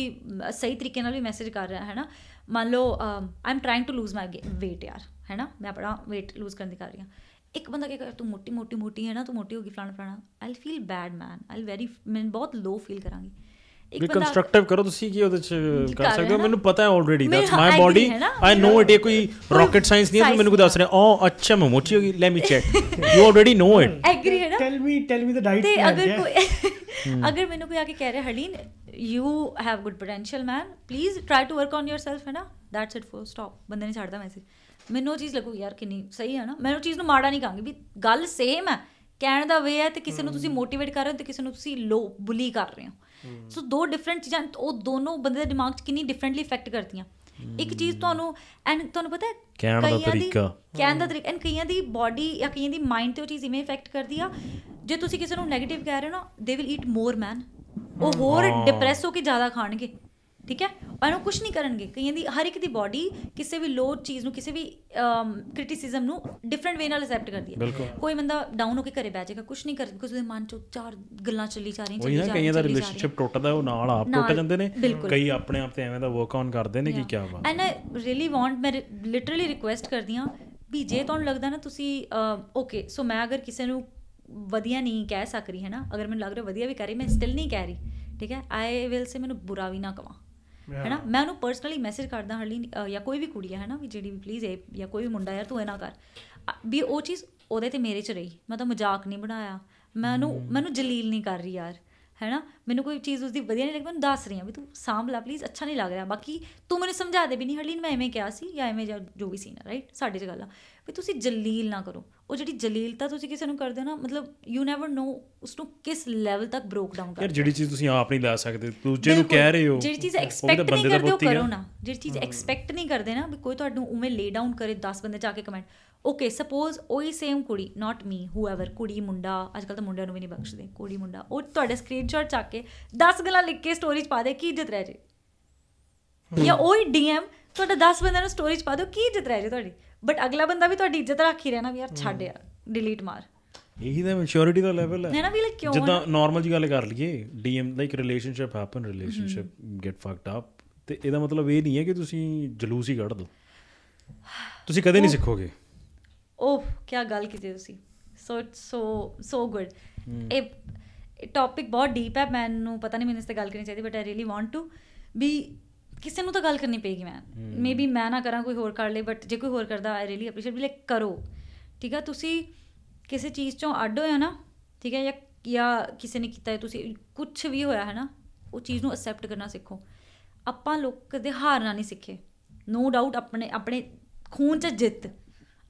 ਸਹੀ ਤਰੀਕੇ ਨਾਲ ਵੀ ਮੈਸੇਜ ਕਰ ਰਿਹਾ ਹੈ ਨਾ ਮੰਨ ਲਓ I am trying to lose my weight ਯਾਰ ਹੈ ਨਾ ਮੈਂ ਆਪਣਾ weight ਲੂਜ਼ ਕਰਨ ਦੀ ਕਰ ਰਹੀ ਹਾਂ ਇੱਕ ਬੰਦਾ ਕਹੇ ਤੂੰ ਮੋਟੀ ਮੋਟੀ ਮੋਟੀ ਹੈ ਨਾ ਤੂੰ ਮੋਟੀ ਹੋ ਗਈ ਫਲਾਣਾ ਫਲਾਣਾ I feel bad man I very ਮੈਂ ਬਹੁਤ ਲੋ ਫੀਲ ਕਰਾਂਗੀ ਇੱਕ ਕੰਸਟਰਕਟਿਵ ਕਰੋ ਤੁਸੀਂ ਕੀ ਉਹਦੇ ਚ ਕਰ ਸਕਦੇ ਹੋ ਮੈਨੂੰ ਪਤਾ ਹੈ already that's my body I know it ਇਹ ਕੋਈ ਰਾਕਟ ਸਾਇੰਸ ਨਹੀਂ ਹੈ ਤੁਸੀਂ ਮੈਨੂੰ ਕੋ ਦੱਸ ਰਹੇ ਹੋ ਆ ਅੱਛਾ ਮੈਂ ਮੋਚੀ ਹੋਗੀ let me check you already know it agree ਹੈ ਨਾ ਟੈਲ ਮੀ ਟੈਲ ਮੀ ਦ ਡਾਈਟ ਤੇ ਅਗਰ ਕੋਈ hmm. ਅਗਰ ਮੈਨੂੰ ਕੋਈ ਆ ਕੇ ਕਹਿ ਰਿਹਾ Harleen you have good potential man please try to work on yourself ਹੈ ਨਾ ਦੈਟਸ ਇਟ ਫੁੱਲ ਸਟਾਪ ਬੰਦੇ ਨੇ ਛੱਡਦਾ ਮੈਸੇਜ ਮੈਨੂੰ ਉਹ ਚੀਜ਼ ਲੱਗੂ ਯਾਰ ਕਿੰਨੀ ਸਹੀ ਹੈ ਨਾ ਮੈਨੂੰ ਚੀਜ਼ ਨੂੰ ਮਾੜਾ ਨਹੀਂ ਕਹਾਂਗੀ ਵੀ ਗੱਲ ਸੇਮ ਹੈ ਕਹਿਣ ਦਾ ਵੇ ਹੈ ਤੇ ਕਿਸੇ ਨੂੰ hmm. ਤੁਸੀਂ ਮੋਟੀਵੇਟ ਕਰ ਰਹੇ ਹੋ ਤੇ ਕਿਸੇ ਨੂੰ ਤੁਸੀਂ ਲੋ ਬੁਲੀ ਕਰ ਰਹੇ ਹੋ ਸੋ ਦੋ ਡਿਫਰੈਂਟ ਚੀਜ਼ਾਂ ਉਹ ਦੋਨੋਂ ਬੰਦੇ ਦੇ ਦਿਮਾਗ 'ਚ ਕਿੰਨੀ ਡਿਫਰੈਂਟਲੀ ਇਫੈਕਟ ਕਰਦੀਆਂ ਇੱਕ ਚੀਜ਼ ਤੁਹਾਨੂੰ ਐਂ ਤੁਹਾਨੂੰ ਪਤਾ ਹੈ ਕਹਿਣ ਦਾ ਤਰੀਕਾ ਕਹਿਣ ਦਾ ਤਰੀਕਾ ਐਂਡ ਕਈਆਂ ਦੀ ਬਾਡੀ ਜਾਂ ਕਈਆਂ ਦੀ ਮਾਈਂਡ ਤੇ ਉਹ ਚੀਜ਼ ਇਵੇਂ ਇਫੈਕਟ ਕਰਦੀ ਆ ਜੇ ਤੁਸੀਂ ਕਿਸੇ ਨੂੰ 네ਗੇਟਿਵ ਕਹਿ ਰਹੇ ਹੋ ਨਾ ਦੇ ਵਿਲ ਈਟ ਮੋਰ ਮੈਨ ਉਹ ਹੋਰ ਡਿਪਰੈਸ ਹੋ ਕੇ ਜ਼ਿਆਦਾ ਖਾਣਗੇ ਠੀਕ ਹੈ ਪਰ ਉਹ ਕੁਝ ਨਹੀਂ ਕਰਨਗੇ ਕਈਆਂ ਦੀ ਹਰ ਇੱਕ ਦੀ ਬਾਡੀ ਕਿਸੇ ਵੀ ਲੋ ਚੀਜ਼ ਨੂੰ ਕਿਸੇ ਵੀ ਕ੍ਰਿਟਿਸਿਜ਼ਮ ਨੂੰ ਡਿਫਰੈਂਟ ਵੇ ਨਾਲ ਅਸੈਪਟ ਕਰਦੀ ਹੈ ਕੋਈ ਬੰਦਾ ਡਾਊਨ ਹੋ ਕੇ ਘਰੇ ਬਹਿ ਜਾਏਗਾ ਕੁਝ ਨਹੀਂ ਕਰਦਾ ਕਿਉਂਕਿ ਉਹਦੇ ਮਨ ਚ ਚਾਰ ਗੱਲਾਂ ਚੱਲੀ ਜਾ ਰਹੀਆਂ ਚੱਲੀ ਜਾ ਰਹੀਆਂ ਕਈਆਂ ਦਾ ਰਿਲੇਸ਼ਨਸ਼ਿਪ ਟੁੱਟਦਾ ਉਹ ਨਾਲ ਆਪ ਟੁੱਟ ਜਾਂਦੇ ਨੇ ਕਈ ਆਪਣੇ ਆਪ ਤੇ ਐਵੇਂ ਦਾ ਵਰਕ ਆਨ ਕਰਦੇ ਨੇ ਕਿ ਕੀ ਆਵਾ ਐਂਡ ਆਈ ਰੀਲੀ ਵਾਂਟ ਮੈਂ ਲਿਟਰਲੀ ਰਿਕੁਐਸਟ ਕਰਦੀ ਆ ਵੀ ਜੇ ਤੁਹਾਨੂੰ ਲੱਗਦਾ ਨਾ ਤੁਸੀਂ ਓਕੇ ਸੋ ਮੈਂ ਅਗਰ ਕਿਸੇ ਨੂੰ ਵਧੀਆ ਨਹੀਂ ਕਹਿ ਸਕ ਰਹੀ ਹੈ ਨਾ ਅਗਰ ਮੈਨੂੰ ਲੱਗ ਰਿਹਾ ਵਧੀਆ ਵੀ ਕਰੀ ਮੈਂ ਸਟਿਲ ਨਹੀਂ ਕਹਿ ਰਹੀ ਠੀਕ ਹੈ ਆਈ ਵਿਲ ਸੇ ਮੈਨੂੰ ਬੁਰਾ ਵੀ ਨਾ ਕਵਾਂ ਹੈਨਾ ਮੈਂ ਉਹਨੂੰ ਪਰਸਨਲੀ ਮੈਸੇਜ ਕਰਦਾ ਹਰਲੀ ਜਾਂ ਕੋਈ ਵੀ ਕੁੜੀ ਹੈ ਹੈਨਾ ਵੀ ਜਿਹੜੀ ਵੀ ਪਲੀਜ਼ ਇਹ ਜਾਂ ਕੋਈ ਵੀ ਮੁੰਡਾ ਯਾਰ ਤੂੰ ਇਹ ਨਾ ਕਰ ਵੀ ਉਹ ਚੀਜ਼ ਉਹਦੇ ਤੇ ਮੇਰੇ 'ਚ ਰਹੀ ਮੈਂ ਤਾਂ ਮਜ਼ਾਕ ਨਹੀਂ ਬਣਾਇਆ ਮੈਂ ਉਹਨੂੰ ਮੈਨੂੰ ਜਲੀਲ ਨਹੀਂ ਕਰ ਰਹੀ ਯਾਰ ਹੈਨਾ ਮੈਨੂੰ ਕੋਈ ਚੀਜ਼ ਉਸਦੀ ਵਧੀਆ ਨਹੀਂ ਲੱਗ ਮੈਨੂੰ ਦੱਸ ਰਹੀ ਆ ਵੀ ਤੂੰ ਸਾਂਭ ਲੈ ਪਲੀਜ਼ ਅੱਛਾ ਨਹੀਂ ਲੱਗ ਰਿਹਾ ਬਾਕੀ ਤੂੰ ਮੈਨੂੰ ਸਮਝਾ ਦੇ ਵੀ ਨਹੀਂ ਹਰਲੀਨ ਮੈਂ ਐਵੇਂ ਕਿਹਾ ਸੀ ਜਾਂ ਐਵੇਂ ਜੋ ਵੀ ਸੀ ਨਾ ਰਾਈਟ ਸਾਡੇ 'ਚ ਗੱਲ ਆ ਵੀ ਤੁਸੀਂ ਜਲੀਲ ਨਾ ਕਰੋ ਉਹ ਜਿਹੜੀ ਜਲੀਲਤਾ ਤੁਸੀਂ ਕਿਸੇ ਨੂੰ ਕਰਦੇ ਹੋ ਨਾ ਮਤਲਬ ਯੂ ਨੈਵਰ ਨੋ ਉਸ ਨੂੰ ਕਿਸ ਲੈਵਲ ਤੱਕ ਬ੍ਰੋਕ ਡਾਊਨ ਕਰਦੇ ਯਾਰ ਜਿਹੜੀ ਚੀਜ਼ ਤੁਸੀਂ ਆਪ ਨਹੀਂ ਲਾ ਸਕਦੇ ਦੂਜੇ ਨੂੰ ਕਹਿ ਰਹੇ ਹੋ ਜਿਹੜੀ ਚੀਜ਼ ਐਕਸਪੈਕਟ ਨਹੀਂ ਕਰਦੇ ਹੋ ਕਰੋ ਨਾ ਜਿਹੜੀ ਚੀਜ਼ ਐਕਸਪੈਕਟ ਨਹੀਂ ਕਰਦੇ ਨਾ ਵੀ ਕੋਈ ਤੁਹਾਨੂੰ ਉਵੇਂ ਲੇ ਡਾਊਨ ਕਰੇ 10 ਬੰਦੇ ਜਾ ਕੇ ਕਮੈਂਟ ਓਕੇ ਸਪੋਜ਼ ਉਹੀ ਸੇਮ ਕੁੜੀ ਨਾਟ ਮੀ ਹੂਐਵਰ ਕੁੜੀ ਮੁੰਡਾ ਅੱਜ ਕੱਲ ਤਾਂ ਮੁੰਡਿਆਂ ਨੂੰ ਵੀ ਨਹੀਂ ਬਖਸ਼ਦੇ ਕੁੜੀ ਮੁੰਡਾ ਉਹ ਤੁਹਾਡੇ ਸਕਰੀਨਸ਼ਾਟ ਚੱਕ ਕੇ 10 ਗੱਲਾਂ ਲਿਖ ਕੇ ਸਟੋਰੀ 'ਚ ਪਾ ਦੇ ਕੀ ਇੱਜ਼ਤ ਰਹਿ ਜੇ ਜਾਂ ਉਹੀ ਡੀਐਮ ਤੁਹਾਡੇ 10 ਬੰਦਿਆਂ ਨੂੰ ਸਟੋਰੀ 'ਚ ਪਾ ਦਿਓ ਕੀ ਜਿੱਤ ਰਹਿ ਜੇ ਤੁਹਾਡੀ ਬਟ ਅਗਲਾ ਬੰਦਾ ਵੀ ਤੁਹਾਡੀ ਇੱਜ਼ਤ ਰੱਖ ਹੀ ਰਿਹਾ ਨਾ ਵੀ ਯਾਰ ਛੱਡ ਯਾਰ ਡਿਲੀਟ ਮਾਰ ਇਹੀ ਤਾਂ ਮੈਚਿਓਰਿਟੀ ਦਾ ਲੈਵਲ ਹੈ ਨਾ ਵੀ ਲਾਈਕ ਕਿਉਂ ਜਿੱਦਾਂ ਨਾਰਮਲ ਜੀ ਗੱਲ ਕਰ ਲਈਏ DM like relationship happen relationship get fucked up ਤੇ ਇਹਦਾ ਮਤਲਬ ਇਹ ਨਹੀਂ ਹੈ ਕਿ ਤੁਸੀਂ ਜਲੂਸ ਹੀ ਕੱਢ ਦੋ ਤੁਸੀਂ ਕਦੇ ਨਹੀਂ ਸਿੱਖੋਗੇ ਓਹ ਕੀ ਗੱਲ ਕੀਤੀ ਤੁਸੀਂ ਸੋ ਸੋ ਸੋ ਗੁੱਡ ਇਹ ਟੌਪਿਕ ਬਹੁਤ ਡੀਪ ਹੈ ਮੈਨੂੰ ਪਤਾ ਨਹੀਂ ਮੈਨੂੰ ਇਸ ਤੇ ਗੱਲ ਕਰਨੀ ਚਾਹੀਦੀ but I really want to be ਕਿਸੇ ਨੂੰ ਤਾਂ ਗੱਲ ਕਰਨੀ ਪਏਗੀ ਮੈਂ ਮੇਬੀ ਮੈਂ ਨਾ ਕਰਾਂ ਕੋਈ ਹੋਰ ਕਰ ਲੇ ਬਟ ਜੇ ਕੋਈ ਹੋਰ ਕਰਦਾ ਆਈ ਰੀਲੀ ਅਪਰੀਸ਼ੀਏਟ ਵੀ ਲਾਈਕ ਕਰੋ ਠੀਕ ਆ ਤੁਸੀਂ ਕਿਸੇ ਚੀਜ਼ ਚੋਂ ਅੱਡ ਹੋਇਆ ਨਾ ਠੀਕ ਆ ਜਾਂ ਜਾਂ ਕਿਸੇ ਨੇ ਕੀਤਾ ਹੈ ਤੁਸੀਂ ਕੁਝ ਵੀ ਹੋਇਆ ਹੈ ਨਾ ਉਹ ਚੀਜ਼ ਨੂੰ ਅਕਸੈਪਟ ਕਰਨਾ ਸਿੱਖੋ ਆਪਾਂ ਲੋਕ ਕਦੇ ਹਾਰਨਾ ਨਹੀਂ ਸਿੱਖੇ ਨੋ ਡਾਊਟ ਆਪਣੇ ਆਪਣੇ ਖੂਨ 'ਚ ਜਿੱਤ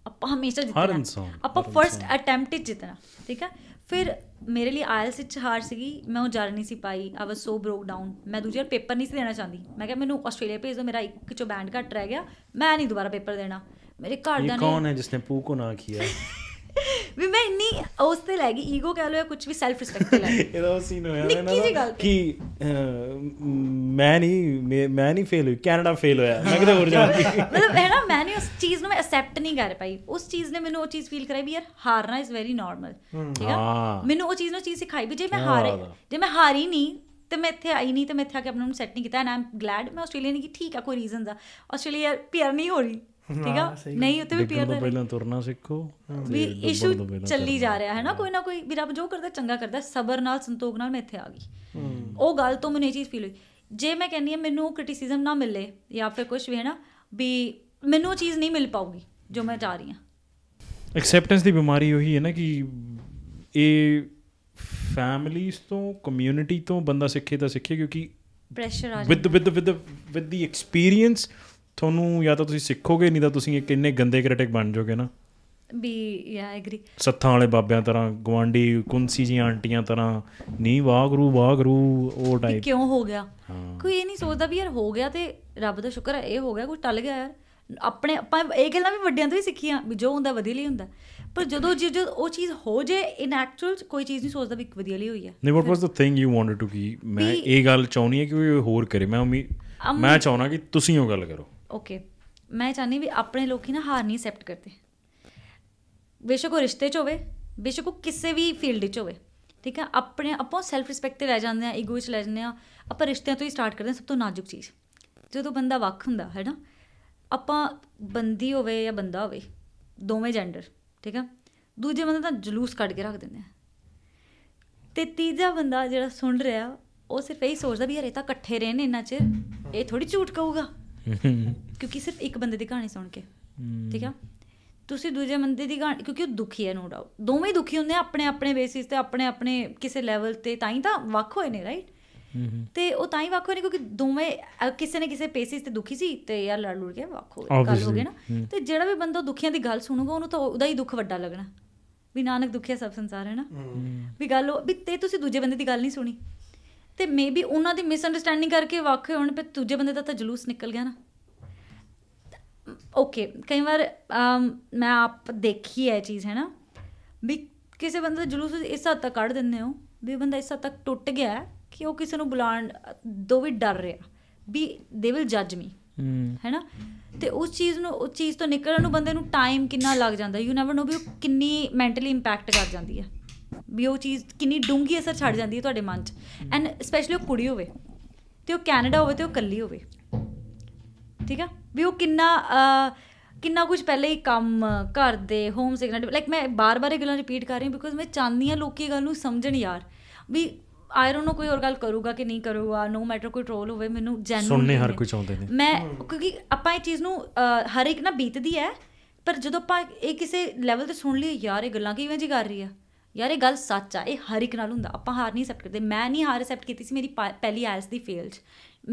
ਆਪਾਂ ਹਮੇਸ਼ਾ ਜਿੱਤਣਾ ਆਪਾਂ ਫਰਸਟ ਅਟੈਂਪਟ 'ਚ ਜਿੱਤਣਾ ਠੀਕ ਆ ਫਿਰ ਮੇਰੇ ਲਈ ਆਇਲਸ ਵਿੱਚ ਹਾਰ ਸੀਗੀ ਮੈਂ ਉਹ ਜਾਣ ਨਹੀਂ ਸੀ ਪਾਈ ਆ ਵਾਸ ਸੋ ਬ੍ਰੋਕ ਡਾਊਨ ਮੈਂ ਦੂਜੇ ਪੇਪਰ ਨਹੀਂ ਸੀ ਦੇਣਾ ਚਾਹੁੰਦੀ ਮੈਂ ਕਿਹਾ ਮੈਨੂੰ ਆਸਟ੍ਰੇਲੀਆ ਭੇਜ ਦਿਓ ਮੇਰਾ ਇੱਕ ਚੋਂ ਬੈਂਡ ਘੱਟ ਰਹਿ ਗਿਆ ਮੈਂ ਨਹੀਂ ਦੁਬਾਰਾ ਪੇਪਰ ਦੇਣਾ ਮੇਰੇ ਘਰ ਦਾ ਨਹੀਂ ਕੌਣ ਹੈ ਜਿਸਨੇ ਪੂ ਕੋ ਨਾ ਕੀਆ ਵੀ ਮੈਂ ਇੰਨੀ ਉਸ ਤੇ ਲੱਗੀ ਈਗੋ ਕਹ ਲੋ ਜਾਂ ਕੁਝ ਵੀ ਸੈਲਫ ਰਿਸਪੈਕਟ ਤੇ ਲੱਗੀ *laughs* ਇਹਦਾ ਉਹ ਸੀਨ ਹੋਇਆ ਨਾ ਨਾ ਕਿ ਮੈਂ ਨਹੀਂ ਮੈਂ ਨਹੀਂ ਫੇਲ ਹੋਈ ਕੈਨੇਡਾ ਫੇਲ ਹੋਇਆ ਮੈਂ ਕਿਤੇ ਹੋਰ ਜਾਣਾ *laughs* ਮਤਲਬ ਹੈ ਨਾ ਮੈਂ ਨਹੀਂ ਉਸ ਚੀਜ਼ ਨੂੰ ਮੈਂ ਅਸੈਪਟ ਨਹੀਂ ਕਰ ਪਾਈ ਉਸ ਚੀਜ਼ ਨੇ ਮੈਨੂੰ ਉਹ ਚੀਜ਼ ਫੀਲ ਕਰਾਈ ਵੀ ਯਾਰ ਹਾਰਨਾ ਇਜ਼ ਵੈਰੀ ਨਾਰਮਲ ਠੀਕ ਆ ਮੈਨੂੰ ਉਹ ਚੀਜ਼ ਨੂੰ ਚੀਜ਼ ਸਿਖਾਈ ਵੀ ਜੇ ਮੈਂ ਹਾਰੇ ਜੇ ਮੈਂ ਹਾਰੀ ਨਹੀਂ ਤੇ ਮੈਂ ਇੱਥੇ ਆਈ ਨਹੀਂ ਤੇ ਮੈਂ ਇੱਥੇ ਆ ਕੇ ਆਪਣਾ ਨੂੰ ਸੈਟ ਨਹੀਂ ਕੀਤਾ ਐਂਡ ਆਮ ਗਲੈਡ ਮੈਂ ਆਸਟ੍ਰੇਲੀਆ ਨਹੀਂ ਕੀ ਠੀਕ ਆ ਕੋਈ ਰੀਜ਼ਨ ਦਾ ਆਸਟ੍ਰੇਲੀਆ ਪੀਅਰ ਨਹੀਂ ਹੋ ਰਹੀ ਠੀਕ ਆ ਨਹੀਂ ਉੱਤੇ ਵੀ ਪੀਅਰ ਦਾ ਪਹਿਲਾਂ ਤੁਰਨਾ ਸਿੱਖੋ ਵੀ ਇਸ਼ੂ ਚੱਲੀ ਜਾ ਰਿਹਾ ਹੈ ਨਾ ਕੋਈ ਨਾ ਕੋਈ ਵੀ ਰੱਬ ਜੋ ਕਰਦਾ ਚੰਗਾ ਕਰਦਾ ਸਬਰ ਨਾਲ ਸੰਤੋਖ ਨਾਲ ਮੈਂ ਇੱਥੇ ਆ ਗਈ ਉਹ ਗੱਲ ਤੋਂ ਮੈਨੂੰ ਇਹ ਚੀਜ਼ ਫੀਲ ਹੋਈ ਜੇ ਮੈਂ ਕਹਿੰਦੀ ਆ ਮੈਨੂੰ ਕ੍ਰਿਟਿਸਿਜ਼ਮ ਨਾ ਮਿਲੇ ਜਾਂ ਫਿਰ ਕੁਝ ਵੀ ਹੈ ਨਾ ਵੀ ਮੈਨੂੰ ਉਹ ਚੀਜ਼ ਨਹੀਂ ਮਿਲ ਪਾਉਗੀ ਜੋ ਮੈਂ ਚਾਹ ਰਹੀ ਆ ਐਕਸੈਪਟੈਂਸ ਦੀ ਬਿਮਾਰੀ ਉਹੀ ਹੈ ਨਾ ਕਿ ਇਹ ਫੈਮਲੀਆਂ ਤੋਂ ਕਮਿਊਨਿਟੀ ਤੋਂ ਬੰਦਾ ਸਿੱਖੇ ਤਾਂ ਸਿੱਖੇ ਕਿਉਂਕਿ ਪ੍ਰੈਸ਼ਰ ਆ ਜਾਂਦਾ with with with with the experience ਤੁਹਾਨੂੰ ਜਾਂ ਤਾਂ ਤੁਸੀਂ ਸਿੱਖੋਗੇ ਨਹੀਂ ਤਾਂ ਤੁਸੀਂ ਇੱਕ ਇੰਨੇ ਗੰਦੇ ਕ੍ਰਿਟਿਕ ਬਣ ਜਾਓਗੇ ਨਾ ਵੀ ਯਾ ਐਗਰੀ ਸੱਥਾਂ ਵਾਲੇ ਬਾਬਿਆਂ ਤਰ੍ਹਾਂ ਗਵਾਂਡੀ ਕੁੰਸੀ ਜੀ ਆਂਟੀਆਂ ਤਰ੍ਹਾਂ ਨਹੀਂ ਵਾਗਰੂ ਵਾਗਰੂ ਉਹ ਟਾਈਪ ਕਿਉਂ ਹੋ ਗਿਆ ਕੋਈ ਇਹ ਨਹੀਂ ਸੋਚਦਾ ਵੀ ਯਾਰ ਹੋ ਗਿਆ ਤੇ ਰੱਬ ਦਾ ਸ਼ੁਕਰ ਹੈ ਇਹ ਹੋ ਗਿਆ ਕੋਈ ਟਲ ਗਿਆ ਯਾਰ ਆਪਣੇ ਆਪਾਂ ਇਹ ਗੱਲਾਂ ਵੀ ਵੱਡਿਆਂ ਤੋਂ ਹੀ ਸਿੱਖੀਆਂ ਵੀ ਜੋ ਹੁੰਦਾ ਵਧੀਆ ਲਈ ਹੁੰਦਾ ਪਰ ਜਦੋਂ ਜਦੋਂ ਉਹ ਚੀਜ਼ ਹੋ ਜੇ ਇਨ ਐਕਚੁਅਲ ਕੋਈ ਚੀਜ਼ ਨਹੀਂ ਸੋਚਦਾ ਵੀ ਇੱਕ ਵਧੀਆ ਲਈ ਹੋਈ ਹੈ ਨਹੀਂ what was the thing you wanted to ਕੀ ਮੈਂ ਇਹ ਗੱਲ ਚਾਹੁੰਨੀ ਹੈ ਕਿ ਉਹ ਹੋਰ ਕਰੇ ਮੈਂ ਮੈਂ ਚਾਹੁੰਨਾ ਕਿ ਤੁਸੀਂ ਉਹ ਗੱਲ ਕਰੋ ਓਕੇ ਮੈਂ ਚਾਹਨੀ ਵੀ ਆਪਣੇ ਲੋਕੀ ਨਾ ਹਾਰ ਨਹੀਂ ਅਸੈਪਟ ਕਰਦੇ ਬੇਸ਼ੱਕ ਉਹ ਰਿਸ਼ਤੇ 'ਚ ਹੋਵੇ ਬੇਸ਼ੱਕ ਉਹ ਕਿਸੇ ਵੀ ਫੀਲਡ 'ਚ ਹੋਵੇ ਠੀਕ ਹੈ ਆਪਣੇ ਆਪੋ ਸੈਲਫ ਰਿਸਪੈਕਟ ਤੇ ਰਹਿ ਜਾਂਦੇ ਆ ਈਗੋ 'ਚ ਲੈ ਜਾਂਦੇ ਆ ਆਪਾਂ ਰਿਸ਼ਤਿਆਂ ਤੋਂ ਹੀ ਸਟਾਰਟ ਕਰਦੇ ਆ ਸਭ ਤੋਂ ਨਾਜ਼ੁਕ ਚੀਜ਼ ਜਦੋਂ ਬੰਦਾ ਵੱਖ ਹੁੰਦਾ ਹੈ ਨਾ ਆਪਾਂ ਬੰਦੀ ਹੋਵੇ ਜਾਂ ਬੰਦਾ ਹੋਵੇ ਦੋਵੇਂ ਜੈਂਡਰ ਠੀਕ ਹੈ ਦੂਜੇ ਬੰਦੇ ਦਾ ਜਲੂਸ ਕੱਢ ਕੇ ਰੱਖ ਦਿੰਦੇ ਆ ਤੇ ਤੀਜਾ ਬੰਦਾ ਜਿਹੜਾ ਸੁਣ ਰਿਹਾ ਉਹ ਸਿਰਫ ਇਹ ਸੋਚਦਾ ਵੀ ਯਾਰ ਇਹ ਤਾਂ ਇਕੱਠੇ ਰਹਿਣ ਇੰਨਾ ਚਿਰ ਇਹ ਥੋੜੀ ਝੂਠ ਕਹੂਗਾ ਕਿਉਂਕਿ ਸਿਰਫ ਇੱਕ ਬੰਦੇ ਦੀ ਕਹਾਣੀ ਸੁਣ ਕੇ ਠੀਕ ਆ ਤੁਸੀਂ ਦੂਜੇ ਬੰਦੇ ਦੀ ਕਹਾਣੀ ਕਿਉਂਕਿ ਉਹ ਦੁਖੀ ਹੈ ਨੋ ਡਾਊਟ ਦੋਵੇਂ ਦੁਖੀ ਹੁੰਦੇ ਆ ਆਪਣੇ ਆਪਣੇ ਬੇਸਿਸ ਤੇ ਆਪਣੇ ਆਪਣੇ ਕਿਸੇ ਲੈਵਲ ਤੇ ਤਾਂ ਹੀ ਤਾਂ ਵੱਖ ਹੋਏ ਨੇ ਰਾਈਟ ਤੇ ਉਹ ਤਾਂ ਹੀ ਵੱਖ ਹੋਏ ਨੇ ਕਿਉਂਕਿ ਦੋਵੇਂ ਕਿਸੇ ਨੇ ਕਿਸੇ ਬੇਸਿਸ ਤੇ ਦੁਖੀ ਸੀ ਤੇ ਯਾਰ ਲੜ ਲੜ ਕੇ ਵੱਖ ਹੋ ਗਏ ਕੱਲ ਹੋ ਗਏ ਨਾ ਤੇ ਜਿਹੜਾ ਵੀ ਬੰਦਾ ਦੁਖੀਆਂ ਦੀ ਗੱਲ ਸੁਣੂਗਾ ਉਹਨੂੰ ਤਾਂ ਉਹਦਾ ਹੀ ਦੁੱਖ ਵੱਡਾ ਲੱਗਣਾ ਵੀ ਨਾਨਕ ਦੁਖਿਆ ਸਭ ਸੰਸਾਰ ਹੈ ਨਾ ਵੀ ਗੱਲ ਵੀ ਤੇ ਤੁਸੀਂ ਦੂਜੇ ਬੰਦੇ ਦੀ ਗੱਲ ਨਹੀਂ ਸੁਣੀ ਤੇ ਮੇਬੀ ਉਹਨਾਂ ਦੀ ਮਿਸ ਅੰਡਰਸਟੈਂਡਿੰਗ ਕਰਕੇ ਵਾਕਈ ਹੁਣ ਪੇ ਦੂਜੇ ਬੰਦੇ ਦਾ ਤਾਂ ਜਲੂਸ ਨਿਕਲ ਗਿਆ ਨਾ ਓਕੇ ਕਈ ਵਾਰ ਮੈਂ ਆਪ ਦੇਖੀ ਹੈ ਚੀਜ਼ ਹੈ ਨਾ ਵੀ ਕਿਸੇ ਬੰਦੇ ਦਾ ਜਲੂਸ ਇਸ ਹੱਦ ਤੱਕ ਕੱਢ ਦਿੰਦੇ ਹੋ ਵੀ ਬੰਦਾ ਇਸ ਹੱਦ ਤੱਕ ਟੁੱਟ ਗਿਆ ਕਿ ਉਹ ਕਿਸੇ ਨੂੰ ਬੁਲਾਣ ਦੋ ਵੀ ਡਰ ਰਿਹਾ ਵੀ ਦੇ ਵਿਲ ਜੱਜ ਮੀ ਹੈਨਾ ਤੇ ਉਸ ਚੀਜ਼ ਨੂੰ ਉਸ ਚੀਜ਼ ਤੋਂ ਨਿਕਲਣ ਨੂੰ ਬੰਦੇ ਨੂੰ ਟਾਈਮ ਕਿੰਨਾ ਲੱਗ ਜਾਂਦਾ ਯੂ ਨੈਵਰ ਨੋ ਵੀ ਉਹ ਕਿੰਨੀ ਮੈਂਟਲੀ ਇੰਪੈਕਟ ਕਰ ਜਾਂਦੀ ਹੈ ਵੀ ਉਹ ਚੀਜ਼ ਕਿੰਨੀ ਡੂੰਗੀ ਅਸਰ ਛੱਡ ਜਾਂਦੀ ਹੈ ਤੁਹਾਡੇ ਮਨ 'ਚ ਐਂਡ ਸਪੈਸ਼ਲੀ ਉਹ ਕੁੜੀ ਹੋਵੇ ਤੇ ਉਹ ਕੈਨੇਡਾ ਹੋਵੇ ਤੇ ਉਹ ਕੱਲੀ ਹੋਵੇ ਠੀਕ ਆ ਵੀ ਉਹ ਕਿੰਨਾ ਕਿੰਨਾ ਕੁਝ ਪਹਿਲੇ ਹੀ ਕੰਮ ਕਰਦੇ ਹੋਮ ਸਿਗਨਲ ਲਾਈਕ ਮੈਂ ਬਾਰ-ਬਾਰ ਇਹ ਗੱਲਾਂ ਰਿਪੀਟ ਕਰ ਰਹੀ ਹਾਂ ਬਿਕੋਜ਼ ਮੈਂ ਚਾਹੁੰਦੀ ਹਾਂ ਲੋਕੀ ਗੱਲ ਨੂੰ ਸਮਝਣ ਯਾਰ ਵੀ ਆਈ ਡੋਨਟ ਨੋ ਕੋਈ ਹੋਰ ਗੱਲ ਕਰੂਗਾ ਕਿ ਨਹੀਂ ਕਰੂਗਾ ਨੋ ਮੈਟਰ ਕੋਈ ਟ੍ਰੋਲ ਹੋਵੇ ਮੈਨੂੰ ਜੈਨੂਇਨ ਸੁਣਨੇ ਹਰ ਕੋਈ ਚਾਹੁੰਦੇ ਨੇ ਮੈਂ ਕਿਉਂਕਿ ਆਪਾਂ ਇਹ ਚੀਜ਼ ਨੂੰ ਹਰ ਇੱਕ ਨਾ ਬੀਤਦੀ ਹੈ ਪਰ ਜਦੋਂ ਆਪਾਂ ਇਹ ਕਿਸੇ ਲੈਵਲ ਤੇ ਸੁਣ ਲਈ ਯਾਰ ਇਹ ਗੱਲਾਂ ਕਿਵੇਂ ਜੀ ਕਰ ਰਹੀ ਆ ਯਾਰ ਇਹ ਗੱਲ ਸੱਚ ਆ ਇਹ ਹਰ ਇੱਕ ਨਾਲ ਹੁੰਦਾ ਆਪਾਂ ਹਾਰ ਨਹੀਂ ਐਕਸੈਪਟ ਕਰਦੇ ਮੈਂ ਨਹੀਂ ਹਾਰ ਐਕਸੈਪਟ ਕੀਤੀ ਸੀ ਮੇਰੀ ਪਹਿਲੀ ਆਇਲਸ ਦੀ ਫੇਲ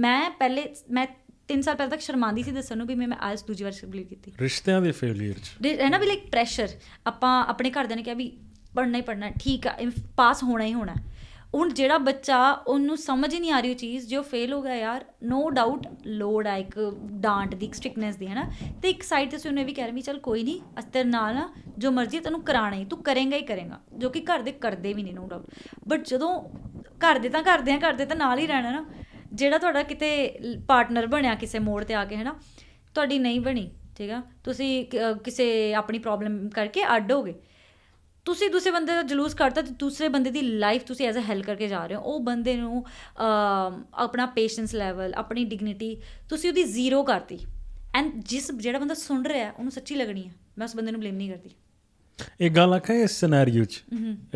ਮੈਂ ਪਹਿਲੇ ਮੈਂ 3 ਸਾਲ ਪਹਿਲਾਂ ਤੱਕ ਸ਼ਰਮਾਂਦੀ ਸੀ ਦੱਸਣ ਨੂੰ ਵੀ ਮੈਂ ਮੈਂ ਆਇਲਸ ਦੂਜੀ ਵਾਰ ਕੰਪਲੀਟ ਕੀਤੀ ਰਿਸ਼ਤਿਆਂ ਦੇ ਫੇਲਿਅਰ ਚ ਹੈ ਨਾ ਵੀ ਲਾਈਕ ਪ੍ਰੈਸ਼ਰ ਆਪਾਂ ਆਪਣੇ ਘਰਦਿਆਂ ਨੇ ਕਿਹਾ ਵੀ ਪੜਨਾ ਹੀ ਪੜਨਾ ਠੀਕ ਆ ਪਾਸ ਹੋਣਾ ਹੀ ਹੋਣਾ ਹੁਣ ਜਿਹੜਾ ਬੱਚਾ ਉਹਨੂੰ ਸਮਝ ਨਹੀਂ ਆ ਰਹੀ ਉਹ ਚੀਜ਼ ਜੋ ਫੇਲ ਹੋ ਗਿਆ ਯਾਰ ਨੋ ਡਾਊਟ ਲੋਡ ਆ ਇੱਕ ਡਾਂਟ ਦੀ ਸਟ੍ਰਿਕਨੈਸ ਦੀ ਹੈ ਨਾ ਤੇ ਇੱਕ ਸਾਈਡ ਤੇ ਉਹਨੇ ਵੀ ਕਹਿ ਰਹੀ ਚਲ ਕੋਈ ਨਹੀਂ ਅਸਤਰ ਨਾਲ ਨਾ ਜੋ ਮਰਜ਼ੀ ਤੈਨੂੰ ਕਰਾਣਾ ਹੀ ਤੂੰ ਕਰੇਂਗਾ ਹੀ ਕਰੇਂਗਾ ਜੋ ਕਿ ਘਰ ਦੇ ਕਰਦੇ ਵੀ ਨਹੀਂ ਨੋ ਡਾਊਟ ਬਟ ਜਦੋਂ ਘਰ ਦੇ ਤਾਂ ਕਰਦੇ ਆ ਘਰ ਦੇ ਤਾਂ ਨਾਲ ਹੀ ਰਹਿਣਾ ਨਾ ਜਿਹੜਾ ਤੁਹਾਡਾ ਕਿਤੇ ਪਾਰਟਨਰ ਬਣਿਆ ਕਿਸੇ ਮੋੜ ਤੇ ਆ ਕੇ ਹੈ ਨਾ ਤੁਹਾਡੀ ਨਹੀਂ ਬਣੀ ਠੀਕ ਆ ਤੁਸੀਂ ਕਿਸੇ ਆਪਣੀ ਪ੍ਰੋਬਲਮ ਕਰਕੇ ਅੱਡ ਹੋਗੇ ਤੁਸੀਂ ਦੂਸਰੇ ਬੰਦੇ ਦਾ ਜਲੂਸ ਕਰਦਾ ਤੇ ਦੂਸਰੇ ਬੰਦੇ ਦੀ ਲਾਈਫ ਤੁਸੀਂ ਐਜ਼ ਅ ਹੈਲ ਕਰਕੇ ਜਾ ਰਹੇ ਹੋ ਉਹ ਬੰਦੇ ਨੂੰ ਆਪਣਾ ਪੇਸ਼ੈਂਸ ਲੈਵਲ ਆਪਣੀ ਡਿਗਨਿਟੀ ਤੁਸੀਂ ਉਹਦੀ ਜ਼ੀਰੋ ਕਰਤੀ ਐਂਡ ਜਿਸ ਜਿਹੜਾ ਬੰਦਾ ਸੁਣ ਰਿਹਾ ਉਹਨੂੰ ਸੱਚੀ ਲੱਗਣੀ ਹੈ ਮੈਂ ਉਸ ਬੰਦੇ ਨੂੰ ਬਲੇਮ ਨਹੀਂ ਕਰਦੀ ਇੱਕ ਗੱਲ ਆਖਾਂ ਇਸ ਸਿਨੈਰੀਓ 'ਚ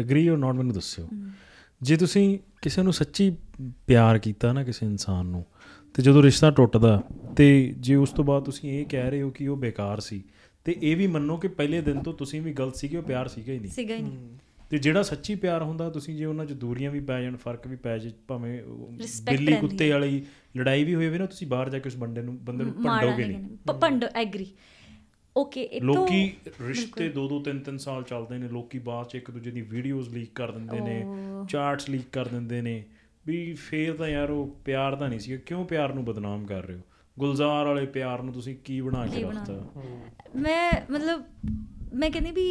ਐਗਰੀ অর ਨਾਟ ਮੈਨੂੰ ਦੱਸਿਓ ਜੇ ਤੁਸੀਂ ਕਿਸੇ ਨੂੰ ਸੱਚੀ ਪਿਆਰ ਕੀਤਾ ਨਾ ਕਿਸੇ ਇਨਸਾਨ ਨੂੰ ਤੇ ਜਦੋਂ ਰਿਸ਼ਤਾ ਟੁੱਟਦਾ ਤੇ ਜੇ ਉਸ ਤੋਂ ਬਾਅਦ ਤੁਸੀਂ ਇਹ ਕਹਿ ਰਹੇ ਹੋ ਕਿ ਉਹ ਬੇਕਾਰ ਸੀ ਤੇ ਇਹ ਵੀ ਮੰਨੋ ਕਿ ਪਹਿਲੇ ਦਿਨ ਤੋਂ ਤੁਸੀਂ ਵੀ ਗਲਤ ਸੀਗੇ ਉਹ ਪਿਆਰ ਸੀਗਾ ਹੀ ਨਹੀਂ ਸੀਗਾ ਹੀ ਨਹੀਂ ਤੇ ਜਿਹੜਾ ਸੱਚੀ ਪਿਆਰ ਹੁੰਦਾ ਤੁਸੀਂ ਜੇ ਉਹਨਾਂ 'ਚ ਦੂਰੀਆਂ ਵੀ ਪੈ ਜਾਣ ਫਰਕ ਵੀ ਪੈ ਜੇ ਭਾਵੇਂ ਬਿੱਲੀ ਕੁੱਤੇ ਵਾਲੀ ਲੜਾਈ ਵੀ ਹੋਵੇ ਨਾ ਤੁਸੀਂ ਬਾਹਰ ਜਾ ਕੇ ਉਸ ਬੰਦੇ ਨੂੰ ਬੰਦੇ ਨੂੰ ਭੰਡੋਗੇ ਨਹੀਂ ਭੰਡ ਐਗਰੀ ਓਕੇ ਤੋਂ ਲੋਕੀ ਰਿਸ਼ਤੇ 2 2 3 3 ਸਾਲ ਚੱਲਦੇ ਨੇ ਲੋਕੀ ਬਾਅਦ 'ਚ ਇੱਕ ਦੂਜੇ ਦੀ ਵੀਡੀਓਜ਼ ਲੀਕ ਕਰ ਦਿੰਦੇ ਨੇ ਚਾਰਟਸ ਲੀਕ ਕਰ ਦਿੰਦੇ ਨੇ ਵੀ ਫੇਰ ਤਾਂ ਯਾਰ ਉਹ ਪਿਆਰ ਤਾਂ ਨਹੀਂ ਸੀ ਕਿਉਂ ਪਿਆਰ ਨੂੰ ਬਦਨਾਮ ਕਰ ਰਹੇ ਹੋ ਗੁਲਜ਼ਾਰ ਵਾਲੇ ਪਿਆਰ ਨੂੰ ਤੁਸੀਂ ਕੀ ਬਣਾ ਕੇ ਰੱਖਤਾ ਮੈਂ ਮਤਲਬ ਮੈਂ ਕਹਿੰਦੀ ਵੀ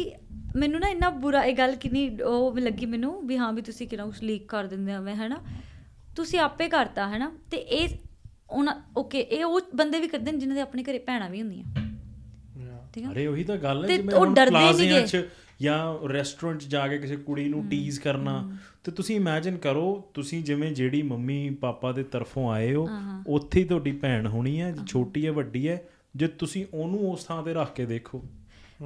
ਮੈਨੂੰ ਨਾ ਇੰਨਾ ਬੁਰਾ ਇਹ ਗੱਲ ਕਿੰਨੀ ਉਹ ਲੱਗੀ ਮੈਨੂੰ ਵੀ ਹਾਂ ਵੀ ਤੁਸੀਂ ਕਿਹੜਾ ਉਸ ਲੀਕ ਕਰ ਦਿੰਦੇ ਆ ਮੈਂ ਹਨਾ ਤੁਸੀਂ ਆਪੇ ਕਰਤਾ ਹਨਾ ਤੇ ਇਹ ਉਹਨਾਂ ਓਕੇ ਇਹ ਉਹ ਬੰਦੇ ਵੀ ਕਰਦੇ ਨੇ ਜਿਨ੍ਹਾਂ ਦੇ ਆਪਣੇ ਘਰੇ ਭੈਣਾ ਵੀ ਹੁੰਦੀਆਂ ਠੀਕ ਹੈ ਅਰੇ ਉਹੀ ਤਾਂ ਗੱਲ ਹੈ ਜਿਵੇਂ ਉਹ ਡਰਦੇ ਨਹੀਂਗੇ ਜਾਂ ਰੈਸਟੋਰੈਂਟ ਜਾ ਕੇ ਕਿਸੇ ਕੁੜੀ ਨੂੰ ਟੀਜ਼ ਕਰਨਾ ਤੇ ਤੁਸੀਂ ਇਮੇਜਿਨ ਕਰੋ ਤੁਸੀਂ ਜਿਵੇਂ ਜਿਹੜੀ ਮੰਮੀ ਪਾਪਾ ਦੇ ਤਰਫੋਂ ਆਏ ਹੋ ਉੱਥੇ ਹੀ ਤੁਹਾਡੀ ਭੈਣ ਹੋਣੀ ਹੈ ਛੋਟੀ ਹੈ ਵੱਡੀ ਹੈ ਜੇ ਤੁਸੀਂ ਉਹਨੂੰ ਉਸ ਥਾਂ ਤੇ ਰੱਖ ਕੇ ਦੇਖੋ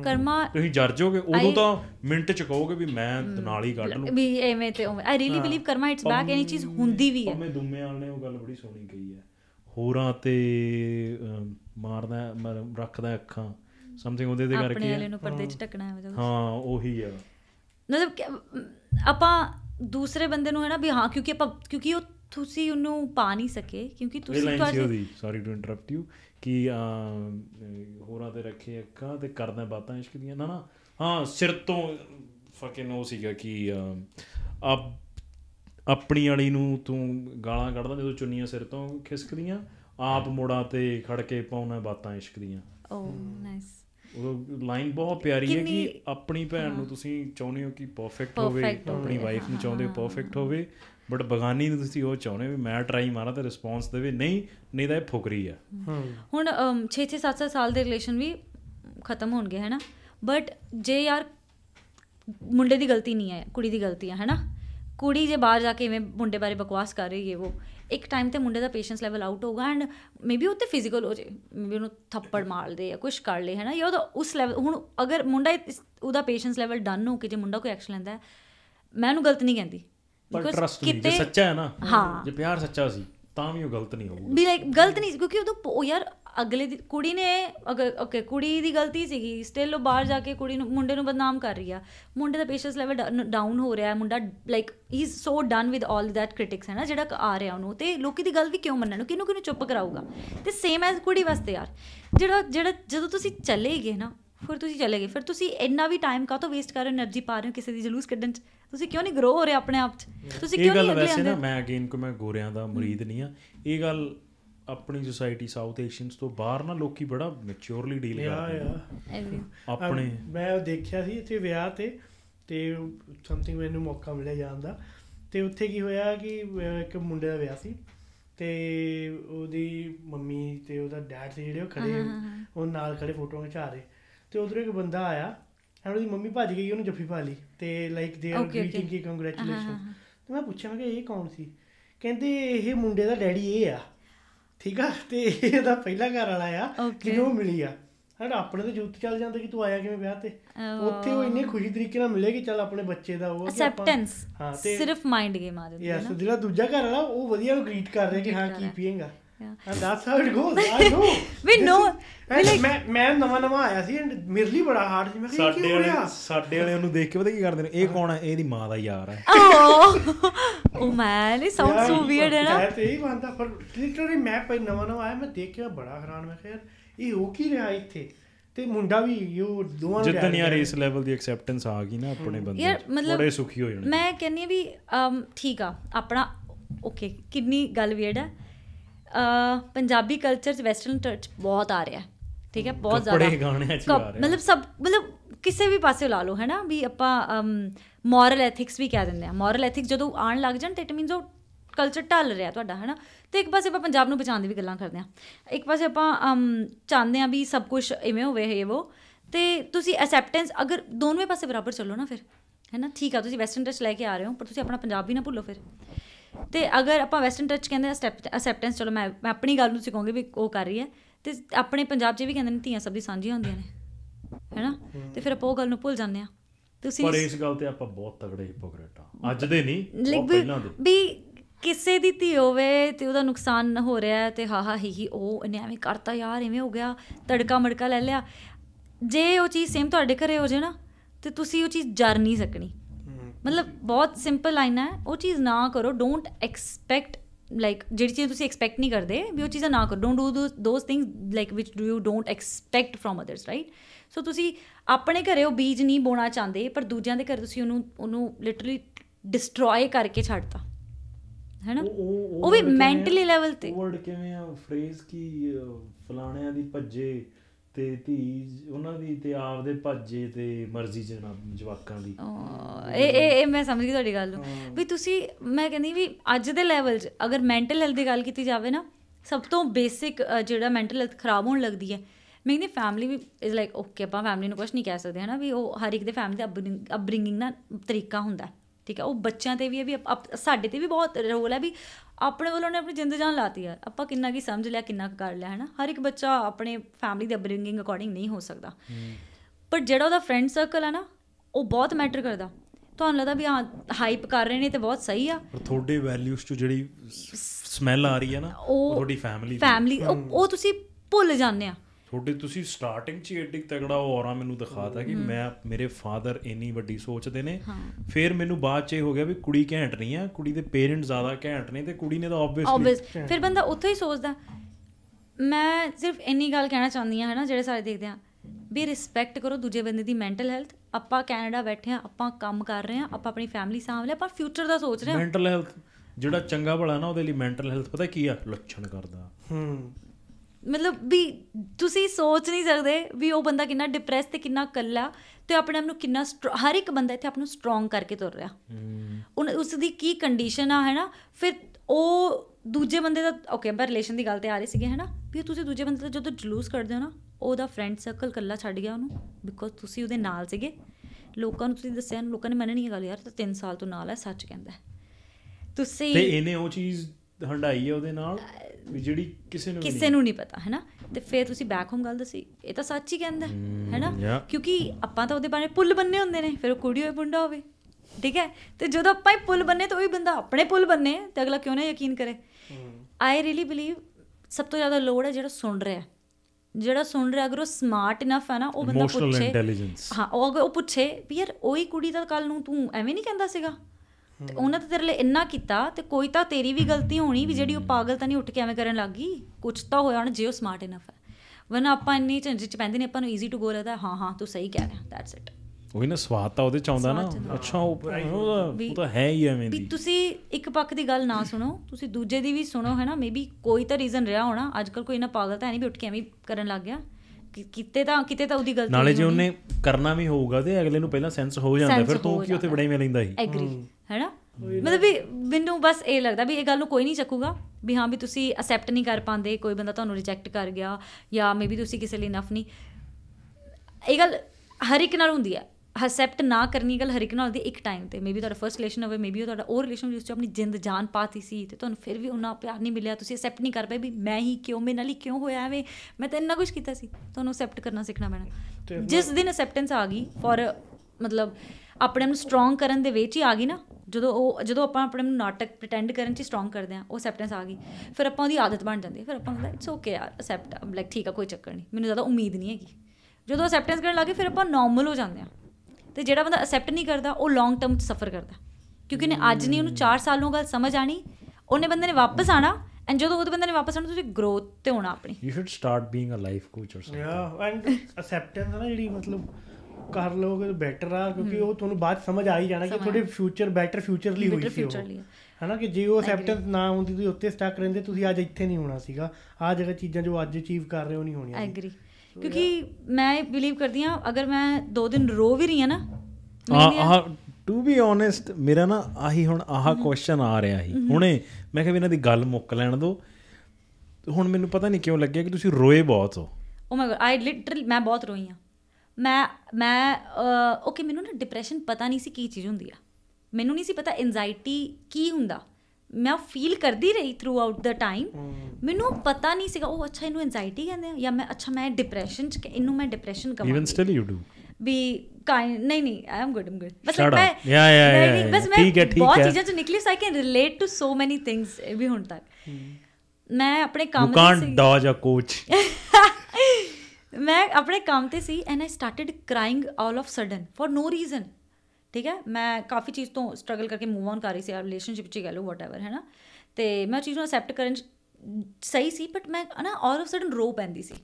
ਕਰਮਾ ਤੁਸੀਂ ਜਰਜੋਗੇ ਉਦੋਂ ਤਾਂ ਮਿੰਟ ਚ ਕਹੋਗੇ ਵੀ ਮੈਂ ਨਾਲ ਹੀ ਕੱਢ ਲੂ ਵੀ ਐਵੇਂ ਤੇ I really believe karma it's back any ਚੀਜ਼ ਹੁੰਦੀ ਵੀ ਹੈ ਮੈਂ ਦੁਮੇ ਵਾਲ ਨੇ ਉਹ ਗੱਲ ਬੜੀ ਸੋਹਣੀ ਕਹੀ ਹੈ ਹੋਰਾਂ ਤੇ ਮਾਰਦਾ ਰੱਖਦਾ ਅੱਖਾਂ ਸਮਥਿੰਗ ਉਹਦੇ ਦੇ ਕਰਕੇ ਆਪਣੇ ਵਾਲੇ ਨੂੰ ਪਰਦੇ 'ਚ ਟਕਣਾ ਹੈ ਮਤਲਬ ਹਾਂ ਉਹੀ ਹੈ ਮਤਲਬ ਆਪਾਂ ਦੂਸਰੇ ਬੰਦੇ ਨੂੰ ਹੈ ਨਾ ਵੀ ਹਾਂ ਕਿਉਂਕਿ ਆਪਾਂ ਕਿਉਂਕਿ ਉਹ ਤੁਸੀਂ ਉਹਨੂੰ ਪਾ ਨਹੀਂ ਸਕੇ ਕਿਉਂਕਿ ਤੁਸੀਂ ਤੁਹਾਡੀ ਸੌਰੀ ਟੂ ਇੰਟਰਰਪਟ ਯੂ ਕਿ ਹੋਰਾਂ ਤੇ ਰੱਖੇ ਅੱਖਾਂ ਤੇ ਕਰਦਾ ਬਾਤਾਂ ਇਸ਼ਕ ਦੀਆਂ ਨਾ ਨਾ ਹਾਂ ਸਿਰ ਤੋਂ ਫਕਿੰਗ ਉਹ ਸੀਗਾ ਕਿ ਆਪ ਆਪਣੀ ਵਾਲੀ ਨੂੰ ਤੂੰ ਗਾਲਾਂ ਕੱਢਦਾ ਜਦੋਂ ਚੁੰਨੀਆਂ ਸਿਰ ਤੋਂ ਖਿਸਕਦੀਆਂ ਆਪ ਮੋੜਾਂ ਤੇ ਖੜ ਕੇ ਪਾਉਣਾ ਬਾਤਾਂ ਇਸ਼ਕ ਦੀਆਂ ਓ oh, ਨਾਈਸ ਉਹ ਲਾਈਨ ਬਹੁਤ ਪਿਆਰੀ ਹੈ ਕਿ ਆਪਣੀ ਭੈਣ ਨੂੰ ਤੁਸੀਂ ਚਾਹੁੰਦੇ ਹੋ ਕਿ ਪਰਫੈਕਟ ਹੋਵੇ ਆਪਣੀ ਵਾਈਫ ਨੂੰ ਚਾਹੁੰਦੇ ਹੋ ਪਰਫੈਕਟ ਹੋਵੇ ਬਟ ਬਗਾਨੀ ਨੂੰ ਤੁਸੀਂ ਉਹ ਚਾਹੁੰਦੇ ਵੀ ਮੈਂ ਟਰਾਈ ਮਾਰਾਂ ਤਾਂ ਰਿਸਪੌਂਸ ਦੇਵੇ ਨਹੀਂ ਨਹੀਂ ਤਾਂ ਇਹ ਫੁਕਰੀ ਆ ਹੁਣ 6-6 7-7 ਸਾਲ ਦੇ ਰਿਲੇਸ਼ਨ ਵੀ ਖਤਮ ਹੋਣਗੇ ਹੈਨਾ ਬਟ ਜੇ ਯਾਰ ਮੁੰਡੇ ਦੀ ਗਲਤੀ ਨਹੀਂ ਹੈ ਕੁੜੀ ਦੀ ਗਲਤੀ ਹੈ ਹੈਨਾ ਕੁੜੀ ਜੇ ਬਾਹਰ ਜਾ ਕੇ ਇਵੇਂ ਮੁੰਡੇ ਬਾਰੇ ਬਕਵਾਸ ਕਰ ਰਹੀ ਹੈ ਉਹ ਇੱਕ ਟਾਈਮ ਤੇ ਮੁੰਡੇ ਦਾ ਪੇਸ਼ੈਂਸ ਲੈਵਲ ਆਊਟ ਹੋਗਾ ਐਂਡ ਮੇਬੀ ਉਹ ਤੇ ਫਿਜ਼ੀਕਲ ਹੋ ਜੇ ਮੇਬੀ ਉਹਨੂੰ ਥੱਪੜ ਮਾਰ ਦੇ ਜਾਂ ਕੁਝ ਕਰ ਲੇ ਹੈਨਾ ਯਾ ਉਹਦਾ ਉਸ ਲੈਵਲ ਹੁਣ ਅਗਰ ਮੁੰਡਾ ਉਹਦਾ ਪੇਸ਼ੈਂਸ ਲੈਵਲ ਡਨ ਹੋ ਕੇ ਜੇ ਮੁੰਡਾ ਕੋਈ ਐਕਸ਼ਨ ਲੈਂਦਾ ਮੈਂ ਉਹਨੂੰ ਗਲਤ ਨਹੀਂ ਕਹਿੰਦੀ ਬਿਕੋਜ਼ ਕਿਤੇ ਜੇ ਸੱਚਾ ਹੈ ਨਾ ਜੇ ਪਿਆਰ ਸੱਚਾ ਸੀ ਤਾਂ ਵੀ ਉਹ ਗਲਤ ਨਹੀਂ ਹੋਊਗਾ ਵੀ ਲਾਈਕ ਗਲਤ ਨਹੀਂ ਕਿਉਂਕਿ ਉਹ ਯਾਰ ਅਗਲੇ ਕੁੜੀ ਨੇ ਓਕੇ ਕੁੜੀ ਦੀ ਗਲਤੀ ਸੀਗੀ ਸਟਿਲ ਉਹ ਬਾਹਰ ਜਾ ਕੇ ਕੁੜੀ ਨੂੰ ਮੁੰਡੇ ਨੂੰ ਬਦਨਾਮ ਕਰ ਰਹੀ ਆ ਮੁੰਡੇ ਦਾ ਪੇਸ਼ੈਂਸ ਲੈਵਲ ਡਾਊਨ ਹੋ ਰਿਹਾ ਹੈ ਮੁੰਡਾ like he is so done with all that critics ਹੈ ਨਾ ਜਿਹੜਾ ਆ ਰਿਹਾ ਉਹਨੂੰ ਤੇ ਲੋਕੀ ਦੀ ਗੱਲ ਵੀ ਕਿਉਂ ਮੰਨਣ ਕਿਹਨੂੰ ਕਿਹਨੂੰ ਚੁੱਪ ਕਰਾਊਗਾ ਤੇ ਸੇਮ ਐਜ਼ ਕੁੜੀ ਵਾਸਤੇ ਯਾਰ ਜਿਹੜਾ ਜਿਹੜਾ ਜਦੋਂ ਤੁਸੀਂ ਚਲੇ ਗਏ ਨਾ ਫਿਰ ਤੁਸੀਂ ਚਲੇ ਗਏ ਫਿਰ ਤੁਸੀਂ ਇੰਨਾ ਵੀ ਟਾਈਮ ਕਾ ਤੋਂ ਵੇਸਟ ਕਰ ਰਹੇ એનર્ਜੀ ਪਾ ਰਹੇ ਹੋ ਕਿਸੇ ਦੀ ਜਲੂਸ ਕੱਢਣ ਚ ਤੁਸੀਂ ਕਿਉਂ ਨਹੀਂ ਗਰੋ ਹੋ ਰਹੇ ਆਪਣੇ ਆਪ ਚ ਤੁਸੀਂ ਕਿਉਂ ਨਹੀਂ ਅੱਗੇ ਆਉਂਦੇ ਇਹ ਗੱਲ ਮੈਂ ਅਗੇਨ ਕੋ ਮੈਂ ਗੋਰਿਆਂ ਦਾ ਮਰੀਦ ਨਹੀਂ ਆ ਇਹ ਗੱਲ ਆਪਣੀ ਸੋਸਾਇਟੀ ਸਾਊਥ ਏਸ਼ੀਅਨਸ ਤੋਂ ਬਾਹਰ ਨਾ ਲੋਕੀ ਬੜਾ ਮੈਚੁਰਲੀ ਡੀਲ ਕਰਦੇ ਆ ਆਪਣੇ ਮੈਂ ਉਹ ਦੇਖਿਆ ਸੀ ਇੱਥੇ ਵਿਆਹ ਤੇ ਤੇ ਸਮਥਿੰਗ ਮੈਨੂੰ ਮੌਕਾ ਮਿਲਿਆ ਜਾਣ ਦਾ ਤੇ ਉੱਥੇ ਕੀ ਹੋਇਆ ਕਿ ਇੱਕ ਮੁੰਡੇ ਦਾ ਵਿਆਹ ਸੀ ਤੇ ਉਹਦੀ ਮੰਮੀ ਤੇ ਉਹਦਾ ਡੈਡ ਸੀ ਜਿਹੜੇ ਉਹ ਖੜੇ ਉਹ ਨਾਲ ਖੜੇ ਫੋਟੋਆਂ ਖਿਚਾ ਰਹੇ ਤੇ ਉਧਰ ਇੱਕ ਬੰਦਾ ਆਇਆ ਐਂਡ ਉਹਦੀ ਮੰਮੀ ਭੱਜ ਗਈ ਉਹਨੂੰ ਜੱਫੀ ਪਾ ਲਈ ਤੇ like they are greeting Ki congratulation ਤੇ ਮੈਂ ਪੁੱਛਿਆ ਮੈਂ ਕਿ ਇਹ ਕੌਣ ਸੀ ਕਹਿੰਦੇ ਇਹ ਮੁੰਡੇ ਦਾ ਡੈਡੀ ਇਹ ਆ ਠੀਕ ਆ ਤੇ ਇਹਦਾ ਪਹਿਲਾ ਘਰ ਵਾਲਾ ਆ ਜਿਹਨੂੰ ਮਿਲੀ ਆ ਹਣਾ ਆਪਣੇ ਤੇ ਜੁੱਤ ਚੱਲ ਜਾਂਦਾ ਕਿ ਤੂੰ ਆਇਆ ਕਿਵੇਂ ਵਿਆਹ ਤੇ ਉੱਥੇ ਉਹ ਇੰਨੇ ਖੁਸ਼ੀ ਤਰੀਕੇ ਨਾਲ ਮਿਲੇ ਕਿ ਚੱਲ ਆਪਣੇ ਬੱਚੇ ਦਾ ਉਹ ਐਕਸੈਪਟੈਂਸ ਹਾਂ ਤੇ ਸਿਰਫ ਮਾਈਂਡ ਗੇਮ ਆ ਜਾਂਦੀ ਹੈ ਨਾ ਯਸ ਜਿਹੜਾ ਦੂਜਾ ਘਰ ਵਾਲਾ ਉਹ ਵਧੀਆ ਗ੍ਰੀਟ ਕਰ ਰਿਹਾ ਕਿ ਹਾਂ ਕੀ ਪੀਏਗਾ ਪਿਆ and that's how it goes I know we know ਮੈਂ ਮੈਂ ਨਵਾਂ ਨਵਾਂ ਆਇਆ ਸੀ ਐਂਡ ਮੇਰੇ ਲਈ ਬੜਾ ਹਾਰਡ ਸੀ ਮੈਂ ਕਿਹਾ ਕੀ ਹੋ ਰਿਹਾ ਸਾਡੇ ਵਾਲੇ ਉਹਨੂੰ ਦੇਖ ਕੇ ਪਤਾ ਕੀ ਕਰਦੇ ਨੇ ਇਹ ਕੌਣ ਹੈ ਇਹਦੀ ਮਾਂ ਦਾ ਯਾਰ ਹੈ ਉਹ man it sounds so weird ਹੈ ਨਾ ਮੈਂ ਤੇ ਹੀ ਬੰਦਾ ਪਰ ਲਿਟਰਲੀ ਮੈਂ ਪਈ ਨਵਾਂ ਨਵਾਂ ਆਇਆ ਮੈਂ ਦੇਖ ਕੇ ਬੜਾ ਹੈਰਾਨ ਮੈਂ ਕਿਹਾ ਇਹ ਹੋ ਕੀ ਰਿਹਾ ਇੱਥੇ ਤੇ ਮੁੰਡਾ ਵੀ ਯੂ ਦੋਵਾਂ ਜਿੱਦਾਂ ਯਾਰ ਇਸ ਲੈਵਲ ਦੀ ਐਕਸੈਪਟੈਂਸ ਆ ਗਈ ਨਾ ਆਪਣੇ ਬੰਦੇ ਬੜੇ ਸੁਖੀ ਹੋ ਜਾਣੇ ਮੈਂ ਕਹਿੰਨੀ ਵੀ ਠੀਕ ਆ ਆਪਣਾ ਓਕੇ ਕਿੰਨੀ ਗੱਲ ਵੀਅਰਡ ਹੈ ਪੰਜਾਬੀ ਕਲਚਰ 'ਚ ਵੈਸਟਰਨ ਟੱਚ ਬਹੁਤ ਆ ਰਿਹਾ ਠੀਕ ਹੈ ਬਹੁਤ ਜ਼ਿਆਦਾ ਗਾਣੇ ਮਤਲਬ ਸਭ ਮਤਲਬ ਕਿਸੇ ਵੀ ਪਾਸੇ ਲਾ ਲਓ ਹੈਨਾ ਵੀ ਆਪਾਂ ਮੋਰਲ ਐਥਿਕਸ ਵੀ ਕਹਿ ਦਿੰਦੇ ਆ ਮੋਰਲ ਐਥਿਕਸ ਜਦੋਂ ਆਣ ਲੱਗ ਜਾਣ ਤੇ ਇਟ ਮੀਨਸ ਉਹ ਕਲਚਰ ਢਲ ਰਿਹਾ ਤੁਹਾਡਾ ਹੈਨਾ ਤੇ ਇੱਕ ਪਾਸੇ ਆਪਾਂ ਪੰਜਾਬ ਨੂੰ ਬਚਾਉਣ ਦੀ ਵੀ ਗੱਲਾਂ ਕਰਦੇ ਆ ਇੱਕ ਪਾਸੇ ਆਪਾਂ ਚਾਹੁੰਦੇ ਆ ਵੀ ਸਭ ਕੁਝ ਇਵੇਂ ਹੋਵੇ ਹੈ ਉਹ ਤੇ ਤੁਸੀਂ ਐਕਸੈਪਟੈਂਸ ਅਗਰ ਦੋਨੋਂ ਪਾਸੇ ਬਰਾਬਰ ਚੱਲੋ ਨਾ ਫਿਰ ਹੈਨਾ ਠੀਕ ਆ ਤੁਸੀਂ ਵੈਸਟਰਨ ਟੱਚ ਲੈ ਕੇ ਆ ਰਹੇ ਹੋ ਪਰ ਤੁਸੀਂ ਆਪਣਾ ਪੰਜਾਬ ਵੀ ਨਾ ਭੁੱਲੋ ਫਿਰ ਤੇ ਅਗਰ ਆਪਾਂ ਵੈਸਟਰਨ ਟੱਚ ਕਹਿੰਦੇ ਆ ਸਟੈਪ ਅਸੈਪਟੈਂਸ ਚਲੋ ਮੈਂ ਮੈਂ ਆਪਣੀ ਗੱਲ ਨੂੰ ਸਿਖਾਉਂਗੀ ਵੀ ਉਹ ਕਰ ਰਹੀ ਹੈ ਤੇ ਆਪਣੇ ਪੰਜਾਬ 'ਚ ਵੀ ਕਹਿੰਦੇ ਨੇ ਧੀਆਂ ਸਭ ਦੀ ਸਾਂਝੀਆਂ ਹੁੰਦੀਆਂ ਨੇ ਹੈਨਾ ਤੇ ਫਿਰ ਆਪਾਂ ਉਹ ਗੱਲ ਨੂੰ ਭੁੱਲ ਜਾਂਦੇ ਆ ਤੁਸੀਂ ਪਰ ਇਸ ਗੱਲ ਤੇ ਆਪਾਂ ਬਹੁਤ ਤਗੜੇ ਹਿਪੋਕ੍ਰੇਟ ਆ ਅੱਜ ਦੇ ਨਹੀਂ ਪਹਿਲਾਂ ਦੇ ਵੀ ਕਿਸੇ ਦੀ ਧੀ ਹੋਵੇ ਤੇ ਉਹਦਾ ਨੁਕਸਾਨ ਹੋ ਰਿਹਾ ਤੇ ਹਾ ਹਾ ਹੀ ਹੀ ਉਹ ਇਹਨੇ ਐਵੇਂ ਕਰਤਾ ਯਾਰ ਐਵੇਂ ਹੋ ਗਿਆ ਤੜਕਾ ਮੜਕਾ ਲੈ ਲਿਆ ਜੇ ਉਹ ਚੀਜ਼ ਸੇਮ ਤੁਹਾਡੇ ਘਰੇ ਹੋ ਜੇ ਨਾ ਤੇ ਤੁਸੀਂ ਉਹ ਚੀਜ਼ ਜਰ ਨਹੀਂ ਸਕਣੀ ਮਤਲਬ ਬਹੁਤ ਸਿੰਪਲ ਲਾਈਨਾਂ ਹੈ ਉਹ ਚੀਜ਼ ਨਾ ਕਰੋ ਡੋਨਟ ਐਕਸਪੈਕਟ ਲਾਈਕ ਜਿਹੜੀ ਚੀਜ਼ ਤੁਸੀਂ ਐਕਸਪੈਕਟ ਨਹੀਂ ਕਰਦੇ ਵੀ ਉਹ ਚੀਜ਼ਾਂ ਨਾ ਕਰੋ don't do those things like which do you don't expect from others right so ਤੁਸੀਂ ਆਪਣੇ ਘਰੇ ਉਹ ਬੀਜ ਨਹੀਂ ਬੋਣਾ ਚਾਹੁੰਦੇ ਪਰ ਦੂਜਿਆਂ ਦੇ ਘਰ ਤੁਸੀਂ ਉਹਨੂੰ ਉਹਨੂੰ ਲਿਟਰਲੀ ਡਿਸਟਰੋਏ ਕਰਕੇ ਛੱਡਤਾ ਹੈਨਾ ਉਹ ਵੀ ਮੈਂਟਲੀ ਲੈਵਲ ਤੇ ਵਰਡ ਕਿਵੇਂ ਆ ਫਰੇਜ਼ ਕੀ ਫਲਾਣਿਆਂ ਦੀ ਭੱਜੇ ਤੇ ਧੀ ਉਹਨਾਂ ਦੀ ਤੇ ਆਪ ਦੇ ਭਾਜੇ ਤੇ ਮਰਜ਼ੀ ਜਨਾਬ ਜਵਾਕਾਂ ਦੀ ਇਹ ਇਹ ਇਹ ਮੈਂ ਸਮਝ ਗਈ ਤੁਹਾਡੀ ਗੱਲ ਨੂੰ ਵੀ ਤੁਸੀਂ ਮੈਂ ਕਹਿੰਦੀ ਵੀ ਅੱਜ ਦੇ ਲੈਵਲ 'ਚ ਅਗਰ ਮੈਂਟਲ ਹੈਲਥ ਦੀ ਗੱਲ ਕੀਤੀ ਜਾਵੇ ਨਾ ਸਭ ਤੋਂ ਬੇਸਿਕ ਜਿਹੜਾ ਮੈਂਟਲ ਹੈਲਥ ਖਰਾਬ ਹੋਣ ਲੱਗਦੀ ਹੈ ਮੈਂ ਕਹਿੰਦੀ ਫੈਮਿਲੀ ਵੀ ਇਜ਼ ਲਾਈਕ ਓਕੇ ਆਪਾਂ ਫੈਮਿਲੀ ਨੂੰ ਕੁਝ ਨਹੀਂ ਕਹਿ ਸਕਦੇ ਹਨਾ ਵੀ ਉਹ ਹਰ ਇੱਕ ਦੇ ਫੈਮਿਲੀ ਦਾ ਅਪਬ੍ਰਿੰਗਿੰਗ ਦਾ ਤਰੀਕਾ ਹੁੰਦਾ ਹੈ ਠੀਕ ਹੈ ਉਹ ਬੱਚਿਆਂ ਤੇ ਵੀ ਹੈ ਵੀ ਸਾਡੇ ਤੇ ਵੀ ਬਹੁਤ ਰੋਲ ਹੈ ਵੀ ਆਪਣੇ ਵੱਲੋਂ ਨੇ ਆਪਣੀ ਜਿੰਦ ਜਾਨ ਲਾਤੀ ਯਾਰ ਆਪਾਂ ਕਿੰਨਾ ਕੀ ਸਮਝ ਲਿਆ ਕਿੰਨਾ ਕਰ ਲਿਆ ਹੈਨਾ ਹਰ ਇੱਕ ਬੱਚਾ ਆਪਣੇ ਫੈਮਿਲੀ ਦੇ ਬ੍ਰਿੰਗਿੰਗ ਅਕੋਰਡਿੰਗ ਨਹੀਂ ਹੋ ਸਕਦਾ ਪਰ ਜਿਹੜਾ ਉਹਦਾ ਫਰੈਂਡ ਸਰਕਲ ਹੈ ਨਾ ਉਹ ਬਹੁਤ ਮੈਟਰ ਕਰਦਾ ਤੁਹਾਨੂੰ ਲੱਗਦਾ ਵੀ ਹਾਂ ਹਾਈਪ ਕਰ ਰਹੇ ਨੇ ਤੇ ਬਹੁਤ ਸਹੀ ਆ ਪਰ ਤੁਹਾਡੇ ਵੈਲਿਊਸ ਚ ਜਿਹੜੀ ਸਮੈਲ ਆ ਰਹੀ ਹੈ ਨਾ ਉਹ ਤੁਹਾਡੀ ਫੈਮਿਲੀ ਫੈਮਿਲੀ ਉਹ ਤੁਸੀਂ ਭੁੱਲ ਜਾਂਦੇ ਆ ਤੁਹਾਡੇ ਤੁਸੀਂ ਸਟਾਰਟਿੰਗ 'ਚ ਏਡਿਕ ਤਗੜਾ ਹੋ ਰਹਾ ਮੈਨੂੰ ਦਿਖਾਤਾ ਕਿ ਮੈਂ ਮੇਰੇ ਫਾਦਰ ਇੰਨੀ ਵੱਡੀ ਸੋਚਦੇ ਨੇ ਫਿਰ ਮੈਨੂੰ ਬਾਅਦ 'ਚ ਇਹ ਹੋ ਗਿਆ ਵੀ ਕੁੜੀ ਘੈਂਟ ਨਹੀਂ ਆ ਕੁੜੀ ਦੇ ਪੇਰੈਂਟ ਜ਼ਿਆਦਾ ਘੈਂਟ ਨੇ ਤੇ ਕੁੜੀ ਨੇ ਤਾਂ ਆਬਵੀਅਸਲੀ ਫਿਰ ਬੰਦਾ ਉੱਥੇ ਹੀ ਸੋਚਦਾ ਮੈਂ ਸਿਰਫ ਇੰਨੀ ਗੱਲ ਕਹਿਣਾ ਚਾਹੁੰਦੀ ਆ ਹਨਾ ਜਿਹੜੇ ਸਾਰੇ ਦੇਖਦੇ ਆ ਵੀ ਰਿਸਪੈਕਟ ਕਰੋ ਦੂਜੇ ਬੰਦੇ ਦੀ ਮੈਂਟਲ ਹੈਲਥ ਆਪਾਂ ਕੈਨੇਡਾ ਬੈਠੇ ਆ ਆਪਾਂ ਕੰਮ ਕਰ ਰਹੇ ਆ ਆਪਾਂ ਆਪਣੀ ਫੈਮਿਲੀ ਸਾਂਭ ਲਿਆ ਆਪਾਂ ਫਿਊਚਰ ਦਾ ਸੋਚ ਰਹੇ ਆ ਮੈਂਟਲ ਹੈਲਥ ਜਿਹੜਾ ਚੰਗਾ ਭਲਾ ਨਾ ਉਹਦੇ ਲਈ ਮੈਂਟਲ ਹੈਲਥ ਪਤਾ ਕੀ ਆ ਲੱਛਣ ਕਰਦਾ ਹੂੰ ਮਤਲਬ ਵੀ ਤੁਸੀਂ ਸੋਚ ਨਹੀਂ ਸਕਦੇ ਵੀ ਉਹ ਬੰਦਾ ਕਿੰਨਾ ਡਿਪਰੈਸ ਤੇ ਕਿੰਨਾ ਕੱਲਾ ਤੇ ਆਪਣੇ ਆਪ ਨੂੰ ਕਿੰਨਾ ਹਰ ਇੱਕ ਬੰਦਾ ਇੱਥੇ ਆਪ ਨੂੰ ਸਟਰੋਂਗ ਕਰਕੇ ਤੁਰ ਰਿਹਾ ਉਹ ਉਸ ਦੀ ਕੀ ਕੰਡੀਸ਼ਨ ਆ ਹੈਨਾ ਫਿਰ ਉਹ ਦੂਜੇ ਬੰਦੇ ਦਾ ਓਕੇ ਮੈਂ ਰਿਲੇਸ਼ਨ ਦੀ ਗੱਲ ਤੇ ਆ ਰਹੀ ਸੀਗੇ ਹੈਨਾ ਵੀ ਤੁਸੀਂ ਦੂਜੇ ਬੰਦੇ ਦਾ ਜਦੋਂ ਜਲੂਸ ਕਰਦੇ ਹੋ ਨਾ ਉਹਦਾ ਫਰੈਂਡ ਸਰਕਲ ਕੱਲਾ ਛੱਡ ਗਿਆ ਉਹਨੂੰ ਬਿਕੋਜ਼ ਤੁਸੀਂ ਉਹਦੇ ਨਾਲ ਸੀਗੇ ਲੋਕਾਂ ਨੂੰ ਤੁਸੀਂ ਦੱਸਿਆ ਲੋਕਾਂ ਨੇ ਮੰਨਣੀ ਗੱਲ ਯਾਰ ਤੇ 3 ਸਾਲ ਤੋਂ ਨਾਲ ਹੈ ਸੱਚ ਕਹਿੰਦਾ ਤੁਸੀਂ ਤੇ ਇਹਨੇ ਉਹ ਚੀਜ਼ ਹੰਡਾਈ ਹੈ ਉਹਦੇ ਨਾਲ ਜਿਹੜੀ ਕਿਸੇ ਨੂੰ ਕਿਸੇ ਨੂੰ ਨਹੀਂ ਪਤਾ ਹੈਨਾ ਤੇ ਫੇਰ ਤੁਸੀਂ ਬੈਕ ਹੋਮ ਗੱਲ ਦੱਸੀ ਇਹ ਤਾਂ ਸੱਚ ਹੀ ਕਹਿੰਦਾ ਹੈਨਾ ਕਿਉਂਕਿ ਆਪਾਂ ਤਾਂ ਉਹਦੇ ਬਾਰੇ ਪੁੱਲ ਬੰਨੇ ਹੁੰਦੇ ਨੇ ਫਿਰ ਉਹ ਕੁੜੀ ਹੋਵੇ ਬੁੰਡਾ ਹੋਵੇ ਠੀਕ ਹੈ ਤੇ ਜਦੋਂ ਆਪਾਂ ਪੁੱਲ ਬੰਨੇ ਤਾਂ ਉਹ ਹੀ ਬੰਦਾ ਆਪਣੇ ਪੁੱਲ ਬੰਨੇ ਤੇ ਅਗਲਾ ਕਿਉਂ ਨਾ ਯਕੀਨ ਕਰੇ ਆਈ ਰੀਲੀ ਬਲੀਵ ਸਭ ਤੋਂ ਜ਼ਿਆਦਾ ਲੋੜ ਹੈ ਜਿਹੜਾ ਸੁਣ ਰਿਹਾ ਜਿਹੜਾ ਸੁਣ ਰਿਹਾ ਅਗਰ ਉਹ ਸਮਾਰਟ ਇਨਫ ਹੈ ਨਾ ਉਹ ਬੰਦਾ ਪੁੱਛੇ ਹਾਂ ਉਹ ਪੁੱਛੇ ਵੀਰ ਉਹ ਹੀ ਕੁੜੀ ਦਾ ਕੱਲ ਨੂੰ ਤੂੰ ਐਵੇਂ ਨਹੀਂ ਕਹਿੰਦਾ ਸੀਗਾ ਤੇ ਉਹਨਾਂ ਤੇ ਤੇਰੇ ਲਈ ਇੰਨਾ ਕੀਤਾ ਤੇ ਕੋਈ ਤਾਂ ਤੇਰੀ ਵੀ ਗਲਤੀ ਹੋਣੀ ਵੀ ਜਿਹੜੀ ਉਹ ਪਾਗਲ ਤਾਂ ਨਹੀਂ ਉੱਠ ਕੇ ਐਵੇਂ ਕਰਨ ਲੱਗੀ ਕੁਝ ਤਾਂ ਹੋਇਆ ਹੁਣ ਜੇ ਉਹ ਸਮਾਰਟ ਇਨਫ ਹੈ ਵਨ ਆਪਾਂ ਇੰਨੀ ਝੰਜਟ ਚ ਪੈਂਦੇ ਨੇ ਆਪਾਂ ਨੂੰ ਈਜ਼ੀ ਟੂ ਗੋ ਲੱਗਦਾ ਹਾਂ ਹਾਂ ਤੂੰ ਸਹੀ ਕਹਿ ਰਿਹਾ ਦੈਟਸ ਇਟ ਉਹ ਇਹਨਾਂ ਸਵਾਦ ਤਾਂ ਉਹਦੇ ਚ ਆਉਂਦਾ ਨਾ ਅੱਛਾ ਉਹ ਤਾਂ ਹੈ ਹੀ ਐਵੇਂ ਦੀ ਵੀ ਤੁਸੀਂ ਇੱਕ ਪੱਖ ਦੀ ਗੱਲ ਨਾ ਸੁਣੋ ਤੁਸੀਂ ਦੂਜੇ ਦੀ ਵੀ ਸੁਣੋ ਹੈ ਨਾ ਮੇਬੀ ਕੋਈ ਤਾਂ ਰੀਜ਼ਨ ਰਿਹਾ ਹੋਣਾ ਅੱਜਕੱਲ ਕੋਈ ਇਹਨਾਂ ਪਾਗਲ ਤਾਂ ਨਹੀਂ ਵੀ ਉੱਠ ਕੇ ਐਵੇਂ ਕਰਨ ਲੱਗ ਗਿਆ ਕਿਤੇ ਤਾਂ ਕਿਤੇ ਤਾਂ ਉਹਦੀ ਗਲਤੀ ਨਾਲੇ ਜੇ ਉਹਨੇ ਕਰਨਾ ਵੀ ਹੋਊਗਾ ਤੇ ਅਗਲੇ ਨੂੰ ਪਹਿਲਾਂ ਸੈਂਸ ਹੋ ਜਾਂਦਾ ਫਿਰ ਤੂੰ ਕੀ ਉੱਥੇ ਬੜਾਈ ਮੈਂ ਲੈਂਦਾ ਹੀ ਐਗਰੀ ਹੈਨਾ ਮਤਲਬ ਵੀ ਮੈਨੂੰ ਬਸ ਇਹ ਲੱਗਦਾ ਵੀ ਇਹ ਗੱਲ ਨੂੰ ਕੋਈ ਨਹੀਂ ਚੱਕੂਗਾ ਵੀ ਹਾਂ ਵੀ ਤੁਸੀਂ ਅਸੈਪਟ ਨਹੀਂ ਕਰ ਪਾਉਂਦੇ ਕੋਈ ਬੰਦਾ ਤੁਹਾਨੂੰ ਰਿਜੈਕਟ ਕਰ ਗਿਆ ਜਾਂ ਮੇਬੀ ਤੁਸੀਂ ਕਿਸੇ ਲਈ ਇਨਫ ਨਹੀਂ ਇਹ ਗੱਲ ਹਰ ਇੱਕ ਨਾਲ ਹੁੰਦੀ ਹੈ ਅਸੈਪਟ ਨਾ ਕਰਨੀ ਗੱਲ ਹਰ ਇੱਕ ਨਾਲ ਦੀ ਇੱਕ ਟਾਈਮ ਤੇ ਮੇਬੀ ਤੁਹਾਡਾ ਫਰਸਟ ਰਿਲੇਸ਼ਨ ਹੋਵੇ ਮੇਬੀ ਤੁਹਾਡਾ ਉਹ ਰਿਲੇਸ਼ਨ ਜਿਸ ਚ ਆਪਣੀ ਜਿੰਦ ਜਾਨ ਪਾਤੀ ਸੀ ਤੇ ਤੁਹਾਨੂੰ ਫਿਰ ਵੀ ਉਹਨਾਂ ਪਿਆਰ ਨਹੀਂ ਮਿਲਿਆ ਤੁਸੀਂ ਅਸੈਪਟ ਨਹੀਂ ਕਰ ਪਏ ਵੀ ਮੈਂ ਹੀ ਕਿਉਂ ਮੇਰੇ ਨਾਲ ਹੀ ਕਿਉਂ ਹੋਇਆ ਐਵੇਂ ਮੈਂ ਤਾਂ ਇੰਨਾ ਕੁਝ ਕੀਤਾ ਸੀ ਤੁਹਾਨੂੰ ਅਸੈਪਟ ਕਰਨਾ ਸਿੱਖਣਾ ਪੈਣਾ ਜਿਸ ਦਿਨ ਅਸੈਪਟੈਂਸ ਆ ਗਈ ਫॉर ਮਤਲਬ ਆਪਣੇ ਨੂੰ ਸਟਰੋਂਗ ਕਰਨ ਦੇ ਵਿੱਚ ਹੀ ਆ ਗਈ ਨਾ ਜਦੋਂ ਉਹ ਜਦੋਂ ਆਪਾਂ ਆਪਣੇ ਨੂੰ ਨਾਟਕ ਪ੍ਰਟੈਂਡ ਕਰਨ 'ਚ ਸਟਰੋਂਗ ਕਰਦੇ ਆ ਉਹ ਅਸੈਪਟੈਂਸ ਆ ਗਈ ਫਿਰ ਆਪਾਂ ਉਹਦੀ ਆਦਤ ਬਣ ਜਾਂਦੀ ਫਿਰ ਆਪਾਂ ਨੂੰ ਇਟਸ ਓਕੇ ਯਾਰ ਅਸੈਪਟ ਲਾਈਕ ਠੀਕ ਆ ਕੋਈ ਚੱਕਰ ਨਹੀਂ ਮੈਨੂੰ ਜ਼ਿਆਦਾ ਉਮੀਦ ਨਹੀਂ ਹੈਗੀ ਜਦੋਂ ਅਸੈਪਟੈਂਸ ਕਰਨ ਲੱਗੇ ਫਿਰ ਆਪਾਂ ਨਾਰਮਲ ਹੋ ਜਾਂਦੇ ਆ ਤੇ ਜਿਹੜਾ ਬੰਦਾ ਅਸੈਪਟ ਨਹੀਂ ਕਰਦਾ ਉਹ ਲੌਂਗ ਟਰਮ 'ਚ ਸਫਰ ਕਰਦਾ ਕਿਉਂਕਿ ਨੇ ਅੱਜ ਨਹੀਂ ਉਹਨੂੰ 4 ਸਾਲੋਂ ਗੱਲ ਸਮਝ ਆਣੀ ਉਹਨੇ ਬੰਦੇ ਨੇ ਵਾਪਸ ਆਣਾ ਐਂਡ ਜਦੋਂ ਉਹਦੇ ਬੰਦੇ ਨੇ ਵਾਪਸ ਆਣਾ ਤੁਸੀਂ ਗਰੋਥ ਤੇ ਹੋਣਾ ਆਪਣੀ you should start being a life coach or something ਯਾ ਐਂਡ ਅਸੈਪਟੈਂਸ ਨਾ ਜਿਹੜੀ ਮਤਲਬ ਕਰ ਲਓਗੇ ਤਾਂ ਬੈਟਰ ਆ ਕਿਉਂਕਿ ਉਹ ਤੁਹਾਨੂੰ ਬਾਅਦ ਸਮਝ ਆ ਹੀ ਜਾਣਾ ਕਿ ਤੁਹਾਡੇ ਫਿਊਚਰ ਬੈਟਰ ਫਿਊਚਰ ਲਈ ਹੋਈ ਸੀ ਉਹ ਹਨਾ ਕਿ ਜੇ ਉਹ ਅਸੈਪਟੈਂਸ ਨਾ ਹੁੰਦੀ ਤੁਸੀਂ ਉੱਤੇ ਸਟਕ ਰਹਿੰਦੇ ਤੁਸੀਂ ਅੱਜ ਇੱਥੇ ਨਹੀਂ ਹੋਣਾ ਸੀਗਾ ਆ ਜਿਹੜਾ ਚੀਜ਼ਾਂ ਜੋ ਅੱਜ ਅਚੀਵ ਕਰ ਰਹੇ ਹੋ ਨਹੀਂ ਹੋਣੀਆਂ ਐਗਰੀ ਕਿਉਂਕਿ ਮੈਂ ਬਿਲੀਵ ਕਰਦੀ ਆ ਅਗਰ ਮੈਂ 2 ਦਿਨ ਰੋ ਵੀ ਰਹੀ ਆ ਨਾ ਆਹ ਟੂ ਬੀ ਓਨੈਸਟ ਮੇਰਾ ਨਾ ਆਹੀ ਹੁਣ ਆਹ ਕੁਐਸਚਨ ਆ ਰਿਹਾ ਸੀ ਹੁਣੇ ਮੈਂ ਕਿਹਾ ਵੀ ਇਹਨਾਂ ਦੀ ਗੱਲ ਮੁੱਕ ਲੈਣ ਦੋ ਹੁਣ ਮੈਨੂੰ ਪਤਾ ਨਹੀਂ ਕਿਉਂ ਲੱਗਿਆ ਕਿ ਤੁਸੀਂ ਰੋਏ ਬਹੁਤ ਹੋ ਓ ਮਾਈ ਗॉड ਆਈ ਲਿਟਰਲੀ ਮੈਂ ਬਹੁਤ ਰੋਈ ਆ ਮੈਂ ਮੈਂ ਓਕੇ ਮੈਨੂੰ ਨਾ ਡਿਪਰੈਸ਼ਨ ਪਤਾ ਨਹੀਂ ਸੀ ਕੀ ਚੀਜ਼ ਹੁੰਦੀ ਆ ਮੈਨੂੰ ਨਹੀਂ ਸੀ ਪਤਾ ਐਂਜ਼ਾਇਟੀ ਕੀ ਹੁੰਦਾ ਮੈਂ ਫੀਲ ਕਰਦੀ ਰਹੀ ਥਰੂ ਆਊਟ ਦਾ ਟਾਈਮ ਮੈਨੂੰ ਪਤਾ ਨਹੀਂ ਸੀਗਾ ਉਹ ਅੱਛਾ ਇਹਨੂੰ ਐਂਜ਼ਾਇਟੀ ਕਹਿੰਦੇ ਆ ਜਾਂ ਮੈਂ ਅੱਛਾ ਮੈਂ ਡਿਪਰੈਸ਼ਨ ਚ ਇਹਨੂੰ ਮੈਂ ਡਿਪਰੈਸ਼ਨ ਕਹਾਂ ਇਵਨ ਸਟਿਲ ਯੂ ਡੂ ਵੀ ਕਾਈ ਨਹੀਂ ਨਹੀਂ I am good I'm good ਬਸ ਮੈਂ ਯਾ ਯਾ ਯਾ ਬਸ ਮੈਂ ਠੀਕ ਹੈ ਠੀਕ ਹੈ ਬਹੁਤ ਚੀਜ਼ਾਂ ਚ ਨਿਕਲੀ so I can relate to so many things ਵੀ ਹੁਣ ਤੱਕ ਮੈਂ ਆਪਣੇ ਕੰਮ ਨੂੰ you can't dodge a coach ਮੈਂ ਆਪਣੇ ਕੰਮ ਤੇ ਸੀ and I started crying all of sudden for no reason ਠੀਕ ਹੈ ਮੈਂ ਕਾਫੀ ਚੀਜ਼ ਤੋਂ ਸਟਰਗਲ ਕਰਕੇ ਮੂਵ ਔਨ ਕਰ ਰਹੀ ਸੀ ਆ ਰਿਲੇਸ਼ਨਸ਼ਿਪ ਚ ਗੈਲੋ ਵਾਟ ਏਵਰ ਹੈ ਨਾ ਤੇ ਮੈਂ ਚੀਜ਼ ਨੂੰ ਅਸੈਪਟ ਕਰਨ ਸਹੀ ਸੀ ਬਟ ਮੈਂ ਨਾ ਆਲ ਆਫ ਸਡਨ ਰੋ ਪੈਂਦੀ ਸੀ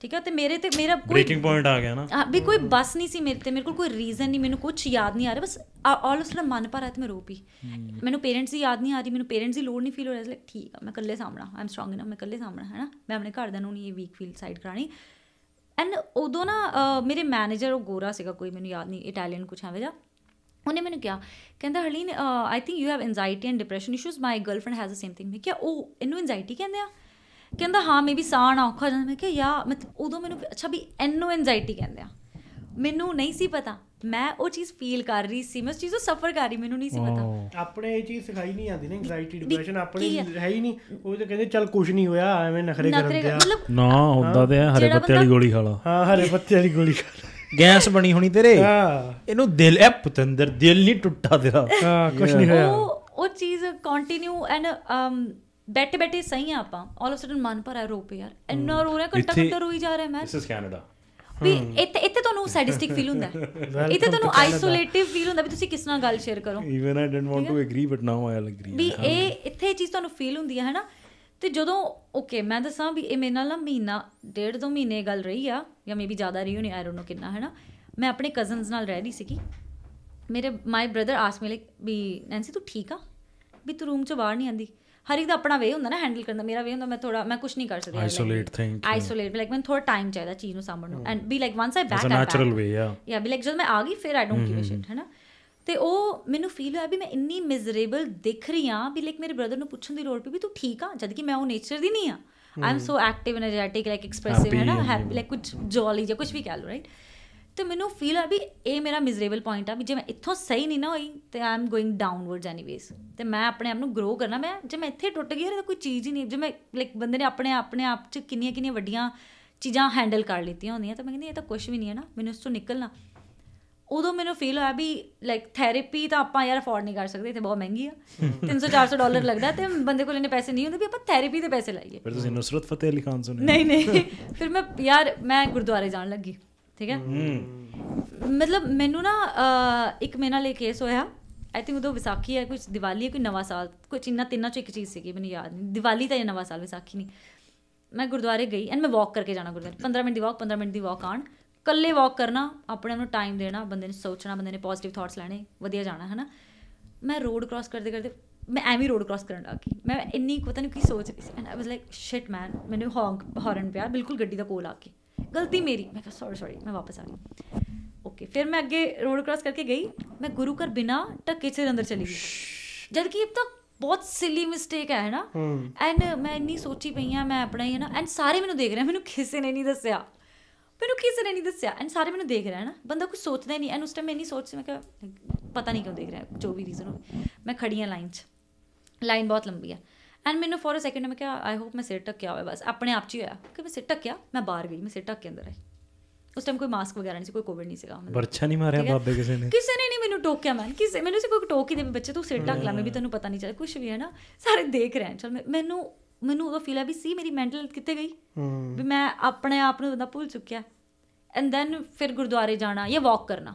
ਠੀਕ ਹੈ ਤੇ ਮੇਰੇ ਤੇ ਮੇਰਾ ਕੋਈ ਬ੍ਰੇਕਿੰਗ ਪੁਆਇੰਟ ਆ ਗਿਆ ਨਾ ਵੀ ਕੋਈ ਬਸ ਨਹੀਂ ਸੀ ਮੇਰੇ ਤੇ ਮੇਰੇ ਕੋਲ ਕੋਈ ਰੀਜ਼ਨ ਨਹੀਂ ਮੈਨੂੰ ਕੁਝ ਯਾਦ ਨਹੀਂ ਆ ਰਿਹਾ ਬਸ ਆਲ ਆਫ ਸਡਨ ਮਨ ਪਰ ਆਇਆ ਤੇ ਮੈਂ ਰੋ ਪਈ ਮੈਨੂੰ ਪੇਰੈਂਟਸ ਦੀ ਯਾਦ ਨਹੀਂ ਆ ਰਹੀ ਮੈਨੂੰ ਪੇਰੈਂਟਸ ਦੀ ਲੋੜ ਨਹੀਂ ਫੀਲ ਹੋ ਰਿਹਾ ਠੀਕ ਆ ਮੈਂ ਇਕੱਲੇ ਸਾਹਮਣਾ ਆਮ ਸਟਰੋਂਗ ਇਨਫ ਮੈਂ ਇਕੱਲੇ ਸਾਹਮਣਾ ਹੈ ਨਾ ਮੈਂ ਆਪਣੇ ਘਰ ਦਾ ਨੂੰ ਨਹੀਂ ਇਹ ਵੀਕ ਫੀਲ ਸਾਈਡ ਕਰਾਣੀ ਐਂਡ ਉਦੋਂ ਨਾ ਮੇਰੇ ਮੈਨੇਜਰ ਉਹ ਗੋਰਾ ਸੀਗਾ ਕੋਈ ਮੈਨੂੰ ਯਾਦ ਨਹੀਂ ਇਟਾਲੀਅਨ ਕੁਛ ਐਵੇਂ ਉਹਨੇ ਮੈਨੂੰ ਕਿਹਾ ਕਹਿੰਦਾ Harleen I think you have anxiety and depression issues my girlfriend has the same thing ਮੈਂ ਕਿਹਾ ਉਹ ਇਹਨੂੰ ਐਂਜ਼ਾਈਟੀ ਕਹਿੰਦੇ ਆ ਕਹਿੰਦਾ ਹਾਂ ਮੇਬੀ ਸਾਹ ਨਾ ਔਖਾ ਜਾਂਦਾ ਮੈਂ ਕਿਹਾ ਯਾ ਮਤਲਬ ਉਦੋਂ ਮੈਨੂੰ ਅੱਛਾ ਵੀ ਐਨੋ ਐਂਜ਼ਾਈਟੀ ਕਹਿੰਦੇ ਆ ਮੈਨੂੰ ਨਹੀਂ ਸੀ ਪਤਾ ਮੈਂ ਉਹ ਚੀਜ਼ ਫੀਲ ਕਰ ਰਹੀ ਸੀ ਮੈਂ ਉਸ ਚੀਜ਼ ਨੂੰ ਸਫਰ ਕਰ ਰਹੀ ਮੈਨੂੰ ਨਹੀਂ ਸੀ ਪਤਾ ਆਪਣੇ ਇਹ ਚੀਜ਼ ਸਿਖਾਈ ਨਹੀਂ ਜਾਂਦੀ ਨਾ ਐਂਗਜ਼ਾਇਟੀ ਡਿਪਰੈਸ਼ਨ ਆਪਣੇ ਹੈ ਹੀ ਨਹੀਂ ਉਹ ਤਾਂ ਕਹਿੰਦੇ ਚੱਲ ਕੁਝ ਨਹੀਂ ਹੋਇਆ ਐਵੇਂ ਨਖਰੇ ਦੇ ਆ ਨਾ ਹੁੰਦਾ ਤੇ ਹਰੇ ਪੱਤੇ ਵਾਲੀ ਗੋਲੀ ਖਾ ਲਾ ਹਾਂ ਹਰੇ ਪੱਤੇ ਵਾਲੀ ਗੋਲੀ ਖਾ ਗੈਸ ਬਣੀ ਹੋਣੀ ਤੇਰੇ ਹਾਂ ਇਹਨੂੰ ਦਿਲ ਐ ਪਤੰਦਰ ਦਿਲ ਨਹੀਂ ਟੁੱਟਾ ਤੇਰਾ ਹਾਂ ਕੁਝ ਨਹੀਂ ਹੋਇਆ ਉਹ ਉਹ ਚੀਜ਼ ਕੰਟੀਨਿਊ ਐਂਡ ਬੈਠੇ ਬੈਠੇ ਸਹੀ ਆ ਆਪਾਂ ਆਲ ਆਫ ਸਡਨ ਮਨ ਪਰ ਆ ਰੋ ਪਿਆ ਯਾਰ ਇੰਨਾ ਰੋ ਰਿਹਾ ਘੰਟਾ ਘੰਟਾ ਰੋਈ ਜਾ ਰਿਹਾ ਮੈਂ ਦਿਸ ਇਜ਼ ਕੈਨੇਡਾ ਵੀ ਇੱਥੇ ਇੱਥੇ ਤੁਹਾਨੂੰ ਸੈਡਿਸਟਿਕ ਫੀਲ ਹੁੰਦਾ ਇੱਥੇ ਤੁਹਾਨੂੰ ਆਈਸੋਲੇਟਿਵ ਫੀਲ ਹੁੰਦਾ ਵੀ ਤੁਸੀਂ ਕਿਸ ਨਾਲ ਗੱਲ ਸ਼ੇਅਰ ਕਰੋ even I didn't want to agree but now I agree ਵੀ ਇਹ ਇੱਥੇ ਚੀਜ਼ ਤੁਹਾਨੂੰ ਫੀਲ ਹੁੰਦੀ ਹੈ ਹਨਾ ਤੇ ਜਦੋਂ ਓਕੇ ਮੈਂ ਦੱਸਾਂ ਵੀ ਇਹ ਮੇਰੇ ਨਾਲ ਨਾ ਮਹੀਨਾ ਡੇਢ ਦੋ ਮਹੀਨੇ ਗੱਲ ਰਹੀ ਆ ਜਾਂ ਮੇਬੀ ਜ਼ਿਆਦਾ ਰਹੀ ਹੋਣੀ ਆਈ ਡੋਨਟ ਨੋ ਕਿੰਨਾ ਹਨਾ ਮੈਂ ਆਪਣੇ ਕਜ਼ਨਸ ਨਾਲ ਰਹਿ ਰਹੀ ਸੀਗੀ ਮੇਰੇ my brother ask me like ਵੀ ਨੈਂਸੀ ਤੂੰ ਠੀਕ ਆ ਵੀ ਤੂੰ ਰੂਮ ਚ ਬਾਹਰ ਨਹੀਂ ਆਂਦੀ ਹਰ ਇੱਕ ਦਾ ਆਪਣਾ ਵੇ ਹੁੰਦਾ ਨਾ ਹੈਂਡਲ ਕਰਨ ਦਾ ਮੇਰਾ ਵੇ ਹੁੰਦਾ ਮੈਂ ਥੋੜਾ ਮੈਂ ਕੁਝ ਨਹੀਂ ਕਰ ਸਕਦੀ ਆਈਸੋਲੇਟ ਥਿੰਕ ਆਈਸੋਲੇਟ ਲਾਈਕ ਮੈਨੂੰ ਥੋੜਾ ਟਾਈਮ ਚਾਹੀਦਾ ਚੀਜ਼ ਨੂੰ ਸਮਝਣ ਨੂੰ and be like once I back I natural way ਯਾ ਯਾ ਬੀ ਲਾਈਕ ਜਦ ਮੈਂ ਆ ਗਈ ਫਿਰ I don't give a shit ਹੈਨਾ ਤੇ ਉਹ ਮੈਨੂੰ ਫੀਲ ਹੋਇਆ ਵੀ ਮੈਂ ਇੰਨੀ ਮਿਜ਼ਰੇਬਲ ਦਿਖ ਰਹੀ ਆ ਵੀ ਲਾਈਕ ਮੇਰੇ ਬ੍ਰਦਰ ਨੂੰ ਪੁੱਛਣ ਦੀ ਲੋੜ ਪਈ ਵੀ ਤੂੰ ਠੀਕ ਆ ਜਦ ਕਿ ਮੈਂ ਉਹ ਨੇਚਰ ਦੀ ਨਹੀਂ ਆ I am so active energetic like expressive ਹੈ ਨਾ ਹੈਪੀ ਲਾਈਕ ਕੁਝ ਜੋਲੀ ਜਾਂ ਕੁਝ ਵੀ ਕਹ ਲਓ ਰਾਈਟ ਤੇ ਮੈਨੂੰ ਫੀਲ ਆ ਵੀ ਇਹ ਮੇਰਾ ਮਿਜ਼ਰੇਬਲ ਪੁਆਇੰਟ ਆ ਵੀ ਜੇ ਮੈਂ ਇੱਥੋਂ ਸਹੀ ਨਹੀਂ ਨਾ ਹੋਈ ਤੇ ਆਈ ਗੋਇੰਗ ਡਾਊਨਵਰਡਸ ਐਨੀਵੇਸ ਤੇ ਮੈਂ ਆਪਣੇ ਆਪ ਨੂੰ ਗਰੋ ਕਰਨਾ ਮੈਂ ਜੇ ਮੈਂ ਇੱਥੇ ਟੁੱਟ ਗਈ ਤਾਂ ਕੋਈ ਚੀਜ਼ ਹੀ ਨਹੀਂ ਜੇ ਮੈਂ ਲਾਈਕ ਬੰਦੇ ਨੇ ਆਪਣੇ ਆਪਣੇ ਆਪ ਚ ਕਿੰਨੀਆਂ ਕਿੰਨੀਆਂ ਵੱਡੀਆਂ ਚੀਜ਼ਾਂ ਹੈਂਡਲ ਕਰ ਲਈਆਂ ਹੁੰਦੀਆਂ ਤਾਂ ਮੈਂ ਕਹਿੰਦੀ ਇਹ ਤਾਂ ਕੁਝ ਵੀ ਨਹੀਂ ਹੈ ਨਾ ਮੈਨੂੰ ਇਸ ਤੋਂ ਨਿਕਲਣਾ ਉਦੋਂ ਮੈਨੂੰ ਫੀਲ ਹੋਇਆ ਵੀ ਲਾਈਕ ਥੈਰੇਪੀ ਤਾਂ ਆਪਾਂ ਯਾਰ ਅਫੋਰਡ ਨਹੀਂ ਕਰ ਸਕਦੇ ਇੱਥੇ ਬਹੁਤ ਮਹਿੰਗੀ ਆ 300 400 ਡਾਲਰ ਲੱਗਦਾ ਤੇ ਬੰਦੇ ਕੋਲ ਇਹਨੇ ਪੈਸੇ ਨਹੀਂ ਹੁੰਦੇ ਵੀ ਆਪਾਂ ਥੈਰੇਪੀ ਦੇ ਪੈਸੇ ਲਾਈਏ ਫਿਰ ਤੁਸੀਂ ਨੁਸਰਤ ਫਤਿਹ ਅਲੀ ਖਾਨ ਸੁਣੇ ਨਹੀਂ ਨਹੀਂ ਫਿਰ ਮੈਂ ਯਾਰ ਮੈਂ ਗੁਰਦੁਆਰੇ ਜਾਣ ਲੱਗੀ ਠੀਕ ਹੈ ਮਤਲਬ ਮੈਨੂੰ ਨਾ ਇੱਕ ਮੇਨਾ ਲੈ ਕੇਸ ਹੋਇਆ ਆਈ ਥਿੰਕ ਉਹ ਵਿਸਾਖੀ ਹੈ ਕੁਝ ਦੀਵਾਲੀ ਹੈ ਕੋਈ ਨਵਾਂ ਸਾਲ ਕੁਝ ਇੰਨਾ ਤਿੰਨਾਂ ਚੋਂ ਇੱਕ ਚੀਜ਼ ਸੀਗੀ ਮੈਨੂੰ ਯਾਦ ਨਹੀਂ ਦੀਵਾਲੀ ਤਾਂ ਇਹ ਨਵਾਂ ਸਾਲ ਵਿਸਾਖੀ ਨਹੀਂ ਮੈਂ ਗੁਰਦੁਆਰੇ ਗਈ ਐਂਡ ਮੈਂ ਵਾਕ ਕਰਕੇ ਜਾਣਾ ਗੁਰਦੁਆਰੇ 15 ਮਿੰਟ ਦੀ ਵਾਕ 15 ਮਿੰਟ ਦੀ ਵਾਕ ਆਣ ਕੱਲੇ ਵਾਕ ਕਰਨਾ ਆਪਣੇ ਨੂੰ ਟਾਈਮ ਦੇਣਾ ਬੰਦੇ ਨੇ ਸੋਚਣਾ ਬੰਦੇ ਨੇ ਪੋਜ਼ਿਟਿਵ ਥਾਟਸ ਲੈਣੇ ਵਧੀਆ ਜਾਣਾ ਹਨਾ ਮੈਂ ਰੋਡ ਕ੍ਰਾਸ ਕਰਦੇ ਕਰਦੇ ਮੈਂ ਐਵੇਂ ਰੋਡ ਕ੍ਰਾਸ ਕਰਨ ਲੱਗੀ ਮੈਂ ਇੰਨੀ ਪਤਾ ਨਹੀਂ ਕੀ ਸੋਚ ਰਹੀ ਸੀ and I was like shit man ਮੈਨੂੰ ਹੌਂਕ ਹੌਰਨ ਪਿਆ ਬਿਲਕੁਲ ਗੱਡੀ ਦਾ ਕੋਲ ਆ ਕੇ ਗਲਤੀ ਮੇਰੀ ਮੈਂ ਕਿਹਾ ਸੌਰੀ ਸੌਰੀ ਮੈਂ ਵਾਪਸ ਆ ਗਈ ਓਕੇ ਫਿਰ ਮੈਂ ਅੱਗੇ ਰੋਡ ਕ੍ਰਾਸ ਕਰਕੇ ਗਈ ਮੈਂ ਗੁਰੂ ਘਰ ਬਿਨਾ ਟੱਕੇ ਚਿਰ ਅੰਦਰ ਚਲੀ ਗਈ ਜਦ ਕਿ ਇਹ ਤਾਂ ਬਹੁਤ ਸਿਲੀ ਮਿਸਟੇਕ ਹੈ ਨਾ ਐਂਡ ਮੈਂ ਇੰਨੀ ਸੋਚੀ ਪਈ ਆ ਮੈਂ ਆਪਣਾ ਹੀ ਨਾ ਐਂਡ ਸਾਰੇ ਮੈਨੂੰ ਦੇਖ ਰਹੇ ਮੈਨੂੰ ਕਿਸੇ ਨੇ ਨਹੀਂ ਦੱਸਿਆ ਮੈਨੂੰ ਕਿਸੇ ਨੇ ਨਹੀਂ ਦੱਸਿਆ ਐਂਡ ਸਾਰੇ ਮੈਨੂੰ ਦੇਖ ਰਹੇ ਨਾ ਬੰਦਾ ਕੁਝ ਸੋਚਦਾ ਹੀ ਨਹੀਂ ਐਂਡ ਉਸ ਟਾਈਮ ਮੈਂ ਨਹੀਂ ਸੋਚ ਸੀ ਮੈਂ ਕਿਹਾ ਪਤਾ ਨਹੀਂ ਕਿਉਂ ਦੇਖ ਰਿਹਾ ਜੋ ਵੀ ਰੀਜ਼ਨ ਹੋਵੇ ਮੈਂ ਖੜੀਆਂ ਲਾਈਨ 'ਚ ਲਾਈਨ ਬਹੁਤ ਲੰਬੀ ਆ ਐਂਡ ਮੈਨੂੰ ਫੋਰ ਅ ਸੈਕਿੰਡ ਮੈਂ ਕਿਹਾ ਆਈ ਹੋਪ ਮੈਂ ਸਿਰ ਟੱਕਿਆ ਹੋਇਆ ਬਸ ਆਪਣੇ ਆਪ ਚ ਹੀ ਹੋਇਆ ਕਿ ਮੈਂ ਸਿਰ ਟੱਕਿਆ ਮੈਂ ਬਾਹਰ ਗਈ ਮੈਂ ਸਿਰ ਟੱਕ ਕੇ ਅੰਦਰ ਆਈ ਉਸ ਟਾਈਮ ਕੋਈ ਮਾਸਕ ਵਗੈਰਾ ਨਹੀਂ ਸੀ ਕੋਈ ਕੋਵਿਡ ਨਹੀਂ ਸੀਗਾ ਵਰਛਾ ਨਹੀਂ ਮਾਰਿਆ ਬਾਬੇ ਕਿਸੇ ਨੇ ਕਿਸੇ ਨੇ ਨਹੀਂ ਮੈਨੂੰ ਟੋਕਿਆ ਮੈਂ ਕਿਸੇ ਮੈਨੂੰ ਸੀ ਕੋਈ ਟੋਕ ਹੀ ਦੇ ਬੱਚੇ ਤੂੰ ਸਿਰ ਟੱਕ ਲਾ ਮੈਂ ਵੀ ਤੈਨੂੰ ਪਤਾ ਨਹੀਂ ਚੱਲ ਕੁਝ ਵੀ ਹੈ ਨਾ ਸਾਰੇ ਦੇਖ ਰਹੇ ਹਨ ਚਲ ਮੈਨੂੰ ਮੈਨੂੰ ਉਹ ਫੀਲ ਆ ਵੀ ਸੀ ਮੇਰੀ ਮੈਂਟਲ ਕਿੱਥੇ ਗਈ ਵੀ ਮੈਂ ਆਪਣੇ ਆਪ ਨੂੰ ਬੰਦਾ ਭੁੱਲ ਚੁੱਕਿਆ ਐਂਡ ਦੈਨ ਫਿਰ ਗੁਰਦੁਆਰੇ ਜਾਣਾ ਜਾਂ ਵਾਕ ਕਰਨਾ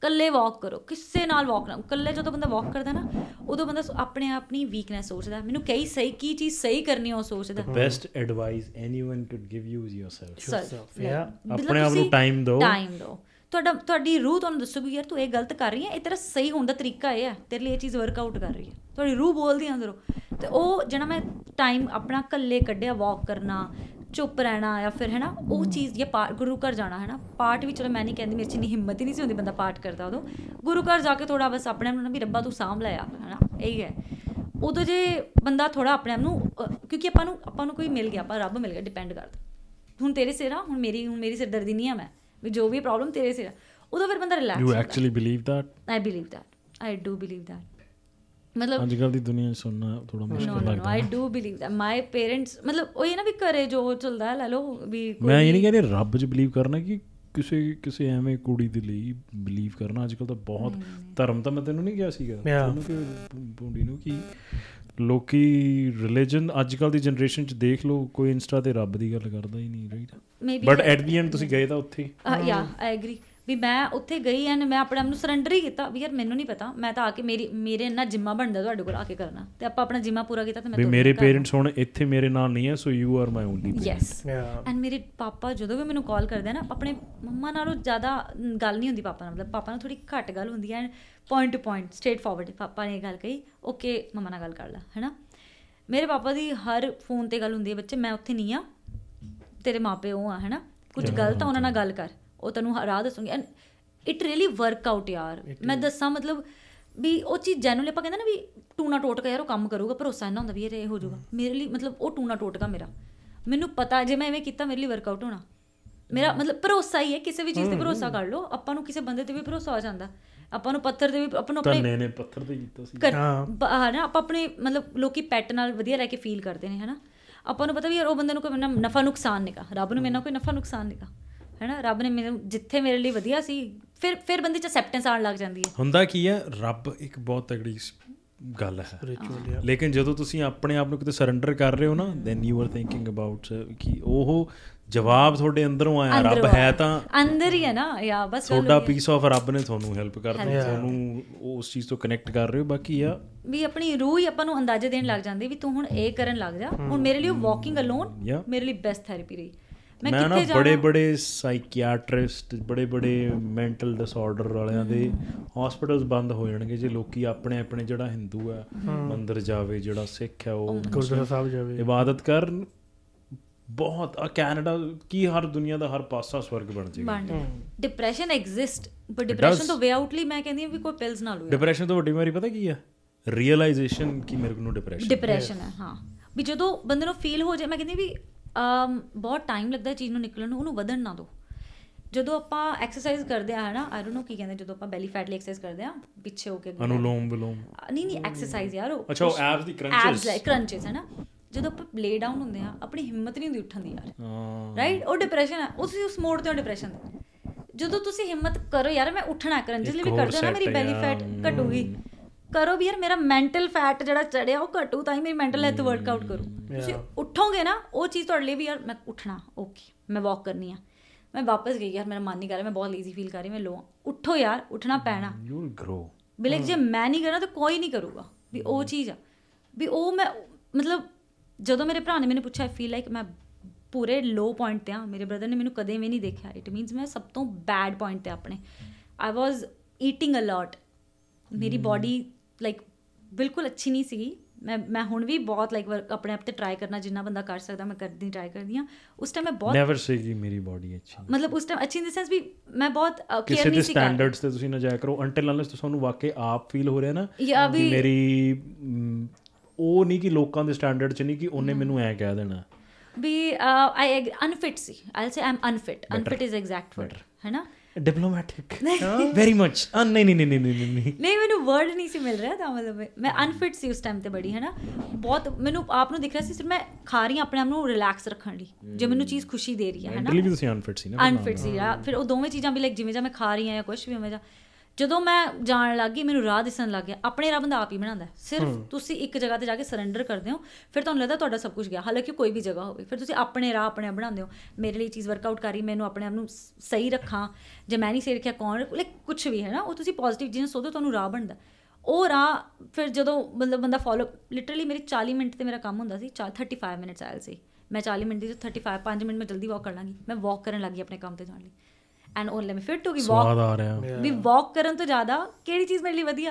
ਕੱਲੇ ਵਾਕ ਕਰੋ ਕਿਸੇ ਨਾਲ ਵਾਕ ਨਾ ਕੱਲੇ ਜਦੋਂ ਬੰਦਾ ਵਾਕ ਕਰਦਾ ਨਾ ਉਦੋਂ ਬੰਦਾ ਆਪਣੇ ਆਪ ਨਹੀਂ ਵੀਕਨੈਸ ਸੋਚਦਾ ਮੈਨੂੰ ਕਈ ਸਹੀ ਕੀ ਚੀਜ਼ ਸਹੀ ਕਰਨੀ ਉਹ ਸੋਚਦਾ best advice anyone could give you is yourself ਯਾ ਆਪਣੇ ਆਪ ਨੂੰ ਟਾਈਮ ਦਿਓ ਟਾਈਮ ਦਿਓ ਤੁਹਾਡਾ ਤੁਹਾਡੀ ਰੂਹ ਤੁਹਾਨੂੰ ਦੱਸੂਗੀ ਯਾਰ ਤੂੰ ਇਹ ਗਲਤ ਕਰ ਰਹੀ ਹੈ ਇਹ ਤੇਰਾ ਸਹੀ ਹੋਣ ਦਾ ਤਰੀਕਾ ਇਹ ਹੈ ਤੇਰੇ ਲਈ ਇਹ ਚੀਜ਼ ਵਰਕਆਊਟ ਕਰ ਰਹੀ ਹੈ ਤੁਹਾਡੀ ਰੂਹ ਬੋਲਦੀ ਅੰਦਰੋਂ ਤੇ ਉਹ ਜਿਹੜਾ ਮੈਂ ਟਾਈਮ ਆਪਣਾ ਕੱਲੇ ਕੱਢਿਆ ਵਾਕ ਕਰਨਾ ਚੁੱਪ ਰਹਿਣਾ ਜਾਂ ਫਿਰ ਹੈਨਾ ਉਹ ਚੀਜ਼ ਜੇ ਪਾਰ ਗੁਰੂ ਘਰ ਜਾਣਾ ਹੈਨਾ ਪਾਠ ਵੀ ਚਲੋ ਮੈਂ ਨਹੀਂ ਕਹਿੰਦੀ ਮੇਰੇ ਚ ਨਹੀਂ ਹਿੰਮਤ ਹੀ ਨਹੀਂ ਸੀ ਹੁੰਦੀ ਬੰਦਾ ਪਾਠ ਕਰਦਾ ਉਦੋਂ ਗੁਰੂ ਘਰ ਜਾ ਕੇ ਥੋੜਾ ਬਸ ਆਪਣੇ ਆਪ ਨੂੰ ਵੀ ਰੱਬਾ ਤੂੰ ਸਾਂਭ ਲੈ ਹੈਨਾ ਇਹੀ ਹੈ ਉਦੋਂ ਜੇ ਬੰਦਾ ਥੋੜਾ ਆਪਣੇ ਆਪ ਨੂੰ ਕਿਉਂਕਿ ਆਪਾਂ ਨੂੰ ਆਪਾਂ ਨੂੰ ਕੋਈ ਮਿਲ ਗਿਆ ਆਪਾਂ ਰੱਬ ਮਿਲ ਗਿਆ ਡਿਪੈਂਡ ਕਰਦਾ ਹੁਣ ਤੇਰੇ ਸਿਰ ਆ ਹੁਣ ਮੇਰੀ ਹੁਣ ਮੇਰੀ ਸਿਰਦਰਦੀ ਨਹੀਂ ਆ ਮੈਂ ਵੀ ਜੋ ਵੀ ਪ੍ਰੋਬਲਮ ਤੇਰੇ ਸਿਰ ਉਦੋਂ ਫਿਰ ਬੰਦਾ relax you actually believe that I believe that I do believe that ਮਤਲਬ ਅੱਜ ਕੱਲ ਦੀ ਦੁਨੀਆ ਸੁਣਨਾ ਥੋੜਾ ਮੁਸ਼ਕਲ ਲੱਗਦਾ ਹੈ no I do believe that my parents ਮਤਲਬ ਉਹ ਇਹ ਨਾ ਵੀ ਕਰੇ ਜੋ ਚੱਲਦਾ ਲੈ ਲਓ ਵੀ ਕੋਈ ਮੈਂ ਇਹ ਨਹੀਂ ਕਹਿੰਦੇ ਰੱਬ 'ਚ ਬਲੀਵ ਕਰਨਾ ਕਿ ਕਿਸੇ ਕਿਸੇ ਐਵੇਂ ਕੁੜੀ ਦੇ ਲਈ ਬਲੀਵ ਕਰਨਾ ਅੱਜ ਕੱਲ ਤਾਂ ਬਹੁਤ ਧਰਮ ਤਾਂ ਮੈਂ ਤੈਨੂੰ ਨਹੀਂ ਕਿਹਾ ਸੀਗਾ ਤੈਨੂੰ ਕਿ ਬੁੰਡੀ ਨੂੰ ਕੀ ਲੋਕੀ ਰਿਲੀਜੀਅਨ ਅੱਜ ਕੱਲ ਦੀ ਜਨਰੇਸ਼ਨ ਚ ਦੇਖ ਲਓ ਕੋਈ ਇੰਸਟਾ ਤੇ ਰੱਬ ਦੀ ਗੱਲ ਕਰਦਾ ਹੀ ਨਹੀਂ right but at the end ਤੁਸੀਂ ਗਏ ਤਾਂ ਉੱਥੇ ਯਾ ਆਈ ਐਗਰੀ ਵੀ ਮੈਂ ਉੱਥੇ ਗਈ ਐਂ ਮੈਂ ਆਪਣੇ ਆਪ ਨੂੰ ਸਰੈਂਡਰ ਹੀ ਕੀਤਾ ਵੀ ਯਾਰ ਮੈਨੂੰ ਨਹੀਂ ਪਤਾ ਮੈਂ ਤਾਂ ਆ ਕੇ ਮੇਰੀ ਮੇਰੇ ਨਾਲ ਜਿੰਮਾ ਬਣਦਾ ਤੁਹਾਡੇ ਕੋਲ ਆ ਕੇ ਕਰਨਾ ਤੇ ਆਪਾਂ ਆਪਣਾ ਜਿੰਮਾ ਪੂਰਾ ਕੀਤਾ ਤੇ ਮੈਂ ਵੀ ਮੇਰੇ ਪੇਰੈਂਟਸ ਹੁਣ ਇੱਥੇ ਮੇਰੇ ਨਾਲ ਨਹੀਂ ਐ so you are my only parent and ਮੇਰੇ ਪਾਪਾ ਜਦੋਂ ਵੀ ਮੈਨੂੰ ਕਾਲ ਕਰਦੇ ਨਾ ਆਪਣੇ ਮੰਮਾ ਨਾਲੋਂ ਜ਼ਿਆਦਾ ਗੱਲ ਨਹੀਂ ਹੁੰਦੀ ਪਾਪਾ ਨਾਲ ਮਤਲਬ ਪਾਪਾ ਨਾਲ ਥੋੜੀ ਘੱਟ ਗੱਲ ਹੁੰਦੀ ਐ point to point straightforward ਪਾਪਾ ਨੇ ਗੱਲ ਕਹੀ ਓਕੇ ਮੰਮਾ ਨਾਲ ਗੱਲ ਕਰ ਲੈ ਹੈਨਾ ਮੇਰੇ ਪਾਪਾ ਦੀ ਹਰ ਫੋਨ ਤੇ ਗੱਲ ਹੁੰਦੀ ਐ ਬੱਚੇ ਮੈਂ ਉੱਥੇ ਨਹੀਂ ਆ ਤੇਰੇ ਮਾਪੇ ਉਹ ਆ ਹੈਨਾ ਕੁਝ ਗਲਤ ਆ ਉਹਨਾਂ ਨਾਲ ਗੱਲ ਕਰ ਉਹ ਤੈਨੂੰ ਰਾਹ ਦੱਸੂਗੀ and it really work out ਯਾਰ ਮੈਂ ਦੱਸਾਂ ਮਤਲਬ ਵੀ ਉਹ ਚੀਜ਼ ਜੈਨੂਅਲੀ ਆਪਾਂ ਕਹਿੰਦੇ ਨਾ ਵੀ ਟੂਣਾ ਟੋਟਕਾ ਯਾਰ ਉਹ ਕੰਮ ਕਰੂਗਾ ਭਰੋਸਾ ਇਹਨਾਂ ਹੁੰਦਾ ਵੀ ਇਹ ਹੋ ਜਾਊਗਾ ਮੇਰੇ ਲਈ ਮਤਲਬ ਉਹ ਟੂਣਾ ਟੋਟਕਾ ਮੇਰਾ ਮੈਨੂੰ ਪਤਾ ਜੇ ਮੈਂ ਐਵੇਂ ਕੀਤਾ ਮੇਰੇ ਲਈ ਵਰਕ ਆਊਟ ਹੋਣਾ ਮੇਰਾ ਮਤਲਬ ਭਰੋਸਾ ਹੀ ਹੈ ਕਿਸੇ ਵੀ ਚੀਜ਼ ਤੇ ਭਰੋਸਾ ਕਰ ਲਓ ਆਪਾਂ ਨੂੰ ਕਿਸੇ ਬੰਦੇ ਤੇ ਵੀ ਭਰੋਸਾ ਆ ਜਾਂਦਾ ਆਪਾਂ ਨੂੰ ਪੱਥਰ ਤੇ ਵੀ ਆਪਾਂ ਨੂੰ ਆਪਣੇ ਨੇ ਨੇ ਪੱਥਰ ਤੇ ਕੀਤਾ ਸੀ ਹਾਂ ਨਾ ਆਪਾਂ ਆਪਣੇ ਮਤਲਬ ਲੋਕੀ ਪੈਟ ਨਾਲ ਵਧੀਆ ਰਹਿ ਕੇ ਫੀਲ ਕਰਦੇ ਨੇ ਹਨਾ ਆਪਾਂ ਨੂੰ ਪਤਾ ਵੀ ਯਾਰ ਉਹ ਬੰਦੇ ਨੂੰ ਕੋਈ ਨਫਾ ਨੁਕਸਾਨ ਨਹੀਂਗਾ ਰੱਬ ਨੂੰ ਮੇਨਾ ਕੋਈ ਨਫਾ ਨੁਕਸਾਨ ਨਹੀਂਗਾ ਹੈਨਾ ਰੱਬ ਨੇ ਮੈਨੂੰ ਜਿੱਥੇ ਮੇਰੇ ਲਈ ਵਧੀਆ ਸੀ ਫਿਰ ਫਿਰ ਬੰਦੇ ਚ ਅਸੈਪਟੈਂਸ ਆਣ ਲੱਗ ਜਾਂਦੀ ਹੈ ਹੁੰਦਾ ਕੀ ਹੈ ਰੱਬ ਇੱਕ ਬਹੁਤ ਤਗੜੀ ਗੱਲ ਹੈ ਲੇਕਿਨ ਜਦੋਂ ਤੁਸੀਂ ਆਪਣੇ ਆਪ ਨੂੰ ਕਿਤੇ ਸਰੈਂਡਰ ਕਰ ਰਹੇ ਹੋ ਨਾ then you are thinking about ਕਿ ਉਹ ਜਵਾਬ ਤੁਹਾਡੇ ਅੰਦਰੋਂ ਆਇਆ ਰੱਬ ਹੈ ਤਾਂ ਅੰਦਰ ਹੀ ਹੈ ਨਾ ਯਾ ਬਸ ਤੁਹਾਡਾ ਪੀਸ ਆਫ ਰੱਬ ਨੇ ਤੁਹਾਨੂੰ ਹੈਲਪ ਕਰਦਾ ਤੁਹਾਨੂੰ ਉਸ ਚੀਜ਼ ਤੋਂ ਕਨੈਕਟ ਕਰ ਰਹੇ ਹੋ ਬਾਕੀ ਆ ਵੀ ਆਪਣੀ ਰੂਹ ਹੀ ਆਪਾਂ ਨੂੰ ਅੰਦਾਜ਼ੇ ਦੇਣ ਲੱਗ ਜਾਂਦੀ ਵੀ ਤੂੰ ਹੁਣ ਇਹ ਕਰਨ ਲੱਗ ਜਾ ਹੁਣ ਮੇਰੇ ਲਈ ਵਾਕਿੰਗ ਅਲੋਨ ਮੇਰੇ ਲਈ ਬੈਸਟ ਥੈਰੇਪੀ ਰਹੀ ਮੈਂ ਕਿੱਥੇ ਜਾਵਾਂ ਬੜੇ ਬੜੇ ਸਾਈਕੀਆਟ੍ਰਿਸਟ ਬੜੇ ਬੜੇ ਮੈਂਟਲ ਡਿਸਆਰਡਰ ਵਾਲਿਆਂ ਦੇ ਹਸਪੀਟਲਸ ਬੰਦ ਹੋ ਜਾਣਗੇ ਜੇ ਲੋਕੀ ਆਪਣੇ ਆਪਣੇ ਜਿਹੜਾ ਹਿੰਦੂ ਹੈ ਮੰਦਰ ਜਾਵੇ ਜਿਹੜਾ ਸਿੱਖ ਹੈ ਉਹ ਗੁਰਦੁਆਰਾ ਸਾਹਿਬ ਜਾਵੇ ਇਬਾਦਤ ਕਰਨ ਬਹੁਤ ਆ ਕੈਨੇਡਾ ਕੀ ਹਰ ਦੁਨੀਆ ਦਾ ਹਰ ਪਾਸਾ ਸਵਰਗ ਬਣ ਜਾਏਗਾ ਡਿਪਰੈਸ਼ਨ ਐਗਜ਼ਿਸਟ ਬਟ ਡਿਪਰੈਸ਼ਨ ਤੋਂ ਵੇ ਆਊਟਲੀ ਮੈਂ ਕਹਿੰਦੀ ਹਾਂ ਵੀ ਕੋਈ ਪਿਲਸ ਨਾ ਲੋ ਡਿਪਰੈਸ਼ਨ ਤੋਂ ਵੱਡੀ ਮਾਰੀ ਪਤਾ ਕੀ ਆ ਰੀਅਲਾਈਜੇਸ਼ਨ ਕਿ ਮੇਰੇ ਕੋਲ ਡਿਪਰੈਸ਼ਨ ਡਿਪਰੈਸ਼ਨ ਹੈ ਹਾਂ ਵੀ ਜਦੋਂ ਬੰਦੇ ਨੂੰ ਫੀਲ ਹੋ ਜਾਏ ਮੈਂ ਕਹਿੰਦੀ ਵੀ ਬਹੁਤ ਟਾਈਮ ਲੱਗਦਾ ਚੀਜ਼ ਨੂੰ ਨਿਕਲਣ ਨੂੰ ਉਹਨੂੰ ਵਧਣ ਨਾ ਦਿਓ ਜਦੋਂ ਆਪਾਂ ਐਕਸਰਸਾਈਜ਼ ਕਰਦੇ ਆ ਹਨਾ ਆਈ ਡੋਨਟ ਨੋ ਕੀ ਕਹਿੰਦੇ ਜਦੋਂ ਆਪਾਂ ਬੈਲੀ ਫੈਟ ਲਈ ਐਕਸਰਸਾਈਜ਼ ਕਰਦੇ ਆ ਪਿੱਛੇ ਹੋ ਕੇ ਅਨੁਲੋਮ ਵਿਲੋਮ ਨਹੀਂ ਨਹੀਂ ਐਕਸਰਸਾਈਜ਼ ਯਾਰ ਉਹ ਅੱਛਾ ਉਹ ਐਬਸ ਦੀ ਕਰੰਚਸ ਐਬਸ ਲਾਈਕ ਕਰੰਚਸ ਹਨਾ ਜਦੋਂ ਆਪਾਂ ਲੇ ਡਾਊਨ ਹੁੰਦੇ ਆ ਆਪਣੀ ਹਿੰਮਤ ਨਹੀਂ ਹੁੰਦੀ ਉੱਠਣ ਦੀ ਯਾਰ ਰਾਈਟ ਉਹ ਡਿਪਰੈਸ਼ਨ ਆ ਉਸ ਉਸ ਮੋੜ ਤੇ ਉਹ ਡਿਪਰੈਸ਼ਨ ਜਦੋਂ ਤੁਸੀਂ ਹਿੰਮਤ ਕਰੋ ਯਾਰ ਮੈਂ ਉੱਠਣਾ ਕਰੰਚਸ ਲਈ ਵੀ ਕਰਦੇ ਨਾ ਮੇਰੀ ਬੈਲੀ ਫੈਟ ਘਟੂਗੀ ਕਰੋ ਵੀਰ ਮੇਰਾ ਮੈਂਟਲ ਫੈਟ ਜਿਹੜਾ ਚੜਿਆ ਉਹ ਘਟੂ ਤਾਂ ਹੀ ਮੇਰੀ ਮੈਂਟਲ ਹੈਲਥ ਵਰਕਆਊਟ ਕਰੋ ਤੁਸੀਂ ਉੱਠੋਗੇ ਨਾ ਉਹ ਚੀਜ਼ ਤੁਹਾਡੇ ਲਈ ਵੀ ਯਾਰ ਮੈਂ ਉੱਠਣਾ ਓਕੇ ਮੈਂ ਵਾਕ ਕਰਨੀ ਆ ਮੈਂ ਵਾਪਸ ਗਈ ਯਾਰ ਮੇਰਾ ਮਨ ਨਹੀਂ ਕਰ ਰਿਹਾ ਮੈਂ ਬਹੁਤ ਲੇਜ਼ੀ ਫੀਲ ਕਰ ਰਹੀ ਮੈਂ ਲੋ ਉੱਠੋ ਯਾਰ ਉੱਠਣਾ ਪੈਣਾ ਯੂ ਵਿਲ ਗਰੋ ਬਿਲਕ ਜੇ ਮੈਂ ਨਹੀਂ ਕਰਨਾ ਤਾਂ ਕੋਈ ਨਹੀਂ ਕਰੂਗਾ ਵੀ ਉਹ mm. ਚੀਜ਼ ਆ ਵੀ ਉਹ ਮੈਂ ਮਤਲਬ ਜਦੋਂ ਮੇਰੇ ਭਰਾ ਨੇ ਮੈਨੂੰ ਪੁੱਛਿਆ ਫੀਲ ਲਾਈਕ ਮੈਂ ਪੂਰੇ ਲੋ ਪੁਆਇੰਟ ਤੇ ਆ ਮੇਰੇ ਬ੍ਰਦਰ ਨੇ ਮੈਨੂੰ ਕਦੇ ਵੀ ਨਹੀਂ ਦੇਖਿਆ ਇਟ ਮੀਨਸ ਮੈਂ ਸਭ ਤੋਂ ਬੈਡ ਪੁਆਇੰਟ ਤੇ ਆਪਣੇ ਆਈ ਵਾਸ ਈਟਿੰਗ ਅ ਲੋਟ ਮੇਰੀ ਬਾਡੀ mm. ਲਾਈਕ ਬਿਲਕੁਲ ਅੱਛੀ ਨਹੀਂ ਸੀਗੀ ਮੈਂ ਮੈਂ ਹੁਣ ਵੀ ਬਹੁਤ ਲਾਈਕ ਆਪਣੇ ਆਪ ਤੇ ਟਰਾਈ ਕਰਨਾ ਜਿੰਨਾ ਬੰਦਾ ਕਰ ਸਕਦਾ ਮੈਂ ਕਰਦੀ ਟਰਾਈ ਕਰਦੀ ਆ ਉਸ ਟਾਈਮ ਮੈਂ ਬਹੁਤ ਨੈਵਰ ਸੀਗੀ ਮੇਰੀ ਬਾਡੀ ਅੱਛੀ ਮਤਲਬ ਉਸ ਟਾਈਮ ਅੱਛੀ ਇਨ ਦ ਸੈਂਸ ਵੀ ਮੈਂ ਬਹੁਤ ਕੇਅਰ ਨਹੀਂ ਸੀ ਕਰ ਸਟੈਂਡਰਡਸ ਤੇ ਤੁਸੀਂ ਨਾ ਜਾਇਆ ਕਰੋ ਅੰਟਿਲ ਅਨਲੈਸ ਤੁਹਾਨੂੰ ਵਾਕਈ ਆਪ ਫੀਲ ਹੋ ਰਿਹਾ ਨਾ ਕਿ ਮੇਰੀ ਉਹ ਨਹੀਂ ਕਿ ਲੋਕਾਂ ਦੇ ਸਟੈਂਡਰਡ ਚ ਨਹੀਂ ਕਿ ਉਹਨੇ ਮੈਨੂੰ ਐ ਕਹਿ ਦੇਣਾ ਵੀ ਆਈ ਅਨਫਿਟ ਸੀ I'll say I'm unfit unfit is exact word ਹੈ ਨਾ ਡਿਪਲੋਮੈਟਿਕ ਵੈਰੀ ਮੱਚ ਨਹੀਂ ਨਹੀਂ ਨਹੀਂ ਨਹੀਂ ਨਹੀਂ ਨਹੀਂ ਨਹੀਂ ਮੈਨੂੰ ਵਰਡ ਨਹੀਂ ਸੀ ਮਿਲ ਰਿਹਾ ਤਾਂ ਮਤਲਬ ਮੈਂ ਅਨਫਿਟ ਸੀ ਉਸ ਟਾਈਮ ਤੇ ਬੜੀ ਹੈਨਾ ਬਹੁਤ ਮੈਨੂੰ ਆਪ ਨੂੰ ਦਿਖ ਰਿਹਾ ਸੀ ਸਿਰ ਮੈਂ ਖਾ ਰਹੀ ਆਪਣੇ ਆਪ ਨੂੰ ਰਿਲੈਕਸ ਰੱਖਣ ਲਈ ਜੇ ਮੈਨੂੰ ਚੀਜ਼ ਖੁਸ਼ੀ ਦੇ ਰਹੀ ਹੈ ਹੈਨਾ ਅਨਫਿਟ ਸੀ ਨਾ ਅਨਫਿਟ ਸੀ ਫਿਰ ਉਹ ਦੋਵੇਂ ਚੀਜ਼ਾਂ ਵੀ ਲਾਈਕ ਜਿਵੇਂ ਜਿਵੇਂ ਮੈਂ ਖਾ ਰਹੀ ਹਾਂ ਜਾਂ ਕੁਝ ਵੀ ਮੈਂ ਜਾਂ ਜਦੋਂ ਮੈਂ ਜਾਣ ਲੱਗੀ ਮੈਨੂੰ ਰਾਹ ਦਿਸਣ ਲੱਗ ਗਿਆ ਆਪਣੇ ਰੱਬ ਦਾ ਆਪ ਹੀ ਬਣਾਉਂਦਾ ਸਿਰਫ ਤੁਸੀਂ ਇੱਕ ਜਗ੍ਹਾ ਤੇ ਜਾ ਕੇ ਸਰੈਂਡਰ ਕਰਦੇ ਹੋ ਫਿਰ ਤੁਹਾਨੂੰ ਲੱਗਦਾ ਤੁਹਾਡਾ ਸਭ ਕੁਝ ਗਿਆ ਹਾਲਾਂਕਿ ਕੋਈ ਵੀ ਜਗ੍ਹਾ ਹੋਵੇ ਫਿਰ ਤੁਸੀਂ ਆਪਣੇ ਰਾਹ ਆਪਣੇ ਬਣਾਉਂਦੇ ਹੋ ਮੇਰੇ ਲਈ ਚੀਜ਼ ਵਰਕਆਊਟ ਕਰੀ ਮੈਨੂੰ ਆਪਣੇ ਆਪ ਨੂੰ ਸਹੀ ਰੱਖਾਂ ਜੇ ਮੈਂ ਨਹੀਂ ਸਹੀ ਰੱਖਿਆ ਕੌਣ ਲਾਈਕ ਕੁਝ ਵੀ ਹੈ ਨਾ ਉਹ ਤੁਸੀਂ ਪੋਜ਼ਿਟਿਵ ਜਿਹਨ ਸੋਧੋ ਤੁਹਾਨੂੰ ਰਾਹ ਬਣਦਾ ਉਹ ਰਾਹ ਫਿਰ ਜਦੋਂ ਮਤਲਬ ਬੰਦਾ ਫਾਲੋ ਲਿਟਰਲੀ ਮੇਰੇ 40 ਮਿੰਟ ਤੇ ਮੇਰਾ ਕੰਮ ਹੁੰਦਾ ਸੀ 35 ਮਿੰਟਸ ਆਇਲ ਸੀ ਮੈਂ 40 ਮਿੰਟ ਦੀ 35 5 ਮਿੰਟ ਮੈਂ ਜਲਦੀ ਵਾਕ ਕਰ ਲਾਂਗੀ ਮੈਂ ਵਾਕ ਕਰਨ ਲੱਗੀ ਆਪਣੇ ਕੰਮ ਤੇ ਜਾਣ ਲਈ ਐਂਡ ਲੈ ਔਰ ਲਿਮਿਟਡ ਟੂ ਗਈ ਵਾਕ ਸਵਾਦ ਆ ਰਿਹਾ ਵੀ ਵਾਕ ਕਰਨ ਤੋਂ ਜ਼ਿਆਦਾ ਕਿਹੜੀ ਚੀਜ਼ ਮੇਰੇ ਲਈ ਵਧੀਆ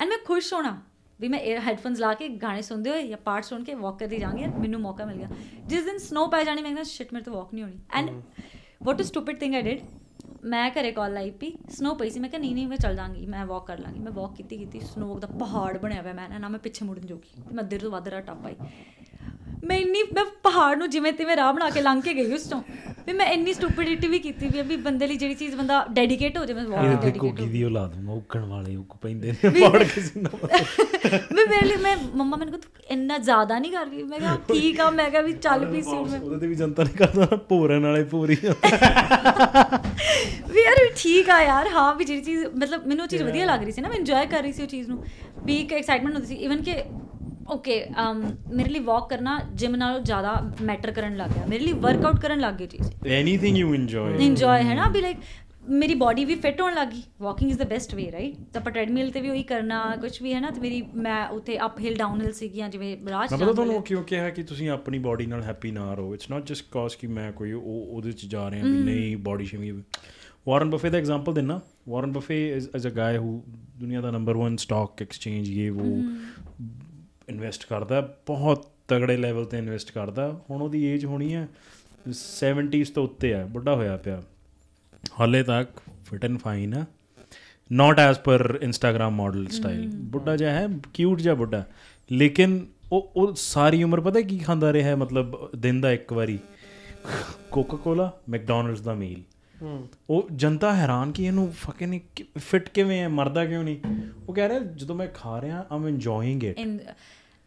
ਐਂਡ ਮੈਂ ਖੁਸ਼ ਹੋਣਾ ਵੀ ਮੈਂ 에ਅਰ ਹੈਡਫੋਨਸ ਲਾ ਕੇ ਗਾਣੇ ਸੁਣਦੇ ਹੋਏ ਜਾਂ ਪਾਰਟ ਸੁਣ ਕੇ ਵਾਕ ਕਰਦੀ ਜਾਂਗੀ ਮੈਨੂੰ ਮੌਕਾ ਮਿਲ ਗਿਆ ਜਿਸ ਦਿਨ ਸਨੋ ਪੈ ਜਾਣੀ ਮੈਂ ਕਿਹਾ ਸ਼ਿਟ ਮੇਰੇ ਤੋਂ ਵਾਕ ਨਹੀਂ ਹੋਣੀ and what a stupid thing I did ਮੈਂ ਕਰੇ ਕਾਲ ਲਾਈ ਪੀ ਸਨੋ ਪਈ ਸੀ ਮੈਂ ਕਿਹਾ ਨਹੀਂ ਨਹੀਂ ਮੈਂ ਚੱਲ ਜਾਾਂਗੀ ਮੈਂ ਵਾਕ ਕਰ ਲਾਂਗੀ ਮੈਂ ਵਾਕ ਕੀਤੀ ਕੀਤੀ ਸਨੋ ਦਾ ਪਹਾੜ ਬਣਿਆ ਹੋਇਆ ਮੈਂ ਨਾ ਮੈਂ ਪਿੱਛੇ ਮੁੜਨ ਜੋਗੀ ਤੇ ਮੈਂ ਦਿਰ ਤੋਂ ਵੱਧ ਰਾ ਟੱਪ ਆਈ ਮੈਂ ਇੰਨੀ ਮੈਂ ਪਹਾੜ ਨੂੰ ਜਿਵੇਂ ਤਿਵੇਂ ਰਾਹ ਬਣਾ ਕੇ ਲੰਘ ਕੇ ਗਈ ਉਸ ਤੋਂ ਵੀ ਮੈਂ ਇੰਨੀ ਸਟੂਪਿਡਿਟੀ ਵੀ ਕੀਤੀ ਵੀ ਵੀ ਬੰਦੇ ਲਈ ਜਿਹੜੀ ਚੀਜ਼ ਬੰਦਾ ਡੈਡੀਕੇਟ ਹੋ ਜਾਵੇ ਮੈਂ ਬਹੁਤ ਡੈਡੀਕੇਟ ਕੋਕੀ ਦੀ ਔਲਾਦ ਮੌਕਣ ਵਾਲੇ ਉਹ ਪੈਂਦੇ ਨੇ ਪਹਾੜ ਕਿਸੇ ਨੂੰ ਮੈਂ ਮੇਰੇ ਲਈ ਮੈਂ ਮੰਮਾ ਮੈਨੂੰ ਤੂੰ ਇੰਨਾ ਜ਼ਿਆਦਾ ਨਹੀਂ ਕਰ ਰਹੀ ਮੈਂ ਕਿਹਾ ਠੀਕ ਆ ਮੈਂ ਕਿਹਾ ਵੀ ਚੱਲ ਵੀ ਸੀ ਮੈਂ ਉਹਦੇ ਤੇ ਵੀ ਜਨਤਾ ਨਹੀਂ ਕਰਦਾ ਭੋਰਨ ਵਾਲੇ ਪੂਰੀ ਵੀ ਯਾਰ ਠੀਕ ਆ ਯਾਰ ਹਾਂ ਵੀ ਜਿਹੜੀ ਚੀਜ਼ ਮਤਲਬ ਮੈਨੂੰ ਉਹ ਚੀਜ਼ ਵਧੀਆ ਲੱਗ ਰਹੀ ਸੀ ਨਾ ਮੈਂ ਇੰਜੋਏ ਕਰ ਰਹੀ ਸੀ ਉਹ ਚੀਜ਼ ਨੂੰ ਵੀ ਇੱਕ ਐਕਸਾਈਟਮੈਂਟ ਹੁੰਦੀ ਸੀ ਇਵਨ ਕਿ ਓਕੇ ਮੇਰੇ ਲਈ ਵਾਕ ਕਰਨਾ ਜਿਮ ਨਾਲੋਂ ਜ਼ਿਆਦਾ ਮੈਟਰ ਕਰਨ ਲੱਗ ਗਿਆ ਮੇਰੇ ਲਈ ਵਰਕਆਊਟ ਕਰਨ ਲੱਗ ਗਈ ਚੀਜ਼ ਐਨੀਥਿੰਗ ਯੂ ਇੰਜੋਏ ਇੰਜੋਏ ਹੈ ਨਾ ਬੀ ਲਾਈਕ ਮੇਰੀ ਬਾਡੀ ਵੀ ਫਿਟ ਹੋਣ ਲੱਗੀ walking is the best way right ਤਾਂ ਪਰ ਟ੍ਰੈਡਮਿਲ ਤੇ ਵੀ ਉਹੀ ਕਰਨਾ ਕੁਝ ਵੀ ਹੈ ਨਾ ਤੇ ਮੇਰੀ ਮੈਂ ਉੱਥੇ ਅਪ ਹਿਲ ਡਾਊਨ ਹਿਲ ਸੀਗੀਆਂ ਜਿਵੇਂ ਰਾਜ ਮੈਂ ਤਾਂ ਤੁਹਾਨੂੰ ਕਿਉਂ ਕਿਹਾ ਕਿ ਤੁਸੀਂ ਆਪਣੀ ਬਾਡੀ ਨਾਲ ਹੈਪੀ ਨਾ ਰਹੋ ਇਟਸ ਨਾਟ ਜਸਟ ਕਾਜ਼ ਕਿ ਮੈਂ ਕੋਈ ਉਹ ਉਹਦੇ ਚ ਜਾ ਰਿਹਾ ਵੀ ਨਹੀਂ ਬਾਡੀ ਸ਼ੇਮਿੰਗ ਵਾਰਨ ਬਫੇ ਦਾ ਐਗਜ਼ਾਮਪਲ ਦੇਣਾ ਵਾਰਨ ਬਫੇ ਇਜ਼ ਅ ਗਾਇ ਹੂ ਦੁਨੀਆ ਦਾ ਨੰਬਰ 1 ਸਟਾਕ ਐਕਸਚੇਂਜ ਇਹ ਉਹ ਇਨਵੈਸਟ ਕਰਦਾ ਬਹੁਤ ਤਗੜੇ ਲੈਵਲ ਤੇ ਇਨਵੈਸਟ ਕਰਦਾ ਹੁਣ ਉਹਦੀ ਏਜ ਹੋਣੀ ਹੈ 70s ਤੋਂ ਉੱਤੇ ਆ ਬੁੱਢਾ ਹੋਇਆ ਪਿਆ ਹਾਲੇ ਤੱਕ ਫਿਟ ਐਂਡ ਫਾਈਨ ਆ not as per Instagram model style ਬੁੱਢਾ ਜਿਹਾ ਹੈ ਕਿਊਟ ਜਿਹਾ ਬੁੱਢਾ ਲੇਕਿਨ ਉਹ ਉਹ ਸਾਰੀ ਉਮਰ ਪਤਾ ਕੀ ਖਾਂਦਾ ਰਿਹਾ ਹੈ ਮਤਲਬ ਦਿਨ ਦਾ ਇੱਕ ਵਾਰੀ ਕੋਕਾ ਕੋਲਾ ਮੈਕਡੋਨਲਡਸ ਦਾ ਮੀਲ ਉਹ ਜਨਤਾ ਹੈਰਾਨ ਕਿ ਇਹਨੂੰ ਨਹੀਂ ਫਿੱਟ ਕਿਵੇਂ ਹੈ ਮਰਦਾ ਕਿਉਂ ਨਹੀਂ ਉਹ ਕਹਿ ਰਿਹਾ ਜਦੋਂ ਮੈਂ ਖਾ ਰਿਹਾ I'm enjoying it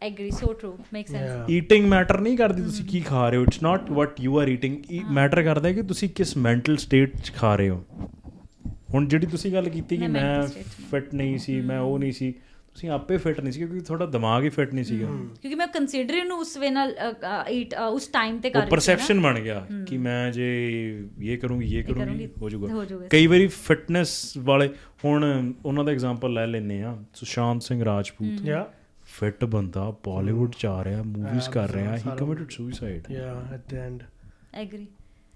agree so true makes sense eating matter ਨਹੀਂ ਕਰਦੀ ਤੁਸੀਂ mm. ਕੀ ਖਾ ਰਹੇ ਹੋ it's not what you are eating matter ਕਰਦਾ ਹੈ ਕਿ ਤੁਸੀਂ ਕਿਸ ਮੈਂਟਲ ਸਟੇਟ 'ਚ ਖਾ ਰਹੇ ਹੋ ਹੁਣ ਜਿਹੜੀ ਤੁਸੀਂ ਗੱਲ ਕੀਤੀ ਕਿ ਮੈਂ ਫਿੱਟ ਨਹੀਂ ਸੀ ਮੈਂ mm-hmm. ਉਹ ਨਹੀਂ ਸੀ ਤੁਸੀਂ ਆਪੇ ਫਿਟ ਨਹੀਂ ਸੀ ਕਿਉਂਕਿ ਤੁਹਾਡਾ ਦਿਮਾਗ ਹੀ ਫਿਟ ਨਹੀਂ ਸੀਗਾ ਕਿਉਂਕਿ ਮੈਂ ਇਹ ਇਹਨੂੰ ਉਸ ਵੇ ਨਾਲ ਉਸ ਟਾਈਮ ਤੇ ਕਰ ਰਿਹਾ ਪਰਸੈਪਸ਼ਨ ਬਣ ਗਿਆ ਕਿ ਮੈਂ ਜੇ ਇਹ ਕਰੂੰਗੀ ਇਹ ਕਰੂੰਗੀ ਹੋ ਜਾਊਗਾ ਕਈ ਵਾਰੀ ਫਿਟਨੈਸ ਵਾਲੇ ਹੁਣ ਉਹਨਾਂ ਦਾ ਐਗਜ਼ਾਮਪਲ ਲੈ ਲੈਨੇ ਆ ਸੁਸ਼ਾਂਤ ਸਿੰਘ ਰਾਜਪੂਤ ਯਾ ਫਿਟ ਬੰਦਾ ਬਾਲੀਵੁੱਡ ਚ ਆ ਰਿਹਾ ਮੂਵੀਜ਼ ਕਰ ਰਿਹਾ ਹੀ ਕਮਿਟਡ ਸੁਸਾਈਡ ਯਾ ਐਟ ਦ ਐਂਡ ਐਗਰੀ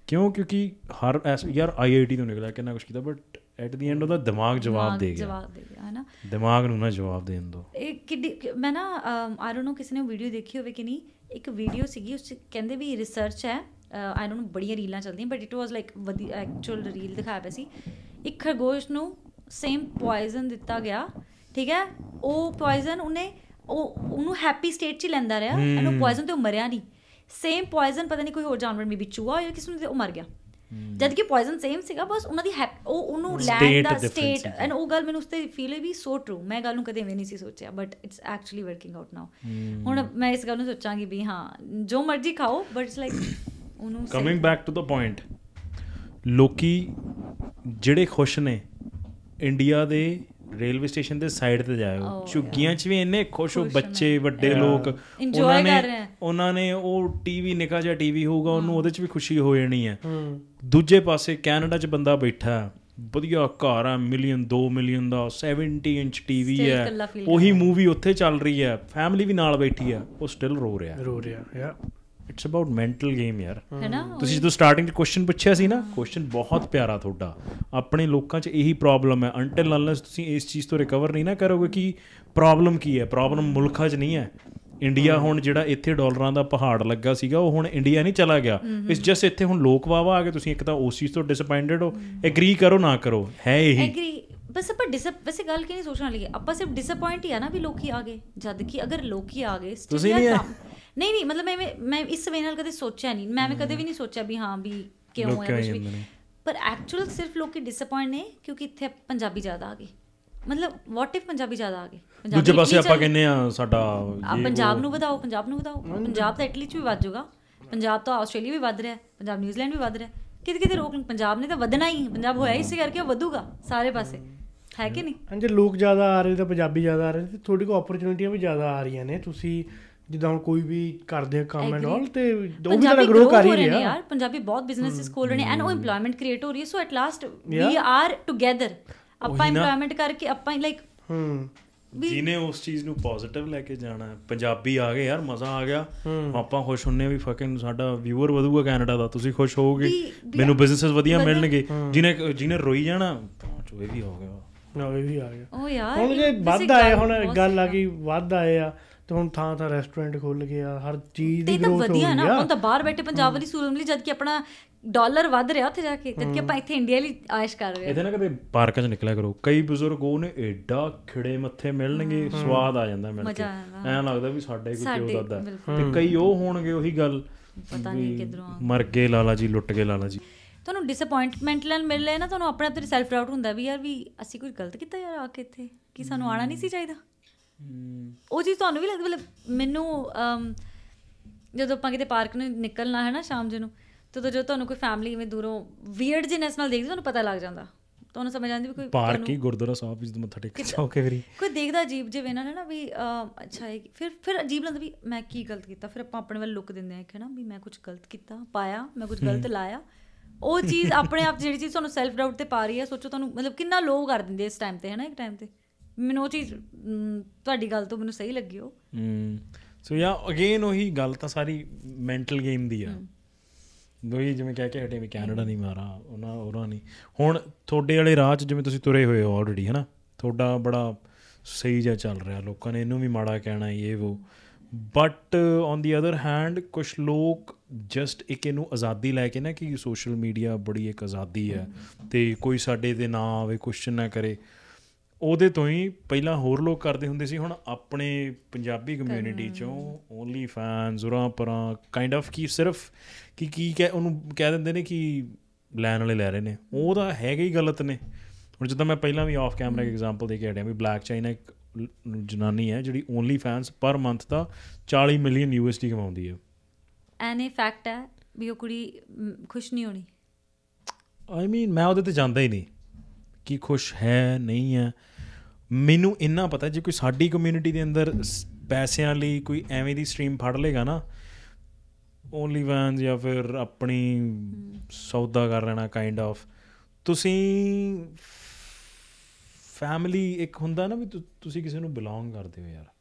ਕਿਉਂ ਕਿਉਂਕਿ ਹਰ ਯਾਰ ਆਈਆਈਟੀ ਤੋਂ ਨਿਕਲਿਆ ਕਿੰਨਾ ਕੁਝ ਕੀਤਾ ਬਟ ਐਟ ਦੀ ਐਂਡ ਉਹਦਾ ਦਿਮਾਗ ਜਵਾਬ ਦੇ ਗਿਆ ਜਵਾਬ ਦੇ ਗਿਆ ਹੈਨਾ ਦਿਮਾਗ ਨੂੰ ਨਾ ਜਵਾਬ ਦੇਣ ਦੋ ਇਹ ਕਿੱਡੀ ਮੈਂ ਨਾ ਆਈ ਡੋਨਟ ਨੋ ਕਿਸੇ ਨੇ ਵੀਡੀਓ ਦੇਖੀ ਹੋਵੇ ਕਿ ਨਹੀਂ ਇੱਕ ਵੀਡੀਓ ਸੀਗੀ ਉਸ ਕਹਿੰਦੇ ਵੀ ਰਿਸਰਚ ਹੈ ਆਈ ਡੋਨਟ ਨੋ ਬੜੀਆਂ ਰੀਲਾਂ ਚੱਲਦੀਆਂ ਬਟ ਇਟ ਵਾਸ ਲਾਈਕ ਵਦੀ ਐਕਚੁਅਲ ਰੀਲ ਦਿਖਾਇਆ ਪਿਆ ਸੀ ਇੱਕ ਖਰਗੋਸ਼ ਨੂੰ ਸੇਮ ਪੋਇਜ਼ਨ ਦਿੱਤਾ ਗਿਆ ਠੀਕ ਹੈ ਉਹ ਪੋਇਜ਼ਨ ਉਹਨੇ ਉਹ ਉਹਨੂੰ ਹੈਪੀ ਸਟੇਟ 'ਚ ਲੈਂਦਾ ਰਿਹਾ ਇਹਨੂੰ ਪੋਇਜ਼ਨ ਤੇ ਉਹ ਮਰਿਆ ਨਹੀਂ ਸੇਮ ਪੋਇਜ਼ਨ ਪਤਾ ਨਹੀਂ ਕੋਈ ਹੋਰ ਜਾਨਵਰ ਮੇਬੀ ਚੂਹਾ ਜਾਂ ਕਿਸ ਨੂੰ ਉਹ ਮਰ ਗਿਆ ਜਦ ਕਿ ਪੋਇਜ਼ਨ ਸੇਮ ਸੀਗਾ ਬਸ ਉਹਨਾਂ ਦੀ ਉਹ ਉਹਨੂੰ ਲੈਂਡ ਦਾ ਸਟੇਟ ਐਂਡ ਉਹ ਗੱਲ ਮੈਨੂੰ ਉਸ ਤੇ ਫੀਲ ਵੀ ਸੋ ਟਰੂ ਮੈਂ ਗੱਲ ਨੂੰ ਕਦੇ ਵੀ ਨਹੀਂ ਸੀ ਸੋਚਿਆ but it's actually working out now ਹੁਣ ਮੈਂ ਇਸ ਗੱਲ ਨੂੰ ਸੋਚਾਂਗੀ ਵੀ ਹਾਂ ਜੋ ਮਰਜ਼ੀ ਖਾਓ ਬਟ ਇਟਸ ਲਾਈਕ ਉਹਨੂੰ coming back to the point ਲੋਕੀ ਜਿਹੜੇ ਖੁਸ਼ ਨੇ ਇੰਡੀਆ ਦੇ ਰੇਲਵੇ ਸਟੇਸ਼ਨ ਦੇ ਸਾਈਡ ਤੇ ਜਾਇਓ ਚੁੱਗੀਆਂ oh, 'ਚ ਵੀ ਇੰਨੇ ਖੁਸ਼ ਹੋ ਬੱਚੇ ਵੱਡੇ ਲੋਕ ਉਹਨਾਂ ਨੇ ਉਹਨਾਂ ਨੇ ਉਹ ਟੀਵੀ ਨਿਕਾ ਜਾਂ ਟੀਵੀ ਹੋਊਗਾ ਉਹਨੂੰ ਉਹਦੇ 'ਚ ਵੀ ਖੁਸ਼ੀ ਹੋ ਜਾਣੀ ਹੈ ਦੂਜੇ ਪਾਸੇ ਕੈਨੇਡਾ 'ਚ ਬੰਦਾ ਬੈਠਾ ਵਧੀਆ ਘਰ ਆ ਮਿਲੀਅਨ 2 ਮਿਲੀਅਨ ਦਾ 70 ਇੰਚ ਟੀਵੀ ਹੈ ਉਹੀ ਮੂਵੀ ਉੱਥੇ ਚੱਲ ਰਹੀ ਹੈ ਫੈਮਿਲੀ ਵੀ ਨਾਲ ਬੈਠੀ ਆ ਉਹ ਸਟਿਲ ਰੋ ਰਿਹਾ ਰੋ ਰਿਹਾ ਯਾ ਇਟਸ ਅਬਾਊਟ ਮੈਂਟਲ ਗੇਮ ਯਾਰ ਤੁਸੀਂ ਜਦੋਂ ਸਟਾਰਟਿੰਗ ਤੇ ਕੁਐਸਚਨ ਪੁੱਛਿਆ ਸੀ ਨਾ ਕੁਐਸਚਨ ਬਹੁਤ ਪਿਆਰਾ ਤੁਹਾਡਾ ਆਪਣੇ ਲੋਕਾਂ 'ਚ ਇਹੀ ਪ੍ਰੋਬਲਮ ਹੈ ਅੰਟਿਲ ਅਨਲੈਸ ਤੁਸੀਂ ਇਸ ਚੀਜ਼ ਤੋਂ ਰਿਕਵਰ ਨਹੀਂ ਨਾ ਕਰੋਗੇ ਕਿ ਪ੍ਰੋਬਲਮ ਕੀ ਹੈ ਪ੍ਰੋਬਲਮ ਮੁਲਕਾਂ 'ਚ ਨਹੀਂ ਹੈ ਇੰਡੀਆ ਹੁਣ ਜਿਹੜਾ ਇੱਥੇ ਡਾਲਰਾਂ ਦਾ ਪਹਾੜ ਲੱਗਾ ਸੀਗਾ ਉਹ ਹੁਣ ਇੰਡੀਆ ਨਹੀਂ ਚਲਾ ਗਿਆ ਇਸ ਜਸ ਇੱਥੇ ਹੁਣ ਲੋਕ ਵਾਵਾ ਆ ਕੇ ਤੁਸੀਂ ਇੱਕ ਤਾਂ ਉਸ ਚੀਜ਼ ਤੋਂ ਡਿਸਪਾਇੰਟਡ ਹੋ ਐਗਰੀ ਕਰੋ ਨਾ ਕਰੋ ਹੈ ਹੀ ਐਗਰੀ ਬਸ ਆਪਾਂ ਡਿਸਪ ਵੈਸੇ ਗੱਲ ਕੀ ਨਹੀਂ ਸੋਚਣ ਲਈ ਆਪਾਂ ਸਿਰਫ ਡਿਸਪਾਇੰਟ ਹੀ ਆ ਨਾ ਵੀ ਲੋਕੀ ਆ ਗਏ ਜਦ ਕਿ ਅਗਰ ਲੋਕੀ ਆ ਗਏ ਤੁਸੀਂ ਨਹੀਂ ਨਹੀਂ ਨਹੀਂ ਮਤਲਬ ਮੈਂ ਮੈਂ ਇਸ ਵੇ ਨਾਲ ਕਦੇ ਸੋਚਿਆ ਨਹੀਂ ਮੈਂ ਕਦੇ ਵੀ ਨਹੀਂ ਸੋਚਿਆ ਵੀ ਹਾਂ ਵੀ ਕਿਉਂ ਹੋਇਆ ਕੁਝ ਵੀ ਪਰ ਐਕਚੁਅਲ ਸਿਰਫ ਲੋਕੀ ਡਿਸਪਾਇੰਟ ਨੇ ਕਿਉਂਕਿ ਇੱਥੇ ਪੰਜਾਬੀ ਜ਼ਿਆਦਾ ਆ ਗਏ ਮਤਲਬ ਵਾਟ ਇਫ ਪੰਜਾਬੀ ਜ਼ਿਆਦਾ ਆ ਗਏ ਦੂਜੇ ਪਾਸੇ ਆਪਾਂ ਕਹਿੰਨੇ ਆ ਸਾਡਾ ਇਹ ਪੰਜਾਬ ਨੂੰ ਵਧਾਓ ਪੰਜਾਬ ਨੂੰ ਵਧਾਓ ਪੰਜਾਬ ਤਾਂ ਇਟਲੀ ਚ ਵੀ ਵੱਧ ਜਾਊਗਾ ਪੰਜਾਬ ਤਾਂ ਆਸਟ੍ਰੇਲੀਆ ਵੀ ਵੱਧ ਰਿਹਾ ਪੰਜਾਬ ਨਿਊਜ਼ੀਲੈਂਡ ਵੀ ਵੱਧ ਰਿਹਾ ਕਿਤੇ ਕਿਤੇ ਰੋਕ ਪੰਜਾਬ ਨੇ ਤਾਂ ਵਧਣਾ ਹੀ ਪੰਜਾਬ ਹੋਇਆ ਹੀ ਇਸੇ ਕਰਕੇ ਵਧੂਗਾ ਸਾਰੇ ਪਾਸੇ ਹੈ ਕਿ ਨਹੀਂ ਹਾਂਜੀ ਲੋਕ ਜ਼ਿਆਦਾ ਆ ਰਹੇ ਤਾਂ ਪੰਜਾਬੀ ਜ਼ਿਆਦਾ ਆ ਰਹੇ ਤੇ ਥੋੜੀ ਕੋ ਆਪਰਚੂਨਿਟੀਆਂ ਵੀ ਜ਼ਿਆਦਾ ਆ ਰਹੀਆਂ ਨੇ ਤੁਸੀਂ ਜਿੱਦਾਂ ਹੁਣ ਕੋਈ ਵੀ ਕਰਦੇ ਆ ਕੰਮ ਐਂਡ ਆਲ ਤੇ ਉਹ ਵੀ ਜਿਹੜਾ ਗਰੋ ਕਰ ਰਹੀ ਹੈ ਯਾਰ ਪੰਜਾਬੀ ਬਹੁਤ ਬਿਜ਼ਨੈਸਿਸ ਖੋਲ ਰਹੇ ਨੇ ਐਂਡ ਉਹ ਏਮਪਲੋਇਮੈਂਟ ਕ੍ਰੀਏਟ ਹੋ ਰਹੀ ਹੈ so at last we are together ਆਪਾਂ ਏਮਪਲੋਇਮੈਂਟ ਕਰਕੇ ਆਪਾਂ ਲਾਈਕ ਹੂੰ ਜਿਨੇ ਉਸ ਚੀਜ਼ ਨੂੰ ਪੋਜ਼ਿਟਿਵ ਲੈ ਕੇ ਜਾਣਾ ਹੈ ਪੰਜਾਬੀ ਆ ਗਏ ਯਾਰ ਮਜ਼ਾ ਆ ਗਿਆ ਆਪਾਂ ਖੁਸ਼ ਹੁੰਨੇ ਵੀ ਫਕਿੰਗ ਸਾਡਾ ਵਿਊਅਰ ਵਧੂਗਾ ਕੈਨੇਡਾ ਦਾ ਤੁਸੀਂ ਖੁਸ਼ ਹੋਵੋਗੇ ਮੈਨੂੰ ਬਿਜ਼ਨੈਸਸ ਵਧੀਆ ਮਿਲਣਗੇ ਜਿਨੇ ਜਿਨੇ ਰੋਈ ਜਾਣਾ ਚੋਏ ਇਹ ਵੀ ਹੋ ਗਿਆ ਨਾ ਇਹ ਵੀ ਆ ਗਿਆ ਉਹ ਯਾਰ ਹੁਣ ਜੇ ਵੱਧ ਆਏ ਹੁਣ ਗੱਲ ਆ ਗਈ ਵੱਧ ਆਏ ਆ ਤੇ ਹੁਣ ਥਾਂ ਥਾਂ ਰੈਸਟੋਰੈਂਟ ਖੁੱਲ ਗਿਆ ਹਰ ਚੀਜ਼ ਦੀ ਗਰੋਥ ਹੋ ਗਈ ਆ ਨਾ ਹੁਣ ਤਾਂ ਬਾਹਰ ਬੈਠੇ ਪੰਜਾਬ ਵਾਲੀ ਸੂਰਮ ਲਈ ਜਦ ਕਿ ਆਪਣਾ ਡਾਲਰ ਵੱਧ ਰਿਹਾ ਉੱਥੇ ਜਾ ਕੇ ਜਦ ਕਿ ਆਪਾਂ ਇੱਥੇ ਇੰਡੀਆ ਲਈ ਆਇਸ਼ ਕਰ ਰਹੇ ਹਾਂ ਇਹਦੇ ਨਾਲ ਕਦੇ ਪਾਰਕਾਂ 'ਚ ਨਿਕਲਿਆ ਕਰੋ ਕਈ ਬਜ਼ੁਰਗ ਉਹਨੇ ਐਡਾ ਖਿੜੇ ਮੱਥੇ ਮਿਲਣਗੇ ਸਵਾਦ ਆ ਜਾਂਦਾ ਮਿਲ ਕੇ ਐਂ ਲੱਗਦਾ ਵੀ ਸਾਡੇ ਕੋਈ ਪਿਓ ਦਾਦਾ ਤੇ ਕਈ ਉਹ ਹੋਣਗੇ ਉਹੀ ਗੱਲ ਪਤਾ ਨਹੀਂ ਕਿਧਰੋਂ ਮਰ ਗਏ ਲਾਲਾ ਜੀ ਲੁੱਟ ਗਏ ਲਾਲਾ ਜੀ ਤੁਹਾਨੂੰ ਡਿਸਪਾਇੰਟਮੈਂਟ ਲੈਣ ਮਿਲ ਲੈ ਨਾ ਤੁਹਾਨੂੰ ਆਪ ਤੇ ਸੈਲਫ ਡਾਊਟ ਹੁੰਦਾ ਵੀ ਯਾਰ ਵੀ ਅਸੀਂ ਕੋਈ ਗਲਤ ਕੀਤਾ ਯਾਰ ਆ ਕੇ ਇੱਥੇ ਕੀ ਸਾਨੂੰ ਆਣਾ ਨਹੀਂ ਸੀ ਚਾਹੀਦਾ ਉਹ ਜੀ ਤੁਹਾਨੂੰ ਵੀ ਲੱਗਦਾ ਮਤਲਬ ਮੈਨੂੰ ਜਦੋਂ ਆਪਾਂ ਕਿਤੇ ਪਾਰਕ ਨੂੰ ਨਿਕਲਣਾ ਹੈ ਨਾ ਸ਼ਾਮ ਜੇ ਨੂੰ ਤਦ ਜਦੋਂ ਤੁਹਾਨੂੰ ਕੋਈ ਫੈਮਿਲੀ ਇਵੇਂ ਦੂਰੋਂ ਵੀਅਰਡ ਜਿਨੈਸ ਨਾਲ ਦੇਖਦੀ ਤੁਹਾਨੂੰ ਪਤਾ ਲੱਗ ਜਾਂਦਾ ਤੁਹਾਨੂੰ ਸਮਝ ਆਉਂਦੀ ਵੀ ਕੋਈ ਪਾਰਕ ਹੀ ਗੁਰਦੁਆਰਾ ਸਾਹਿਬ ਵਿੱਚ ਮੱਥਾ ਟੇਕ ਚੌਕੇ ਵੀ ਕੋਈ ਦੇਖਦਾ ਅਜੀਬ ਜਿਵੇਂ ਨਾ ਨਾ ਵੀ ਅੱਛਾ ਹੈ ਫਿਰ ਫਿਰ ਅਜੀਬ ਲੱਗਦਾ ਵੀ ਮੈਂ ਕੀ ਗਲਤ ਕੀਤਾ ਫਿਰ ਆਪਾਂ ਆਪਣੇ ਵੱਲ ਲੁੱਕ ਦਿੰਦੇ ਆ ਕਿ ਨਾ ਵੀ ਮੈਂ ਕੁਝ ਗਲਤ ਕੀਤਾ ਪਾਇਆ ਮੈਂ ਕੁਝ ਗਲਤ ਲਾਇਆ ਉਹ ਚੀਜ਼ ਆਪਣੇ ਆਪ ਜਿਹੜੀ ਚੀਜ਼ ਤੁਹਾਨੂੰ ਸੈਲਫ ਡਾਊਟ ਤੇ ਪਾ ਰਹੀ ਹੈ ਸੋਚੋ ਤੁਹਾਨੂੰ ਮਤਲਬ ਕਿੰਨਾ ਲੋਅ ਕਰ ਦਿੰਦੇ ਇਸ ਟਾਈਮ ਤੇ ਹੈ ਨਾ ਇੱਕ ਟਾਈਮ ਤੇ ਮੈਨੂੰ ਉਹ ਚੀਜ਼ ਤੁਹਾਡੀ ਗੱਲ ਤੋਂ ਮੈਨੂੰ ਸਹੀ ਲੱਗੀ ਉਹ ਹੂੰ ਸੋ ਯਾ ਅਗੇਨ ਉਹੀ ਗੱਲ ਤਾਂ ਸਾਰੀ ਮੈਂਟਲ ਗੇਮ ਦੀ ਆ ਦੋਈ ਜਿਵੇਂ ਕਹਿ ਕੇ ਹਟੇ ਵੀ ਕੈਨੇਡਾ ਨਹੀਂ ਮਾਰਾ ਉਹਨਾਂ ਉਹਨਾਂ ਨਹੀਂ ਹੁਣ ਤੁਹਾਡੇ ਵਾਲੇ ਰਾਹ 'ਚ ਜਿਵੇਂ ਤੁਸੀਂ ਤੁਰੇ ਹੋਏ ਹੋ ਆਲਰੇਡੀ ਹੈਨਾ ਤੁਹਾਡਾ ਬੜਾ ਸਹੀ ਜਿਹਾ ਚੱਲ ਰਿਹਾ ਲੋਕਾਂ ਨੇ ਇਹਨੂੰ ਵੀ ਮਾੜਾ ਕਹਿਣਾ ਇਹ ਉਹ but on the other hand ਕੁਝ ਲੋਕ ਜਸਟ ਇੱਕ ਇਹਨੂੰ ਆਜ਼ਾਦੀ ਲੈ ਕੇ ਨਾ ਕਿ ਸੋਸ਼ਲ ਮੀਡੀਆ ਬੜੀ ਇੱਕ ਆਜ਼ਾਦੀ ਹੈ ਤੇ ਕੋਈ ਸਾਡੇ ਦੇ ਨਾਂ ਆਵੇ ਕੁਐਸਚਨ ਨਾ ਕਰੇ ਉਹਦੇ ਤੋਂ ਹੀ ਪਹਿਲਾਂ ਹੋਰ ਲੋਕ ਕਰਦੇ ਹੁੰਦੇ ਸੀ ਹੁਣ ਆਪਣੇ ਪੰਜਾਬੀ ਕਮਿਊਨਿਟੀ ਚੋਂ ਓਨਲੀ ਫੈਨ ਜ਼ੁਰਾ ਪਰਾਂ ਕਾਈਂਡ ਆਫ ਕੀ ਸਿਰਫ ਕਿ ਕੀ ਕਹ ਉਹਨੂੰ ਕਹਿ ਦਿੰਦੇ ਨੇ ਕਿ ਲੈਣ ਵਾਲੇ ਲੈ ਰਹੇ ਨੇ ਉਹ ਤਾਂ ਹੈਗਾ ਹੀ ਗਲਤ ਨੇ ਹੁਣ ਜਦੋਂ ਮੈਂ ਪਹਿਲਾਂ ਵੀ ਆਫ ਕੈਮਰਾ ਇੱਕ ਐਗਜ਼ਾਮਪਲ ਦੇ ਕੇ ਆੜਿਆ ਵੀ ਬਲੈਕ ਚਾਈਨਾ ਇੱਕ ਜਨਾਨੀ ਹੈ ਜਿਹੜੀ ਓਨਲੀ ਫੈਨਸ ਪਰ ਮੰਥ ਦਾ 40 ਮਿਲੀਅਨ ਯੂਐਸਡੀ ਕਮਾਉਂਦੀ ਹੈ ਐਨੇ ਫੈਕਟ ਹੈ ਵੀ ਉਹ ਕੁੜੀ ਖੁਸ਼ ਨਹੀਂ ਹੋਣੀ ਆਈ ਮੀਨ ਮੈਂ ਉਹਦੇ ਤੇ ਜਾਂਦਾ ਹੀ ਨਹੀਂ ਕੀ ਖੁਸ਼ ਹੈ ਨਹੀਂ ਹੈ ਮੈਨੂੰ ਇੰਨਾ ਪਤਾ ਜੇ ਕੋਈ ਸਾਡੀ ਕਮਿਊਨਿਟੀ ਦੇ ਅੰਦਰ ਪੈਸਿਆਂ ਲਈ ਕੋਈ ਐਵੇਂ ਦੀ ਸਟ੍ਰੀਮ ਫੜ ਲੇਗਾ ਨਾ ਓਨਲੀ ਵਾਂਸ ਜਾਂ ਫਿਰ ਆਪਣੀ ਸੌਦਾ ਕਰ ਲੈਣਾ ਕਾਈਂਡ ਆਫ ਤੁਸੀਂ ਫੈਮਿਲੀ ਇੱਕ ਹੁੰਦਾ ਨਾ ਵੀ ਤੁਸੀਂ ਕਿਸੇ ਨੂੰ ਬਿਲੋਂਗ ਕਰਦੇ ਹੋ ਯਾਰ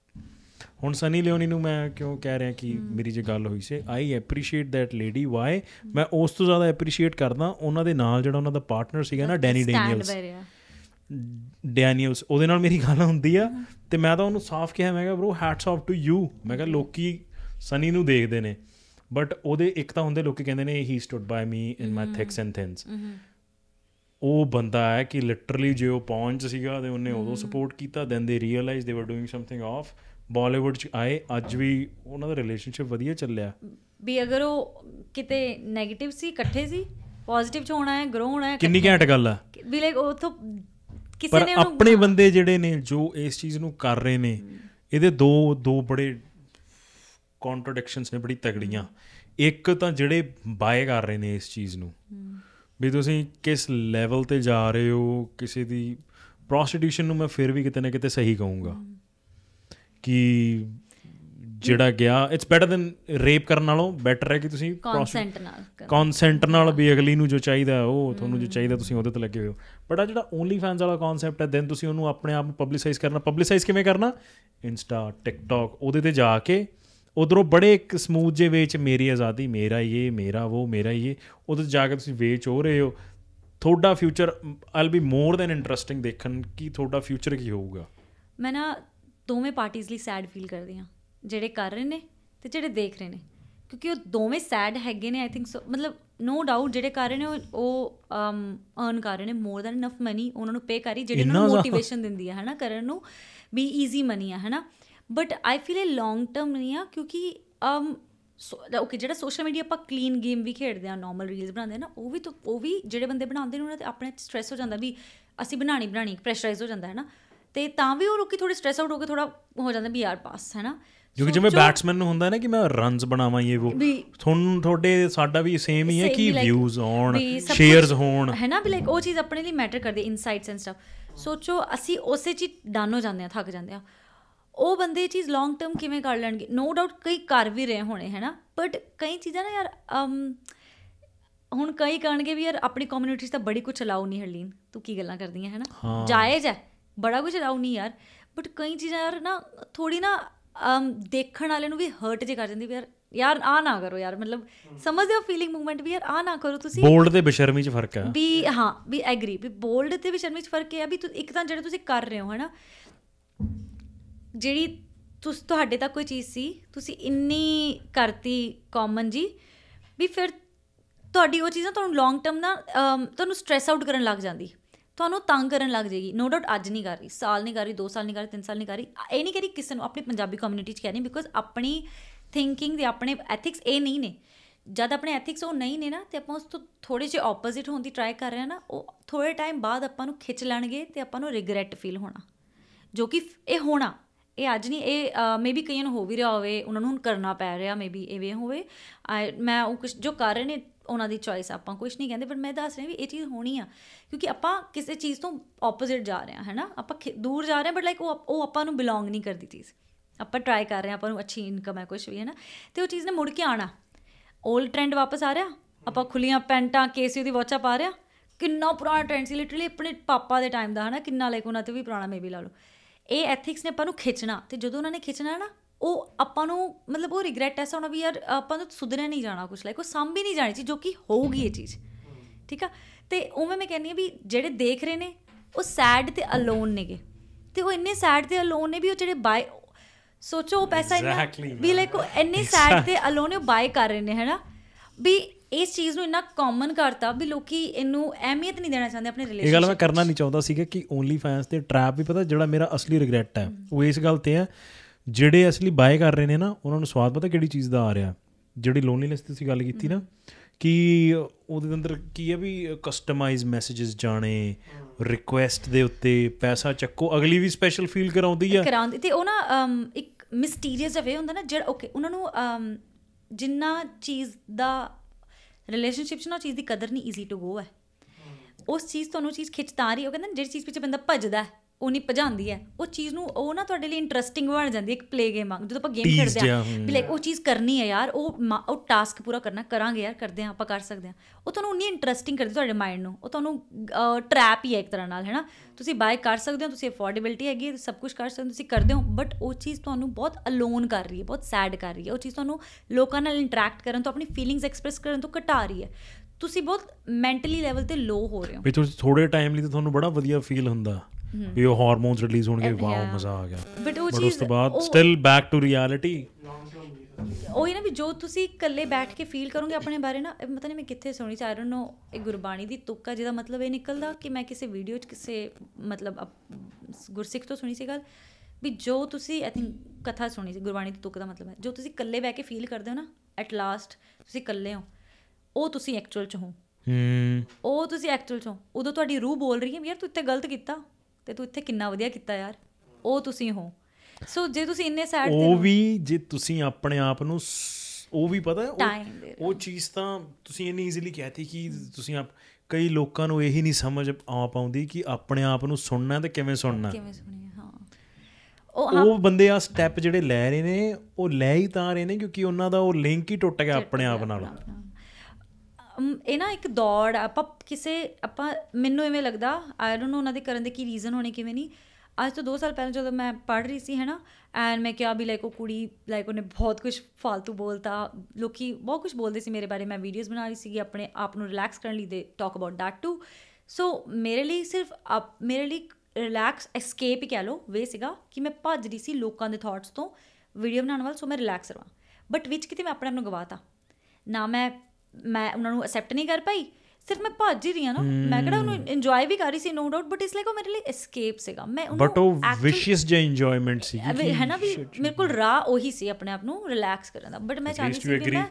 ਹੁਣ ਸਨੀ ਲਿਓਨੀ ਨੂੰ ਮੈਂ ਕਿਉਂ ਕਹਿ ਰਿਹਾ ਕਿ ਮੇਰੀ ਜੇ ਗੱਲ ਹੋਈ ਸੀ I appreciate that lady why ਮੈਂ ਉਸ ਤੋਂ ਜ਼ਿਆਦਾ ਐਪਰੀਸ਼ੀਏਟ ਕਰਦਾ ਉਹਨਾਂ ਦੇ ਨਾਲ ਜਿਹੜਾ ਉਹਨਾਂ ਦਾ ਪਾਰਟਨਰ ਸੀਗਾ ਨਾ ਡੈਨੀ ਡੇਨੀਅਲਸ ਡੈਨੀਅਲਸ ਉਹਦੇ ਨਾਲ ਮੇਰੀ ਗੱਲ ਹੁੰਦੀ ਆ ਤੇ ਮੈਂ ਤਾਂ ਉਹਨੂੰ ਸਾਫ਼ ਕਿਹਾ ਮੈਂ ਕਿਹਾ bro hats off to you ਮੈਂ ਕਿਹਾ ਲੋਕੀ ਸਨੀ ਨੂੰ ਦੇਖਦੇ ਨੇ ਬਟ ਉਹਦੇ ਇੱਕ ਤਾਂ ਹੁੰਦੇ ਲੋਕੀ ਕਹਿੰਦੇ ਨੇ he stood by me in my thicks and thins ਉਹ ਬੰਦਾ ਹੈ ਕਿ ਲਿਟਰਲੀ ਜੇ ਉਹ ਪਹੁੰਚ ਸੀਗਾ ਤੇ ਉਹਨੇ ਉਦੋਂ ਸਪੋਰਟ ਕੀਤਾ ਦੈਨ ਦੇ ਰੀਅਲਾਈਜ਼ ਦੇ ਵਰ ਡੂਇੰਗ ਸਮਥਿੰਗ ਆਫ ਬਾਲੀਵੁੱਡ ਚ ਆਏ ਅੱਜ ਵੀ ਉਹਨਾਂ ਦਾ ਰਿਲੇਸ਼ਨਸ਼ਿਪ ਵਧੀਆ ਚੱਲਿਆ ਵੀ ਅਗਰ ਉਹ ਕਿਤੇ 네ਗੇਟਿਵ ਸੀ ਇਕੱਠੇ ਸੀ ਪੋਜ਼ਿਟਿਵ ਚ ਹੋਣਾ ਹੈ ਗਰੋ ਹੋਣਾ ਹੈ ਕਿੰਨੀ ਘੈਂਟ ਗੱਲ ਆ ਵੀ ਲਾਈਕ ਉਥੋਂ ਕਿਸੇ ਨੇ ਆਪਣੇ ਬੰਦੇ ਜਿਹੜੇ ਨੇ ਜੋ ਇਸ ਚੀਜ਼ ਨੂੰ ਕਰ ਰਹੇ ਨੇ ਇਹਦੇ ਦੋ ਦੋ ਬੜੇ ਕੰਟਰਡਿਕਸ਼ਨਸ ਨੇ ਬੜੀ ਤਗੜੀਆਂ ਇੱਕ ਤਾਂ ਜਿਹੜੇ ਬਾਏ ਕਰ ਰਹੇ ਨੇ ਇਸ ਚੀਜ਼ ਨੂੰ ਵੀ ਤੁਸੀਂ ਕਿਸ ਲੈਵਲ ਤੇ ਜਾ ਰਹੇ ਹੋ ਕਿਸੇ ਦੀ ਪ੍ਰੋਸਟੀਟਿਊਸ਼ਨ ਨੂੰ ਮੈਂ ਫਿਰ ਵੀ ਕਿਤੇ ਨਾ ਕਿਤੇ ਸਹੀ ਕਹੂੰਗਾ ਕਿ ਜਿਹੜਾ ਗਿਆ ਇਟਸ ਬੈਟਰ ਦੈਨ ਰੇਪ ਕਰਨ ਨਾਲੋਂ ਬੈਟਰ ਹੈ ਕਿ ਤੁਸੀਂ ਕਨਸੈਂਟ ਨਾਲ ਕਨਸੈਂਟ ਨਾਲ ਵੀ ਅਗਲੀ ਨੂੰ ਜੋ ਚਾਹੀਦਾ ਉਹ ਤੁਹਾਨੂੰ ਜੋ ਚਾਹੀਦਾ ਤੁਸੀਂ ਉਹਦੇ ਤੇ ਲੱਗੇ ਹੋ ਬਟ ਆ ਜਿਹੜਾ ਓਨਲੀ ਫੈਨਸ ਵਾਲਾ ਕਨਸੈਪਟ ਹੈ ਦੈਨ ਤੁਸੀਂ ਉਹਨੂੰ ਆਪਣੇ ਆਪ ਪਬਲਿਸਾਈਜ਼ ਕਰਨਾ ਪਬਲਿਸਾਈਜ਼ ਕਿਵੇਂ ਕਰਨਾ ਇੰਸਟਾ ਟਿਕਟੌਕ ਉਹਦੇ ਤੇ ਜਾ ਕੇ ਉਧਰੋਂ ਬੜੇ ਇੱਕ ਸਮੂਥ ਜੇ ਵੇਚ ਮੇਰੀ ਆਜ਼ਾਦੀ ਮੇਰਾ ਇਹ ਮੇਰਾ ਉਹ ਮੇਰਾ ਇਹ ਉਧਰ ਜਾ ਕੇ ਤੁਸੀਂ ਵੇਚ ਹੋ ਰਹੇ ਹੋ ਤੁਹਾਡਾ future all be more than interesting ਦੇਖਣ ਕਿ ਤੁਹਾਡਾ ਫਿਊਚਰ ਕੀ ਹੋਊਗਾ ਮੈਂ ਨਾ ਦੋਵੇਂ ਪਾਰਟੀਆਂ ਲਈ ਸੈਡ ਫੀਲ ਕਰਦੀ ਆ ਜਿਹੜੇ ਕਰ ਰਹੇ ਨੇ ਤੇ ਜਿਹੜੇ ਦੇਖ ਰਹੇ ਨੇ ਕਿਉਂਕਿ ਉਹ ਦੋਵੇਂ ਸੈਡ ਹੈਗੇ ਨੇ ਆਈ ਥਿੰਕ ਸੋ ਮਤਲਬ ਨੋ ਡਾਊਟ ਜਿਹੜੇ ਕਰ ਰਹੇ ਨੇ ਉਹ ਅਰਨ ਕਰ ਰਹੇ ਨੇ ਮੋਰ ਦੈਨ ਇਨਫ ਮਨੀ ਉਹਨਾਂ ਨੂੰ ਪੇ ਕਰੀ ਜਿਹੜੇ ਉਹਨਾਂ ਨੂੰ ਮੋਟੀਵੇਸ਼ਨ ਦਿੰਦੀ ਹੈ ਹਨਾ ਕਰਨ ਨੂੰ ਵੀ ਈਜ਼ੀ ਮਨੀ ਆ ਹਨਾ ਬਟ ਆਈ ਫੀਲ ਇ ਲੌਂਗ ਟਰਮ ਨਹੀਂ ਆ ਕਿਉਂਕਿ ਅਮ ਓਕੇ ਜਿਹੜਾ ਸੋਸ਼ਲ ਮੀਡੀਆ ਆਪਾਂ ਕਲੀਨ ਗੇਮ ਵੀ ਖੇਡਦੇ ਆ ਨਾਰਮਲ ਰੀਲਸ ਬਣਾਉਂਦੇ ਆ ਨਾ ਉਹ ਵੀ ਤਾਂ ਉਹ ਵੀ ਜਿਹੜੇ ਬੰਦੇ ਬਣਾਉਂਦੇ ਨੇ ਉਹਨਾਂ ਤੇ ਆਪਣੇ ਸਟ्रेस ਹੋ ਜਾਂਦਾ ਵੀ ਅਸੀਂ ਬਣਾਣੀ ਬਣਾਣੀ ਪ੍ਰੈਸ਼ਰਾਈਜ਼ ਹੋ ਜਾਂਦਾ ਹੈ ਨਾ ਤੇ ਤਾਂ ਵੀ ਉਹ ਲੋਕੀ ਥੋੜੇ ਸਟ्रेस ਆਊਟ ਹੋ ਕੇ ਥੋੜਾ ਹੋ ਜਾਂਦਾ ਵੀ ਯਾਰ ਪਾਸ ਹੈ ਨਾ ਕਿਉਂਕਿ ਜਿਵੇਂ ਬੈਟਸਮੈਨ ਨੂੰ ਹੁੰਦਾ ਹੈ ਨਾ ਕਿ ਮੈਂ ਰਨਸ ਬਣਾਵਾਂ ਇਹ ਉਹ ਤੁਹਾਨੂੰ ਤੁਹਾਡੇ ਸਾਡਾ ਵੀ ਸੇਮ ਹੀ ਹੈ ਕਿ ਵਿਊਜ਼ ਆਉਣ ਸ਼ੇਅਰਸ ਹੋਣ ਹੈ ਨਾ ਵੀ ਲਾਈਕ ਉਹ ਚੀਜ਼ ਆਪਣੇ ਲਈ ਮੈਟਰ ਕਰਦੀ ਇਨਸਾਈਟਸ ਐਂਡ ਸਟਫ ਸੋਚੋ ਅਸੀਂ ਉਸੇ ਚੀਜ਼ ਡਾਨੋ ਜਾਂਦੇ ਆ ਥੱਕ ਜਾਂਦੇ ਆ ਉਹ ਬੰਦੇ ਚੀਜ਼ ਲੌਂਗ ਟਰਮ ਕਿਵੇਂ ਕਰ ਲੈਣਗੇ ਨੋ ਡਾਊਟ ਕਈ ਕਰ ਵੀ ਰਹੇ ਹੋਣੇ ਹੈਨਾ ਬਟ ਕਈ ਚੀਜ਼ਾਂ ਨਾ ਯਾਰ ਹੁਣ ਕਈ ਕਹਣਗੇ ਵੀ ਯਾਰ ਆਪਣੀ ਕਮਿਊਨਿਟੀਜ਼ ਤਾਂ ਬੜੀ ਕੁਝ ਅਲਾਉ ਨਹੀਂ ਹਰਲੀਨ ਤੂੰ ਕੀ ਗੱਲਾਂ ਕਰਦੀ ਹੈ ਹੈਨਾ ਜਾਇਜ਼ ਹੈ ਬੜਾ ਕੁਝ ਅਲਾਉ ਨਹੀਂ ਯਾਰ ਬਟ ਕਈ ਚੀਜ਼ਾਂ ਯਾਰ ਨਾ ਥੋੜੀ ਨਾ ਦੇਖਣ ਵਾਲੇ ਨੂੰ ਵੀ ਹਰਟ ਜੇ ਕਰ ਜਾਂਦੀ ਵੀ ਯਾਰ ਯਾਰ ਆ ਨਾ ਕਰੋ ਯਾਰ ਮਤਲਬ ਸਮਝਦੇ ਹੋ ਫੀਲਿੰਗ ਮੂਵਮੈਂਟ ਵੀ ਯਾਰ ਆ ਨਾ ਕਰੋ ਤੁਸੀਂ ਬੋਲਡ ਤੇ ਬਿਸ਼ਰਮੀ 'ਚ ਫਰਕ ਹੈ ਵੀ ਹਾਂ ਵੀ ਐਗਰੀ ਵੀ ਬੋਲਡ ਤੇ ਬਿਸ਼ਰਮੀ 'ਚ ਫਰਕ ਹੈ ਵੀ ਇੱਕ ਤਾਂ ਜਿਹੜਾ ਤੁਸੀਂ ਕਰ ਰਹੇ ਹੋ ਹਨਾ ਜਿਹੜੀ ਤੁਸ ਤੁਹਾਡੇ ਤਾਂ ਕੋਈ ਚੀਜ਼ ਸੀ ਤੁਸੀਂ ਇੰਨੀ ਕਰਤੀ ਕਾਮਨ ਜੀ ਵੀ ਫਿਰ ਤੁਹਾਡੀ ਉਹ ਚੀਜ਼ਾਂ ਤੁਹਾਨੂੰ ਲੌਂਗ ਟਰਮ ਨਾ ਤੁਹਾਨੂੰ ਸਟ्रेस ਆਊਟ ਕਰਨ ਲੱਗ ਜਾਂਦੀ ਤੁਹਾਨੂੰ ਤੰਗ ਕਰਨ ਲੱਗ ਜੇਗੀ ਨੋ ਡਾਊਟ ਅੱਜ ਨਹੀਂ ਕਰ ਰਹੀ ਸਾਲ ਨਹੀਂ ਕਰ ਰਹੀ 2 ਸਾਲ ਨਹੀਂ ਕਰ ਰਹੀ 3 ਸਾਲ ਨਹੀਂ ਕਰ ਰਹੀ ਇਹ ਨਹੀਂ ਕਰੀ ਕਿਸੇ ਨੂੰ ਆਪਣੀ ਪੰਜਾਬੀ ਕਮਿਊਨਿਟੀ 'ਚ ਕਹਿਣੀ ਬਿਕੋਜ਼ ਆਪਣੀ ਥਿੰਕਿੰਗ ਦੇ ਆਪਣੇ ਐਥਿਕਸ ਇਹ ਨਹੀਂ ਨੇ ਜਦ ਆਪਣੇ ਐਥਿਕਸ ਉਹ ਨਹੀਂ ਨੇ ਨਾ ਤੇ ਆਪਾਂ ਉਸ ਤੋਂ ਥੋੜੇ ਜਿਹਾ ਆਪੋਜ਼ਿਟ ਹੋਣ ਦੀ ਟਰਾਈ ਕਰ ਰਹੇ ਆ ਨਾ ਉਹ ਥੋੜੇ ਟਾਈਮ ਬਾਅਦ ਆਪਾਂ ਨੂੰ ਖਿੱਚ ਲੈਣਗੇ ਤੇ ਆਪਾਂ ਨੂੰ ਰਿਗਰੈਟ ਫੀਲ ਹੋਣਾ ਜੋ ਕਿ ਇਹ ਹੋਣਾ ਇਹ ਅੱਜ ਨਹੀਂ ਇਹ ਮੇਬੀ ਕਈਆਂ ਨੂੰ ਹੋ ਵੀ ਰਿਹਾ ਹੋਵੇ ਉਹਨਾਂ ਨੂੰ ਕਰਨਾ ਪੈ ਰਿਹਾ ਮੇਬੀ ਇਵੇਂ ਹੋਵੇ ਮੈਂ ਉਹ ਕੁਝ ਜੋ ਕਰ ਰਹੇ ਨੇ ਉਹਨਾਂ ਦੀ ਚੋਇਸ ਆਪਾਂ ਕੁਝ ਨਹੀਂ ਕਹਿੰਦੇ ਪਰ ਮੈਂ ਦੱਸ ਰਹੀ ਵੀ ਇਹ ਚੀਜ਼ ਹੋਣੀ ਆ ਕਿਉਂਕਿ ਆਪਾਂ ਕਿਸੇ ਚੀਜ਼ ਤੋਂ ਆਪੋਜ਼ਿਟ ਜਾ ਰਹੇ ਆ ਹੈਨਾ ਆਪਾਂ ਦੂਰ ਜਾ ਰਹੇ ਆ ਬਟ ਲਾਈਕ ਉਹ ਉਹ ਆਪਾਂ ਨੂੰ ਬਿਲੋਂਗ ਨਹੀਂ ਕਰਦੀ ਚੀਜ਼ ਆਪਾਂ ਟਰਾਈ ਕਰ ਰਹੇ ਆ ਆਪਾਂ ਨੂੰ ਅੱਛੀ ਇਨਕਮ ਹੈ ਕੁਝ ਵੀ ਹੈਨਾ ਤੇ ਉਹ ਚੀਜ਼ ਨੇ ਮੁੜ ਕੇ ਆਣਾ 올ਡ ਟ੍ਰੈਂਡ ਵਾਪਸ ਆ ਰਿਹਾ ਆਪਾਂ ਖੁੱਲੀਆਂ ਪੈਂਟਾਂ ਕੇਸੀ ਦੀ ਵਾਚਾ ਪਾ ਰਿਆ ਕਿੰਨਾ ਪੁਰਾਣਾ ਟ੍ਰੈਂਡ ਸੀ ਲਿਟਰਲੀ ਆਪਣੇ ਪਾਪਾ ਦੇ ਟਾਈਮ ਦਾ ਹੈਨਾ ਕਿੰਨਾ ਲਾਈਕ ਉਹਨਾਂ ਤੇ ਵੀ ਪੁਰਾਣਾ ਮੇਬੀ ਲਾ ਲਓ ਇਹ ਐਥਿਕਸ ਨੇ ਆਪਾਂ ਨੂੰ ਖਿੱਚਣਾ ਤੇ ਜਦੋਂ ਉਹਨਾਂ ਨੇ ਖਿੱਚਣਾ ਨਾ ਉਹ ਆਪਾਂ ਨੂੰ ਮਤਲਬ ਉਹ ਰਿਗਰੈਟ ਐਸਾ ਹੋਣਾ ਵੀ ਯਾਰ ਆਪਾਂ ਨੂੰ ਸੁਧਰਿਆ ਨਹੀਂ ਜਾਣਾ ਕੁਝ ਲਾਈਕ ਉਹ ਸਾਂਭੀ ਨਹੀਂ ਜਾਣੀ ਚੀਜ਼ ਜੋ ਕਿ ਹੋਊਗੀ ਇਹ ਚੀਜ਼ ਠੀਕ ਆ ਤੇ ਉਵੇਂ ਮੈਂ ਕਹਿੰਨੀ ਆ ਵੀ ਜਿਹੜੇ ਦੇਖ ਰਹੇ ਨੇ ਉਹ ਸੈਡ ਤੇ ਅਲੋਨ ਨੇਗੇ ਤੇ ਉਹ ਇੰਨੇ ਸੈਡ ਤੇ ਅਲੋਨ ਨੇ ਵੀ ਉਹ ਜਿਹੜੇ ਬਾਏ ਸੋਚੋ ਉਹ ਪੈਸਾ ਇੰਨਾ ਵੀ ਲਾਈਕ ਉਹ ਇੰਨੇ ਸੈਡ ਤੇ ਅਲੋਨ ਨੇ ਬਾਏ ਕਰ ਰਹੇ ਨੇ ਹੈਨਾ ਵੀ ਇਸ ਚੀਜ਼ ਨੂੰ ਇੰਨਾ ਕਾਮਨ ਕਰਤਾ ਵੀ ਲੋਕੀ ਇਹਨੂੰ ਅਹਿਮੀਅਤ ਨਹੀਂ ਦੇਣਾ ਚਾਹੁੰਦੇ ਆਪਣੇ ਰਿਲੇਸ਼ਨ ਇਹ ਗੱਲ ਮੈਂ ਕਰਨਾ ਨਹੀਂ ਚਾਹੁੰਦਾ ਸੀਗਾ ਕਿ ਓਨਲੀ ਫੈਨਸ ਤੇ ਟ੍ਰੈਪ ਵੀ ਪਤਾ ਜਿਹੜਾ ਮੇਰਾ ਅਸਲੀ ਰਿਗਰੈਟ ਹੈ ਉਹ ਇਸ ਗੱਲ ਤੇ ਹੈ ਜਿਹੜੇ ਅਸਲੀ ਬਾਏ ਕਰ ਰਹੇ ਨੇ ਨਾ ਉਹਨਾਂ ਨੂੰ ਸਵਾਦ ਪਤਾ ਕਿਹੜੀ ਚੀਜ਼ ਦਾ ਆ ਰਿਹਾ ਜਿਹੜੀ ਲੋਨਲੀਨੈਸ ਤੁਸੀਂ ਗੱਲ ਕੀਤੀ ਨਾ ਕਿ ਉਹਦੇ ਅੰਦਰ ਕੀ ਹੈ ਵੀ ਕਸਟਮਾਈਜ਼ ਮੈਸੇजेस ਜਾਣੇ ਰਿਕੁਐਸਟ ਦੇ ਉੱਤੇ ਪੈਸਾ ਚੱਕੋ ਅਗਲੀ ਵੀ ਸਪੈਸ਼ਲ ਫੀਲ ਕਰਾਉਂਦੀ ਆ ਕਰਾਉਂਦੀ ਤੇ ਉਹ ਨਾ ਇੱਕ ਮਿਸਟੀਰੀਅਸ ਜਿਹਾ ਹੁੰਦਾ ਨਾ ਜਿਹੜਾ ਓਕੇ ਉਹਨਾਂ ਨੂੰ ਜਿੰਨਾ ਚੀਜ਼ ਦਾ ਰਿਲੇਸ਼ਨਸ਼ਿਪ 'ਚ ਨਾ ਚੀਜ਼ ਦੀ ਕਦਰ ਨਹੀਂ ਈਜ਼ੀ ਟੂ ਗੋ ਹੈ ਉਸ ਚੀਜ਼ ਤੋਂ ਉਹ ਚੀਜ਼ ਖਿੱਚਦਾ ਰਹੀ ਉਹ ਕਹਿੰਦਾ ਜਿਹੜੀ ਚੀਜ਼ ਪਿੱਛੇ ਬੰਦਾ ਭੱਜਦਾ ਹੈ ਉਹਨੀ ਭਜਾਂਦੀ ਹੈ ਉਹ ਚੀਜ਼ ਨੂੰ ਉਹ ਨਾ ਤੁਹਾਡੇ ਲਈ ਇੰਟਰਸਟਿੰਗ ਬਣ ਜਾਂਦੀ ਹੈ ਇੱਕ ਪਲੇ ਗੇਮ ਵਾਂਗ ਜਦੋਂ ਆਪਾਂ ਗੇਮ ਖੇਡਦੇ ਆ ਵੀ ਲਾਈਕ ਉਹ ਚੀਜ਼ ਕਰਨੀ ਹੈ ਯਾਰ ਉਹ ਉਹ ਟਾਸਕ ਪੂਰਾ ਕਰਨਾ ਕਰਾਂਗੇ ਯਾਰ ਕਰਦੇ ਆ ਆਪਾਂ ਕਰ ਸਕਦੇ ਆ ਉਹ ਤੁਹਾਨੂੰ ਉਨੀ ਇੰਟਰਸਟਿੰਗ ਕਰਦੀ ਤੁਹਾਡੇ ਮਾਈਂਡ ਨੂੰ ਉਹ ਤੁਹਾਨੂੰ ਟ੍ਰੈਪ ਹੀ ਹੈ ਇੱਕ ਤਰ੍ਹਾਂ ਨਾਲ ਹੈਨਾ ਤੁਸੀਂ ਬਾਏ ਕਰ ਸਕਦੇ ਹੋ ਤੁਸੀਂ ਅਫੋਰਡੇਬਿਲਟੀ ਹੈਗੀ ਸਭ ਕੁਝ ਕਰ ਸਕਦੇ ਹੋ ਤੁਸੀਂ ਕਰਦੇ ਹੋ ਬਟ ਉਹ ਚੀਜ਼ ਤੁਹਾਨੂੰ ਬਹੁਤ ਅਲੋਨ ਕਰ ਰਹੀ ਹੈ ਬਹੁਤ ਸੈਡ ਕਰ ਰਹੀ ਹੈ ਉਹ ਚੀਜ਼ ਤੁਹਾਨੂੰ ਲੋਕਾਂ ਨਾਲ ਇੰਟਰੈਕਟ ਕਰਨ ਤੋਂ ਆਪਣੀ ਫੀਲਿੰਗਸ ਐਕਸਪ੍ਰੈਸ ਕਰਨ ਤੋਂ ਘਟਾ ਰਹੀ ਹੈ ਤੁਸੀਂ ਬਹੁਤ ਮੈਂਟਲੀ ਲੈਵਲ ਤੇ ਲੋ ਹੋ ਰਹੇ ਹੋ ਵੀ ਤੁਸੀਂ ਥੋੜੇ ਟਾਈਮ ਲਈ ਤਾਂ ਤੁਹਾਨੂੰ ਬੜਾ ਵਧੀਆ ਫੀਲ ਹੁੰਦਾ ਵੀ ਉਹ ਹਾਰਮੋਨਸ ਰਿਲੀਜ਼ ਹੋਣਗੇ ਵਾਓ ਮਜ਼ਾ ਆ ਗਿਆ ਬਟ ਉਹ ਚੀਜ਼ ਉਸ ਤੋਂ ਬਾਅਦ ਸਟਿਲ ਬੈਕ ਟੂ ਰਿਐਲਿਟੀ ਉਹ ਇਹ ਨਾ ਵੀ ਜੋ ਤੁਸੀਂ ਇਕੱਲੇ ਬੈਠ ਕੇ ਫੀਲ ਕਰੋਗੇ ਆਪਣੇ ਬਾਰੇ ਨਾ ਪਤਾ ਨਹੀਂ ਮੈਂ ਕਿੱਥੇ ਸੁਣੀ ਸੀ ਆਈ ਡੋਨਟ ਨੋ ਇਹ ਗੁਰਬਾਣੀ ਦੀ ਆ ਜਿਹਦਾ ਮਤਲਬ ਇਹ ਨਿਕਲਦਾ ਕਿ ਮੈਂ ਕਿਸੇ ਵੀਡੀਓ 'ਚ ਕਿਸੇ ਮਤਲਬ ਗੁਰਸਿੱਖ ਤੋਂ ਸੁਣੀ ਸੀ ਗੱਲ ਵੀ ਜੋ ਤੁਸੀਂ ਆਈ ਥਿੰਕ ਕਥਾ ਸੁਣੀ ਸੀ ਗੁਰਬਾਣੀ ਦੀ ਤੁੱਕ ਦਾ ਮਤਲਬ ਹੈ ਜੋ ਤੁਸੀਂ ਇਕੱਲੇ ਬੈ ਕੇ ਫੀਲ ਕਰਦੇ ਹੋ ਨਾ ਐਟ ਲਾਸਟ ਤੁਸੀਂ ਇਕੱਲੇ ਹੋ ਉਹ ਤੁਸੀਂ ਐਕਚੁਅਲ 'ਚ ਹੋ ਹੂੰ ਉਹ ਤੁਸੀਂ ਐਕਚੁਅਲ 'ਚ ਹੋ ਉਦੋਂ ਤੁਹਾਡੀ ਰੂਹ ਬੋਲ ਰਹੀ ਹੈ ਯਾਰ ਤੂੰ ਇੱਥੇ ਗਲਤ ਕੀਤਾ ਤੇ ਤੂੰ ਇੱਥੇ ਕਿੰਨਾ ਵਧੀਆ ਕੀਤਾ ਯਾਰ ਉਹ ਤੁਸੀਂ ਹੋ ਸੋ ਜੇ ਤੁਸੀਂ ਇੰਨੇ ਸੈਡ ਤੇ ਉਹ ਵੀ ਜੇ ਤੁਸੀਂ ਆਪਣੇ ਆਪ ਨੂੰ ਉਹ ਵੀ ਪਤਾ ਹੈ ਉਹ ਚੀਜ਼ ਤਾਂ ਤੁਸੀਂ ਇੰਨੀ ਈਜ਼ੀਲੀ ਕਹਤੀ ਕਿ ਤੁਸੀਂ ਆਪ ਕਈ ਲੋਕਾਂ ਨੂੰ ਇਹੀ ਨਹੀਂ ਸਮਝ ਆ ਪਾਉਂਦੀ ਕਿ ਆਪਣੇ ਆਪ ਨੂੰ ਸੁਣਨਾ ਤੇ ਕਿਵੇਂ ਸੁਣਨਾ ਕਿਵੇਂ ਸੁਣੀਏ ਹਾਂ ਉਹ ਬੰਦੇ ਆ ਸਟੈਪ ਜਿਹੜੇ ਲੈ ਰਹੇ ਨੇ ਉਹ ਲੈ ਹੀ ਤਾਂ ਰਹੇ ਨੇ ਕਿਉਂਕਿ ਉਹਨਾਂ ਦਾ ਉਹ ਲਿੰਕ ਹੀ ਟੁੱਟ ਗਿਆ ਆਪਣੇ ਆਪ ਨਾਲ ਇਹ ਨਾ ਇੱਕ ਦੌੜ ਆਪਾਂ ਕਿਸੇ ਆਪਾਂ ਮੈਨੂੰ ਇਵੇਂ ਲੱਗਦਾ ਆਈ ਡੋਨਟ ਨੋ ਉਹਨਾਂ ਦੇ ਕਰਨ ਦੇ ਕੀ ਰੀਜ਼ਨ ਹੋਣੇ ਕਿਵੇਂ ਨਹੀਂ ਅੱਜ ਤੋਂ 2 ਸਾਲ ਪਹਿਲਾਂ ਜਦੋਂ ਮੈਂ ਪੜ੍ਹ ਰਹੀ ਸੀ ਹੈਨਾ ਐਂਡ ਮੈਂ ਕਿਹਾ ਵੀ ਲਾਈਕ ਉਹ ਕੁੜੀ ਲਾਈਕ ਉਹਨੇ ਬਹੁਤ ਕੁਝ ਫालतू ਬੋਲਤਾ ਲੋਕੀ ਬਹੁਤ ਕੁਝ ਬੋਲਦੇ ਸੀ ਮੇਰੇ ਬਾਰੇ ਮੈਂ ਵੀਡੀਓਜ਼ ਬਣਾ ਰਹੀ ਸੀਗੀ ਆਪਣੇ ਆਪ ਨੂੰ ਰਿਲੈਕਸ ਕਰਨ ਲਈ they talk about that too so ਮੇਰੇ ਲਈ ਸਿਰਫ ਮੇਰੇ ਲਈ ਰਿਲੈਕਸ ਐਸਕੇਪ ਹੀ ਕਹਿ ਲਓ ਵੇ ਸੀਗਾ ਕਿ ਮੈਂ ਭੱਜ ਰਹੀ ਸੀ ਲੋਕਾਂ ਦੇ ਥਾਟਸ ਤੋਂ ਵੀਡੀਓ ਬਣਾਉਣ ਵਾਲ ਸੋ ਮੈਂ ਰਿਲੈਕਸ ਰਵਾਂ ਬਟ ਵਿੱਚ ਕਿਤੇ ਮੈਂ ਆਪਣੇ ਆਪ ਨੂੰ ਗਵਾਤਾ ਨਾ ਮੈਂ ਮੈਂ ਉਹਨਾਂ ਨੂੰ ਅਸੈਪਟ ਨਹੀਂ ਕਰ ਪਾਈ ਸਿਰਫ ਮੈਂ ਭੱਜ ਹੀ ਰਹੀ ਹਾਂ ਨਾ ਮੈਂ ਕਿਹੜਾ ਉਹਨੂੰ ਇੰਜੋਏ ਵੀ ਕਰ ਰਹੀ ਸੀ no doubt but it's like ਉਹ ਮੇਰੇ ਲਈ ਐਸਕੇਪ ਸੀਗਾ ਮੈਂ ਉਹਨੂੰ ਬਟ ਉਹ ਵਿਸ਼ੀਅਸ ਜੇ ਇੰਜੋਇਮੈਂਟ ਸੀ ਹੈ ਨਾ ਵੀ ਮੇਰੇ ਕੋਲ ਰਾਹ ਉਹੀ ਸੀ ਆਪਣੇ ਆਪ ਨੂੰ ਰਿਲੈਕਸ ਕਰਨ ਦਾ ਬਟ ਮੈਂ ਚਾਹੁੰਦੀ ਸੀ ਕਿ ਮੈਂ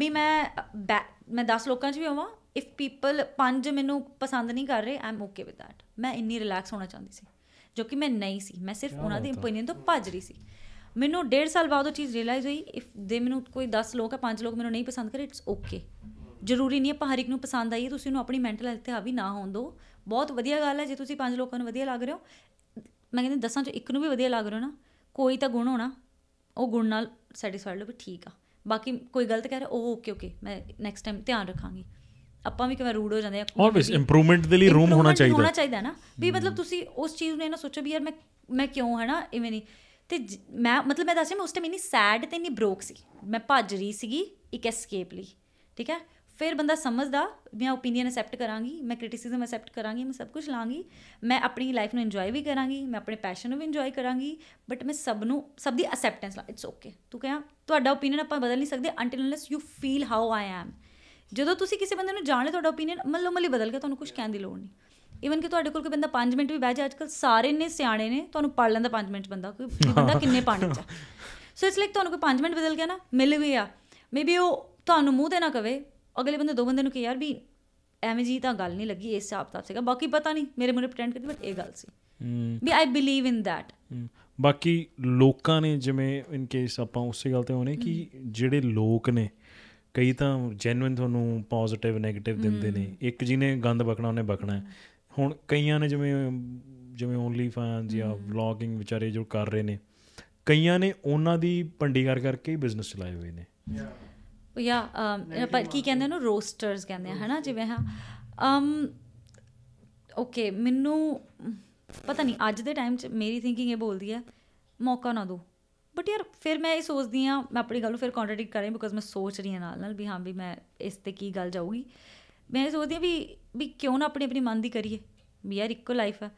ਵੀ ਮੈਂ ਮੈਂ 10 ਲੋਕਾਂ 'ਚ ਵੀ ਹੋਵਾਂ ਇਫ ਪੀਪਲ ਪੰਜ ਮੈਨੂੰ ਪਸੰਦ ਨਹੀਂ ਕਰ ਰਹੇ ਆਮ ਓਕੇ ਵਿਦ ਥੈਟ ਮੈਂ ਇੰਨੀ ਰਿਲੈਕਸ ਹੋਣਾ ਚਾਹੁੰਦੀ ਸੀ ਜੋ ਕਿ ਮੈਂ ਨਹੀਂ ਸੀ ਮੈਂ ਸਿਰਫ ਉਹਨਾਂ ਦੀ ਓਪੀਨੀਅਨ ਤੋਂ ਭੱਜ ਰਹੀ ਸੀ ਮੈਨੂੰ 1.5 ਸਾਲ ਬਾਅਦ ਉਹ ਚੀਜ਼ ਰਿਅਲਾਈਜ਼ ਹੋਈ ਇਫ ਦੇ ਮੈਨੂੰ ਕੋਈ 10 ਲੋਕ ਆ 5 ਲੋਕ ਮੈਨੂੰ ਨਹੀਂ ਪਸੰਦ ਕਰੇ ਇਟਸ ਓਕੇ ਜ਼ਰੂਰੀ ਨਹੀਂ ਆਪਾਂ ਹਰ ਇੱਕ ਨੂੰ ਪਸੰਦ ਆਈਏ ਤੁਸੀਂ ਉਹਨੂੰ ਆਪਣੀ ਮੈਂਟਲ ਹੈਲਥ ਤੇ ਹਾਵੀ ਨਾ ਹੋਣ ਦੋ ਬਹੁਤ ਵਧੀਆ ਗੱਲ ਹੈ ਜੇ ਤੁਸੀਂ ਪੰਜ ਲੋਕਾਂ ਨੂੰ ਵਧੀਆ ਲੱਗ ਰਹੇ ਹੋ ਮੈਂ ਕਹਿੰਦੀ ਦਸਾਂ ਚੋਂ ਇੱਕ ਨੂੰ ਵੀ ਵਧੀਆ ਲੱਗ ਰਿਹਾ ਨਾ ਕੋਈ ਤਾਂ ਗੁਣ ਹੋਣਾ ਉਹ ਗੁਣ ਨਾਲ ਸੈਟੀਸਫਾਈਡ ਹੋ ਵੀ ਠੀਕ ਆ ਬਾਕੀ ਕੋਈ ਗਲਤ ਕਹਿ ਰਿਹਾ ਉਹ ਓਕੇ ਓਕੇ ਮੈਂ ਨੈਕਸਟ ਟਾਈਮ ਧਿਆਨ ਰੱਖਾਂਗੀ ਆਪਾਂ ਵੀ ਕਿਵੇਂ ਰੂਡ ਹੋ ਜਾਂਦੇ ਆ ਆਲਵੇਸ ਇੰਪਰੂਵਮੈਂਟ ਦੇ ਲਈ ਰੂਮ ਹੋਣਾ ਚਾਹੀਦਾ ਹੋਣਾ ਚਾਹੀਦਾ ਨਾ ਵੀ ਮਤਲਬ ਤੁਸੀਂ ਉਸ ਚੀਜ਼ ਨੂੰ ਇਹ ਨਾ ਸੋਚੋ ਵੀ ਯਾਰ ਮੈਂ ਮੈਂ ਕਿਉਂ ਹੈ ਨਾ ਇਵੇਂ ਨਹੀਂ ਤੇ ਮੈਂ ਮਤਲਬ ਮੈਂ ਦੱਸਿਆ ਮੈਂ ਉਸ ਟਾਈਮ ਇਨੀ ਸੈਡ ਤੇ ਇਨੀ ਬ੍ਰੋਕ ਸੀ ਮੈਂ ਭੱਜ ਰਹੀ ਸੀਗੀ ਇੱਕ ਐਸਕੇਪ ਲਈ ਠੀਕ ਹੈ ਫਿਰ ਬੰਦਾ ਸਮਝਦਾ ਮੈਂ opinion ਅਸੈਪਟ ਕਰਾਂਗੀ ਮੈਂ ਕ੍ਰਿਟਿਸਿਜ਼ਮ ਅਸੈਪਟ ਕਰਾਂਗੀ ਮੈਂ ਸਭ ਕੁਝ ਲਾਂਗੀ ਮੈਂ ਆਪਣੀ ਲਾਈਫ ਨੂੰ ਇੰਜੋਏ ਵੀ ਕਰਾਂਗੀ ਮੈਂ ਆਪਣੇ ਪੈਸ਼ਨ ਨੂੰ ਵੀ ਇੰਜੋਏ ਕਰਾਂਗੀ ਬਟ ਮੈਂ ਸਭ ਨੂੰ ਸਭ ਦੀ ਅਸੈਪਟੈਂਸ ਲਾ ਇਟਸ ਓਕੇ ਤੂੰ ਕਹਿਆ ਤੁਹਾਡਾ opinion ਆਪਾਂ ਬਦਲ ਨਹੀਂ ਸਕਦੇ until unless you feel how I am ਜਦੋਂ ਤੁਸੀਂ ਕਿਸੇ ਬੰਦੇ ਨੂੰ ਜਾਣ ਲੈ ਤੁਹਾਡਾ opinion ਮੱਲੋ ਮੱਲੀ ਬਦਲ ਗਿਆ ਤੁਹਾਨੂੰ ਕੁਝ ਕਹਿਣ ਦੀ ਲੋੜ ਨਹੀਂ ਇਵਨ ਕਿ ਤੁਹਾਡੇ ਕੋਲ ਕੋਈ ਬੰਦਾ 5 ਮਿੰਟ ਵੀ ਬਹਿ ਜਾ ਅੱਜਕੱਲ ਸਾਰੇ ਨੇ ਸਿਆਣੇ ਨੇ ਤੁਹਾਨੂੰ ਪੜ ਲੈਂਦਾ 5 ਮਿੰਟ ਬੰਦਾ ਕੋਈ ਬੰਦਾ ਕਿੰਨੇ ਪਾਣੀ ਚ ਸੋ ਇਟਸ ਲਾਈਕ ਤੁਹਾਨੂੰ ਕੋਈ 5 ਮਿੰਟ ਬਦਲ ਗਿਆ ਨਾ ਮਿਲ ਵੀ ਆ ਮੇਬੀ ਉਹ ਤੁਹਾਨੂੰ ਮੂੰਹ ਤੇ ਨਾ ਕਵੇ ਅਗਲੇ ਬੰਦੇ ਦੋ ਬੰਦੇ ਨੂੰ ਕਿ ਯਾਰ ਵੀ ਐਵੇਂ ਜੀ ਤਾਂ ਗੱਲ ਨਹੀਂ ਲੱਗੀ ਇਸ ਹਿਸਾਬ ਤਾਂ ਸੀਗਾ ਬਾਕੀ ਪਤਾ ਨਹੀਂ ਮੇਰੇ ਮੂਰੇ ਪ੍ਰਟੈਂਡ ਕਰਦੀ ਬਟ ਇਹ ਗੱਲ ਸੀ ਵੀ ਆਈ ਬਲੀਵ ਇਨ ਥੈਟ ਬਾਕੀ ਲੋਕਾਂ ਨੇ ਜਿਵੇਂ ਇਨ ਕੇਸ ਆਪਾਂ ਉਸੇ ਗੱਲ ਤੇ ਹੋਣੇ ਕਿ ਜਿਹੜੇ ਲੋਕ ਨੇ ਕਈ ਤਾਂ ਜੈਨੂਇਨ ਤੁਹਾਨੂੰ ਪੋਜ਼ਿਟਿਵ 네ਗੇਟਿਵ ਦਿੰਦੇ ਨੇ ਇੱਕ ਜਿਹਨੇ ਗੰਦ ਬਕਣਾ ਉਹਨੇ ਬਕਣਾ ਹੁਣ ਕਈਆਂ ਨੇ ਜਿਵੇਂ ਜਿਵੇਂ ਓਨਲੀ ਫੈਨ ਜਾਂ ਵਲੌਗਿੰਗ ਵਿਚਾਰੇ ਜੋ ਕਰ ਰਹੇ ਨੇ ਕਈਆਂ ਨੇ ਉਹਨਾਂ ਦੀ ਪੰਡੀ ਕਰ ਕਰਕੇ ਹੀ ਬਿਜ਼ਨਸ ਚਲਾਏ ਹੋਏ ਨੇ ਯਾ um, ਪਰ ਕੀ ਕਹਿੰਦੇ ਨੇ ਰੋਸਟਰਸ ਕਹਿੰਦੇ ਆ ਹਨਾ ਜਿਵੇਂ ਹਾਂ ਅਮ ਓਕੇ um, ਮੈਨੂੰ ਪਤਾ ਨਹੀਂ ਅੱਜ ਦੇ ਟਾਈਮ 'ਚ ਮੇਰੀ ਥਿੰਕਿੰਗ ਇਹ ਬੋਲਦੀ ਹੈ ਮੌਕਾ ਨਾ ਦੋ ਬਟ ਯਾਰ ਫਿਰ ਮੈਂ ਇਹ ਸੋਚਦੀ ਆ ਮੈਂ ਆਪਣੀ ਗੱਲ ਨੂੰ ਫਿਰ ਕੰਟਰਡਿਕਟ ਕਰ ਰਹੀ ਬਿਕਾਜ਼ ਮੈਂ ਸੋਚ ਰਹੀ ਹਾਂ ਨਾਲ ਨਾਲ ਵੀ ਹਾਂ ਵੀ ਮੈਂ ਇਸ ਤੇ ਕੀ ਗੱਲ ਜਾਊਗੀ ਮੈਂ ਸੋਚਦੀ ਵੀ ਵੀ ਕਿਉਂ ਨਾ ਆਪਣੀ ਆਪਣੀ ਮਨ ਦੀ ਕਰੀਏ ਵੀ ਯਾਰ ਇੱਕੋ ਲਾਈਫ ਆ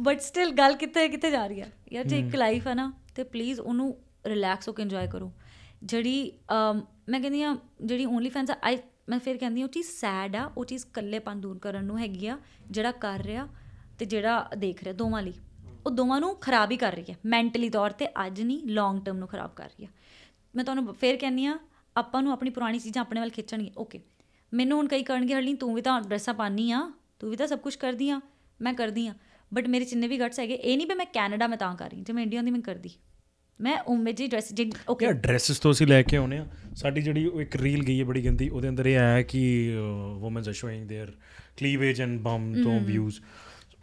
ਬਟ ਸਟਿਲ ਗੱਲ ਕਿੱਥੇ ਕਿੱਥੇ ਜਾ ਰਹੀ ਆ ਯਾਰ ਜੇ ਇੱਕ ਲਾਈਫ ਆ ਨਾ ਤੇ ਪਲੀਜ਼ ਉਹਨੂੰ ਰਿਲੈਕਸ ਹੋ ਕੇ ਇੰਜੋਏ ਕਰੋ ਜਿਹੜੀ ਮੈਂ ਕਹਿੰਦੀ ਆ ਜਿਹੜੀ ਓਨਲੀ ਫੈਨਸ ਆ ਆਈ ਮੈਂ ਫਿਰ ਕਹਿੰਦੀ ਉਹ ਚੀਜ਼ ਸੈਡ ਆ ਉਹ ਚੀਜ਼ ਇਕੱਲੇਪਨ ਦੂਰ ਕਰਨ ਨੂੰ ਹੈਗੀ ਆ ਜਿਹੜਾ ਕਰ ਰਿਹਾ ਤੇ ਜਿਹੜਾ ਦੇਖ ਰਿਹਾ ਦੋਵਾਂ ਲਈ ਉਹ ਦੋਵਾਂ ਨੂੰ ਖਰਾਬ ਹੀ ਕਰ ਰਹੀ ਹੈ ਮੈਂਟਲੀ ਤੌਰ ਤੇ ਅੱਜ ਨਹੀਂ ਲੌਂਗ ਟਰਮ ਨੂੰ ਖਰਾਬ ਕਰ ਰਹੀ ਹੈ ਮੈਂ ਤੁਹਾਨੂੰ ਫੇਰ ਕਹਿੰਨੀ ਆ ਆਪਾਂ ਨੂੰ ਆਪਣੀ ਪੁਰਾਣੀ ਚੀਜ਼ਾਂ ਆਪਣੇ ਵੱਲ ਖਿੱਚਣਗੇ ਓਕੇ ਮੈਨੂੰ ਹੁਣ ਕਈ ਕਰਨਗੇ ਹਰਲੀ ਤੂੰ ਵੀ ਤਾਂ ਡਰੈਸਾਂ ਪਾਣੀ ਆ ਤੂੰ ਵੀ ਤਾਂ ਸਭ ਕੁਝ ਕਰਦੀ ਆ ਮੈਂ ਕਰਦੀ ਆ ਬਟ ਮੇਰੇ ਚਿੰਨੇ ਵੀ ਘਟਸ ਹੈਗੇ ਇਹ ਨਹੀਂ ਵੀ ਮੈਂ ਕੈਨੇਡਾ ਮੈਂ ਤਾਂ ਕਰ ਰਹੀ ਜੇ ਮੈਂ ਇੰਡੀਆ ਦੀ ਮੈਂ ਕਰਦੀ ਮੈਂ ਉਮੇ ਜੀ ਡਰੈਸ ਜਿੰਗ ਓਕੇ ਯਾਰ ਡਰੈਸਸ ਤੋਂ ਅਸੀਂ ਲੈ ਕੇ ਆਉਨੇ ਆ ਸਾਡੀ ਜਿਹੜੀ ਉਹ ਇੱਕ ਰੀਲ ਗਈ ਹੈ ਬੜੀ ਗੰਦੀ ਉਹਦੇ ਅੰਦਰ ਇਹ ਆਇਆ ਕਿ ਔਮਨਸ ਆ showing their cleavage and bum ਤੋਂ ਵਿਊਜ਼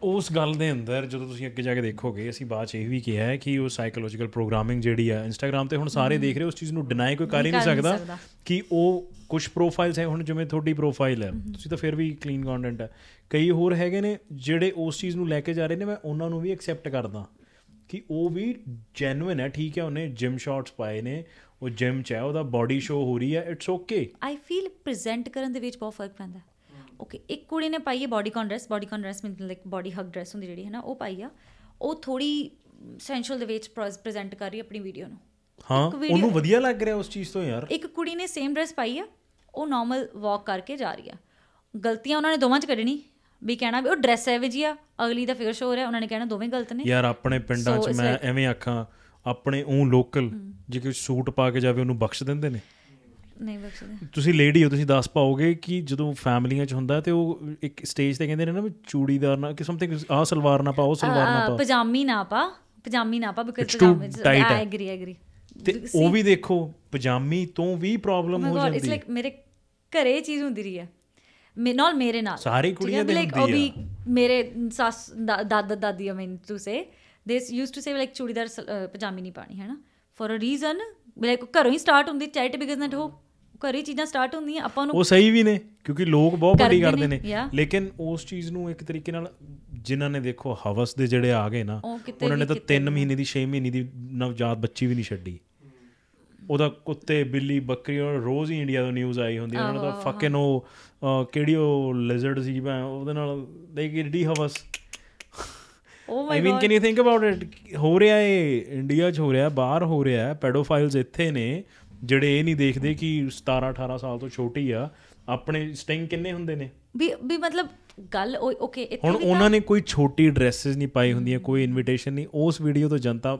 ਉਸ ਗੱਲ ਦੇ ਅੰਦਰ ਜਦੋਂ ਤੁਸੀਂ ਅੱਗੇ ਜਾ ਕੇ ਦੇਖੋਗੇ ਅਸੀਂ ਬਾਅਦ ਚ ਇਹ ਵੀ ਕਿਹਾ ਹੈ ਕਿ ਉਹ ਸਾਈਕੋਲੋਜੀਕਲ ਪ੍ਰੋਗਰਾਮਿੰਗ ਜਿਹੜੀ ਹੈ ਇੰਸਟਾਗ੍ਰam ਤੇ ਹੁਣ ਸਾਰੇ ਦੇਖ ਰਹੇ ਉਸ ਚੀਜ਼ ਨੂੰ ਡਿਨਾਈ ਕੋਈ ਕਰ ਹੀ ਨਹੀਂ ਸਕਦਾ ਕਿ ਉਹ ਕੁਝ ਪ੍ਰੋਫਾਈਲਸ ਹੈ ਹੁਣ ਜਿਵੇਂ ਤੁਹਾਡੀ ਪ੍ਰੋਫਾਈਲ ਹੈ ਤੁਸੀਂ ਤਾਂ ਫਿਰ ਵੀ ਕਲੀਨ ਕੰਟੈਂਟ ਹੈ ਕਈ ਹੋਰ ਹੈਗੇ ਨੇ ਜਿਹੜੇ ਉਸ ਚੀਜ਼ ਨੂੰ ਲੈ ਕੇ ਜਾ ਰਹੇ ਨੇ ਮੈਂ ਉਹਨਾਂ ਨੂੰ ਵੀ ਐਕਸੈਪਟ ਕਰਦਾ ਕਿ ਉਹ ਵੀ ਜੈਨੂਇਨ ਹੈ ਠੀਕ ਹੈ ਉਹਨੇ ਜਿਮ ਸ਼ਾਰਟਸ ਪਾਏ ਨੇ ਉਹ ਜਿਮ ਚ ਹੈ ਉਹਦਾ ਬਾਡੀ ਸ਼ੋ ਹੋ ਰਹੀ ਹੈ it's okay I feel present ਕਰਨ ਦੇ ਵਿੱਚ ਬਹੁਤ ਫਰਕ ਪੈਂਦਾ ਓਕੇ ਇੱਕ ਕੁੜੀ ਨੇ ਪਾਈ ਹੈ bodycon dress bodycon dress mean like body hug dress ਹੁੰਦੀ ਜਿਹੜੀ ਹੈ ਨਾ ਉਹ ਪਾਈ ਆ ਉਹ ਥੋੜੀ ਸੈਂਸ਼ੁਅਲ ਦੇ ਵਿੱਚ ਪ੍ਰੈਜ਼ੈਂਟ ਕਰ ਰਹੀ ਆਪਣੀ ਵੀਡੀਓ ਨੂੰ ਹਾਂ ਉਹਨੂੰ ਵਧੀਆ ਲੱਗ ਰਿਹਾ ਉਸ ਚੀਜ਼ ਤੋਂ ਯਾਰ ਇੱਕ ਕੁੜੀ ਨੇ ਸੇਮ ਡਰੈਸ ਪਾਈ ਆ ਉਹ ਨਾਰਮਲ ਵਾਕ ਕਰਕੇ ਜਾ ਰਹੀ ਆ ਗਲਤੀਆਂ ਉਹਨਾਂ ਨੇ ਦੋਵਾਂ 'ਚ ਕੱਢਣੀ ਵੀ ਕਹਿਣਾ ਵੀ ਉਹ ਡਰੈਸ ਐਵੇਂ ਜੀ ਆ ਅਗਲੀ ਦਾ ਫਿਗਰ ਸ਼ੋਰ ਹੈ ਉਹਨਾਂ ਨੇ ਕਹਿਣਾ ਦੋਵੇਂ ਗਲਤ ਨੇ ਯਾਰ ਆਪਣੇ ਪਿੰਡਾਂ 'ਚ ਮੈਂ ਐਵੇਂ ਆਖਾਂ ਆਪਣੇ ਉਹ ਲੋਕਲ ਜੇ ਕੋਈ ਸੂਟ ਪਾ ਕੇ ਜਾਵੇ ਉਹਨੂੰ ਬਖਸ਼ ਦਿੰਦੇ ਨੇ ਨਹੀਂ ਬਖਸ਼ਦੇ ਤੁਸੀਂ ਲੇਡੀ ਹੋ ਤੁਸੀਂ ਦੱਸ ਪਾਓਗੇ ਕਿ ਜਦੋਂ ਫੈਮਲੀਆਂ 'ਚ ਹੁੰਦਾ ਤੇ ਉਹ ਇੱਕ ਸਟੇਜ ਤੇ ਕਹਿੰਦੇ ਨੇ ਨਾ ਚੂੜੀਦਾਰ ਨਾ ਕਿ ਸਮਥਿੰਗ ਆ ਸਲਵਾਰ ਨਾ ਪਾਓ ਸਲਵਾਰ ਨਾ ਪਾਓ ਪਜਾਮੀ ਨਾ ਪਾ ਪਜਾਮੀ ਨਾ ਪਾ ਬਿਕਾਜ਼ ਪਜਾਮੀ ਆਈ ਐਗਰੀ ਐਗਰੀ ਤੇ ਉਹ ਵੀ ਦੇਖੋ ਪਜਾਮੀ ਤੋਂ ਵੀ ਪ੍ਰੋਬਲਮ oh ਹੋ ਜਾਂਦੀ ਹੈ ਇਟਸ ਲਾਈਕ ਮੇਰੇ ਘਰੇ ਚੀਜ਼ ਹੁੰਦੀ ਰਹੀ ਹੈ ਮੇ ਨਾਲ ਮੇਰੇ ਨਾਲ ਸਾਰੀ ਕੁੜੀਆਂ ਦੇ ਲਾਈਕ ਉਹ ਵੀ ਮੇਰੇ ਸੱਸ ਦਾਦਾ ਦਾਦੀ ਆ ਮੈਨੂੰ to say they use to say like churidar ਪਜਾਮੀ ਨਹੀਂ ਪਾਣੀ ਹੈ ਨਾ ਫॉर ਅ ਰੀਜ਼ਨ ਲਾਈਕ ਘਰੋਂ ਹੀ ਸਟਾਰਟ ਹੁੰਦੀ ਚੈਟ ਬਿਕਾਜ਼ ਐਟ ਹੋ ਘਰੇ ਚੀਜ਼ਾਂ ਸਟਾਰਟ ਹੁੰਦੀਆਂ ਆਪਾਂ ਨੂੰ ਉਹ ਸਹੀ ਵੀ ਨੇ ਕਿਉਂਕਿ ਲੋਕ ਬਹੁਤ ਬੜੀ ਕਰਦੇ ਨੇ ਲੇਕਿਨ ਉਸ ਚੀਜ਼ ਨੂੰ ਇੱਕ ਤਰੀਕੇ ਨਾਲ ਜਿਨ੍ਹਾਂ ਨੇ ਦੇਖੋ ਹਵਸ ਦੇ ਜਿਹੜੇ ਆ ਗਏ ਨਾ ਉਹਨਾਂ ਨੇ ਤਾਂ 3 ਮਹੀਨੇ ਦੀ 6 ਮਹੀਨੇ ਦੀ ਨਵਜਾਤ ਬੱਚੀ ਵੀ ਨਹੀਂ ਛੱਡੀ ਉਹਦਾ ਕੁੱਤੇ ਬਿੱਲੀ ਬੱਕਰੀ ਉਹ ਰੋਜ਼ ਹੀ ਇੰਡੀਆ ਤੋਂ ਨਿਊਜ਼ ਆਈ ਹੁੰਦੀ ਉਹਨਾਂ ਦਾ ਫੱਕਿੰਗ ਉਹ ਕਿਹੜੀ ਉਹ ਲਿਜ਼ਰਡ ਸੀ ਭੈਣ ਉਹਦੇ ਨਾਲ ਲਾਈਕ ਇਡੀ ਹਵਸ oh my god mean can you think about it ਹੋ ਰਿਹਾ ਏ ਇੰਡੀਆ 'ਚ ਹੋ ਰਿਹਾ ਬਾਹਰ ਹੋ ਰਿਹਾ ਪੈਡੋਫਾਈਲਸ ਇੱਥੇ ਨੇ ਜਿਹੜੇ ਇਹ ਨਹੀਂ ਦੇਖਦੇ ਕਿ 17 18 ਸਾਲ ਤੋਂ ਛੋਟੀ ਆ ਆਪਣੇ ਸਟਿੰਗ ਕਿੰਨੇ ਹੁੰਦੇ ਨੇ ਵੀ ਵੀ ਮਤਲਬ ਗੱਲ ਓਕੇ ਵੀ ਹੁਣ ਉਹਨਾਂ ਨੇ ਕੋਈ ਛੋਟੀ ਡਰੈਸਸ ਨਹੀਂ ਪਾਈ ਹੁੰਦੀਆਂ ਕੋਈ ਇਨਵੀਟੇਸ਼ਨ ਨਹੀਂ ਉਸ ਵੀਡੀਓ ਤੋਂ ਜਨਤਾ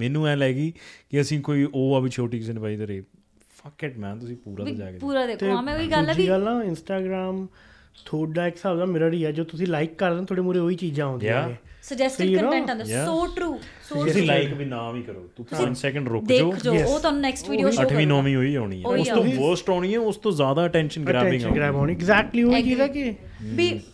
ਮੈਨੂੰ ਐ ਲੱਗੀ ਕਿ ਅਸੀਂ ਕੋਈ ਉਹ ਆ ਵੀ ਛੋਟੀ ਕਿਸੇ ਨੇ ਪਾਈ ਤੇ ਰੇਪ ਫੱਕ ਇਟ ਮੈਨ ਤੁਸੀਂ ਪੂਰਾ ਤਾਂ ਜਾਗੇ ਪੂਰਾ ਦੇਖੋ ਮੈਂ ਉਹੀ ਗੱਲ ਆ ਵੀ ਗੱਲ ਨਾ ਇੰਸਟਾਗ੍ਰam ਥੋੜਾ ਇੱਕ ਹਿਸਾਬ ਦਾ ਮਿਰਰ ਹੀ ਆ ਜੋ ਤੁਸੀਂ ਲਾਈਕ ਕਰਦੇ ਹੋ ਤੁਹਾਡੇ ਮੂਰੇ ਉਹੀ ਚੀਜ਼ਾਂ ਆਉਂਦੀਆਂ ਨੇ ਸੁਜੈਸਟਡ ਕੰਟੈਂਟ ਦਾ ਸੋ ਟਰੂ ਸੋ ਤੁਸੀਂ ਲਾਈਕ ਵੀ ਨਾ ਵੀ ਕਰੋ ਤੂੰ 5 ਸੈਕਿੰਡ ਰੁਕ ਜਾਓ ਦੇਖੋ ਉਹ ਤੁਹਾਨੂੰ ਨੈਕਸਟ ਵੀਡੀਓ ਸ਼ੋਅ ਕਰੇਗਾ 8ਵੀਂ 9ਵੀਂ ਹੋਈ ਆਉਣੀ ਹੈ ਉਸ ਤੋਂ ਵਰਸਟ ਆਉਣੀ ਹੈ ਉਸ ਤੋਂ ਜ਼ਿਆਦਾ ਅਟੈਂਸ਼ਨ ਗ੍ਰੈਬਿੰਗ ਆਉਣੀ ਐਗਜ਼ੈਕਟਲੀ ਹੀ ਚੀਜ਼ ਹੈ ਕਿ ਵੀ hmm।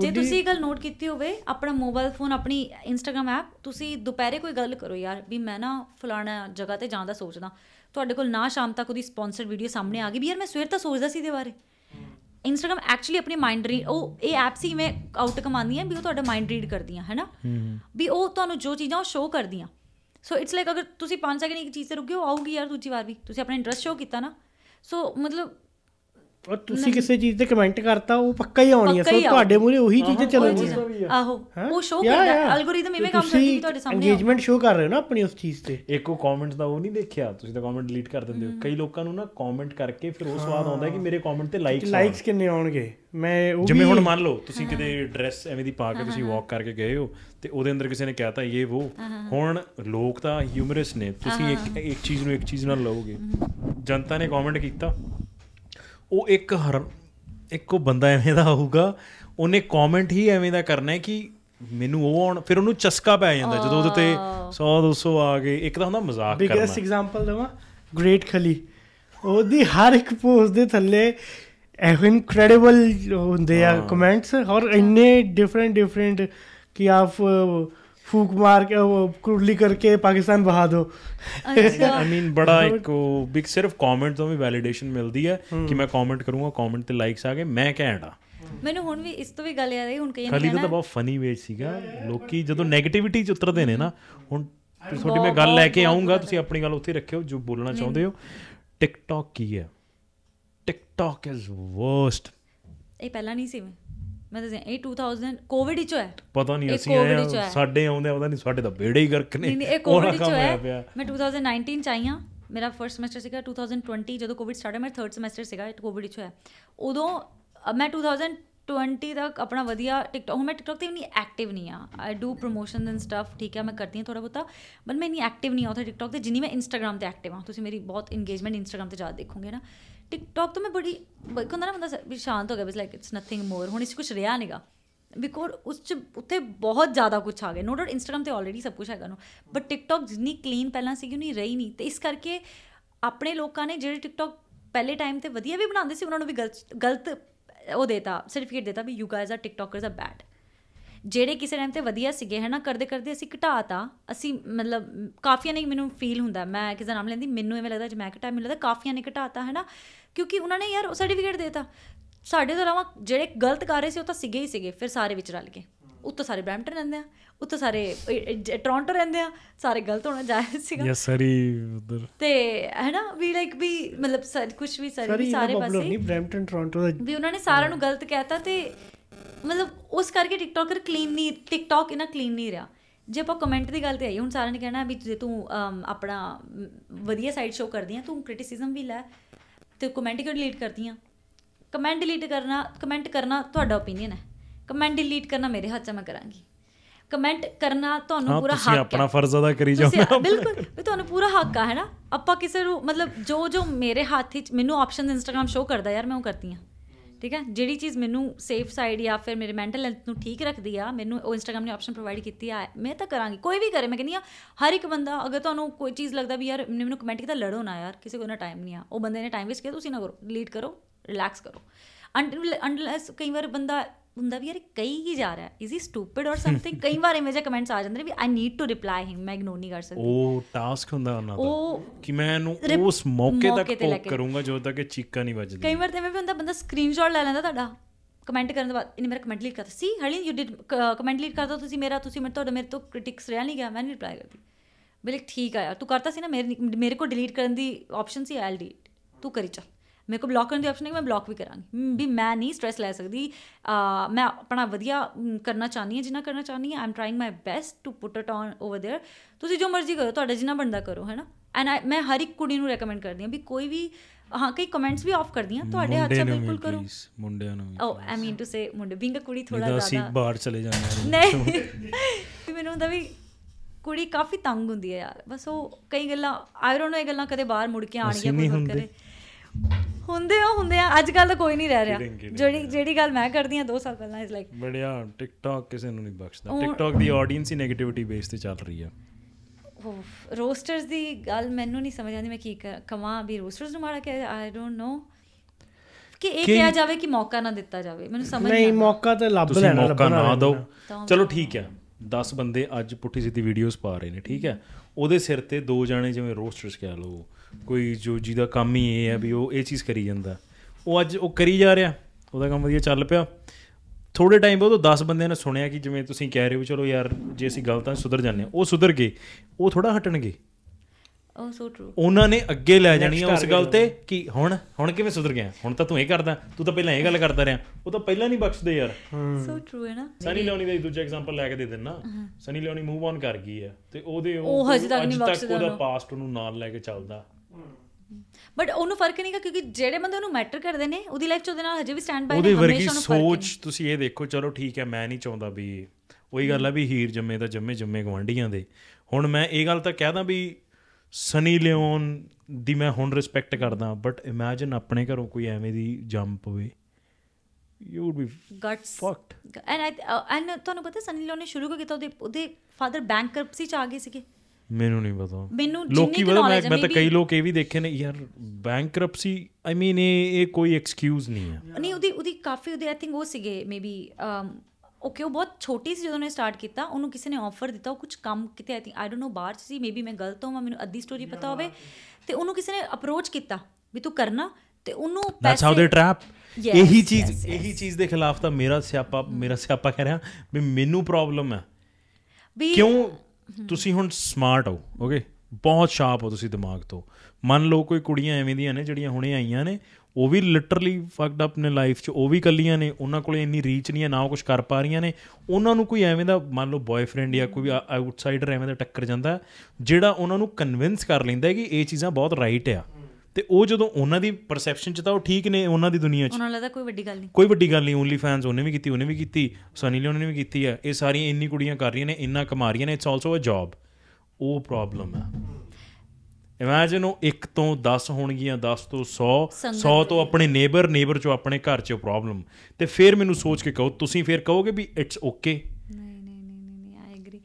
ਜੇ ਤੁਸੀਂ ਇਹ ਗੱਲ ਨੋਟ ਕੀਤੀ ਹੋਵੇ ਆਪਣਾ ਮੋਬਾਈਲ ਫੋਨ ਆਪਣੀ ਇੰਸਟਾਗ੍ਰam ਐਪ ਤੁਸੀਂ ਦੁਪਹਿਰੇ ਕੋਈ ਗੱਲ ਕਰੋ ਯਾਰ ਵੀ ਮੈਂ ਨਾ ਫਲਾਣਾ ਜਗ੍ਹਾ ਤੇ ਜਾਣ ਦਾ ਸੋਚਦਾ ਤੁਹਾਡੇ ਕੋਲ ਨਾ ਸ਼ਾਮ ਤੱਕ ਉਹਦੀ ਸਪਾਂਸਰਡ ਵੀਡੀਓ ਸਾਹਮਣੇ ਆ ਗਈ ਵੀ ਯਾਰ ਮੈਂ ਸਵੇਰ ਤੱਕ ਸੋਚਦਾ ਸੀ ਦੇ ਬਾਰੇ ਇੰਸਟਾਗ੍ਰam ਐਕਚੁਅਲੀ ਆਪਣੀ ਮਾਈਂਡ ਰੀ ਉਹ ਇਹ ਐਪਸ ਹੀ ਮੈਂ ਆਊਟਕਮ ਆ ਵੀ ਉਹ ਤੁਹਾਡਾ ਮਾਈਂਡ ਰੀਡ ਕਰਦੀਆਂ ਹੈਨਾ ਵੀ ਉਹ ਤੁਹਾਨੂੰ ਜੋ ਚੀਜ਼ਾਂ ਉਹ ਸ਼ੋਅ ਕਰਦੀਆਂ ਸੋ ਇਟਸ ਲਾਈਕ ਅਗਰ ਤੁਸੀਂ 5 ਸੈਕਿੰਡ ਇੱਕ ਚੀਜ਼ ਤੇ ਰੁਕਿਓ ਹੋ ਆਊਗੀ ਯਾਰ ਦੂਜੀ ਵਾਰ ਵੀ ਤੁਸੀਂ ਆਪਣਾ ਇੰਟਰਸਟ ਸ਼ੋਅ ਕੀਤਾ ਨਾ ਸੋ ਮਤਲਬ ਔਰ ਤੁਸੀਂ ਕਿਸੇ ਚੀਜ਼ ਤੇ ਕਮੈਂਟ ਕਰਤਾ ਉਹ ਪੱਕਾ ਹੀ ਆਉਣੀ ਹੈ ਸੋ ਤੁਹਾਡੇ ਮੂਰੇ ਉਹੀ ਚੀਜ਼ਾਂ ਚੱਲਣਗੀਆਂ ਆਹੋ ਉਹ ਸ਼ੋ ਕਰਦਾ ਐਲਗੋਰਿਦਮ ਇਵੇਂ ਕੰਮ ਕਰਦੀ ਤੁਹਾਡੇ ਸਾਹਮਣੇ ਇੰਗੇਜਮੈਂਟ ਸ਼ੋ ਕਰ ਰਹੇ ਹੋ ਨਾ ਆਪਣੀ ਉਸ ਚੀਜ਼ ਤੇ ਇੱਕ ਉਹ ਦਾ ਉਹ ਨਹੀਂ ਦੇਖਿਆ ਤੁਸੀਂ ਤਾਂ ਕਮੈਂਟ ਡਿਲੀਟ ਕਰ ਦਿੰਦੇ ਹੋ ਕਈ ਲੋਕਾਂ ਨੂੰ ਨਾ ਕਮੈਂਟ ਕਰਕੇ ਫਿਰ ਉਹ ਸਵਾਦ ਆਉਂਦਾ ਕਿ ਮੇਰੇ ਕਮੈਂਟ ਤੇ ਲਾਈਕਸ ਲਾਈਕਸ ਕਿੰਨੇ ਆਉਣਗੇ ਮੈਂ ਉਹ ਜਿਵੇਂ ਹੁਣ ਮੰਨ ਲਓ ਤੁਸੀਂ ਕਿਤੇ ਡਰੈਸ ਐਵੇਂ ਦੀ ਪਾ ਕੇ ਤੁਸੀਂ ਵਾਕ ਕਰਕੇ ਗਏ ਹੋ ਤੇ ਉਹਦੇ ਅੰਦਰ ਕਿਸੇ ਨੇ ਕਹਿਤਾ ਇਹ ਉਹ ਹੁਣ ਲੋਕ ਤਾਂ ਹਿਊਮਰਸ ਨੇ ਤੁਸੀਂ ਇੱਕ ਇੱਕ ਚੀਜ਼ ਨੂੰ ਇੱਕ ਚੀਜ਼ ਨਾਲ ਲਓਗੇ ਜਨਤਾ ਨੇ ਕਮੈਂਟ ਕੀਤਾ ਉਹ ਇੱਕ ਹਰ ਇੱਕੋ ਬੰਦਾ ਐਵੇਂ ਦਾ ਹੋਊਗਾ ਉਹਨੇ ਕਮੈਂਟ ਹੀ ਐਵੇਂ ਦਾ ਕਰਨਾ ਹੈ ਕਿ ਮੈਨੂੰ ਉਹ ਆਉਣ ਫਿਰ ਉਹਨੂੰ ਚਸਕਾ ਪੈ ਜਾਂਦਾ ਜਦੋਂ ਉਹਦੇ ਤੇ 100 200 ਆ ਗਏ ਇੱਕ ਤਾਂ ਹੁੰਦਾ ਮਜ਼ਾਕ ਕਰਨਾ ਬਿਗੇਸ ਐਗਜ਼ਾਮਪਲ ਦਵਾ ਗ੍ਰੇਟ ਖਲੀ ਉਹਦੀ ਹਰ ਇੱਕ ਪੋਸਟ ਦੇ ਥੱਲੇ ਐਵੇਂ ਇਨਕ੍ਰੈਡੀਬਲ ਹੁੰਦੇ ਆ ਕਮੈਂਟਸ ਔਰ ਇੰਨੇ ਡਿਫਰੈਂਟ ਡਿਫਰੈਂਟ ਕਿ ਆਪ ਮਾਰ ਕੇ ਉਹ ਕੁਰਲੀ ਕਰਕੇ ਪਾਕਿਸਤਾਨ ਬਹਾ ਦੋ ਅੱਛਾ ਆਈ ਮੀਨ ਬੜਾ ਇੱਕ ਬਿਗ ਸਿਰਫ ਕਮੈਂਟ ਤੋਂ ਵੀ ਵੈਲੀਡੇਸ਼ਨ ਮਿਲਦੀ ਹੈ ਕਿ ਮੈਂ ਕਮੈਂਟ ਕਰੂੰਗਾ ਕਮੈਂਟ ਤੇ ਲਾਈਕਸ ਆ ਗਏ ਮੈਂ ਘੈਂਟ ਮੈਨੂੰ ਹੁਣ ਵੀ ਇਸ ਤੋਂ ਵੀ ਗੱਲ ਆ ਰਹੀ ਹੁਣ ਕਈ ਖਲੀਦ ਤਾਂ ਬਹੁਤ ਫਨੀ ਵੇਜ ਸੀਗਾ ਲੋਕੀ ਜਦੋਂ ਨੈਗੇਟਿਵਿਟੀ ਚ ਉਤਰਦੇ ਨੇ ਨਾ ਹੁਣ ਤੁਹਾਡੀ ਮੈਂ ਗੱਲ ਲੈ ਕੇ ਆਉਂਗਾ ਤੁਸੀਂ ਆਪਣੀ ਗੱਲ ਉੱਥੇ ਰੱਖਿਓ ਜੋ ਬੋਲਣਾ ਚਾਹੁੰਦੇ ਹੋ ਟਿਕਟੌਕ ਕੀ ਹੈ ਟਿਕਟੌਕ ਇਜ਼ ਵਰਸਟ ਇਹ ਪਹਿਲਾਂ ਨਹੀਂ ਸੀ ਮੈਂ ਮੈਂ ਤਾਂ ਇਹ 2000 ਕੋਵਿਡ ਚ ਹੈ ਪਤਾ ਨਹੀਂ ਅਸੀਂ ਆਏ ਸਾਡੇ ਆਉਂਦੇ ਪਤਾ ਨਹੀਂ ਸਾਡੇ ਤਾਂ ਬੇੜੇ ਹੀ ਗਰਕ ਨੇ ਨਹੀਂ ਇਹ ਕੋਵਿਡ ਚ ਹੈ ਮੈਂ 2019 ਚ ਆਈਆਂ ਮੇਰਾ ਫਰਸਟ ਸਮੈਸਟਰ ਸੀਗਾ 2020 ਜਦੋਂ ਕੋਵਿਡ ਸਟਾਰਟ ਹੋਇਆ ਮੇਰਾ ਥਰਡ ਸਮੈਸਟਰ ਸੀਗਾ ਇਹ ਕੋਵਿਡ ਚ ਹੈ ਉਦੋਂ ਮੈਂ 2020 ਤੱਕ ਆਪਣਾ ਵਧੀਆ ਟਿਕਟੌਕ ਮੈਂ ਟਿਕਟੌਕ ਤੇ ਵੀ ਨਹੀਂ ਐਕਟਿਵ ਨਹੀਂ ਆ I do promotion and stuff ਠੀਕ ਹੈ ਮੈਂ ਕਰਦੀ ਹਾਂ ਥੋੜਾ ਬਹੁਤਾ ਬਟ ਮੈਂ ਨਹੀਂ ਐਕਟਿਵ ਨਹੀਂ ਆ ਉਥੇ ਟਿਕਟੌਕ ਤੇ ਜਿੰਨੀ ਮੈਂ ਇੰਸਟਾਗ੍ਰam ਤੇ ਐਕਟਿਵ ਹਾਂ ਤੁਸੀਂ ਮੇਰੀ ਬਹੁਤ ਇੰਗੇਜਮੈਂਟ ਇੰਸਟਾਗ੍ਰam ਤੇ ਜ਼ਿਆਦਾ ਦੇਖੋਗੇ ਨਾ ਟਿਕਟੌਕ ਤੋਂ ਮੈਂ ਬੜੀ ਬਈ ਹੁੰਦਾ ਨਾ ਬੰਦਾ ਵੀ ਸ਼ਾਂਤ ਹੋ ਗਿਆ ਬਸ ਲਾਈਕ ਇਟਸ ਨਥਿੰਗ ਮੋਰ ਹੁਣ ਇਸ ਕੁਝ ਰਿਹਾ ਨਹੀਂਗਾ ਬਿਕੋਰ ਉਸ ਚ ਉੱਥੇ ਬਹੁਤ ਜ਼ਿਆਦਾ ਕੁਝ ਆ ਗਿਆ ਨੋ ਡਾਊਟ ਇੰਸਟਾਗ੍ਰam ਤੇ ਆਲਰੇਡੀ ਸਭ ਕੁਝ ਹੈਗਾ ਨੋ ਬਟ ਟਿਕਟੌਕ ਜਿੰਨੀ ਕਲੀਨ ਪਹਿਲਾਂ ਸੀ ਕਿਉਂ ਨਹੀਂ ਰਹੀ ਨਹੀਂ ਤੇ ਇਸ ਕਰਕੇ ਆਪਣੇ ਲੋਕਾਂ ਨੇ ਜਿਹੜੇ ਟਿਕਟੌਕ ਪਹਿਲੇ ਟਾਈਮ ਤੇ ਵਧੀਆ ਵੀ ਬਣਾਉਂਦੇ ਸੀ ਉਹਨਾਂ ਨੂੰ ਵੀ ਗਲਤ ਗਲਤ ਉਹ ਦੇਤਾ ਸਰਟੀਫਿਕੇਟ ਦੇਤਾ ਵੀ ਯੂ ਗਾਇਜ਼ ਆ ਟਿਕਟੌਕਰਸ ਆ ਬੈਡ ਜਿਹੜੇ ਕਿਸੇ ਟਾਈਮ ਤੇ ਵਧੀਆ ਸੀਗੇ ਹਨਾ ਕਰਦੇ ਕਰਦੇ ਅਸੀਂ ਘਟਾਤਾ ਅਸੀਂ ਮਤਲਬ ਕਾਫੀਆਂ ਨੇ ਮੈਨੂੰ ਫੀਲ ਹੁੰਦਾ ਮੈਂ ਕਿਸੇ ਨਾਮ ਲੈਂਦੀ ਮੈਨੂੰ ਐਵੇਂ ਲੱਗਦਾ ਜੇ ਮੈਂ ਘਟਾ ਮੈਨੂੰ ਲੱਗਦਾ ਕਾਫੀਆਂ ਨੇ ਘਟਾਤਾ ਹਨਾ ਕਿਉਂਕਿ ਉਹਨਾਂ ਨੇ ਯਾਰ ਉਹ ਸਰਟੀਫਿਕੇਟ ਦੇਤਾ ਸਾਡੇ ਤੋਂ ਲਾਵਾ ਜਿਹੜੇ ਗਲਤ ਕਰ ਰਹੇ ਸੀ ਉਹ ਤਾਂ ਸੀਗੇ ਹੀ ਸੀਗੇ ਫਿਰ ਸਾਰੇ ਵਿੱਚ ਰਲ ਗਏ ਉੱਤੋਂ ਸਾਰੇ ਬ੍ਰੈਂਪਟਨ ਰਹਿੰਦੇ ਆ ਉੱਤੋਂ ਸਾਰੇ ਟੋਰਾਂਟੋ ਰਹਿੰਦੇ ਆ ਸਾਰੇ ਗਲਤ ਹੋਣਾ ਜਾਇਜ਼ ਸੀਗਾ ਯਾ ਸਰੀ ਉਧਰ ਤੇ ਹੈਨਾ ਵੀ ਲਾਈਕ ਵੀ ਮਤਲਬ ਕੁਝ ਵੀ ਸਾਰੇ ਸਾਰੇ ਪਾਸੇ ਨਹੀਂ ਟੋਰਾਂਟੋ ਦਾ ਵੀ ਉਹਨਾਂ ਨੇ ਸਾਰਿਆਂ ਨੂੰ ਗਲਤ ਕਹਿਤਾ ਤੇ ਮਤਲਬ ਉਸ ਕਰਕੇ ਟਿਕਟੋਕਰ ਕਲੀਨ ਨਹੀਂ ਟਿਕਟੋਕ ਇਹਨਾਂ ਕਲੀਨ ਨਹੀਂ ਰਿਹਾ ਜੇ ਆਪਾਂ ਕਮੈਂਟ ਦੀ ਗੱਲ ਤੇ ਆਈ ਹੁਣ ਸਾਰਿਆਂ ਨੇ ਕਹਿਣਾ ਵੀ ਜੇ ਤੂੰ ਆਪਣਾ ਵਧੀਆ ਸਾਈਡ ਸ਼ੋ ਕਰਦੀ ਆ ਤੂੰ ਕ੍ਰਿਟਿਸਿਜ਼ਮ ਵੀ ਲੈ ਤੇ ਕਮੈਂਟ ਕਿਉਂ ਡਿਲੀਟ ਕਰਦੀ ਆ ਕਮੈਂਟ ਡਿਲੀਟ ਕਰਨਾ ਕਮੈਂਟ ਕਰਨਾ ਤੁਹਾਡਾ ਓਪੀਨੀਅਨ ਹੈ ਕਮੈਂਟ ਡਿਲੀਟ ਕਰਨਾ ਮੇਰੇ ਹੱਥ 'ਚ ਮੈਂ ਕਰਾਂਗੀ ਕਮੈਂਟ ਕਰਨਾ ਤੁਹਾਨੂੰ ਪੂਰਾ ਹੱਕ ਹੈ ਤੁਸੀਂ ਆਪਣਾ ਫਰਜ਼ ਅਦਾ ਕਰੀ ਜਾਓ ਬਿਲਕੁਲ ਵੀ ਤੁਹਾਨੂੰ ਪੂਰਾ ਹੱਕ ਆ ਹੈ ਨਾ ਆਪਾਂ ਕਿਸੇ ਨੂੰ ਮਤਲਬ ਜੋ ਜੋ ਮੇਰੇ ਹੱਥ 'ਚ ਮੈਨੂੰ ਆਪਸ਼ਨ ਇੰਸਟਾਗ੍ਰam ਸ਼ੋ ਕਰਦਾ ਯਾਰ ਮੈਂ ਉਹ ਕਰਦੀ ਆ ਠੀਕ ਹੈ ਜਿਹੜੀ ਚੀਜ਼ ਮੈਨੂੰ ਸੇਫ ਸਾਈਡ ਜਾਂ ਫਿਰ ਮੇਰੇ ਮੈਂਟਲ ਹੈਲਥ ਨੂੰ ਠੀਕ ਰੱਖਦੀ ਆ ਮੈਨੂੰ ਉਹ ਇੰਸਟਾਗ੍ਰam ਨੇ ਆਪਸ਼ਨ ਪ੍ਰੋਵਾਈਡ ਕੀਤੀ ਆ ਮੈਂ ਤਾਂ ਕਰਾਂਗੀ ਕੋਈ ਵੀ ਕਰੇ ਮੈਂ ਕਹਿੰਦੀ ਆ ਹਰ ਇੱਕ ਬੰਦਾ ਅਗਰ ਤੁਹਾਨੂੰ ਕੋਈ ਚੀਜ਼ ਲੱਗਦਾ ਵੀ ਯਾਰ ਮੈਨੂੰ ਕਮੈਂਟ ਕੀਤਾ ਲੜੋ ਨਾ ਯਾਰ ਕਿਸੇ ਕੋਲ ਨਾ ਟਾਈਮ ਨਹੀਂ ਆ ਉਹ ਬੰਦੇ ਨੇ ਟਾਈਮ ਵੇਸਟ ਕੀਤਾ ਤੁਸੀਂ ਨਾ ਕਰੋ ਡਿਲੀਟ ਕਰੋ ਰਿਲੈਕਸ ਕਰੋ ਅਨਲੈਸ ਕਈ ਵਾਰ ਬੰਦਾ ਹੁੰਦਾ ਵੀ ਯਾਰ ਕਈ ਹੀ ਜਾ ਰਿਹਾ is he stupid or something ਕਈ ਵਾਰ ਇਵੇਂ ਜੇ ਕਮੈਂਟਸ ਆ ਜਾਂਦੇ ਨੇ ਵੀ I need to reply him ਮੈਂ ਇਗਨੋਰ ਨਹੀਂ ਕਰ ਸਕਦੀ ਉਹ ਟਾਸਕ ਹੁੰਦਾ ਉਹਨਾਂ ਦਾ ਕਿ ਮੈਂ ਇਹਨੂੰ ਉਸ ਮੌਕੇ ਤੱਕ ਪੋਕ ਕਰੂੰਗਾ ਜਦੋਂ ਤੱਕ ਇਹ ਚੀਕਾਂ ਨਹੀਂ ਵੱਜਦੀ ਕਈ ਵਾਰ ਤੇ ਮੈਂ ਵੀ ਹੁੰਦਾ ਬੰਦਾ ਸਕਰੀਨਸ਼ਾਟ ਲੈ ਲੈਂਦਾ ਤੁਹਾਡਾ ਕਮੈਂਟ ਕਰਨ ਤੋਂ ਬਾਅਦ ਇਹਨੇ ਮੇਰਾ ਕਮੈਂਟ ਲੀਡ ਕਰਤਾ ਸੀ ਹਲੀ ਯੂ ਡਿਡ ਕਮੈਂਟ ਲੀਡ ਕਰਦਾ ਤੁਸੀਂ ਮੇਰਾ ਤੁਸੀਂ ਮੇਰੇ ਤੋਂ ਮੇਰੇ ਤੋਂ ਕ੍ਰਿਟਿਕਸ ਰਿਆ ਨਹੀਂ ਗਿਆ ਮੈਂ ਨਹੀਂ ਰਿਪਲਾਈ ਕਰਦੀ ਬਿਲਕੁਲ ਠੀਕ ਆ ਯਾਰ ਤੂੰ ਕਰਤਾ ਸੀ ਨਾ ਮੇਰੇ ਮੇਰੇ ਕੋ ਡਿਲੀਟ ਕਰਨ ਦੀ ਆਪਸ਼ਨ ਸੀ ਆਈ ਡਿਲੀਟ ਤੂੰ ਕਰੀ ਚਾ ਮੇਰੇ ਕੋਲ ਬਲੌਕ ਕਰਨ ਦੀ ਆਪਸ਼ਨ ਹੈ ਕਿ ਮੈਂ ਬਲੌਕ ਵੀ ਕਰਾਂਗੀ ਵੀ ਮੈਂ ਨਹੀਂ ਸਟ्रेस ਲੈ ਸਕਦੀ ਮੈਂ ਆਪਣਾ ਵਧੀਆ ਕਰਨਾ ਚਾਹਨੀ ਹਾਂ ਜਿੰਨਾ ਕਰਨਾ ਚਾਹਨੀ ਹਾਂ I'm trying my best to put it on over there ਤੁਸੀਂ ਜੋ ਮਰਜ਼ੀ ਕਰੋ ਤੁਹਾਡਾ ਜਿੰਨਾ ਬਣਦਾ ਕਰੋ ਹੈਨਾ ਐਂਡ ਮੈਂ ਹਰ ਇੱਕ ਕੁੜੀ ਨੂੰ ਰეკਮੈਂਡ ਕਰਦੀ ਹਾਂ ਵੀ ਕੋਈ ਵੀ ਹਾਂ ਕਈ ਕਮੈਂਟਸ ਵੀ ਆਫ ਹਾਂ ਤੁਹਾਡੇ ਹੱਥ 'ਚ ਬਿਲਕੁਲ ਕਰੋ ਮੁੰਡਿਆਂ ਨੂੰ ਓ ਆਈ ਮੀਨ ਟੂ ਸੇ ਮੁੰਡੇ ਬਿੰਗ ਕੁੜੀ ਥੋੜਾ ਜ਼ਿਆਦਾ ਅਸੀਂ ਬਾਹਰ ਚਲੇ ਜਾਂਦੇ ਨਹੀਂ ਮੈਨੂੰ ਹੁੰਦਾ ਵੀ ਕੁੜੀ ਕਾਫੀ ਤੰਗ ਹੁੰਦੀ ਹੈ ਯਾਰ ਬਸ ਉਹ ਕਈ ਗੱਲਾਂ ਆਈ ਡੋਨਟ ਨੋ ਇਹ ਗੱਲਾਂ ਕਦੇ ਬਾਹਰ ਮੁੜ ਕੇ ਆਣਗੀਆਂ ਕੋਈ ਕਰੇ ਹੁੰਦੇ ਆ ਹੁੰਦੇ ਆ ਅੱਜ ਕੱਲ ਤਾਂ ਕੋਈ ਨਹੀਂ ਰਹਿ ਰਿਹਾ ਜਿਹੜੀ ਜਿਹੜੀ ਗੱਲ ਮੈਂ ਕਰਦੀ ਆ 2 ਸਾਲ ਪਹਿਲਾਂ ਇਸ ਲਾਈਕ ਬੜਿਆ ਟਿਕਟੌਕ ਕਿਸੇ ਨੂੰ ਨਹੀਂ ਬਖਸ਼ਦਾ ਟਿਕਟੌਕ ਦੀ ਆਡੀਅנס ਹੀ ਨੈਗੇਟਿਵਿਟੀ ਬੇਸ ਤੇ ਚੱਲ ਰਹੀ ਆ ਰੋਸਟਰਸ ਦੀ ਗੱਲ ਮੈਨੂੰ ਨਹੀਂ ਸਮਝ ਆਉਂਦੀ ਮੈਂ ਕੀ ਕਮਾਂ ਵੀ ਰੋਸਟਰਸ ਨੂੰ ਮਾਰਾ ਕਿ ਆਈ ਡੋਨਟ ਨੋ ਕਿ ਇਹ ਕਿਹਾ ਜਾਵੇ ਕਿ ਮੌਕਾ ਨਾ ਦਿੱਤਾ ਜਾਵੇ ਮੈਨੂੰ ਸਮਝ ਨਹੀਂ ਮੌਕਾ ਤਾਂ ਲੱਭ ਲੈਣਾ ਲੱਭਣਾ ਤੁਸੀਂ ਮੌਕਾ ਨਾ ਦਿਓ ਚਲੋ ਠੀਕ ਹੈ 10 ਬੰਦੇ ਅੱਜ ਪੁੱਠੀ ਸਿੱਧੀ ਵੀਡੀਓਜ਼ ਪਾ ਰਹੇ ਨੇ ਠੀਕ ਹੈ ਉਹਦੇ ਸਿਰ ਤੇ ਦੋ ਜਾਣੇ ਜਿਵੇਂ ਰੋਸਟਰਸ ਕਹਿ ਲਓ ਕੋਈ ਜੋ ਜਿਹਦਾ ਕੰਮ ਹੀ ਇਹ ਹੈ ਵੀ ਉਹ ਇਹ ਚੀਜ਼ ਕਰੀ ਜਾਂਦਾ ਉਹ ਅੱਜ ਉਹ ਕਰੀ ਜਾ ਰਿਹਾ ਉਹਦਾ ਕੰਮ ਵਧੀਆ ਚੱਲ ਪਿਆ ਥੋੜੇ ਟਾਈਮ ਬਾਅਦ ਉਹ 10 ਬੰਦਿਆਂ ਨੇ ਸੁਣਿਆ ਕਿ ਜਿਵੇਂ ਤੁਸੀਂ ਕਹਿ ਰਹੇ ਹੋ ਚਲੋ ਯਾਰ ਜੇ ਅਸੀਂ ਗਲਤਾਂ ਸੁਧਰ ਜਾਂਦੇ ਹਾਂ ਉਹ ਸੁਧਰ ਗਏ ਉਹ ਥੋੜਾ ਹਟਣਗੇ ਉਹ ਸੋ ਟਰੂ ਉਹਨਾਂ ਨੇ ਅੱਗੇ ਲੈ ਜਾਣੀ ਆ ਉਸ ਗੱਲ ਤੇ ਕਿ ਹੁਣ ਹੁਣ ਕਿਵੇਂ ਸੁਧਰ ਗਿਆ ਹੁਣ ਤਾਂ ਤੂੰ ਇਹ ਕਰਦਾ ਤੂੰ ਤਾਂ ਪਹਿਲਾਂ ਇਹ ਗੱਲ ਕਰਦਾ ਰਿਹਾ ਉਹ ਤਾਂ ਪਹਿਲਾਂ ਨਹੀਂ ਬਖਸ਼ਦੇ ਯਾਰ ਸੋ hmm. ਟਰੂ ਹੈ ਨਾ ਸਨੀ ਲਿਓਨੀ ਦਾ ਦੂਜਾ ਐਗਜ਼ਾਮਪਲ ਲੈ ਕੇ ਦੇ ਦਿੰਨਾ uh-huh. ਸਨੀ ਲਿਓਨੀ ਮੂਵ ਔਨ ਕਰ ਗਈ ਆ ਤੇ ਉਹਦੇ ਉਹ ਅੱਜ ਤੱਕ ਉਹਦਾ ਪਾਸਟ ਨੂੰ ਨਾਲ ਲੈ ਕੇ ਚੱਲਦਾ ਬਟ ਉਹਨੂੰ ਫਰਕ ਨਹੀਂਗਾ ਕਿਉਂਕਿ ਜਿਹੜੇ ਬੰਦੇ ਉਹਨੂੰ ਮੈਟਰ ਕਰਦੇ ਨੇ ਉਹਦੀ ਲਾਈਫ ਚ ਉਹਦੇ ਨਾਲ ਹਜੇ ਵੀ ਸਟੈਂਡ ਬਾਈ ਨੇ ਹਮੇਸ਼ਾ ਉਹਨੂੰ ਸੋਚ ਤੁਸੀਂ ਇਹ ਦੇਖੋ ਚਲੋ ਠੀਕ ਹੈ ਮੈਂ ਨਹੀਂ ਚਾਹੁੰਦਾ ਵੀ ਉਹੀ ਗੱਲ ਆ ਵੀ ਹੀਰ ਜੰਮੇ ਤਾਂ ਜੰਮੇ ਜੰਮੇ ਗਵਾਂਢੀਆਂ ਦੇ ਹੁਣ ਮੈਂ ਇਹ ਗੱਲ ਤਾਂ ਕਹਿਦਾ ਵੀ ਸਨੀ ਲਿਓਨ ਦੀ ਮੈਂ ਹੁਣ ਰਿਸਪੈਕਟ ਕਰਦਾ ਬਟ ਇਮੇਜਿਨ ਆਪਣੇ ਘਰੋਂ ਕੋਈ ਐਵੇਂ ਦੀ ਜੰਮ ਪਵੇ you would be guts fucked and and ਤੁਹਾਨੂੰ ਪਤਾ ਸਨੀ ਲਿਓਨ ਨੇ ਸ਼ੁਰੂ ਕੀਤਾ ਉਹਦੇ ਉਹਦੇ ਫਾਦਰ ਬੈਂਕਰਪਸੀ ਚ ਆ ਗਏ ਸੀਗੇ ਮੈਨੂੰ ਨਹੀਂ ਪਤਾ ਮੈਨੂੰ ਲੋਕੀ ਪਤਾ ਮੈਂ ਮੈਂ ਤਾਂ ਕਈ ਲੋਕ ਇਹ ਵੀ ਦੇਖੇ ਨੇ ਯਾਰ ਬੈਂਕਰਪਸੀ ਆਈ ਮੀਨ ਇਹ ਇਹ ਕੋਈ ਐਕਸਕਿਊਜ਼ ਨਹੀਂ ਹੈ ਨਹੀਂ ਉਹਦੀ ਉਹਦੀ ਕਾਫੀ ਉਹਦੇ ਆਈ ਥਿੰਕ ਉਹ ਸੀਗੇ ਮੇਬੀ ਓਕੇ ਉਹ ਬਹੁਤ ਛੋਟੀ ਸੀ ਜਦੋਂ ਨੇ ਸਟਾਰਟ ਕੀਤਾ ਉਹਨੂੰ ਕਿਸੇ ਨੇ ਆਫਰ ਦਿੱਤਾ ਉਹ ਕੁਝ ਕੰਮ ਕਿਤੇ ਆਈ ਥਿੰਕ ਆਈ ਡੋਨਟ ਨੋ ਬਾਹਰ ਸੀ ਮੇਬੀ ਮੈਂ ਗਲਤ ਹਾਂ ਮੈਨੂੰ ਅੱਧੀ ਸਟੋਰੀ ਪਤਾ ਹੋਵੇ ਤੇ ਉਹਨੂੰ ਕਿਸੇ ਨੇ ਅਪਰੋਚ ਕੀਤਾ ਵੀ ਤੂੰ ਕਰਨਾ ਤੇ ਉਹਨੂੰ ਪੈਸੇ ਦੈਟਸ ਹਾਊ ਦੇ ਟ੍ਰੈਪ ਇਹੀ ਚੀਜ਼ ਇਹੀ ਚੀਜ਼ ਦੇ ਖਿਲਾਫ ਤਾਂ ਮੇਰਾ ਸਿਆਪਾ ਮੇਰਾ ਸਿਆਪਾ ਕਹਿ ਰਿਹਾ ਵੀ ਮੈਨੂੰ ਪ੍ਰੋਬਲਮ ਹੈ ਕਿਉਂ ਤੁਸੀਂ ਹੁਣ ਸਮਾਰਟ ਹੋ ਓਕੇ ਬਹੁਤ ਸ਼ਾਰਪ ਹੋ ਤੁਸੀਂ ਦਿਮਾਗ ਤੋਂ ਮੰਨ ਲਓ ਕੋਈ ਕੁੜੀਆਂ ਐਵੇਂ ਦੀਆਂ ਨੇ ਜਿਹੜੀਆਂ ਹੁਣੇ ਆਈਆਂ ਨੇ ਉਹ ਵੀ ਲਿਟਰਲੀ ਫੱਕਡ ਅਪ ਨੇ ਲਾਈਫ 'ਚ ਉਹ ਵੀ ਕੱਲੀਆਂ ਨੇ ਉਹਨਾਂ ਕੋਲੇ ਇੰਨੀ ਰੀਚ ਨਹੀਂ ਹੈ ਨਾ ਉਹ ਕੁਝ ਕਰ ਪਾ ਰਹੀਆਂ ਨੇ ਉਹਨਾਂ ਨੂੰ ਕੋਈ ਐਵੇਂ ਦਾ ਮੰਨ ਲਓ ਬॉयਫ੍ਰੈਂਡ ਜਾਂ ਕੋਈ ਆਊਟਸਾਈਡਰ ਐਵੇਂ ਦਾ ਟੱਕਰ ਜਾਂਦਾ ਜਿਹੜਾ ਉਹਨਾਂ ਨੂੰ ਕਨਵਿੰਸ ਕਰ ਲੈਂਦਾ ਕਿ ਇਹ ਚੀਜ਼ਾਂ ਬਹੁਤ ਰਾਈਟ ਆ ਤੇ ਉਹ ਜਦੋਂ ਉਹਨਾਂ ਦੀ ਪਰਸੈਪਸ਼ਨ ਚ ਤਾਂ ਉਹ ਠੀਕ ਨੇ ਉਹਨਾਂ ਦੀ ਦੁਨੀਆ ਚ ਉਹਨਾਂ ਲੱਗਦਾ ਕੋਈ ਵੱਡੀ ਗੱਲ ਨਹੀਂ ਕੋਈ ਵੱਡੀ ਗੱਲ ਨਹੀਂ ਓਨਲੀ ਫੈਨਸ ਉਹਨੇ ਵੀ ਕੀਤੀ ਉਹਨੇ ਵੀ ਕੀਤੀ ਸਨੀ ਲਿਓਨ ਨੇ ਵੀ ਕੀਤੀ ਆ ਇਹ ਸਾਰੀਆਂ ਇੰਨੀ ਕੁੜੀਆਂ ਕਰ ਰਹੀਆਂ ਨੇ ਇੰਨਾ ਕਮਾ ਰਹੀਆਂ ਨੇ ਇਟਸ ਆਲਸੋ ਅ ਜੌਬ ਉਹ ਪ੍ਰੋਬਲਮ ਹੈ ਇਮੇਜਿਨ ਉਹ 1 ਤੋਂ 10 ਹੋਣਗੀਆਂ 10 ਤੋਂ 100 100 ਤੋਂ ਆਪਣੇ ਨੇਬਰ ਨੇਬਰ ਚੋਂ ਆਪਣੇ ਘਰ ਚੋਂ ਪ੍ਰੋਬਲਮ ਤੇ ਫਿਰ ਮੈਨੂੰ ਸੋਚ ਕੇ ਕਹੋ ਤੁਸੀਂ ਫਿਰ ਕਹੋਗੇ ਵੀ ਇਟਸ ਓਕੇ ਨਹੀਂ ਨਹੀਂ ਨਹੀਂ ਨਹੀਂ ਆਈ ਐਗਰੀ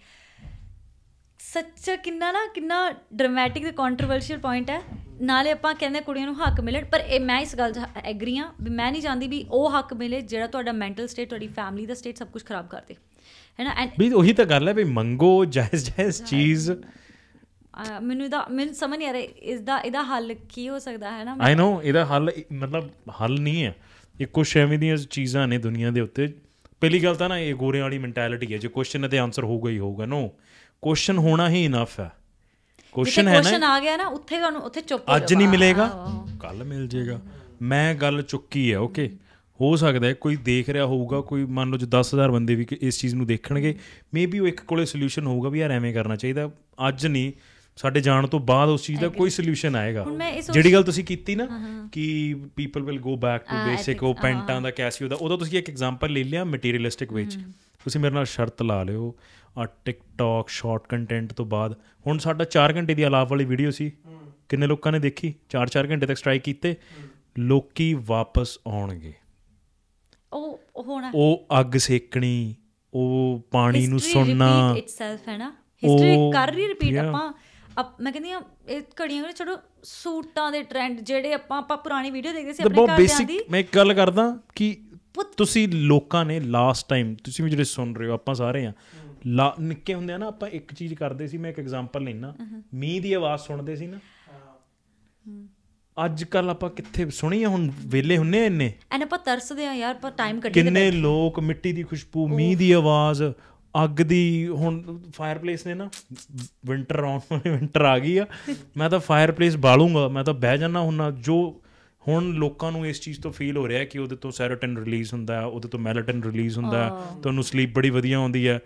ਸੱਚਾ ਕਿੰਨਾ ਨਾ ਕਿੰਨਾ ਡਰਾਮੈਟਿਕ ਤੇ ਕੰਟਰੋਵਰਸ਼ੀਅਲ ਪੁਆਇੰਟ ਹੈ ਨਾਲੇ ਆਪਾਂ ਕਹਿੰਦੇ ਕੁੜੀਆਂ ਨੂੰ ਹੱਕ ਮਿਲਣ ਪਰ ਇਹ ਮੈਂ ਇਸ ਗੱਲ 'ਚ ਐਗਰੀ ਆ ਵੀ ਮੈਂ ਨਹੀਂ ਜਾਣਦੀ ਵੀ ਉਹ ਹੱਕ ਮਿਲੇ ਜਿਹੜਾ ਤੁਹਾਡਾ ਮੈਂਟਲ ਸਟੇਟ ਤੁਹਾਡੀ ਫੈਮਿਲੀ ਦਾ ਸਟੇਟ ਸਭ ਕੁਝ ਖਰਾਬ ਕਰ ਦੇ ਹੈਨਾ ਐਂਡ ਵੀ ਉਹੀ ਤਾਂ ਗੱਲ ਹੈ ਵੀ ਮੰਗੋ ਜਾਇਜ਼ ਜਾਇਜ਼ ਚੀਜ਼ ਮੈਨੂੰ ਦਾ ਮੈਨੂੰ ਸਮਝ ਨਹੀਂ ਆ ਰਿਹਾ ਇਸ ਦਾ ਇਹਦਾ ਹੱਲ ਕੀ ਹੋ ਸਕਦਾ ਹੈ ਨਾ ਆਈ نو ਇਹਦਾ ਹੱਲ ਮਤਲਬ ਹੱਲ ਨਹੀਂ ਹੈ ਇਹ ਕੁਝ ਐਵੇਂ ਦੀਆਂ ਚੀਜ਼ਾਂ ਨੇ ਦੁਨੀਆ ਦੇ ਉੱਤੇ ਪਹਿਲੀ ਗੱਲ ਤਾਂ ਨਾ ਇਹ ਗੋਰੇ ਵਾਲੀ ਮੈਂਟੈਲਿਟੀ ਹੈ ਜੇ ਕੁਐਸਚਨ ਤੇ ਆਨਸਰ ਹੋਊਗਾ ਹੀ ਹੋਊਗਾ ਨੋ ਕੁਐਸਚਨ ਹੋਣਾ ਹੀ ਇਨਫ ਹੈ ਕੁਐਸਚਨ ਹੈ ਨਾ ਕੁਐਸਚਨ ਆ ਗਿਆ ਨਾ ਉੱਥੇ ਤੁਹਾਨੂੰ ਉੱਥੇ ਚੁੱਪ ਅੱਜ ਨਹੀਂ ਮਿਲੇਗਾ ਕੱਲ ਮਿਲ ਜਾਏਗਾ ਮੈਂ ਗੱਲ ਚੁੱਕੀ ਹੈ ਓਕੇ ਹੋ ਸਕਦਾ ਹੈ ਕੋਈ ਦੇਖ ਰਿਹਾ ਹੋਊਗਾ ਕੋਈ ਮੰਨ ਲਓ ਜੇ 10000 ਬੰਦੇ ਵੀ ਇਸ ਚੀਜ਼ ਨੂੰ ਦੇਖਣਗੇ ਮੇਬੀ ਉਹ ਇੱਕ ਕੋਲੇ ਸੋਲੂਸ਼ਨ ਹੋਊਗਾ ਵੀ ਯਾਰ ਐਵੇਂ ਕਰਨਾ ਚਾਹੀਦਾ ਅੱਜ ਨਹੀਂ ਸਾਡੇ ਜਾਣ ਤੋਂ ਬਾਅਦ ਉਸ ਚੀਜ਼ ਦਾ ਕੋਈ ਸੋਲੂਸ਼ਨ ਆਏਗਾ ਜਿਹੜੀ ਗੱਲ ਤੁਸੀਂ ਕੀਤੀ ਨਾ ਕਿ people will go back to basic ਉਹ ਪੈਂਟਾਂ ਦਾ ਕੈਸੀਓ ਦਾ ਉਹਦਾ ਤੁਸੀਂ ਇੱਕ ਐਗਜ਼ਾਮਪਲ ਲੈ ਲਿਆ ਮਟੀਰੀਅਲਿਸਟਿਕ ਵਿੱਚ ਤੁਸੀਂ ਮੇਰੇ ਨਾਲ ਸ਼ਰਤ ਲਾ ਲਿਓ ਆ ਟਿਕਟੌਕ ਸ਼ਾਰਟ ਕੰਟੈਂਟ ਤੋਂ ਬਾਅਦ ਹੁਣ ਸਾਡਾ 4 ਘੰਟੇ ਦੀ ਆਲਾਪ ਵਾਲੀ ਵੀਡੀਓ ਸੀ ਕਿੰਨੇ ਲੋਕਾਂ ਨੇ ਦੇਖੀ 4-4 ਘੰਟੇ ਤੱਕ ਸਟ੍ਰਾਈਕ ਕੀਤੇ ਲੋਕੀ ਵਾਪਸ ਆਉਣਗੇ ਉਹ ਹੋਣਾ ਉਹ ਅੱਗ ਸੇਕਣੀ ਉਹ ਪਾਣੀ ਨੂੰ ਸੁਣਨਾ ਇਟਸੈਲਫ ਹੈ ਨਾ ਹਿਸਟਰੀ ਕਰ ਰਹੀ ਰਿਪੀਟ ਆਪਾਂ ਮੈਂ ਕਹਿੰਦੀ ਆ ਇਹ ਘੜੀਆਂ ਕਿਹੜੇ ਛੱਡੋ ਸੂਟਾਂ ਦੇ ਟ੍ਰੈਂਡ ਜਿਹੜੇ ਆਪਾਂ ਆਪਾਂ ਪੁਰਾਣੀ ਵੀਡੀਓ ਦੇਖਦੇ ਸੀ ਆਪਣੇ ਘਰ ਦੇ ਆਂਦੀ ਮੈਂ ਇੱਕ ਗੱਲ ਕਰਦਾ ਕਿ ਤੁਸੀਂ ਲੋਕਾਂ ਨੇ ਲਾਸਟ ਟਾਈਮ ਤੁਸੀਂ ਵੀ ਜਿਹੜੇ ਸੁਣ ਰਹੇ ਹੋ ਆਪਾਂ ਸਾਰੇ ਆ ਨਿੱਕੇ ਹੁੰਦੇ ਆ ਨਾ ਆਪਾਂ ਇੱਕ ਚੀਜ਼ ਕਰਦੇ ਸੀ ਮੈਂ ਇੱਕ ਐਗਜ਼ਾਮਪਲ ਲੈਣਾ ਮੀਂਹ ਦੀ ਆਵਾਜ਼ ਸੁਣਦੇ ਸੀ ਨਾ ਅੱਜ ਕੱਲ ਆਪਾਂ ਕਿੱਥੇ ਆ ਹੁਣ ਵੇਲੇ ਹੁੰਨੇ ਇੰਨੇ ਐਨ ਆਪਾਂ ਤਰਸਦੇ ਆ ਯਾਰ ਪਰ ਟਾਈਮ ਕੱਢੀ ਕਿੰਨੇ ਲੋਕ ਮਿੱਟੀ ਦੀ ਖੁਸ਼ਬੂ ਮੀਂਹ ਦੀ ਆਵਾਜ਼ ਅੱਗ ਦੀ ਹੁਣ ਫਾਇਰਪਲੇਸ ਨੇ ਨਾ ਵਿంటర్ ਆਉਣ ਵਾਲੀ ਵਿంటర్ ਆ ਗਈ ਆ ਮੈਂ ਤਾਂ ਫਾਇਰਪਲੇਸ ਬਾਲੂੰਗਾ ਮੈਂ ਤਾਂ ਬਹਿ ਜਾਣਾ ਹੁਣ ਜੋ ਹੁਣ ਲੋਕਾਂ ਨੂੰ ਇਸ ਚੀਜ਼ ਤੋਂ ਫੀਲ ਹੋ ਰਿਹਾ ਕਿ ਉਹਦੇ ਤੋਂ ਸੈਰੋਟਨ ਰਿਲੀਜ਼ ਹੁੰਦਾ ਹੈ ਉਹਦੇ ਤੋਂ ਮੈਲਾਟਨ ਰਿਲੀਜ਼ ਹੁੰਦਾ ਤੁਹਾਨੂੰ ਸਲੀਪ ਬੜੀ ਵਧੀਆ ਆਉਂਦੀ ਹੈ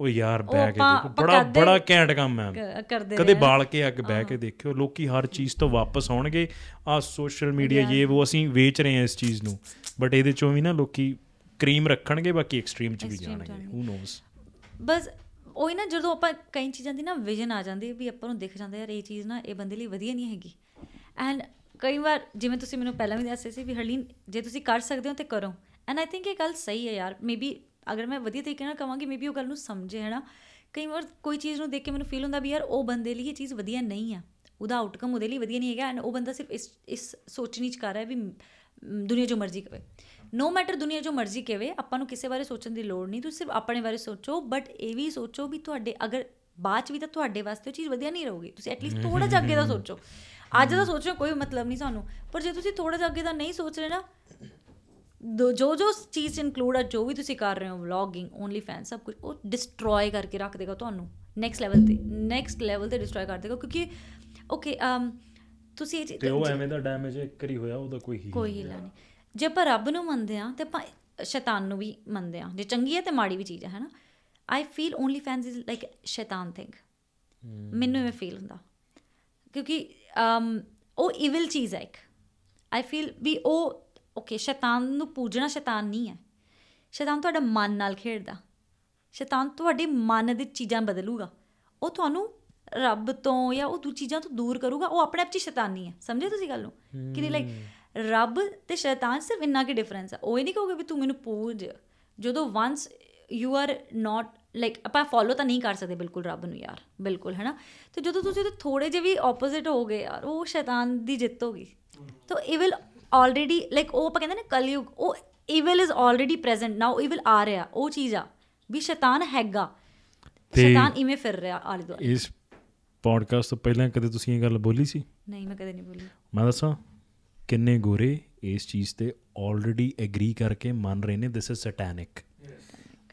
ਉਹ ਯਾਰ ਬਹਿ ਕੇ ਦੇਖੋ ਬੜਾ ਬੜਾ ਘੈਂਟ ਕੰਮ ਹੈ ਕਦੇ ਬਾਲ ਕੇ ਅੱਗ ਬਹਿ ਕੇ ਦੇਖਿਓ ਲੋਕੀ ਹਰ ਚੀਜ਼ ਤੋਂ ਵਾਪਸ ਆਉਣਗੇ ਆ ਸੋਸ਼ਲ ਮੀਡੀਆ ਇਹ ਉਹ ਅਸੀਂ ਵੇਚ ਰਹੇ ਹਾਂ ਇਸ ਚੀਜ਼ ਨੂੰ ਬਟ ਇਹਦੇ ਚੋਂ ਵੀ ਨਾ ਲੋਕੀ ਕਰੀਮ ਰੱਖਣਗੇ ਬਾਕੀ ਐਕਸਟ੍ਰੀਮ ਚ ਵੀ ਜਾਣਗੇ ਹੂ ਨੋਸ ਬਸ ਉਹ ਹੀ ਨਾ ਜਦੋਂ ਆਪਾਂ ਕਈ ਚੀਜ਼ਾਂ ਦੀ ਨਾ ਵਿਜ਼ਨ ਆ ਜਾਂਦੀ ਵੀ ਆਪਾਂ ਨੂੰ ਦਿਖ ਜਾਂਦਾ ਯਾਰ ਇਹ ਚੀਜ਼ ਨਾ ਇਹ ਬੰਦੇ ਲਈ ਵਧੀਆ ਨਹੀਂ ਹੈਗੀ ਐਂਡ ਕਈ ਵਾਰ ਜਿਵੇਂ ਤੁਸੀਂ ਮੈਨੂੰ ਪਹਿਲਾਂ ਵੀ ਦੱਸਿਆ ਸੀ ਵੀ ਹਰਲੀਨ ਜੇ ਤੁਸੀਂ ਕਰ ਸਕਦੇ ਹੋ ਤੇ ਕਰੋ ਐਂਡ ਆਈ ਥਿੰਕ ਇਹ ਗੱਲ ਸਹੀ ਹੈ ਯਾਰ ਮੇਬੀ ਅਗਰ ਮੈਂ ਵਧੀਆ ਤਰੀਕੇ ਨਾਲ ਕਵਾਂਗੀ ਮੇਬੀ ਉਹ ਗੱਲ ਨੂੰ ਸਮਝੇ ਹਨਾ ਨਾ ਕਈ ਵਾਰ ਕੋਈ ਚੀਜ਼ ਨੂੰ ਦੇਖ ਕੇ ਮੈਨੂੰ ਫੀਲ ਹੁੰਦਾ ਵੀ ਯਾਰ ਉਹ ਬੰਦੇ ਲਈ ਇਹ ਚੀਜ਼ ਵਧੀਆ ਨਹੀਂ ਆ ਉਹਦਾ ਆਊਟਕਮ ਉਹਦੇ ਲਈ ਵਧੀਆ ਨਹੀਂ ਹੈਗਾ ਐਂਡ ਉਹ ਬੰਦਾ ਸਿਰਫ ਇਸ ਇਸ ਸੋਚਣੀ ਚ ਕਰ ਰਿਹਾ ਵੀ ਦੁਨੀਆ ਜੋ ਮਰਜ਼ੀ ਕਵੇ ਨੋ ਮੈਟਰ ਦੁਨੀਆ ਜੋ ਮਰਜ਼ੀ ਕਵੇ ਆਪਾਂ ਨੂੰ ਕਿਸੇ ਬਾਰੇ ਸੋਚਣ ਦੀ ਲੋੜ ਨਹੀਂ ਤੁਸੀਂ ਸਿਰਫ ਆਪਣੇ ਬਾਰੇ ਸੋਚੋ ਬਟ ਇਹ ਵੀ ਸੋਚੋ ਵੀ ਤੁਹਾਡੇ ਅਗਰ ਬਾਅਦ ਚ ਵੀ ਤਾਂ ਤੁਹਾਡੇ ਵਾਸਤੇ ਉਹ ਚੀਜ਼ ਵਧੀਆ ਨਹੀਂ ਰਹੂਗੀ ਤੁਸੀਂ ਐਟਲੀਸਟ ਥੋੜਾ ਜਿਹਾ ਅੱਗੇ ਦਾ ਸੋਚੋ ਅੱਜ ਦਾ ਸੋਚਣਾ ਕੋਈ ਮਤਲਬ ਨਹੀਂ ਸਾਨੂੰ ਪਰ ਜੇ ਤੁਸੀਂ ਥੋੜਾ ਜਿਹਾ ਅੱਗੇ ਦਾ ਨਹੀਂ ਸੋਚ ਰਹੇ ਨਾ ਜੋ ਜੋ ਚੀਜ਼ ਇਨਕਲੂਡ ਆ ਜੋ ਵੀ ਤੁਸੀਂ ਕਰ ਰਹੇ ਹੋ ਵਲੌਗਿੰਗ ਓਨਲੀ ਫੈਨ ਸਭ ਕੁਝ ਉਹ ਡਿਸਟਰੋਏ ਕਰਕੇ ਰੱਖ ਦੇਗਾ ਤੁਹਾਨੂੰ ਨੈਕਸਟ ਲੈਵਲ ਤੇ ਨੈਕਸਟ ਲੈਵਲ ਤੇ ਡਿਸਟਰੋਏ ਕਰ ਦੇਗਾ ਕਿਉਂਕਿ ਓਕੇ ਅਮ ਤੁਸੀਂ ਇਹ ਤੇ ਉਹ ਐਵੇਂ ਦਾ ਡੈਮੇਜ ਇੱਕ ਕਰੀ ਹੋਇਆ ਉਹਦਾ ਕੋਈ ਹੀ ਕੋਈ ਨਹੀਂ ਜੇ ਆਪਾਂ ਰੱਬ ਨੂੰ ਮੰਨਦੇ ਆ ਤੇ ਆਪਾਂ ਸ਼ੈਤਾਨ ਨੂੰ ਵੀ ਮੰਨਦੇ ਆ ਜੇ ਚੰਗੀ ਹੈ ਤੇ ਮਾੜੀ ਵੀ ਚੀਜ਼ ਹੈ ਹਨਾ I feel only fans is like ਸ਼ੈਤਾਨ ਥਿੰਗ ਮੈਨੂੰ ਇਹ ਫੀਲ ਹੁੰਦਾ ਕਿਉਂਕਿ ਉਹ ਇਵਿਲ ਚੀਜ਼ ਹੈ ਇੱਕ ਆਈ ਫੀਲ ਵੀ ਉਹ ਓਕੇ ਸ਼ੈਤਾਨ ਨੂੰ ਪੂਜਣਾ ਸ਼ੈਤਾਨ ਨਹੀਂ ਹੈ ਸ਼ੈਤਾਨ ਤੁਹਾਡਾ ਮਨ ਨਾਲ ਖੇਡਦਾ ਸ਼ੈਤਾਨ ਤੁਹਾਡੇ ਮਨ ਦੀ ਚੀਜ਼ਾਂ ਬਦਲੂਗਾ ਉਹ ਤੁਹਾਨੂੰ ਰੱਬ ਤੋਂ ਜਾਂ ਉਹ ਦੂਜੀ ਚੀਜ਼ਾਂ ਤੋਂ ਦੂਰ ਕਰੂਗਾ ਉਹ ਆਪਣੇ ਆਪ 'ਚ ਸ਼ੈਤਾਨੀ ਹੈ ਸਮਝੇ ਤੁਸੀਂ ਗੱਲ ਨੂੰ ਕਿ ਲਾਈਕ ਰੱਬ ਤੇ ਸ਼ੈਤਾਨ ਸਿਰਫ ਇੰਨਾ ਕਿ ਡਿਫਰੈਂਸ ਹੈ ਉਹ ਇਹ ਨਹੀਂ ਕਹੋਗੇ ਵੀ ਤੂੰ ਮੈਨੂੰ ਪੂਜ ਜਦੋਂ once you are not like ਆਪਾਂ ਫੋਲੋ ਤਾਂ ਨਹੀਂ ਕਰ ਸਕਦੇ ਬਿਲਕੁਲ ਰੱਬ ਨੂੰ ਯਾਰ ਬਿਲਕੁਲ ਹੈਨਾ ਤੇ ਜਦੋਂ ਤੁਸੀਂ ਉਹਦੇ ਥੋੜੇ ਜਿਹੇ ਵੀ ਆਪੋਜ਼ਿਟ ਹੋ ਗਏ ਯਾਰ ਉਹ ਸ਼ੈਤਾਨ ਦੀ ਜਿੱਤ ਹੋਗੀ ਤੋ ਇਵਲ ਆਲਰੇਡੀ ਲਾਈਕ ਉਹ ਆਪਾਂ ਕਹਿੰਦੇ ਨੇ ਕਲਯੁਗ ਉਹ evil is already present now evil ਆ ਰਿਹਾ ਉਹ ਚੀਜ਼ ਆ ਵੀ ਸ਼ੈਤਾਨ ਹੈਗਾ ਸ਼ੈਤਾਨ ਇਵੇਂ ਫਿਰ ਰਿਹਾ ਆਲੇ ਦੁਆਲੇ ਇਸ ਪੋਡਕਾਸਟ ਤੋਂ ਪਹਿਲਾਂ ਕਦੇ ਤੁਸੀਂ ਇਹ ਗੱਲ ਬੋਲੀ ਸੀ ਨਹੀਂ ਮੈਂ ਕਦੇ ਨਹੀਂ ਬੋਲੀ ਮੈਂ ਦੱਸਾਂ ਕਿੰਨੇ ਗੋਰੇ ਇਸ ਚੀਜ਼ ਤੇ ਆਲਰੇਡੀ ਐਗਰੀ ਕਰਕੇ ਮੰਨ ਰਹੇ ਨੇ ਦਿਸ ਇਜ਼ ਸੈਟੈਨਿਕ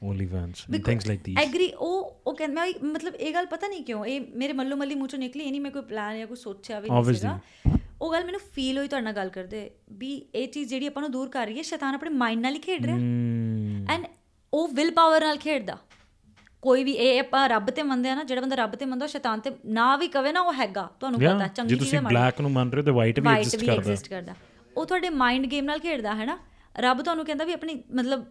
ਓਲੀਵੈਂਸ and things like these agree ਉਹ ਉਹ ਕਹਿੰਦਾ ਮੈਂ ਮਤਲਬ ਇਹ ਗੱਲ ਪਤਾ ਨਹੀਂ ਕਿਉਂ ਇਹ ਮੇਰੇ ਮੱਲੋ ਮੱਲੀ ਮੂੰਹ ਚੋਂ ਨਿਕਲੀ ਇਹ ਨਹੀਂ ਮੈਂ ਕੋਈ ਪਲਾਨ ਜਾਂ ਕੋਈ ਸੋਚਿਆ ਵੀ ਨਹੀਂ ਸੀਗਾ ਉਹ ਗੱਲ ਮੈਨੂੰ ਫੀਲ ਹੋਈ ਤੁਹਾਡੇ ਨਾਲ ਗੱਲ ਕਰਦੇ ਵੀ ਇਹ ਚੀਜ਼ ਜਿਹੜੀ ਆਪਾਂ ਨੂੰ ਦੂਰ ਕਰ ਰਹੀ ਹੈ ਸ਼ੈਤਾਨ ਆਪਣੇ ਮਾਈਂਡ ਨਾਲ ਹੀ ਖੇਡ ਰਿਹਾ ਐਂਡ hmm. ਉਹ ਵਿਲ ਪਾਵਰ ਨਾਲ ਖੇਡਦਾ ਕੋਈ ਵੀ ਇਹ ਆਪਾਂ ਰੱਬ ਤੇ ਮੰਨਦੇ ਆ ਨਾ ਜਿਹੜਾ ਬੰਦਾ ਰੱਬ ਤੇ ਮੰਨਦਾ ਸ਼ੈਤਾਨ ਤੇ ਨਾ ਵੀ ਕਵੇ ਨਾ ਉਹ ਹੈਗਾ ਤੁਹਾਨੂੰ ਪਤਾ ਚੰਗੀ ਚੀਜ਼ ਜੇ ਤੁਸੀਂ ਬਲੈਕ ਨੂੰ ਮੰਨ ਰਹੇ ਹੋ ਤੇ ਵਾਈਟ ਵੀ ਐਗਜ਼ਿਸਟ ਕਰਦਾ ਉਹ ਤੁਹਾਡੇ ਮਾਈਂਡ ਗੇਮ ਨਾਲ ਖੇਡਦਾ ਹੈ ਨਾ ਰੱਬ ਤੁਹਾਨੂੰ ਕਹਿੰਦਾ ਵੀ ਆਪਣੀ ਮਤਲਬ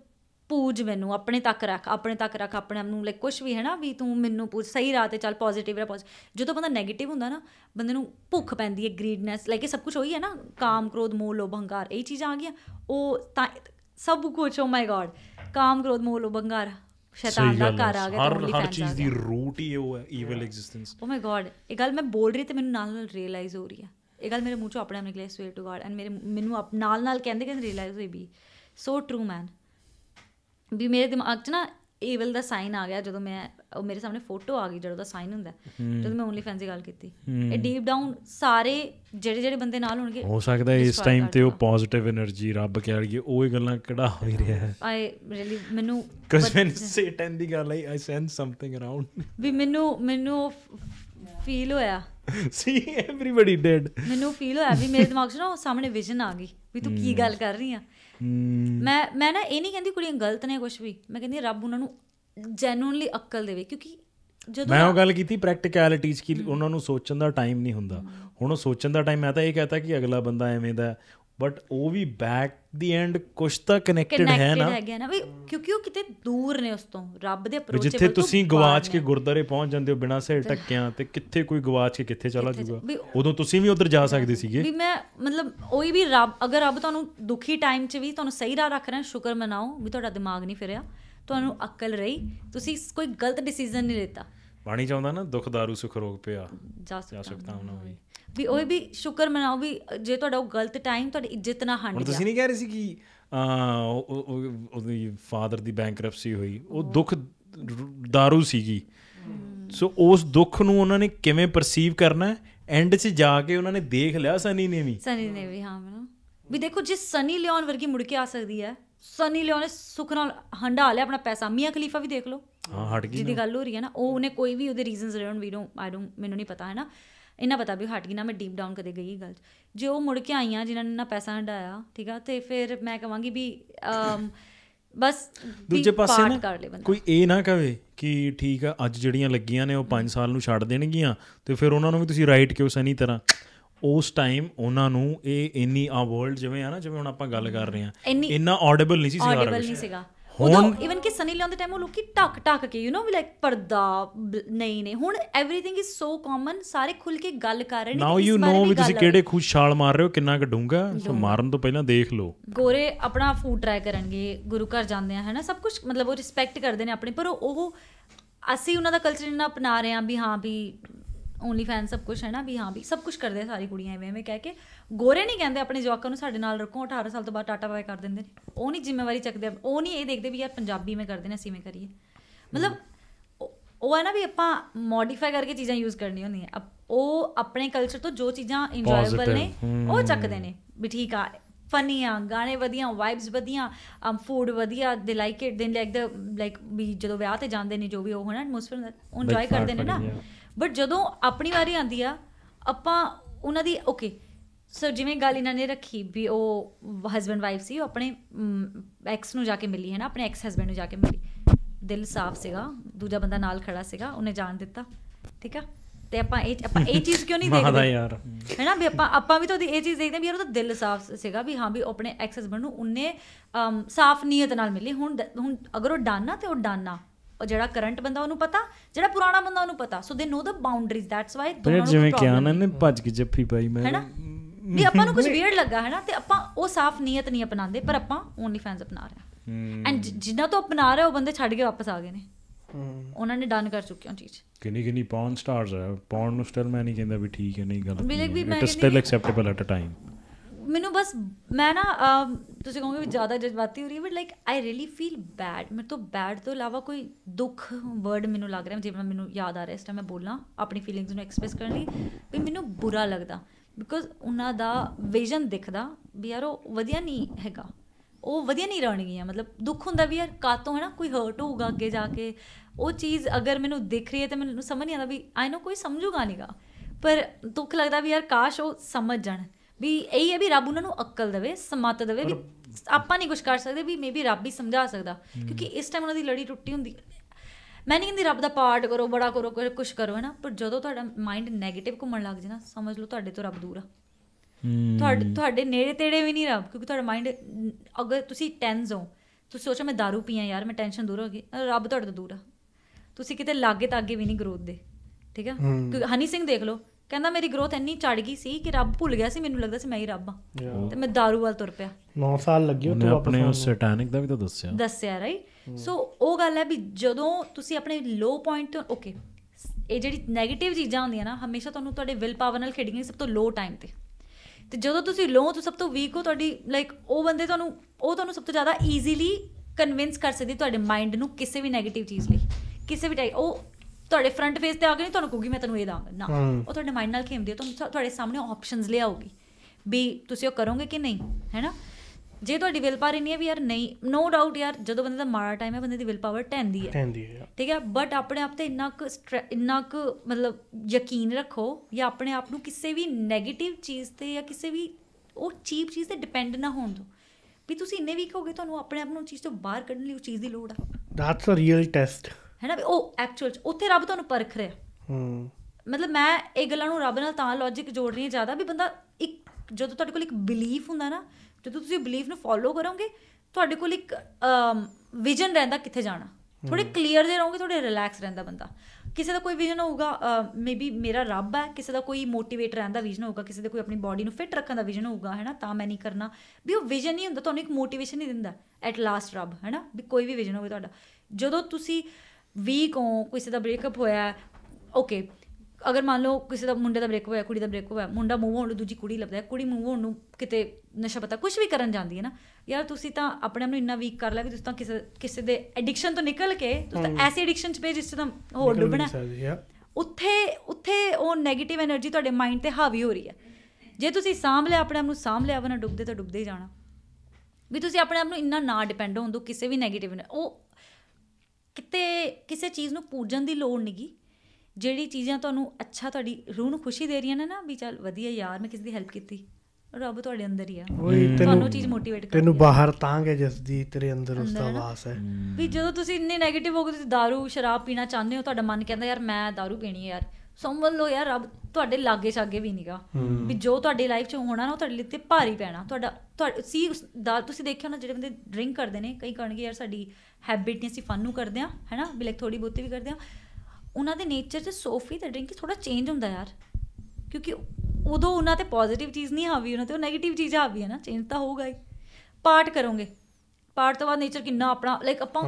ਪੂਜ ਮੈਨੂੰ ਆਪਣੇ ਤੱਕ ਰੱਖ ਆਪਣੇ ਤੱਕ ਰੱਖ ਆਪਣੇ ਆਪ ਨੂੰ ਲਾਈਕ ਕੁਝ ਵੀ ਹੈ ਨਾ ਵੀ ਤੂੰ ਮੈਨੂੰ ਪੂਜ ਸਹੀ ਰਾਹ ਤੇ ਚੱਲ ਪੋਜ਼ਿਟਿਵ ਰਹਿ ਪੋਜ਼ ਜਦੋਂ ਬੰਦਾ 네ਗੇਟਿਵ ਹੁੰਦਾ ਨਾ ਬੰਦੇ ਨੂੰ ਭੁੱਖ ਪੈਂਦੀ ਹੈ ਗਰੀਡਨੈਸ ਲਾਈਕ ਇਹ ਸਭ ਕੁਝ ਹੋਈ ਹੈ ਨਾ ਕਾਮ ਕ੍ਰੋਧ ਮੋਹ ਲੋਭ ਹੰਕਾਰ ਇਹ ਚੀਜ਼ਾਂ ਆ ਗਈਆਂ ਉਹ ਤਾਂ ਸਭ ਕੁਝ ਓ ਮਾਈ ਗॉड ਕਾਮ ਕ੍ਰੋਧ ਮੋਹ ਲੋਭ ਹੰਕਾਰ ਸ਼ੈਤਾਨ ਦਾ ਘਰ ਆ ਗਿਆ ਹਰ ਹਰ ਚੀਜ਼ ਦੀ ਰੂਟ ਹੀ ਉਹ ਹੈ evil existence oh my god ਇਹ ਗੱਲ ਮੈਂ ਬੋਲ ਰਹੀ ਤੇ ਮੈਨੂੰ ਨਾਲ ਨਾਲ ਰੀਅਲਾਈਜ਼ ਹੋ ਰਹੀ ਹੈ ਇਹ ਗੱਲ ਮੇਰੇ ਮੂੰਹ ਚੋਂ ਆਪਣੇ ਆਪ ਨਿਕਲੇ ਸਵੇਰ ਟੂ ਗॉड ਐਂਡ ਮੇਰੇ ਮੈਨੂੰ ਨਾਲ ਨਾਲ ਕਹਿੰਦੇ ਕਹਿੰਦੇ ਰੀਅਲਾਈਜ਼ ਹੋਈ ਵੀ ਸੋ ਟਰੂ ਮੈਨ ਵੀ ਮੇਰੇ ਦਿਮਾਗ 'ਚ ਨਾ ਈਵਲ ਦਾ ਸਾਈਨ ਆ ਗਿਆ ਜਦੋਂ ਮੈਂ ਉਹ ਮੇਰੇ ਸਾਹਮਣੇ ਫੋਟੋ ਆ ਗਈ ਜਦੋਂ ਦਾ ਸਾਈਨ ਹੁੰਦਾ ਜਦੋਂ ਮੈਂ ਓਨਲੀ ਫੈਨਸ ਦੀ ਗੱਲ ਕੀਤੀ ਇਹ ਡੀਪ ਡਾਊਨ ਸਾਰੇ ਜਿਹੜੇ ਜਿਹੜੇ ਬੰਦੇ ਨਾਲ ਹੋਣਗੇ ਹੋ ਸਕਦਾ ਇਸ ਟਾਈਮ ਤੇ ਉਹ ਪੋਜ਼ਿਟਿਵ એનર્ਜੀ ਰੱਬ ਕਹਿ ਰਹੀ ਉਹ ਹੀ ਗੱਲਾਂ ਕਢਾ ਹੋ ਰਿਹਾ ਹੈ ਆਈ ਰੀਲੀ ਮੈਨੂੰ ਕਸ ਵੈਨ ਸੇਟਨ ਦੀ ਗੱਲ I I sense something around ਵੀ ਮੈਨੂੰ ਮੈਨੂੰ ਫੀਲ ਹੋਇਆ ਸੀ एवरीवन ਡਿਡ ਮੈਨੂੰ ਫੀਲ ਹੋਇਆ ਵੀ ਮੇਰੇ ਦਿਮਾਗ 'ਚ ਨਾ ਉਹ ਸਾਹਮਣੇ ਵਿਜ਼ਨ ਆ ਗਈ ਵੀ ਤੂੰ ਕੀ ਗੱਲ ਕਰ ਰਹੀ ਆ ਮੈਂ ਮੈਂ ਨਾ ਇਹ ਨਹੀਂ ਕਹਿੰਦੀ ਕੁੜੀਆਂ ਗਲਤ ਨੇ ਕੁਝ ਵੀ ਮੈਂ ਕਹਿੰਦੀ ਰੱਬ ਉਹਨਾਂ ਨੂੰ ਜੈਨੂਇਨਲੀ ਅਕਲ ਦੇਵੇ ਕਿਉਂਕਿ ਜਦੋਂ ਮੈਂ ਉਹ ਗੱਲ ਕੀਤੀ ਪ੍ਰੈਕਟੀਕੈਲਿਟੀਜ਼ ਕੀ ਉਹਨਾਂ ਨੂੰ ਸੋਚਣ ਦਾ ਟਾਈਮ ਨਹੀਂ ਹੁੰਦਾ ਹੁਣ ਉਹ ਸੋਚਣ ਦਾ ਟਾਈਮ ਮੈਂ ਤਾਂ ਇਹ ਕਹਤਾ ਕਿ ਅਗਲਾ ਬੰਦਾ ਐਵੇਂ ਦਾ ਬਟ ਉਹ ਵੀ ਬੈਕ ਦੀ ਐਂਡ ਕੁਝ ਤਾਂ ਕਨੈਕਟਡ ਹੈ ਨਾ ਕਿਉਂਕਿ ਉਹ ਕਿਤੇ ਦੂਰ ਨੇ ਉਸ ਤੋਂ ਰੱਬ ਦੇ ਅਪਰੋਚੇਬਲ ਜਿੱਥੇ ਤੁਸੀਂ ਗਵਾਚ ਕੇ ਗੁਰਦਾਰੇ ਪਹੁੰਚ ਜਾਂਦੇ ਹੋ ਬਿਨਾਂ ਸਿਰ ਟੱਕਿਆਂ ਤੇ ਕਿੱਥੇ ਕੋਈ ਗਵਾਚ ਕੇ ਕਿੱਥੇ ਚਲਾ ਜਾਊਗਾ ਉਦੋਂ ਤੁਸੀਂ ਵੀ ਉਧਰ ਜਾ ਸਕਦੇ ਸੀਗੇ ਵੀ ਮੈਂ ਮਤਲਬ ਉਹੀ ਵੀ ਰੱਬ ਅਗਰ ਰੱਬ ਤੁਹਾਨੂੰ ਦੁਖੀ ਟਾਈਮ 'ਚ ਵੀ ਤੁਹਾਨੂੰ ਸਹੀ ਰਾਹ ਰੱਖ ਰਿਹਾ ਸ਼ੁਕਰ ਮਨਾਓ ਵੀ ਤੁਹਾਡਾ ਦਿਮਾਗ ਨਹੀਂ ਫਿਰਿਆ ਤੁਹਾਨੂੰ ਅਕਲ ਰਹੀ ਤੁਸੀਂ ਕੋਈ ਗਲਤ ਡਿਸੀਜਨ ਨਹੀਂ ਲਿੱਤਾ ਬਾਣੀ ਚਾਹੁੰਦਾ ਨਾ ਦੁਖਦਾਰੂ ਸੁਖ ਰੋਗ ਪਿਆ ਜਾ ਸਕਦਾ ਉਹਨਾਂ ਵੀ ਵੀ ਉਹ ਵੀ ਸ਼ੁਕਰ ਮਨਾਓ ਵੀ ਜੇ ਤੁਹਾਡਾ ਉਹ ਗਲਤ ਟਾਈਮ ਤੁਹਾਡੀ ਇੱਜ਼ਤ ਨਾ ਹੰਡ ਗਿਆ ਤੁਸੀਂ ਨਹੀਂ ਕਹਿ ਰਹੇ ਸੀ ਕਿ ਉਹ ਉਹਦੀ ਫਾਦਰ ਦੀ ਬੈਂਕਰਪਸੀ ਹੋਈ ਉਹ ਦੁੱਖ दारू ਸੀਗੀ ਸੋ ਉਸ ਦੁੱਖ ਨੂੰ ਉਹਨਾਂ ਨੇ ਕਿਵੇਂ ਪਰਸੀਵ ਕਰਨਾ ਐਂਡ 'ਚ ਜਾ ਕੇ ਉਹਨਾਂ ਨੇ ਦੇਖ ਲਿਆ ਸਨੀ ਨੇ ਵੀ ਸਨੀ ਨੇ ਵੀ ਹਾਂ ਮੈਨੂੰ ਵੀ ਦੇਖੋ ਜੇ ਸਨੀ ਲਿਓਨ ਵਰਗੀ ਮੁੜ ਕੇ ਆ ਸਕਦੀ ਹੈ ਸਨੀ ਲਿਓਨ ਨੇ ਸੁਖ ਨਾਲ ਹੰਡਾ ਲਿਆ ਆਪਣਾ ਪੈਸਾ ਮੀਆਂ ਖਲੀਫਾ ਵੀ ਦੇਖ ਲਓ ਹਾਂ ਹਟ ਗਈ ਜਿਹਦੀ ਗੱਲ ਹੋ ਰਹੀ ਹੈ ਨਾ ਉਹ ਉਹਨੇ ਕੋਈ ਵੀ ਉਹਦੇ ਰੀਜ਼ਨਸ ਰਹਿਣ ਵੀ ਡੋਂਟ ਆਈ ਡੋਂਟ ਮੈਨੂੰ ਨਹੀਂ ਪਤਾ ਹੈ ਨਾ ਇਹਨਾਂ ਪਤਾ ਵੀ ਹਟ ਗਈ ਨਾ ਮੈਂ ਡੀਪ ਡਾਊਨ ਕਦੇ ਗਈ ਗੱਲ ਜੇ ਉਹ ਮੁੜ ਕੇ ਆਈਆਂ ਜਿਨ੍ਹਾਂ ਨੇ ਨਾ ਪੈਸਾ ਹੰਡਾਇਆ ਠੀਕ ਆ ਤੇ ਫਿਰ ਮੈਂ ਕਹਾਂਗੀ ਵੀ ਬਸ ਦੂਜੇ ਪਾਸੇ ਨਾ ਕੋਈ ਇਹ ਨਾ ਕਹੇ ਕਿ ਠੀਕ ਆ ਅੱਜ ਜਿਹੜੀਆਂ ਲੱਗੀਆਂ ਨੇ ਉਹ 5 ਸਾਲ ਨੂੰ ਛੱਡ ਦੇਣਗੀਆਂ ਤੇ ਫਿਰ ਉਹਨਾਂ ਨੂੰ ਵੀ ਤੁਸੀਂ ਰਾਈਟ ਕਿਉਂ ਸਹੀ ਤਰ੍ਹਾਂ ਉਸ ਟਾਈਮ ਉਹਨਾਂ ਨੂੰ ਇਹ ਇੰਨੀ ਆ ਵਰਲਡ ਜਿਵੇਂ ਆ ਨਾ ਜਿਵੇਂ ਹੁਣ ਆਪਾਂ ਗੱਲ ਕਰ ਰਹੇ ਆ ਇੰਨਾ ਆਡੀਬਲ ਨਹੀਂ ਸੀ ਸੀਗਾ ਆਡੀਬਲ ਨਹੀਂ ਸੀਗਾ ਹੁਣ ਇਵਨ ਕਿ ਸਨੀ ਲਿਓਨ ਦੇ ਟਾਈਮ ਉਹ ਲੋਕੀ ਟੱਕ ਟੱਕ ਕੇ ਯੂ نو ਲਾਈਕ ਪਰਦਾ ਨਹੀਂ ਨਹੀਂ ਹੁਣ एवरीथिंग ਇਜ਼ ਸੋ ਕਾਮਨ ਸਾਰੇ ਖੁੱਲ ਕੇ ਗੱਲ ਕਰ ਰਹੇ ਨੇ ਨਾਓ ਯੂ نو ਵੀ ਤੁਸੀਂ ਕਿਹੜੇ ਖੂਸ਼ ਛਾਲ ਮਾਰ ਰਹੇ ਹੋ ਕਿੰਨਾ ਕੱਢੂਗਾ ਸੋ ਮਾਰਨ ਤੋਂ ਪਹਿਲਾਂ ਦੇਖ ਲਓ ਗੋਰੇ ਆਪਣਾ ਫੂਡ ਟਰਾਈ ਕਰਨਗੇ ਗੁਰੂ ਘਰ ਜਾਂਦੇ ਆ ਹਨਾ ਸਭ ਕੁਝ ਮਤਲਬ ਉਹ ਰਿਸਪੈਕਟ ਕਰਦੇ ਨੇ ਆਪਣੇ ਪਰ ਉਹ ਅਸੀਂ ਉਹਨਾਂ ਦਾ ਕਲਚਰ ਇਹਨਾਂ ਅਪਣਾ ਰਹੇ ਆ ਵੀ ਹਾਂ ਵੀ ਓਨਲੀ ਫੈਨ ਸਭ ਕੁਝ ਹੈ ਨਾ ਵੀ ਹਾਂ ਵੀ ਸਭ ਕੁਝ ਕਰਦੇ ਆ ਸਾਰੀ ਕੁੜੀਆਂ ਐਵੇਂ ਐਵੇਂ ਕਹਿ ਕੇ ਗੋਰੇ ਨਹੀਂ ਕਹਿੰਦੇ ਆਪਣੇ ਜਵਾਕਾਂ ਨੂੰ ਸਾਡੇ ਨਾਲ ਰੱਖੋ 18 ਸਾਲ ਤੋਂ ਬਾਅਦ ਟਾਟਾ ਬਾਏ ਕਰ ਦਿੰਦੇ ਨੇ ਉਹ ਨਹੀਂ ਜ਼ਿੰਮੇਵਾਰੀ ਚੱਕਦੇ ਉਹ ਨਹੀਂ ਇਹ ਦੇਖਦੇ ਵੀ ਯਾਰ ਪੰਜਾਬੀ ਮੈਂ ਕਰਦੇ ਨੇ ਅਸੀਂ ਮੈਂ ਕਰੀਏ ਮਤਲਬ ਉਹ ਹੈ ਨਾ ਵੀ ਆਪਾਂ ਮੋਡੀਫਾਈ ਕਰਕੇ ਚੀਜ਼ਾਂ ਯੂਜ਼ ਕਰਨੀ ਹੁੰਦੀ ਹੈ ਉਹ ਆਪਣੇ ਕਲਚਰ ਤੋਂ ਜੋ ਚੀਜ਼ਾਂ ਇੰਜੋਏਬਲ ਨੇ ਉਹ ਚੱਕਦੇ ਨੇ ਵੀ ਠੀਕ ਆ ਫਨੀ ਆ ਗਾਣੇ ਵਧੀਆ ਵਾਈਬਸ ਵਧੀਆ ਫੂਡ ਵਧੀਆ they like it they like the like ਵੀ ਜਦੋਂ ਵਿਆਹ ਤੇ ਜਾਂਦੇ ਨੇ ਜੋ ਵੀ ਉਹ ਹਨਾ ਐਟਮੋਸਫੇਅਰ ਉਹ ਇੰਜੋਏ ਕਰਦੇ ਨੇ ਨਾ ਬਟ ਜਦੋਂ ਆਪਣੀ ਵਾਰੀ ਆਂਦੀ ਆ ਆਪਾਂ ਉਹਨਾਂ ਦੀ ਓਕੇ ਸੋ ਜਿਵੇਂ ਗੱਲ ਇਹਨਾਂ ਨੇ ਰੱਖੀ ਵੀ ਉਹ ਹਸਬੰਡ ਵਾਈਫ ਸੀ ਉਹ ਆਪਣੇ ਐਕਸ ਨੂੰ ਜਾ ਕੇ ਮਿਲੀ ਹੈ ਨਾ ਆਪਣੇ ਐਕਸ ਹਸਬੰਡ ਨੂੰ ਜਾ ਕੇ ਮਿਲੀ ਦਿਲ ਸਾਫ਼ ਸੀਗਾ ਦੂਜਾ ਬੰਦਾ ਨਾਲ ਖੜਾ ਸੀਗਾ ਉਹਨੇ ਜਾਣ ਦਿੱਤਾ ਠੀਕ ਆ ਤੇ ਆਪਾਂ ਇਹ ਆਪਾਂ ਇਹ ਚੀਜ਼ ਕਿਉਂ ਨਹੀਂ *laughs* ਦੇਖਦੇ ਯਾਰ ਹੈ ਨਾ ਵੀ ਆਪਾਂ ਆਪਾਂ ਵੀ ਤਾਂ ਇਹ ਚੀਜ਼ ਦੇਖਦੇ ਵੀ ਯਾਰ ਉਹਦਾ ਦਿਲ ਸਾਫ਼ ਸੀਗਾ ਵੀ ਹਾਂ ਵੀ ਆਪਣੇ ਐਕਸ ਹਸਬੰਡ ਨੂੰ ਉਹਨੇ ਸਾਫ਼ ਨੀਅਤ ਨਾਲ ਮਿਲੀ ਹੁਣ ਹੁਣ ਅਗਰ ਉਹ ਡਾਨਾ ਤੇ ਉਹ ਡਾਨਾ ਉਹ ਜਿਹੜਾ ਕਰੰਟ ਬੰਦਾ ਉਹਨੂੰ ਪਤਾ ਜਿਹੜਾ ਪੁਰਾਣਾ ਬੰਦਾ ਉਹਨੂੰ ਪਤਾ so they know the boundaries that's why ਦੋਨੋਂ ਨੂੰ ਜਿਵੇਂ ਕਿਆਨ ਨੇ ਭੱਜ ਕੇ ਜੱਫੀ ਪਾਈ ਮੈਂ ਹੈਨਾ ਵੀ ਆਪਾਂ ਨੂੰ ਕੁਝ ਵੀਅਰਡ ਲੱਗਾ ਹੈਨਾ ਤੇ ਆਪਾਂ ਉਹ ਸਾਫ਼ ਨੀਅਤ ਨਹੀਂ ਅਪਣਾਉਂਦੇ ਪਰ ਆਪਾਂ ਓਨਲੀ ਫੈਨਸ ਅਪਣਾ ਰਹੇ ਹਾਂ ਐਂਡ ਜਿਨ੍ਹਾਂ ਤੋਂ ਅਪਣਾ ਰਹੇ ਉਹ ਬੰਦੇ ਛੱਡ ਕੇ ਵਾਪਸ ਆ ਗਏ ਨੇ ਉਹਨਾਂ ਨੇ ਡਨ ਕਰ ਚੁੱਕਿਆ ਉਹ ਚੀਜ਼ ਕਿੰਨੀ ਕਿੰਨੀ ਪੌਨ ਸਟਾਰਸ ਹੈ ਪੌਨ ਨੂੰ ਸਟਿਲ ਮੈਂ ਨਹੀਂ ਕਹਿੰਦਾ ਵੀ ਠੀਕ ਹੈ ਨਹੀਂ ਗਲਤ it is still acceptable at a time ਮੈਨੂੰ ਬਸ ਮੈਂ ਨਾ ਤੁਸੀਂ ਕਹੋਗੇ ਵੀ ਜ਼ਿਆਦਾ ਜਜ਼ਬਾਤੀ ਹੋ ਰਹੀ ਹੈ but like I really feel bad ਮੇਰੇ ਤੋਂ ਬੈਡ ਤੋਂ ਇਲਾਵਾ ਕੋਈ ਦੁੱਖ ਵਰਡ ਮੈਨੂੰ ਲੱਗ ਰਿਹਾ ਜਿਵੇਂ ਮੈਨੂੰ ਯਾਦ ਆ ਰਿਹਾ ਇਸ ਟਾਈਮ ਮੈਂ ਬੋਲਾਂ ਆਪਣੀ ਫੀਲਿੰਗਸ ਨੂੰ ਐਕਸਪ੍ਰੈਸ ਕਰਨ ਲਈ ਵੀ ਮੈਨੂੰ ਬੁਰਾ ਲੱਗਦਾ ਬਿਕੋਜ਼ ਉਹਨਾਂ ਦਾ ਵਿਜ਼ਨ ਦਿਖਦਾ ਵੀ ਯਾਰ ਉਹ ਵਧੀਆ ਨਹੀਂ ਹੈਗਾ ਉਹ ਵਧੀਆ ਨਹੀਂ ਰਹਿਣਗੀਆਂ ਮਤਲਬ ਦੁੱਖ ਹੁੰਦਾ ਵੀ ਯਾਰ ਕਾਤੋਂ ਹੈ ਨਾ ਕੋਈ ਹਰਟ ਹੋਊਗਾ ਅੱਗੇ ਜਾ ਕੇ ਉਹ ਚੀਜ਼ ਅਗਰ ਮੈਨੂੰ ਦਿਖ ਰਹੀ ਹੈ ਤਾਂ ਮੈਨੂੰ ਸਮਝ ਨਹੀਂ ਆਉਂਦਾ ਵੀ ਆਈ نو ਕੋਈ ਸਮਝੂਗਾ ਨਹੀਂਗਾ ਪਰ ਦੁੱਖ ਲੱਗਦਾ ਵੀ ਯਾਰ ਕਾਸ਼ ਉਹ ਸਮਝ ਜਾਣ ਵੀ ਇਹੀ ਹੈ ਵੀ ਰੱਬ ਉਹਨਾਂ ਨੂੰ ਅਕਲ ਦੇਵੇ ਸਮਤ ਦੇਵੇ ਵੀ ਆਪਾਂ ਨਹੀਂ ਕੁਝ ਕਰ ਸਕਦੇ ਵੀ ਮੇਬੀ ਰੱਬ ਹੀ ਸਮਝਾ ਸਕਦਾ ਕਿਉਂਕਿ ਇਸ ਟਾਈਮ ਉਹਨਾਂ ਦੀ ਲੜੀ ਟੁੱਟੀ ਹੁੰਦੀ ਮੈਂ ਨਹੀਂ ਕਹਿੰਦੀ ਰੱਬ ਦਾ ਪਾਰਟ ਕਰੋ ਬੜਾ ਕਰੋ ਕੁਝ ਕਰੋ ਹੈ ਨਾ ਪਰ ਜਦੋਂ ਤੁਹਾਡਾ ਮਾਈਂਡ 네ਗੇਟਿਵ ਘੁੰਮਣ ਲੱਗ ਜੇ ਨਾ ਸਮਝ ਲਓ ਤੁਹਾਡੇ ਤੋਂ ਰੱਬ ਦੂਰ ਆ ਤੁਹਾਡੇ ਤੁਹਾਡੇ ਨੇੜੇ ਤੇੜੇ ਵੀ ਨਹੀਂ ਰੱਬ ਕਿਉਂਕਿ ਤੁਹਾਡਾ ਮਾਈਂਡ ਅਗਰ ਤੁਸੀਂ ਟੈਂਸ ਹੋ ਤੁਸੀਂ ਸੋਚੋ ਮੈਂ दारू ਪੀਆਂ ਯਾਰ ਮੈਂ ਟੈਨਸ਼ਨ ਦੂਰ ਹੋ ਗਈ ਰੱਬ ਤੁਹਾਡੇ ਤੋਂ ਦੂਰ ਆ ਤੁਸੀਂ ਕਿਤੇ ਲਾਗੇ ਤਾਂ ਅੱਗੇ ਵੀ ਨਹੀਂ ਗਰੋਥ ਦੇ ਠੀਕ ਆ ਹਨੀ ਸਿੰਘ ਦੇਖ ਲਓ ਕਹਿੰਦਾ ਮੇਰੀ ਗਰੋਥ ਇੰਨੀ ਚੜ ਗਈ ਸੀ ਕਿ ਰੱਬ ਭੁੱਲ ਗਿਆ ਸੀ ਮੈਨੂੰ ਲੱਗਦਾ ਸੀ ਮੈਂ ਹੀ ਰੱਬ ਆ ਤੇ ਮੈਂ दारू ਵੱਲ ਤੁਰ ਪਿਆ 9 ਸਾਲ ਲੱਗੇ ਉੱਥੇ ਆਪਣੇ ਉਸ ਸੈਟੈਨਿਕ ਦਾ ਵੀ ਤਾਂ ਦੱਸਿਆ ਦੱਸਿਆ ਰਾਈ ਸੋ ਉਹ ਗੱਲ ਹੈ ਵੀ ਜਦੋਂ ਤੁਸੀਂ ਆਪਣੇ ਲੋ ਪੁਆਇੰਟ ਤੋਂ ਓਕੇ ਇਹ ਜਿਹੜੀ 네ਗੇਟਿਵ ਚੀਜ਼ਾਂ ਹੁੰਦੀਆਂ ਨਾ ਹਮੇਸ਼ਾ ਤੁਹਾਨੂੰ ਤੁਹਾਡੇ ਵਿਲ ਪਾਵਰ ਨਾਲ ਖੇਡੀਆਂ ਸਭ ਤੋਂ ਲੋ ਟਾਈਮ ਤੇ ਤੇ ਜਦੋਂ ਤੁਸੀਂ ਲੋ ਤੋਂ ਸਭ ਤੋਂ ਵੀਕ ਹੋ ਤੁਹਾਡੀ ਲਾਈਕ ਉਹ ਬੰਦੇ ਤੁਹਾਨੂੰ ਉਹ ਤੁਹਾਨੂੰ ਸਭ ਤੋਂ ਜ਼ਿਆਦਾ ਈਜ਼ੀਲੀ ਕਨਵਿੰਸ ਕਰ ਸਕਦੀ ਤੁਹਾਡੇ ਮਾਈਂਡ ਨੂੰ ਕਿਸੇ ਵੀ 네ਗੇਟਿਵ ਚੀਜ਼ ਲਈ ਕਿਸੇ ਵੀ ਟਾਈਪ ਉਹ ਤੁਹਾਡੇ ਫਰੰਟ ਫੇਸ ਤੇ ਆ ਕੇ ਨਹੀਂ ਤੁਹਾਨੂੰ ਕਹੂਗੀ ਮੈਂ ਤੈਨੂੰ ਇਹ ਦਾਂਗਾ ਨਾ ਉਹ ਤੁਹਾਡੇ ਮਾਈਂਡ ਨਾਲ ਖੇਮਦੀ ਹੈ ਤੁਹਾਨੂੰ ਤੁਹਾਡੇ ਸਾਹਮਣੇ ਆਪਸ਼ਨਸ ਲਿਆਉਗੀ ਵੀ ਤੁਸੀਂ ਉਹ ਕਰੋਗੇ ਕਿ ਨਹੀਂ ਹੈਨਾ ਜੇ ਤੁਹਾਡੀ ਵਿਲ ਪਾਵਰ ਨਹੀਂ ਹੈ ਵੀ ਯਾਰ ਨਹੀਂ ਨੋ ਡਾਊਟ ਯਾਰ ਜਦੋਂ ਬੰਦੇ ਦਾ ਮਾਰਾ ਟਾਈਮ ਹੈ ਬੰਦੇ ਦੀ ਵਿਲ ਪਾਵਰ ਟੈਂਦੀ ਹੈ ਟੈਂਦੀ ਹੈ ਠੀਕ ਹੈ ਬਟ ਆਪਣੇ ਆਪ ਤੇ ਇੰਨਾ ਕੁ ਇੰਨਾ ਕੁ ਮਤਲਬ ਯਕੀਨ ਰੱਖੋ ਜਾਂ ਆਪਣੇ ਆਪ ਨੂੰ ਕਿਸੇ ਵੀ 네ਗੇਟਿਵ ਚੀਜ਼ ਤੇ ਜਾਂ ਕਿਸੇ ਵੀ ਉਹ ਚੀਪ ਚੀਜ਼ ਤੇ ਡਿਪੈਂਡ ਨਾ ਹੋਣ ਦੋ ਵੀ ਤੁਸੀਂ ਇੰਨੇ ਵੀਕ ਹੋਗੇ ਤੁਹਾਨੂੰ ਆਪਣੇ ਆਪ ਨੂੰ ਚੀਜ਼ ਤੋਂ ਬਾਹਰ ਕੱਢਣ ਲਈ ਉਹ ਚੀਜ਼ ਦੀ ਲੋੜ ਆ ਦੈਟਸ ਅ ਰੀਅਲ ਟੈਸਟ ਹੈ ਨਾ ਉਹ ਐਕਚੁਅਲ ਉੱਥੇ ਰੱਬ ਤੁਹਾਨੂੰ ਪਰਖ ਰਿਹਾ ਹੂੰ ਮਤਲਬ ਮੈਂ ਇਹ ਗੱਲਾਂ ਨੂੰ ਰੱਬ ਨਾਲ ਤਾਂ ਲੌਜੀਕ ਜੋੜ ਰਹੀ ਹਾਂ ਜ਼ਿਆਦਾ ਵੀ ਬੰਦਾ ਇੱਕ ਜਦੋਂ ਤੁਹਾਡੇ ਕੋਲ ਇੱਕ ਬਲੀਫ ਹੁੰਦਾ ਨਾ ਜਦੋਂ ਤੁਸੀਂ ਬਲੀਫ ਨੂੰ ਫੋਲੋ ਕਰੋਗੇ ਤੁਹਾਡੇ ਕੋਲ ਇੱਕ ਵਿਜ਼ਨ ਰਹਿੰਦਾ ਕਿੱਥੇ ਜਾਣਾ ਥੋੜੇ ਕਲੀਅਰ ਜੇ ਰਹੋਗੇ ਥੋੜੇ ਰਿਲੈਕਸ ਰਹਿੰਦਾ ਬੰਦਾ ਕਿਸੇ ਦਾ ਕੋਈ ਵਿਜ਼ਨ ਹੋਊਗਾ ਮੇਬੀ ਮੇਰਾ ਰੱਬ ਹੈ ਕਿਸੇ ਦਾ ਕੋਈ ਮੋਟੀਵੇਟ ਰਹਿੰਦਾ ਵਿਜ਼ਨ ਹੋਊਗਾ ਕਿਸੇ ਦੇ ਕੋਈ ਆਪਣੀ ਬਾਡੀ ਨੂੰ ਫਿਟ ਰੱਖਣ ਦਾ ਵਿਜ਼ਨ ਹੋਊਗਾ ਹੈਨਾ ਤਾਂ ਮੈਂ ਨਹੀਂ ਕਰਨਾ ਵੀ ਉਹ ਵਿਜ਼ਨ ਨਹੀਂ ਹੁੰਦਾ ਤੁਹਾਨੂੰ ਇੱਕ ਮੋਟੀਵੇਸ਼ਨ ਨਹੀਂ ਦਿੰਦਾ ਐਟ ਲਾਸਟ ਰੱਬ ਹੈਨਾ ਵੀ ਕੋਈ ਵੀ ਵਿਜ਼ਨ ਹੋਵੇ ਤੁਹਾਡਾ ਜਦੋਂ ਤੁਸੀਂ ਵੀਕ ਹੋ ਕਿਸੇ ਦਾ ਬ੍ਰੇਕਅਪ ਹੋਇਆ ਓਕੇ ਅਗਰ ਮੰਨ ਲਓ ਕਿਸੇ ਦਾ ਮੁੰਡੇ ਦਾ ਬ੍ਰੇਕਅਪ ਹੋਇਆ ਕੁੜੀ ਦਾ ਬ੍ਰੇਕਅਪ ਹੋਇਆ ਮੁੰਡਾ ਮੂਵ ਹੋਣ ਨੂੰ ਦੂਜੀ ਕੁੜੀ ਲੱਭਦਾ ਕੁੜੀ ਮੂਵ ਹੋਣ ਨੂੰ ਕਿਤੇ ਨਸ਼ਾ ਪਤਾ ਕੁਝ ਵੀ ਕਰਨ ਜਾਂਦੀ ਹੈ ਨਾ ਯਾਰ ਤੁਸੀਂ ਤਾਂ ਆਪਣੇ ਆਪ ਨੂੰ ਇੰਨਾ ਵੀਕ ਕਰ ਲਿਆ ਕਿ ਤੁਸੀਂ ਤਾਂ ਕਿਸੇ ਕਿਸੇ ਦੇ ਐਡਿਕਸ਼ਨ ਤੋਂ ਨਿਕਲ ਕੇ ਤੁਸੀਂ ਤਾਂ ਐਸੀ ਐਡਿਕਸ਼ਨ 'ਚ ਪਏ ਜਿਸ 'ਚ ਤਾਂ ਹੋਰ ਡੁੱਬਣਾ ਉੱਥੇ ਉੱਥੇ ਉਹ 네ਗੇਟਿਵ એનર્ਜੀ ਤੁਹਾਡੇ ਮਾਈਂਡ ਤੇ ਹਾਵੀ ਹੋ ਰਹੀ ਹੈ ਜੇ ਤੁਸੀਂ ਸਾਂਭ ਲਿਆ ਆਪਣੇ ਆਪ ਨੂੰ ਸਾਂਭ ਲਿਆ ਵਨਾ ਡੁੱਬਦੇ ਤਾਂ ਡੁੱਬਦੇ ਹੀ ਜਾਣਾ ਵੀ ਤੁਸੀਂ ਆਪਣੇ ਆਪ ਨੂੰ ਇੰਨਾ ਨਾ ਡਿਪੈਂਡ ਹੋਣ ਦੋ ਕਿਸੇ ਵੀ 네ਗੇਟਿਵ ਉਹ ਕਿਤੇ ਕਿਸੇ ਚੀਜ਼ ਨੂੰ ਪੂਜਣ ਦੀ ਲੋੜ ਨਹੀਂਗੀ ਜਿਹੜੀ ਚੀਜ਼ਾਂ ਤੁਹਾਨੂੰ ਅੱਛਾ ਤੁਹਾਡੀ ਰੂਹ ਨੂੰ ਖੁਸ਼ੀ ਦੇ ਰਹੀਆਂ ਨੇ ਨਾ ਵੀ ਚੱਲ ਵਧੀਆ ਯਾਰ ਮੈਂ ਕਿਸੇ ਦੀ ਹੈਲਪ ਕੀਤੀ ਰੱਬ ਤੁਹਾਡੇ ਅੰਦਰ ਹੀ ਆ ਤੁਹਾਨੂੰ ਚੀਜ਼ ਮੋਟੀਵੇਟ ਕਰਦੀ ਤੈਨੂੰ ਬਾਹਰ ਤਾਂ ਕਿ ਜਿਸ ਦੀ ਤੇਰੇ ਅੰਦਰ ਉਸ ਦਾ ਵਾਸ ਹੈ ਵੀ ਜਦੋਂ ਤੁਸੀਂ ਇੰਨੇ 네ਗੇਟਿਵ ਹੋ ਗਏ ਤੁਸੀਂ दारू ਸ਼ਰਾਬ ਪੀਣਾ ਚਾਹੁੰਦੇ ਹੋ ਤੁਹਾਡਾ ਮਨ ਕਹਿੰਦਾ ਯਾਰ ਮੈਂ दारू ਪੀਣੀ ਹੈ ਯਾਰ ਸੰਭਲ ਲੋ ਯਾਰ ਰੱਬ ਤੁਹਾਡੇ ਲਾਗੇ ਛਾਗੇ ਵੀ ਨਹੀਂਗਾ ਵੀ ਜੋ ਤੁਹਾਡੀ ਲਾਈਫ 'ਚ ਹੋਣਾ ਨਾ ਉਹ ਤੁਹਾਡੇ ਲਈ ਤੇ ਭਾਰੀ ਪੈਣਾ ਤੁਹਾਡਾ ਸੀ ਤੁਸੀਂ ਦੇਖਿਆ ਨਾ ਜਿਹੜੇ ਬੰਦੇ ਡਰਿੰਕ ਕਰਦੇ ਨੇ ਕਈ ਕਰਨਗੇ ਯਾਰ ਸਾਡੀ ਹੈਬਿਟ ਨਹੀਂ ਅਸੀਂ ਫਨ ਨੂੰ ਕਰਦੇ ਆ ਹੈਨਾ ਵੀ ਲਾਈਕ ਥੋੜੀ ਬੋਤੀ ਵੀ ਕਰਦੇ ਆ ਉਹਨਾਂ ਦੇ ਨੇਚਰ 'ਚ ਸੋਫੀ ਤੇ ਡਰਿੰਕ ਥੋੜਾ ਚੇਂਜ ਹੁੰਦਾ ਯਾਰ ਕਿਉਂਕਿ ਉਦੋਂ ਉਹਨਾਂ ਤੇ ਪੋਜ਼ਿਟਿਵ ਚੀਜ਼ ਨਹੀਂ ਆਵੀ ਉਹਨਾਂ ਤੇ ਉਹ 네ਗੇਟਿਵ ਚੀਜ਼ ਆਵੀ ਹੈ ਨਾ ਚੇਂਜ ਤਾਂ ਹੋਊਗਾ ਹੀ ਪਾਰਟ ਕਰੋਗੇ ਪਾਠ ਤੋਂ ਬਾਅਦ ਨੇਚਰ ਕਿੰਨਾ ਆਪਣਾ ਲਾਈਕ ਆਪਾਂ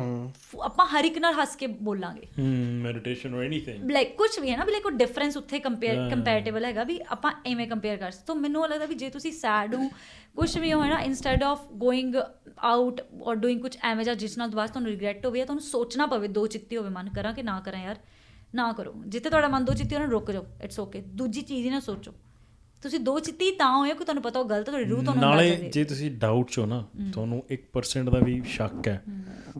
ਆਪਾਂ ਹਰ ਇੱਕ ਨਾਲ ਹੱਸ ਕੇ ਬੋਲਾਂਗੇ ਮੈਡੀਟੇਸ਼ਨ অর ਐਨੀਥਿੰਗ ਲਾਈਕ ਕੁਝ ਵੀ ਹੈ ਨਾ ਵੀ ਲਾਈਕ ਉਹ ਡਿਫਰੈਂਸ ਉੱਥੇ ਕੰਪੇਅਰ ਕੰਪੈਟੀਬਲ ਹੈਗਾ ਵੀ ਆਪਾਂ ਐਵੇਂ ਕੰਪੇਅਰ ਕਰ ਸੋ ਮੈਨੂੰ ਲੱਗਦਾ ਵੀ ਜੇ ਤੁਸੀਂ ਸੈਡ ਹੋ ਕੁਝ ਵੀ ਹੋਏ ਨਾ instead of going out or doing ਕੁਝ ਐਵੇਂ ਜਾਂ ਜਿਸ ਨਾਲ ਦੁਬਾਰਾ ਤੁਹਾਨੂੰ ਰਿਗਰੈਟ ਹੋਵੇ ਜਾਂ ਤੁਹਾਨੂੰ ਸੋਚਣਾ ਪਵੇ ਦੋ ਚਿੱਤੀ ਹੋਵੇ ਮਨ ਕਰਾਂ ਕਿ ਨਾ ਕਰਾਂ ਯਾਰ ਨਾ ਕਰੋ ਜਿੱਥੇ ਤੁਹਾਡਾ ਮਨ ਦੋ ਚਿੱਤੀ ਉਹਨਾਂ ਰੁਕ ਜਾਓ ਇਟਸ ਓਕੇ ਦੂਜੀ ਚੀਜ਼ ਹੀ ਨਾ ਸੋਚੋ ਤੁਸੀਂ ਦੋ ਚਿੱਤੀ ਤਾਂ ਹੋਏ ਕਿ ਤੁਹਾਨੂੰ ਪਤਾ ਉਹ ਗਲਤ ਤੁਹਾਡੀ ਰੂਹ ਤੁਹਾਨੂੰ ਨਾਲੇ ਜੇ ਤੁਸੀਂ ਡਾਊਟ ਹੋ ਨਾ ਤੁਹਾਨੂੰ 1% ਦਾ ਵੀ ਸ਼ੱਕ ਹੈ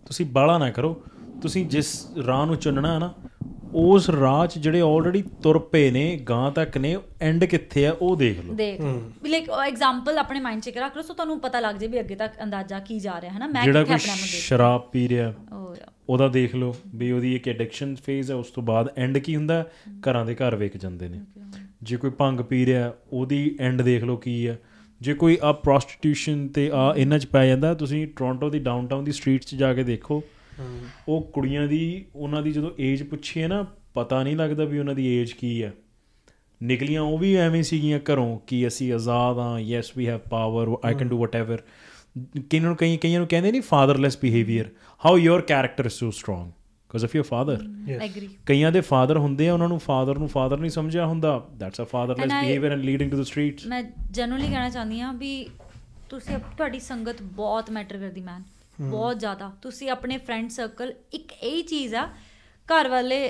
ਤੁਸੀਂ ਬਾਲਾ ਨਾ ਕਰੋ ਤੁਸੀਂ ਜਿਸ ਰਾਹ ਨੂੰ ਚੁਣਨਾ ਹੈ ਨਾ ਉਸ ਰਾਹ 'ਚ ਜਿਹੜੇ ਆਲਰੇਡੀ ਤੁਰ ਪਏ ਨੇ ਗਾਂ ਤੱਕ ਨੇ ਐਂਡ ਕਿੱਥੇ ਆ ਉਹ ਦੇਖ ਲਓ ਦੇਖ ਲਾਈਕ ਐਗਜ਼ਾਮਪਲ ਆਪਣੇ ਮਾਈਂਡ 'ਚ ਕਰਾ ਕਰੋ ਸੋ ਤੁਹਾਨੂੰ ਪਤਾ ਲੱਗ ਜੇ ਵੀ ਅੱਗੇ ਤੱਕ ਅੰਦਾਜ਼ਾ ਕੀ ਜਾ ਰਿਹਾ ਹੈ ਨਾ ਮੈਂ ਕਿੱਥੇ ਆਪਣਾ ਮੁੰਡੇ ਸ਼ਰਾਬ ਪੀ ਰਿਹਾ ਉਹਦਾ ਦੇਖ ਲਓ ਵੀ ਉਹਦੀ ਇੱਕ ਐਡਿਕਸ਼ਨ ਫੇਜ਼ ਹੈ ਉਸ ਤੋਂ ਬਾਅਦ ਐਂਡ ਕੀ ਹੁੰਦਾ ਘਰਾਂ ਦੇ ਘਰ ਵੇਖ ਜਾਂਦੇ ਨੇ ਜੇ ਕੋਈ ਭੰਗ ਪੀ ਰਿਹਾ ਉਹਦੀ ਐਂਡ ਦੇਖ ਲਓ ਕੀ ਆ ਜੇ ਕੋਈ ਆ ਪ੍ਰੋਸਟੀਟਿਊਸ਼ਨ ਤੇ ਆ ਇਹਨਾਂ ਚ ਪੈ ਜਾਂਦਾ ਤੁਸੀਂ ਟੋਰਾਂਟੋ ਦੀ ਡਾਊਨਟਾਊਨ ਦੀ ਸਟਰੀਟ 'ਚ ਜਾ ਕੇ ਦੇਖੋ ਉਹ ਕੁੜੀਆਂ ਦੀ ਉਹਨਾਂ ਦੀ ਜਦੋਂ ਏਜ ਪੁੱਛੀ ਹੈ ਨਾ ਪਤਾ ਨਹੀਂ ਲੱਗਦਾ ਵੀ ਉਹਨਾਂ ਦੀ ਏਜ ਕੀ ਹੈ ਨਿਕਲੀਆਂ ਉਹ ਵੀ ਐਵੇਂ ਸੀਗੀਆਂ ਘਰੋਂ ਕਿ ਅਸੀਂ ਆਜ਼ਾਦ ਆ yes we have power I can do whatever ਕਿਨਾਂ ਨੂੰ ਕਈ ਕਈਆਂ ਨੂੰ ਕਹਿੰਦੇ ਨਹੀਂ fatherless behaviour how your character is so strong because of your father ਕਈਆਂ ਦੇ ਫਾਦਰ ਹੁੰਦੇ ਆ ਉਹਨਾਂ ਨੂੰ ਫਾਦਰ ਨੂੰ ਫਾਦਰ ਨਹੀਂ ਸਮਝਿਆ ਹੁੰਦਾ that's a fatherless behaviour and leading to the streets ਮੈਂ ਜਨਰਲੀ ਕਹਿਣਾ ਚਾਹੁੰਦੀ ਆ ਵੀ ਤੁਸੀਂ ਤੁਹਾਡੀ ਸੰਗਤ ਬਹੁਤ ਮੈਟਰ ਕਰਦੀ ਮੈਨ ਬਹੁਤ ਜ਼ਿਆਦਾ ਤੁਸੀਂ ਆਪਣੇ ਫਰੈਂਡ ਸਰਕਲ ਇੱਕ ਇਹ ਚੀਜ਼ ਆ ਘਰ ਵਾਲੇ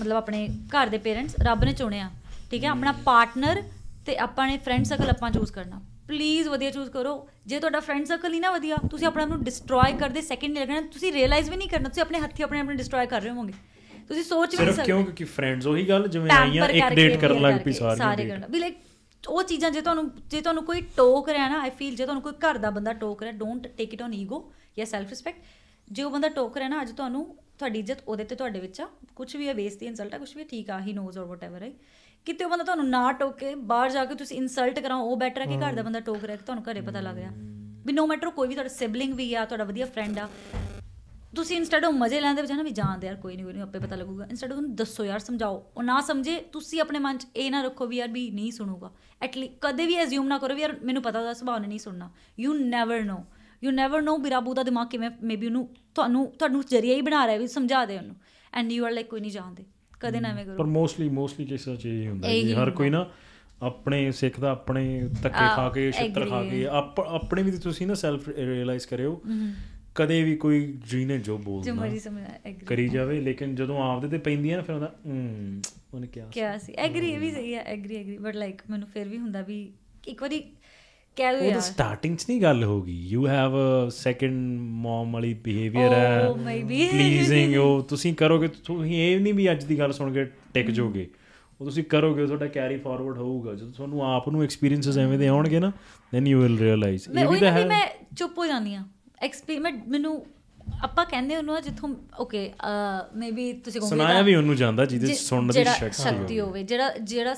ਮਤਲਬ ਆਪਣੇ ਘਰ ਦੇ ਪੇਰੈਂਟਸ ਰੱਬ ਨੇ ਚੁਣਿਆ ਠੀਕ ਹੈ ਆਪਣਾ ਪਾਰਟਨਰ ਤੇ ਆਪਾਂ ਨੇ ਫਰੈਂਡ ਸਰਕਲ ਆਪਾਂ ਚੂਜ਼ ਕਰਨਾ ਪਲੀਜ਼ ਵਧੀਆ ਚੂਜ਼ ਕਰੋ ਜੇ ਤੁਹਾਡਾ ਫਰੈਂਡ ਸਰਕਲ ਹੀ ਨਾ ਵਧੀਆ ਤੁਸੀਂ ਆਪਣੇ ਆਪ ਨੂੰ ਡਿਸਟਰੋਏ ਕਰਦੇ ਸੈਕਿੰਡ ਨਹੀਂ ਲੱਗਣਾ ਤੁਸੀਂ ਰਿਅਲਾਈਜ਼ ਵੀ ਨਹੀਂ ਕਰਨਾ ਤੁਸੀਂ ਆਪਣੇ ਹੱਥੀ ਆਪਣੇ ਆਪ ਨੂੰ ਡਿਸਟਰੋਏ ਕਰ ਰਹੇ ਹੋਵੋਗੇ ਤੁਸੀਂ ਸੋਚ ਵੀ ਨਹੀਂ ਸਕਦੇ ਕਿਉਂ ਕਿਉਂਕਿ ਫਰੈਂਡਸ ਉਹੀ ਗੱਲ ਜਿਵੇਂ ਆਈਆਂ ਇੱਕ ਡੇਟ ਕਰਨ ਲੱਗ ਪਈ ਸਾਰੀਆਂ ਸਾਰੇ ਕਰਨਾ ਵੀ ਲਾਈਕ ਉਹ ਚੀਜ਼ਾਂ ਜੇ ਤੁਹਾਨੂੰ ਜੇ ਤੁਹਾਨੂੰ ਕੋਈ ਟੋਕ ਰਿਹਾ ਨਾ ਆਈ ਫੀਲ ਜੇ ਤੁਹਾਨੂੰ ਕੋਈ ਘਰ ਦਾ ਬੰਦਾ ਟੋਕ ਰਿਹਾ don't take it on ego ਜਾਂ ਸੈਲਫ ਰਿਸਪੈਕਟ ਜੇ ਉਹ ਬੰਦਾ ਟੋਕ ਰਿਹਾ ਨਾ ਅੱਜ ਤੁਹਾਨੂੰ ਤੁਹਾਡੀ ਇੱਜ਼ਤ ਉਹਦੇ ਤੇ ਤੁਹਾਡੇ ਵਿੱਚ ਆ ਕੁਝ ਵੀ ਹੈ ਬੇਇੱਜ਼ਤੀ ਇਨਸਲਟ ਹੈ ਕੁਝ ਵੀ ਠੀਕ ਆ ਹੀ ਨੋਜ਼ ਔਰ ਵਟਐਵਰ ਹੈ ਕਿਤੇ ਉਹ ਬੰਦਾ ਤੁਹਾਨੂੰ ਨਾ ਟੋਕੇ ਬਾਹਰ ਜਾ ਕੇ ਤੁਸੀਂ ਇਨਸਲਟ ਕਰਾਓ ਉਹ ਬੈਟਰ ਹੈ ਕਿ ਘਰ ਦਾ ਬੰਦਾ ਟੋਕ ਰਿਹਾ ਕਿ ਤੁਹਾਨੂੰ ਘਰੇ ਪਤਾ ਲੱਗ ਗਿਆ ਵੀ ਨੋ ਮੈਟਰ ਕੋਈ ਵੀ ਤੁਹਾਡਾ ਸਿਬਲਿੰਗ ਵੀ ਆ ਤੁਹਾਡਾ ਵਧੀਆ ਫਰੈਂਡ ਆ ਤੁਸੀਂ ਇਨਸਟੈਡ ਉਹ ਮਜ਼ੇ ਲੈਣ ਦੇ ਵਿੱਚ ਨਾ ਵੀ ਜਾਣਦੇ ਯਾਰ ਕੋਈ ਨਹੀਂ ਕੋਈ ਨਹੀਂ ਆਪੇ ਪਤਾ ਲੱਗੂਗਾ ਇਨਸਟੈਡ ਉਹਨੂੰ ਦੱਸੋ ਯਾਰ ਸਮਝਾਓ ਉਹ ਨਾ ਸਮਝੇ ਤੁਸੀਂ ਆਪਣੇ ਮਨ 'ਚ ਇਹ ਨਾ ਰੱਖੋ ਵੀ ਯਾਰ ਵੀ ਨਹੀਂ ਸੁਣੂਗਾ ਐਟਲੀ ਕਦੇ ਵੀ ਅਸਿਊਮ ਨਾ ਕਰੋ ਵੀ ਯਾਰ ਮੈਨੂੰ ਪਤਾ ਉਹਦਾ ਸੁਭਾਅ ਨਹੀਂ ਸੁਣਨਾ you never know you never know ਰਾਬੂ ਦਾ ਦਿਮਾਗ ਕਿਵੇਂ ਮੇਬੀ ਉਹਨੂੰ ਤੁਹਾਨੂੰ ਤੁਹਾਨੂੰ ਜਰੀਆ ਹੀ ਬਣਾ ਰਿਹਾ ਵੀ ਸਮਝਾ ਦੇ ਉਹਨੂੰ ਐਂਡ ਯੂ ਆਰ ਲਾਈਕ ਕੋਈ ਨਹੀਂ ਜਾਣਦੇ ਕਦੇ ਨਾ ਐਵੇਂ ਕਰੋ ਪਰ ਮੋਸਟਲੀ ਮੋਸਟਲੀ ਕੇਸਾਂ 'ਚ ਇਹ ਹੁੰਦਾ ਹੈ ਹਰ ਕੋਈ ਨਾ ਆਪਣੇ ਸਿੱਖ ਦਾ ਆਪਣੇ ਤੱਕੇ ਖਾ ਕੇ ਛਿੱਤਰ ਖਾ ਕੇ ਆਪਣੇ ਵੀ ਤੁਸੀਂ ਨਾ ਸੈਲਫ ਰਿਅਲਾਈਜ਼ ਕਰਿਓ ਕਦੇ ਵੀ ਕੋਈ ਜੀਨੇ ਜੋ ਬੋਲਦਾ ਜੋ ਮਰੀ ਸਮਝ ਕਰੀ ਜਾਵੇ ਲੇਕਿਨ ਜਦੋਂ ਆਪਦੇ ਤੇ ਪੈਂਦੀ ਹੈ ਨਾ ਫਿਰ ਉਹਦਾ ਉਹਨੇ ਕਿਹਾ ਕਿਹਾ ਸੀ ਐਗਰੀ ਵੀ ਸਹੀ ਹੈ ਐਗਰੀ ਐਗਰੀ ਬਟ ਲਾਈਕ ਮੈਨੂੰ ਫਿਰ ਵੀ ਹੁੰਦਾ ਵੀ ਇੱਕ ਵਾਰੀ ਕਹਿ ਦੋ ਯਾਰ ਉਹ ਸਟਾਰਟਿੰਗ 'ਚ ਨਹੀਂ ਗੱਲ ਹੋਗੀ you have a second mum ਵਾਲੀ ਬਿਹੇਵੀਅਰ ਹੈ ਪਲੀਜ਼ਿੰਗ oh, ਉਹ ਤੁਸੀਂ ਕਰੋਗੇ ਤੁਸੀਂ ਇਹ ਨਹੀਂ ਵੀ ਅੱਜ ਦੀ ਗੱਲ ਸੁਣ ਕੇ ਟਿਕ ਜਾਓਗੇ ਉਹ ਤੁਸੀਂ ਕਰੋਗੇ ਤੁਹਾਡਾ ਕੈਰੀ ਫਾਰਵਰਡ ਹੋਊਗਾ ਜਦੋਂ ਤੁਹਾਨੂੰ ਆਪ ਨੂੰ ਐਕਸਪੀਰੀਐਂਸਸ ਐਵੇਂ ਦੇ ਆਉਣਗੇ ਨਾ ਦੈਨ ਯੂ ਵਿਲ ਰੀਅਲਾਈਜ਼ ਇਹ ਵੀ ਤਾਂ ਹੈ ਮੈਂ ਚੁੱਪ ਹੋ ਜਾਂਦੀ ਆ ਐਕਸਪੀਰੀਮੈਂਟ ਮੈਨੂੰ ਆਪਾਂ ਕਹਿੰਦੇ ਉਹਨੂੰ ਜਿੱਥੋਂ ਓਕੇ ਮੇਬੀ ਤੁਸੀਂ ਕਹੋਗੇ ਸੁਣਾਇਆ ਵੀ ਉਹਨੂੰ ਜਾਂਦਾ ਜਿਹਦੇ ਸੁਣਨ ਦੀ ਸ਼ਕਤੀ ਹੋਵੇ ਜਿਹੜਾ ਜਿਹੜਾ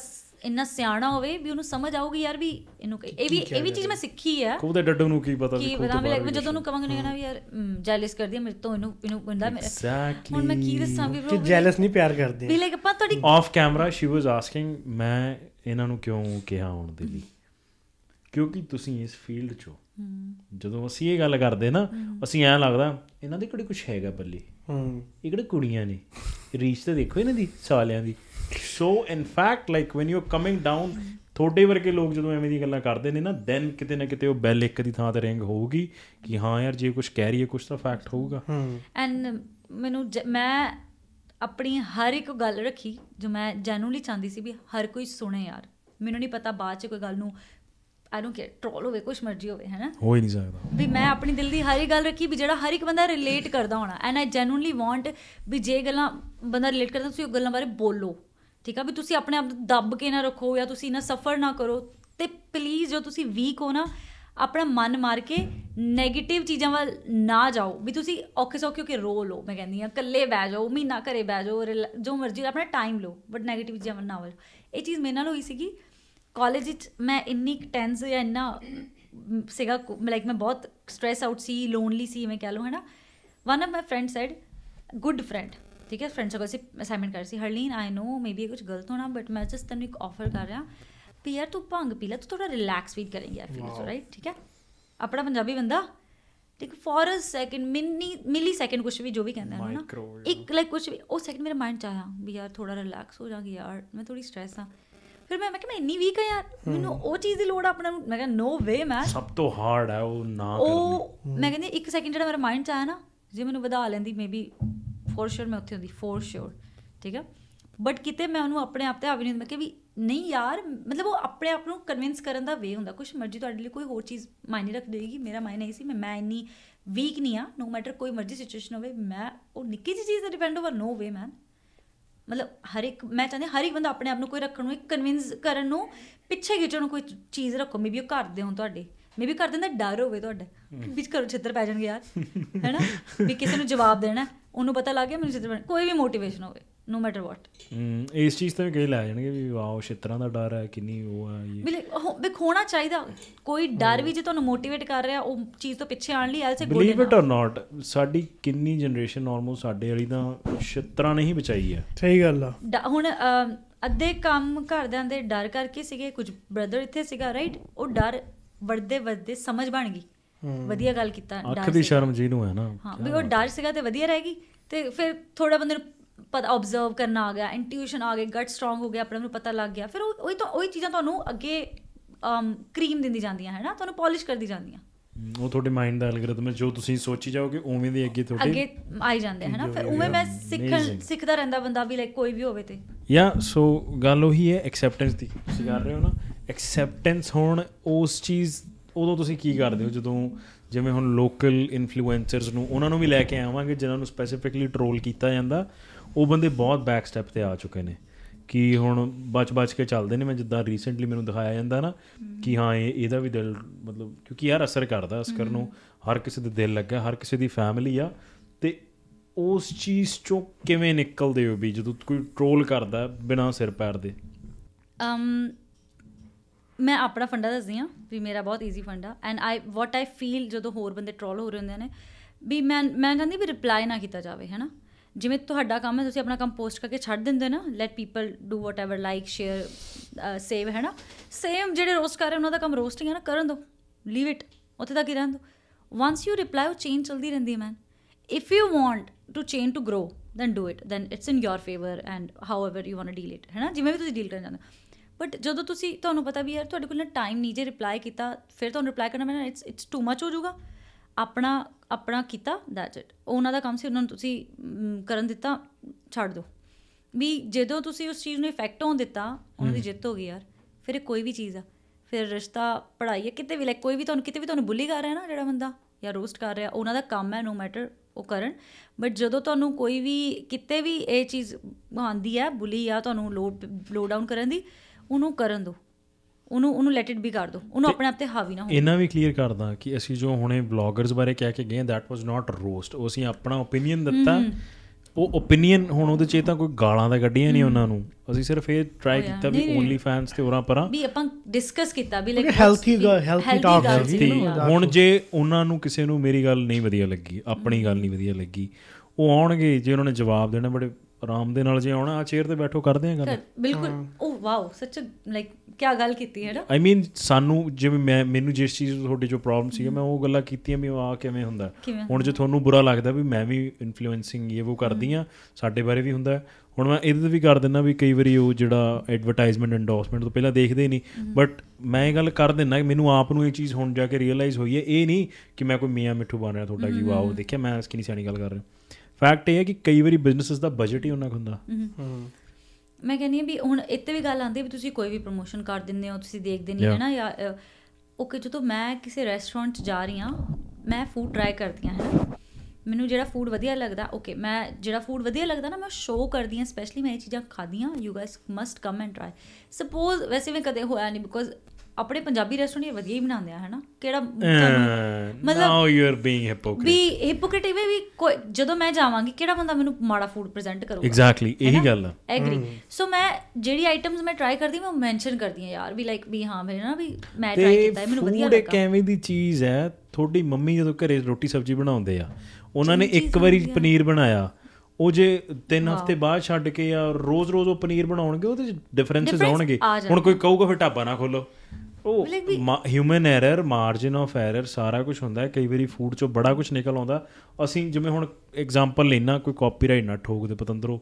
ਇੰਨਾ ਸਿਆਣਾ ਹੋਵੇ ਵੀ ਉਹਨੂੰ ਸਮਝ ਆਊਗੀ ਯਾਰ ਵੀ ਇਹਨੂੰ ਇਹ ਵੀ ਇਹ ਵੀ ਚੀਜ਼ ਮੈਂ ਸਿੱਖੀ ਆ ਖੁਦ ਦੇ ਡੱਡੂ ਨੂੰ ਕੀ ਪਤਾ ਵੀ ਖੁਦ ਬਾਰੇ ਜਦੋਂ ਉਹਨੂੰ ਕਵਾਂਗੇ ਨਾ ਵੀ ਯਾਰ ਜੈਲਸ ਕਰਦੀ ਮੇਰੇ ਤੋਂ ਇਹਨੂੰ ਇਹਨੂੰ ਬੰਦਾ ਮੇਰਾ ਹੁਣ ਮੈਂ ਕੀ ਦੱਸਾਂ ਵੀ ਕਿ ਜੈਲਸ ਨਹੀਂ ਪਿਆਰ ਕਰਦੇ ਵੀ ਲਾਈਕ ਆਪਾਂ ਤੁਹਾਡੀ off camera she was asking ਮੈਂ ਇਹਨਾਂ ਨੂੰ ਕਿਉਂ ਕਿਹਾ ਆਉਣ ਦੇ ਲਈ ਕਿਉਂਕਿ ਤੁਸੀਂ ਇਸ ਫੀਲਡ 'ਚ ਹੋ ਜਦੋਂ ਅਸੀਂ ਇਹ ਗੱਲ ਕਰਦੇ ਨਾ ਅਸੀਂ ਐਂ ਲੱਗਦਾ ਇਹਨਾਂ ਦੇ ਕੋਈ ਕੁਝ ਹੈਗਾ ਬੱਲੇ ਹੂੰ ਇਹ ਕਿਹੜੇ ਕੁੜੀਆਂ ਨੇ ਰੀਚ ਤੇ ਦੇਖੋ ਇਹਨਾਂ ਦੀ ਸਾਲਿਆਂ ਦੀ so in fact like when you are coming down ਥੋੜੇ ਵਰਗੇ ਲੋਕ ਜਦੋਂ ਐਵੇਂ ਦੀਆਂ ਗੱਲਾਂ ਕਰਦੇ ਨੇ ਨਾ ਦੈਨ ਕਿਤੇ ਨਾ ਕਿਤੇ ਉਹ ਬੈਲ ਇੱਕ ਦੀ ਥਾਂ ਤੇ ਰਿੰਗ ਹੋਊਗੀ ਕਿ ਹਾਂ ਯਾਰ ਜੇ ਕੁਝ ਕਹਿ ਰਹੀ ਹੈ ਕੁਝ ਤਾਂ ਫੈਕਟ ਹੋਊਗਾ ਐਂਡ ਮੈਨੂੰ ਮੈਂ ਆਪਣੀ ਹਰ ਇੱਕ ਗੱਲ ਰੱਖੀ ਜੋ ਮੈਂ ਜੈਨੂਅਲੀ ਚਾਹੁੰਦੀ ਸੀ ਵੀ ਹਰ ਕੋਈ ਸੁਣੇ ਯਾਰ ਮੈਨੂੰ ਨਹੀਂ ਪਤਾ ਬਾਅਦ ਚ ਕੋਈ ਗੱਲ ਨੂੰ ਆਈ ਡੋਨਟ ਕੇ ਟ੍ਰੋਲ ਹੋਵੇ ਕੁਝ ਮਰਜ਼ੀ ਹੋਵੇ ਹੈਨਾ ਹੋ ਹੀ ਨਹੀਂ ਸਕਦਾ ਵੀ ਮੈਂ ਆਪਣੀ ਦਿਲ ਦੀ ਹਰ ਇੱਕ ਗੱਲ ਰੱਖੀ ਵੀ ਜਿਹੜਾ ਹਰ ਇੱਕ ਬੰਦਾ ਰਿਲੇਟ ਕਰਦਾ ਹੋਣਾ ਐਂਡ ਆਈ ਜੈਨੂਅਲੀ ਵਾਂਟ ਵੀ ਜੇ ਗੱਲਾਂ ਬੰਦਾ ਰਿਲੇਟ ਕਰਦਾ ਤੁਸੀਂ ਉਹ ਗੱਲਾਂ ਬਾਰੇ ਬੋਲੋ ਠੀਕ ਆ ਵੀ ਤੁਸੀਂ ਆਪਣੇ ਆਪ ਨੂੰ ਦੱਬ ਕੇ ਨਾ ਰੱਖੋ ਜਾਂ ਤੁਸੀਂ ਨਾ ਸਫਰ ਨਾ ਕਰੋ ਤੇ ਪਲੀਜ਼ ਜੋ ਤੁਸੀਂ ਵੀਕ ਹੋ ਨਾ ਆਪਣਾ ਮਨ ਮਾਰ ਕੇ 네ਗੇਟਿਵ ਚੀਜ਼ਾਂ ਵੱਲ ਨਾ ਜਾਓ ਵੀ ਤੁਸੀਂ ਔਖੇ ਸੌਖੇ ਹੋ ਕੇ ਰੋ ਲੋ ਮੈਂ ਕਹਿੰਦੀ ਆ ਇਕੱਲੇ ਬਹਿ ਜਾਓ ਮਹੀਨਾ ਘਰੇ ਬਹਿ ਜਾਓ ਜੋ ਮਰਜ਼ੀ ਆਪਣਾ ਟਾਈਮ ਲੋ ਬਟ 네ਗੇਟਿਵ ਚੀਜ਼ਾਂ ਵੱਲ ਨਾ ਵੱਲ ਇਹ ਚੀਜ਼ ਮੇਰੇ ਨਾਲ ਹੋਈ ਸੀਗੀ ਕਾਲਜ ਵਿੱਚ ਮੈਂ ਇੰਨੀ ਟੈਂਸ ਜਾਂ ਇੰਨਾ ਸੀਗਾ ਲਾਈਕ ਮੈਂ ਬਹੁਤ ਸਟ्रेस ਆਊਟ ਸੀ ਲੋਨਲੀ ਸੀ ਮੈਂ ਕਹਿ ਲਵਾਂ ਹਨਾ one of my friend said good friend ਠੀਕ ਹੈ ਫਰੈਂਡਸ ਕੋਲ ਅਸੀਂ ਅਸਾਈਨਮੈਂਟ ਕਰ ਸੀ ਹਰਲੀਨ ਆਈ نو ਮੇਬੀ ਕੁਝ ਗਲਤ ਹੋਣਾ ਬਟ ਮੈਂ ਜਸਟ ਤੈਨੂੰ ਇੱਕ ਆਫਰ ਕਰ ਰਿਹਾ ਵੀ ਯਾਰ ਤੂੰ ਭੰਗ ਪੀ ਲੈ ਤੂੰ ਥੋੜਾ ਰਿਲੈਕਸ ਫੀਲ ਕਰੇਂਗੀ ਆਈ ਫੀਲ ਸੋ ਰਾਈਟ ਠੀਕ ਹੈ ਆਪਣਾ ਪੰਜਾਬੀ ਬੰਦਾ ਠੀਕ for a second mini millisecond ਕੁਝ ਵੀ ਜੋ ਵੀ ਕਹਿੰਦਾ ਹੈ ਨਾ ਇੱਕ ਲਾਈਕ ਕੁਝ ਵੀ ਉਹ ਸੈਕਿੰਡ ਮੇਰੇ ਮਾਈਂਡ ਚ ਆਇਆ ਵੀ ਯਾਰ ਥੋੜਾ ਰਿਲੈਕਸ ਹੋ ਜਾਗੀ ਯਾਰ ਮੈਂ ਥੋੜੀ ਸਟ੍ਰੈਸ ਆ ਫਿਰ ਮੈਂ ਮੈਂ ਕਿ ਮੈਂ ਇੰਨੀ ਵੀਕ ਆ ਯਾਰ ਮੈਨੂੰ ਉਹ ਚੀਜ਼ ਦੀ ਲੋੜ ਆਪਣਾ ਮੈਂ ਕਿਹਾ ਨੋ ਵੇ ਮੈਂ ਸਭ ਤੋਂ ਹਾਰਡ ਹੈ ਉਹ ਨਾ ਕਰਨੀ ਉਹ ਮੈਂ ਕਹਿੰਦੀ ਇੱਕ ਸੈਕਿੰਡ ਜਿਹੜਾ ਮੇਰੇ ਮਾਈਂਡ ਚ ਆਇਆ ਨਾ ਜੇ ਮੈਨੂੰ ਵਧਾ ਲੈਂਦੀ ਮੇਬੀ ਫੋਰ ਸ਼ੋਰ ਮੈਂ ਉੱਥੇ ਹੁੰਦੀ ਫੋਰ ਸ਼ੋਰ ਠੀਕ ਹੈ ਬਟ ਕਿਤੇ ਮੈਂ ਉਹਨੂੰ ਆਪਣੇ ਆਪ ਤੇ ਹਾਵੀ ਨਹੀਂ ਮੈਂ ਕਿ ਵੀ ਨਹੀਂ ਯਾਰ ਮਤਲਬ ਉਹ ਆਪਣੇ ਆਪ ਨੂੰ ਕਨਵਿੰਸ ਕਰਨ ਦਾ ਵੇ ਹੁੰਦਾ ਕੁਝ ਮਰਜ਼ੀ ਤੁਹਾਡੇ ਲਈ ਕੋਈ ਹੋਰ ਚੀਜ਼ ਮਾਇਨੇ ਰੱਖ ਦੇਗੀ ਮੇਰਾ ਮਾਇਨੇ ਸੀ ਮੈਂ ਮੈਂ ਇੰਨੀ ਵੀਕ ਨਹੀਂ ਆ ਨੋ ਮੈਟਰ ਕੋਈ ਮਰਜ਼ੀ ਸਿਚੁਏਸ਼ਨ ਹੋਵੇ ਮੈਂ ਉਹ ਨਿੱਕੀ ਜਿਹੀ ਚੀਜ਼ ਤੇ ਡਿਪੈਂਡ ਓਵਰ ਨੋ ਵੇ ਮੈਨ ਮਤਲਬ ਹਰ ਇੱਕ ਮੈਂ ਚਾਹੁੰਦੀ ਹਰ ਇੱਕ ਬੰਦਾ ਆਪਣੇ ਆਪ ਨੂੰ ਕੋਈ ਰੱਖਣ ਨੂੰ ਇੱਕ ਕਨਵਿੰਸ ਕਰਨ ਨੂੰ ਪਿੱਛੇ ਖਿੱਚਣ ਨੂੰ ਕੋਈ ਚੀਜ਼ ਰੱਖੋ ਮੇਬੀ ਉਹ ਕਰਦੇ ਹੋ ਤੁਹਾਡੇ ਮੇਬੀ ਕਰ ਦਿੰਦਾ ਡਰ ਹੋਵੇ ਤੁਹਾਡੇ ਵਿੱਚ ਕਰੋ ਛਿੱਤਰ ਪੈ ਜਾਣਗੇ ਯਾਰ ਹੈਨਾ ਵੀ ਕਿਸੇ ਨੂੰ ਜਵਾਬ ਦੇਣਾ ਉਹਨੂੰ ਪਤਾ ਲੱਗ ਗਿਆ ਮੈਨੂੰ ਚਿੱਤਰ ਕੋਈ ਵੀ ਮੋਟੀਵੇਸ਼ਨ ਹੋਵੇ ਨੋ ਮੈਟਰ ਵਾਟ ਇਸ ਚੀਜ਼ ਤੇ ਕਈ ਲੈ ਜਾਣਗੇ ਵੀ ਵਾਓ ਛਿੱਤਰਾਂ ਦਾ ਡਰ ਹੈ ਕਿੰਨੀ ਉਹ ਹੈ ਇਹ ਬਿਲੇ ਹੋਣਾ ਚਾਹੀਦਾ ਕੋਈ ਡਰ ਵੀ ਜੇ ਤੁਹਾਨੂੰ ਮੋਟੀਵੇਟ ਕਰ ਰਿਹਾ ਉਹ ਚੀਜ਼ ਤੋਂ ਪਿੱਛੇ ਆਣ ਲਈ else believe it or not ਸਾਡੀ ਕਿੰਨੀ ਜਨਰੇਸ਼ਨ ਨਾਰਮਲ ਸਾਡੇ ਵਾਲੀ ਤਾਂ ਛਿੱਤਰਾਂ ਨਹੀਂ ਬਚਾਈ ਹੈ ਸਹੀ ਗੱਲ ਆ ਹੁਣ ਅੱਧੇ ਕੰਮ ਕਰਦਿਆਂ ਦੇ ਡਰ ਕਰਕੇ ਸੀਗੇ ਕੁਝ ਬ੍ਰਦਰ ਇੱਥੇ ਸੀਗਾ ਰਾਈਟ ਉਹ ਡਰ ਵੱਧਦੇ ਵੱਧਦੇ ਸਮਝ ਬਣ ਗਈ ਵਧੀਆ ਗੱਲ ਕੀਤਾ ਅੱਖ ਦੀ ਸ਼ਰਮ ਜੀ ਨੂੰ ਹੈ ਨਾ ਹਾਂ ਵੀ ਉਹ ਡਰ ਸੀਗਾ ਤੇ ਵਧੀਆ ਰਹੇਗੀ ਤੇ ਫਿਰ ਥੋੜਾ ਬੰਦੇ ਨੂੰ ਪਤਾ ਆਬਜ਼ਰਵ ਕਰਨਾ ਆ ਗਿਆ ਇੰਟੂਇਸ਼ਨ ਆ ਗਈ ਗਟ ਸਟਰੋਂਗ ਹੋ ਗਿਆ ਆਪਣੇ ਨੂੰ ਪਤਾ ਲੱਗ ਗਿਆ ਫਿਰ ਉਹ ਉਹੀ ਤਾਂ ਉਹੀ ਚੀਜ਼ਾਂ ਤੁਹਾਨੂੰ ਅੱਗੇ ਕਰੀਮ ਦਿੰਦੀ ਜਾਂਦੀਆਂ ਹੈ ਨਾ ਤੁਹਾਨੂੰ ਪਾਲਿਸ਼ ਕਰਦੀ ਜਾਂਦੀਆਂ ਉਹ ਤੁਹਾਡੇ ਮਾਈਂਡ ਦਾ ਐਲਗੋਰਿਥਮ ਹੈ ਜੋ ਤੁਸੀਂ ਸੋਚੀ ਜਾਓਗੇ ਉਵੇਂ ਦੇ ਅੱਗੇ ਤੁਹਾਡੇ ਅੱਗੇ ਆਈ ਜਾਂਦੇ ਹੈ ਨਾ ਫਿਰ ਉਵੇਂ ਮੈਂ ਸਿੱਖ ਸਿੱਖਦਾ ਰਹਿੰਦਾ ਬੰਦਾ ਵੀ ਲਾਈਕ ਕੋਈ ਵੀ ਹੋਵੇ ਤੇ ਯਾ ਸੋ ਗੱਲ ਉਹੀ ਹੈ ਐਕਸੈਪਟੈਂਸ ਦੀ ਤੁਸੀਂ ਕਰ ਰਹੇ ਹੋ ਨਾ ਐਕਸੈਪਟੈਂਸ ਹੋਣ ਉਸ ਚੀਜ਼ ਉਦੋਂ ਤੁਸੀਂ ਕੀ ਕਰਦੇ ਹੋ ਜਦੋਂ ਜਿਵੇਂ ਹੁਣ ਲੋਕਲ ਇਨਫਲੂਐਂਸਰਸ ਨੂੰ ਉਹਨਾਂ ਨੂੰ ਵੀ ਲੈ ਕੇ ਆਵਾਂਗੇ ਜਿਨ੍ਹਾਂ ਨੂੰ ਸਪੈਸੀਫਿਕਲੀ ਟ੍ਰੋਲ ਕੀਤਾ ਜਾਂਦਾ ਉਹ ਬੰਦੇ ਬਹੁਤ ਬੈਕ ਸਟੈਪ ਤੇ ਆ ਚੁੱਕੇ ਨੇ ਕਿ ਹੁਣ ਬਚ-ਬਚ ਕੇ ਚੱਲਦੇ ਨੇ ਮੈਂ ਜਿੱਦਾਂ ਰੀਸੈਂਟਲੀ ਮੈਨੂੰ ਦਿਖਾਇਆ ਜਾਂਦਾ ਨਾ ਕਿ ਹਾਂ ਇਹ ਇਹਦਾ ਵੀ ਦਿਲ ਮਤਲਬ ਕਿਉਂਕਿ ਯਾਰ ਅਸਰ ਕਰਦਾ ਅਸਕਰ ਨੂੰ ਹਰ ਕਿਸੇ ਦੇ ਦਿਲ ਲੱਗਾ ਹਰ ਕਿਸੇ ਦੀ ਫੈਮਿਲੀ ਆ ਤੇ ਉਸ ਚੀਜ਼ ਚੋਂ ਕਿਵੇਂ ਨਿਕਲਦੇ ਹੋ ਵੀ ਜਦੋਂ ਕੋਈ ਟ੍ਰੋਲ ਕਰਦਾ ਬਿਨਾ ਸਿਰ ਪੈਰ ਦੇ ਅਮ ਮੈਂ ਆਪਣਾ ਫੰਡਾ ਦੱਸਦੀ ਆ ਵੀ ਮੇਰਾ ਬਹੁਤ ਈਜ਼ੀ ਫੰਡਾ and I what I feel ਜਦੋਂ ਹੋਰ ਬੰਦੇ ਟ੍ਰੋਲ ਹੋ ਰਹੇ ਹੁੰਦੇ ਨੇ ਵੀ ਮੈਂ ਮੈਂ ਕਹਿੰਦੀ ਵੀ ਰਿਪਲਾਈ ਨਾ ਕੀਤਾ ਜਾਵੇ ਹੈਨਾ ਜਿਵੇਂ ਤੁਹਾਡਾ ਕੰਮ ਹੈ ਤੁਸੀਂ ਆਪਣਾ ਕੰਮ ਪੋਸਟ ਕਰਕੇ ਛੱਡ ਦਿੰਦੇ ਨਾ let people do whatever like share save ਹੈਨਾ ਸੇਮ ਜਿਹੜੇ ਰੋਸਟ ਕਰ ਰਹੇ ਉਹਨਾਂ ਦਾ ਕੰਮ ਰੋਸਟਿੰਗ ਹੈ ਨਾ ਕਰਨ ਦੋ ਲੀਵ ਇਟ ਉੱਥੇ ਤੱਕ ਹੀ ਰਹਿਣ ਦੋ ਵਾਂਸ ਯੂ ਰਿਪਲਾਈ ਉਹ ਚੇਨ ਚਲਦੀ ਰਹਿੰਦੀ ਹੈ man if you want to chain to grow then do it then it's in your favour and however you want to deal it ਹੈਨਾ ਜਿਵੇਂ ਵੀ ਤੁਸੀਂ ਡੀਲ ਕਰਨਾ ਚਾਹੁੰਦੇ ਬਟ ਜਦੋਂ ਤੁਸੀਂ ਤੁਹਾਨੂੰ ਪਤਾ ਵੀ ਯਾਰ ਤੁਹਾਡੇ ਕੋਲ ਨਾ ਟਾਈਮ ਨਹੀਂ ਜੇ ਰਿਪਲਾਈ ਕੀਤਾ ਫਿਰ ਤੁਹਾਨੂੰ ਰਿਪਲਾਈ ਕਰਨਾ ਮੈਨਾਂ ਇਟਸ ਇਟਸ ਟੂ ਮੱਚ ਹੋ ਜਾਊਗਾ ਆਪਣਾ ਆਪਣਾ ਕੀਤਾ ਦੈਟਸ ਇਟ ਉਹਨਾਂ ਦਾ ਕੰਮ ਸੀ ਉਹਨਾਂ ਨੂੰ ਤੁਸੀਂ ਕਰਨ ਦਿੱਤਾ ਛੱਡ ਦਿਓ ਵੀ ਜਦੋਂ ਤੁਸੀਂ ਉਸ ਚੀਜ਼ ਨੂੰ ਇਫੈਕਟ ਹੋਣ ਦਿੱਤਾ ਉਹਨਾਂ ਦੀ ਜਿੱਤ ਹੋ ਗਈ ਯਾਰ ਫਿਰ ਕੋਈ ਵੀ ਚੀਜ਼ ਆ ਫਿਰ ਰਿਸ਼ਤਾ ਪੜਾਈ ਹੈ ਕਿਤੇ ਵੀ ਲੈ ਕੋਈ ਵੀ ਤੁਹਾਨੂੰ ਕਿਤੇ ਵੀ ਤੁਹਾਨੂੰ ਬੁਲੀ ਕਰ ਰਿਹਾ ਨਾ ਜਿਹੜਾ ਬੰਦਾ ਜਾਂ ਰੋਸਟ ਕਰ ਰਿਹਾ ਉਹਨਾਂ ਦਾ ਕੰਮ ਹੈ ਨੋ ਮੈਟਰ ਉਹ ਕਰਨ ਬਟ ਜਦੋਂ ਤੁਹਾਨੂੰ ਕੋਈ ਵੀ ਕਿਤੇ ਵੀ ਇਹ ਚੀਜ਼ ਆਂਦੀ ਹੈ ਬੁਲੀ ਆ ਤੁਹਾਨੂੰ ਲੋਡ ਲੋਡ ਡਾਊਨ ਕਰਨ ਦੀ ਉਹਨੂੰ ਕਰਨ ਦੋ ਉਹਨੂੰ ਉਹਨੂੰ ਲੈਟ ਇਟ ਬੀ ਕਰ ਦੋ ਉਹਨੂੰ ਆਪਣੇ ਆਪ ਤੇ ਹਾਵੀ ਨਾ ਹੋ ਇਹਨਾਂ ਵੀ ਕਲੀਅਰ ਕਰਦਾ ਕਿ ਅਸੀਂ ਜੋ ਹੁਣੇ ਬਲੌਗਰਸ ਬਾਰੇ ਕਹਿ ਕੇ ਗਏ ਦੈਟ ਵਾਸ ਨਾਟ ਰੋਸਟ ਉਹ ਅਸੀਂ ਆਪਣਾ opinion ਦਿੱਤਾ ਉਹ opinion ਹੁਣ ਉਹਦੇ ਚ ਤਾਂ ਕੋਈ ਗਾਲਾਂ ਦਾ ਗੱਡੀਆਂ ਨਹੀਂ ਉਹਨਾਂ ਨੂੰ ਅਸੀਂ ਸਿਰਫ ਇਹ ਟਰਾਈ ਕੀਤਾ ਵੀ ਓਨਲੀ ਫੈਨਸ ਤੇ ਹੋਰਾਂ ਪਰਾਂ ਵੀ ਆਪਾਂ ਡਿਸਕਸ ਕੀਤਾ ਵੀ ਲਾਈਕ ਹੈਲਥੀ ਹੈਲਥੀ ਟਾਕ ਹੁਣ ਜੇ ਉਹਨਾਂ ਨੂੰ ਕਿਸੇ ਨੂੰ ਮੇਰੀ ਗੱਲ ਨਹੀਂ ਵਧੀਆ ਲੱਗੀ ਆਪਣੀ ਗੱਲ ਨਹੀਂ ਵਧੀਆ ਲੱਗੀ ਉਹ ਆਉਣਗੇ ਜੇ ਉਹਨਾਂ ਨੇ ਜਵਾਬ ਦੇਣਾ ਬੜੇ ਆਰਾਮ ਦੇ ਨਾਲ ਜੇ ਆਉਣਾ ਆ ਚੇਅਰ ਤੇ ਬੈਠੋ ਕਰਦੇ ਆ ਗੱਲ ਬਿਲਕੁਲ ਉਹ ਵਾਓ ਸੱਚ ਲਾਈਕ ਕੀ ਗੱਲ ਕੀਤੀ ਹੈ ਨਾ ਆਈ ਮੀਨ ਸਾਨੂੰ ਜਿਵੇਂ ਮੈਂ ਮੈਨੂੰ ਜਿਸ ਚੀਜ਼ ਤੁਹਾਡੇ ਜੋ ਪ੍ਰੋਬਲਮ ਸੀ ਮੈਂ ਉਹ ਗੱਲਾਂ ਕੀਤੀਆਂ ਵੀ ਆ ਕਿਵੇਂ ਹੁੰਦਾ ਹੁਣ ਜੇ ਤੁਹਾਨੂੰ ਬੁਰਾ ਲੱਗਦਾ ਵੀ ਮੈਂ ਵੀ ਇਨਫਲੂਐਂਸਿੰਗ ਇਹ ਉਹ ਕਰਦੀ ਆ ਸਾਡੇ ਬਾਰੇ ਵੀ ਹੁੰਦਾ ਹੁਣ ਮੈਂ ਇਹਦੇ ਤੇ ਵੀ ਕਰ ਦਿੰਦਾ ਵੀ ਕਈ ਵਾਰੀ ਉਹ ਜਿਹੜਾ ਐਡਵਰਟਾਈਜ਼ਮੈਂਟ ਐਂਡੋਰਸਮੈਂਟ ਤੋਂ ਪਹਿਲਾਂ ਦੇਖਦੇ ਨਹੀਂ ਬਟ ਮੈਂ ਇਹ ਗੱਲ ਕਰ ਦਿੰਦਾ ਕਿ ਮੈਨੂੰ ਆਪ ਨੂੰ ਇਹ ਚੀਜ਼ ਹੁਣ ਜਾ ਕੇ ਰੀਅਲਾਈਜ਼ ਹੋਈ ਹੈ ਇਹ ਨਹੀਂ ਕਿ ਮੈਂ ਕੋਈ ਮੀਆਂ ਮਿੱਠੂ ਬਣ ਰਿਹਾ ਤੁਹਾਡਾ ਕੀ ਵਾਓ ਦੇਖਿਆ ਮੈਂ ਇਸ ਕਿਨੀ ਸਿਆਣੀ ਗੱਲ ਕਰ ਰਿਹਾ ਫੈਕਟ ਇਹ ਹੈ ਕਿ ਕਈ ਵਾਰੀ ਬਿਜ਼ਨੈਸਸ ਦਾ ਬਜਟ ਹੀ ਉਹਨਾਂ ਕੋਲ ਹੁੰਦਾ ਹੂੰ ਮੈਂ ਕਹਿੰਨੀ ਵੀ ਹੁਣ ਇੱਥੇ ਵੀ ਗੱਲ ਆਉਂਦੀ ਵੀ ਤੁਸੀਂ ਕੋਈ ਵੀ ਪ੍ਰੋਮੋਸ਼ਨ ਕਰ ਦਿੰਦੇ ਹੋ ਤੁਸੀਂ ਦੇਖਦੇ ਨਹੀਂ ਹੈ ਨਾ ਜਾਂ ਓਕੇ ਜਦੋਂ ਮੈਂ ਕਿਸੇ ਰੈਸਟੋਰੈਂਟ 'ਚ ਜਾ ਰਹੀ ਹਾਂ ਮੈਂ ਫੂਡ ਟਰਾਈ ਕਰਦੀ ਹਾਂ ਹੈ ਮੈਨੂੰ ਜਿਹੜਾ ਫੂਡ ਵਧੀਆ ਲੱਗਦਾ ਓਕੇ ਮੈਂ ਜਿਹੜਾ ਫੂਡ ਵਧੀਆ ਲੱਗਦਾ ਨਾ ਮੈਂ ਸ਼ੋਅ ਕਰਦੀ ਹਾਂ ਸਪੈਸ਼ਲੀ ਮੈਂ ਇਹ ਚੀਜ਼ਾਂ ਖਾਦੀਆਂ you guys must come and try suppose ਵੈਸੇ ਵੀ ਕਦੇ ਹੋਇਆ ਨਹੀਂ ਬਿਕੋਜ਼ ਆਪਣੇ ਪੰਜਾਬੀ ਰੈਸਟੋਰੈਂਟ ਇਹ ਵਧੀਆ ਹੀ ਬਣਾਉਂਦੇ ਆ ਹਨਾ ਕਿਹੜਾ ਮਤਲਬ now you are being hypocrite ਵੀ ਹਿਪੋਕ੍ਰਿਟ ਵੀ ਕੋਈ ਜਦੋਂ ਮੈਂ ਜਾਵਾਂਗੀ ਕਿਹੜਾ ਬੰਦਾ ਮੈਨੂੰ ਮਾੜਾ ਫੂਡ ਪ੍ਰੈਜ਼ੈਂਟ ਕਰੂਗਾ ਐਗਜ਼ੈਕਟਲੀ ਇਹੀ ਗੱਲ ਆ ਐਗਰੀ ਸੋ ਮੈਂ ਜਿਹੜੀ ਆਈਟਮਸ ਮੈਂ ਟਰਾਈ ਕਰਦੀ ਮੈਂ ਮੈਂਸ਼ਨ ਕਰਦੀ ਆ ਯਾਰ ਵੀ ਲਾਈਕ ਵੀ ਹਾਂ ਵੀ ਨਾ ਵੀ ਮੈਂ ਟਰਾਈ ਕੀਤਾ ਹੈ ਮੈਨੂੰ ਵਧੀਆ ਲੱਗਾ ਫੂਡ ਕਿਵੇਂ ਦੀ ਚੀਜ਼ ਹੈ ਤੁਹਾਡੀ ਮੰਮੀ ਜਦੋਂ ਘਰੇ ਰੋਟੀ ਸਬਜ਼ੀ ਬਣਾਉਂਦੇ ਆ ਉਹਨਾਂ ਨੇ ਇੱਕ ਵਾਰੀ ਪਨੀਰ ਬਣਾਇਆ ਉਹ ਜੇ ਤਿੰਨ ਹਫ਼ਤੇ ਬਾਅਦ ਛੱਡ ਕੇ ਆ ਰੋਜ਼-ਰੋਜ਼ ਉਹ ਪਨੀਰ ਬਣਾਉਣਗੇ ਉਹਦੇ ਵਿੱਚ ਡਿਫਰੈਂਸਸ ਆਉਣਗੇ ਹੁਣ ਕੋਈ ਕਹੂਗਾ ਫਿਰ ਢਾਬਾ ਨਾ ਖੋਲੋ ਉਹ human error margin of error ਸਾਰਾ ਕੁਝ ਹੁੰਦਾ ਹੈ ਕਈ ਵਾਰੀ ਫੂਡ ਚੋਂ ਬੜਾ ਕੁਝ ਨਿਕਲ ਆਉਂਦਾ ਅਸੀਂ ਜਿਵੇਂ ਹੁਣ ਐਗਜ਼ਾਮਪਲ ਲੈਣਾ ਕੋਈ ਕਾਪੀਰਾਈਟ ਨਾ ਠੋਕ ਦੇ ਪਤੰਦਰੋ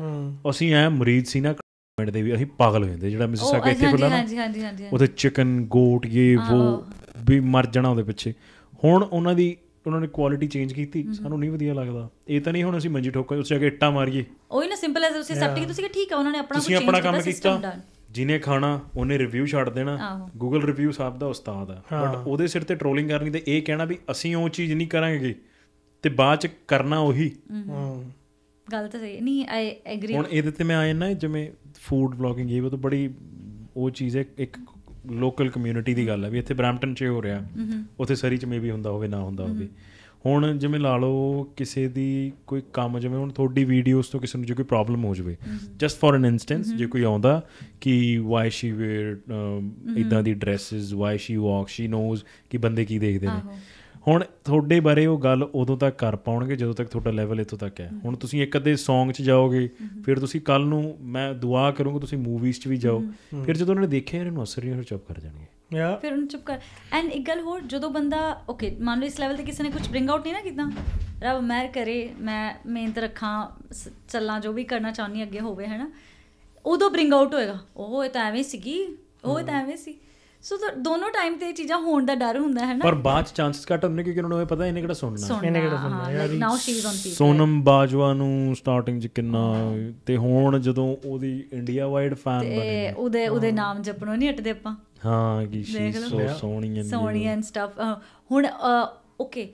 ਹੂੰ ਅਸੀਂ ਐ ਮਰੀਦ ਸੀ ਨਾ ਕਮੈਂਟ ਦੇ ਵੀ ਅਸੀਂ ਪਾਗਲ ਹੋ ਜਾਂਦੇ ਜਿਹੜਾ ਮਿਸ ਸਕਾ ਇੱਥੇ ਬੁਲਾ ਹਾਂਜੀ ਹਾਂਜੀ ਹਾਂਜੀ ਉਹਦੇ ਚਿਕਨ ਗੋਟ ਇਹ ਉਹ ਵੀ ਮਰ ਜਾਣਾ ਉਹਦੇ ਪਿੱਛੇ ਹੁਣ ਉਹਨਾਂ ਦੀ ਉਹਨਾਂ ਨੇ ਕੁਆਲਿਟੀ ਚੇਂਜ ਕੀਤੀ ਸਾਨੂੰ ਨਹੀਂ ਵਧੀਆ ਲੱਗਦਾ ਇਹ ਤਾਂ ਨਹੀਂ ਹੁਣ ਅਸੀਂ ਮੰਜੀ ਠੋਕਾ ਉਸ ਜਗ੍ਹਾ ਇੱਟਾਂ ਮਾਰੀਏ ਉਹੀ ਨਾ ਸਿੰਪਲ ਐਸ ਉਸੇ ਸੈਪਟਿਕ ਤੁਸੀਂ ਕਿ ਠੀਕ ਆ ਉਹਨਾਂ ਨੇ ਆਪਣਾ ਕੁਝ ਚੇਂਜ ਕੀਤਾ ਸਿਸਟਮ ਡਨ ਜਿਨੇ ਖਾਣਾ ਉਹਨੇ ਰਿਵਿਊ ਛੱਡ ਦੇਣਾ ਗੂਗਲ ਰਿਵਿਊ ਸਾਹਿਬ ਦਾ ਉਸਤਾਦ ਆ ਬਟ ਉਹਦੇ ਸਿਰ ਤੇ ਟ੍ਰੋਲਿੰਗ ਕਰਨੀ ਤੇ ਇਹ ਕਹਿਣਾ ਵੀ ਅਸੀਂ ਉਹ ਚੀਜ਼ ਨਹੀਂ ਕਰਾਂਗੇ ਤੇ ਬਾਅਦ ਚ ਕਰਨਾ ਉਹੀ ਗੱਲ ਤਾਂ ਸਹੀ ਨਹੀਂ ਆਈ ਐਗਰੀ ਹੁਣ ਇਹਦੇ ਤੇ ਮੈਂ ਆਇਆ ਨਾ ਜਿਵੇਂ ਫੂਡ ਬਲੌਗਿੰਗ ਇਹ ਉਹ ਤਾਂ ਬੜੀ ਉਹ ਚੀਜ਼ ਹੈ ਇੱਕ ਲੋਕਲ ਕਮਿਊਨਿਟੀ ਦੀ ਗੱਲ ਹੈ ਵੀ ਇੱਥੇ ਬ੍ਰੈਂਪਟਨ 'ਚ ਹੋ ਰਿਹਾ ਉੱਥੇ ਸਰੀ 'ਚ ਮੇਬੀ ਹੁੰਦਾ ਹੋਵੇ ਨਾ ਹੁੰਦਾ ਹੋਵੇ ਹੁਣ ਜਿਵੇਂ ਲਾ ਲਓ ਕਿਸੇ ਦੀ ਕੋਈ ਕੰਮ ਜਿਵੇਂ ਹੁਣ ਤੁਹਾਡੀ ਵੀਡੀਓਸ ਤੋਂ ਕਿਸੇ ਨੂੰ ਜੇ ਕੋਈ ਪ੍ਰੋਬਲਮ ਹੋ ਜਵੇ ਜਸਟ ਫॉर ਐਨ ਇਨਸਟੈਂਸ ਜੇ ਕੋਈ ਆਉਂਦਾ ਕਿ ਵਾਈ ਸ਼ੀ ਵੇਅਰ ਇਦਾਂ ਦੀ dresses why she walk she knows ਕਿ ਬੰਦੇ ਕੀ ਦੇਖਦੇ ਨੇ ਹੁਣ ਤੁਹਾਡੇ ਬਾਰੇ ਉਹ ਗੱਲ ਉਦੋਂ ਤੱਕ ਕਰ ਪਾਉਣਗੇ ਜਦੋਂ ਤੱਕ ਤੁਹਾਡਾ ਲੈਵਲ ਇਤੋਂ ਤੱਕ ਹੈ ਹੁਣ ਤੁਸੀਂ ਇੱਕ ਅੱਧੇ Song 'ਚ ਜਾਓਗੇ ਫਿਰ ਤੁਸੀਂ ਕੱਲ ਨੂੰ ਮੈਂ ਦੁਆ ਕਰੂੰਗਾ ਤੁਸੀਂ ਮੂਵੀਜ਼ 'ਚ ਵੀ ਜਾਓ ਫਿਰ ਜਦੋਂ ਉਹਨਾਂ ਨੇ ਦੇਖਿਆ ਇਹਨਾਂ ਨੂੰ ਅਸਰ ਨਹੀਂ ਹੋਰ ਚੁੱਪ ਕਰ ਜਾਣਗੇ ਯਾ ਫਿਰ ਉਹਨੂੰ ਚੁੱਪ ਕਰ ਐਂਡ ਇੱਕ ਗੱਲ ਹੋਰ ਜਦੋਂ ਬੰਦਾ ਓਕੇ ਮੰਨ ਲਓ ਇਸ ਲੈਵਲ ਤੇ ਕਿਸੇ ਨੇ ਕੁਝ ਬ੍ਰਿੰਗ ਆਊਟ ਨਹੀਂ ਨਾ ਕੀਤਾ ਰੱਬ ਮਹਿਰ ਕਰੇ ਮੈਂ ਮਿਹਨਤ ਰੱਖਾਂ ਚੱਲਾਂ ਜੋ ਵੀ ਕਰਨਾ ਚਾਹੁੰਦੀ ਅੱਗੇ ਹੋਵੇ ਹੈਨਾ ਉਦੋਂ ਬ੍ਰਿੰਗ ਆਊਟ ਹੋਏਗਾ ਉਹ ਇਹ ਤਾਂ ਐਵੇਂ ਸੀਗੀ ਉਹ ਤਾਂ ਐਵੇਂ ਸੀ ਸੋ ਦੋਨੋਂ ਟਾਈਮ ਤੇ ਚੀਜ਼ਾਂ ਹੋਣ ਦਾ ਡਰ ਹੁੰਦਾ ਹੈ ਨਾ ਪਰ ਬਾਅਦ ਚਾਂਸਸ ਘਟ ਹੁੰਦੇ ਕਿਉਂਕਿ ਉਹਨਾਂ ਨੂੰ ਪਤਾ ਇਹਨੇ ਕਿਹੜਾ ਸੁਣਨਾ ਇਹਨੇ ਕਿਹੜਾ ਸੁਣਨਾ ਯਾਰ now she is on people Sonam Bajwa ਨੂੰ ਸਟਾਰਟਿੰਗ 'ਚ ਕਿੰਨਾ ਤੇ ਹੁਣ ਜਦੋਂ ਉਹਦੀ ਇੰਡੀਆ ਵਾਈਡ ਫੈਨ ਬਣੇ ਤੇ ਉਹਦੇ ਉਹਦੇ ਨਾਮ ਜਪਣੋਂ ਨਹੀਂ ਹਟਦੇ ਆਪਾਂ ਹਾਂ ਕੀ ਸ਼ੀ ਸੋ ਸੋਹਣੀ ਐਂਡ ਸੋਹਣੀ ਐਂਡ ਸਟਫ ਹੁਣ ਓਕੇ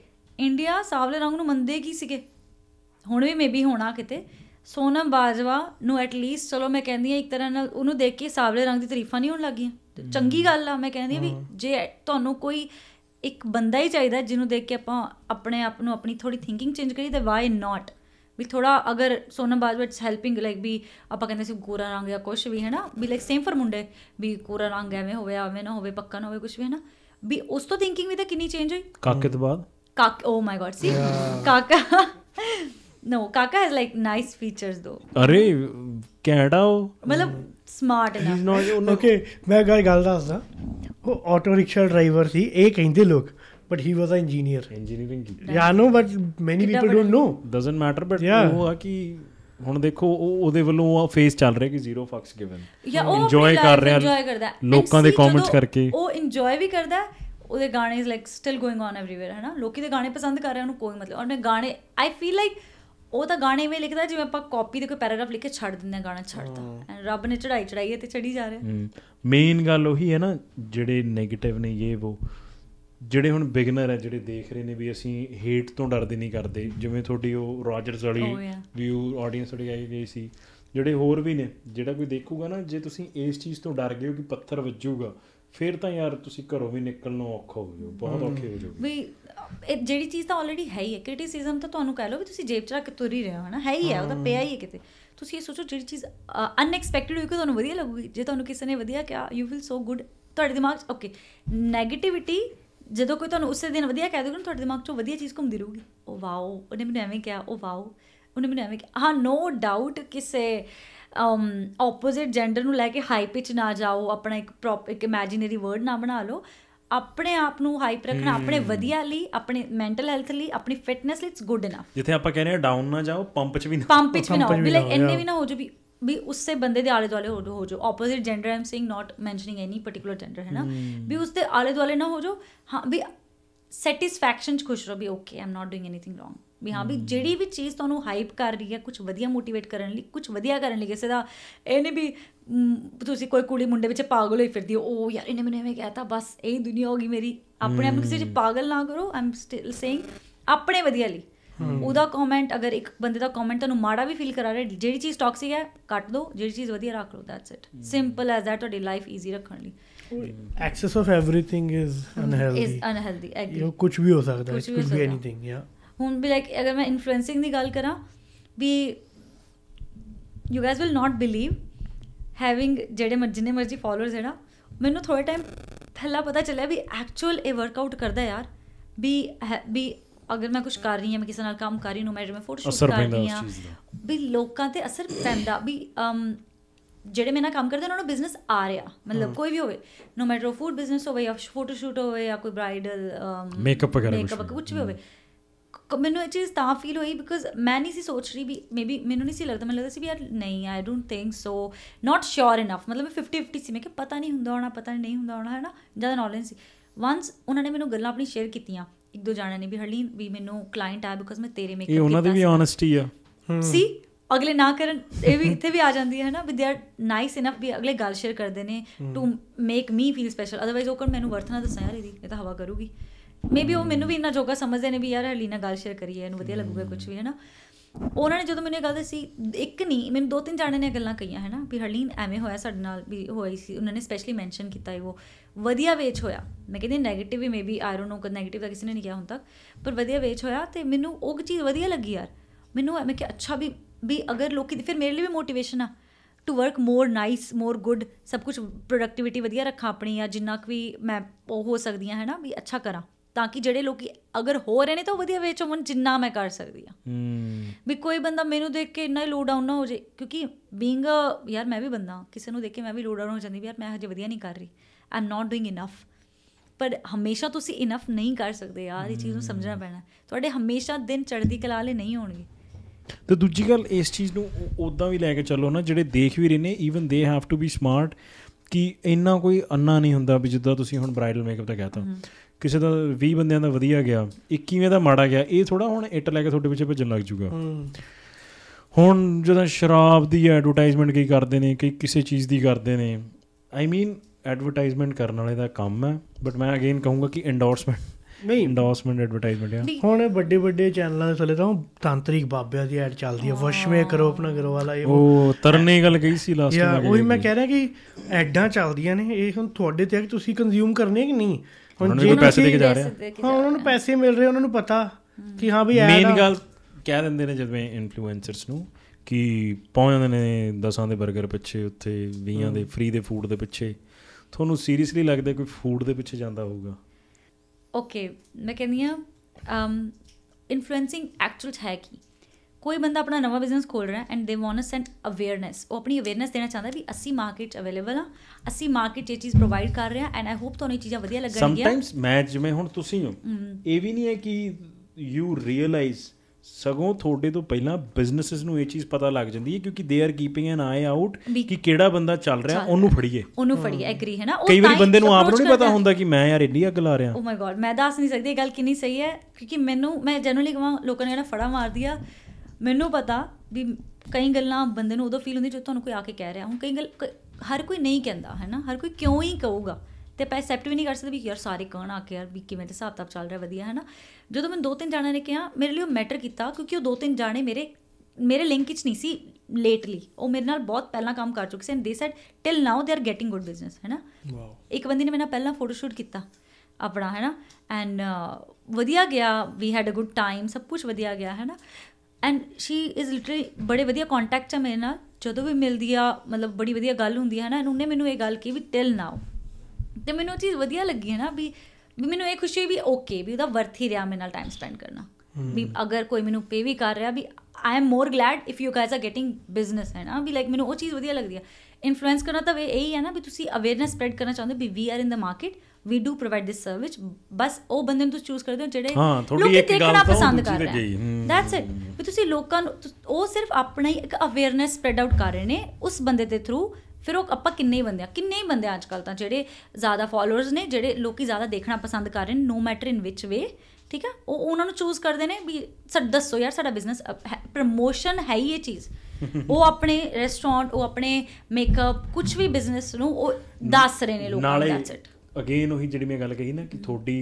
ਇੰਡੀਆ ਸਾਵਲੇ ਰੰਗ ਨੂੰ ਮੰਨਦੇ ਕੀ ਸੀਗੇ ਹੁਣ ਵੀ ਮੇਬੀ ਹੋਣਾ ਕਿਤੇ ਸੋਨਮ ਬਾਜਵਾ ਨੂੰ ਐਟ ਲੀਸਟ ਚਲੋ ਮੈਂ ਕਹਿੰਦੀ ਆ ਇੱਕ ਤਰ੍ਹਾਂ ਨਾਲ ਉਹਨੂੰ ਦੇਖ ਕੇ ਸਾਵਲੇ ਰੰਗ ਦੀ ਤਾਰੀਫਾਂ ਨਹੀਂ ਹੋਣ ਲੱਗੀਆਂ ਚੰਗੀ ਗੱਲ ਆ ਮੈਂ ਕਹਿੰਦੀ ਵੀ ਜੇ ਤੁਹਾਨੂੰ ਕੋਈ ਇੱਕ ਬੰਦਾ ਹੀ ਚਾਹੀਦਾ ਜਿਹਨੂੰ ਦੇਖ ਕੇ ਆਪਾਂ ਆਪਣੇ ਆਪ ਨੂੰ ਆਪਣੀ ਥੋੜੀ ਥਿੰਕਿੰਗ ਚੇਂਜ ਕਰੀ ਤੇ ਵਾਈ ਨਾਟ ਵੀ ਥੋੜਾ ਅਗਰ Sonam Bajwa it's helping like ਵੀ ਆਪਾਂ ਕਹਿੰਦੇ ਸੀ ਗੋਰਾ ਰੰਗ ਜਾਂ ਕੁਝ ਵੀ ਹੈ ਨਾ ਵੀ ਲਾਈਕ ਸੇਮ ਫਰ ਮੁੰਡੇ ਵੀ ਗੋਰਾ ਰੰਗ ਐਵੇਂ ਹੋਵੇ ਆਵੇਂ ਨਾ ਹੋਵੇ ਪੱਕਾ ਨਾ ਹੋਵੇ ਕੁਝ ਵੀ ਹੈ ਨਾ ਵੀ ਉਸ ਤੋਂ ਥਿੰਕਿੰਗ ਵੀ ਤਾਂ ਕਿੰਨੀ ਚੇਂਜ ਹੋਈ ਕਾਕੇ ਤੋਂ ਬਾਅਦ ਕਾਕ ਓ ਮਾਈ ਗॉड ਸੀ ਕਾਕਾ ਨੋ *laughs* ਕਾਕਾ ਹੈਜ਼ ਲਾਈਕ ਨਾਈਸ ਫੀਚਰਸ ਦੋ ਅਰੇ ਕੈਨੇਡਾ ਉਹ ਮਤਲਬ ਸਮਾਰਟ ਇਨਫ ਹੀ ਨਾਟ ਓਕੇ ਮੈਂ ਗਾਇ ਗੱਲ ਦੱਸਦਾ ਉਹ ਆਟੋ ਰਿਕਸ਼ਾ ਡਰਾਈਵਰ ਸੀ ਇਹ ਕਹਿੰਦੇ ਲੋਕ he was a engineer engineering engineering you know but many people don't know doesn't matter but ਉਹ ਆ ਕਿ ਹੁਣ ਦੇਖੋ ਉਹ ਉਹਦੇ ਵੱਲੋਂ ਆ ਫੇਸ ਚੱਲ ਰਿਹਾ ਕਿ ਜ਼ੀਰੋ ਫਕਸ ਗਿਵਨ ਇੰਜੋਏ ਕਰ ਰਿਹਾ ਲੋਕਾਂ ਦੇ ਕਮੈਂਟਸ ਕਰਕੇ ਉਹ ਇੰਜੋਏ ਵੀ ਕਰਦਾ ਉਹਦੇ ਗਾਣੇ is like still going on everywhere ਹੈ ਨਾ ਲੋਕੀ ਦੇ ਗਾਣੇ ਪਸੰਦ ਕਰ ਰਹੇ ਉਹਨੂੰ ਕੋਈ ਮਤਲਬ ਔਰ ਮੈਂ ਗਾਣੇ ਆਈ ਫੀਲ ਲਾਈਕ ਉਹ ਤਾਂ ਗਾਣੇ ਵਿੱਚ ਲਿਖਦਾ ਜਿਵੇਂ ਆਪਾਂ ਕਾਪੀ ਦੇ ਕੋਈ ਪੈਰਾਗ੍ਰਾਫ ਲਿਖ ਕੇ ਛੱਡ ਦਿੰਦੇ ਆ ਗਾਣਾ ਛੱਡਦਾ ਰੱਬ ਨੇ ਚੜਾਈ ਚੜਾਈ ਹੈ ਤੇ ਚੜੀ ਜਾ ਰਿਹਾ ਮੇਨ ਗੱਲ ਉਹੀ ਹੈ ਨਾ ਜਿਹੜੇ 네ਗੇਟਿਵ ਨੇ ਇਹ ਉਹ ਜਿਹੜੇ ਹੁਣ ਬਿਗਨਰ ਹੈ ਜਿਹੜੇ ਦੇਖ ਰਹੇ ਨੇ ਵੀ ਅਸੀਂ ਹੇਟ ਤੋਂ ਡਰਦੇ ਨਹੀਂ ਕਰਦੇ ਜਿਵੇਂ ਤੁਹਾਡੀ ਉਹ ਰਾਜਰਸ ਵਾਲੀ ਵੀਊ ਆਡੀਅנס ਵਾਲੀ ਆਈ ਗਈ ਸੀ ਜਿਹੜੇ ਹੋਰ ਵੀ ਨੇ ਜਿਹੜਾ ਕੋਈ ਦੇਖੂਗਾ ਨਾ ਜੇ ਤੁਸੀਂ ਇਸ ਚੀਜ਼ ਤੋਂ ਡਰ ਗਏ ਹੋ ਕਿ ਪੱਥਰ ਵੱਜੂਗਾ ਫਿਰ ਤਾਂ ਯਾਰ ਤੁਸੀਂ ਘਰੋਂ ਵੀ ਨਿਕਲਣੋਂ ਔਖਾ ਹੋ ਜਾਓ ਬਹੁਤ ਔਖੇ ਹੋ ਜਾਓ ਵੀ ਜਿਹੜੀ ਚੀਜ਼ ਤਾਂ ਆਲਰੇਡੀ ਹੈ ਹੀ ਹੈ ਕ੍ਰਿਟਿਸਿਜ਼ਮ ਤਾਂ ਤੁਹਾਨੂੰ ਕਹਿ ਲੋ ਵੀ ਤੁਸੀਂ ਜੇਬ 'ਚ ਰੱਖ ਤੁਰ ਹੀ ਰਹੇ ਹੋ ਨਾ ਹੈ ਹੀ ਹੈ ਉਹਦਾ ਪਿਆ ਹੀ ਹੈ ਕਿਤੇ ਤੁਸੀਂ ਇਹ ਸੋਚੋ ਜਿਹੜੀ ਚੀਜ਼ ਅਨਐਕਸਪੈਕਟਿਡ ਹੋਈ ਕਿ ਤੁਹਾਨੂੰ ਵਧੀਆ ਲੱਗੂਗੀ ਜੇ ਤੁਹਾਨੂੰ ਕਿਸੇ ਨੇ ਵਧੀਆ ਕਿਹਾ ਯੂ ਵਿਲ ਸੋ ਗੁੱਡ ਤੁਹਾਡੇ ਦਿਮਾਗ 'ਚ ਓਕੇ 네ਗੇਟਿਵਿਟੀ ਜਦੋਂ ਕੋਈ ਤੁਹਾਨੂੰ ਉਸੇ ਦਿਨ ਵਧੀਆ ਕਹਿ ਦੇਗਾ ਤੁਹਾਡੇ ਦਿਮਾਗ 'ਚੋਂ ਵਧੀਆ ਚੀਜ਼ ਘੁੰਮਦੀ ਰਹੂਗੀ ਉਹ ਵਾਓ ਉਹਨੇ ਮੈਨੂੰ ਐਵੇਂ ਕਿਹਾ ਉਹ ਵਾਓ ਉਹਨੇ ਮੈਨੂੰ ਐਵੇਂ ਕਿਹਾ ਹਾਂ ਨੋ ਡਾਊਟ ਕਿਸੇ ਅਮ ਆਪੋਜ਼ਿਟ ਜੈਂਡਰ ਨੂੰ ਲੈ ਕੇ ਹਾਈ ਪਿਚ ਨਾ ਜਾਓ ਆਪਣਾ ਇੱਕ ਪ੍ਰੋਪ ਇੱਕ ਇਮੇਜਿਨਰੀ ਵਰਡ ਨਾ ਬਣਾ ਲਓ ਆਪਣੇ ਆਪ ਨੂੰ ਹਾਈਪ ਰੱਖਣਾ ਆਪਣੇ ਵਧੀਆ ਲਈ ਆਪਣੇ ਮੈਂਟਲ ਹੈਲਥ ਲਈ ਆਪਣੀ ਫਿਟਨੈਸ ਲਈ ਇਟਸ ਗੁੱਡ ਇਨਫ ਜਿੱਥੇ ਆਪਾਂ ਕਹਿੰਦੇ ਆ ਡਾਊਨ ਨਾ ਜਾਓ ਪੰਪ ਚ ਵੀ ਨਾ ਪੰਪ ਚ ਵੀ ਨਾ ਵੀ ਲਾਈਕ ਇੰਨੇ ਵੀ ਨਾ ਹੋ ਜੋ ਵੀ ਵੀ ਉਸੇ ਬੰਦੇ ਦੇ ਆਲੇ ਦੁਆਲੇ ਹੋ ਜੋ opposite gender I'm saying not mentioning any particular gender ਹੈ ਨਾ ਵੀ ਉਸ ਦੇ ਆਲੇ ਦੁਆਲੇ ਨਾ ਹੋ ਜੋ ਹਾਂ ਵੀ ਸੈਟੀਸਫੈਕਸ਼ਨ ਚ ਖੁਸ਼ ਰਹੋ ਵੀ okay I'm not doing anything wrong ਵੀ ਹਾਂ ਵੀ ਜਿਹੜੀ ਵੀ ਚੀਜ਼ ਤੁਹਾਨੂੰ ਹਾਈਪ ਕਰ ਰਹੀ ਹੈ ਕੁਝ ਵਧੀਆ ਮੋਟੀਵੇਟ ਕਰਨ ਲਈ ਕੁਝ ਵਧੀਆ ਕਰਨ ਲਈ ਕਿਸੇ ਦਾ ਇਹਨੇ ਵੀ ਤੁਸੀਂ ਕੋਈ ਕੁੜੀ ਮੁੰਡੇ ਵਿੱਚ ਪਾਗਲ ਹੋਈ ਫਿਰਦੀ ਉਹ ਯਾਰ ਇਹਨੇ ਮੈਨੂੰ ਐਵੇਂ ਕਹਿਤਾ ਬਸ ਇਹ ਹੀ ਦੁਨੀਆ ਹੋ ਗਈ ਮੇਰੀ ਆਪਣੇ ਆਪ ਨੂੰ ਕਿਸੇ 'ਚ ਪਾਗਲ ਨਾ ਕਰੋ ਆਮ ਸਟਿਲ ਸੇਇੰਗ ਆਪਣੇ ਵਧੀਆ ਲਈ ਉਹਦਾ ਕਮੈਂਟ ਅਗਰ ਇੱਕ ਬੰਦੇ ਦਾ ਕਮੈਂਟ ਤੁਹਾਨੂੰ ਮਾੜਾ ਵੀ ਫੀਲ ਕਰਾ ਰਿਹਾ ਜਿਹੜੀ ਚੀਜ਼ ਟਾਕਸਿਕ ਹੈ ਕੱਟ ਦਿਓ ਜਿਹੜੀ ਚੀਜ਼ ਵਧੀਆ ਰੱਖ ਲਓ that's it simple as that ਤੁਹਾਡੀ ਲਾਈਫ ਈਜ਼ੀ ਰੱਖਣ ਲਈ excess of everything is unhealthy is unhealthy agree ਕੁਝ ਵੀ ਹੋ ਸਕਦਾ ਹੈ ਕੁਝ ਵੀ ਐਨੀਥਿੰਗ ਯਾ ਹੁਣ ਵੀ ਲਾਈਕ ਅਗਰ ਮੈਂ ਇਨਫਲੂਐਂਸਿੰਗ ਦੀ ਗੱਲ ਕਰਾਂ ਵੀ you guys will not believe having ਜਿਹੜੇ ਮਰਜ਼ੀ ਨੇ ਮਰਜ਼ੀ ਫਾਲੋਅਰਸ ਹੈ ਨਾ ਮੈਨੂੰ ਥੋੜਾ ਟਾਈਮ ਪਹਿਲਾਂ ਪਤਾ ਚੱਲਿਆ ਵੀ ਐਕਚੁਅਲ ਇਹ ਵਰਕਆਊਟ ਕਰਦਾ ਯਾਰ ਵੀ ਵੀ ਅਗਰ ਮੈਂ ਕੁਝ ਕਰ ਰਹੀ ਹਾਂ ਮੈਂ ਕਿਸੇ ਨਾਲ ਕੰਮ ਕਰ ਰਹੀ ਹਾਂ ਮੈਂ ਮੈਂ ਫੋਟੋ ਸ਼ੂਟ ਕਰ ਰਹੀ ਹਾਂ ਵੀ ਲੋਕਾਂ ਤੇ ਅਸਰ ਪੈਂਦਾ ਵੀ ਅਮ ਜਿਹੜੇ ਮੇਰੇ ਨਾਲ ਕੰਮ ਕਰਦੇ ਉਹਨਾਂ ਨੂੰ ਬਿਜ਼ਨਸ ਆ ਰਿਹਾ ਮਤਲਬ ਕੋਈ ਵੀ ਹੋਵੇ ਨੋ ਮੈਟਰ ਫੂਡ ਬਿਜ਼ਨਸ ਹੋਵੇ ਜਾਂ ਫੋਟੋ ਸ਼ੂਟ ਹੋਵੇ ਜਾਂ ਕੋਈ ਬ੍ਰਾਈਡਲ ਮੇਕਅਪ ਵਗੈਰਾ ਮੇਕਅਪ ਕੁਝ ਵੀ ਹੋਵੇ ਮੈਨੂੰ ਇਹ ਚੀਜ਼ ਤਾਂ ਫੀਲ ਹੋਈ ਬਿਕੋਜ਼ ਮੈਂ ਨਹੀਂ ਸੀ ਸੋਚ ਰਹੀ ਵੀ ਮੇਬੀ ਮੈਨੂੰ ਨਹੀਂ ਸੀ ਲੱਗਦਾ ਮੈਨੂੰ ਲੱਗਦਾ ਸੀ ਵੀ ਯਾਰ ਨਹੀਂ I don't think so not sure enough ਮਤਲਬ 50 50 ਸੀ ਮੈਂ ਕਿ ਪਤਾ ਨਹੀਂ ਹੁੰਦਾ ਹੋਣਾ ਪਤਾ ਨਹੀਂ ਹੁੰਦਾ ਹੋਣਾ ਹੈਨਾ ਜਿਆਦਾ ਨੌਲੇਜ ਸੀ ਵਾਂਸ ਉਹਨਾਂ ਨੇ ਮੈਨੂੰ ਗੱਲਾਂ ਆਪਣੀ ਸ਼ੇਅਰ ਕੀਤੀਆਂ ਇੱਕ ਦੋ ਜਾਣਿਆਂ ਨੇ ਵੀ ਹਰਲੀ ਵੀ ਮੈਨੂੰ ਕਲਾਇੰਟ ਆ ਬਿਕੋਜ਼ ਮੈਂ ਤੇਰੇ ਮੇਕਅਪ ਕੀਤਾ ਇਹ ਉਹਨਾਂ ਦੀ ਵੀ ਓਨੈਸਟੀ ਆ ਸੀ ਅਗਲੇ ਨਾ ਕਰਨ ਇਹ ਵੀ ਇੱਥੇ ਵੀ ਆ ਜਾਂਦੀ ਹੈ ਨਾ ਵੀ ਦੇ ਆਰ ਨਾਈਸ ਇਨਫ ਵੀ ਅਗਲੇ ਗੱਲ ਸ਼ੇਅਰ ਕਰਦੇ ਨੇ to make me feel special otherwise ਉਹ ਕਰ ਮੈਨੂੰ ਵਰਥ ਨਾ ਦੱਸਿਆ ਯਾਰ ਇਹਦੀ ਇਹ ਤਾਂ ਹਵਾ ਕਰੂਗੀ ਮੇਬੀ ਉਹ ਮੈਨੂੰ ਵੀ ਇੰਨਾ ਜੋਗਾ ਸਮਝਦੇ ਨੇ ਵੀ ਯਾਰ ਹਲੀ ਨਾਲ ਗੱਲ ਸ਼ੇਅਰ ਕਰੀਏ ਇਹਨੂੰ ਵਧੀਆ ਲੱਗੂਗਾ ਕੁਝ ਵੀ ਹੈਨਾ ਉਹਨਾਂ ਨੇ ਜਦੋਂ ਮੈਨੂੰ ਇਹ ਗੱਲ ਦੱਸੀ ਇੱਕ ਨਹੀਂ ਮੈਨੂੰ ਦੋ ਤਿੰਨ ਜਾਣੇ ਨੇ ਗੱਲਾਂ ਕਹੀਆਂ ਹੈਨਾ ਵੀ ਹਰਲੀਨ ਐਵੇਂ ਹੋਇਆ ਸਾਡੇ ਨਾਲ ਵੀ ਹੋਈ ਸੀ ਉਹਨਾਂ ਨੇ ਸਪੈਸ਼ਲੀ ਮੈਂਸ਼ਨ ਕੀਤਾ ਇਹ ਉਹ ਵਧੀਆ ਵੇਚ ਹੋਇਆ ਮੈਂ ਕਹਿੰਦੀ 네ਗੇਟਿਵ ਵੀ ਮੇਬੀ ਆਈ ਡੋਨਟ ਨੋ ਕਿ 네ਗੇਟਿਵ ਤਾਂ ਕਿਸੇ ਨੇ ਨਹੀਂ ਕਿਹਾ ਹੁਣ ਤੱਕ ਪਰ ਵਧੀਆ ਵੇਚ ਹੋਇਆ ਤੇ ਮੈਨੂੰ ਉਹ ਚੀਜ਼ ਵਧੀਆ ਲੱਗੀ ਯਾਰ ਮੈਨੂੰ ਐਵੇਂ ਕਿ ਅੱਛਾ ਵੀ ਵੀ ਅਗਰ ਲੋਕੀ ਫਿਰ ਮੇਰੇ ਲਈ ਵੀ ਮੋਟੀਵੇਸ਼ਨ ਆ to work more nice more good ਸਭ ਕੁਝ ਪ੍ਰੋਡਕਟਿਵਿਟੀ ਵਧੀਆ ਰੱਖਾਂ ਆਪਣੀ ਆ ਜਿੰਨਾ ਕੁ ਵੀ ਮੈਂ ਉਹ ਹੋ ਸਕਦੀਆਂ ਹੈ ਨਾ ਵੀ ਅੱਛਾ ਕਰਾਂ ਤਾਂ ਕਿ ਜਿਹੜੇ ਲੋਕੀ ਅਗਰ ਹੋ ਰਹੇ ਨੇ ਤਾਂ ਵਧੀਆ ਵੇਚ ਉਹਨਾਂ ਜਿੰਨਾ ਮੈਂ ਕਰ ਸਕਦੀ ਆ ਹੂੰ ਵੀ ਕੋਈ ਬੰਦਾ ਮੈਨੂੰ ਦੇਖ ਕੇ ਇੰਨਾ ਹੀ ਲੋ ਡਾਊਨ ਨਾ ਹੋ ਜੇ ਕਿਉਂਕਿ ਬੀਇੰਗ ਯਾਰ ਮੈਂ ਵੀ ਬੰਦਾ ਕਿਸੇ ਨੂੰ ਦੇਖ ਕੇ ਮੈਂ ਵੀ ਲੋ ਡਾਊਨ ਹੋ ਜਾਂਦੀ ਵੀ ਯਾਰ ਮੈਂ ਹਜੇ ਵਧੀਆ ਨਹੀਂ ਕਰ ਰਹੀ ਆਮ ਨਾਟ ਡੂਇੰਗ ਇਨਫ ਪਰ ਹਮੇਸ਼ਾ ਤੁਸੀਂ ਇਨਫ ਨਹੀਂ ਕਰ ਸਕਦੇ ਯਾਰ ਇਹ ਚੀਜ਼ ਨੂੰ ਸਮਝਣਾ ਪੈਣਾ ਤੁਹਾਡੇ ਹਮੇਸ਼ਾ ਦਿਨ ਚੜ੍ਹਦੀ ਕਲਾ ਲਈ ਨਹੀਂ ਹੋਣਗੇ ਤੇ ਦੂਜੀ ਗੱਲ ਇਸ ਚੀਜ਼ ਨੂੰ ਉਦਾਂ ਵੀ ਲੈ ਕੇ ਚੱਲੋ ਨਾ ਜਿਹੜੇ ਦੇਖ ਵੀ ਰਹੇ ਨੇ even they have to be smart ਕਿ ਇੰਨਾ ਕੋਈ ਅੰਨਾ ਨਹੀਂ ਹੁੰਦਾ ਵੀ ਜਿੱਦਾਂ ਤੁਸੀਂ ਹੁਣ ਬ੍ਰਾਈਡਲ ਮੇਕਅਪ ਦਾ ਕਹਤਾ ਕਿਸੇ ਦਾ 20 ਬੰਦਿਆਂ ਦਾ ਵਧੀਆ ਗਿਆ 21ਵੇਂ ਦਾ ਮਾੜਾ ਗਿਆ ਇਹ ਥੋੜਾ ਹੁਣ ਇੱਟ ਲੈ ਕੇ ਤੁਹਾਡੇ ਪਿੱਛੇ ਭੱਜਣ ਲੱਗ ਜੂਗਾ ਹੁਣ ਜਦੋਂ ਸ਼ਰਾਬ ਦੀ ਐਡਵਰਟਾਈਜ਼ਮੈਂਟ ਕੀ ਕਰਦੇ ਨੇ ਕਿ ਕਿਸੇ ਚੀਜ਼ ਦੀ ਕਰਦੇ ਨੇ ਆਈ ਮੀਨ ਐਡਵਰਟਾਈਜ਼ਮੈਂਟ ਕਰਨ ਵਾਲੇ ਦਾ ਕੰਮ ਹੈ ਬਟ ਮੈਂ ਅਗੇਨ ਕਹੂੰਗਾ ਕਿ ਐਂਡੋਰਸਮੈਂਟ ਨਹੀਂ ਐਂਡੋਰਸਮੈਂਟ ਐਡਵਰਟਾਈਜ਼ਮੈਂਟ ਆ ਹੁਣ ਵੱਡੇ ਵੱਡੇ ਚੈਨਲਾਂ ਦੇ ਥੱਲੇ ਤਾਂ ਤਾਂਤਰਿਕ ਬਾਬਿਆਂ ਦੀ ਐਡ ਚੱਲਦੀ ਹੈ ਵਸ਼ਮੇ ਕਰੋ ਆਪਣਾ ਕਰੋ ਵਾਲਾ ਇਹ ਉਹ ਤਰਨੇ ਗੱਲ ਕਹੀ ਸੀ ਲਾਸਟ ਟਾਈਮ ਯਾ ਉਹੀ ਮੈਂ ਕਹਿ ਰਿਹਾ ਕਿ ਐਡਾਂ ਚੱਲਦੀਆਂ ਨੇ ਇਹ ਹੁਣ ਤੁਹਾਡੇ ਤੇ ਕਿ ਤੁਸੀਂ ਕੰਜ਼ਿਊਮ ਕਰਨੇ ਕਿ ਨਹੀਂ ਹੁਣ ਨੂੰ ਪੈਸੇ ਦੇ ਕੇ ਜਾ ਰਹੇ ਹਾਂ ਉਹਨਾਂ ਨੂੰ ਪੈਸੇ ਮਿਲ ਰਹੇ ਉਹਨਾਂ ਨੂੰ ਪਤਾ ਕਿ ਹਾਂ ਵੀ ਐ ਮੇਨ ਗੱਲ ਕਹਿ ਦਿੰਦੇ ਨੇ ਜਦੋਂ ਇਨਫਲੂਐਂਸਰਸ ਨੂੰ ਕਿ ਪਹੁੰਚ ਜਾਂਦੇ ਨੇ ਦਸਾਂ ਦੇ 버ਗਰ ਪਿੱਛੇ ਉੱਥੇ 20ਾਂ ਦੇ ਫ੍ਰੀ ਦੇ ਫੂਡ ਦੇ ਪਿੱਛੇ ਤੁਹਾਨੂੰ ਸੀਰੀਅਸਲੀ ਲੱਗਦਾ ਕੋਈ ਫੂਡ ਦੇ ਪਿੱਛੇ ਜਾਂਦਾ ਹੋਊਗਾ ਓਕੇ ਮੈਂ ਕਹਿੰਦੀ ਆ ਅਮ ਇਨਫਲੂਐਂਸਿੰਗ ਐਕਚੁਅਲ ਹੈ ਕੀ ਕੋਈ ਬੰਦਾ ਆਪਣਾ ਨਵਾਂ ਬਿਜ਼ਨਸ ਖੋਲ ਰਿਹਾ and they want to send awareness ਉਹ ਆਪਣੀ ਅਵੇਅਰਨੈਸ ਦੇਣਾ ਚਾਹੁੰਦਾ ਵੀ ਅਸੀਂ ਮਾਰਕੀਟ 'ਚ ਅਵੇਲੇਬਲ ਆ ਅਸੀਂ ਮਾਰਕੀਟ ਇਹ ਚੀਜ਼ ਪ੍ਰੋਵਾਈਡ ਕਰ ਰਹੇ ਆ ਐਂਡ ਆਈ ਹੋਪ ਤੁਹਾਨੂੰ ਇਹ ਚੀਜ਼ਾਂ ਵਧੀਆ ਲੱਗਣਗੀਆਂ ਸਮਟਾਈਮਸ ਮੈਂ ਜਿਵੇਂ ਹੁਣ ਤੁਸੀਂ ਹੋ ਇਹ ਵੀ ਨਹੀਂ ਹੈ ਕਿ ਯੂ ਰੀਅਲਾਈਜ਼ ਸਗੋਂ ਤੁਹਾਡੇ ਤੋਂ ਪਹਿਲਾਂ ਬਿਜ਼ਨੈਸਸ ਨੂੰ ਇਹ ਚੀਜ਼ ਪਤਾ ਲੱਗ ਜਾਂਦੀ ਹੈ ਕਿਉਂਕਿ they are keeping an eye out ਕਿ ਕਿਹੜਾ ਬੰਦਾ ਚੱਲ ਰਿਹਾ ਉਹਨੂੰ ਫੜੀਏ ਉਹਨੂੰ ਫੜੀਏ ਐਗਰੀ ਹੈ ਨਾ ਉਹ ਕਈ ਵਾਰੀ ਬੰਦੇ ਨੂੰ ਆਪ ਨੂੰ ਨਹੀਂ ਪਤਾ ਹੁੰਦਾ ਕਿ ਮੈਂ ਯਾਰ ਇੰਨੀ ਅੱਗ ਲਾ ਰਿਹਾ ਓ ਮਾਈ ਗੋਡ ਮੈਂ ਦੱਸ ਨਹੀਂ ਸਕਦੀ ਇਹ ਗੱਲ ਕਿੰਨੀ ਸਹੀ ਹੈ ਕਿਉਂਕਿ ਮੈਨੂੰ ਮੈਂ ਜਨਰਲੀ ਕਹਾਂ ਲੋਕਾਂ ਨੇ ਕਹਿੰਦਾ ਫੜਾ ਮਾਰ ਦਿਆ ਮੈਨੂੰ ਪਤਾ ਵੀ ਕਈ ਗੱਲਾਂ ਬੰਦੇ ਨੂੰ ਉਦੋਂ ਫੀਲ ਹੁੰਦੀ ਜਦੋਂ ਤੁਹਾਨੂੰ ਕੋਈ ਆ ਕੇ ਕਹਿ ਰਿਹਾ ਹੁਣ ਕਈ ਗੱਲ ਹਰ ਕੋਈ ਨਹੀਂ ਕਹਿੰਦਾ ਹੈ ਨਾ ਹਰ ਕੋਈ ਕਿਉਂ ਹੀ ਕਹੂਗਾ ਤੇ ਆਪਾਂ ਐਕਸੈਪਟ ਵੀ ਨਹੀਂ ਕਰ ਸਕਦੇ ਵੀ ਯਾਰ ਸਾਰੇ ਕਹਣ ਆ ਕੇ ਯਾਰ ਵੀ ਕਿਵੇਂ ਤੇ ਹਿਸਾਬ ਤਾਬ ਚੱਲ ਰਿਹਾ ਵਧੀਆ ਹੈ ਨਾ ਜਦੋਂ ਮੈਂ ਦੋ ਤਿੰਨ ਜਾਣਾਂ ਨੇ ਕਿਹਾ ਮੇਰੇ ਲਈ ਉਹ ਮੈਟਰ ਕੀਤਾ ਕਿਉਂਕਿ ਉਹ ਦੋ ਤਿੰਨ ਜਾਣੇ ਮੇਰੇ ਮੇਰੇ ਲਿੰਕ ਵਿੱਚ ਨਹੀਂ ਸੀ ਲੇਟਲੀ ਉਹ ਮੇਰੇ ਨਾਲ ਬਹੁਤ ਪਹਿਲਾਂ ਕੰਮ ਕਰ ਚੁੱਕੇ ਸੀ and they said till now they are getting good business ਹੈ ਨਾ ਵਾਓ ਇੱਕ ਬੰਦੀ ਨੇ ਨਾਲ ਪਹਿਲਾਂ ਫੋਟੋ ਸ਼ੂਟ ਕੀਤਾ ਆਪਣਾ ਹੈ ਨਾ ਐਂਡ ਵਧੀਆ ਗਿਆ we had a good time ਸਭ ਕੁਝ ਵਧੀਆ ਗਿਆ ਹੈ ਨਾ ਐਂਡ ਸ਼ੀ ਇਜ਼ ਲਿਟਰਲੀ ਬੜੇ ਵਧੀਆ ਕੰਟੈਕਟ ਹੈ ਮੇਰੇ ਨਾਲ ਜਦੋਂ ਵੀ ਮਿਲਦੀ ਆ ਮਤਲਬ ਬੜੀ ਵਧੀਆ ਗੱਲ ਹੁੰਦੀ ਹੈ ਨਾ ਉਹਨੇ ਮੈਨੂੰ ਇਹ ਗੱਲ ਕੀ ਵੀ ਟਿਲ ਨਾਓ ਤੇ ਮੈਨੂੰ ਉਹ ਚੀਜ਼ ਵਧੀਆ ਲੱਗੀ ਹੈ ਨਾ ਵੀ ਵੀ ਮੈਨੂੰ ਇਹ ਖੁਸ਼ੀ ਵੀ ਓਕੇ ਵੀ ਉਹਦਾ ਵਰਥ ਹੀ ਰਿਹਾ ਮੇਰੇ ਨਾਲ ਟਾਈਮ ਸਪੈਂਡ ਕਰਨਾ ਵੀ ਅਗਰ ਕੋਈ ਮੈਨੂੰ ਪੇ ਵੀ ਕਰ ਰਿਹਾ ਵੀ I am more glad if you guys are getting business ਹੈ ਨਾ ਵੀ ਲਾਈਕ ਮੈਨੂੰ ਉਹ ਚੀਜ਼ ਵਧੀਆ ਲੱਗਦੀ ਹੈ ਇਨਫਲੂਐਂਸ ਕਰਨਾ ਤਾਂ ਇਹ ਹੀ ਹੈ ਨਾ ਵੀ ਤੁਸੀਂ ਅਵੇਅਰਨੈਸ ਸਪਰੈਡ ਕਰਨਾ ਚਾਹੁੰਦੇ ਵੀ we are in the market we do provide this service ਬਸ ਉਹ ਬੰਦੇ ਨੂੰ ਤੁਸੀਂ ਚੂਜ਼ ਕਰਦੇ ਹੋ ਜਿਹੜੇ ਲੋਕੀ ਦੇਖਣਾ ਪਸੰਦ ਕਰ ਰਹੇ ਹਨ ਦੈਟਸ ਇਟ ਵੀ ਤੁਸੀਂ ਲੋਕਾਂ ਨੂੰ ਉਹ ਸਿਰਫ ਆਪਣਾ ਹੀ ਇੱਕ ਅਵੇਅਰਨੈਸ ਸਪਰੈਡ ਆਊਟ ਕਰ ਰਹੇ ਨੇ ਉਸ ਬੰਦੇ ਦੇ ਥਰੂ ਫਿਰ ਉਹ ਆਪਾਂ ਕਿੰਨੇ ਹੀ ਬੰਦੇ ਆ ਕਿੰਨੇ ਹੀ ਬੰਦੇ ਅੱਜ ਕੱਲ ਤਾਂ ਜਿਹੜੇ ਜ਼ਿਆਦਾ ਫਾਲੋਅਰਸ ਨੇ ਜਿਹੜੇ ਲੋਕੀ ਜ਼ਿਆਦਾ ਦੇਖਣਾ ਪਸੰਦ ਕਰ ਰਹੇ ਨੇ ਨੋ ਮੈਟਰ ਇਨ ਵਿਚ ਵੇ ਠੀਕ ਆ ਉਹ ਉਹਨਾਂ ਨੂੰ ਚੂਜ਼ ਕਰਦੇ ਨੇ ਵੀ ਸਰ ਦੱਸੋ ਯਾਰ ਸਾਡਾ ਬਿਜ਼ਨਸ ਪ੍ਰੋਮੋਸ਼ਨ ਹੈ ਹੀ ਇਹ ਚੀਜ਼ *laughs* ਉਹ ਆਪਣੇ ਰੈਸਟੋਰੈਂਟ ਉਹ ਆਪਣੇ ਮੇਕਅਪ ਕੁਝ ਵੀ ਬਿਜ਼ਨਸ ਨੂੰ ਉਹ ਦੱਸ ਰਹੇ ਨੇ ਲੋਕਾਂ ਨੂੰ ਦੈਟਸ ਇਟ ਅਗੇਨ ਉਹੀ ਜਿਹੜੀ ਮੈਂ ਗੱਲ ਕਹੀ ਨਾ ਕਿ ਤੁਹਾਡੀ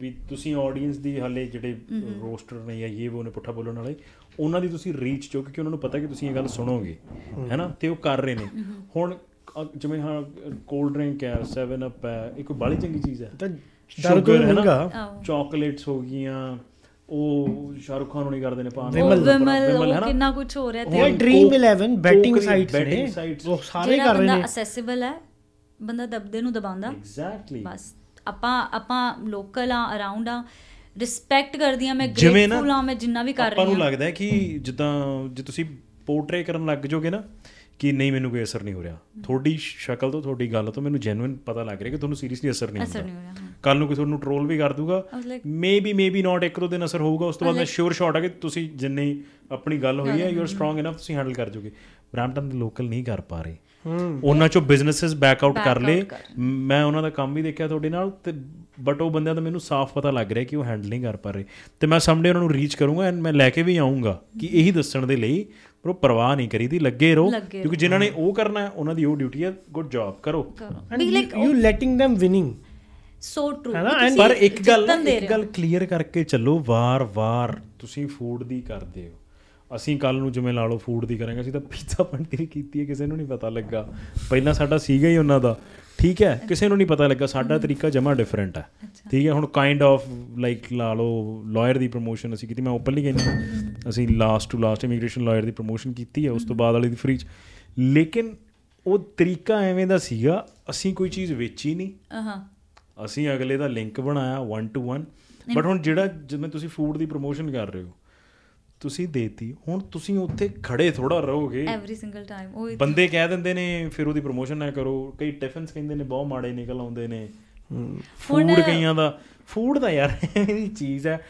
ਵੀ ਤੁਸੀਂ ਆਡੀਅנס ਦੀ ਹਲੇ ਜਿਹੜੇ ਰੋਸਟਰ ਨੇ ਜਾਂ ਇਹ ਉਹਨੇ ਪੁੱਠਾ ਬੋਲਣ ਵਾਲੇ ਉਹਨਾਂ ਦੀ ਤੁਸੀਂ ਰੀਚ ਚੋ ਕਿਉਂਕਿ ਉਹਨਾਂ ਨੂੰ ਪਤਾ ਕਿ ਤੁਸੀਂ ਇਹ ਗੱਲ ਸੁਣੋਗੇ ਹੈਨਾ ਤੇ ਉਹ ਕਰ ਰਹੇ ਨੇ ਹੁਣ ਜਿਵੇਂ ਹਾਂ ਕੋਲਡ ਡਰਿੰਕ ਹੈ 7 ਅਪ ਹੈ ਇਹ ਕੋਈ ਬਾਲੀ ਚੰਗੀ ਚੀਜ਼ ਹੈ ਤਾਂ ਸ਼ੂਗਰ ਹੈ ਨਾ ਚਾਕਲੇਟਸ ਹੋ ਗਈਆਂ ਉਹ ਸ਼ਾਹਰੁਖ ਖਾਨ ਹੁਣੀ ਕਰਦੇ ਨੇ ਪਾਣ ਵਿਮਲ ਹੈ ਨਾ ਕਿੰਨਾ ਕੁਝ ਹੋ ਰਿਹਾ ਤੇ ਡ੍ਰੀਮ 11 ਬੈਟਿੰਗ ਸਾਈਟਸ ਨੇ ਉਹ ਸਾਰੇ ਕਰ ਰਹੇ ਨੇ ਅਸੈਸਿਬਲ ਹੈ ਬੰਦਾ ਦਬਦੇ ਨੂੰ ਦਬਾਉਂਦਾ ਐਗਜ਼ੈਕਟਲੀ ਬਸ ਆਪਾਂ ਆਪਾਂ ਲੋਕਲ ਆ ਅਰਾਊਂਡ ਆ ਰਿਸਪੈਕਟ ਕਰਦੀ ਆ ਮੈਂ ਗ੍ਰੇਟਫੁਲ ਆ ਮੈਂ ਜਿੰਨਾ ਵੀ ਕਰ ਰਹੀ ਆ ਤੁਹਾਨੂੰ ਲੱਗਦਾ ਹੈ ਕਿ ਜਿੱਦਾਂ ਜੇ ਤੁਸੀਂ ਪੋਰਟਰੇ ਕਰਨ ਲੱਗ ਜਾਓਗੇ ਨਾ ਕਿ ਨਹੀਂ ਮੈਨੂੰ ਕੋਈ ਅਸਰ ਨਹੀਂ ਹੋ ਰਿਹਾ ਤੁਹਾਡੀ ਸ਼ਕਲ ਤੋਂ ਤੁਹਾਡੀ ਗੱਲ ਤੋਂ ਮੈਨੂੰ ਜੈਨੂਇਨ ਪਤਾ ਲੱਗ ਰਿਹਾ ਕਿ ਤੁਹਾਨੂੰ ਸੀਰੀਅਸਲੀ ਅਸਰ ਨਹੀਂ ਹੋ ਰਿਹਾ ਕੱਲ ਨੂੰ ਕੋਈ ਤੁਹਾਨੂੰ ਟ੍ਰੋਲ ਵੀ ਕਰ ਦੂਗਾ ਮੇਬੀ ਮੇਬੀ ਨਾਟ ਇੱਕ ਦੋ ਦਿਨ ਅਸਰ ਹੋਊਗਾ ਉਸ ਤੋਂ ਬਾਅਦ ਮੈਂ ਸ਼ੋਰ ਸ਼ਾਟ ਆ ਕਿ ਤੁਸੀਂ ਜਿੰਨੇ ਆਪਣੀ ਗੱਲ ਹੋਈ ਹੈ ਯੂ ਆਰ ਸਟਰੋਂਗ ਇਨਫ ਤੁਸੀਂ ਹੈਂਡਲ ਕਰ ਜੋਗੇ ਬ੍ਰੈਂਪਟਨ ਦੇ ਲੋਕਲ ਨਹੀਂ ਕਰ ਪਾ ਰਹੇ ਉਹਨਾਂ ਚੋਂ ਬਿਜ਼ਨੈਸਸ ਬੈਕ ਆਊਟ ਕਰ ਲੇ ਮੈਂ ਉਹਨਾਂ ਦਾ ਕੰਮ ਵੀ ਦੇਖਿਆ ਤੁਹਾਡੇ ਨਾਲ ਤੇ ਬਟ ਉਹ ਬੰਦਿਆਂ ਦਾ ਮੈਨੂੰ ਸਾਫ਼ ਪਤਾ ਲੱਗ ਰਿਹਾ ਕਿ ਉਹ ਹੈਂਡਲ ਨਹੀਂ ਕਰ ਪਾ ਰਹੇ ਤੇ ਮੈਂ ਸਾਹਮਣੇ ਉਹਨਾਂ ਨੂੰ ਰੀਚ ਕਰੂੰਗਾ ਐਂਡ ਮੈਂ ਲੈ ਕੇ ਵੀ ਆਉਂਗਾ ਕਿ ਇਹੀ ਦੱਸਣ ਦੇ ਲਈ ਪਰ ਉਹ ਪਰਵਾਹ ਨਹੀਂ ਕਰੀਦੀ ਲੱਗੇ ਰਹੋ ਕਿਉਂਕਿ ਜਿਨ੍ਹਾਂ ਨੇ ਉਹ ਕਰਨਾ ਹੈ ਉਹਨਾਂ ਦੀ ਉਹ ਡਿਊਟੀ ਹੈ ਗੁੱਡ ਜੌਬ ਕਰੋ and you letting them winning so true ਪਰ ਇੱਕ ਗੱਲ ਇੱਕ ਗੱਲ ਕਲੀਅਰ ਕਰਕੇ ਚੱਲੋ ਵਾਰ-ਵਾਰ ਤੁਸੀਂ ਫੂਡ ਦੀ ਕਰਦੇ ਹੋ ਅਸੀਂ ਕੱਲ ਨੂੰ ਜਿਵੇਂ ਲਾ ਲਓ ਫੂਡ ਦੀ ਕਰਾਂਗੇ ਅਸੀਂ ਤਾਂ ਪੀਜ਼ਾ ਪੰਟੀ ਵੀ ਕੀਤੀ ਹੈ ਕਿਸੇ ਨੂੰ ਨਹੀਂ ਪਤਾ ਲੱਗਾ ਪਹਿਲਾਂ ਸਾਡਾ ਸੀਗਾ ਹੀ ਉਹਨਾਂ ਦਾ ਠੀਕ ਹੈ ਕਿਸੇ ਨੂੰ ਨਹੀਂ ਪਤਾ ਲੱਗਾ ਸਾਡਾ ਤਰੀਕਾ ਜਮਾ ਡਿਫਰੈਂਟ ਹੈ ਠੀਕ ਹੈ ਹੁਣ ਕਾਈਂਡ ਆਫ ਲਾਈਕ ਲਾ ਲਓ ਲਾਇਰ ਦੀ ਪ੍ਰੋਮੋਸ਼ਨ ਅਸੀਂ ਕੀਤੀ ਮੈਂ ਓਪਨਲੀ ਕਹਿੰਦਾ ਅਸੀਂ last to last immigration lawyer ਦੀ ਪ੍ਰੋਮੋਸ਼ਨ ਕੀਤੀ ਹੈ ਉਸ ਤੋਂ ਬਾਅਦ ਵਾਲੀ ਦੀ ਫ੍ਰੀ ਚ ਲੇਕਿਨ ਉਹ ਤਰੀਕਾ ਐਵੇਂ ਦਾ ਸੀਗਾ ਅਸੀਂ ਕੋਈ ਚੀਜ਼ ਵੇਚੀ ਨਹੀਂ ਹਾਂ ਅਸੀਂ ਅਗਲੇ ਦਾ ਲਿੰਕ ਬਣਾਇਆ 1 ਟੂ 1 ਬਟ ਹੁਣ ਜਿਹੜਾ ਜਦੋਂ ਤੁਸੀਂ ਫੂਡ ਦੀ ਪ੍ਰੋਮੋਸ਼ਨ ਕਰ ਰਹੇ ਹੋ ਤੁਸੀਂ ਦੇਤੀ ਹੁਣ ਤੁਸੀਂ ਉੱਥੇ ਖੜੇ ਥੋੜਾ ਰਹੋਗੇ ਐਵਰੀ ਸਿੰਗਲ ਟਾਈਮ ਉਹ ਬੰਦੇ ਕਹਿ ਦਿੰਦੇ ਨੇ ਫਿਰ ਉਹਦੀ ਪ੍ਰੋਮੋਸ਼ਨ ਨਾ ਕਰੋ ਕਈ ਟਿਫਨਸ ਕਹਿੰਦੇ ਨੇ ਬਹੁਤ ਮਾੜੇ ਨਿਕਲ ਆਉਂਦੇ ਨੇ ਫੂਡ ਕਈਆਂ ਦਾ ਫੂਡ ਦਾ ਯਾਰ ਇਹਦੀ ਚੀਜ਼ ਹੈ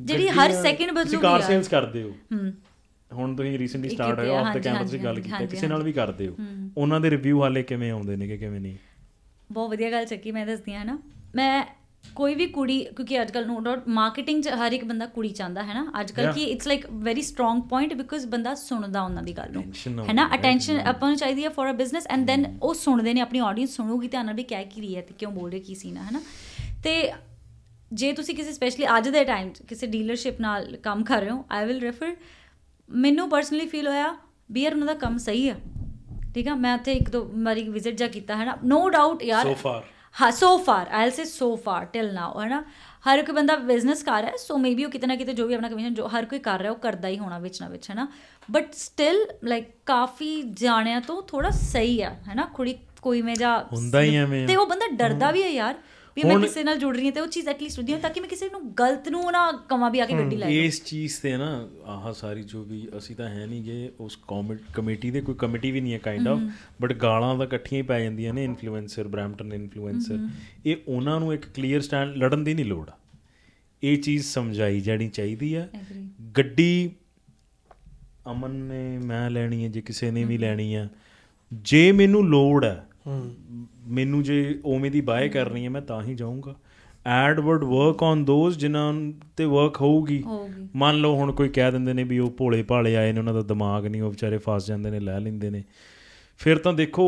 ਜਿਹੜੀ ਹਰ ਸੈਕਿੰਡ ਬਦਲੂਗੀ ਕਾਰ ਸੇਲਸ ਕਰਦੇ ਹੋ ਹੁਣ ਤੁਸੀਂ ਰੀਸੈਂਟਲੀ ਸਟਾਰਟ ਹੋਇਆ ਆਫ ਦਾ ਕੈਮਰਾ ਤੁਸੀਂ ਗੱਲ ਕੀਤੀ ਕਿਸੇ ਨਾਲ ਵੀ ਕਰਦੇ ਹੋ ਉਹਨਾਂ ਦੇ ਰਿਵਿਊ ਹਾਲੇ ਕਿਵੇਂ ਆਉਂਦੇ ਨੇ ਕਿ ਕਿਵੇਂ ਨਹੀਂ ਬਹੁਤ ਵਧੀਆ ਗੱਲ ਚੱਕੀ ਮੈਂ ਦੱਸਦੀ ਹਾਂ ਨਾ ਮੈਂ ਕੋਈ ਵੀ ਕੁੜੀ ਕਿਉਂਕਿ ਅੱਜ ਕੱਲ ਨੋ ਡਾਟ ਮਾਰਕੀਟਿੰਗ ਚ ਹਰ ਇੱਕ ਬੰਦਾ ਕੁੜੀ ਚਾਹੁੰਦਾ ਹੈ ਨਾ ਅੱਜ ਕੱਲ ਕੀ it's like very strong point because ਬੰਦਾ ਸੁਣਦਾ ਉਹਨਾਂ ਦੀ ਗੱਲ ਨੂੰ ਹੈ ਨਾ ਅਟੈਂਸ਼ਨ ਆਪਾਂ ਨੂੰ ਚਾਹੀਦੀ ਹੈ for a business and then ਉਹ ਸੁਣਦੇ ਨੇ ਆਪਣੀ ਆਡੀਅנס ਸੁਣੂਗੀ ਧਿਆਨ ਨਾਲ ਵੀ ਕਹਿ ਕੀ ਰਹੀ ਹੈ ਤੇ ਕਿਉਂ ਬੋਲ ਰਹੀ ਕੀ ਸੀਨਾ ਹੈ ਨਾ ਤੇ ਜੇ ਤੁਸੀਂ ਕਿਸੇ ਸਪੈਸ਼ਲੀ ਅੱਜ ਦੇ ਟਾਈਮ ਕਿਸੇ ਡੀਲਰਸ਼ਿਪ ਨਾਲ ਕੰਮ ਕਰ ਰਹੇ ਹੋ ਆਈ ਵਿਲ ਰੈਫਰ ਮੈਨੂੰ ਪਰਸਨਲੀ ਫੀਲ ਹੋਇਆ ਬੀਅਰ ਉਹਨਾਂ ਦਾ ਕੰਮ ਸਹੀ ਹੈ ਠੀਕ ਆ ਮੈਂ ਉੱਥੇ ਇੱਕ ਦੋ ਵਾਰੀ ਵਿਜ਼ਿਟ ਜਾ ਕੀਤਾ ਹੈ ਨਾ ਨੋ ਡਾਊਟ ਯਾਰ ਸੋ ਫਾਰ ਹਾਂ so far I will say so far till now ਹੈ ਨਾ ਹਰ ਇੱਕ ਬੰਦਾ ਬਿਜ਼ਨਸ ਕਰ ਰਿਹਾ ਸੋ ਮੇਬੀ ਉਹ ਕਿਤੇ ਨਾ ਕਿਤੇ ਜੋ ਵੀ ਆਪਣਾ ਕਮਿਸ਼ਨ ਜੋ ਹਰ ਕੋਈ ਕਰ ਰਿਹਾ ਉਹ ਕਰਦਾ ਹੀ ਹੋਣਾ ਵਿੱਚ ਨਾ ਵਿੱਚ ਹੈ ਨਾ ਬਟ ਸਟਿਲ ਲਾਈਕ ਕਾਫੀ ਜਾਣਿਆ ਤੋਂ ਥੋੜਾ ਸਹੀ ਆ ਹੈ ਨਾ ਕੁੜੀ ਕੋਈ ਮੈਂ ਜਾ ਹੁੰਦਾ ਹੀ ਐਵੇਂ ਤੇ ਉਹ ਬੰਦਾ ਡਰਦਾ ਵੀ ਹੈ ਯਾਰ ਵੀ ਮੈਂ ਕਿਸੇ ਨਾਲ ਜੁੜ ਰਹੀ ਹਾਂ ਤੇ ਉਹ ਚੀਜ਼ ਐਟਲੀਸਟ ਹੁੰਦੀ ਹੈ ਤਾਂ ਕਿ ਮੈਂ ਕਿਸੇ ਨੂੰ ਗਲਤ ਨੂੰ ਨਾ ਕਮਾ ਵੀ ਆ ਕੇ ਗੱਡੀ ਲੈ ਲਵਾਂ ਇਸ ਚੀਜ਼ ਤੇ ਨਾ ਆਹ ਸਾਰੀ ਜੋ ਵੀ ਅਸੀਂ ਤਾਂ ਹੈ ਨਹੀਂ ਜੇ ਉਸ ਕਮੇਟੀ ਦੇ ਕੋਈ ਕਮੇਟੀ ਵੀ ਨਹੀਂ ਹੈ ਕਾਈਂਡ ਆਫ ਬਟ ਗਾਲਾਂ ਤਾਂ ਇਕੱਠੀਆਂ ਹੀ ਪੈ ਜਾਂਦੀਆਂ ਨੇ ਇਨਫਲੂਐਂਸਰ ਬ੍ਰੈਂਪਟਨ ਇਨਫਲੂਐਂਸਰ ਇਹ ਉਹਨਾਂ ਨੂੰ ਇੱਕ ਕਲੀਅਰ ਸਟੈਂਡ ਲੜਨ ਦੀ ਨਹੀਂ ਲੋੜ ਇਹ ਚੀਜ਼ ਸਮਝਾਈ ਜਾਣੀ ਚਾਹੀਦੀ ਆ ਗੱਡੀ ਅਮਨ ਨੇ ਮੈਂ ਲੈਣੀ ਹੈ ਜੇ ਕਿਸੇ ਨੇ ਵੀ ਲੈਣੀ ਆ ਜੇ ਮੈਨੂੰ ਲੋੜ ਹੈ ਮੈਨੂੰ ਜੇ ਓਵੇਂ ਦੀ ਬਾਏ ਕਰਨੀ ਹੈ ਮੈਂ ਤਾਂ ਹੀ ਜਾਊਂਗਾ ਐਡਵਰਡ ਵਰਕ ਔਨ ਦੋਸ ਜਿਨ੍ਹਾਂ ਤੇ ਵਰਕ ਹੋਊਗੀ ਮੰਨ ਲਓ ਹੁਣ ਕੋਈ ਕਹਿ ਦਿੰਦੇ ਨੇ ਵੀ ਉਹ ਭੋਲੇ ਭਾਲੇ ਆਏ ਨੇ ਉਹਨਾਂ ਦਾ ਦਿਮਾਗ ਨਹੀਂ ਉਹ ਵਿਚਾਰੇ ਫਸ ਜਾਂਦੇ ਨੇ ਲੈ ਲੈਂਦੇ ਨੇ ਫਿਰ ਤਾਂ ਦੇਖੋ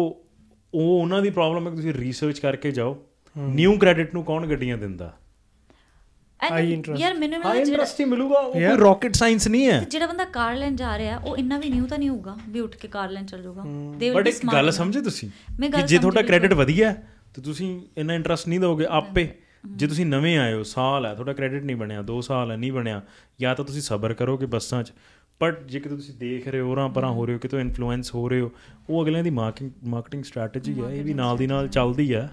ਉਹ ਉਹਨਾਂ ਦੀ ਪ੍ਰੋਬਲਮ ਹੈ ਕਿ ਤੁਸੀਂ ਰਿਸਰਚ ਕਰਕੇ ਜਾਓ ਨਿਊ ਕ੍ਰੈਡਿਟ ਨੂੰ ਕੌਣ ਗੱਡੀਆਂ ਦਿੰਦਾ ਹਾਈ ਇੰਟਰਸਟ ਯਾਰ ਮੈਨੂੰ ਹਾਈ ਇੰਟਰਸਟ ਹੀ ਮਿਲੂਗਾ ਉਹ ਕੋਈ ਰਾਕਟ ਸਾਇੰਸ ਨਹੀਂ ਹੈ ਜਿਹੜਾ ਬੰਦਾ ਕਾਰ ਲੈਣ ਜਾ ਰਿਹਾ ਉਹ ਇੰਨਾ ਵੀ ਨਿਊ ਤਾਂ ਨਹੀਂ ਹੋਊਗਾ ਵੀ ਉੱਠ ਕੇ ਕਾਰ ਲੈਣ ਚੱਲ ਜਾਊਗਾ ਬਟ ਇੱਕ ਗੱਲ ਸਮਝੇ ਤੁਸੀਂ ਕਿ ਜੇ ਤੁਹਾਡਾ ਕ੍ਰੈਡਿਟ ਵਧੀਆ ਤੇ ਤੁਸੀਂ ਇੰਨਾ ਇੰਟਰਸਟ ਨਹੀਂ ਦੋਗੇ ਆਪੇ ਜੇ ਤੁਸੀਂ ਨਵੇਂ ਆਏ ਹੋ ਸਾਲ ਹੈ ਤੁਹਾਡਾ ਕ੍ਰੈਡਿਟ ਨਹੀਂ ਬਣਿਆ 2 ਸਾਲ ਹੈ ਨਹੀਂ ਬਣਿਆ ਜਾਂ ਤਾਂ ਤੁਸੀਂ ਸਬਰ ਕਰੋਗੇ ਬੱਸਾਂ 'ਚ ਬਟ ਜੇ ਕਿਤੇ ਤੁਸੀਂ ਦੇਖ ਰਹੇ ਹੋ ਰਾਂ ਪਰਾਂ ਹੋ ਰਹੇ ਹੋ ਕਿਤੋਂ ਇਨਫਲੂਐਂਸ ਹੋ ਰਹੇ ਹੋ ਉਹ ਅਗਲਿਆਂ ਦੀ ਮਾਰਕੀਟਿੰਗ ਸਟ੍ਰੈਟਜੀ ਹੈ ਇਹ ਵੀ ਨਾਲ ਦੀ ਨਾਲ ਚੱਲਦੀ ਹੈ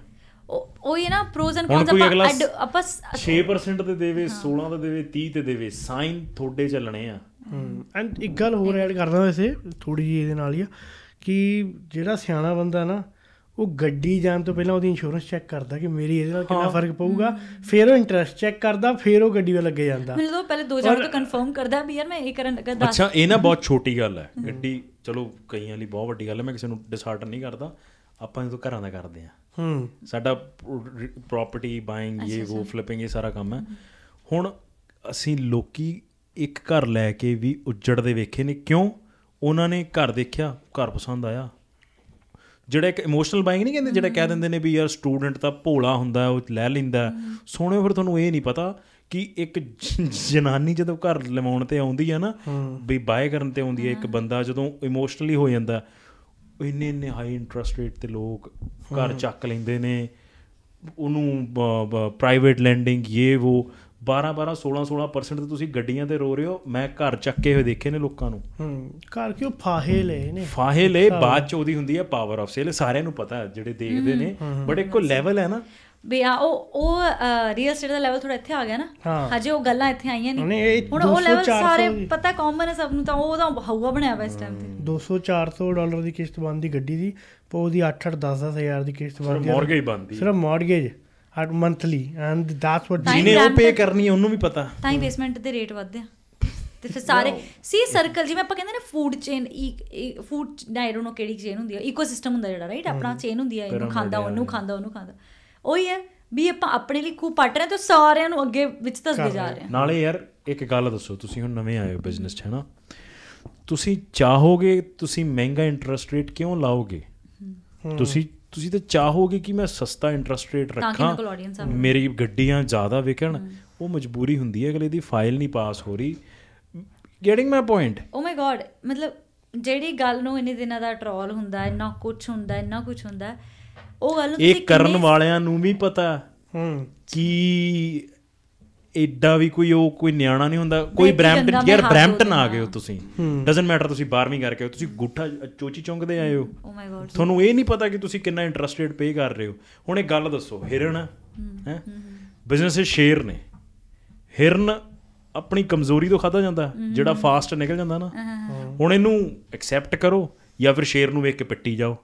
ਉਹ ਇਹ ਨਾ ਪ੍ਰੋਜ਼ ਐਂਡ ਕੌਨਸ ਆਪਾਂ ਆਪਾਂ 6% ਤੇ ਦੇਵੇ 16 ਤੇ ਦੇਵੇ 30 ਤੇ ਦੇਵੇ ਸਾਈਨ ਥੋੜੇ ਚੱਲਣੇ ਆ ਹਮ ਐਂਡ ਇੱਕ ਗੱਲ ਹੋਰ ਐਡ ਕਰਦਾ ਵੈਸੇ ਥੋੜੀ ਜੀ ਇਹਦੇ ਨਾਲ ਹੀ ਆ ਕਿ ਜਿਹੜਾ ਸਿਆਣਾ ਬੰਦਾ ਨਾ ਉਹ ਗੱਡੀ ਜਾਣ ਤੋਂ ਪਹਿਲਾਂ ਉਹਦੀ ਇੰਸ਼ੋਰੈਂਸ ਚੈੱਕ ਕਰਦਾ ਕਿ ਮੇਰੀ ਇਹਦੇ ਨਾਲ ਕਿੰਨਾ ਫਰਕ ਪਊਗਾ ਫਿਰ ਉਹ ਇੰਟਰਸਟ ਚੈੱਕ ਕਰਦਾ ਫਿਰ ਉਹ ਗੱਡੀ 'ਤੇ ਲੱਗੇ ਜਾਂਦਾ ਮੈਨੂੰ ਤਾਂ ਪਹਿਲੇ ਦੋ ਜਗ੍ਹਾ ਤੋਂ ਕਨਫਰਮ ਕਰਦਾ ਵੀ ਯਾਰ ਮੈਂ ਇਹ ਕਰਨ ਲੱਗਾ ਦੱਸ ਅੱਛਾ ਇਹ ਨਾ ਬਹੁਤ *laughs* ਛੋਟੀ ਗੱਲ ਹੈ ਗੱਡੀ ਚਲੋ ਕਈਆਂ ਲਈ ਬਹੁਤ ਵੱਡੀ ਗੱਲ ਹੈ ਮੈਂ ਕਿਸੇ ਨੂੰ ਡਿਸਾਰਡਰ ਨਹੀਂ ਕਰਦਾ ਆਪਾਂ ਇਹ ਤੋਂ ਘਰਾਂ ਦਾ ਕਰਦੇ ਆ ਹੂੰ ਸਾਡਾ ਪ੍ਰਾਪਰਟੀ ਬਾਇੰਗ ਇਹ ਉਹ ਫਲਿਪਿੰਗ ਇਹ ਸਾਰਾ ਕੰਮ ਹੈ ਹੁਣ ਅਸੀਂ ਲੋਕੀ ਇੱਕ ਘਰ ਲੈ ਕੇ ਵੀ ਉੱਜੜਦੇ ਵੇਖੇ ਨੇ ਕਿਉਂ ਉਹਨਾਂ ਨੇ ਘਰ ਦੇਖਿਆ ਘਰ ਪਸੰਦ ਆਇਆ ਜਿਹੜਾ ਇੱਕ ਇਮੋਸ਼ਨਲ ਬਾਇੰਗ ਨਹੀਂ ਕਹਿੰਦੇ ਜਿਹੜਾ ਕਹਿ ਦਿੰਦੇ ਨੇ ਵੀ ਯਾਰ ਸਟੂਡੈਂਟ ਤਾਂ ਭੋਲਾ ਹੁੰਦਾ ਉਹ ਲੈ ਲਿੰਦਾ ਸੋਹਣੇ ਫਿਰ ਤੁਹਾਨੂੰ ਇਹ ਨਹੀਂ ਪਤਾ ਕਿ ਇੱਕ ਜਨਾਨੀ ਜਦੋਂ ਘਰ ਲਵਾਉਣ ਤੇ ਆਉਂਦੀ ਹੈ ਨਾ ਵੀ ਬਾਏ ਕਰਨ ਤੇ ਆਉਂਦੀ ਹੈ ਇੱਕ ਬੰਦਾ ਜਦੋਂ ਇਮੋਸ਼ਨਲੀ ਹੋ ਜਾਂਦਾ ਇੰਨੇ ਇੰਨੇ ਹਾਈ ਇੰਟਰਸਟ ਰੇਟ ਤੇ ਲੋਕ ਘਰ ਚੱਕ ਲੈਂਦੇ ਨੇ ਉਹਨੂੰ ਪ੍ਰਾਈਵੇਟ ਲੈਂਡਿੰਗ ਇਹ ਉਹ 12 12 16 16% ਤੇ ਤੁਸੀਂ ਗੱਡੀਆਂ ਤੇ ਰੋ ਰਹੇ ਹੋ ਮੈਂ ਘਰ ਚੱਕੇ ਹੋਏ ਦੇਖੇ ਨੇ ਲੋਕਾਂ ਨੂੰ ਹੂੰ ਘਰ ਕਿਉਂ ਫਾਹੇ ਲਏ ਨੇ ਫਾਹੇ ਲਏ ਬਾਅਦ ਚ ਉਹਦੀ ਹੁੰਦੀ ਹੈ ਪਾਵਰ ਆਫ ਸੇਲ ਸਾਰਿਆਂ ਨੂੰ ਪਤਾ ਜਿਹੜੇ ਦੇਖਦੇ ਨੇ ਬਟ ਇੱਕੋ ਲੈਵਲ ਹੈ ਨਾ ਵੀ ਆ ਉਹ ਉਹ ਰੀਅਲ ਸਟੇਟ ਦਾ ਲੈਵਲ ਥੋੜਾ ਇੱਥੇ ਆ ਗਿਆ ਨਾ ਹਜੇ ਉਹ ਗੱਲਾਂ ਇੱਥੇ ਆਈਆਂ ਨਹੀਂ ਹੁਣ ਉਹ ਲੈਵਲ ਸਾਰੇ ਪਤਾ ਕਾਮਨ ਹੈ ਸਭ ਨੂੰ ਤਾਂ ਉਹ ਤਾਂ ਹਵਾ ਬਣਿਆ ਹੋਇਆ ਇਸ ਟਾਈਮ ਤੇ 200 400 ਡਾਲਰ ਦੀ ਕਿਸ਼ਤ ਬੰਦੀ ਗੱਡੀ ਦੀ ਪਰ ਉਹਦੀ 8 8 10 10000 ਦੀ ਕਿਸ਼ਤ ਬੰਦੀ ਮੌਰਗੇਜ ਬੰਦੀ ਸਿਰਫ ਮੌਰਗੇਜ ਹਰ ਮੰਥਲੀ ਐਂਡ ਦੈਟਸ ਵਾਟ ਜਿਹਨੇ ਉਹ ਪੇ ਕਰਨੀ ਹੈ ਉਹਨੂੰ ਵੀ ਪਤਾ ਤਾਂ ਹੀ ਬੇਸਮੈਂਟ ਦੇ ਰੇਟ ਵਧਦੇ ਆ ਤੇ ਫਿਰ ਸਾਰੇ ਸੀ ਸਰਕਲ ਜਿਵੇਂ ਆਪਾਂ ਕਹਿੰਦੇ ਨੇ ਫੂਡ ਚੇਨ ਫੂਡ ਡਾਇਰੋਨੋ ਕਿਹੜੀ ਚੇਨ ਹੁੰਦੀ ਹੈ ਇਕੋਸਿਸਟਮ ਹੁੰਦਾ ਜਿਹੜਾ ਰਾਈਟ ਆਪਣਾ ਚੇਨ ਹੁੰਦੀ ਹੈ ਇਹਨੂੰ ਖਾਂਦਾ ਉਹਨੂੰ ਖਾਂਦਾ ਉਹਨੂੰ ਖਾਂਦਾ ਉਹੀ ਹੈ ਵੀ ਆਪਾਂ ਆਪਣੇ ਲਈ ਖੂਬ ਪਾਟ ਰਹੇ ਤਾਂ ਸਾਰਿਆਂ ਨੂੰ ਅੱਗੇ ਵਿੱਚ ਦੱਸਦੇ ਜਾ ਰਹੇ ਹਾਂ ਨਾਲੇ ਯਾਰ ਇੱਕ ਗੱਲ ਦੱਸੋ ਤੁਸੀਂ ਹੁਣ ਨਵੇਂ ਆਏ ਹੋ ਬਿਜ਼ਨਸ 'ਚ ਹੈਨਾ ਤੁਸੀਂ ਚਾਹੋਗੇ ਤੁਸੀਂ ਮਹਿੰਗਾ ਇੰਟਰਸਟ ਰੇਟ ਕਿਉਂ ਲਾਓਗੇ ਤੁਸੀਂ ਤੁਸੀਂ ਤਾਂ ਚਾਹੋਗੇ ਕਿ ਮੈਂ ਸਸਤਾ ਇੰਟਰਸਟ ਰੇਟ ਰੱਖਾਂ ਮੇਰੀ ਗੱਡੀਆਂ ਜ਼ਿਆਦਾ ਵਿਕਣ ਉਹ ਮਜਬੂਰੀ ਹੁੰਦੀ ਹੈ ਅਗਲੇ ਦੀ ਫਾਈਲ ਨਹੀਂ ਪਾਸ ਹੋ ਰਹੀ getting my point oh my god ਮਤਲਬ ਜਿਹੜੀ ਗੱਲ ਨੂੰ ਇੰਨੇ ਦਿਨਾਂ ਦਾ ਟਰੋਲ ਹੁੰਦਾ ਨਾ ਕੁਝ ਹੁੰਦਾ ਇਨਾ ਕੁਝ ਹੁੰਦਾ ਉਹ ਗੱਲ ਤੁਸੀਂ ਇਹ ਕਰਨ ਵਾਲਿਆਂ ਨੂੰ ਵੀ ਪਤਾ ਹੂੰ ਕੀ ਐਡਾ ਵੀ ਕੋਈ ਉਹ ਕੋਈ ਨਿਆਣਾ ਨਹੀਂ ਹੁੰਦਾ ਕੋਈ ਬ੍ਰੈਂਪਟਨ ਯਾਰ ਬ੍ਰੈਂਪਟਨ ਆ ਗਏ ਹੋ ਤੁਸੀਂ ਡਸਨਟ ਮੈਟਰ ਤੁਸੀਂ 12ਵੀਂ ਕਰਕੇ ਹੋ ਤੁਸੀਂ ਗੁੱਠਾ ਚੋਚੀ ਚੁੰਗਦੇ ਦੇ ਆਏ ਹੋ ਓ oh ਮਾਈ ਤੁਹਾਨੂੰ ਇਹ ਨਹੀਂ ਪਤਾ ਕਿ ਤੁਸੀਂ ਕਿੰਨਾ ਇੰਟਰਸਟ ਰੇਟ ਪੇ ਕਰ ਰਹੇ ਹੋ ਹੁਣ ਇਹ ਗੱਲ ਦੱਸੋ ਹਿਰਨ ਹੈ ਬਿਜ਼ਨਸ ਇਸ ਸ਼ੇਰ ਨੇ ਹਿਰਨ ਆਪਣੀ ਕਮਜ਼ੋਰੀ ਤੋਂ ਖਾਦਾ ਜਾਂਦਾ ਜਿਹੜਾ ਫਾਸਟ ਨਿਕਲ ਜਾਂਦਾ ਨਾ ਹੁਣ ਇਹਨੂੰ ਐਕਸੈਪਟ ਕਰੋ ਜਾਂ ਫਿਰ ਸ਼ੇਰ ਨੂੰ ਵੇਖ ਕੇ ਪਿੱਟੀ ਜਾਓ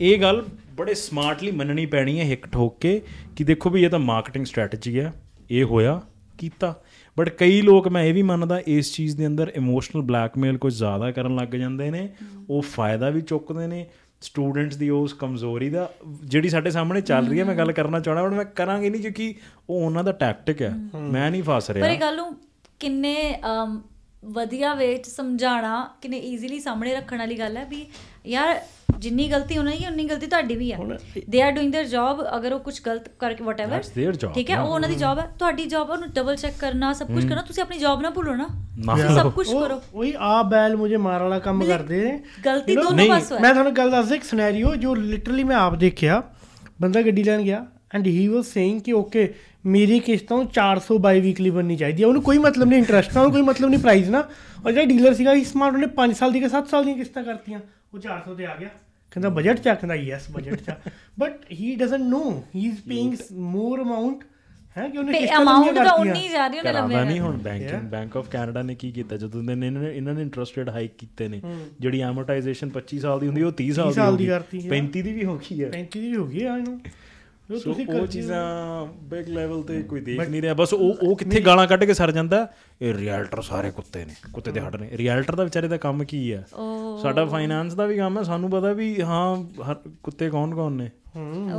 ਇਹ ਗੱਲ ਬੜੇ ਸਮਾਰਟਲੀ ਮੰਨਣੀ ਪੈਣੀ ਹੈ ਹਿੱਕ ਠੋਕ ਕੇ ਕਿ ਦੇਖੋ ਵੀ ਇਹ ਤਾਂ ਮਾਰਕੀਟਿੰਗ ਸਟ੍ਰੈਟਜੀ ਹੈ ਇਹ ਹੋਇਆ ਕੀਤਾ ਬਟ ਕਈ ਲੋਕ ਮੈਂ ਇਹ ਵੀ ਮੰਨਦਾ ਇਸ ਚੀਜ਼ ਦੇ ਅੰਦਰ ਇਮੋਸ਼ਨਲ ਬਲੈਕਮੇਲ ਕੁਝ ਜ਼ਿਆਦਾ ਕਰਨ ਲੱਗ ਜਾਂਦੇ ਨੇ ਉਹ ਫਾਇਦਾ ਵੀ ਚੁੱਕਦੇ ਨੇ ਸਟੂਡੈਂਟਸ ਦੀ ਉਸ ਕਮਜ਼ੋਰੀ ਦਾ ਜਿਹੜੀ ਸਾਡੇ ਸਾਹਮਣੇ ਚੱਲ ਰਹੀ ਹੈ ਮੈਂ ਗੱਲ ਕਰਨਾ ਚਾਹਣਾ ਬਟ ਮੈਂ ਕਰਾਂਗੇ ਨਹੀਂ ਕਿਉਂਕਿ ਉਹ ਉਹਨਾਂ ਦਾ ਟੈਕਟਿਕ ਹੈ ਮੈਂ ਨਹੀਂ ਫਸ ਰਿਹਾ ਪਰ ਇਹ ਗੱਲ ਨੂੰ ਕਿੰਨੇ ਵਧੀਆ ਵੇਚ ਸਮਝਾਣਾ ਕਿੰਨੇ ਈਜ਼ੀਲੀ ਸਾਹਮਣੇ ਰੱਖਣ ਵਾਲੀ ਗੱਲ ਹੈ ਵੀ ਯਾਰ ਜਿੰਨੀ ਗਲਤੀ ਉਹਨਾਂ ਦੀ ਉਨੀ ਗਲਤੀ ਤੁਹਾਡੀ ਵੀ ਆ they are doing there job ਅਗਰ ਉਹ ਕੁਝ ਗਲਤ ਕਰਕੇ ਵਾਟਐਵਰ ਠੀਕ ਹੈ ਉਹ ਉਹਨਾਂ ਦੀ ਜੌਬ ਹੈ ਤੁਹਾਡੀ ਜੌਬ ਉਹਨੂੰ ਡਬਲ ਚੈੱਕ ਕਰਨਾ ਸਭ ਕੁਝ ਕਰਨਾ ਤੁਸੀਂ ਆਪਣੀ ਜੌਬ ਨਾ ਭੁੱਲੋ ਨਾ ਸਭ ਕੁਝ ਕਰੋ ਉਹੀ ਆ ਬੈਲ ਮੇਰੇ ਮਾਰ ਵਾਲਾ ਕੰਮ ਕਰਦੇ ਨੇ ਗਲਤੀ ਦੋਨੋਂ ਪਾਸੋਂ ਹੈ ਮੈਂ ਤੁਹਾਨੂੰ ਗੱਲ ਦੱਸ ਇੱਕ ਸਿਨੈਰੀਓ ਜੋ ਲਿਟਰਲੀ ਮੈਂ ਆਪ ਦੇਖਿਆ ਬੰਦਾ ਗੱਡੀ ਲੈਣ ਗਿਆ ਐਂਡ ਹੀ ਵਾਸ ਸੇਇੰਗ ਕਿ ਓਕੇ ਮੇਰੀ ਕਿਸ਼ਤਾਂ 400 ਬਾਈ ਵੀਕਲੀ ਬਣਨੀ ਚਾਹੀਦੀ ਹੈ ਉਹਨੂੰ ਕੋਈ ਮਤਲਬ ਨਹੀਂ ਇੰਟਰਸਟ ਨਾਲ ਕੋਈ ਮਤਲਬ ਨਹੀਂ ਪ੍ਰਾਈਸ ਨਾ ਔਰ ਜਿਹੜਾ ਡੀਲਰ ਸੀਗਾ ਇਸ ਮਾਰ ਉਹਨੇ 5 ਸਾਲ ਦੀ ਕਿ 7 ਸਾਲ ਦੀ ਕਿਸ਼ਤਾਂ ਕਰਤੀਆਂ ਉਹ 400 ਤੇ ਆ ਗਿਆ ਕਹਿੰਦਾ ਬਜਟ ਚ ਕਹਿੰਦਾ ਯੈਸ ਬਜਟ ਚ but he doesn't know he is paying more amount ਹੈ ਕਿ ਉਹਨੇ ਕਿਸ ਅਮਾਉਂਟ ਨਹੀਂ ਉਨੀ ਰਹੀ ਉਹਨੇ ਲੰਬੇ ਨਹੀਂ ਹੁਣ ਬੈਂਕਿੰਗ ਬੈਂਕ ਆਫ ਕੈਨੇਡਾ ਨੇ ਕੀ ਕੀਤਾ ਜਦੋਂ ਨੇ ਇਹਨਾਂ ਨੇ ਇਹਨਾਂ ਨੇ ਇੰਟਰਸਟ ਰੇਟ ਹਾਈਕ ਕੀਤੇ ਨੇ ਜਿਹੜੀ ਐਮੋਰਟਾਈਜੇਸ਼ਨ 25 ਸਾਲ ਦੀ ਹੁੰਦੀ ਉਹ 30 ਸਾਲ ਦੀ ਹੋ ਗਈ 35 ਦੀ ਵੀ ਹੋ ਗਈ ਹੈ 35 ਦੀ ਵੀ ਹੋ ਗਈ ਹੈ ਇਹਨੂੰ ਸੋ ਉਹ ਚੀਜ਼ਾਂ ਬਿਗ ਲੈਵਲ ਤੇ ਕੋਈ ਦੇਖ ਨਹੀਂ ਰਿਹਾ ਬਸ ਉਹ ਉਹ ਕਿੱਥੇ ਗਾਲਾਂ ਕੱਢ ਕੇ ਸਰ ਜਾਂਦਾ ਇਹ ਰੀਅਲਟਰ ਸਾਰੇ ਕੁੱਤੇ ਨੇ ਕੁੱਤੇ ਦੇ ਹੱਡ ਨੇ ਰੀਅਲਟਰ ਦਾ ਵਿਚਾਰੇ ਦਾ ਕੰਮ ਕੀ ਆ ਸਾਡਾ ਫਾਈਨਾਂਸ ਦਾ ਵੀ ਕੰਮ ਹੈ ਸਾਨੂੰ ਪਤਾ ਵੀ ਹਾਂ ਕੁੱਤੇ ਕੌਣ ਕੌਣ ਨੇ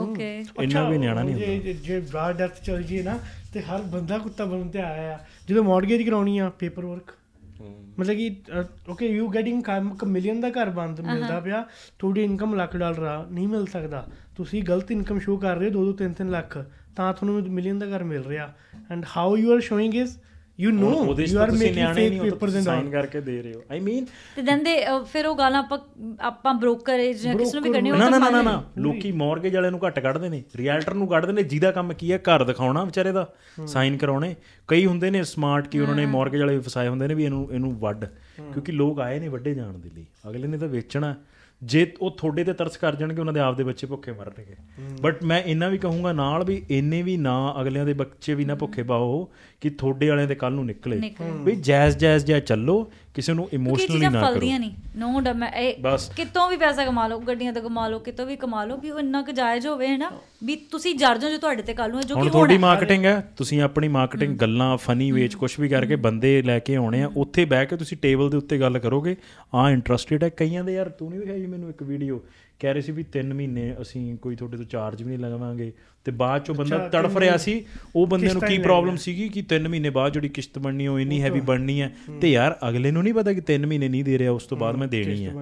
ਓਕੇ ਇੰਨਾ ਵੀ ਨਿਆਣਾ ਨਹੀਂ ਹੁੰਦਾ ਜੇ ਬਾਹਰ ਡੈਥ ਚੱਲ ਜੀ ਨਾ ਤੇ ਹਰ ਬੰਦਾ ਕੁੱਤਾ ਬਣਨ ਤੇ ਆਇਆ ਆ ਜਦੋਂ ਮੌਰਗੇਜ ਕਰਾਉਣੀ ਆ ਪੇਪਰ ਵਰਕ ਮਤਲਬ ਕਿ ਓਕੇ ਯੂ ਗੈਟਿੰਗ ਮਿਲੀਅਨ ਦਾ ਘਰ ਬੰਦ ਮਿਲਦਾ ਪਿਆ ਤੁਹਾਡੀ ਇਨਕਮ ਲੱਖ ਡਾਲਰ ਰਹਾ ਨਹੀਂ ਮਿਲ ਸਕਦਾ ਤੁਸੀਂ ਗਲਤ ਇਨਕਮ ਸ਼ੋ ਕਰ ਰਹੇ ਹੋ 2-2 3-3 ਲੱਖ ਤਾਂ ਤੁਹਾਨੂੰ ਮਿਲੀਅਨ ਦਾ ਘਰ ਮਿਲ ਰਿਹਾ and how you are showing is you know you are making ਨਿਆਣੇ ਫੇਕ ਪੇਪਰਸ ਐਂਡ ਸਾਈਨ ਕਰਕੇ ਦੇ ਰਹੇ ਹੋ ਆਈ ਮੀਨ ਤੇ ਦੈਨ ਦੇ ਫਿਰ ਉਹ ਗਾਲਾਂ ਆਪਾਂ ਆਪਾਂ ਬ੍ਰੋਕਰ ਜਾਂ ਕਿਸ ਨੂੰ ਵੀ ਕਰਨੀ ਹੋਵੇ ਨਾ ਨਾ ਨਾ ਨਾ ਲੋਕੀ ਮੌਰਗੇਜ ਵਾਲਿਆਂ ਨੂੰ ਘੱਟ ਕੱਢਦੇ ਨੇ ਰੀਅਲਟਰ ਨੂੰ ਕੱਢਦੇ ਨੇ ਜਿਹਦਾ ਕੰਮ ਕੀ ਹੈ ਘਰ ਦਿਖਾਉਣਾ ਵਿਚਾਰੇ ਦਾ ਸਾਈਨ ਕਰਾਉਣੇ ਕਈ ਹੁੰਦੇ ਨੇ ਸਮਾਰਟ ਕੀ ਉਹਨਾਂ ਨੇ ਮੌਰਗੇਜ ਵਾਲੇ ਵੀ ਫਸਾਏ ਹੁੰਦੇ ਨੇ ਵੀ ਇਹਨੂੰ ਇਹਨੂੰ ਵੱਢ ਕਿਉਂਕਿ ਲੋਕ ਆਏ ਨੇ ਵੱਡੇ ਜਾਣ ਦੇ ਲਈ ਅਗਲੇ ਨੇ ਤਾਂ ਵੇਚਣਾ ਜੇ ਉਹ ਤੁਹਾਡੇ ਤੇ ਤਰਸ ਕਰ ਜਾਣਗੇ ਉਹਨਾਂ ਦੇ ਆਪਦੇ ਬੱਚੇ ਭੁੱਖੇ ਮਰਨਗੇ ਬਟ ਮੈਂ ਇੰਨਾ ਵੀ ਕਹੂੰਗਾ ਨਾਲ ਵੀ ਇੰਨੇ ਵੀ ਨਾ ਅਗਲਿਆਂ ਦੇ ਬੱਚੇ ਵੀ ਨਾ ਭੁੱਖੇ ਪਾਓ ਕਿ ਤੁਹਾਡੇ ਵਾਲਿਆਂ ਦੇ ਕੱਲ ਨੂੰ ਨਿਕਲੇ ਵੀ ਜੈਜ਼ ਜੈਜ਼ ਜਿਹਾ ਚੱਲੋ ਕਿਸੇ ਨੂੰ ਇਮੋਸ਼ਨਲੀ ਨਾ ਕਰੋ ਫਲਦੀਆਂ ਨਹੀਂ ਨੋ ਡਮ ਮੈਂ ਕਿਤੋਂ ਵੀ ਪੈਸਾ ਕਮਾ ਲਓ ਗੱਡੀਆਂ ਤੋਂ ਕਮਾ ਲਓ ਕਿਤੋਂ ਵੀ ਕਮਾ ਲਓ ਵੀ ਉਹ ਇੰਨਾ ਕੁ ਜਾਇਜ਼ ਹੋਵੇ ਹੈਨਾ ਵੀ ਤੁਸੀਂ ਜਰਜੋ ਜੋ ਤੁਹਾਡੇ ਤੇ ਕੱਲ ਨੂੰ ਜੋ ਕਿ ਹੁਣ ਤੁਹਾਡੀ ਮਾਰਕੀਟਿੰਗ ਹੈ ਤੁਸੀਂ ਆਪਣੀ ਮਾਰਕੀਟਿੰਗ ਗੱਲਾਂ ਫਨੀ ਵੇਚ ਕੁਝ ਵੀ ਕਰਕੇ ਬੰਦੇ ਲੈ ਕੇ ਆਉਣੇ ਆ ਉੱਥੇ ਬਹਿ ਕੇ ਤੁਸੀਂ ਟੇਬਲ ਦੇ ਉੱਤੇ ਗੱਲ ਕਰੋਗੇ ਆ ਇੰਟਰਸਟਿਡ ਹੈ ਕਈਆਂ ਦੇ ਯਾਰ ਤੂੰ ਨਹੀਂ ਵਿਖਾਈ ਮੈਨੂੰ ਇੱਕ ਵੀਡੀਓ ਕਹਿ ਰਹੇ ਸੀ ਵੀ 3 ਮਹੀਨੇ ਅਸੀਂ ਕੋਈ ਤੁਹਾਡੇ ਤੋਂ ਚਾਰਜ ਵੀ ਨਹੀਂ ਲਗਾਵਾਂਗੇ ਤੇ ਬਾਅਦ ਚੋਂ ਬੰਦਾ ਤੜਫ ਰਿਹਾ ਸੀ ਉਹ ਬੰਦੇ ਨੂੰ ਕੀ ਪ੍ਰੋਬਲਮ ਸੀਗੀ ਕਿ 3 ਮਹੀਨੇ ਬਾਅਦ ਜਿਹੜੀ ਕਿਸ਼ਤ ਬਣਨੀ ਉਹ ਇੰਨੀ ਹੈਵੀ ਬਣਨੀ ਹੈ ਤੇ ਯਾਰ ਅਗਲੇ ਨੂੰ ਨਹੀਂ ਪਤਾ ਕਿ 3 ਮਹੀਨੇ ਨਹੀਂ ਦੇ ਰਿਹਾ ਉਸ ਤੋਂ ਬਾਅਦ ਮੈਂ ਦੇਣੀ ਹੈ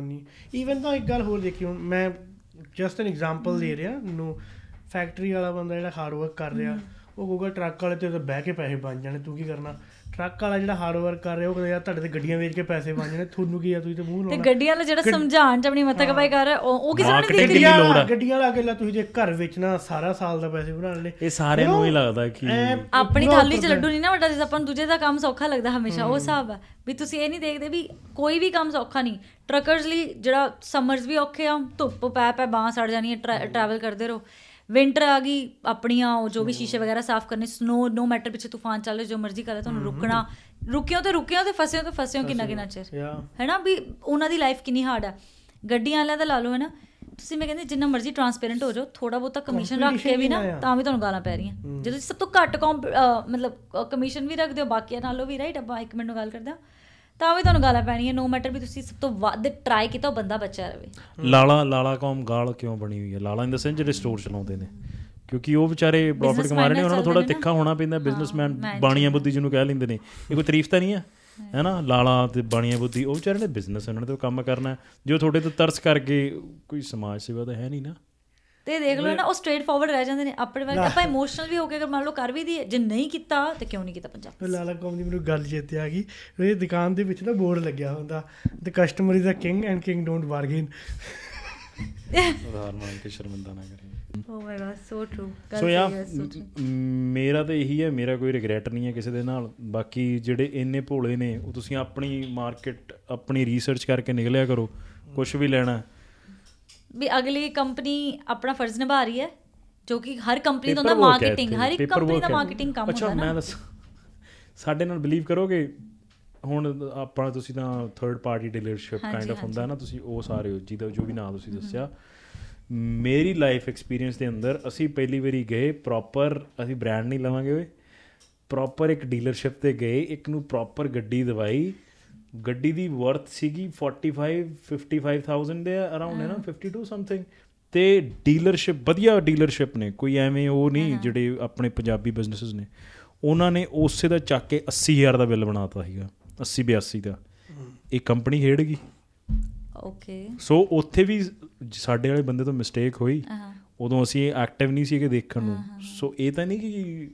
ਈਵਨ ਤਾਂ ਇੱਕ ਗੱਲ ਹੋਰ ਦੇਖੀ ਹੁਣ ਮੈਂ ਜਸਟ ਐਨ ਐਗਜ਼ਾਮਪਲ ਦੇ ਰਿਹਾ ਨੂੰ ਫੈਕਟਰੀ ਵਾਲਾ ਬੰਦਾ ਜਿਹੜਾ ਹਾਰਡ ਵਰਕ ਕਰ ਰਿਹਾ ਉਹ ਗੂਗਲ ਟਰੱਕ ਵਾਲੇ ਤੇ ਬਹਿ ਕੇ ਪੈਸੇ ਬਣ ਜਾਣੇ ਤੂੰ ਕੀ ਕਰਨਾ ਟਰੱਕ ਵਾਲਾ ਜਿਹੜਾ ਹਾਰਡ ਵਰਕ ਕਰ ਰਿਹਾ ਉਹ ਕਹਿੰਦਾ ਯਾਰ ਤੁਹਾਡੇ ਤੇ ਗੱਡੀਆਂ ਵੇਚ ਕੇ ਪੈਸੇ ਬਣ ਜਾਣੇ ਤੁਹਾਨੂੰ ਕੀ ਆ ਤੁਸੀਂ ਤੇ ਮੂੰਹ ਲਾਉਣਾ ਤੇ ਗੱਡੀਆਂ ਵਾਲਾ ਜਿਹੜਾ ਸਮਝਾਉਣ ਚ ਆਪਣੀ ਮਤਕਬਾਈ ਕਰ ਰਿਹਾ ਉਹ ਕਿਸੇ ਨੂੰ ਨਹੀਂ ਦਿੱਤੀ ਲੋੜ ਗੱਡੀਆਂ ਵਾਲਾ ਅਕੇਲਾ ਤੁਸੀਂ ਜੇ ਘਰ ਵੇਚਣਾ ਸਾਰਾ ਸਾਲ ਦਾ ਪੈਸੇ ਬਣਾਉਣ ਲਈ ਇਹ ਸਾਰਿਆਂ ਨੂੰ ਹੀ ਲੱਗਦਾ ਕਿ ਆਪਣੀ ਥਾਲੀ ਚ ਲੱਡੂ ਨਹੀਂ ਨਾ ਵੱਡਾ ਜਿਸ ਆਪਾਂ ਨੂੰ ਦੂਜੇ ਦਾ ਕੰਮ ਸੌਖਾ ਲੱਗਦਾ ਹਮੇਸ਼ਾ ਉਹ ਹਿਸਾਬ ਆ ਵੀ ਤੁਸੀਂ ਇਹ ਨਹੀਂ ਦੇਖਦੇ ਵੀ ਕੋਈ ਵੀ ਕੰਮ ਸੌਖਾ ਨਹੀਂ ਟਰੱਕਰਸ ਲਈ ਜਿਹੜਾ ਸਮਰਸ ਵੀ ਔਖੇ ਆ ਧੁੱਪ ਪੈ ਪੈ ਬਾਹ ਸੜ ਜਾਣੀ ਹੈ ਟਰੈਵਲ ਕਰਦੇ ਰਹੋ ਵਿంటర్ ਆ ਗਈ ਆਪਣੀਆਂ ਉਹ ਜੋ ਵੀ ਸ਼ੀਸ਼ੇ ਵਗੈਰਾ ਸਾਫ਼ ਕਰਨੇ ਸਨੋ ਨੋ ਮੈਟਰ ਪਿੱਛੇ ਤੂਫਾਨ ਚੱਲੇ ਜੋ ਮਰਜ਼ੀ ਕਰੇ ਤੁਹਾਨੂੰ ਰੁਕਣਾ ਰੁਕਿਓ ਤੇ ਰੁਕਿਓ ਤੇ ਫਸਿਓ ਤੇ ਫਸਿਓ ਕਿੰਨਾ ਕਿੰਨਾ ਚਿਰ ਹੈਨਾ ਵੀ ਉਹਨਾਂ ਦੀ ਲਾਈਫ ਕਿੰਨੀ ਹਾਰਡ ਆ ਗੱਡੀਆਂ ਵਾਲਿਆਂ ਦਾ ਲਾ ਲਓ ਹੈਨਾ ਤੁਸੀਂ ਮੈਂ ਕਹਿੰਦੀ ਜਿੰਨਾ ਮਰਜ਼ੀ ਟਰਾਂਸਪੇਰੈਂਟ ਹੋ ਜਾਓ ਥੋੜਾ ਬਹੁਤਾ ਕਮਿਸ਼ਨ ਰੱਖ ਕੇ ਵੀ ਨਾ ਤਾਂ ਵੀ ਤੁਹਾਨੂੰ ਗਾਲਾਂ ਪੈ ਰਹੀਆਂ ਜਦੋਂ ਤੁਸੀਂ ਸਭ ਤੋਂ ਘੱਟ ਮਤਲਬ ਕਮਿਸ਼ਨ ਵੀ ਰੱਖਦੇ ਹੋ ਬਾਕੀਆਂ ਨਾਲੋਂ ਵੀ ਰਾਈਟ ਆਪਾਂ ਇੱਕ ਮਿੰਟ ਨੂੰ ਗੱਲ ਕਰਦਾ ਤਾਂ ਵੀ ਤੁਹਾਨੂੰ ਗਾਲਾਂ ਪੈਣੀਆਂ ਨੋ ਮੈਟਰ ਵੀ ਤੁਸੀਂ ਸਭ ਤੋਂ ਵੱਧ ਟਰਾਈ ਕੀਤਾ ਉਹ ਬੰਦਾ ਬਚਿਆ ਰਵੇ ਲਾਲਾ ਲਾਲਾ ਕੌਮ ਗਾਲ ਕਿਉਂ ਬਣੀ ਹੋਈ ਹੈ ਲਾਲਾ ਇਨ ਦ ਸੈਂਸ ਜਿਹੜੇ ਸਟੋਰ ਚਲਾਉਂਦੇ ਨੇ ਕਿਉਂਕਿ ਉਹ ਵਿਚਾਰੇ ਪ੍ਰੋਫਿਟ ਕਮਾ ਰਹੇ ਨੇ ਉਹਨਾਂ ਨੂੰ ਥੋੜਾ ਤਿੱਖਾ ਹੋਣਾ ਪੈਂਦਾ ਬਿਜ਼ਨਸਮੈਨ ਬਾਣੀਆਂ ਬੁੱਧੀ ਜਿਹਨੂੰ ਕਹਿ ਲੈਂਦੇ ਨੇ ਇਹ ਕੋਈ ਤਾਰੀਫ ਤਾਂ ਨਹੀਂ ਆ ਹੈਨਾ ਲਾਲਾ ਤੇ ਬਾਣੀਆਂ ਬੁੱਧੀ ਉਹ ਵਿਚਾਰੇ ਨੇ ਬਿਜ਼ਨਸ ਉਹਨਾਂ ਨੇ ਤਾਂ ਕੰਮ ਕਰਨਾ ਜੋ ਤੁਹਾਡੇ ਤੋਂ ਤਰਸ ਕਰਕੇ ਕੋਈ ਸਮਾਜ ਸੇਵਾ ਤਾਂ ਹੈ ਨਹੀਂ ਨਾ ਤੇ ਦੇਖ ਲਓ ਨਾ ਉਹ ਸਟ੍ਰੇਟ ਫਾਰਵਰਡ ਰਹਿ ਜਾਂਦੇ ਨੇ ਆਪਣੇ ਵਰਗੇ ਆਪਾਂ ਇਮੋਸ਼ਨਲ ਵੀ ਹੋ ਕੇ ਅਗਰ ਮੰਨ ਲਓ ਕਰ ਵੀ ਦੀ ਜੇ ਨਹੀਂ ਕੀਤਾ ਤੇ ਕਿਉਂ ਨਹੀਂ ਕੀਤਾ ਪੰਜਾਬ ਲਾਲਾ ਕੌਮ ਦੀ ਮੈਨੂੰ ਗੱਲ ਚੇਤੇ ਆ ਗਈ ਇਹ ਦੁਕਾਨ ਦੇ ਵਿੱਚ ਨਾ ਬੋਰਡ ਲੱਗਿਆ ਹੁੰਦਾ ਤੇ customer is a king and king don't bargain ਉਦਾਹਰਨ ਮੰਨ ਕੇ ਸ਼ਰਮਿੰਦਾ ਨਾ ਕਰੇ ਓ ਮਾਈ ਗॉड ਸੋ ਟਰੂ ਸੋ ਯਾ ਮੇਰਾ ਤਾਂ ਇਹੀ ਹੈ ਮੇਰਾ ਕੋਈ ਰਿਗਰੈਟ ਨਹੀਂ ਹੈ ਕਿਸੇ ਦੇ ਨਾਲ ਬਾਕੀ ਜਿਹੜੇ ਇੰਨੇ ਭੋਲੇ ਨੇ ਉਹ ਤੁਸੀਂ ਆਪਣੀ ਮਾਰਕੀਟ ਆਪਣੀ ਰਿਸਰਚ ਕਰਕੇ ਨਿਕਲਿਆ ਕਰੋ ਕੁਝ ਵੀ ਲੈਣਾ ਵੀ ਅਗਲੀ ਕੰਪਨੀ ਆਪਣਾ ਫਰਜ਼ ਨਿਭਾ ਰਹੀ ਹੈ ਜੋ ਕਿ ਹਰ ਕੰਪਨੀ ਦਾ ਹੁੰਦਾ ਮਾਰਕੀਟਿੰਗ ਹਰ ਇੱਕ ਕੰਪਨੀ ਦਾ ਮਾਰਕੀਟਿੰਗ ਕੰਮ ਹੁੰਦਾ ਨਾ ਅੱਛਾ ਮੈਂ ਸਾਡੇ ਨਾਲ ਬਲੀਵ ਕਰੋਗੇ ਹੁਣ ਆਪਣਾ ਤੁਸੀਂ ਤਾਂ third party dealership kind of ਹੁੰਦਾ ਨਾ ਤੁਸੀਂ ਉਹ ਸਾਰੇ ਜਿਹਦਾ ਜੋ ਵੀ ਨਾਮ ਤੁਸੀਂ ਦੱਸਿਆ ਮੇਰੀ ਲਾਈਫ ਐਕਸਪੀਰੀਅੰਸ ਦੇ ਅੰਦਰ ਅਸੀਂ ਪਹਿਲੀ ਵਾਰੀ ਗਏ ਪ੍ਰੋਪਰ ਅਸੀਂ ਬ੍ਰਾਂਡ ਨਹੀਂ ਲਵਾਂਗੇ ਓਏ ਪ੍ਰੋਪਰ ਇੱਕ ਡੀਲਰਸ਼ਿਪ ਤੇ ਗਏ ਇੱਕ ਨੂੰ ਪ੍ਰੋਪਰ ਗੱਡੀ ਦਵਾਈ ਗੱਡੀ ਦੀ ਵਰਥ ਸੀਗੀ 45 55000 ਦੇ ਅਰਾਊਂਡ ਹੈ ਨਾ 52 ਸਮਥਿੰਗ ਤੇ ਡੀਲਰਸ਼ਿਪ ਵਧੀਆ ਡੀਲਰਸ਼ਿਪ ਨੇ ਕੋਈ ਐਵੇਂ ਉਹ ਨਹੀਂ ਜਿਹੜੇ ਆਪਣੇ ਪੰਜਾਬੀ ਬਿਜ਼ਨੈਸਸ ਨੇ ਉਹਨਾਂ ਨੇ ਉਸੇ ਦਾ ਚੱਕ ਕੇ 80000 ਦਾ ਬਿੱਲ ਬਣਾਤਾ ਸੀਗਾ 80 82 ਦਾ ਇਹ ਕੰਪਨੀ ਹੇੜ ਗਈ ਓਕੇ ਸੋ ਉੱਥੇ ਵੀ ਸਾਡੇ ਵਾਲੇ ਬੰਦੇ ਤੋਂ ਮਿਸਟੇਕ ਹੋਈ ਉਦੋਂ ਅਸੀਂ ਐਕਟਿਵ ਨਹੀਂ ਸੀਗੇ ਦੇਖਣ ਨੂੰ ਸੋ ਇਹ ਤਾਂ ਨਹੀਂ ਕਿ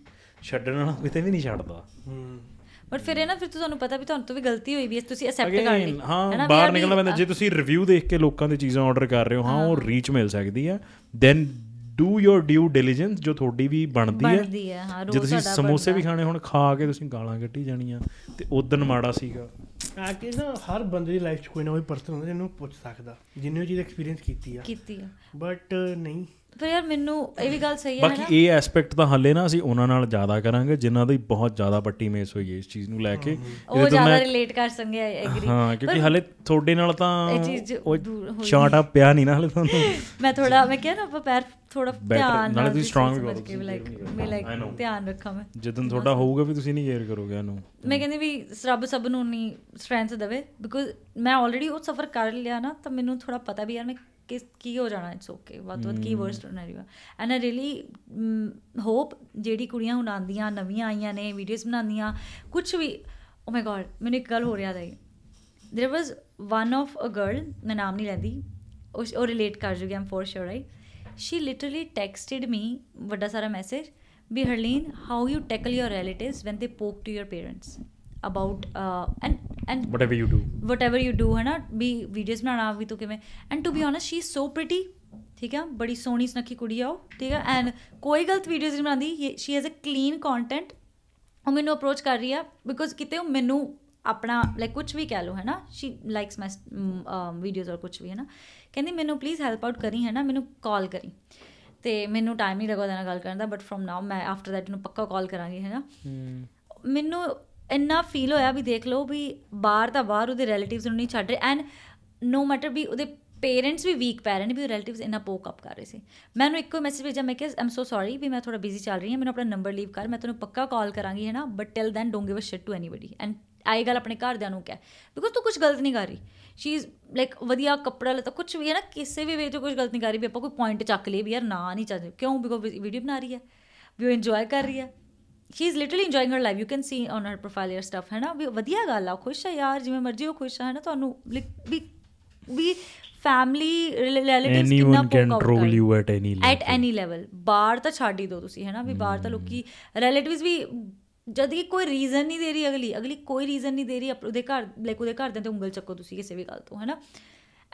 ਛੱਡਣ ਵਾਲਾ ਕਿਤੇ ਵੀ ਨਹੀਂ ਛੱਡਦਾ ਹੂੰ ਬਟ ਫਿਰ ਇਹ ਨਾ ਫਿਰ ਤੁਹਾਨੂੰ ਪਤਾ ਵੀ ਤੁਹਾਨੂੰ ਤੋਂ ਵੀ ਗਲਤੀ ਹੋਈ ਵੀ ਤੁਸੀਂ ਐਕਸੈਪਟ ਕਰ ਲਈ ਹਾਂ ਬਾਹਰ ਨਿਕਲਣਾ ਪੈਂਦਾ ਜੇ ਤੁਸੀਂ ਰਿਵਿਊ ਦੇਖ ਕੇ ਲੋਕਾਂ ਦੇ ਚੀਜ਼ਾਂ ਆਰਡਰ ਕਰ ਰਹੇ ਹੋ ਹਾਂ ਉਹ ਰੀਚ ਮਿਲ ਸਕਦੀ ਹੈ then do your due diligence ਜੋ ਤੁਹਾਡੀ ਵੀ ਬਣਦੀ ਹੈ ਜੇ ਤੁਸੀਂ ਸਮੋਸੇ ਵੀ ਖਾਣੇ ਹੁਣ ਖਾ ਕੇ ਤੁਸੀਂ ਗਾਲਾਂ ਕੱਢੀ ਜਾਣੀਆਂ ਤੇ ਉਦੋਂ ਮਾੜਾ ਸੀਗਾ ਆ ਕਿ ਨਾ ਹਰ ਬੰਦੇ ਦੀ ਲਾਈਫ 'ਚ ਕੋਈ ਨਾ ਕੋਈ ਪਰਸਨ ਹੁੰਦਾ ਜਿਹਨੂੰ ਪੁੱਛ ਸਕਦਾ ਜਿੰਨੇ ਚੀਜ਼ ਐਕਸਪੀਰੀਅੰਸ ਕੀਤੀ ਆ ਕੀਤੀ ਆ ਬਟ ਨਹੀਂ ਫਿਰ ਯਾਰ ਮੈਨੂੰ ਇਹ ਵੀ ਗੱਲ ਸਹੀ ਹੈ ਨਾ ਬਾਕੀ ਇਹ ਐਸਪੈਕਟ ਤਾਂ ਹੱਲੇ ਨਾ ਅਸੀਂ ਉਹਨਾਂ ਨਾਲ ਜ਼ਿਆਦਾ ਕਰਾਂਗੇ ਜਿਨ੍ਹਾਂ ਦੀ ਬਹੁਤ ਜ਼ਿਆਦਾ ਪੱਟੀ ਮੇਸ ਹੋਈ ਹੈ ਇਸ ਚੀਜ਼ ਨੂੰ ਲੈ ਕੇ ਉਹ ਜ਼ਿਆਦਾ ਰਿਲੇਟ ਕਰ ਸੰਗੇ ਐਗਰੀ ਹਾਂ ਕਿਉਂਕਿ ਹੱਲੇ ਤੁਹਾਡੇ ਨਾਲ ਤਾਂ ਇਹ ਚੀਜ਼ ਸ਼ਾਰਟ ਆ ਪਿਆ ਨਹੀਂ ਨਾ ਹੱਲੇ ਤੁਹਾਨੂੰ *laughs* ਮੈਂ ਥੋੜਾ ਮੈਂ ਕਿਹਾ ਨਾ ਆਪਾਂ ਪੈਰ ਥੋੜਾ ਧਿਆਨ ਨਾਲ ਤੁਸੀਂ ਸਟਰੋਂਗ ਕਰੋ ਲਾਈਕ ਮੈਂ ਲਾਈਕ ਧਿਆਨ ਰੱਖਾਂ ਮੈਂ ਜਦੋਂ ਤੁਹਾਡਾ ਹੋਊਗਾ ਵੀ ਤੁਸੀਂ ਨਹੀਂ ਕੇਅਰ ਕਰੋਗੇ ਇਹਨੂੰ ਮੈਂ ਕਹਿੰਦੀ ਵੀ ਰੱਬ ਸਭ ਨੂੰ ਨਹੀਂ ਸਟਰੈਂਥ ਦੇਵੇ ਬਿਕੋਜ਼ ਮੈਂ ਆਲਰੇਡੀ ਉਹ ਸਫਰ ਕਰ ਲਿਆ ਨਾ ਤਾਂ ਮੈਨੂੰ ਥੋੜਾ ਪਤਾ ਵੀ ਯਾਰ ਮੈਂ ਕਿ ਕੀ ਹੋ ਜਾਣਾ ਇਟਸ ਓਕੇ ਵਾਟ ਵਾਟ ਕੀ ਵਰਸ ਹੋਣਾ ਐਂਡ ਆ ਰੀਲੀ ਹੋਪ ਜਿਹੜੀ ਕੁੜੀਆਂ ਹੁਣ ਆਂਦੀਆਂ ਨਵੀਆਂ ਆਈਆਂ ਨੇ ਵੀਡੀਓਜ਼ ਬਣਾਉਂਦੀਆਂ ਕੁਝ ਵੀ ਓ ਮਾਈ ਗॉड ਮੈਨੂੰ ਇੱਕ ਗੱਲ ਹੋ ਰਿਹਾ ਦਈ there was one of a girl ਮੈਂ ਨਾਮ ਨਹੀਂ ਲੈਂਦੀ ਉਹ ਰਿਲੇਟ ਕਰ ਜੂਗੀ I'm for sure right she literally texted me ਵੱਡਾ ਸਾਰਾ ਮੈਸੇਜ ਬੀ Harleen how you tackle your relatives when they poke to your parents about and and whatever you do whatever you do ਹੈ ਨਾ ਵੀ ਵੀਡੀਓਜ਼ ਬਣਾਣਾ ਵੀ ਤੂੰ ਕਿਵੇਂ and to be honest she is so pretty ਠੀਕ ਹੈ ਬੜੀ ਸੋਹਣੀ ਸੁਨੱਖੀ ਕੁੜੀ ਆ ਉਹ ਠੀਕ ਹੈ ਐਂਡ ਕੋਈ ਗਲਤ ਵੀਡੀਓਜ਼ ਨਹੀਂ ਬਣਾਉਂਦੀ she has a clean content ਉਹ ਮੈਨੂੰ ਅਪਰੋਚ ਕਰ ਰਹੀ ਆ ਬਿਕੋਜ਼ ਕਿਤੇ ਉਹ ਮੈਨੂੰ ਆਪਣਾ ਲਾਈਕ ਕੁਝ ਵੀ ਕਹਿ ਲੋ ਹੈ ਨਾ ਸ਼ੀ ਲਾਈਕਸ ਮਾਈ ਵੀਡੀਓਜ਼ ਔਰ ਕੁਝ ਵੀ ਹੈ ਨਾ ਕਹਿੰਦੀ ਮੈਨੂੰ ਪਲੀਜ਼ ਹੈਲਪ ਆਊਟ ਕਰੀ ਹੈ ਨਾ ਮੈਨੂੰ ਕਾਲ ਕਰੀ ਤੇ ਮੈਨੂੰ ਟਾਈਮ ਨਹੀਂ ਲੱਗਾ ਉਹਦੇ ਗੱਲ ਕਰਨ ਦਾ ਬਟ ਫਰਮ ਨਾਓ ਮੈਂ ਆਫਟਰ ਦੈਟ ਨੂੰ ਪੱਕਾ ਕਾਲ ਕਰਾਂਗੀ ਹੈ ਨਾ ਮੈਨੂੰ ਇੰਨਾ ਫੀਲ ਹੋਇਆ ਵੀ ਦੇਖ ਲਓ ਵੀ ਬਾਹਰ ਦਾ ਬਾਹਰ ਉਹਦੇ ਰਿਲੇਟਿਵਸ ਨੂੰ ਨਹੀਂ ਛੱਡ ਰਹੇ ਐਂਡ ਨੋ ਮੈਟਰ ਵੀ ਉਹਦੇ ਪੇਰੈਂਟਸ ਵੀ ਵੀਕ ਪੈਰੈਂਟ ਵੀ ਰਿਲੇਟਿਵਸ ਇਨਾ ਪੋਕ ਅਪ ਕਰ ਰਹੇ ਸੀ ਮੈਨੂੰ ਇੱਕੋ ਮੈਸੇਜ ਭੇਜਿਆ ਮੈਂ ਕਿਹਾ ਆਮ ਸੋ ਸੌਰੀ ਵੀ ਮੈਂ ਥੋੜਾ ਬਿਜ਼ੀ ਚੱਲ ਰਹੀ ਹਾਂ ਮੈਨੂੰ ਆਪਣਾ ਨੰਬਰ ਲੀਵ ਕਰ ਮੈਂ ਤੈਨੂੰ ਪੱਕਾ ਕਾਲ ਕਰਾਂਗੀ ਹੈਨਾ but till then don't give a shit to anybody and I ਗੱਲ ਆਪਣੇ ਘਰਦਿਆਂ ਨੂੰ ਕਹਿ ਬਿਕੋਜ਼ ਤੂੰ ਕੁਝ ਗਲਤ ਨਹੀਂ ਕਰ ਰਹੀ ਸ਼ੀ ਇਜ਼ ਲਾਈਕ ਵਧੀਆ ਕੱਪੜਾ ਲਤਾ ਕੁਝ ਵੀ ਹੈ ਨਾ ਕਿਸੇ ਵੀ ਵੇ ਚ ਕੁਝ ਗਲਤ ਨਹੀਂ ਕਰ ਰਹੀ ਵੀ ਆਪਾਂ ਕੋਈ ਪੁਆਇੰਟ ਚੱਕ ਲਈ ਵੀ ਯਾਰ ਨਾ ਨਹੀਂ ਚੱਜ ਕਿਉਂ ਬਿਕੋਜ਼ ਵੀਡੀਓ ਬਣਾ ਰਹੀ ਹੈ ਵੀ ਉਹ ਇੰਜੋਏ ਕਰ ਰਹੀ ਹੈ she is literally enjoying her life you can see on her profile ਯਰ ਸਟਫ ਹੈ ਨਾ ਵੀ ਵਧੀਆ ਗੱਲ ਆ ਖੁਸ਼ ਆ ਯਾਰ ਜਿਵੇਂ ਮਰਜ਼ੀ ਹੋ ਖੁਸ਼ ਆ ਹੈ ਨਾ ਤੁਹਾਨੂੰ ਵੀ ਵੀ ਫੈਮਿਲੀ ਰਿਲੇਟਿਵਸ ਕਿੰਨਾ poke out can control you at any level at any level ਬਾਹਰ ਤਾਂ ਛੱਡ ਹੀ ਦੋ ਤੁਸੀਂ ਹੈ ਨਾ ਵੀ ਬਾਹਰ ਤਾਂ ਲੋਕੀ ਰਿਲੇਟਿਵਸ ਵੀ ਜਦ ਕਿ ਕੋਈ ਰੀਜ਼ਨ ਨਹੀਂ ਦੇ ਰਹੀ ਅਗਲੀ ਅਗਲੀ ਕੋਈ ਰੀਜ਼ਨ ਨਹੀਂ ਦੇ ਰਹੀ ਉਹਦੇ ਘਰ ਲੈ ਉਹਦੇ ਘਰ ਦੇ ਤੇ ਉਂਗਲ ਚੱਕੋ ਤੁਸੀਂ ਕਿਸੇ ਵੀ ਗੱਲ ਤੋਂ ਹੈ ਨਾ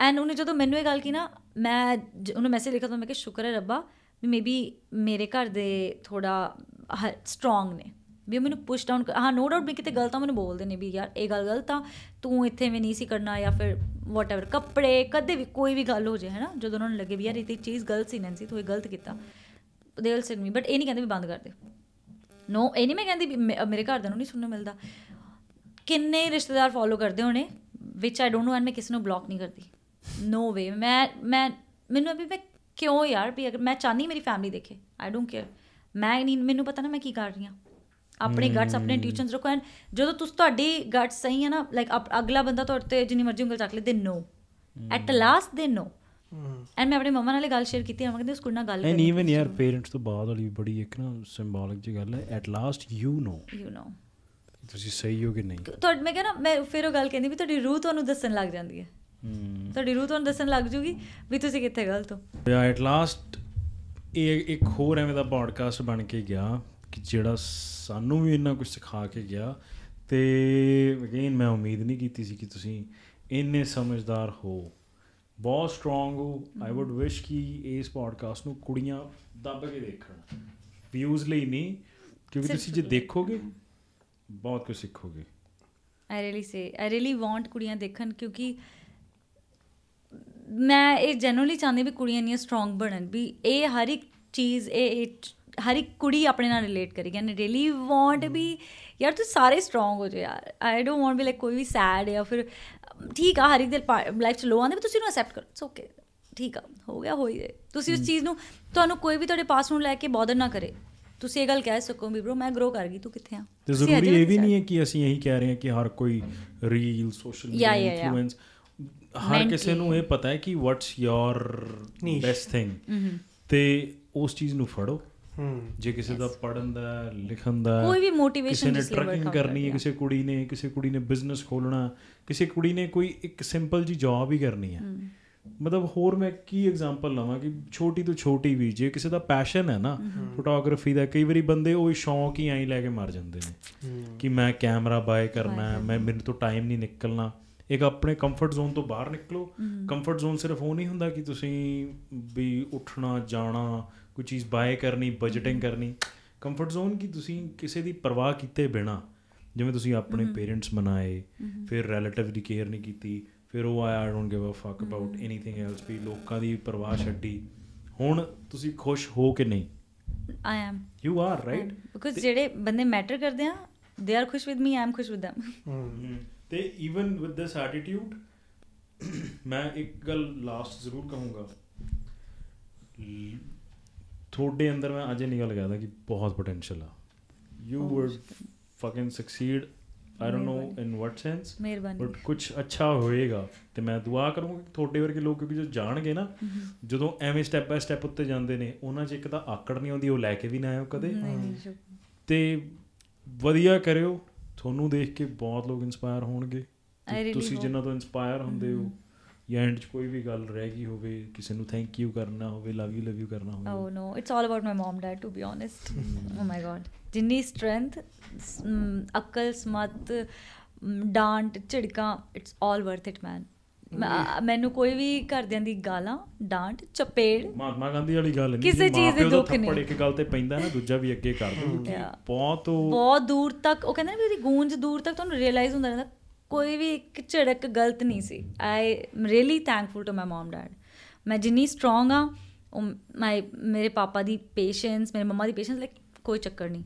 ਐਂਡ ਉਹਨੇ ਜਦੋਂ ਮੈਨੂੰ ਇਹ ਗੱਲ ਕੀ ਨਾ ਮੈਂ ਉਹਨੂੰ ਮੈਸੇਜ ਲਿਖਿਆ ਤਾਂ ਮੈਂ ਕਿ ਸ਼ੁਕਰ ਹੈ ਰੱਬਾ ਵੀ ਮੇਬੀ ਮੇਰੇ ਘਰ ਦੇ ਥੋੜਾ ਸਟਰੋਂਗ ਨੇ ਵੀ ਮੈਨੂੰ ਪੁਸ਼ ਡਾਊਨ ਹਾਂ ਨੋ ਡਾਊਟ ਮੈਂ ਕਿਤੇ ਗਲਤ ਆ ਮੈਨੂੰ ਬੋਲਦੇ ਨੇ ਵੀ ਯਾਰ ਇਹ ਗੱਲ ਗਲਤ ਆ ਤੂੰ ਇੱਥੇ ਵੀ ਨਹੀਂ ਸੀ ਕਰਨਾ ਜਾਂ ਫਿਰ ਵਾਟਐਵਰ ਕੱਪੜੇ ਕਦੇ ਵੀ ਕੋਈ ਵੀ ਗੱਲ ਹੋ ਜਾਏ ਹੈਨਾ ਜਦੋਂ ਉਹਨਾਂ ਨੂੰ ਲੱਗੇ ਵੀ ਯਾਰ ਇਹ ਚੀਜ਼ ਗਲਤ ਸੀ ਨੈਂਸੀ ਤੂੰ ਇਹ ਗਲਤ ਕੀਤਾ they will sad me but ਇਹ ਨਹੀਂ ਕਹਿੰਦੇ ਵੀ ਬੰਦ ਕਰ ਦੇ ਨੋ ਇਹ ਨਹੀਂ ਮੈਂ ਕਹਿੰਦੀ ਮੇਰੇ ਘਰ ਦਾ ਨੂੰ ਨਹੀਂ ਸੁਣਨ ਮਿਲਦਾ ਕਿੰਨੇ ਰਿਸ਼ਤੇਦਾਰ ਫੋਲੋ ਕਰਦੇ ਹੋਣੇ ਵਿਚ ਆਈ ਡੋਨਟ ਨੋ ਐਂਡ ਮੈਂ ਕਿਸੇ ਨੂੰ ਬਲੌਕ ਨਹੀਂ ਕਰਦੀ ਨੋ ਵੇ ਮੈਂ ਮੈਂ ਮੈਨੂੰ ਅਭੀ ਮੈਂ ਕਿਉਂ ਯਾਰ ਵੀ ਅਗਰ ਮੈਂ ਚਾਹਨੀ ਮੇਰੀ ਫੈਮਿਲੀ ਦੇਖੇ ਆਈ ਡੋਨਟ ਕੇਅਰ ਮੈਂ ਨਹੀਂ ਮੈਨੂੰ ਪਤਾ ਨਾ ਮੈਂ ਕੀ ਕਰ ਰਹੀ ਹਾਂ ਆਪਣੇ ਗਟਸ ਆਪਣੇ ਇੰਟੂਇਸ਼ਨਸ ਰੱਖੋ ਐਂਡ ਜਦੋਂ ਤੁਸੀਂ ਤੁਹਾਡੀ ਗਟਸ ਸਹੀ ਹੈ ਨਾ ਲਾਈਕ ਅਗਲਾ ਬੰਦਾ ਤੁਹਾਡੇ ਤੇ ਜਿੰਨੀ ਮਰਜ਼ੀ ਉਂਗਲ ਚੱਕ ਲੇ ਦੇ ਨੋ ਐਟ ਲਾਸਟ ਦੇ ਨੋ ਐਂਡ ਮੈਂ ਆਪਣੇ ਮਮਾ ਨਾਲ ਗੱਲ ਸ਼ੇਅਰ ਕੀਤੀ ਆ ਮੈਂ ਕਹਿੰਦੀ ਉਸ ਕੁੜੀ ਨਾਲ ਗੱਲ ਨਹੀਂ ਇਵਨ ਯਾਰ ਪੇਰੈਂਟਸ ਤੋਂ ਬਾਅਦ ਵਾਲੀ ਬੜੀ ਇੱਕ ਨਾ ਸਿੰਬੋਲਿਕ ਜੀ ਗੱਲ ਹੈ at last you know you know ਤੁਸੀਂ ਸਹੀ ਹੋ ਕਿ ਨਹੀਂ ਤੁਹਾਡੇ ਮੈਂ ਕਹਿੰਦਾ ਮੈਂ ਫਿਰ ਉਹ ਗੱਲ ਕਹਿੰਦੀ ਵੀ ਤੁਹਾਡੀ ਰੂਹ ਤੁਹਾਨੂੰ ਦੱਸਣ ਲੱਗ ਜਾਂਦੀ ਹੈ ਤੁਹਾਡੀ ਰੂਹ ਤੁਹਾਨੂੰ ਦੱਸਣ ਲੱਗ ਜੂਗੀ ਵੀ ਤੁਸੀਂ ਕਿੱਥੇ ਗਲਤ ਹੋ ਐਟ ਲਾਸਟ ਇਹ ਇੱਕ ਹੋਰ ਐਵੇਂ ਦਾ ਪੋਡਕਾਸਟ ਬਣ ਕੇ ਗਿਆ ਕਿ ਜਿਹੜਾ ਸਾਨੂੰ ਵੀ ਇੰਨਾ ਕੁਝ ਸਿਖਾ ਕੇ ਗਿਆ ਤੇ ਅਗੇਨ ਮੈਂ ਉਮੀਦ ਨਹੀਂ ਕੀਤੀ ਸੀ ਕਿ ਤੁਸੀਂ ਇੰਨੇ ਸਮਝਦਾਰ ਹੋ ਬਹੁਤ ਸਟਰੋਂਗ ਹੋ ਆਈ ਊਡ ਵਿਸ਼ ਕਿ ਇਸ ਪੋਡਕਾਸਟ ਨੂੰ ਕੁੜੀਆਂ ਦੱਬ ਕੇ ਦੇਖਣ ਵਿਊਜ਼ ਲਈ ਨਹੀਂ ਕਿਉਂਕਿ ਤੁਸੀਂ ਜੇ ਦੇਖੋਗੇ ਬਹੁਤ ਕੁਝ ਸਿੱਖੋਗੇ I really say I really want ਕੁੜੀਆਂ ਦੇਖਣ ਕਿਉਂਕਿ ਮੈਂ ਇਹ ਜਨਰਲੀ ਚਾਹੁੰਦੀ ਵੀ ਕੁੜੀਆਂ ਨਹੀਂ ਸਟਰੋਂਗ ਬਣਨ ਵੀ ਇਹ ਹਰ ਇੱਕ ਚੀਜ਼ ਇਹ ਹਰ ਇੱਕ ਕੁੜੀ ਆਪਣੇ ਨਾਲ ਰਿਲੇਟ ਕਰੇਗੀ ਐਂਡ ਰੀਲੀ ਵਾਂਟ ਵੀ ਯਾਰ ਤੂੰ ਸਾਰੇ ਸਟਰੋਂਗ ਹੋ ਜਾ ਯਾਰ I don't want be like ਕੋਈ ਵੀ ਸੈਡ ਜਾਂ ਫਿਰ ਠੀਕ ਆ ਹਰ ਇੱਕ ਦੇ ਲਾਈਫ ਚ ਲੋ ਆਉਂਦੇ ਵੀ ਤੁਸੀਂ ਉਹਨੂੰ ਐਕਸੈਪਟ ਕਰੋ ਇਟਸ ਓਕੇ ਠੀਕ ਆ ਹੋ ਗਿਆ ਹੋਈ ਜੇ ਤੁਸੀਂ ਉਸ ਚੀਜ਼ ਨੂੰ ਤੁਹਾਨੂੰ ਕੋਈ ਵੀ ਤੁਹਾਡੇ ਪਾਸ ਨੂੰ ਲੈ ਕੇ ਬੋਦਰ ਨਾ ਕਰੇ ਤੁਸੀਂ ਇਹ ਗੱਲ ਕਹਿ ਸਕੋ ਵੀ ਬ్రో ਮੈਂ ਗਰੋ ਕਰ ਗਈ ਤੂੰ ਕਿੱਥੇ ਆ ਤੇ ਜ਼ਰੂਰੀ ਇਹ ਵੀ ਨਹੀਂ ਹੈ ਕਿ ਅਸੀਂ ਇਹੀ ਕਹਿ ਰਹੇ ਹਾਂ ਕਿ ਹਰ ਕੋਈ ਰੀਲ ਸੋਸ਼ਲ ਮੀਡੀਆ ਇਨਫਲੂਐਂਸ ਹਰ ਕਿਸੇ ਨੂੰ ਇਹ ਪਤਾ ਹੈ ਕਿ ਵਾਟਸ ਯੋਰ ਬੈਸਟ ਥਿੰਗ ਤੇ ਉਸ ਚੀਜ਼ ਨੂੰ ਫੜੋ ਜੇ ਕਿਸੇ ਦਾ ਪੜਨ ਦਾ ਲਿਖਣ ਦਾ ਕੋਈ ਵੀ ਮੋਟੀਵੇਸ਼ਨ ਕਿਸੇ ਨੇ ਟਰੈਕਿੰਗ ਕਰਨੀ ਹੈ ਕਿਸੇ ਕੁੜੀ ਨੇ ਕਿਸੇ ਕੁੜੀ ਨੇ ਬਿਜ਼ਨਸ ਖੋਲਣਾ ਕਿਸੇ ਕੁੜੀ ਨੇ ਕੋਈ ਇੱਕ ਸਿੰਪਲ ਜੀ ਜੌਬ ਹੀ ਕਰਨੀ ਹੈ mm. ਮਤਲਬ ਹੋਰ ਮੈਂ ਕੀ ਐਗਜ਼ਾਮਪਲ ਲਵਾਂ ਕਿ ਛੋਟੀ ਤੋਂ ਛੋਟੀ ਵੀ ਜੇ ਕਿਸੇ ਦਾ ਪੈਸ਼ਨ ਹੈ ਨਾ ਫੋਟੋਗ੍ਰਾਫੀ mm-hmm. ਦਾ ਕਈ ਵਾਰੀ ਬੰਦੇ ਉਹ ਸ਼ੌਂਕ ਹੀ ਐਂ ਲੈ ਕੇ ਮਰ ਜਾਂਦੇ ਨੇ ਕਿ ਮੈਂ ਕੈਮਰਾ ਬਾਏ ਕਰਨਾ ਮੈਂ ਮੇਰੇ ਤੋਂ ਟਾਈਮ ਨਹੀਂ ਨਿਕਲਣਾ ਇੱਕ ਆਪਣੇ ਕੰਫਰਟ ਜ਼ੋਨ ਤੋਂ ਬਾਹਰ ਨਿਕਲੋ ਕੰਫਰਟ ਜ਼ੋਨ ਸਿਰਫ ਉਹ ਨਹੀਂ ਹੁੰਦਾ ਕਿ ਤੁਸੀਂ ਵੀ ਉੱਠਣਾ ਜਾਣਾ ਕੋਈ ਚੀਜ਼ ਬਾਏ ਕਰਨੀ ਬਜਟਿੰਗ ਕਰਨੀ ਕੰਫਰਟ ਜ਼ੋਨ ਕੀ ਤੁਸੀਂ ਕਿਸੇ ਦੀ ਪਰਵਾਹ ਕੀਤੇ ਬਿਨਾ ਜਿਵੇਂ ਤੁਸੀਂ ਆਪਣੇ ਪੇਰੈਂਟਸ ਮਨਾਏ ਫਿਰ ਰਿਲੇਟਿਵ ਦੀ ਕੇਅਰ ਨਹੀਂ ਕੀਤੀ ਫਿਰ ਉਹ ਆਇਆ I don't give a fuck about anything else ਵੀ ਲੋਕਾਂ ਦੀ ਪਰਵਾਹ ਛੱਡੀ ਹੁਣ ਤੁਸੀਂ ਖੁਸ਼ ਹੋ ਕਿ ਨਹੀਂ I am you are right because ਜਿਹੜੇ ਬੰਦੇ ਮੈਟਰ ਕਰਦੇ ਆ ਦੇ ਆਰ ਖੁਸ਼ ਵਿਦ ਮੀ ਆਈ ਐਮ ਖੁਸ਼ ਵਿਦ them ਤੇ ਇਵਨ ਵਿਦ ਦਿਸ ਐਟੀਟਿਊਡ ਮੈਂ ਇੱਕ ਗੱਲ ਲਾਸਟ ਜ਼ਰੂਰ ਕਹੂੰਗਾ ਤੁਹਾਡੇ ਅੰਦਰ ਮੈਂ ਅਜੇ ਨਹੀਂ ਗੱਲ ਕਰਦਾ ਕਿ ਬਹੁਤ ਪੋਟੈਂਸ਼ੀਅਲ ਆ you would fucking succeed I don't know in what sense but ਕੁਝ ਅੱਛਾ ਹੋਏਗਾ ਤੇ ਮੈਂ ਦੁਆ ਕਰੂੰਗਾ ਕਿ ਤੁਹਾਡੇ ਵਰਗੇ ਲੋਕ ਕਿਉਂਕਿ ਜੋ ਜਾਣਗੇ ਨਾ mm-hmm. ਜਦੋਂ ਐਵੇਂ ਸਟੈਪ ਬਾਈ ਸਟੈਪ ਉੱਤੇ ਜਾਂਦੇ ਨੇ ਉਹਨਾਂ 'ਚ ਇੱਕ ਤਾਂ ਆਕੜ ਨਹੀਂ ਆਉਂਦੀ ਉਹ ਲੈ ਕੇ ਵੀ ਨਾ ਆਇਓ ਕਦੇ ਤੇ ਵਧੀਆ ਕਰਿਓ ਤੁਹਾਨੂੰ ਦੇਖ ਕੇ ਬਹੁਤ ਲੋਕ ਇਨਸਪਾਇਰ ਹੋਣਗੇ ਤੁਸੀਂ ਜਿਨ੍ਹਾਂ ਤੋਂ ਇਨਸਪਾਇਰ ਹੁੰਦੇ ਹੋ ਜਾਂ ਐਂਡ 'ਚ ਕੋਈ ਵੀ ਗੱਲ ਰਹਿ ਗਈ ਹੋਵੇ ਕਿਸੇ ਨੂੰ ਥੈਂਕ ਯੂ ਕਰਨਾ ਹੋਵੇ ਲਵ ਯੂ ਲਵ ਯੂ ਕਰਨਾ ਹੋਵੇ oh no it's all about my mom dad to be honest oh my God ਜਿੰਨੀ ਸਟਰੈਂਥ ਅਕਲ ਸਮਤ ਡਾਂਟ ਝਿੜਕਾਂ it's all worth it man ਮੈਨੂੰ ਕੋਈ ਵੀ ਕਰਦਿਆਂ ਦੀ ਗਾਲਾਂ ਡਾਂਟ ਚਪੇੜ ਮਹਾਤਮਾ ਗਾਂਧੀ ਵਾਲੀ ਗੱਲ ਨਹੀਂ ਕਿਸੇ ਚੀਜ਼ ਦੇ ਦੁੱਖ ਨਹੀਂ ਪੜੇ ਇੱਕ ਗੱਲ ਤੇ ਪੈਂਦਾ ਨਾ ਦੂਜਾ ਵੀ ਅੱਗੇ ਕਰ ਦੋ ਬਹੁਤ ਬਹੁਤ ਦੂਰ ਤੱਕ ਉਹ ਕਹਿੰਦੇ ਨਾ ਵੀ ਉਹਦੀ ਗੂੰਜ ਦੂਰ ਤੱਕ ਤੁਹਾਨੂੰ ਰਿਅਲਾਈਜ਼ ਹੁੰਦਾ ਰਹਿੰਦਾ ਕੋਈ ਵੀ ਇੱਕ ਝੜਕ ਗਲਤ ਨਹੀਂ ਸੀ I am really thankful to my mom dad ਮੈਂ ਜਿੰਨੀ ਸਟਰੋਂਗ ਆ ਮਾਈ ਮੇਰੇ ਪਾਪਾ ਦੀ ਪੇਸ਼ੈਂਸ ਮੇਰੇ ਮਮਾ ਦੀ ਪੇਸ਼ੈਂਸ ਲਾਈਕ ਕੋਈ ਚੱਕਰ ਨਹੀਂ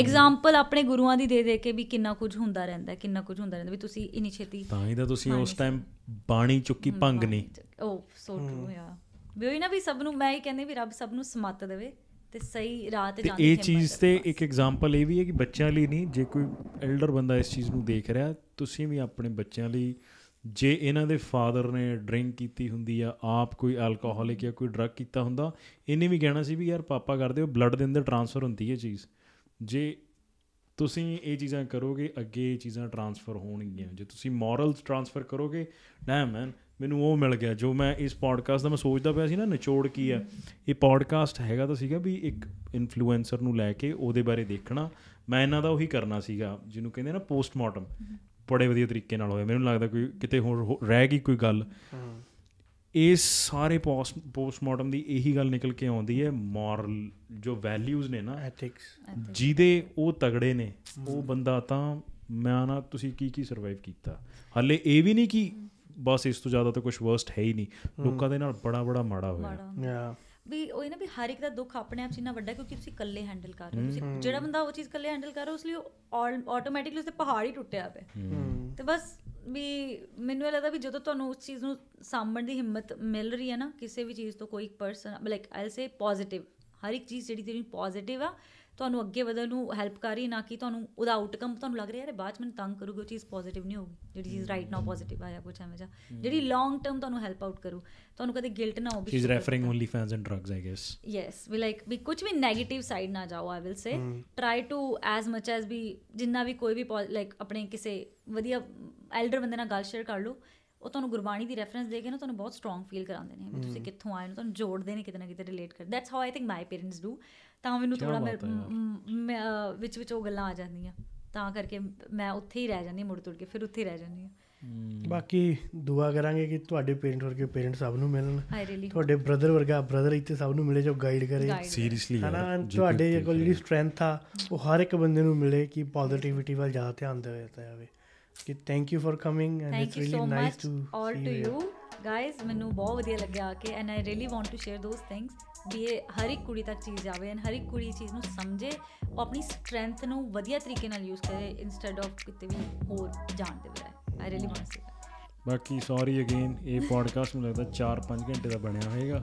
ਐਗਜ਼ਾਮਪਲ ਆਪਣੇ ਗੁਰੂਆਂ ਦੀ ਦੇ ਦੇ ਕੇ ਵੀ ਕਿੰਨਾ ਕੁਝ ਹੁੰਦਾ ਰਹਿੰਦਾ ਕਿੰਨਾ ਕੁਝ ਹੁੰਦਾ ਰਹਿੰਦਾ ਵੀ ਤੁਸੀਂ ਇਨੀ ਛੇਤੀ ਤਾਂ ਹੀ ਤਾਂ ਤੁਸੀਂ ਉਸ ਟਾਈਮ ਬਾਣੀ ਚੁੱਕੀ ਭੰਗ ਨਹੀਂ ਉਹ ਸੋ ਟਰੂ ਯਾ ਵੀ ਉਹ ਨਾ ਵੀ ਸਭ ਨੂੰ ਮੈਂ ਹੀ ਕਹਿੰਦੇ ਵੀ ਰੱਬ ਸਭ ਨੂੰ ਸਮਤ ਦੇਵੇ ਤੇ ਸਹੀ ਰਾਹ ਤੇ ਜਾਣ ਦੀ ਇਹ ਚੀਜ਼ ਤੇ ਇੱਕ ਐਗਜ਼ਾਮਪਲ ਇਹ ਵੀ ਹੈ ਕਿ ਬੱਚਿਆਂ ਲਈ ਨਹੀਂ ਜੇ ਕੋਈ ਐਲਡਰ ਬੰਦਾ ਇਸ ਚੀਜ਼ ਨੂੰ ਦੇਖ ਰਿਹਾ ਤੁਸੀਂ ਵੀ ਆਪਣੇ ਬੱਚਿਆਂ ਲਈ ਜੇ ਇਹਨਾਂ ਦੇ ਫਾਦਰ ਨੇ ਡਰਿੰਕ ਕੀਤੀ ਹੁੰਦੀ ਆ ਆਪ ਕੋਈ ਅਲਕੋਹਲਿਕ ਜਾਂ ਕੋਈ ਡਰੱਗ ਕੀਤਾ ਹੁੰਦਾ ਇਹਨੇ ਵੀ ਕਹਿਣਾ ਸੀ ਵੀ ਯਾਰ ਪਾਪਾ ਕਰਦੇ ਹੋ ਬਲੱਡ ਦੇ ਅੰਦਰ ਟ੍ਰਾਂਸਫਰ ਹੁੰਦੀ ਹੈ ਚੀਜ਼ ਜੇ ਤੁਸੀਂ ਇਹ ਚੀਜ਼ਾਂ ਕਰੋਗੇ ਅੱਗੇ ਇਹ ਚੀਜ਼ਾਂ ਟਰਾਂਸਫਰ ਹੋਣਗੀਆਂ ਜੇ ਤੁਸੀਂ ਮੋਰਲਸ ਟਰਾਂਸਫਰ ਕਰੋਗੇ ਡੈਮ ਮੈਨ ਮੈਨੂੰ ਉਹ ਮਿਲ ਗਿਆ ਜੋ ਮੈਂ ਇਸ ਪੋਡਕਾਸਟ ਦਾ ਮੈਂ ਸੋਚਦਾ ਪਿਆ ਸੀ ਨਾ ਨਿਚੋੜ ਕੀ ਹੈ ਇਹ ਪੋਡਕਾਸਟ ਹੈਗਾ ਤਾਂ ਸੀਗਾ ਵੀ ਇੱਕ ਇਨਫਲੂਐਂਸਰ ਨੂੰ ਲੈ ਕੇ ਉਹਦੇ ਬਾਰੇ ਦੇਖਣਾ ਮੈਂ ਇਹਨਾਂ ਦਾ ਉਹੀ ਕਰਨਾ ਸੀਗਾ ਜਿਹਨੂੰ ਕਹਿੰਦੇ ਨਾ ਪੋਸਟਮਾਰਟਮ ਬੜੇ ਵਧੀਆ ਤਰੀਕੇ ਨਾਲ ਹੋਇਆ ਮੈਨੂੰ ਲੱਗਦਾ ਕੋਈ ਕਿਤੇ ਹੋਰ ਰਹਿ ਗਈ ਕੋਈ ਗੱਲ ਇਹ ਸਾਰੇ ਪੋਸਟ ਮਾਡਰਨ ਦੀ ਇਹੀ ਗੱਲ ਨਿਕਲ ਕੇ ਆਉਂਦੀ ਹੈ ਮੋਰਲ ਜੋ ਵੈਲਿਊਜ਼ ਨੇ ਨਾ ਐਥਿਕਸ ਜਿਹਦੇ ਉਹ ਤਗੜੇ ਨੇ ਉਹ ਬੰਦਾ ਤਾਂ ਮੈਂ ਨਾ ਤੁਸੀਂ ਕੀ ਕੀ ਸਰਵਾਈਵ ਕੀਤਾ ਹੱਲੇ ਇਹ ਵੀ ਨਹੀਂ ਕਿ ਬਸ ਇਸ ਤੋਂ ਜ਼ਿਆਦਾ ਤਾਂ ਕੁਝ ਵਰਸਟ ਹੈ ਹੀ ਨਹੀਂ ਲੋਕਾਂ ਦੇ ਨਾਲ ਬੜਾ ਬੜਾ ਮਾੜਾ ਹੋਇਆ ਵੀ ਉਹ ਇਹਨਾਂ ਵੀ ਹਰ ਇੱਕ ਦਾ ਦੁੱਖ ਆਪਣੇ ਆਪ 'ਚ ਇੰਨਾ ਵੱਡਾ ਕਿਉਂਕਿ ਤੁਸੀਂ ਇਕੱਲੇ ਹੈਂਡਲ ਕਰ ਰਹੇ ਹੋ ਤੁਸੀਂ ਜਿਹੜਾ ਬੰਦਾ ਉਹ ਚੀਜ਼ ਇਕੱਲੇ ਹੈਂਡਲ ਕਰ ਰਿਹਾ ਉਸ ਲਈ ਆਟੋਮੈਟਿਕਲੀ ਉਸਦੇ ਪਹਾੜ ਹੀ ਟੁੱਟਿਆ ਪਿਆ ਤੇ ਬਸ ਵੀ ਮੈਨੂੰ ਇਹ ਲੱਗਦਾ ਵੀ ਜਦੋਂ ਤੁਹਾਨੂੰ ਉਸ ਚੀਜ਼ ਨੂੰ ਸਾਹਮਣ ਦੀ ਹਿੰਮਤ ਮਿਲ ਰਹੀ ਹੈ ਨਾ ਕਿਸੇ ਵੀ ਚੀਜ਼ ਤੋਂ ਕੋਈ ਇੱਕ person like I'll say positive ਹਰ ਇੱਕ ਚੀਜ਼ ਜਿਹੜੀ ਤੇਰੀ ਪੋਜ਼ਿਟਿਵ ਆ ਤੁਹਾਨੂੰ ਅੱਗੇ ਵਧਣ ਨੂੰ ਹੈਲਪ ਕਰ ਰਹੀ ਨਾ ਕਿ ਤੁਹਾਨੂੰ ਉਹਦਾ ਆਊਟਕਮ ਤੁਹਾਨੂੰ ਲੱਗ ਰਿਹਾ ਯਾਰ ਬਾਅਦ ਮੈਨੂੰ ਤੰਗ ਕਰੂਗਾ ਚੀਜ਼ ਪੋਜ਼ਿਟਿਵ ਨਹੀਂ ਹੋਊਗੀ ਜਿਹੜੀ ਚੀਜ਼ ਰਾਈਟ ਨਾਓ ਪੋਜ਼ਿਟਿਵ ਆਇਆ ਜਾਂ ਕੁਝ ਐਵੇਂ ਜਾ ਜਿਹੜੀ ਲੌਂਗ ਟਰਮ ਤੁਹਾਨੂੰ ਹੈਲਪ ਆਊਟ ਕਰੂ ਤੁਹਾਨੂੰ ਕਦੇ ਗਿਲਟ ਨਾ ਹੋਵੇ ਚੀਜ਼ referring only fans and drugs I guess yes ਵੀ ਲਾਈਕ ਵੀ ਕੁਝ ਵੀ 네ਗੇਟਿਵ ਸਾਈਡ ਨਾ ਜਾਓ I will say try to as much as ਵੀ ਜਿੰਨਾ ਵੀ ਕੋਈ ਵੀ ਲਾਈਕ ਆਪਣੇ ਕਿਸੇ ਵਧੀਆ ਐਲਡਰ ਬੰਦੇ ਨਾਲ ਗੱਲ ਸ਼ੇਅਰ ਕਰ ਲਓ ਉਹ ਤੁਹਾਨੂੰ ਗੁਰਬਾਣੀ ਦੀ ਰੈਫਰੈਂਸ ਦੇ ਕੇ ਨਾ ਤੁਹਾਨੂੰ ਬਹੁਤ ਸਟਰੋਂਗ ਫੀਲ ਕਰਾਉਂਦੇ ਨੇ ਵੀ ਤੁਸੀਂ ਕਿੱਥੋਂ ਆਏ ਹੋ ਤੁਹਾਨੂੰ ਜੋੜਦੇ ਨੇ ਕਿਤੇ ਨਾ ਕਿਤੇ ਰਿਲੇਟ ਕਰਦੇ that's how I think my parents do ਤਾਂ ਮੈਨੂੰ ਥੋੜਾ ਵਿੱਚ ਵਿੱਚ ਉਹ ਗੱਲਾਂ ਆ ਜਾਂਦੀਆਂ ਤਾਂ ਕਰਕੇ ਮੈਂ ਉੱਥੇ ਹੀ ਰਹਿ ਜਾਂਦੀ ਮੁੜ ਤੁਰ ਕੇ ਫਿਰ ਉੱਥੇ ਹੀ ਰਹਿ ਜਾਂਦੀ ਹਾਂ ਬਾਕੀ ਦੁਆ ਕਰਾਂਗੇ ਕਿ ਤੁਹਾਡੇ ਪੇਰੈਂਟ ਵਰਗੇ ਪੇਰੈਂਟ ਸਭ ਨੂੰ ਮਿਲਣ ਤੁਹਾਡੇ ਬ੍ਰਦਰ ਵਰਗਾ ਬ੍ਰਦਰ ਇੱਥੇ ਸਭ ਨੂੰ ਮਿਲੇ ਜੋ ਗਾਈਡ ਕਰੇ ਸੀਰੀਅਸਲੀ ਹਨਾ ਤੁਹਾਡੇ ਕੋਲ ਜਿਹੜੀ ਸਟਰੈਂਥ ਆ ਉਹ ਹਰ ਇੱਕ ਬੰਦੇ ਨੂੰ ਮਿਲੇ ਕਿ ਪੋਜ਼ਿਟਿਵਿਟੀ ਵੱਲ ਜ਼ਿਆਦਾ ਧਿਆਨ ਦਿੱਤਾ ਆਵੇ ਕਿ thank you for coming and it's really nice to all to you guys ਮੈਨੂੰ ਬਹੁਤ ਵਧੀਆ ਲੱਗਿਆ ਆ ਕੇ and I really want to share those things ਵੀ ਇਹ ਹਰ ਇੱਕ ਕੁੜੀ ਤੱਕ ਚੀਜ਼ ਜਾਵੇ ਐਂਡ ਹਰ ਇੱਕ ਕੁੜੀ ਚੀਜ਼ ਨੂੰ ਸਮਝੇ ਉਹ ਆਪਣੀ ਸਟਰੈਂਥ ਨੂੰ ਵਧੀਆ ਤਰੀਕੇ ਨਾਲ ਯੂਜ਼ ਕਰੇ ਇਨਸਟੈਡ ਆਫ ਕਿਤੇ ਵੀ ਹੋਰ ਜਾਣ ਦੇ ਬਜਾਏ I really want to say ਬਾਕੀ ਸੌਰੀ ਅਗੇਨ ਇਹ ਪੋਡਕਾਸਟ ਮੈਨੂੰ ਲੱਗਦਾ 4-5 ਘੰਟੇ ਦਾ ਬਣਿਆ ਹੋਏਗਾ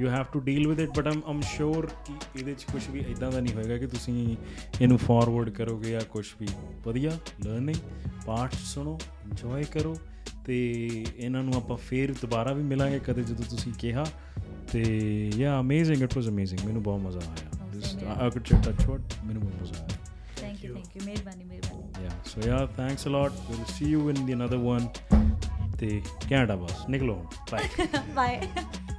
you have to deal with it but I'm I'm sure ਕਿ ਇਹਦੇ ਚ ਕੁਝ ਵੀ ਇਦਾਂ ਦਾ ਨਹੀਂ ਹੋਏਗਾ ਕਿ ਤੁਸੀਂ ਇਹਨੂੰ ਫਾਰਵਰਡ ਕਰੋਗੇ ਜਾਂ ਕੁਝ ਵੀ ਵਧੀਆ ਲਰਨਿੰਗ ਪਾਰਟ ਸੁਣੋ ਇੰਜੋਏ ਕਰੋ ਤੇ ਇਹਨਾਂ ਨੂੰ ਆਪਾਂ ਫੇਰ ਦੁਬਾਰਾ ਵੀ ਮਿਲਾਂਗੇ ਕਦੇ ਜਦੋਂ ਤੁਸੀਂ ਕਿਹਾ ਤੇ ਯਾ ਅਮੇਜ਼ਿੰਗ ਇਟ ਵਾਸ ਅਮੇਜ਼ਿੰਗ ਮੈਨੂੰ ਬਹੁਤ ਮਜ਼ਾ ਆਇਆ this I could chat touch what ਮੈਨੂੰ ਬਹੁਤ ਮਜ਼ਾ ਆਇਆ ਥੈਂਕ ਯੂ ਥੈਂਕ ਯੂ ਮਿਹਰਬਾਨੀ ਮਿਹਰਬਾਨੀ yeah so yeah thanks a lot we'll see you in the another one ਤੇ ਕੈਨੇਡਾ ਬਸ ਨਿਕਲੋ ਬਾਏ ਬਾਏ *laughs*